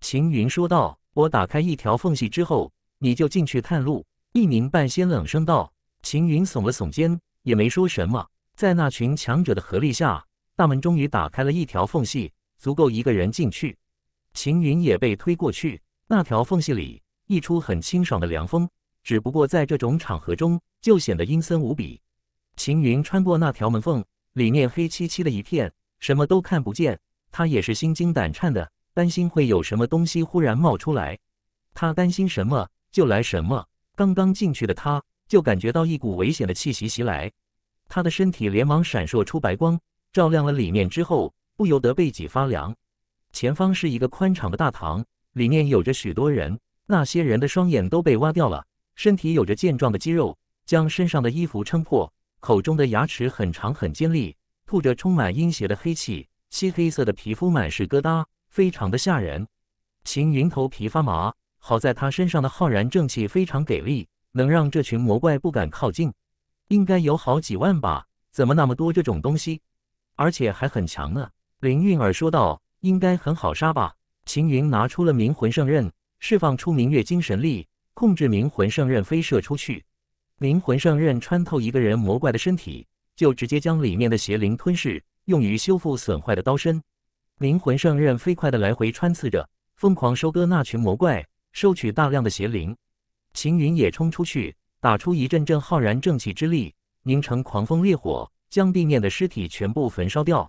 秦云说道。我打开一条缝隙之后，你就进去探路。”一名半仙冷声道。秦云耸了耸肩，也没说什么。在那群强者的合力下，大门终于打开了一条缝隙。足够一个人进去，秦云也被推过去。那条缝隙里溢出很清爽的凉风，只不过在这种场合中就显得阴森无比。秦云穿过那条门缝，里面黑漆漆的一片，什么都看不见。他也是心惊胆颤的，担心会有什么东西忽然冒出来。他担心什么就来什么。刚刚进去，的他就感觉到一股危险的气息袭来，他的身体连忙闪烁出白光，照亮了里面之后。不由得背脊发凉，前方是一个宽敞的大堂，里面有着许多人。那些人的双眼都被挖掉了，身体有着健壮的肌肉，将身上的衣服撑破，口中的牙齿很长很尖利，吐着充满阴邪的黑气。漆黑色的皮肤满是疙瘩，非常的吓人。秦云头皮发麻，好在他身上的浩然正气非常给力，能让这群魔怪不敢靠近。应该有好几万吧？怎么那么多这种东西，而且还很强呢？林韵儿说道：“应该很好杀吧？”秦云拿出了冥魂圣刃，释放出明月精神力，控制冥魂圣刃飞射出去。冥魂圣刃穿透一个人魔怪的身体，就直接将里面的邪灵吞噬，用于修复损坏的刀身。冥魂圣刃飞快的来回穿刺着，疯狂收割那群魔怪，收取大量的邪灵。秦云也冲出去，打出一阵阵浩然正气之力，凝成狂风烈火，将地面的尸体全部焚烧掉。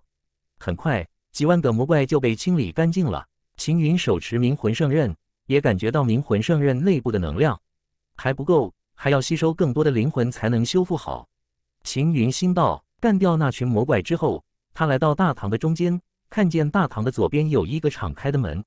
很快，几万个魔怪就被清理干净了。秦云手持冥魂圣刃，也感觉到冥魂圣刃内部的能量还不够，还要吸收更多的灵魂才能修复好。秦云心道：干掉那群魔怪之后，他来到大堂的中间，看见大堂的左边有一个敞开的门。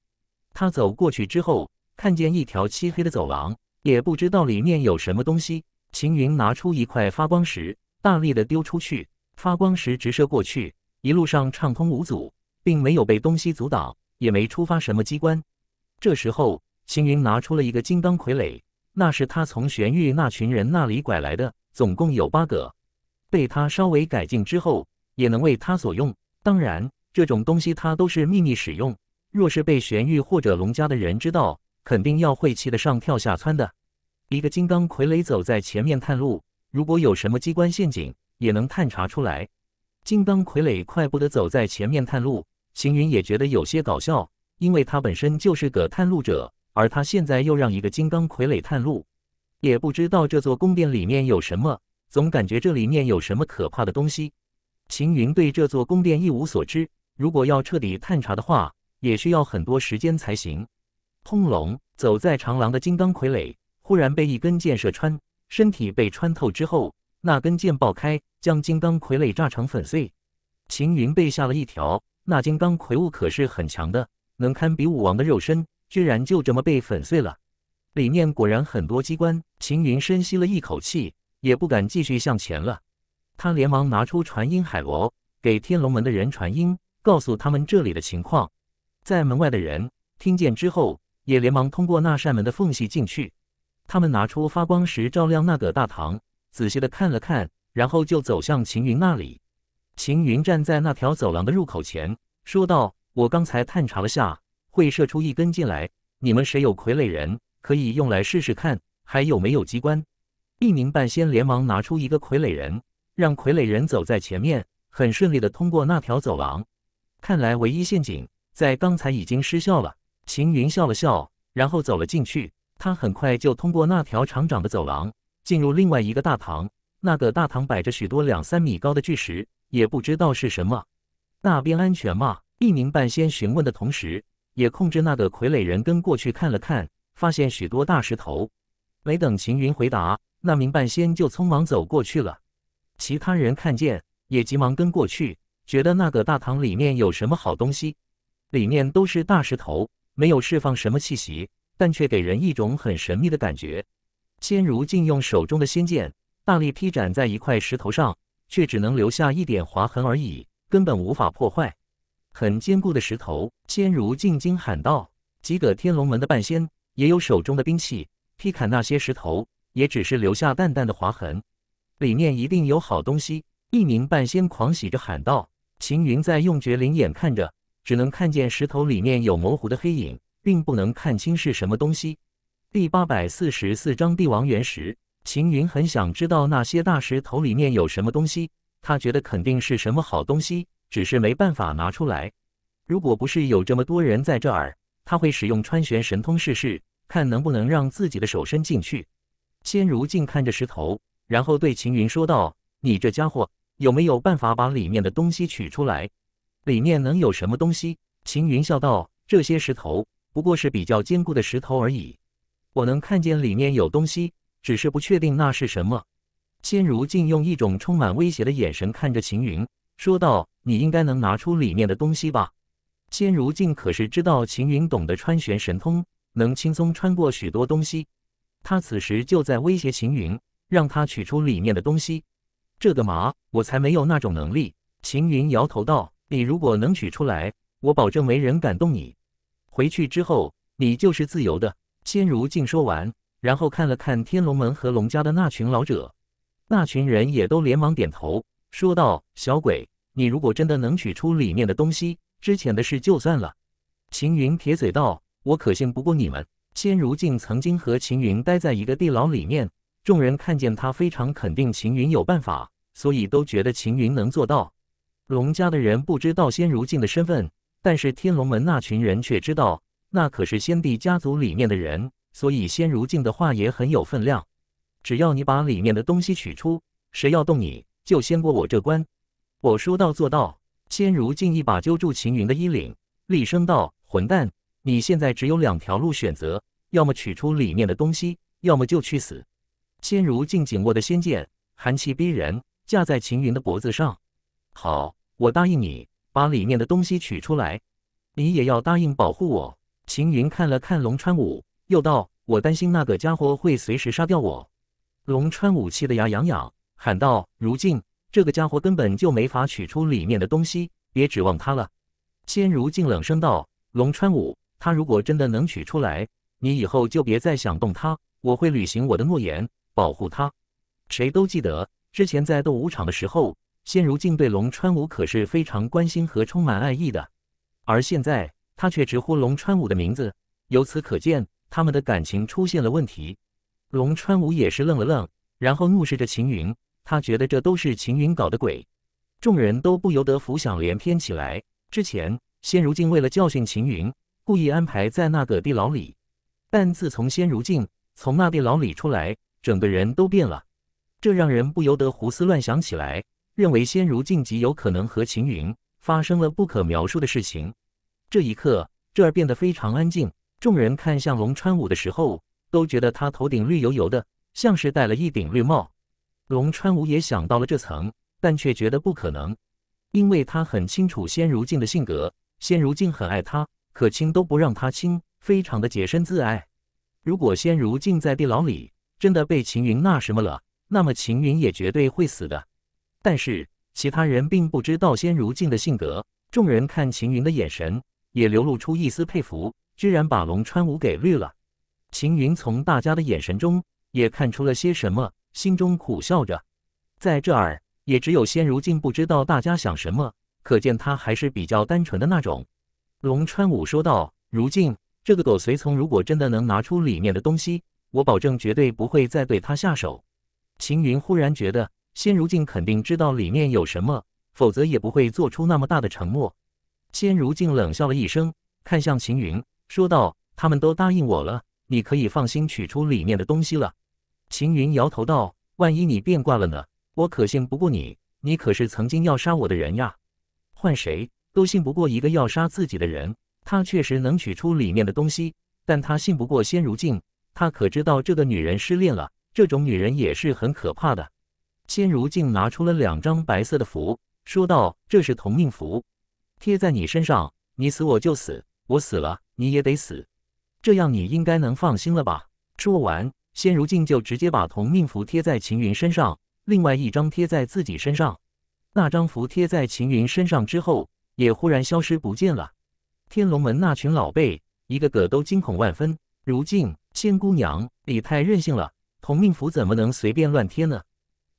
他走过去之后，看见一条漆黑的走廊，也不知道里面有什么东西。秦云拿出一块发光石，大力的丢出去，发光石直射过去。一路上畅通无阻，并没有被东西阻挡，也没触发什么机关。这时候，青云拿出了一个金刚傀儡，那是他从玄玉那群人那里拐来的，总共有八个，被他稍微改进之后，也能为他所用。当然，这种东西他都是秘密使用，若是被玄玉或者龙家的人知道，肯定要晦气的上跳下窜的。一个金刚傀儡走在前面探路，如果有什么机关陷阱，也能探查出来。金刚傀儡快步的走在前面探路，秦云也觉得有些搞笑，因为他本身就是个探路者，而他现在又让一个金刚傀儡探路，也不知道这座宫殿里面有什么，总感觉这里面有什么可怕的东西。秦云对这座宫殿一无所知，如果要彻底探查的话，也需要很多时间才行。轰隆！走在长廊的金刚傀儡忽然被一根箭射穿，身体被穿透之后。那根剑爆开，将金刚傀儡炸成粉碎。秦云被吓了一跳，那金刚魁儡可是很强的，能堪比武王的肉身，居然就这么被粉碎了。里面果然很多机关。秦云深吸了一口气，也不敢继续向前了。他连忙拿出传音海螺，给天龙门的人传音，告诉他们这里的情况。在门外的人听见之后，也连忙通过那扇门的缝隙进去。他们拿出发光石照亮那个大堂。仔细的看了看，然后就走向秦云那里。秦云站在那条走廊的入口前，说道：“我刚才探查了下，会射出一根进来。你们谁有傀儡人，可以用来试试看，还有没有机关？”一名半仙连忙拿出一个傀儡人，让傀儡人走在前面，很顺利的通过那条走廊。看来唯一陷阱在刚才已经失效了。秦云笑了笑，然后走了进去。他很快就通过那条长长的走廊。进入另外一个大堂，那个大堂摆着许多两三米高的巨石，也不知道是什么。那边安全吗？一名半仙询问的同时，也控制那个傀儡人跟过去看了看，发现许多大石头。没等秦云回答，那名半仙就匆忙走过去了。其他人看见也急忙跟过去，觉得那个大堂里面有什么好东西。里面都是大石头，没有释放什么气息，但却给人一种很神秘的感觉。仙如竟用手中的仙剑大力劈斩在一块石头上，却只能留下一点划痕而已，根本无法破坏。很坚固的石头，仙如净惊喊道：“几个天龙门的半仙也有手中的兵器劈砍那些石头，也只是留下淡淡的划痕。里面一定有好东西！”一名半仙狂喜着喊道。秦云在用绝灵眼看着，只能看见石头里面有模糊的黑影，并不能看清是什么东西。第八百四十四章帝王原石。秦云很想知道那些大石头里面有什么东西，他觉得肯定是什么好东西，只是没办法拿出来。如果不是有这么多人在这儿，他会使用穿玄神通试试，看能不能让自己的手伸进去。仙如镜看着石头，然后对秦云说道：“你这家伙有没有办法把里面的东西取出来？里面能有什么东西？”秦云笑道：“这些石头不过是比较坚固的石头而已。”我能看见里面有东西，只是不确定那是什么。仙如镜用一种充满威胁的眼神看着秦云，说道：“你应该能拿出里面的东西吧？”仙如镜可是知道秦云懂得穿玄神通，能轻松穿过许多东西。他此时就在威胁秦云，让他取出里面的东西。这个嘛，我才没有那种能力。秦云摇头道：“你如果能取出来，我保证没人敢动你。回去之后，你就是自由的。”仙如静说完，然后看了看天龙门和龙家的那群老者，那群人也都连忙点头，说道：“小鬼，你如果真的能取出里面的东西，之前的事就算了。”秦云撇嘴道：“我可信不过你们。”仙如静曾经和秦云待在一个地牢里面，众人看见他，非常肯定秦云有办法，所以都觉得秦云能做到。龙家的人不知道仙如镜的身份，但是天龙门那群人却知道。那可是先帝家族里面的人，所以先如镜的话也很有分量。只要你把里面的东西取出，谁要动你，就先过我这关。我说到做到。先如镜一把揪住秦云的衣领，厉声道：“混蛋！你现在只有两条路选择，要么取出里面的东西，要么就去死。”先如镜紧握的仙剑寒气逼人，架在秦云的脖子上。好，我答应你，把里面的东西取出来。你也要答应保护我。秦云看了看龙川武，又道：“我担心那个家伙会随时杀掉我。”龙川武气得牙痒痒，喊道：“如镜，这个家伙根本就没法取出里面的东西，别指望他了。”仙如镜冷声道：“龙川武，他如果真的能取出来，你以后就别再想动他。我会履行我的诺言，保护他。谁都记得，之前在斗武场的时候，仙如镜对龙川武可是非常关心和充满爱意的，而现在。”他却直呼龙川武的名字，由此可见，他们的感情出现了问题。龙川武也是愣了愣，然后怒视着秦云，他觉得这都是秦云搞的鬼。众人都不由得浮想联翩起来。之前，先如今为了教训秦云，故意安排在那个地牢里，但自从先如今从那地牢里出来，整个人都变了，这让人不由得胡思乱想起来，认为先如今极有可能和秦云发生了不可描述的事情。这一刻，这儿变得非常安静。众人看向龙川武的时候，都觉得他头顶绿油油的，像是戴了一顶绿帽。龙川武也想到了这层，但却觉得不可能，因为他很清楚仙如镜的性格。仙如镜很爱他，可亲都不让他亲，非常的洁身自爱。如果仙如镜在地牢里真的被秦云那什么了，那么秦云也绝对会死的。但是其他人并不知道仙如镜的性格，众人看秦云的眼神。也流露出一丝佩服，居然把龙川武给绿了。秦云从大家的眼神中也看出了些什么，心中苦笑着。在这儿，也只有仙如镜不知道大家想什么，可见他还是比较单纯的那种。龙川武说道：“如镜，这个狗随从如果真的能拿出里面的东西，我保证绝对不会再对他下手。”秦云忽然觉得，仙如镜肯定知道里面有什么，否则也不会做出那么大的承诺。仙如镜冷笑了一声，看向秦云，说道：“他们都答应我了，你可以放心取出里面的东西了。”秦云摇头道：“万一你变卦了呢？我可信不过你。你可是曾经要杀我的人呀，换谁都信不过一个要杀自己的人。他确实能取出里面的东西，但他信不过仙如镜。他可知道这个女人失恋了，这种女人也是很可怕的。”仙如镜拿出了两张白色的符，说道：“这是同命符。”贴在你身上，你死我就死，我死了你也得死，这样你应该能放心了吧？说完，仙如镜就直接把同命符贴在秦云身上，另外一张贴在自己身上。那张符贴在秦云身上之后，也忽然消失不见了。天龙门那群老辈，一个个都惊恐万分。如镜，仙姑娘，你太任性了，同命符怎么能随便乱贴呢？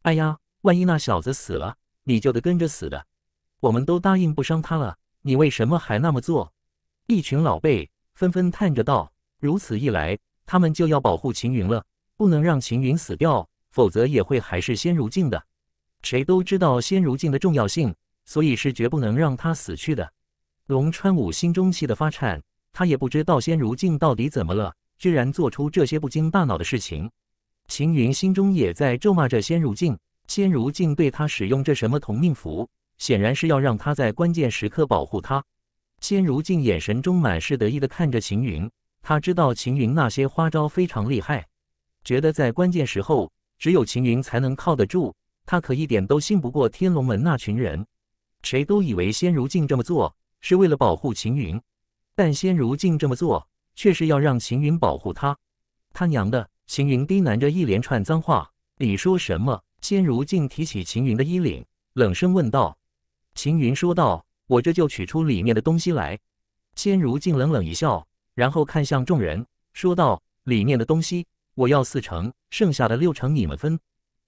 哎呀，万一那小子死了，你就得跟着死的。我们都答应不伤他了，你为什么还那么做？一群老辈纷纷叹着道：“如此一来，他们就要保护秦云了，不能让秦云死掉，否则也会还是仙如镜的。谁都知道仙如镜的重要性，所以是绝不能让他死去的。”龙川武心中气得发颤，他也不知道仙如镜到底怎么了，居然做出这些不经大脑的事情。秦云心中也在咒骂着仙如镜，仙如镜对他使用着什么同命符。显然是要让他在关键时刻保护他。仙如镜眼神中满是得意的看着秦云，他知道秦云那些花招非常厉害，觉得在关键时候只有秦云才能靠得住。他可一点都信不过天龙门那群人，谁都以为仙如镜这么做是为了保护秦云，但仙如镜这么做却是要让秦云保护他。他娘的！秦云低喃着一连串脏话。你说什么？仙如镜提起秦云的衣领，冷声问道。秦云说道：“我这就取出里面的东西来。”千如镜冷冷一笑，然后看向众人，说道：“里面的东西，我要四成，剩下的六成你们分。”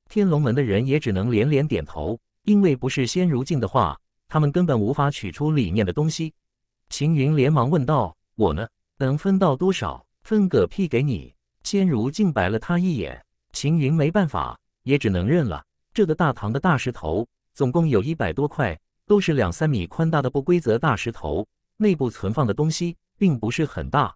天龙门的人也只能连连点头，因为不是仙如镜的话，他们根本无法取出里面的东西。秦云连忙问道：“我呢，能分到多少？分个屁给你！”仙如镜白了他一眼。秦云没办法，也只能认了。这个大唐的大石头，总共有一百多块。都是两三米宽大的不规则大石头，内部存放的东西并不是很大。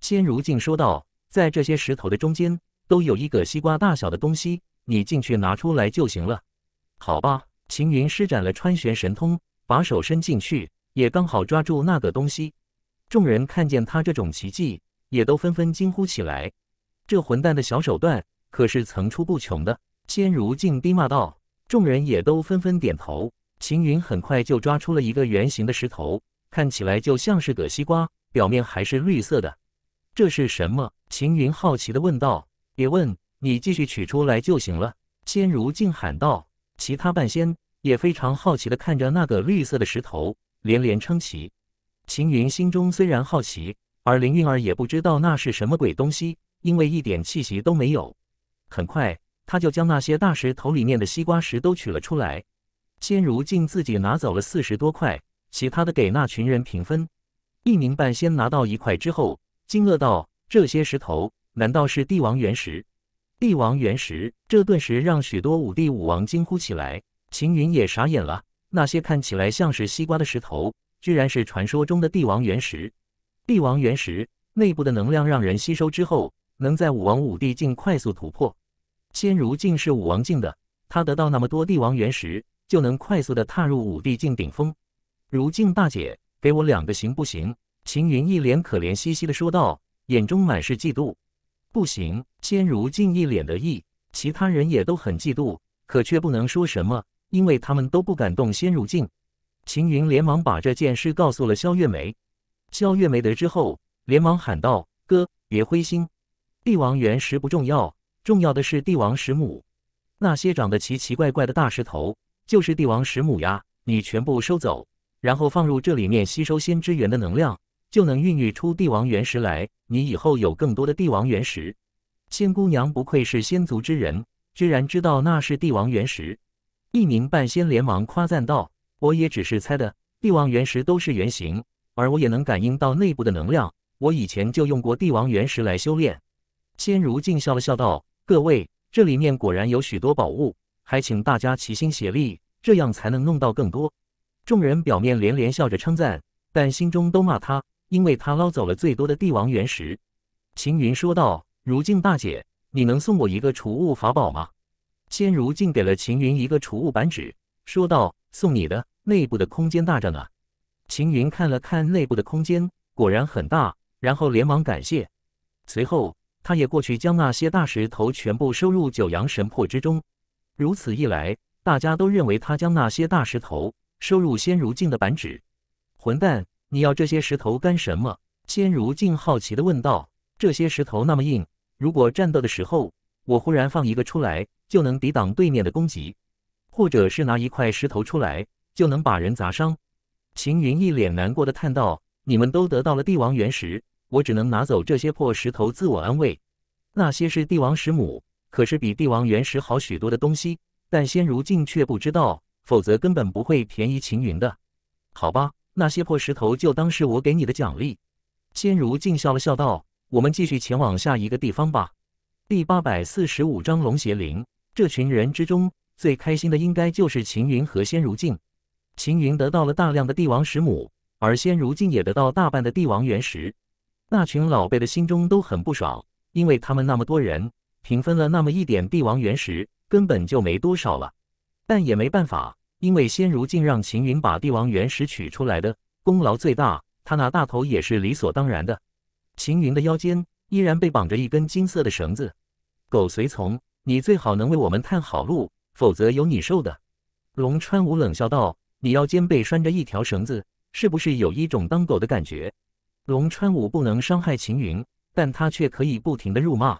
仙如镜说道：“在这些石头的中间，都有一个西瓜大小的东西，你进去拿出来就行了。”好吧，秦云施展了穿玄神通，把手伸进去，也刚好抓住那个东西。众人看见他这种奇迹，也都纷纷惊呼起来。这混蛋的小手段可是层出不穷的。千如镜低骂道，众人也都纷纷点头。秦云很快就抓出了一个圆形的石头，看起来就像是个西瓜，表面还是绿色的。这是什么？秦云好奇地问道。别问，你继续取出来就行了。”仙如镜喊道。其他半仙也非常好奇地看着那个绿色的石头，连连称奇。秦云心中虽然好奇，而林韵儿也不知道那是什么鬼东西，因为一点气息都没有。很快，他就将那些大石头里面的西瓜石都取了出来。仙如镜自己拿走了四十多块，其他的给那群人平分。一名半先拿到一块之后，惊愕道：“这些石头难道是帝王原石？”帝王原石，这顿时让许多武帝武王惊呼起来。秦云也傻眼了，那些看起来像是西瓜的石头，居然是传说中的帝王原石。帝王原石内部的能量让人吸收之后，能在武王武帝境快速突破。仙如镜是武王境的，他得到那么多帝王原石。就能快速的踏入五帝境顶峰。如镜大姐，给我两个行不行？秦云一脸可怜兮兮的说道，眼中满是嫉妒。不行！先如镜一脸得意，其他人也都很嫉妒，可却不能说什么，因为他们都不敢动先如镜。秦云连忙把这件事告诉了肖月梅。肖月梅得知后，连忙喊道：“哥，别灰心，帝王原石不重要，重要的是帝王石母。那些长得奇奇怪怪的大石头。”就是帝王石母呀，你全部收走，然后放入这里面吸收仙之源的能量，就能孕育出帝王原石来。你以后有更多的帝王原石。仙姑娘不愧是仙族之人，居然知道那是帝王原石。一名半仙连忙夸赞道：“我也只是猜的，帝王原石都是圆形，而我也能感应到内部的能量。我以前就用过帝王原石来修炼。”仙如镜笑了笑道：“各位，这里面果然有许多宝物。”还请大家齐心协力，这样才能弄到更多。众人表面连连笑着称赞，但心中都骂他，因为他捞走了最多的帝王原石。秦云说道：“如静大姐，你能送我一个储物法宝吗？”先如镜给了秦云一个储物板纸，说道：“送你的，内部的空间大着呢。”秦云看了看内部的空间，果然很大，然后连忙感谢。随后，他也过去将那些大石头全部收入九阳神魄之中。如此一来，大家都认为他将那些大石头收入仙如镜的板纸。混蛋，你要这些石头干什么？仙如镜好奇地问道。这些石头那么硬，如果战斗的时候，我忽然放一个出来，就能抵挡对面的攻击；或者是拿一块石头出来，就能把人砸伤。秦云一脸难过的叹道：“你们都得到了帝王原石，我只能拿走这些破石头自我安慰。那些是帝王石母。”可是比帝王原石好许多的东西，但仙如镜却不知道，否则根本不会便宜秦云的。好吧，那些破石头就当是我给你的奖励。仙如镜笑了笑道：“我们继续前往下一个地方吧。”第八百四十五章龙邪灵。这群人之中，最开心的应该就是秦云和仙如镜。秦云得到了大量的帝王石母，而仙如镜也得到大半的帝王原石。那群老辈的心中都很不爽，因为他们那么多人。平分了那么一点帝王原石，根本就没多少了，但也没办法，因为先如今让秦云把帝王原石取出来的功劳最大，他拿大头也是理所当然的。秦云的腰间依然被绑着一根金色的绳子，狗随从，你最好能为我们探好路，否则有你受的。龙川武冷笑道：“你腰间被拴着一条绳子，是不是有一种当狗的感觉？”龙川武不能伤害秦云，但他却可以不停的辱骂。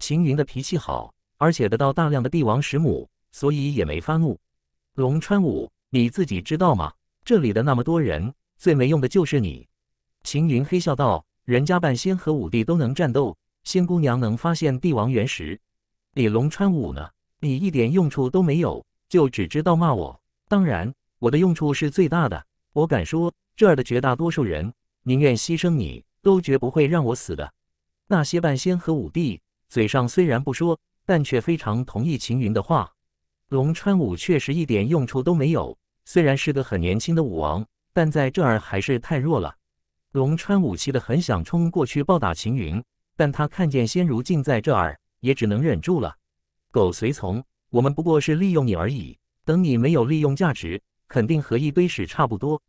秦云的脾气好，而且得到大量的帝王石母，所以也没发怒。龙川武，你自己知道吗？这里的那么多人，最没用的就是你。秦云嘿笑道：“人家半仙和武帝都能战斗，仙姑娘能发现帝王原石，你龙川武呢？你一点用处都没有，就只知道骂我。当然，我的用处是最大的。我敢说，这儿的绝大多数人宁愿牺牲你，都绝不会让我死的。那些半仙和武帝。”嘴上虽然不说，但却非常同意秦云的话。龙川武确实一点用处都没有，虽然是个很年轻的武王，但在这儿还是太弱了。龙川武气得很，想冲过去暴打秦云，但他看见仙如镜在这儿，也只能忍住了。狗随从，我们不过是利用你而已。等你没有利用价值，肯定和一堆屎差不多。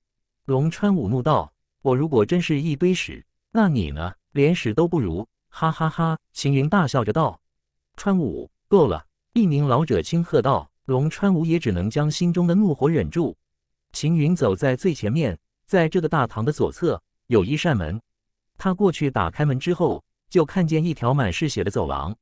龙川武怒道：“我如果真是一堆屎，那你呢？连屎都不如。”哈哈哈！秦云大笑着道：“川武，够了！”一名老者轻喝道。龙川武也只能将心中的怒火忍住。秦云走在最前面，在这个大堂的左侧有一扇门，他过去打开门之后，就看见一条满是血的走廊，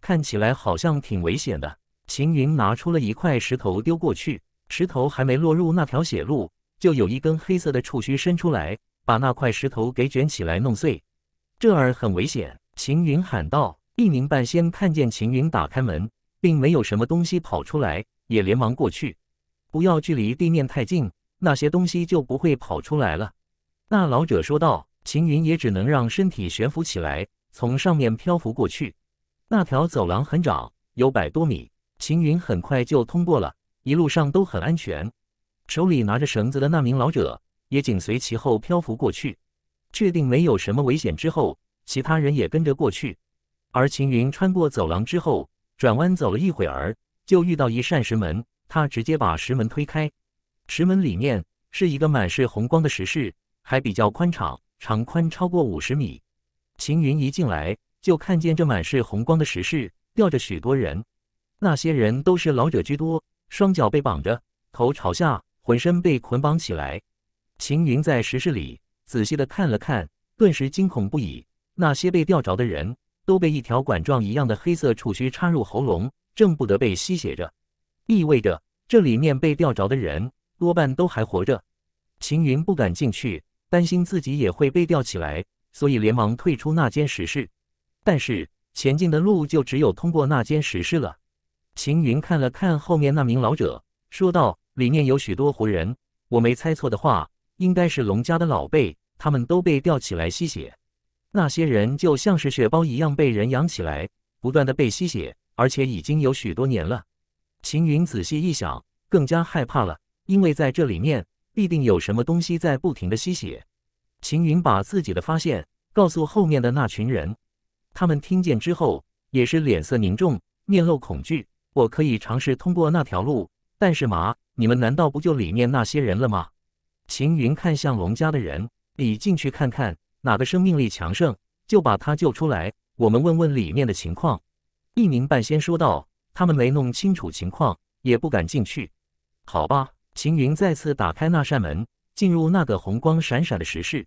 看起来好像挺危险的。秦云拿出了一块石头丢过去，石头还没落入那条血路，就有一根黑色的触须伸出来，把那块石头给卷起来弄碎。这儿很危险。秦云喊道：“一名半仙看见秦云打开门，并没有什么东西跑出来，也连忙过去。不要距离地面太近，那些东西就不会跑出来了。”那老者说道：“秦云也只能让身体悬浮起来，从上面漂浮过去。那条走廊很窄，有百多米，秦云很快就通过了，一路上都很安全。手里拿着绳子的那名老者也紧随其后漂浮过去，确定没有什么危险之后。”其他人也跟着过去，而秦云穿过走廊之后，转弯走了一会儿，就遇到一扇石门。他直接把石门推开，石门里面是一个满是红光的石室，还比较宽敞，长宽超过五十米。秦云一进来，就看见这满是红光的石室吊着许多人，那些人都是老者居多，双脚被绑着，头朝下，浑身被捆绑起来。秦云在石室里仔细的看了看，顿时惊恐不已。那些被吊着的人都被一条管状一样的黑色触须插入喉咙，正不得被吸血着，意味着这里面被吊着的人多半都还活着。秦云不敢进去，担心自己也会被吊起来，所以连忙退出那间石室。但是前进的路就只有通过那间石室了。秦云看了看后面那名老者，说道：“里面有许多活人，我没猜错的话，应该是龙家的老辈，他们都被吊起来吸血。”那些人就像是血包一样被人养起来，不断的被吸血，而且已经有许多年了。秦云仔细一想，更加害怕了，因为在这里面必定有什么东西在不停的吸血。秦云把自己的发现告诉后面的那群人，他们听见之后也是脸色凝重，面露恐惧。我可以尝试通过那条路，但是嘛，你们难道不就里面那些人了吗？秦云看向龙家的人，你进去看看。哪个生命力强盛，就把他救出来。我们问问里面的情况。”一名半仙说道：“他们没弄清楚情况，也不敢进去。”好吧，秦云再次打开那扇门，进入那个红光闪闪的石室。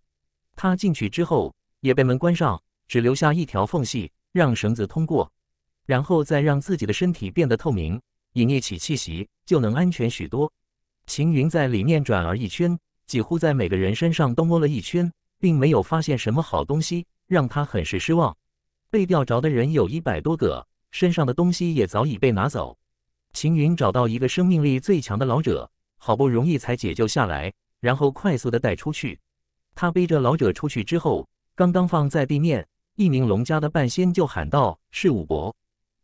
他进去之后，也被门关上，只留下一条缝隙让绳子通过，然后再让自己的身体变得透明，隐匿起气息，就能安全许多。秦云在里面转而一圈，几乎在每个人身上都摸了一圈。并没有发现什么好东西，让他很是失望。被钓着的人有一百多个，身上的东西也早已被拿走。秦云找到一个生命力最强的老者，好不容易才解救下来，然后快速的带出去。他背着老者出去之后，刚刚放在地面，一名龙家的半仙就喊道：“是武伯。”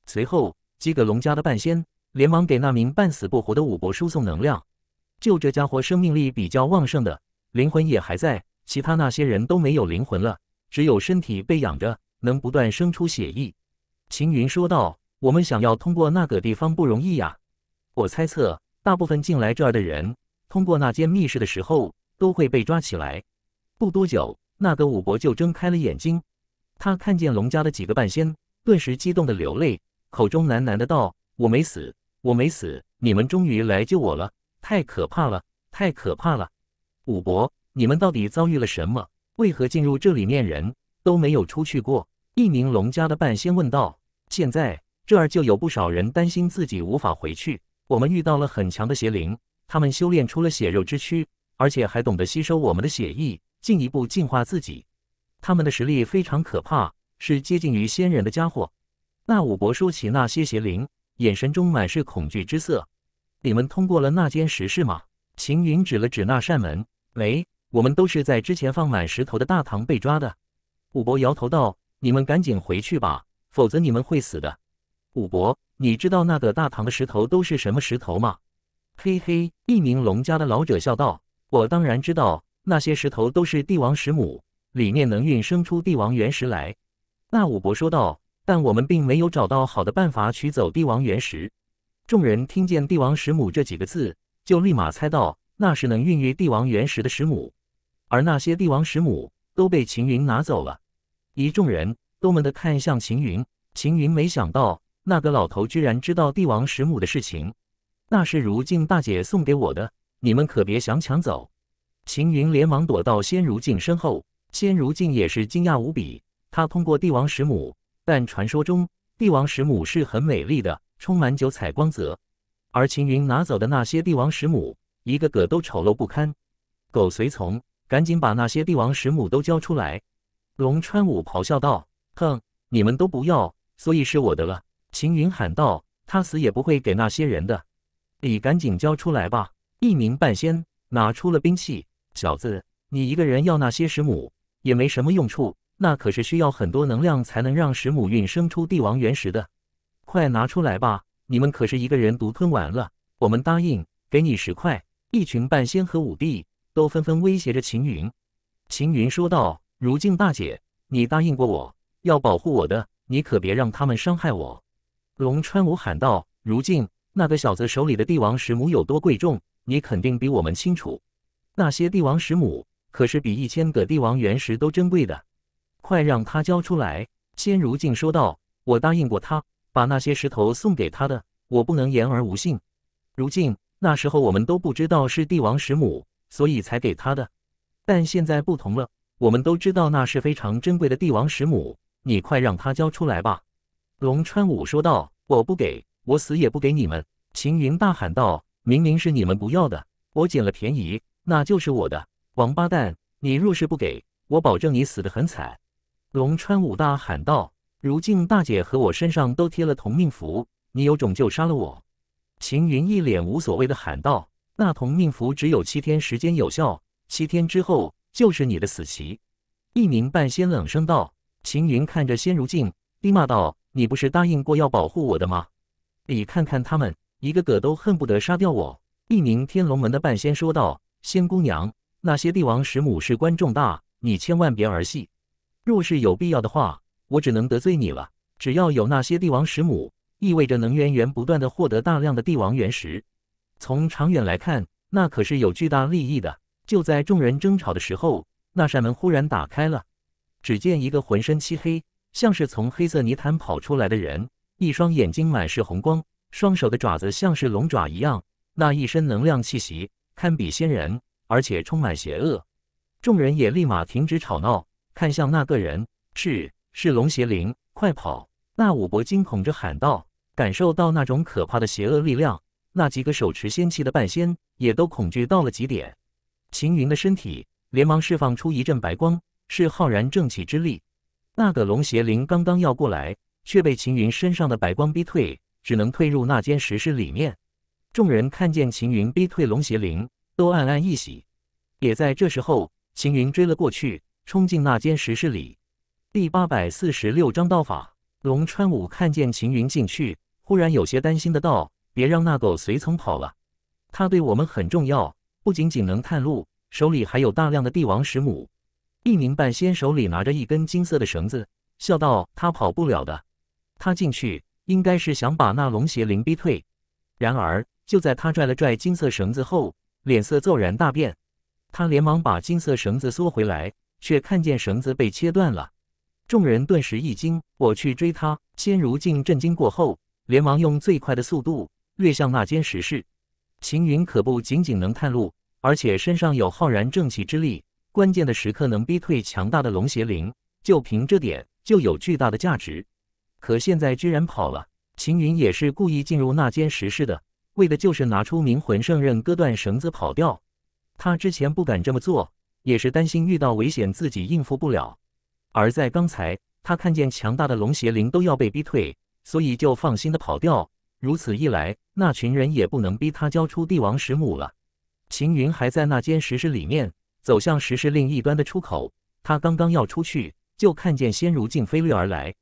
随后几个龙家的半仙连忙给那名半死不活的武伯输送能量，就这家伙生命力比较旺盛的，灵魂也还在。其他那些人都没有灵魂了，只有身体被养着，能不断生出血意。秦云说道：“我们想要通过那个地方不容易呀！我猜测，大部分进来这儿的人，通过那间密室的时候，都会被抓起来。”不多久，那个武伯就睁开了眼睛，他看见龙家的几个半仙，顿时激动的流泪，口中喃喃的道：“我没死，我没死！你们终于来救我了！太可怕了，太可怕了！”武伯。你们到底遭遇了什么？为何进入这里面人都没有出去过？一名龙家的半仙问道。现在这儿就有不少人担心自己无法回去。我们遇到了很强的邪灵，他们修炼出了血肉之躯，而且还懂得吸收我们的血液，进一步进化自己。他们的实力非常可怕，是接近于仙人的家伙。那五伯说起那些邪灵，眼神中满是恐惧之色。你们通过了那间石室吗？秦云指了指那扇门，没。我们都是在之前放满石头的大堂被抓的，武伯摇头道：“你们赶紧回去吧，否则你们会死的。”武伯，你知道那个大堂的石头都是什么石头吗？嘿嘿，一名龙家的老者笑道：“我当然知道，那些石头都是帝王石母，里面能孕生出帝王原石来。”那武伯说道：“但我们并没有找到好的办法取走帝王原石。”众人听见“帝王石母”这几个字，就立马猜到那是能孕育帝王原石的石母。而那些帝王石母都被秦云拿走了，一众人都们的看向秦云。秦云没想到那个老头居然知道帝王石母的事情，那是如镜大姐送给我的，你们可别想抢走。秦云连忙躲到仙如镜身后，仙如镜也是惊讶无比。她通过帝王石母，但传说中帝王石母是很美丽的，充满九彩光泽。而秦云拿走的那些帝王石母，一个个都丑陋不堪。狗随从。赶紧把那些帝王石母都交出来！龙川武咆哮道：“哼，你们都不要，所以是我的了。”秦云喊道：“他死也不会给那些人的。”你赶紧交出来吧！一名半仙拿出了兵器：“小子，你一个人要那些石母也没什么用处，那可是需要很多能量才能让石母运生出帝王原石的。快拿出来吧！你们可是一个人独吞完了，我们答应给你十块，一群半仙和五帝。”都纷纷威胁着秦云。秦云说道：“如镜大姐，你答应过我要保护我的，你可别让他们伤害我。”龙川武喊道：“如镜，那个小子手里的帝王石母有多贵重，你肯定比我们清楚。那些帝王石母可是比一千个帝王原石都珍贵的，快让他交出来！”先如镜说道：“我答应过他，把那些石头送给他的，我不能言而无信。如镜，那时候我们都不知道是帝王石母。”所以才给他的，但现在不同了。我们都知道那是非常珍贵的帝王石母，你快让他交出来吧。”龙川武说道，“我不给，我死也不给你们。”秦云大喊道，“明明是你们不要的，我捡了便宜，那就是我的。王八蛋，你若是不给我，保证你死得很惨。”龙川武大喊道，“如今大姐和我身上都贴了同命符，你有种就杀了我。”秦云一脸无所谓的喊道。那同命符只有七天时间有效，七天之后就是你的死期。”一宁半仙冷声道。秦云看着仙如镜，低骂道：“你不是答应过要保护我的吗？你看看他们，一个个都恨不得杀掉我。”一宁天龙门的半仙说道：“仙姑娘，那些帝王石母事关重大，你千万别儿戏。若是有必要的话，我只能得罪你了。只要有那些帝王石母，意味着能源源不断的获得大量的帝王原石。”从长远来看，那可是有巨大利益的。就在众人争吵的时候，那扇门忽然打开了。只见一个浑身漆黑，像是从黑色泥潭跑出来的人，一双眼睛满是红光，双手的爪子像是龙爪一样，那一身能量气息堪比仙人，而且充满邪恶。众人也立马停止吵闹，看向那个人，是是龙邪灵，快跑！那武伯惊恐着喊道，感受到那种可怕的邪恶力量。那几个手持仙器的半仙也都恐惧到了极点。秦云的身体连忙释放出一阵白光，是浩然正气之力。那个龙邪灵刚刚要过来，却被秦云身上的白光逼退，只能退入那间石室里面。众人看见秦云逼退龙邪灵，都暗暗一喜。也在这时候，秦云追了过去，冲进那间石室里。第八百四十六章道法。龙川武看见秦云进去，忽然有些担心的道。别让那狗随从跑了，它对我们很重要，不仅仅能探路，手里还有大量的帝王石母。一名半仙手里拿着一根金色的绳子，笑道：“他跑不了的。”他进去应该是想把那龙邪灵逼退，然而就在他拽了拽金色绳子后，脸色骤然大变，他连忙把金色绳子缩回来，却看见绳子被切断了。众人顿时一惊：“我去追他！”仙如镜震惊过后，连忙用最快的速度。略向那间石室，秦云可不仅仅能探路，而且身上有浩然正气之力，关键的时刻能逼退强大的龙邪灵，就凭这点就有巨大的价值。可现在居然跑了，秦云也是故意进入那间石室的，为的就是拿出冥魂圣刃割断绳子跑掉。他之前不敢这么做，也是担心遇到危险自己应付不了。而在刚才，他看见强大的龙邪灵都要被逼退，所以就放心的跑掉。如此一来，那群人也不能逼他交出帝王石母了。秦云还在那间石室里面走向石室另一端的出口，他刚刚要出去，就看见仙如镜飞掠而来。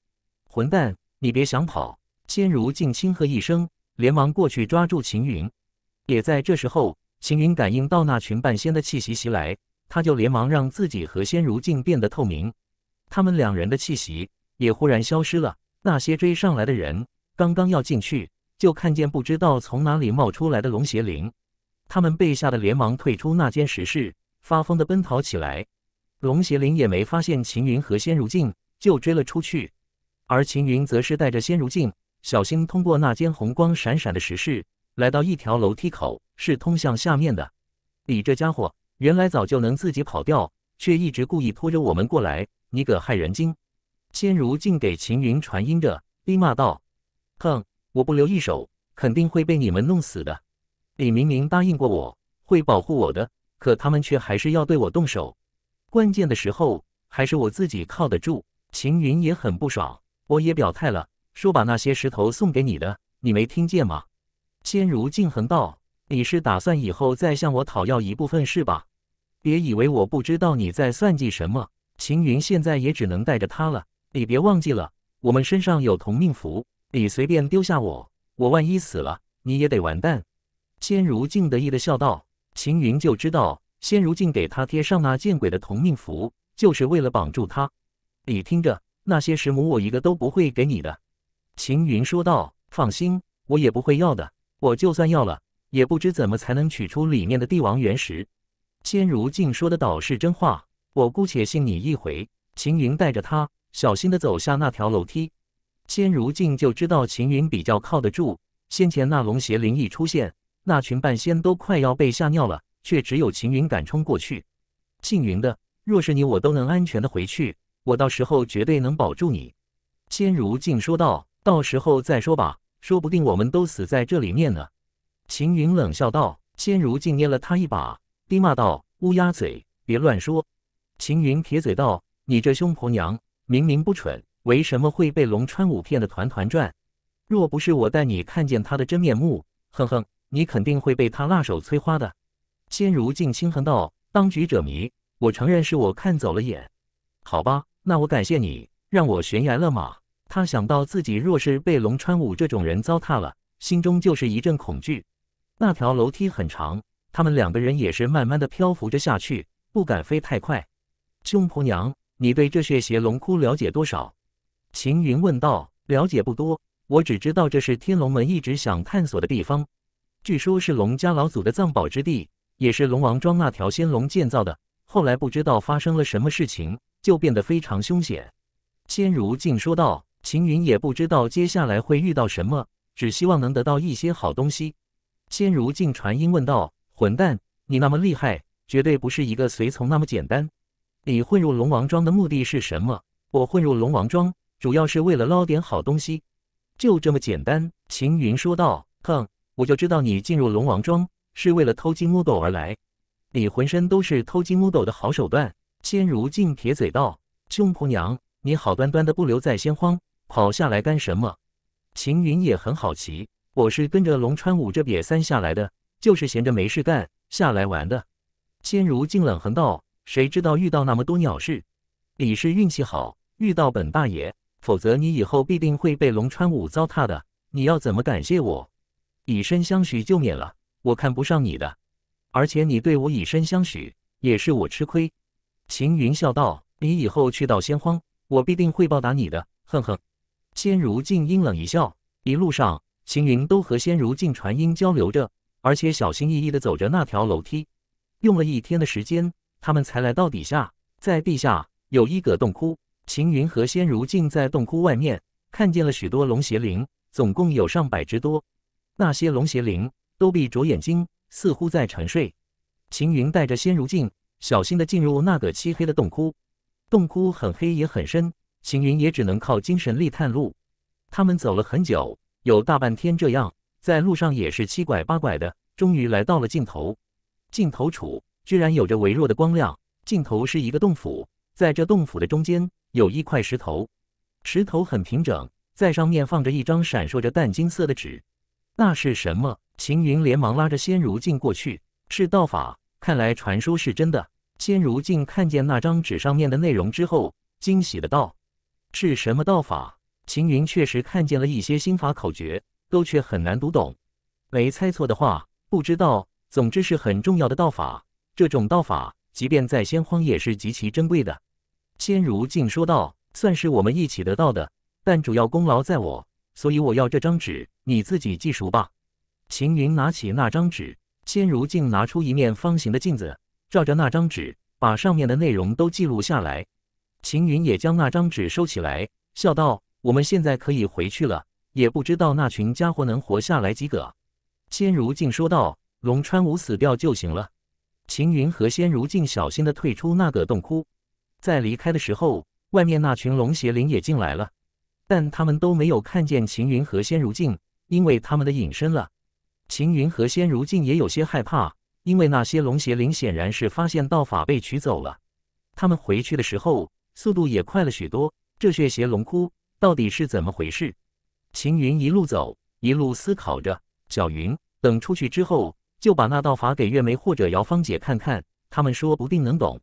混蛋，你别想跑！仙如镜轻喝一声，连忙过去抓住秦云。也在这时候，秦云感应到那群半仙的气息袭来，他就连忙让自己和仙如镜变得透明，他们两人的气息也忽然消失了。那些追上来的人刚刚要进去。就看见不知道从哪里冒出来的龙邪灵，他们被吓得连忙退出那间石室，发疯的奔逃起来。龙邪灵也没发现秦云和仙如镜，就追了出去。而秦云则是带着仙如镜，小心通过那间红光闪闪的石室，来到一条楼梯口，是通向下面的。你这家伙原来早就能自己跑掉，却一直故意拖着我们过来，你个害人精！仙如镜给秦云传音着，逼骂道：“哼。”我不留一手，肯定会被你们弄死的。李明明答应过我会保护我的，可他们却还是要对我动手。关键的时候还是我自己靠得住。秦云也很不爽，我也表态了，说把那些石头送给你的，你没听见吗？仙如静恒道，你是打算以后再向我讨要一部分是吧？别以为我不知道你在算计什么。秦云现在也只能带着他了，你别忘记了，我们身上有同命符。你随便丢下我，我万一死了，你也得完蛋。仙如镜得意的笑道：“秦云就知道，仙如镜给他贴上那见鬼的同命符，就是为了绑住他。”你听着，那些石母我一个都不会给你的。”秦云说道：“放心，我也不会要的。我就算要了，也不知怎么才能取出里面的帝王原石。”仙如镜说的倒是真话，我姑且信你一回。秦云带着他小心的走下那条楼梯。仙如镜就知道秦云比较靠得住。先前那龙邪灵一出现，那群半仙都快要被吓尿了，却只有秦云敢冲过去。姓云的，若是你我都能安全的回去，我到时候绝对能保住你。仙如镜说道：“到时候再说吧，说不定我们都死在这里面呢。”秦云冷笑道：“仙如镜捏了他一把，低骂道：‘乌鸦嘴，别乱说。’”秦云撇嘴道：“你这凶婆娘，明明不蠢。”为什么会被龙川武骗得团团转？若不是我带你看见他的真面目，哼哼，你肯定会被他辣手摧花的。仙如镜轻哼道：“当局者迷，我承认是我看走了眼。”好吧，那我感谢你让我悬崖勒马。他想到自己若是被龙川武这种人糟蹋了，心中就是一阵恐惧。那条楼梯很长，他们两个人也是慢慢的漂浮着下去，不敢飞太快。凶婆娘，你对这血邪龙窟了解多少？秦云问道：“了解不多，我只知道这是天龙门一直想探索的地方，据说是龙家老祖的藏宝之地，也是龙王庄那条仙龙建造的。后来不知道发生了什么事情，就变得非常凶险。”先如镜说道：“秦云也不知道接下来会遇到什么，只希望能得到一些好东西。”先如镜传音问道：“混蛋，你那么厉害，绝对不是一个随从那么简单。你混入龙王庄的目的是什么？我混入龙王庄。”主要是为了捞点好东西，就这么简单。”秦云说道。“哼，我就知道你进入龙王庄是为了偷鸡摸狗而来。你浑身都是偷鸡摸狗的好手段。”千如镜撇嘴道。“穷婆娘，你好端端的不留在仙荒，跑下来干什么？”秦云也很好奇。“我是跟着龙川武这瘪三下来的，就是闲着没事干，下来玩的。”千如镜冷哼道：“谁知道遇到那么多鸟事？你是运气好，遇到本大爷。”否则，你以后必定会被龙川武糟蹋的。你要怎么感谢我？以身相许就免了，我看不上你的。而且你对我以身相许，也是我吃亏。秦云笑道：“你以后去到仙荒，我必定会报答你的。”哼哼。仙如镜阴冷一笑。一路上，秦云都和仙如镜传音交流着，而且小心翼翼地走着那条楼梯。用了一天的时间，他们才来到底下。在地下有一个洞窟。秦云和仙如镜在洞窟外面看见了许多龙邪灵，总共有上百之多。那些龙邪灵都闭着眼睛，似乎在沉睡。秦云带着仙如镜小心的进入那个漆黑的洞窟，洞窟很黑也很深，秦云也只能靠精神力探路。他们走了很久，有大半天这样，在路上也是七拐八拐的，终于来到了尽头。尽头处居然有着微弱的光亮。尽头是一个洞府，在这洞府的中间。有一块石头，石头很平整，在上面放着一张闪烁着淡金色的纸，那是什么？秦云连忙拉着仙如镜过去。是道法，看来传说是真的。仙如镜看见那张纸上面的内容之后，惊喜的道：“是什么道法？”秦云确实看见了一些心法口诀，都却很难读懂。没猜错的话，不知道，总之是很重要的道法。这种道法，即便在仙荒也是极其珍贵的。仙如镜说道：“算是我们一起得到的，但主要功劳在我，所以我要这张纸，你自己记熟吧。”秦云拿起那张纸，仙如镜拿出一面方形的镜子，照着那张纸，把上面的内容都记录下来。秦云也将那张纸收起来，笑道：“我们现在可以回去了，也不知道那群家伙能活下来几个。”仙如镜说道：“龙川武死掉就行了。”秦云和仙如镜小心地退出那个洞窟。在离开的时候，外面那群龙邪灵也进来了，但他们都没有看见秦云和仙如镜，因为他们的隐身了。秦云和仙如镜也有些害怕，因为那些龙邪灵显然是发现道法被取走了。他们回去的时候速度也快了许多。这血邪龙窟到底是怎么回事？秦云一路走，一路思考着。小云，等出去之后就把那道法给月梅或者姚芳姐看看，他们说不定能懂。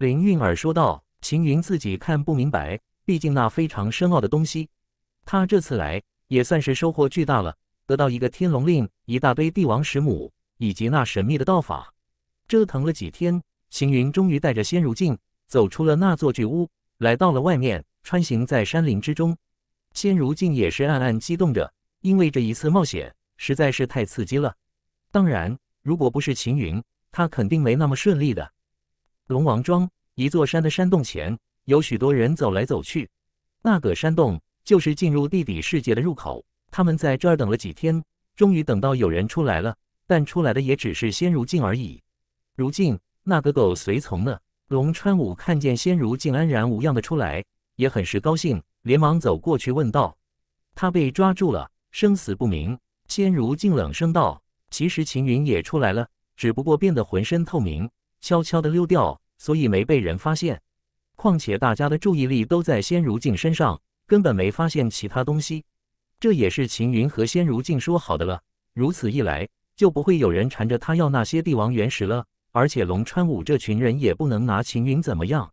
林韵儿说道：“秦云自己看不明白，毕竟那非常深奥的东西。他这次来也算是收获巨大了，得到一个天龙令，一大堆帝王石母，以及那神秘的道法。折腾了几天，秦云终于带着仙如镜走出了那座巨屋，来到了外面，穿行在山林之中。仙如镜也是暗暗激动着，因为这一次冒险实在是太刺激了。当然，如果不是秦云，他肯定没那么顺利的。”龙王庄一座山的山洞前，有许多人走来走去。那个山洞就是进入地底世界的入口。他们在这儿等了几天，终于等到有人出来了，但出来的也只是仙如镜而已。如镜，那个狗随从呢？龙川武看见仙如镜安然无恙的出来，也很是高兴，连忙走过去问道：“他被抓住了，生死不明。”仙如镜冷声道：“其实秦云也出来了，只不过变得浑身透明。”悄悄地溜掉，所以没被人发现。况且大家的注意力都在仙如镜身上，根本没发现其他东西。这也是秦云和仙如镜说好的了。如此一来，就不会有人缠着他要那些帝王原石了。而且龙川武这群人也不能拿秦云怎么样。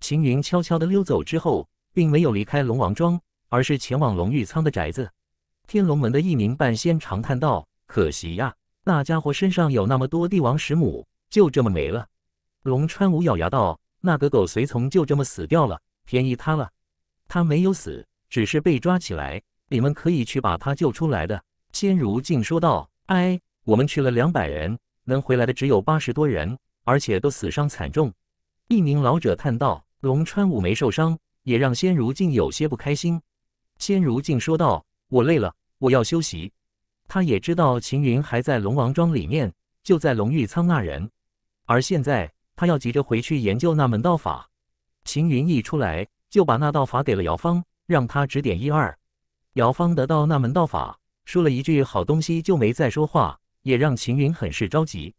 秦云悄悄地溜走之后，并没有离开龙王庄，而是前往龙玉仓的宅子。天龙门的一名半仙长叹道：“可惜呀，那家伙身上有那么多帝王石母。”就这么没了，龙川武咬牙道：“那个狗随从就这么死掉了，便宜他了。他没有死，只是被抓起来。你们可以去把他救出来的。”仙如静说道：“哎，我们去了两百人，能回来的只有八十多人，而且都死伤惨重。”一名老者叹道：“龙川武没受伤，也让仙如静有些不开心。”仙如静说道：“我累了，我要休息。”他也知道秦云还在龙王庄里面，就在龙玉仓那人。而现在他要急着回去研究那门道法，秦云一出来就把那道法给了姚方，让他指点一二。姚方得到那门道法，说了一句“好东西”，就没再说话，也让秦云很是着急。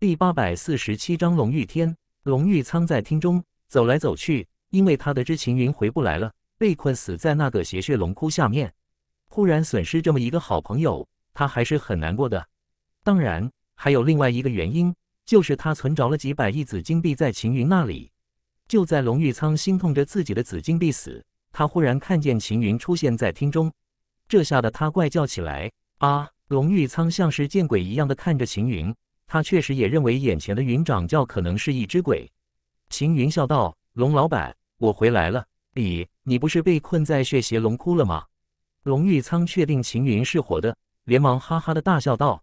第八百四十七章龙御天，龙御苍在厅中走来走去，因为他得知秦云回不来了，被困死在那个邪血龙窟下面。忽然损失这么一个好朋友，他还是很难过的。当然还有另外一个原因。就是他存着了几百亿紫金币在秦云那里，就在龙玉仓心痛着自己的紫金币死，他忽然看见秦云出现在厅中，这吓得他怪叫起来啊！龙玉仓像是见鬼一样的看着秦云，他确实也认为眼前的云掌教可能是一只鬼。秦云笑道：“龙老板，我回来了。咦，你不是被困在血邪龙窟了吗？”龙玉仓确定秦云是活的，连忙哈哈的大笑道：“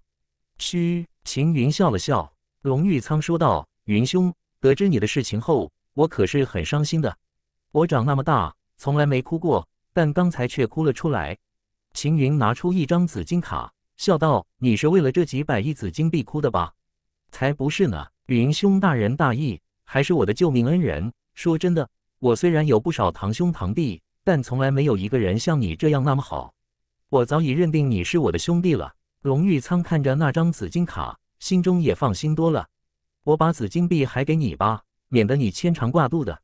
嘘！”秦云笑了笑。龙玉仓说道：“云兄，得知你的事情后，我可是很伤心的。我长那么大，从来没哭过，但刚才却哭了出来。”秦云拿出一张紫金卡，笑道：“你是为了这几百亿紫金币哭的吧？才不是呢，云兄大仁大义，还是我的救命恩人。说真的，我虽然有不少堂兄堂弟，但从来没有一个人像你这样那么好。我早已认定你是我的兄弟了。”龙玉仓看着那张紫金卡。心中也放心多了，我把紫金币还给你吧，免得你牵肠挂肚的。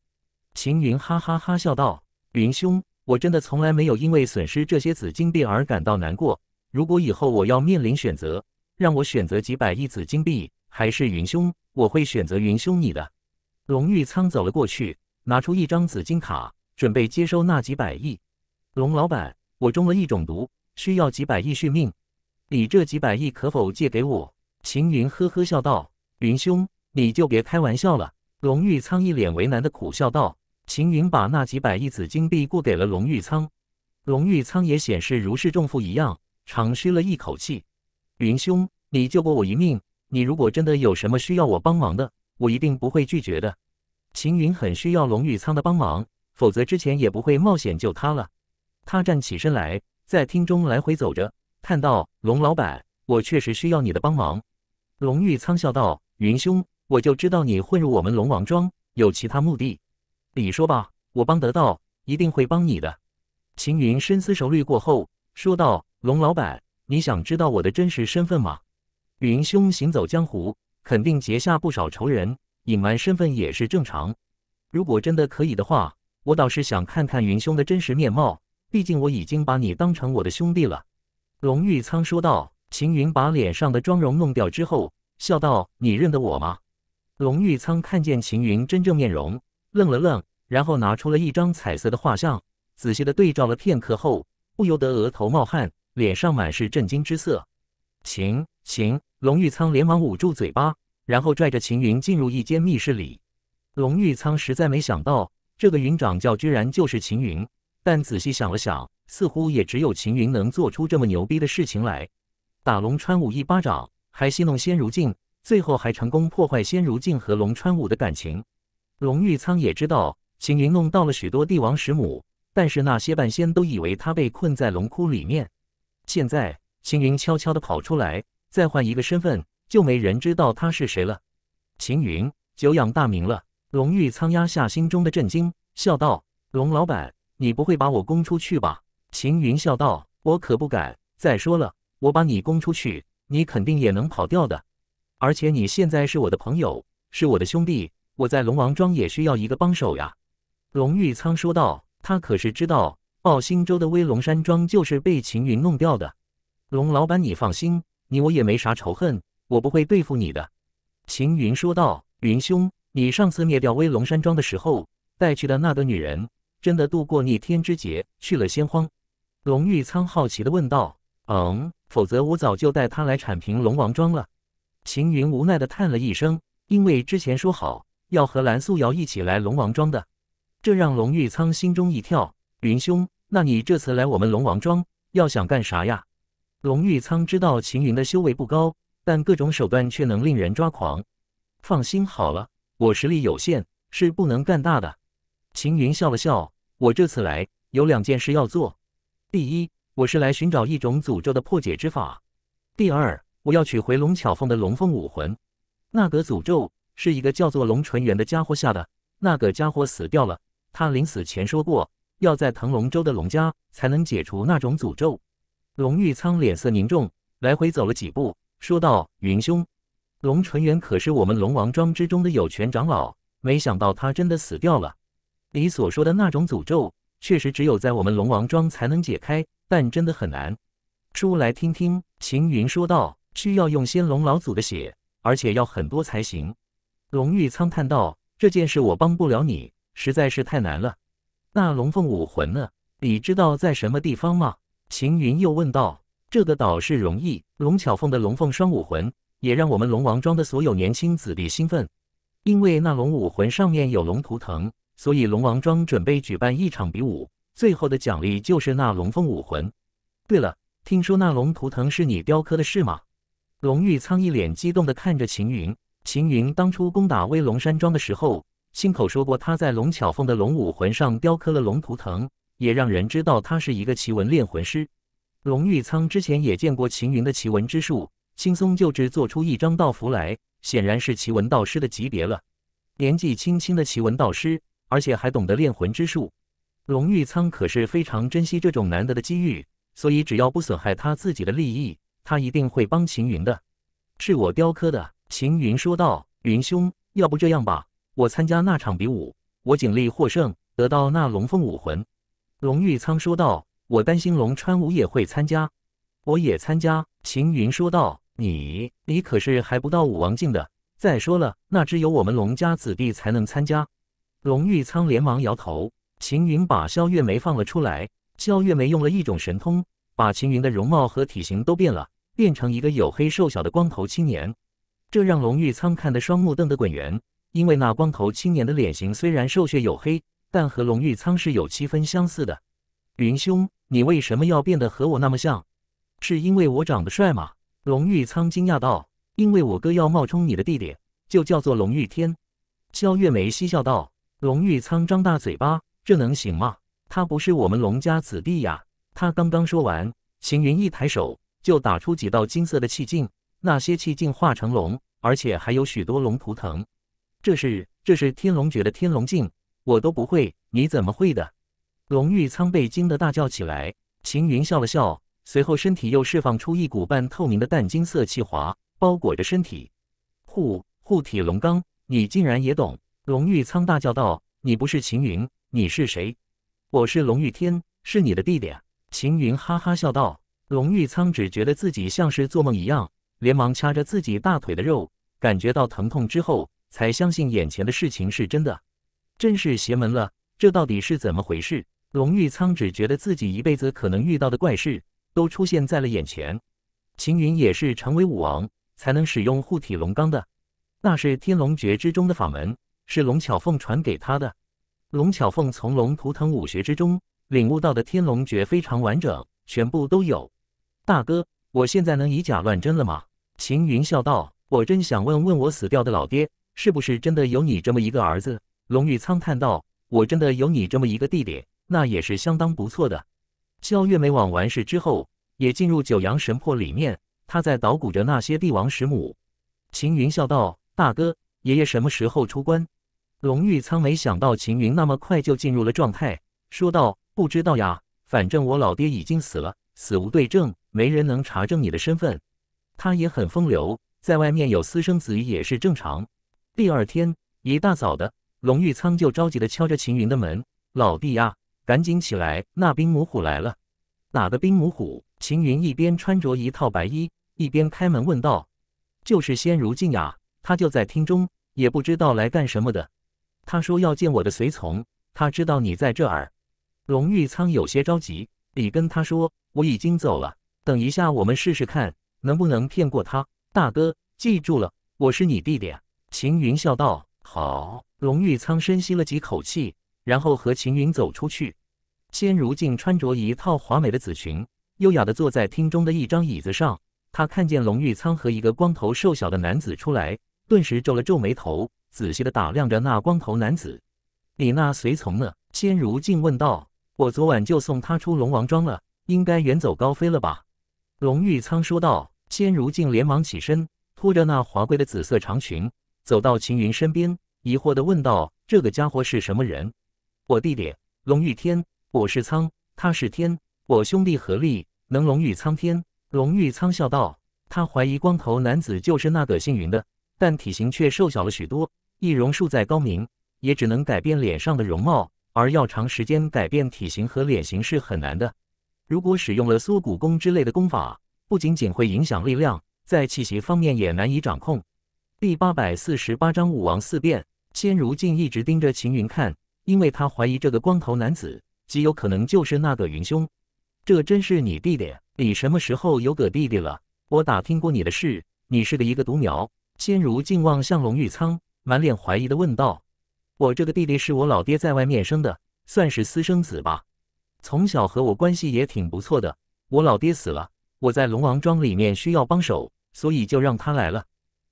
秦云哈哈哈笑道：“云兄，我真的从来没有因为损失这些紫金币而感到难过。如果以后我要面临选择，让我选择几百亿紫金币还是云兄，我会选择云兄你的。”龙玉仓走了过去，拿出一张紫金卡，准备接收那几百亿。龙老板，我中了一种毒，需要几百亿续命，你这几百亿可否借给我？秦云呵呵笑道：“云兄，你就别开玩笑了。”龙玉仓一脸为难的苦笑道：“秦云把那几百亿紫金币过给了龙玉仓，龙玉仓也显示如释重负一样，长吁了一口气。云兄，你救过我一命，你如果真的有什么需要我帮忙的，我一定不会拒绝的。”秦云很需要龙玉仓的帮忙，否则之前也不会冒险救他了。他站起身来，在厅中来回走着，叹道：“龙老板，我确实需要你的帮忙。”龙玉苍笑道：“云兄，我就知道你混入我们龙王庄有其他目的。你说吧，我帮得到，一定会帮你的。”秦云深思熟虑过后说道：“龙老板，你想知道我的真实身份吗？云兄行走江湖，肯定结下不少仇人，隐瞒身份也是正常。如果真的可以的话，我倒是想看看云兄的真实面貌。毕竟我已经把你当成我的兄弟了。”龙玉苍说道。秦云把脸上的妆容弄掉之后，笑道：“你认得我吗？”龙玉苍看见秦云真正面容，愣了愣，然后拿出了一张彩色的画像，仔细的对照了片刻后，不由得额头冒汗，脸上满是震惊之色。秦秦龙玉苍连忙捂住嘴巴，然后拽着秦云进入一间密室里。龙玉苍实在没想到这个云掌教居然就是秦云，但仔细想了想，似乎也只有秦云能做出这么牛逼的事情来。打龙川武一巴掌，还戏弄仙如镜，最后还成功破坏仙如镜和龙川武的感情。龙玉苍也知道，秦云弄到了许多帝王石母，但是那些半仙都以为他被困在龙窟里面。现在，秦云悄悄的跑出来，再换一个身份，就没人知道他是谁了。秦云，久仰大名了。龙玉苍压下心中的震惊，笑道：“龙老板，你不会把我供出去吧？”秦云笑道：“我可不敢。再说了。”我把你供出去，你肯定也能跑掉的。而且你现在是我的朋友，是我的兄弟，我在龙王庄也需要一个帮手呀。”龙玉苍说道。他可是知道，傲星州的威龙山庄就是被秦云弄掉的。龙老板，你放心，你我也没啥仇恨，我不会对付你的。”秦云说道。“云兄，你上次灭掉威龙山庄的时候，带去的那个女人，真的度过逆天之劫，去了仙荒？”龙玉苍好奇的问道。嗯，否则我早就带他来铲平龙王庄了。秦云无奈地叹了一声，因为之前说好要和蓝素瑶一起来龙王庄的，这让龙玉苍心中一跳。云兄，那你这次来我们龙王庄要想干啥呀？龙玉苍知道秦云的修为不高，但各种手段却能令人抓狂。放心好了，我实力有限，是不能干大的。秦云笑了笑，我这次来有两件事要做，第一。我是来寻找一种诅咒的破解之法。第二，我要取回龙巧凤的龙凤武魂。那个诅咒是一个叫做龙纯元的家伙下的。那个家伙死掉了。他临死前说过，要在腾龙州的龙家才能解除那种诅咒。龙玉苍脸色凝重，来回走了几步，说道：“云兄，龙纯元可是我们龙王庄之中的有权长老。没想到他真的死掉了。你所说的那种诅咒，确实只有在我们龙王庄才能解开。”但真的很难，出来听听。”秦云说道，“需要用仙龙老祖的血，而且要很多才行。”龙玉苍叹道：“这件事我帮不了你，实在是太难了。”“那龙凤武魂呢？你知道在什么地方吗？”秦云又问道。“这个倒是容易，龙巧凤的龙凤双武魂，也让我们龙王庄的所有年轻子弟兴奋，因为那龙武魂上面有龙图腾，所以龙王庄准备举办一场比武。”最后的奖励就是那龙凤武魂。对了，听说那龙图腾是你雕刻的，是吗？龙玉苍一脸激动地看着秦云。秦云当初攻打威龙山庄的时候，亲口说过他在龙巧凤的龙武魂上雕刻了龙图腾，也让人知道他是一个奇文炼魂师。龙玉苍之前也见过秦云的奇文之术，轻松就制作出一张道符来，显然是奇文道师的级别了。年纪轻轻的奇文道师，而且还懂得炼魂之术。龙玉苍可是非常珍惜这种难得的机遇，所以只要不损害他自己的利益，他一定会帮秦云的。是我雕刻的，秦云说道。云兄，要不这样吧，我参加那场比武，我尽力获胜，得到那龙凤武魂。龙玉苍说道。我担心龙川武也会参加，我也参加。秦云说道。你，你可是还不到武王境的。再说了，那只有我们龙家子弟才能参加。龙玉苍连忙摇头。秦云把肖月梅放了出来。肖月梅用了一种神通，把秦云的容貌和体型都变了，变成一个黝黑瘦小的光头青年。这让龙玉苍看得双目瞪得滚圆，因为那光头青年的脸型虽然瘦削黝黑，但和龙玉苍是有七分相似的。云兄，你为什么要变得和我那么像？是因为我长得帅吗？龙玉苍惊讶道：“因为我哥要冒充你的弟弟，就叫做龙玉天。”肖月梅嬉笑道。龙玉苍张大嘴巴。这能行吗？他不是我们龙家子弟呀！他刚刚说完，秦云一抬手就打出几道金色的气劲，那些气劲化成龙，而且还有许多龙图腾。这是这是天龙诀的天龙镜，我都不会，你怎么会的？龙玉苍被惊得大叫起来。秦云笑了笑，随后身体又释放出一股半透明的淡金色气华，包裹着身体，护护体龙罡！你竟然也懂？龙玉苍大叫道：“你不是秦云！”你是谁？我是龙玉天，是你的弟弟。秦云哈哈笑道。龙玉苍只觉得自己像是做梦一样，连忙掐着自己大腿的肉，感觉到疼痛之后，才相信眼前的事情是真的。真是邪门了，这到底是怎么回事？龙玉苍只觉得自己一辈子可能遇到的怪事，都出现在了眼前。秦云也是成为武王，才能使用护体龙罡的，那是天龙诀之中的法门，是龙巧凤传给他的。龙巧凤从龙图腾武学之中领悟到的天龙诀非常完整，全部都有。大哥，我现在能以假乱真了吗？秦云笑道：“我真想问问我死掉的老爹，是不是真的有你这么一个儿子？”龙玉苍叹道：“我真的有你这么一个弟弟，那也是相当不错的。”肖月美往完事之后，也进入九阳神魄里面，他在捣鼓着那些帝王石母。秦云笑道：“大哥，爷爷什么时候出关？”龙玉苍没想到秦云那么快就进入了状态，说道：“不知道呀，反正我老爹已经死了，死无对证，没人能查证你的身份。他也很风流，在外面有私生子也是正常。”第二天一大早的，龙玉苍就着急的敲着秦云的门：“老弟呀，赶紧起来，那冰母虎来了！”哪个冰母虎？秦云一边穿着一套白衣，一边开门问道：“就是仙如镜呀，他就在厅中，也不知道来干什么的。”他说要见我的随从，他知道你在这儿。龙玉仓有些着急，你跟他说我已经走了，等一下我们试试看能不能骗过他。大哥，记住了，我是你弟弟。秦云笑道。好。龙玉仓深吸了几口气，然后和秦云走出去。鲜如镜穿着一套华美的紫裙，优雅的坐在厅中的一张椅子上。他看见龙玉仓和一个光头瘦小的男子出来，顿时皱了皱眉头。仔细地打量着那光头男子，你那随从呢？仙如镜问道。我昨晚就送他出龙王庄了，应该远走高飞了吧？龙玉苍说道。仙如镜连忙起身，拖着那华贵的紫色长裙，走到秦云身边，疑惑地问道：“这个家伙是什么人？”“我弟弟龙玉天，我是苍，他是天，我兄弟合力能龙玉苍天。”龙玉苍笑道。他怀疑光头男子就是那个姓云的，但体型却瘦小了许多。易容术再高明，也只能改变脸上的容貌，而要长时间改变体型和脸型是很难的。如果使用了缩骨功之类的功法，不仅仅会影响力量，在气息方面也难以掌控。第八百四十八章武王四变。仙如镜一直盯着秦云看，因为他怀疑这个光头男子极有可能就是那个云兄。这真是你弟弟？你什么时候有个弟弟了？我打听过你的事，你是个一个独苗。仙如镜望向龙玉苍。满脸怀疑的问道：“我这个弟弟是我老爹在外面生的，算是私生子吧。从小和我关系也挺不错的。我老爹死了，我在龙王庄里面需要帮手，所以就让他来了。”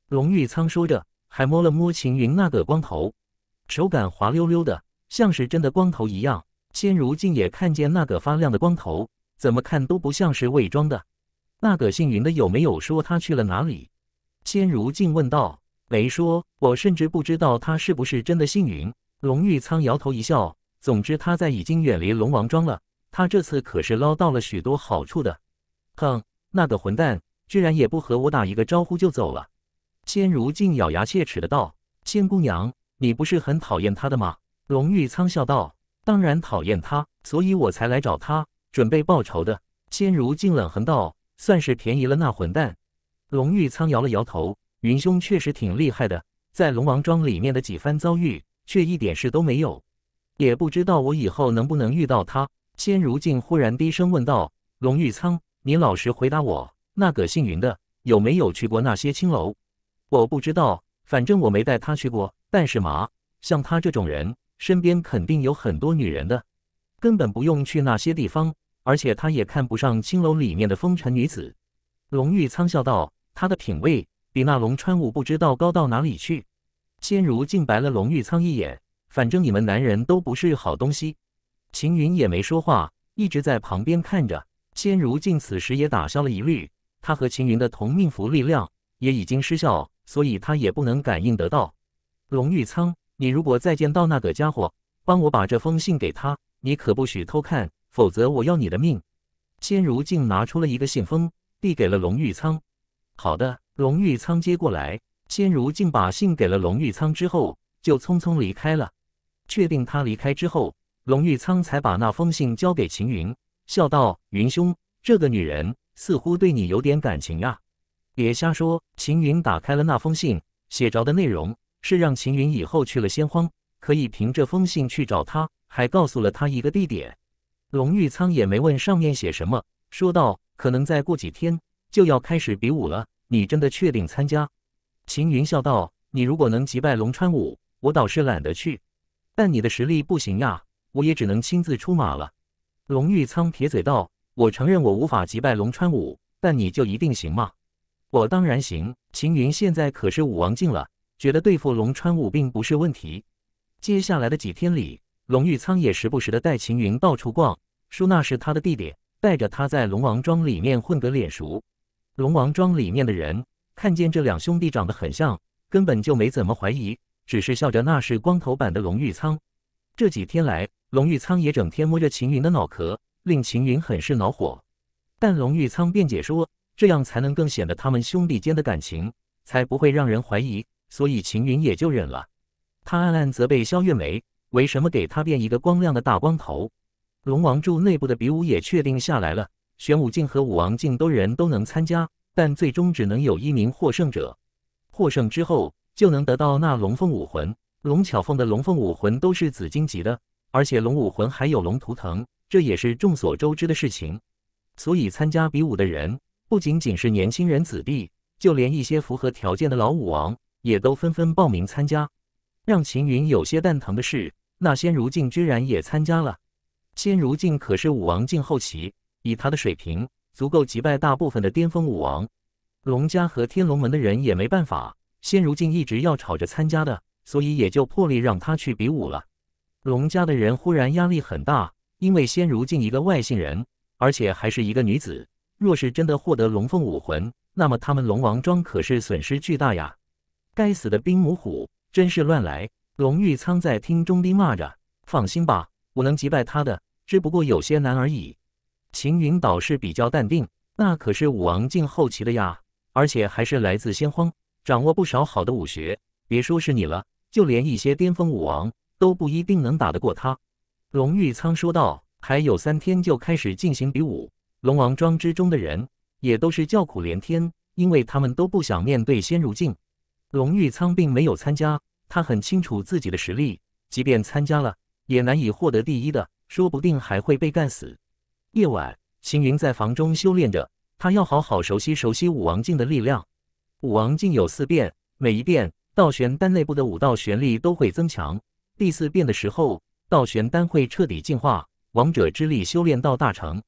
龙玉苍说着，还摸了摸秦云那个光头，手感滑溜溜的，像是真的光头一样。千如镜也看见那个发亮的光头，怎么看都不像是伪装的。那个姓云的有没有说他去了哪里？千如镜问道。雷说：“我甚至不知道他是不是真的幸运。”龙玉苍摇头一笑：“总之，他在已经远离龙王庄了。他这次可是捞到了许多好处的。”哼，那个混蛋居然也不和我打一个招呼就走了。”千如镜咬牙切齿的道：“千姑娘，你不是很讨厌他的吗？”龙玉苍笑道：“当然讨厌他，所以我才来找他，准备报仇的。”千如镜冷哼道：“算是便宜了那混蛋。”龙玉苍摇了摇头。云兄确实挺厉害的，在龙王庄里面的几番遭遇，却一点事都没有。也不知道我以后能不能遇到他。千如镜忽然低声问道：“龙玉苍，你老实回答我，那个姓云的有没有去过那些青楼？”“我不知道，反正我没带他去过。但是嘛，像他这种人，身边肯定有很多女人的，根本不用去那些地方。而且他也看不上青楼里面的风尘女子。”龙玉苍笑道：“他的品味。”比那龙川武不知道高到哪里去。仙如镜白了龙玉苍一眼，反正你们男人都不是好东西。秦云也没说话，一直在旁边看着。仙如镜此时也打消了疑虑，他和秦云的同命符力量也已经失效，所以他也不能感应得到。龙玉苍，你如果再见到那个家伙，帮我把这封信给他，你可不许偷看，否则我要你的命。仙如镜拿出了一个信封，递给了龙玉苍。好的。龙玉苍接过来，仙如竟把信给了龙玉苍，之后就匆匆离开了。确定他离开之后，龙玉苍才把那封信交给秦云，笑道：“云兄，这个女人似乎对你有点感情呀。”别瞎说。秦云打开了那封信，写着的内容是让秦云以后去了仙荒，可以凭这封信去找他，还告诉了他一个地点。龙玉苍也没问上面写什么，说道：“可能再过几天就要开始比武了。”你真的确定参加？秦云笑道：“你如果能击败龙川武，我倒是懒得去。但你的实力不行呀，我也只能亲自出马了。”龙玉仓撇嘴道：“我承认我无法击败龙川武，但你就一定行吗？”“我当然行。”秦云现在可是武王境了，觉得对付龙川武并不是问题。接下来的几天里，龙玉仓也时不时的带秦云到处逛，说那是他的弟弟，带着他在龙王庄里面混个脸熟。龙王庄里面的人看见这两兄弟长得很像，根本就没怎么怀疑，只是笑着那是光头版的龙玉仓。这几天来，龙玉仓也整天摸着秦云的脑壳，令秦云很是恼火。但龙玉仓辩解说，这样才能更显得他们兄弟间的感情，才不会让人怀疑。所以秦云也就忍了。他暗暗责备肖月梅，为什么给他变一个光亮的大光头？龙王柱内部的比武也确定下来了。玄武镜和武王镜都人都能参加，但最终只能有一名获胜者。获胜之后就能得到那龙凤武魂。龙巧凤的龙凤武魂都是紫金级的，而且龙武魂还有龙图腾，这也是众所周知的事情。所以参加比武的人不仅仅是年轻人子弟，就连一些符合条件的老武王也都纷纷报名参加。让秦云有些蛋疼的是，那仙如镜居然也参加了。仙如镜可是武王境后期。以他的水平，足够击败大部分的巅峰武王。龙家和天龙门的人也没办法。仙如镜一直要吵着参加的，所以也就破例让他去比武了。龙家的人忽然压力很大，因为仙如镜一个外姓人，而且还是一个女子。若是真的获得龙凤武魂，那么他们龙王庄可是损失巨大呀！该死的冰母虎，真是乱来！龙玉苍在厅中低骂着：“放心吧，我能击败他的，只不过有些难而已。”秦云倒是比较淡定，那可是武王境后期的呀，而且还是来自先荒，掌握不少好的武学。别说是你了，就连一些巅峰武王都不一定能打得过他。龙玉苍说道：“还有三天就开始进行比武，龙王庄之中的人也都是叫苦连天，因为他们都不想面对仙如镜。”龙玉苍并没有参加，他很清楚自己的实力，即便参加了，也难以获得第一的，说不定还会被干死。夜晚，秦云在房中修炼着，他要好好熟悉熟悉武王镜的力量。武王镜有四变，每一变道玄丹内部的武道玄力都会增强。第四变的时候，道玄丹会彻底进化，王者之力修炼到大成。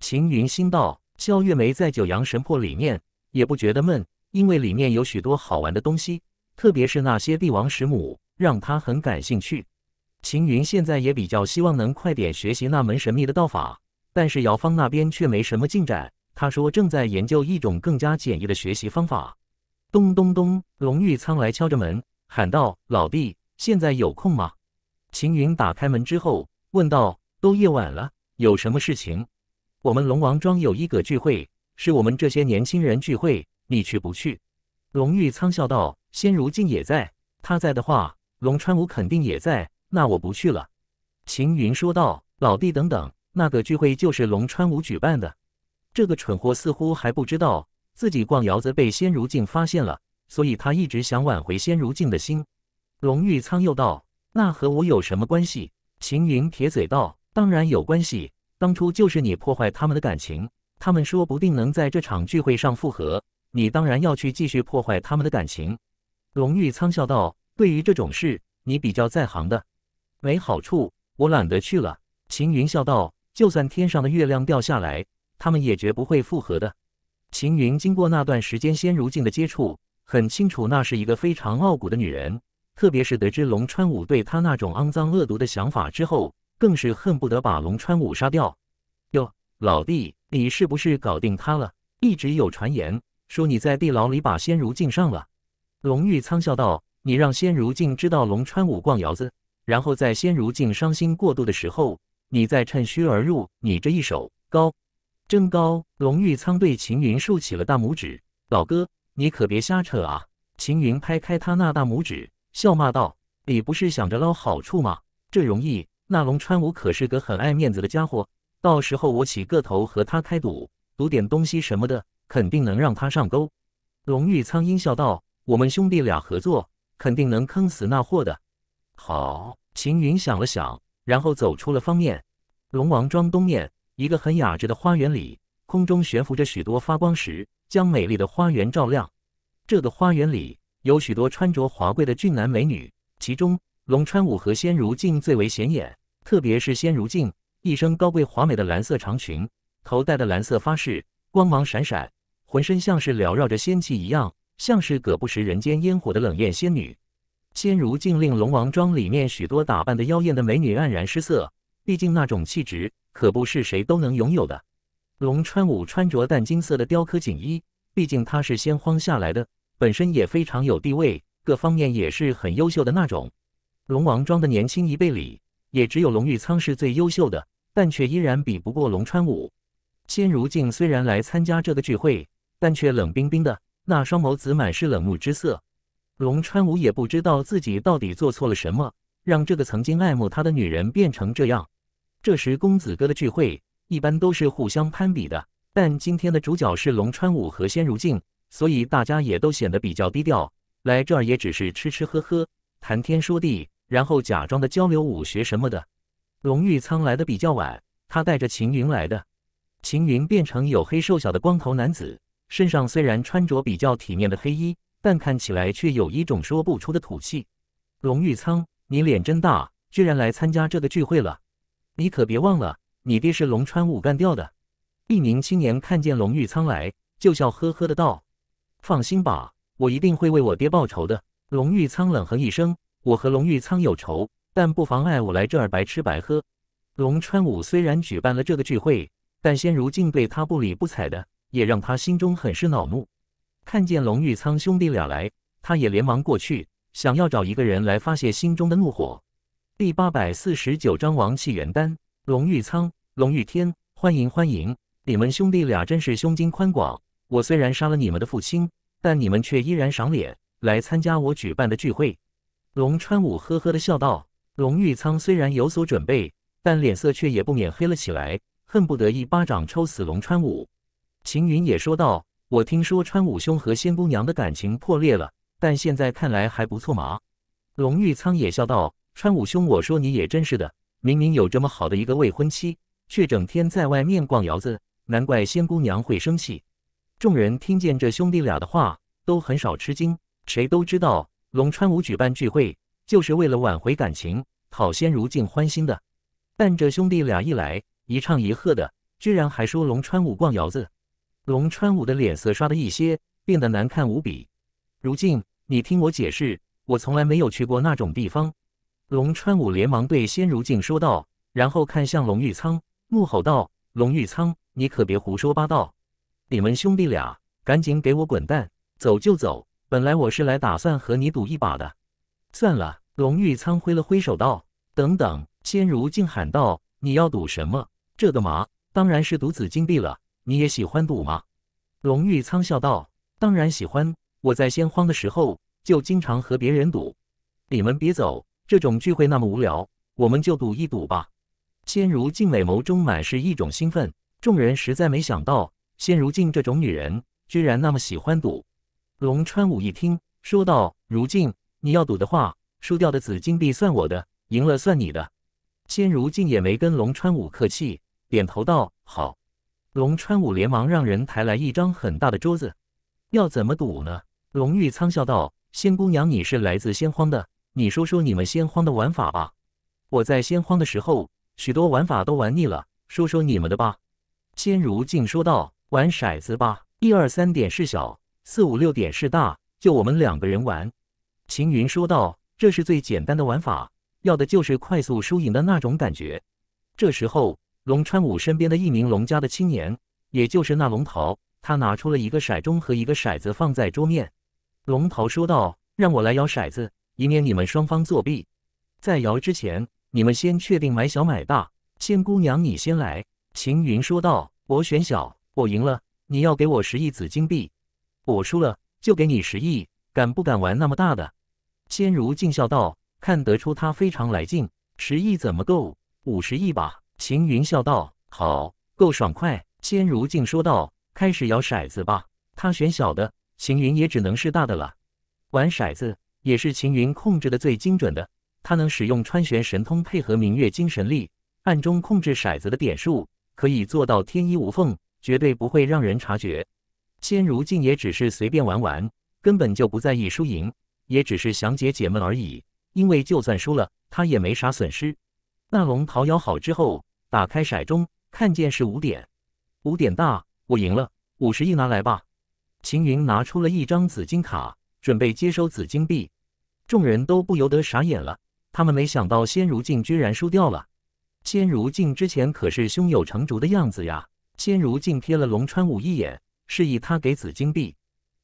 秦云心道：萧月梅在九阳神魄里面也不觉得闷，因为里面有许多好玩的东西，特别是那些帝王石母，让他很感兴趣。秦云现在也比较希望能快点学习那门神秘的道法。但是姚芳那边却没什么进展。他说正在研究一种更加简易的学习方法。咚咚咚，龙玉苍来敲着门，喊道：“老弟，现在有空吗？”秦云打开门之后，问道：“都夜晚了，有什么事情？”我们龙王庄有一个聚会，是我们这些年轻人聚会，你去不去？”龙玉苍笑道：“仙如镜也在，他在的话，龙川武肯定也在，那我不去了。”秦云说道：“老弟，等等。”那个聚会就是龙川武举办的，这个蠢货似乎还不知道自己逛窑子被仙如镜发现了，所以他一直想挽回仙如镜的心。龙玉苍又道：“那和我有什么关系？”秦云撇嘴道：“当然有关系，当初就是你破坏他们的感情，他们说不定能在这场聚会上复合，你当然要去继续破坏他们的感情。”龙玉苍笑道：“对于这种事，你比较在行的，没好处，我懒得去了。”秦云笑道。就算天上的月亮掉下来，他们也绝不会复合的。秦云经过那段时间仙如镜的接触，很清楚那是一个非常傲骨的女人。特别是得知龙川武对她那种肮脏恶毒的想法之后，更是恨不得把龙川武杀掉。哟，老弟，你是不是搞定他了？一直有传言说你在地牢里把仙如镜上了。龙玉苍笑道：“你让仙如镜知道龙川武逛窑子，然后在仙如镜伤心过度的时候。”你在趁虚而入，你这一手高，真高！龙玉苍对秦云竖起了大拇指：“老哥，你可别瞎扯啊！”秦云拍开他那大拇指，笑骂道：“你不是想着捞好处吗？这容易？那龙川武可是个很爱面子的家伙，到时候我起个头和他开赌，赌点东西什么的，肯定能让他上钩。”龙玉苍阴笑道：“我们兄弟俩合作，肯定能坑死那货的。”好，秦云想了想。然后走出了方面，龙王庄东面一个很雅致的花园里，空中悬浮着许多发光石，将美丽的花园照亮。这个花园里有许多穿着华贵的俊男美女，其中龙川武和仙如镜最为显眼。特别是仙如镜，一身高贵华美的蓝色长裙，头戴的蓝色发饰光芒闪闪，浑身像是缭绕着仙气一样，像是葛不食人间烟火的冷艳仙女。现如镜令龙王庄里面许多打扮的妖艳的美女黯然失色，毕竟那种气质可不是谁都能拥有的。龙川武穿着淡金色的雕刻锦衣，毕竟他是先荒下来的，本身也非常有地位，各方面也是很优秀的那种。龙王庄的年轻一辈里，也只有龙玉仓是最优秀的，但却依然比不过龙川武。仙如镜虽然来参加这个聚会，但却冷冰冰的，那双眸子满是冷漠之色。龙川武也不知道自己到底做错了什么，让这个曾经爱慕他的女人变成这样。这时，公子哥的聚会一般都是互相攀比的，但今天的主角是龙川武和仙如镜，所以大家也都显得比较低调，来这儿也只是吃吃喝喝、谈天说地，然后假装的交流武学什么的。龙玉苍来的比较晚，他带着秦云来的。秦云变成黝黑瘦小的光头男子，身上虽然穿着比较体面的黑衣。但看起来却有一种说不出的土气。龙玉仓，你脸真大，居然来参加这个聚会了！你可别忘了，你爹是龙川武干掉的。一名青年看见龙玉仓来，就笑呵呵的道：“放心吧，我一定会为我爹报仇的。”龙玉仓冷哼一声：“我和龙玉仓有仇，但不妨碍我来这儿白吃白喝。”龙川武虽然举办了这个聚会，但现如今对他不理不睬的，也让他心中很是恼怒。看见龙玉苍兄弟俩来，他也连忙过去，想要找一个人来发泄心中的怒火。第八百四十九章王气元丹。龙玉苍、龙玉天，欢迎欢迎！你们兄弟俩真是胸襟宽广。我虽然杀了你们的父亲，但你们却依然赏脸来参加我举办的聚会。龙川武呵呵的笑道。龙玉苍虽然有所准备，但脸色却也不免黑了起来，恨不得一巴掌抽死龙川武。秦云也说道。我听说川五兄和仙姑娘的感情破裂了，但现在看来还不错嘛。龙玉苍也笑道：“川五兄，我说你也真是的，明明有这么好的一个未婚妻，却整天在外面逛窑子，难怪仙姑娘会生气。”众人听见这兄弟俩的话，都很少吃惊。谁都知道龙川五举办聚会就是为了挽回感情，讨仙如镜欢心的，但这兄弟俩一来，一唱一和的，居然还说龙川五逛窑子。龙川武的脸色刷的一些，变得难看无比。如镜，你听我解释，我从来没有去过那种地方。龙川武连忙对仙如镜说道，然后看向龙玉苍，怒吼道：“龙玉苍，你可别胡说八道！你们兄弟俩赶紧给我滚蛋，走就走！本来我是来打算和你赌一把的。”算了，龙玉苍挥了挥手道：“等等！”仙如镜喊道：“你要赌什么？这个嘛，当然是赌紫金币了。”你也喜欢赌吗？龙玉苍笑道：“当然喜欢。我在先荒的时候就经常和别人赌。”你们别走，这种聚会那么无聊，我们就赌一赌吧。先如静美眸中满是一种兴奋。众人实在没想到，先如静这种女人居然那么喜欢赌。龙川武一听说道：“如静，你要赌的话，输掉的紫金币算我的，赢了算你的。”先如静也没跟龙川武客气，点头道：“好。”龙川武连忙让人抬来一张很大的桌子，要怎么赌呢？龙玉苍笑道：“仙姑娘，你是来自仙荒的，你说说你们仙荒的玩法吧。”我在仙荒的时候，许多玩法都玩腻了，说说你们的吧。仙如静说道：“玩骰子吧，一二三点是小，四五六点是大，就我们两个人玩。”秦云说道：“这是最简单的玩法，要的就是快速输赢的那种感觉。”这时候。龙川武身边的一名龙家的青年，也就是那龙桃，他拿出了一个骰盅和一个骰子放在桌面。龙桃说道：“让我来摇骰子，以免你们双方作弊。在摇之前，你们先确定买小买大。仙姑娘，你先来。”秦云说道：“我选小，我赢了，你要给我十亿紫金币；我输了，就给你十亿。敢不敢玩那么大的？”仙如敬笑道：“看得出他非常来劲，十亿怎么够？五十亿吧。”秦云笑道：“好，够爽快。”先如镜说道：“开始摇骰子吧，他选小的，秦云也只能是大的了。玩骰子也是秦云控制的最精准的，他能使用穿玄神通配合明月精神力，暗中控制骰子的点数，可以做到天衣无缝，绝对不会让人察觉。”先如镜也只是随便玩玩，根本就不在意输赢，也只是想解解闷而已。因为就算输了，他也没啥损失。那龙桃摇好之后。打开骰盅，看见是五点，五点大，我赢了，五十亿拿来吧。秦云拿出了一张紫金卡，准备接收紫金币。众人都不由得傻眼了，他们没想到仙如镜居然输掉了。仙如镜之前可是胸有成竹的样子呀。仙如镜瞥了龙川武一眼，示意他给紫金币。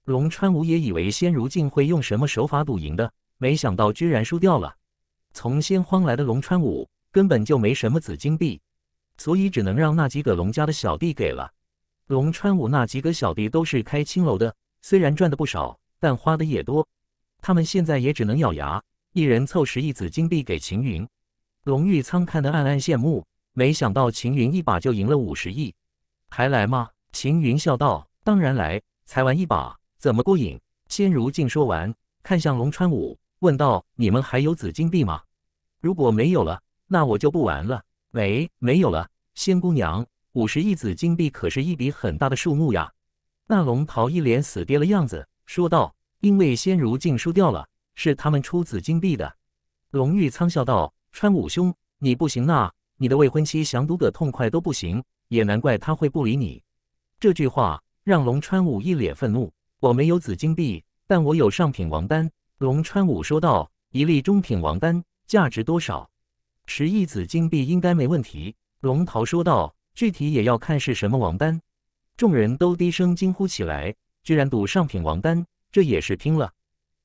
龙川武也以为仙如镜会用什么手法赌赢的，没想到居然输掉了。从仙荒来的龙川武根本就没什么紫金币。所以只能让那几个龙家的小弟给了。龙川武那几个小弟都是开青楼的，虽然赚的不少，但花的也多。他们现在也只能咬牙，一人凑十亿紫金币给秦云。龙玉苍看得暗暗羡慕，没想到秦云一把就赢了五十亿，还来吗？秦云笑道：“当然来，才玩一把，怎么过瘾？”先如镜说完，看向龙川武，问道：“你们还有紫金币吗？如果没有了，那我就不玩了。”没，没有了。仙姑娘，五十亿紫金币可是一笔很大的数目呀。那龙桃一脸死爹的样子说道：“因为仙如镜输掉了，是他们出紫金币的。”龙玉苍笑道：“川武兄，你不行呐，你的未婚妻想赌个痛快都不行，也难怪他会不理你。”这句话让龙川武一脸愤怒：“我没有紫金币，但我有上品王丹。”龙川武说道：“一粒中品王丹价值多少？”十亿紫金币应该没问题，龙桃说道。具体也要看是什么王丹。众人都低声惊呼起来，居然赌上品王丹，这也是拼了。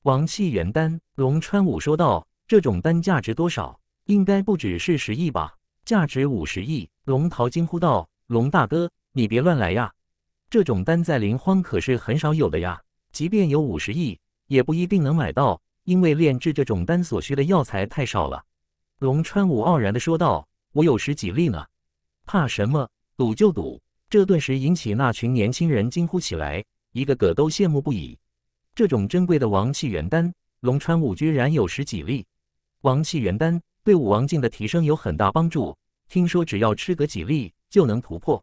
王气元丹，龙川武说道。这种丹价值多少？应该不只是十亿吧？价值五十亿，龙桃惊呼道。龙大哥，你别乱来呀！这种丹在灵荒可是很少有的呀。即便有五十亿，也不一定能买到，因为炼制这种丹所需的药材太少了。龙川武傲然的说道：“我有十几粒呢，怕什么？赌就赌！”这顿时引起那群年轻人惊呼起来，一个个都羡慕不已。这种珍贵的王气元丹，龙川武居然有十几粒！王气元丹对武王境的提升有很大帮助，听说只要吃个几粒就能突破。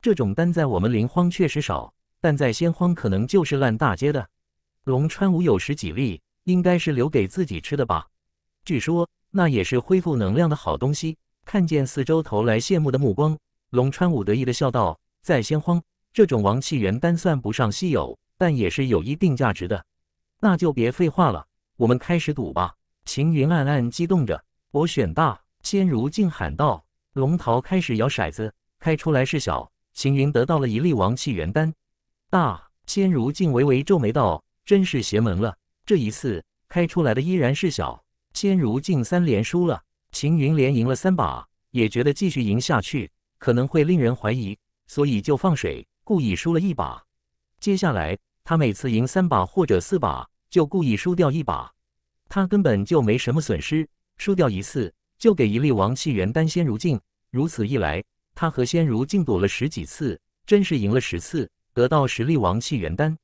这种丹在我们灵荒确实少，但在仙荒可能就是烂大街的。龙川武有十几粒，应该是留给自己吃的吧？据说。那也是恢复能量的好东西。看见四周投来羡慕的目光，龙川武得意的笑道：“在仙荒，这种王气元丹算不上稀有，但也是有一定价值的。那就别废话了，我们开始赌吧。”秦云暗暗激动着：“我选大。”仙如镜喊道。龙桃开始摇骰子，开出来是小。秦云得到了一粒王气元丹。大仙如镜微微皱眉道：“真是邪门了，这一次开出来的依然是小。”仙如镜三连输了，秦云连赢了三把，也觉得继续赢下去可能会令人怀疑，所以就放水，故意输了一把。接下来他每次赢三把或者四把，就故意输掉一把，他根本就没什么损失，输掉一次就给一粒王气元丹。仙如镜如此一来，他和仙如镜赌了十几次，真是赢了十次，得到十粒王气元丹。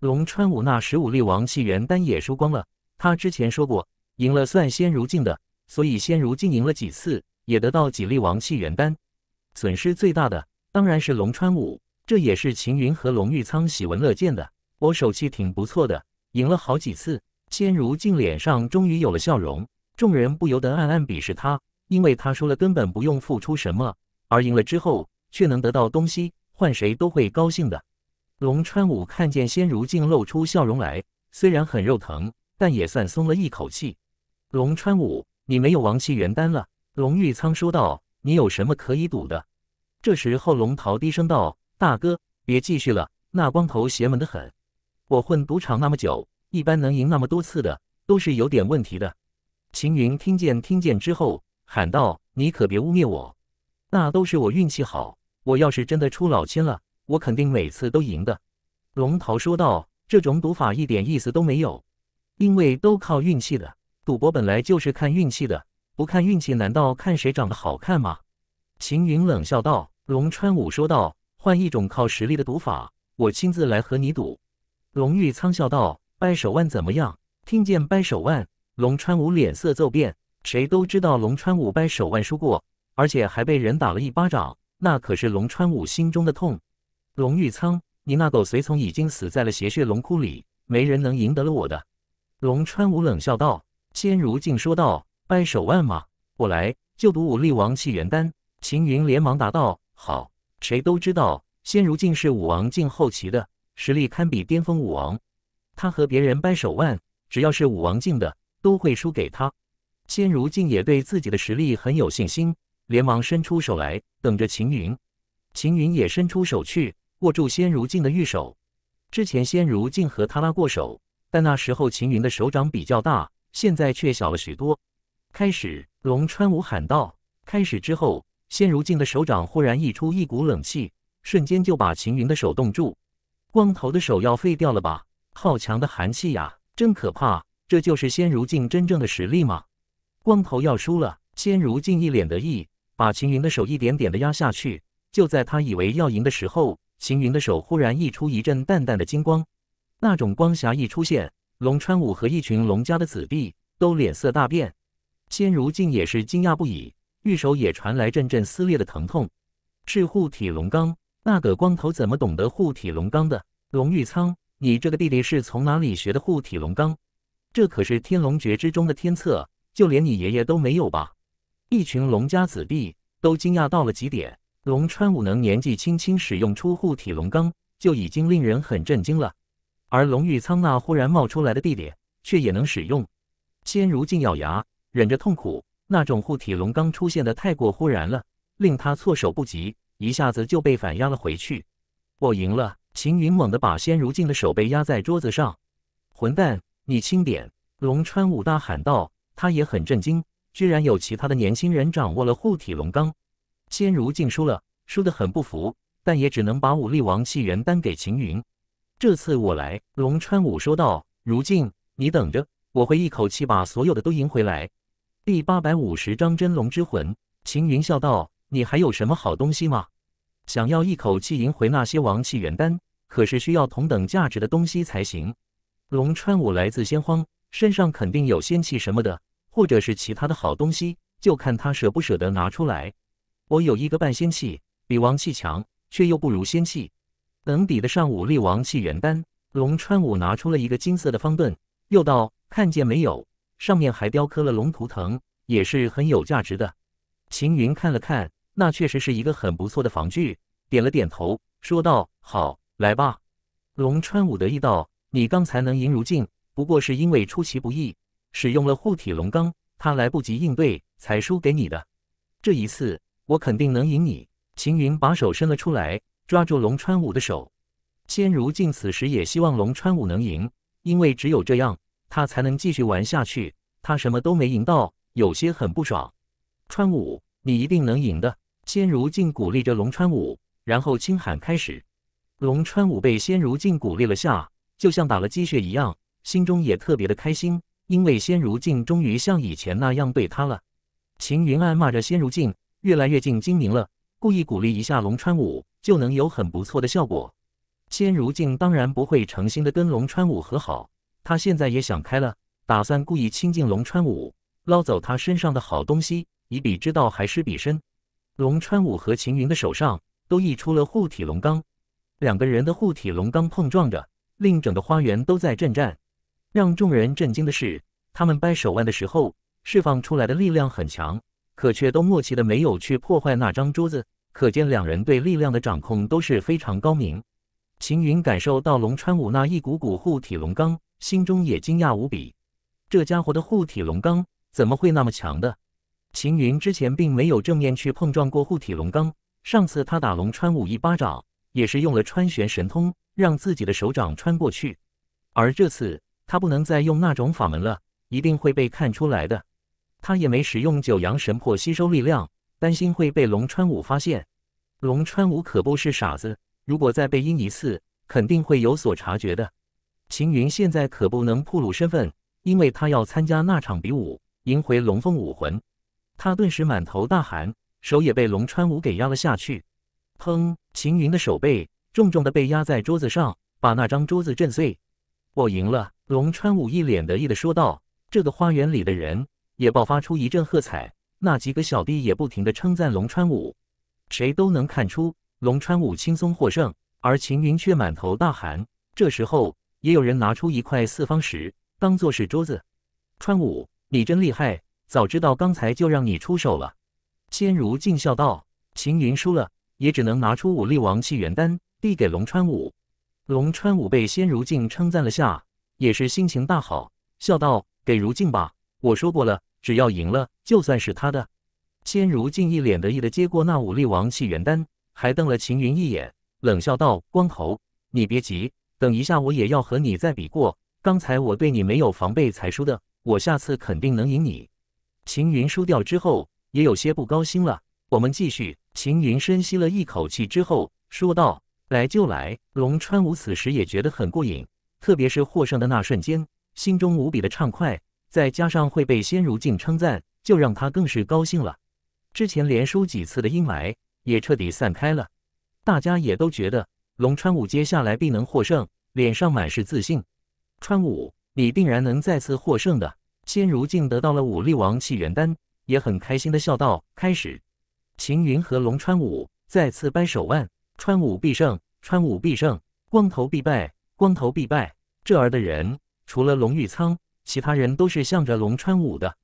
龙川武那十五粒王气元丹也输光了。他之前说过。赢了算仙如镜的，所以仙如镜赢了几次，也得到几粒王气元丹。损失最大的当然是龙川武，这也是秦云和龙玉仓喜闻乐见的。我手气挺不错的，赢了好几次。仙如镜脸上终于有了笑容，众人不由得暗暗鄙视他，因为他输了根本不用付出什么，而赢了之后却能得到东西，换谁都会高兴的。龙川武看见仙如镜露出笑容来，虽然很肉疼，但也算松了一口气。龙川武，你没有王气元丹了。龙玉苍说道：“你有什么可以赌的？”这时候，龙桃低声道：“大哥，别继续了，那光头邪门的很。我混赌场那么久，一般能赢那么多次的，都是有点问题的。”秦云听见听见之后喊道：“你可别污蔑我，那都是我运气好。我要是真的出老千了，我肯定每次都赢的。”龙桃说道：“这种赌法一点意思都没有，因为都靠运气的。”赌博本来就是看运气的，不看运气难道看谁长得好看吗？秦云冷笑道。龙川武说道：“换一种靠实力的赌法，我亲自来和你赌。”龙玉苍笑道：“掰手腕怎么样？”听见掰手腕，龙川武脸色骤变。谁都知道龙川武掰手腕输过，而且还被人打了一巴掌，那可是龙川武心中的痛。龙玉苍，你那狗随从已经死在了邪血龙窟里，没人能赢得了我的。龙川武冷笑道。仙如镜说道：“掰手腕吗？我来就赌武力王气元丹。”秦云连忙答道：“好。”谁都知道，仙如镜是武王境后期的，实力堪比巅峰武王。他和别人掰手腕，只要是武王境的，都会输给他。仙如镜也对自己的实力很有信心，连忙伸出手来，等着秦云。秦云也伸出手去，握住仙如镜的玉手。之前仙如镜和他拉过手，但那时候秦云的手掌比较大。现在却小了许多。开始，龙川武喊道：“开始之后，仙如镜的手掌忽然溢出一股冷气，瞬间就把秦云的手冻住。光头的手要废掉了吧？好强的寒气呀，真可怕！这就是仙如镜真正的实力吗？光头要输了。”仙如镜一脸得意，把秦云的手一点点的压下去。就在他以为要赢的时候，秦云的手忽然溢出一阵淡淡的金光，那种光霞一出现。龙川武和一群龙家的子弟都脸色大变，仙如镜也是惊讶不已，玉手也传来阵阵撕裂的疼痛。是护体龙罡，那个光头怎么懂得护体龙罡的？龙玉苍，你这个弟弟是从哪里学的护体龙罡？这可是天龙诀之中的天策，就连你爷爷都没有吧？一群龙家子弟都惊讶到了极点，龙川武能年纪轻轻使用出护体龙罡，就已经令人很震惊了。而龙玉仓那忽然冒出来的地点却也能使用。仙如镜咬牙忍着痛苦，那种护体龙刚出现的太过忽然了，令他措手不及，一下子就被反压了回去。我赢了！秦云猛地把仙如镜的手背压在桌子上。“混蛋，你轻点！”龙川武大喊道。他也很震惊，居然有其他的年轻人掌握了护体龙罡。仙如镜输了，输得很不服，但也只能把武力王气元丹给秦云。这次我来，龙川武说道。如镜，你等着，我会一口气把所有的都赢回来。第八百五十章真龙之魂。秦云笑道：“你还有什么好东西吗？想要一口气赢回那些王气元丹，可是需要同等价值的东西才行。”龙川武来自仙荒，身上肯定有仙气什么的，或者是其他的好东西，就看他舍不舍得拿出来。我有一个半仙气，比王气强，却又不如仙气。能比得上武力王气元丹？龙川武拿出了一个金色的方盾，又道：“看见没有？上面还雕刻了龙图腾，也是很有价值的。”秦云看了看，那确实是一个很不错的防具，点了点头，说道：“好，来吧。”龙川武得意道：“你刚才能赢如镜，不过是因为出其不意，使用了护体龙罡，他来不及应对，才输给你的。这一次，我肯定能赢你。”秦云把手伸了出来。抓住龙川武的手，千如镜此时也希望龙川武能赢，因为只有这样他才能继续玩下去。他什么都没赢到，有些很不爽。川武，你一定能赢的！千如镜鼓励着龙川武，然后轻喊：“开始！”龙川武被仙如镜鼓励了下，就像打了鸡血一样，心中也特别的开心，因为仙如镜终于像以前那样对他了。秦云暗骂着仙如镜越来越近精明了，故意鼓励一下龙川武。就能有很不错的效果。千如镜当然不会诚心的跟龙川武和好，他现在也想开了，打算故意亲近龙川武，捞走他身上的好东西，以彼之道还施彼身。龙川武和秦云的手上都溢出了护体龙罡，两个人的护体龙罡碰撞着，令整个花园都在震颤。让众人震惊的是，他们掰手腕的时候释放出来的力量很强，可却都默契的没有去破坏那张桌子。可见两人对力量的掌控都是非常高明。秦云感受到龙川武那一股股护体龙罡，心中也惊讶无比。这家伙的护体龙罡怎么会那么强的？秦云之前并没有正面去碰撞过护体龙罡，上次他打龙川武一巴掌也是用了穿玄神通，让自己的手掌穿过去。而这次他不能再用那种法门了，一定会被看出来的。他也没使用九阳神魄吸收力量。担心会被龙川武发现，龙川武可不是傻子，如果再被阴一次，肯定会有所察觉的。秦云现在可不能暴露身份，因为他要参加那场比武，赢回龙凤武魂。他顿时满头大汗，手也被龙川武给压了下去。砰！秦云的手背重重的被压在桌子上，把那张桌子震碎。我赢了！龙川武一脸得意的说道。这个花园里的人也爆发出一阵喝彩。那几个小弟也不停的称赞龙川武，谁都能看出龙川武轻松获胜，而秦云却满头大汗。这时候，也有人拿出一块四方石，当做是桌子。川武，你真厉害，早知道刚才就让你出手了。仙如镜笑道。秦云输了，也只能拿出武力王气元丹递给龙川武。龙川武被仙如镜称赞了下，也是心情大好，笑道：“给如镜吧，我说过了。”只要赢了，就算是他的。千如镜一脸得意的接过那五力王气元丹，还瞪了秦云一眼，冷笑道：“光头，你别急，等一下我也要和你再比过。刚才我对你没有防备才输的，我下次肯定能赢你。”秦云输掉之后也有些不高兴了。我们继续。秦云深吸了一口气之后说道：“来就来。”龙川武此时也觉得很过瘾，特别是获胜的那瞬间，心中无比的畅快。再加上会被仙如镜称赞，就让他更是高兴了。之前连输几次的阴霾也彻底散开了，大家也都觉得龙川武接下来必能获胜，脸上满是自信。川武，你定然能再次获胜的！仙如镜得到了武力王气元丹，也很开心的笑道：“开始。”秦云和龙川武再次掰手腕，川武必胜，川武必胜，光头必败，光头必败。这儿的人除了龙玉苍。其他人都是向着龙川武的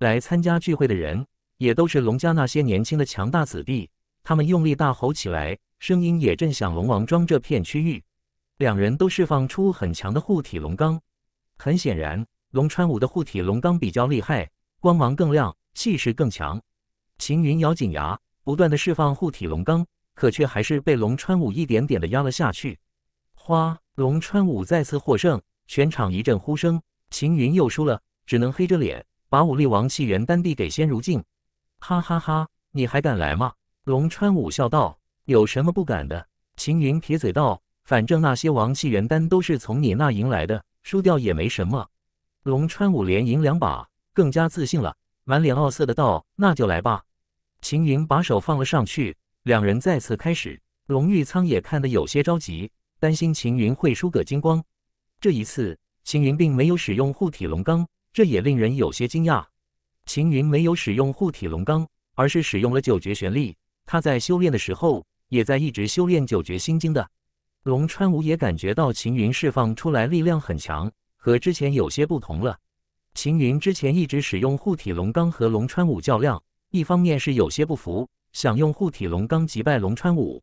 来参加聚会的人，也都是龙家那些年轻的强大子弟。他们用力大吼起来，声音也震响龙王庄这片区域。两人都释放出很强的护体龙罡，很显然，龙川武的护体龙罡比较厉害，光芒更亮，气势更强。秦云咬紧牙，不断的释放护体龙罡，可却还是被龙川武一点点的压了下去。花龙川武再次获胜，全场一阵呼声。秦云又输了，只能黑着脸把武力王气元丹递给仙如镜。哈哈哈！你还敢来吗？龙川武笑道。有什么不敢的？秦云撇嘴道。反正那些王气元丹都是从你那赢来的，输掉也没什么。龙川武连赢两把，更加自信了，满脸傲色的道：“那就来吧。”秦云把手放了上去，两人再次开始。龙玉苍也看得有些着急，担心秦云会输个精光。这一次。秦云并没有使用护体龙罡，这也令人有些惊讶。秦云没有使用护体龙罡，而是使用了九绝玄力。他在修炼的时候，也在一直修炼九绝心经的。龙川武也感觉到秦云释放出来力量很强，和之前有些不同了。秦云之前一直使用护体龙罡和龙川武较量，一方面是有些不服，想用护体龙罡击败龙川武；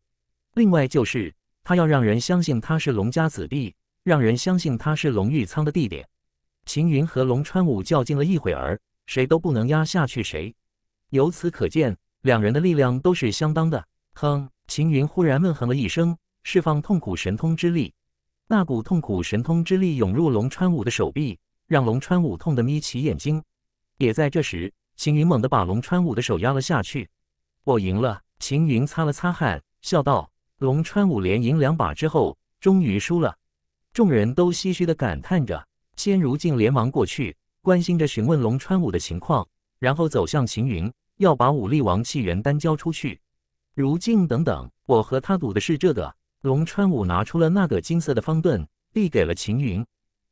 另外就是他要让人相信他是龙家子弟。让人相信他是龙玉仓的弟弟。秦云和龙川武较劲了一会儿，谁都不能压下去谁。由此可见，两人的力量都是相当的。哼！秦云忽然闷哼了一声，释放痛苦神通之力。那股痛苦神通之力涌入龙川武的手臂，让龙川武痛得眯起眼睛。也在这时，秦云猛地把龙川武的手压了下去。我赢了！秦云擦了擦汗，笑道：“龙川武连赢两把之后，终于输了。”众人都唏嘘地感叹着，仙如镜连忙过去，关心着询问龙川武的情况，然后走向秦云，要把武力王气元丹交出去。如镜，等等，我和他赌的是这个。龙川武拿出了那个金色的方盾，递给了秦云。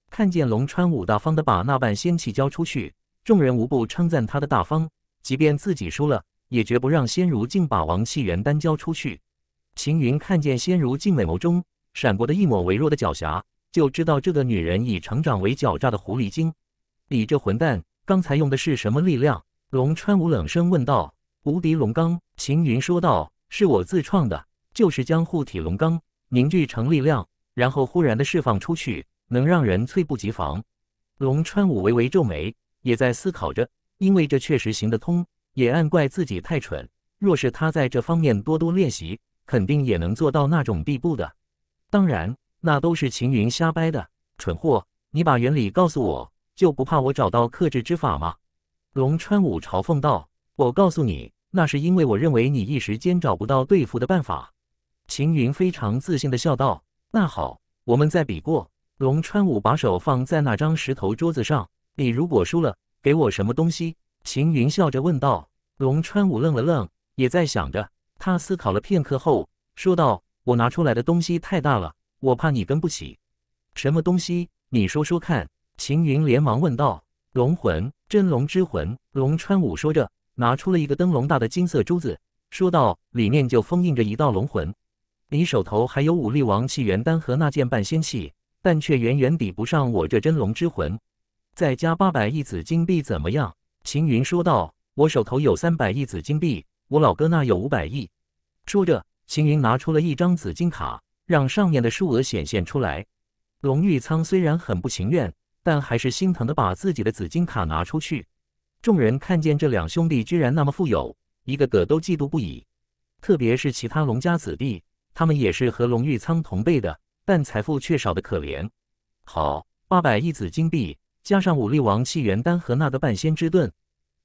看见龙川武大方的把那半仙气交出去，众人无不称赞他的大方。即便自己输了，也绝不让仙如镜把王气元丹交出去。秦云看见仙如镜美眸中闪过的一抹微弱的狡黠。就知道这个女人已成长为狡诈的狐狸精。你这混蛋，刚才用的是什么力量？龙川武冷声问道。无敌龙刚，秦云说道：“是我自创的，就是将护体龙刚凝聚成力量，然后忽然的释放出去，能让人猝不及防。”龙川武微微皱眉，也在思考着，因为这确实行得通，也暗怪自己太蠢。若是他在这方面多多练习，肯定也能做到那种地步的。当然。那都是秦云瞎掰的，蠢货！你把原理告诉我，就不怕我找到克制之法吗？龙川武嘲讽道：“我告诉你，那是因为我认为你一时间找不到对付的办法。”秦云非常自信的笑道：“那好，我们再比过。”龙川武把手放在那张石头桌子上：“你如果输了，给我什么东西？”秦云笑着问道。龙川武愣了愣，也在想着。他思考了片刻后说道：“我拿出来的东西太大了。”我怕你跟不起，什么东西？你说说看。”秦云连忙问道。“龙魂，真龙之魂。”龙川武说着，拿出了一个灯笼大的金色珠子，说道：“里面就封印着一道龙魂。你手头还有武力王气元丹和那件半仙器，但却远远比不上我这真龙之魂。再加八百亿紫金币，怎么样？”秦云说道：“我手头有三百亿紫金币，我老哥那有五百亿。”说着，秦云拿出了一张紫金卡。让上面的数额显现出来。龙玉仓虽然很不情愿，但还是心疼的把自己的紫金卡拿出去。众人看见这两兄弟居然那么富有，一个个都嫉妒不已。特别是其他龙家子弟，他们也是和龙玉仓同辈的，但财富却少得可怜。好，八百亿紫金币，加上武力王气元丹和那个半仙之盾，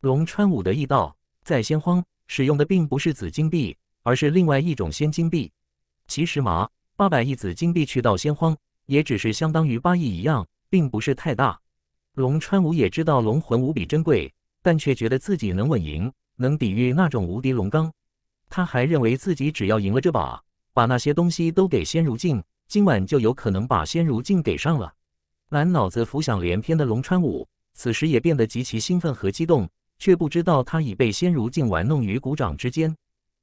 龙川武的一道在仙荒使用的并不是紫金币，而是另外一种仙金币，其实麻。八百亿紫金币去到仙荒，也只是相当于八亿一样，并不是太大。龙川武也知道龙魂无比珍贵，但却觉得自己能稳赢，能抵御那种无敌龙罡。他还认为自己只要赢了这把，把那些东西都给仙如镜，今晚就有可能把仙如镜给上了。满脑子浮想联翩的龙川武，此时也变得极其兴奋和激动，却不知道他已被仙如镜玩弄于股掌之间。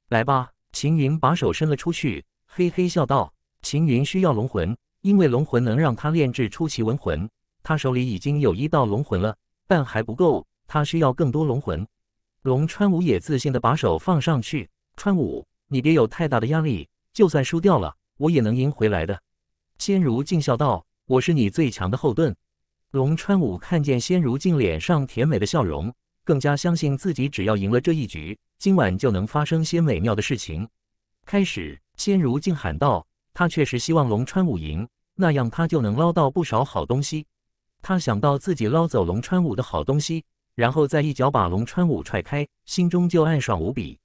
来吧，秦云把手伸了出去，嘿嘿笑道。秦云需要龙魂，因为龙魂能让他炼制出奇文魂。他手里已经有一道龙魂了，但还不够。他需要更多龙魂。龙川武也自信的把手放上去。川武，你别有太大的压力，就算输掉了，我也能赢回来的。仙如镜笑道：“我是你最强的后盾。”龙川武看见仙如镜脸上甜美的笑容，更加相信自己，只要赢了这一局，今晚就能发生些美妙的事情。开始！仙如镜喊道。他确实希望龙川武赢，那样他就能捞到不少好东西。他想到自己捞走龙川武的好东西，然后再一脚把龙川武踹开，心中就暗爽无比。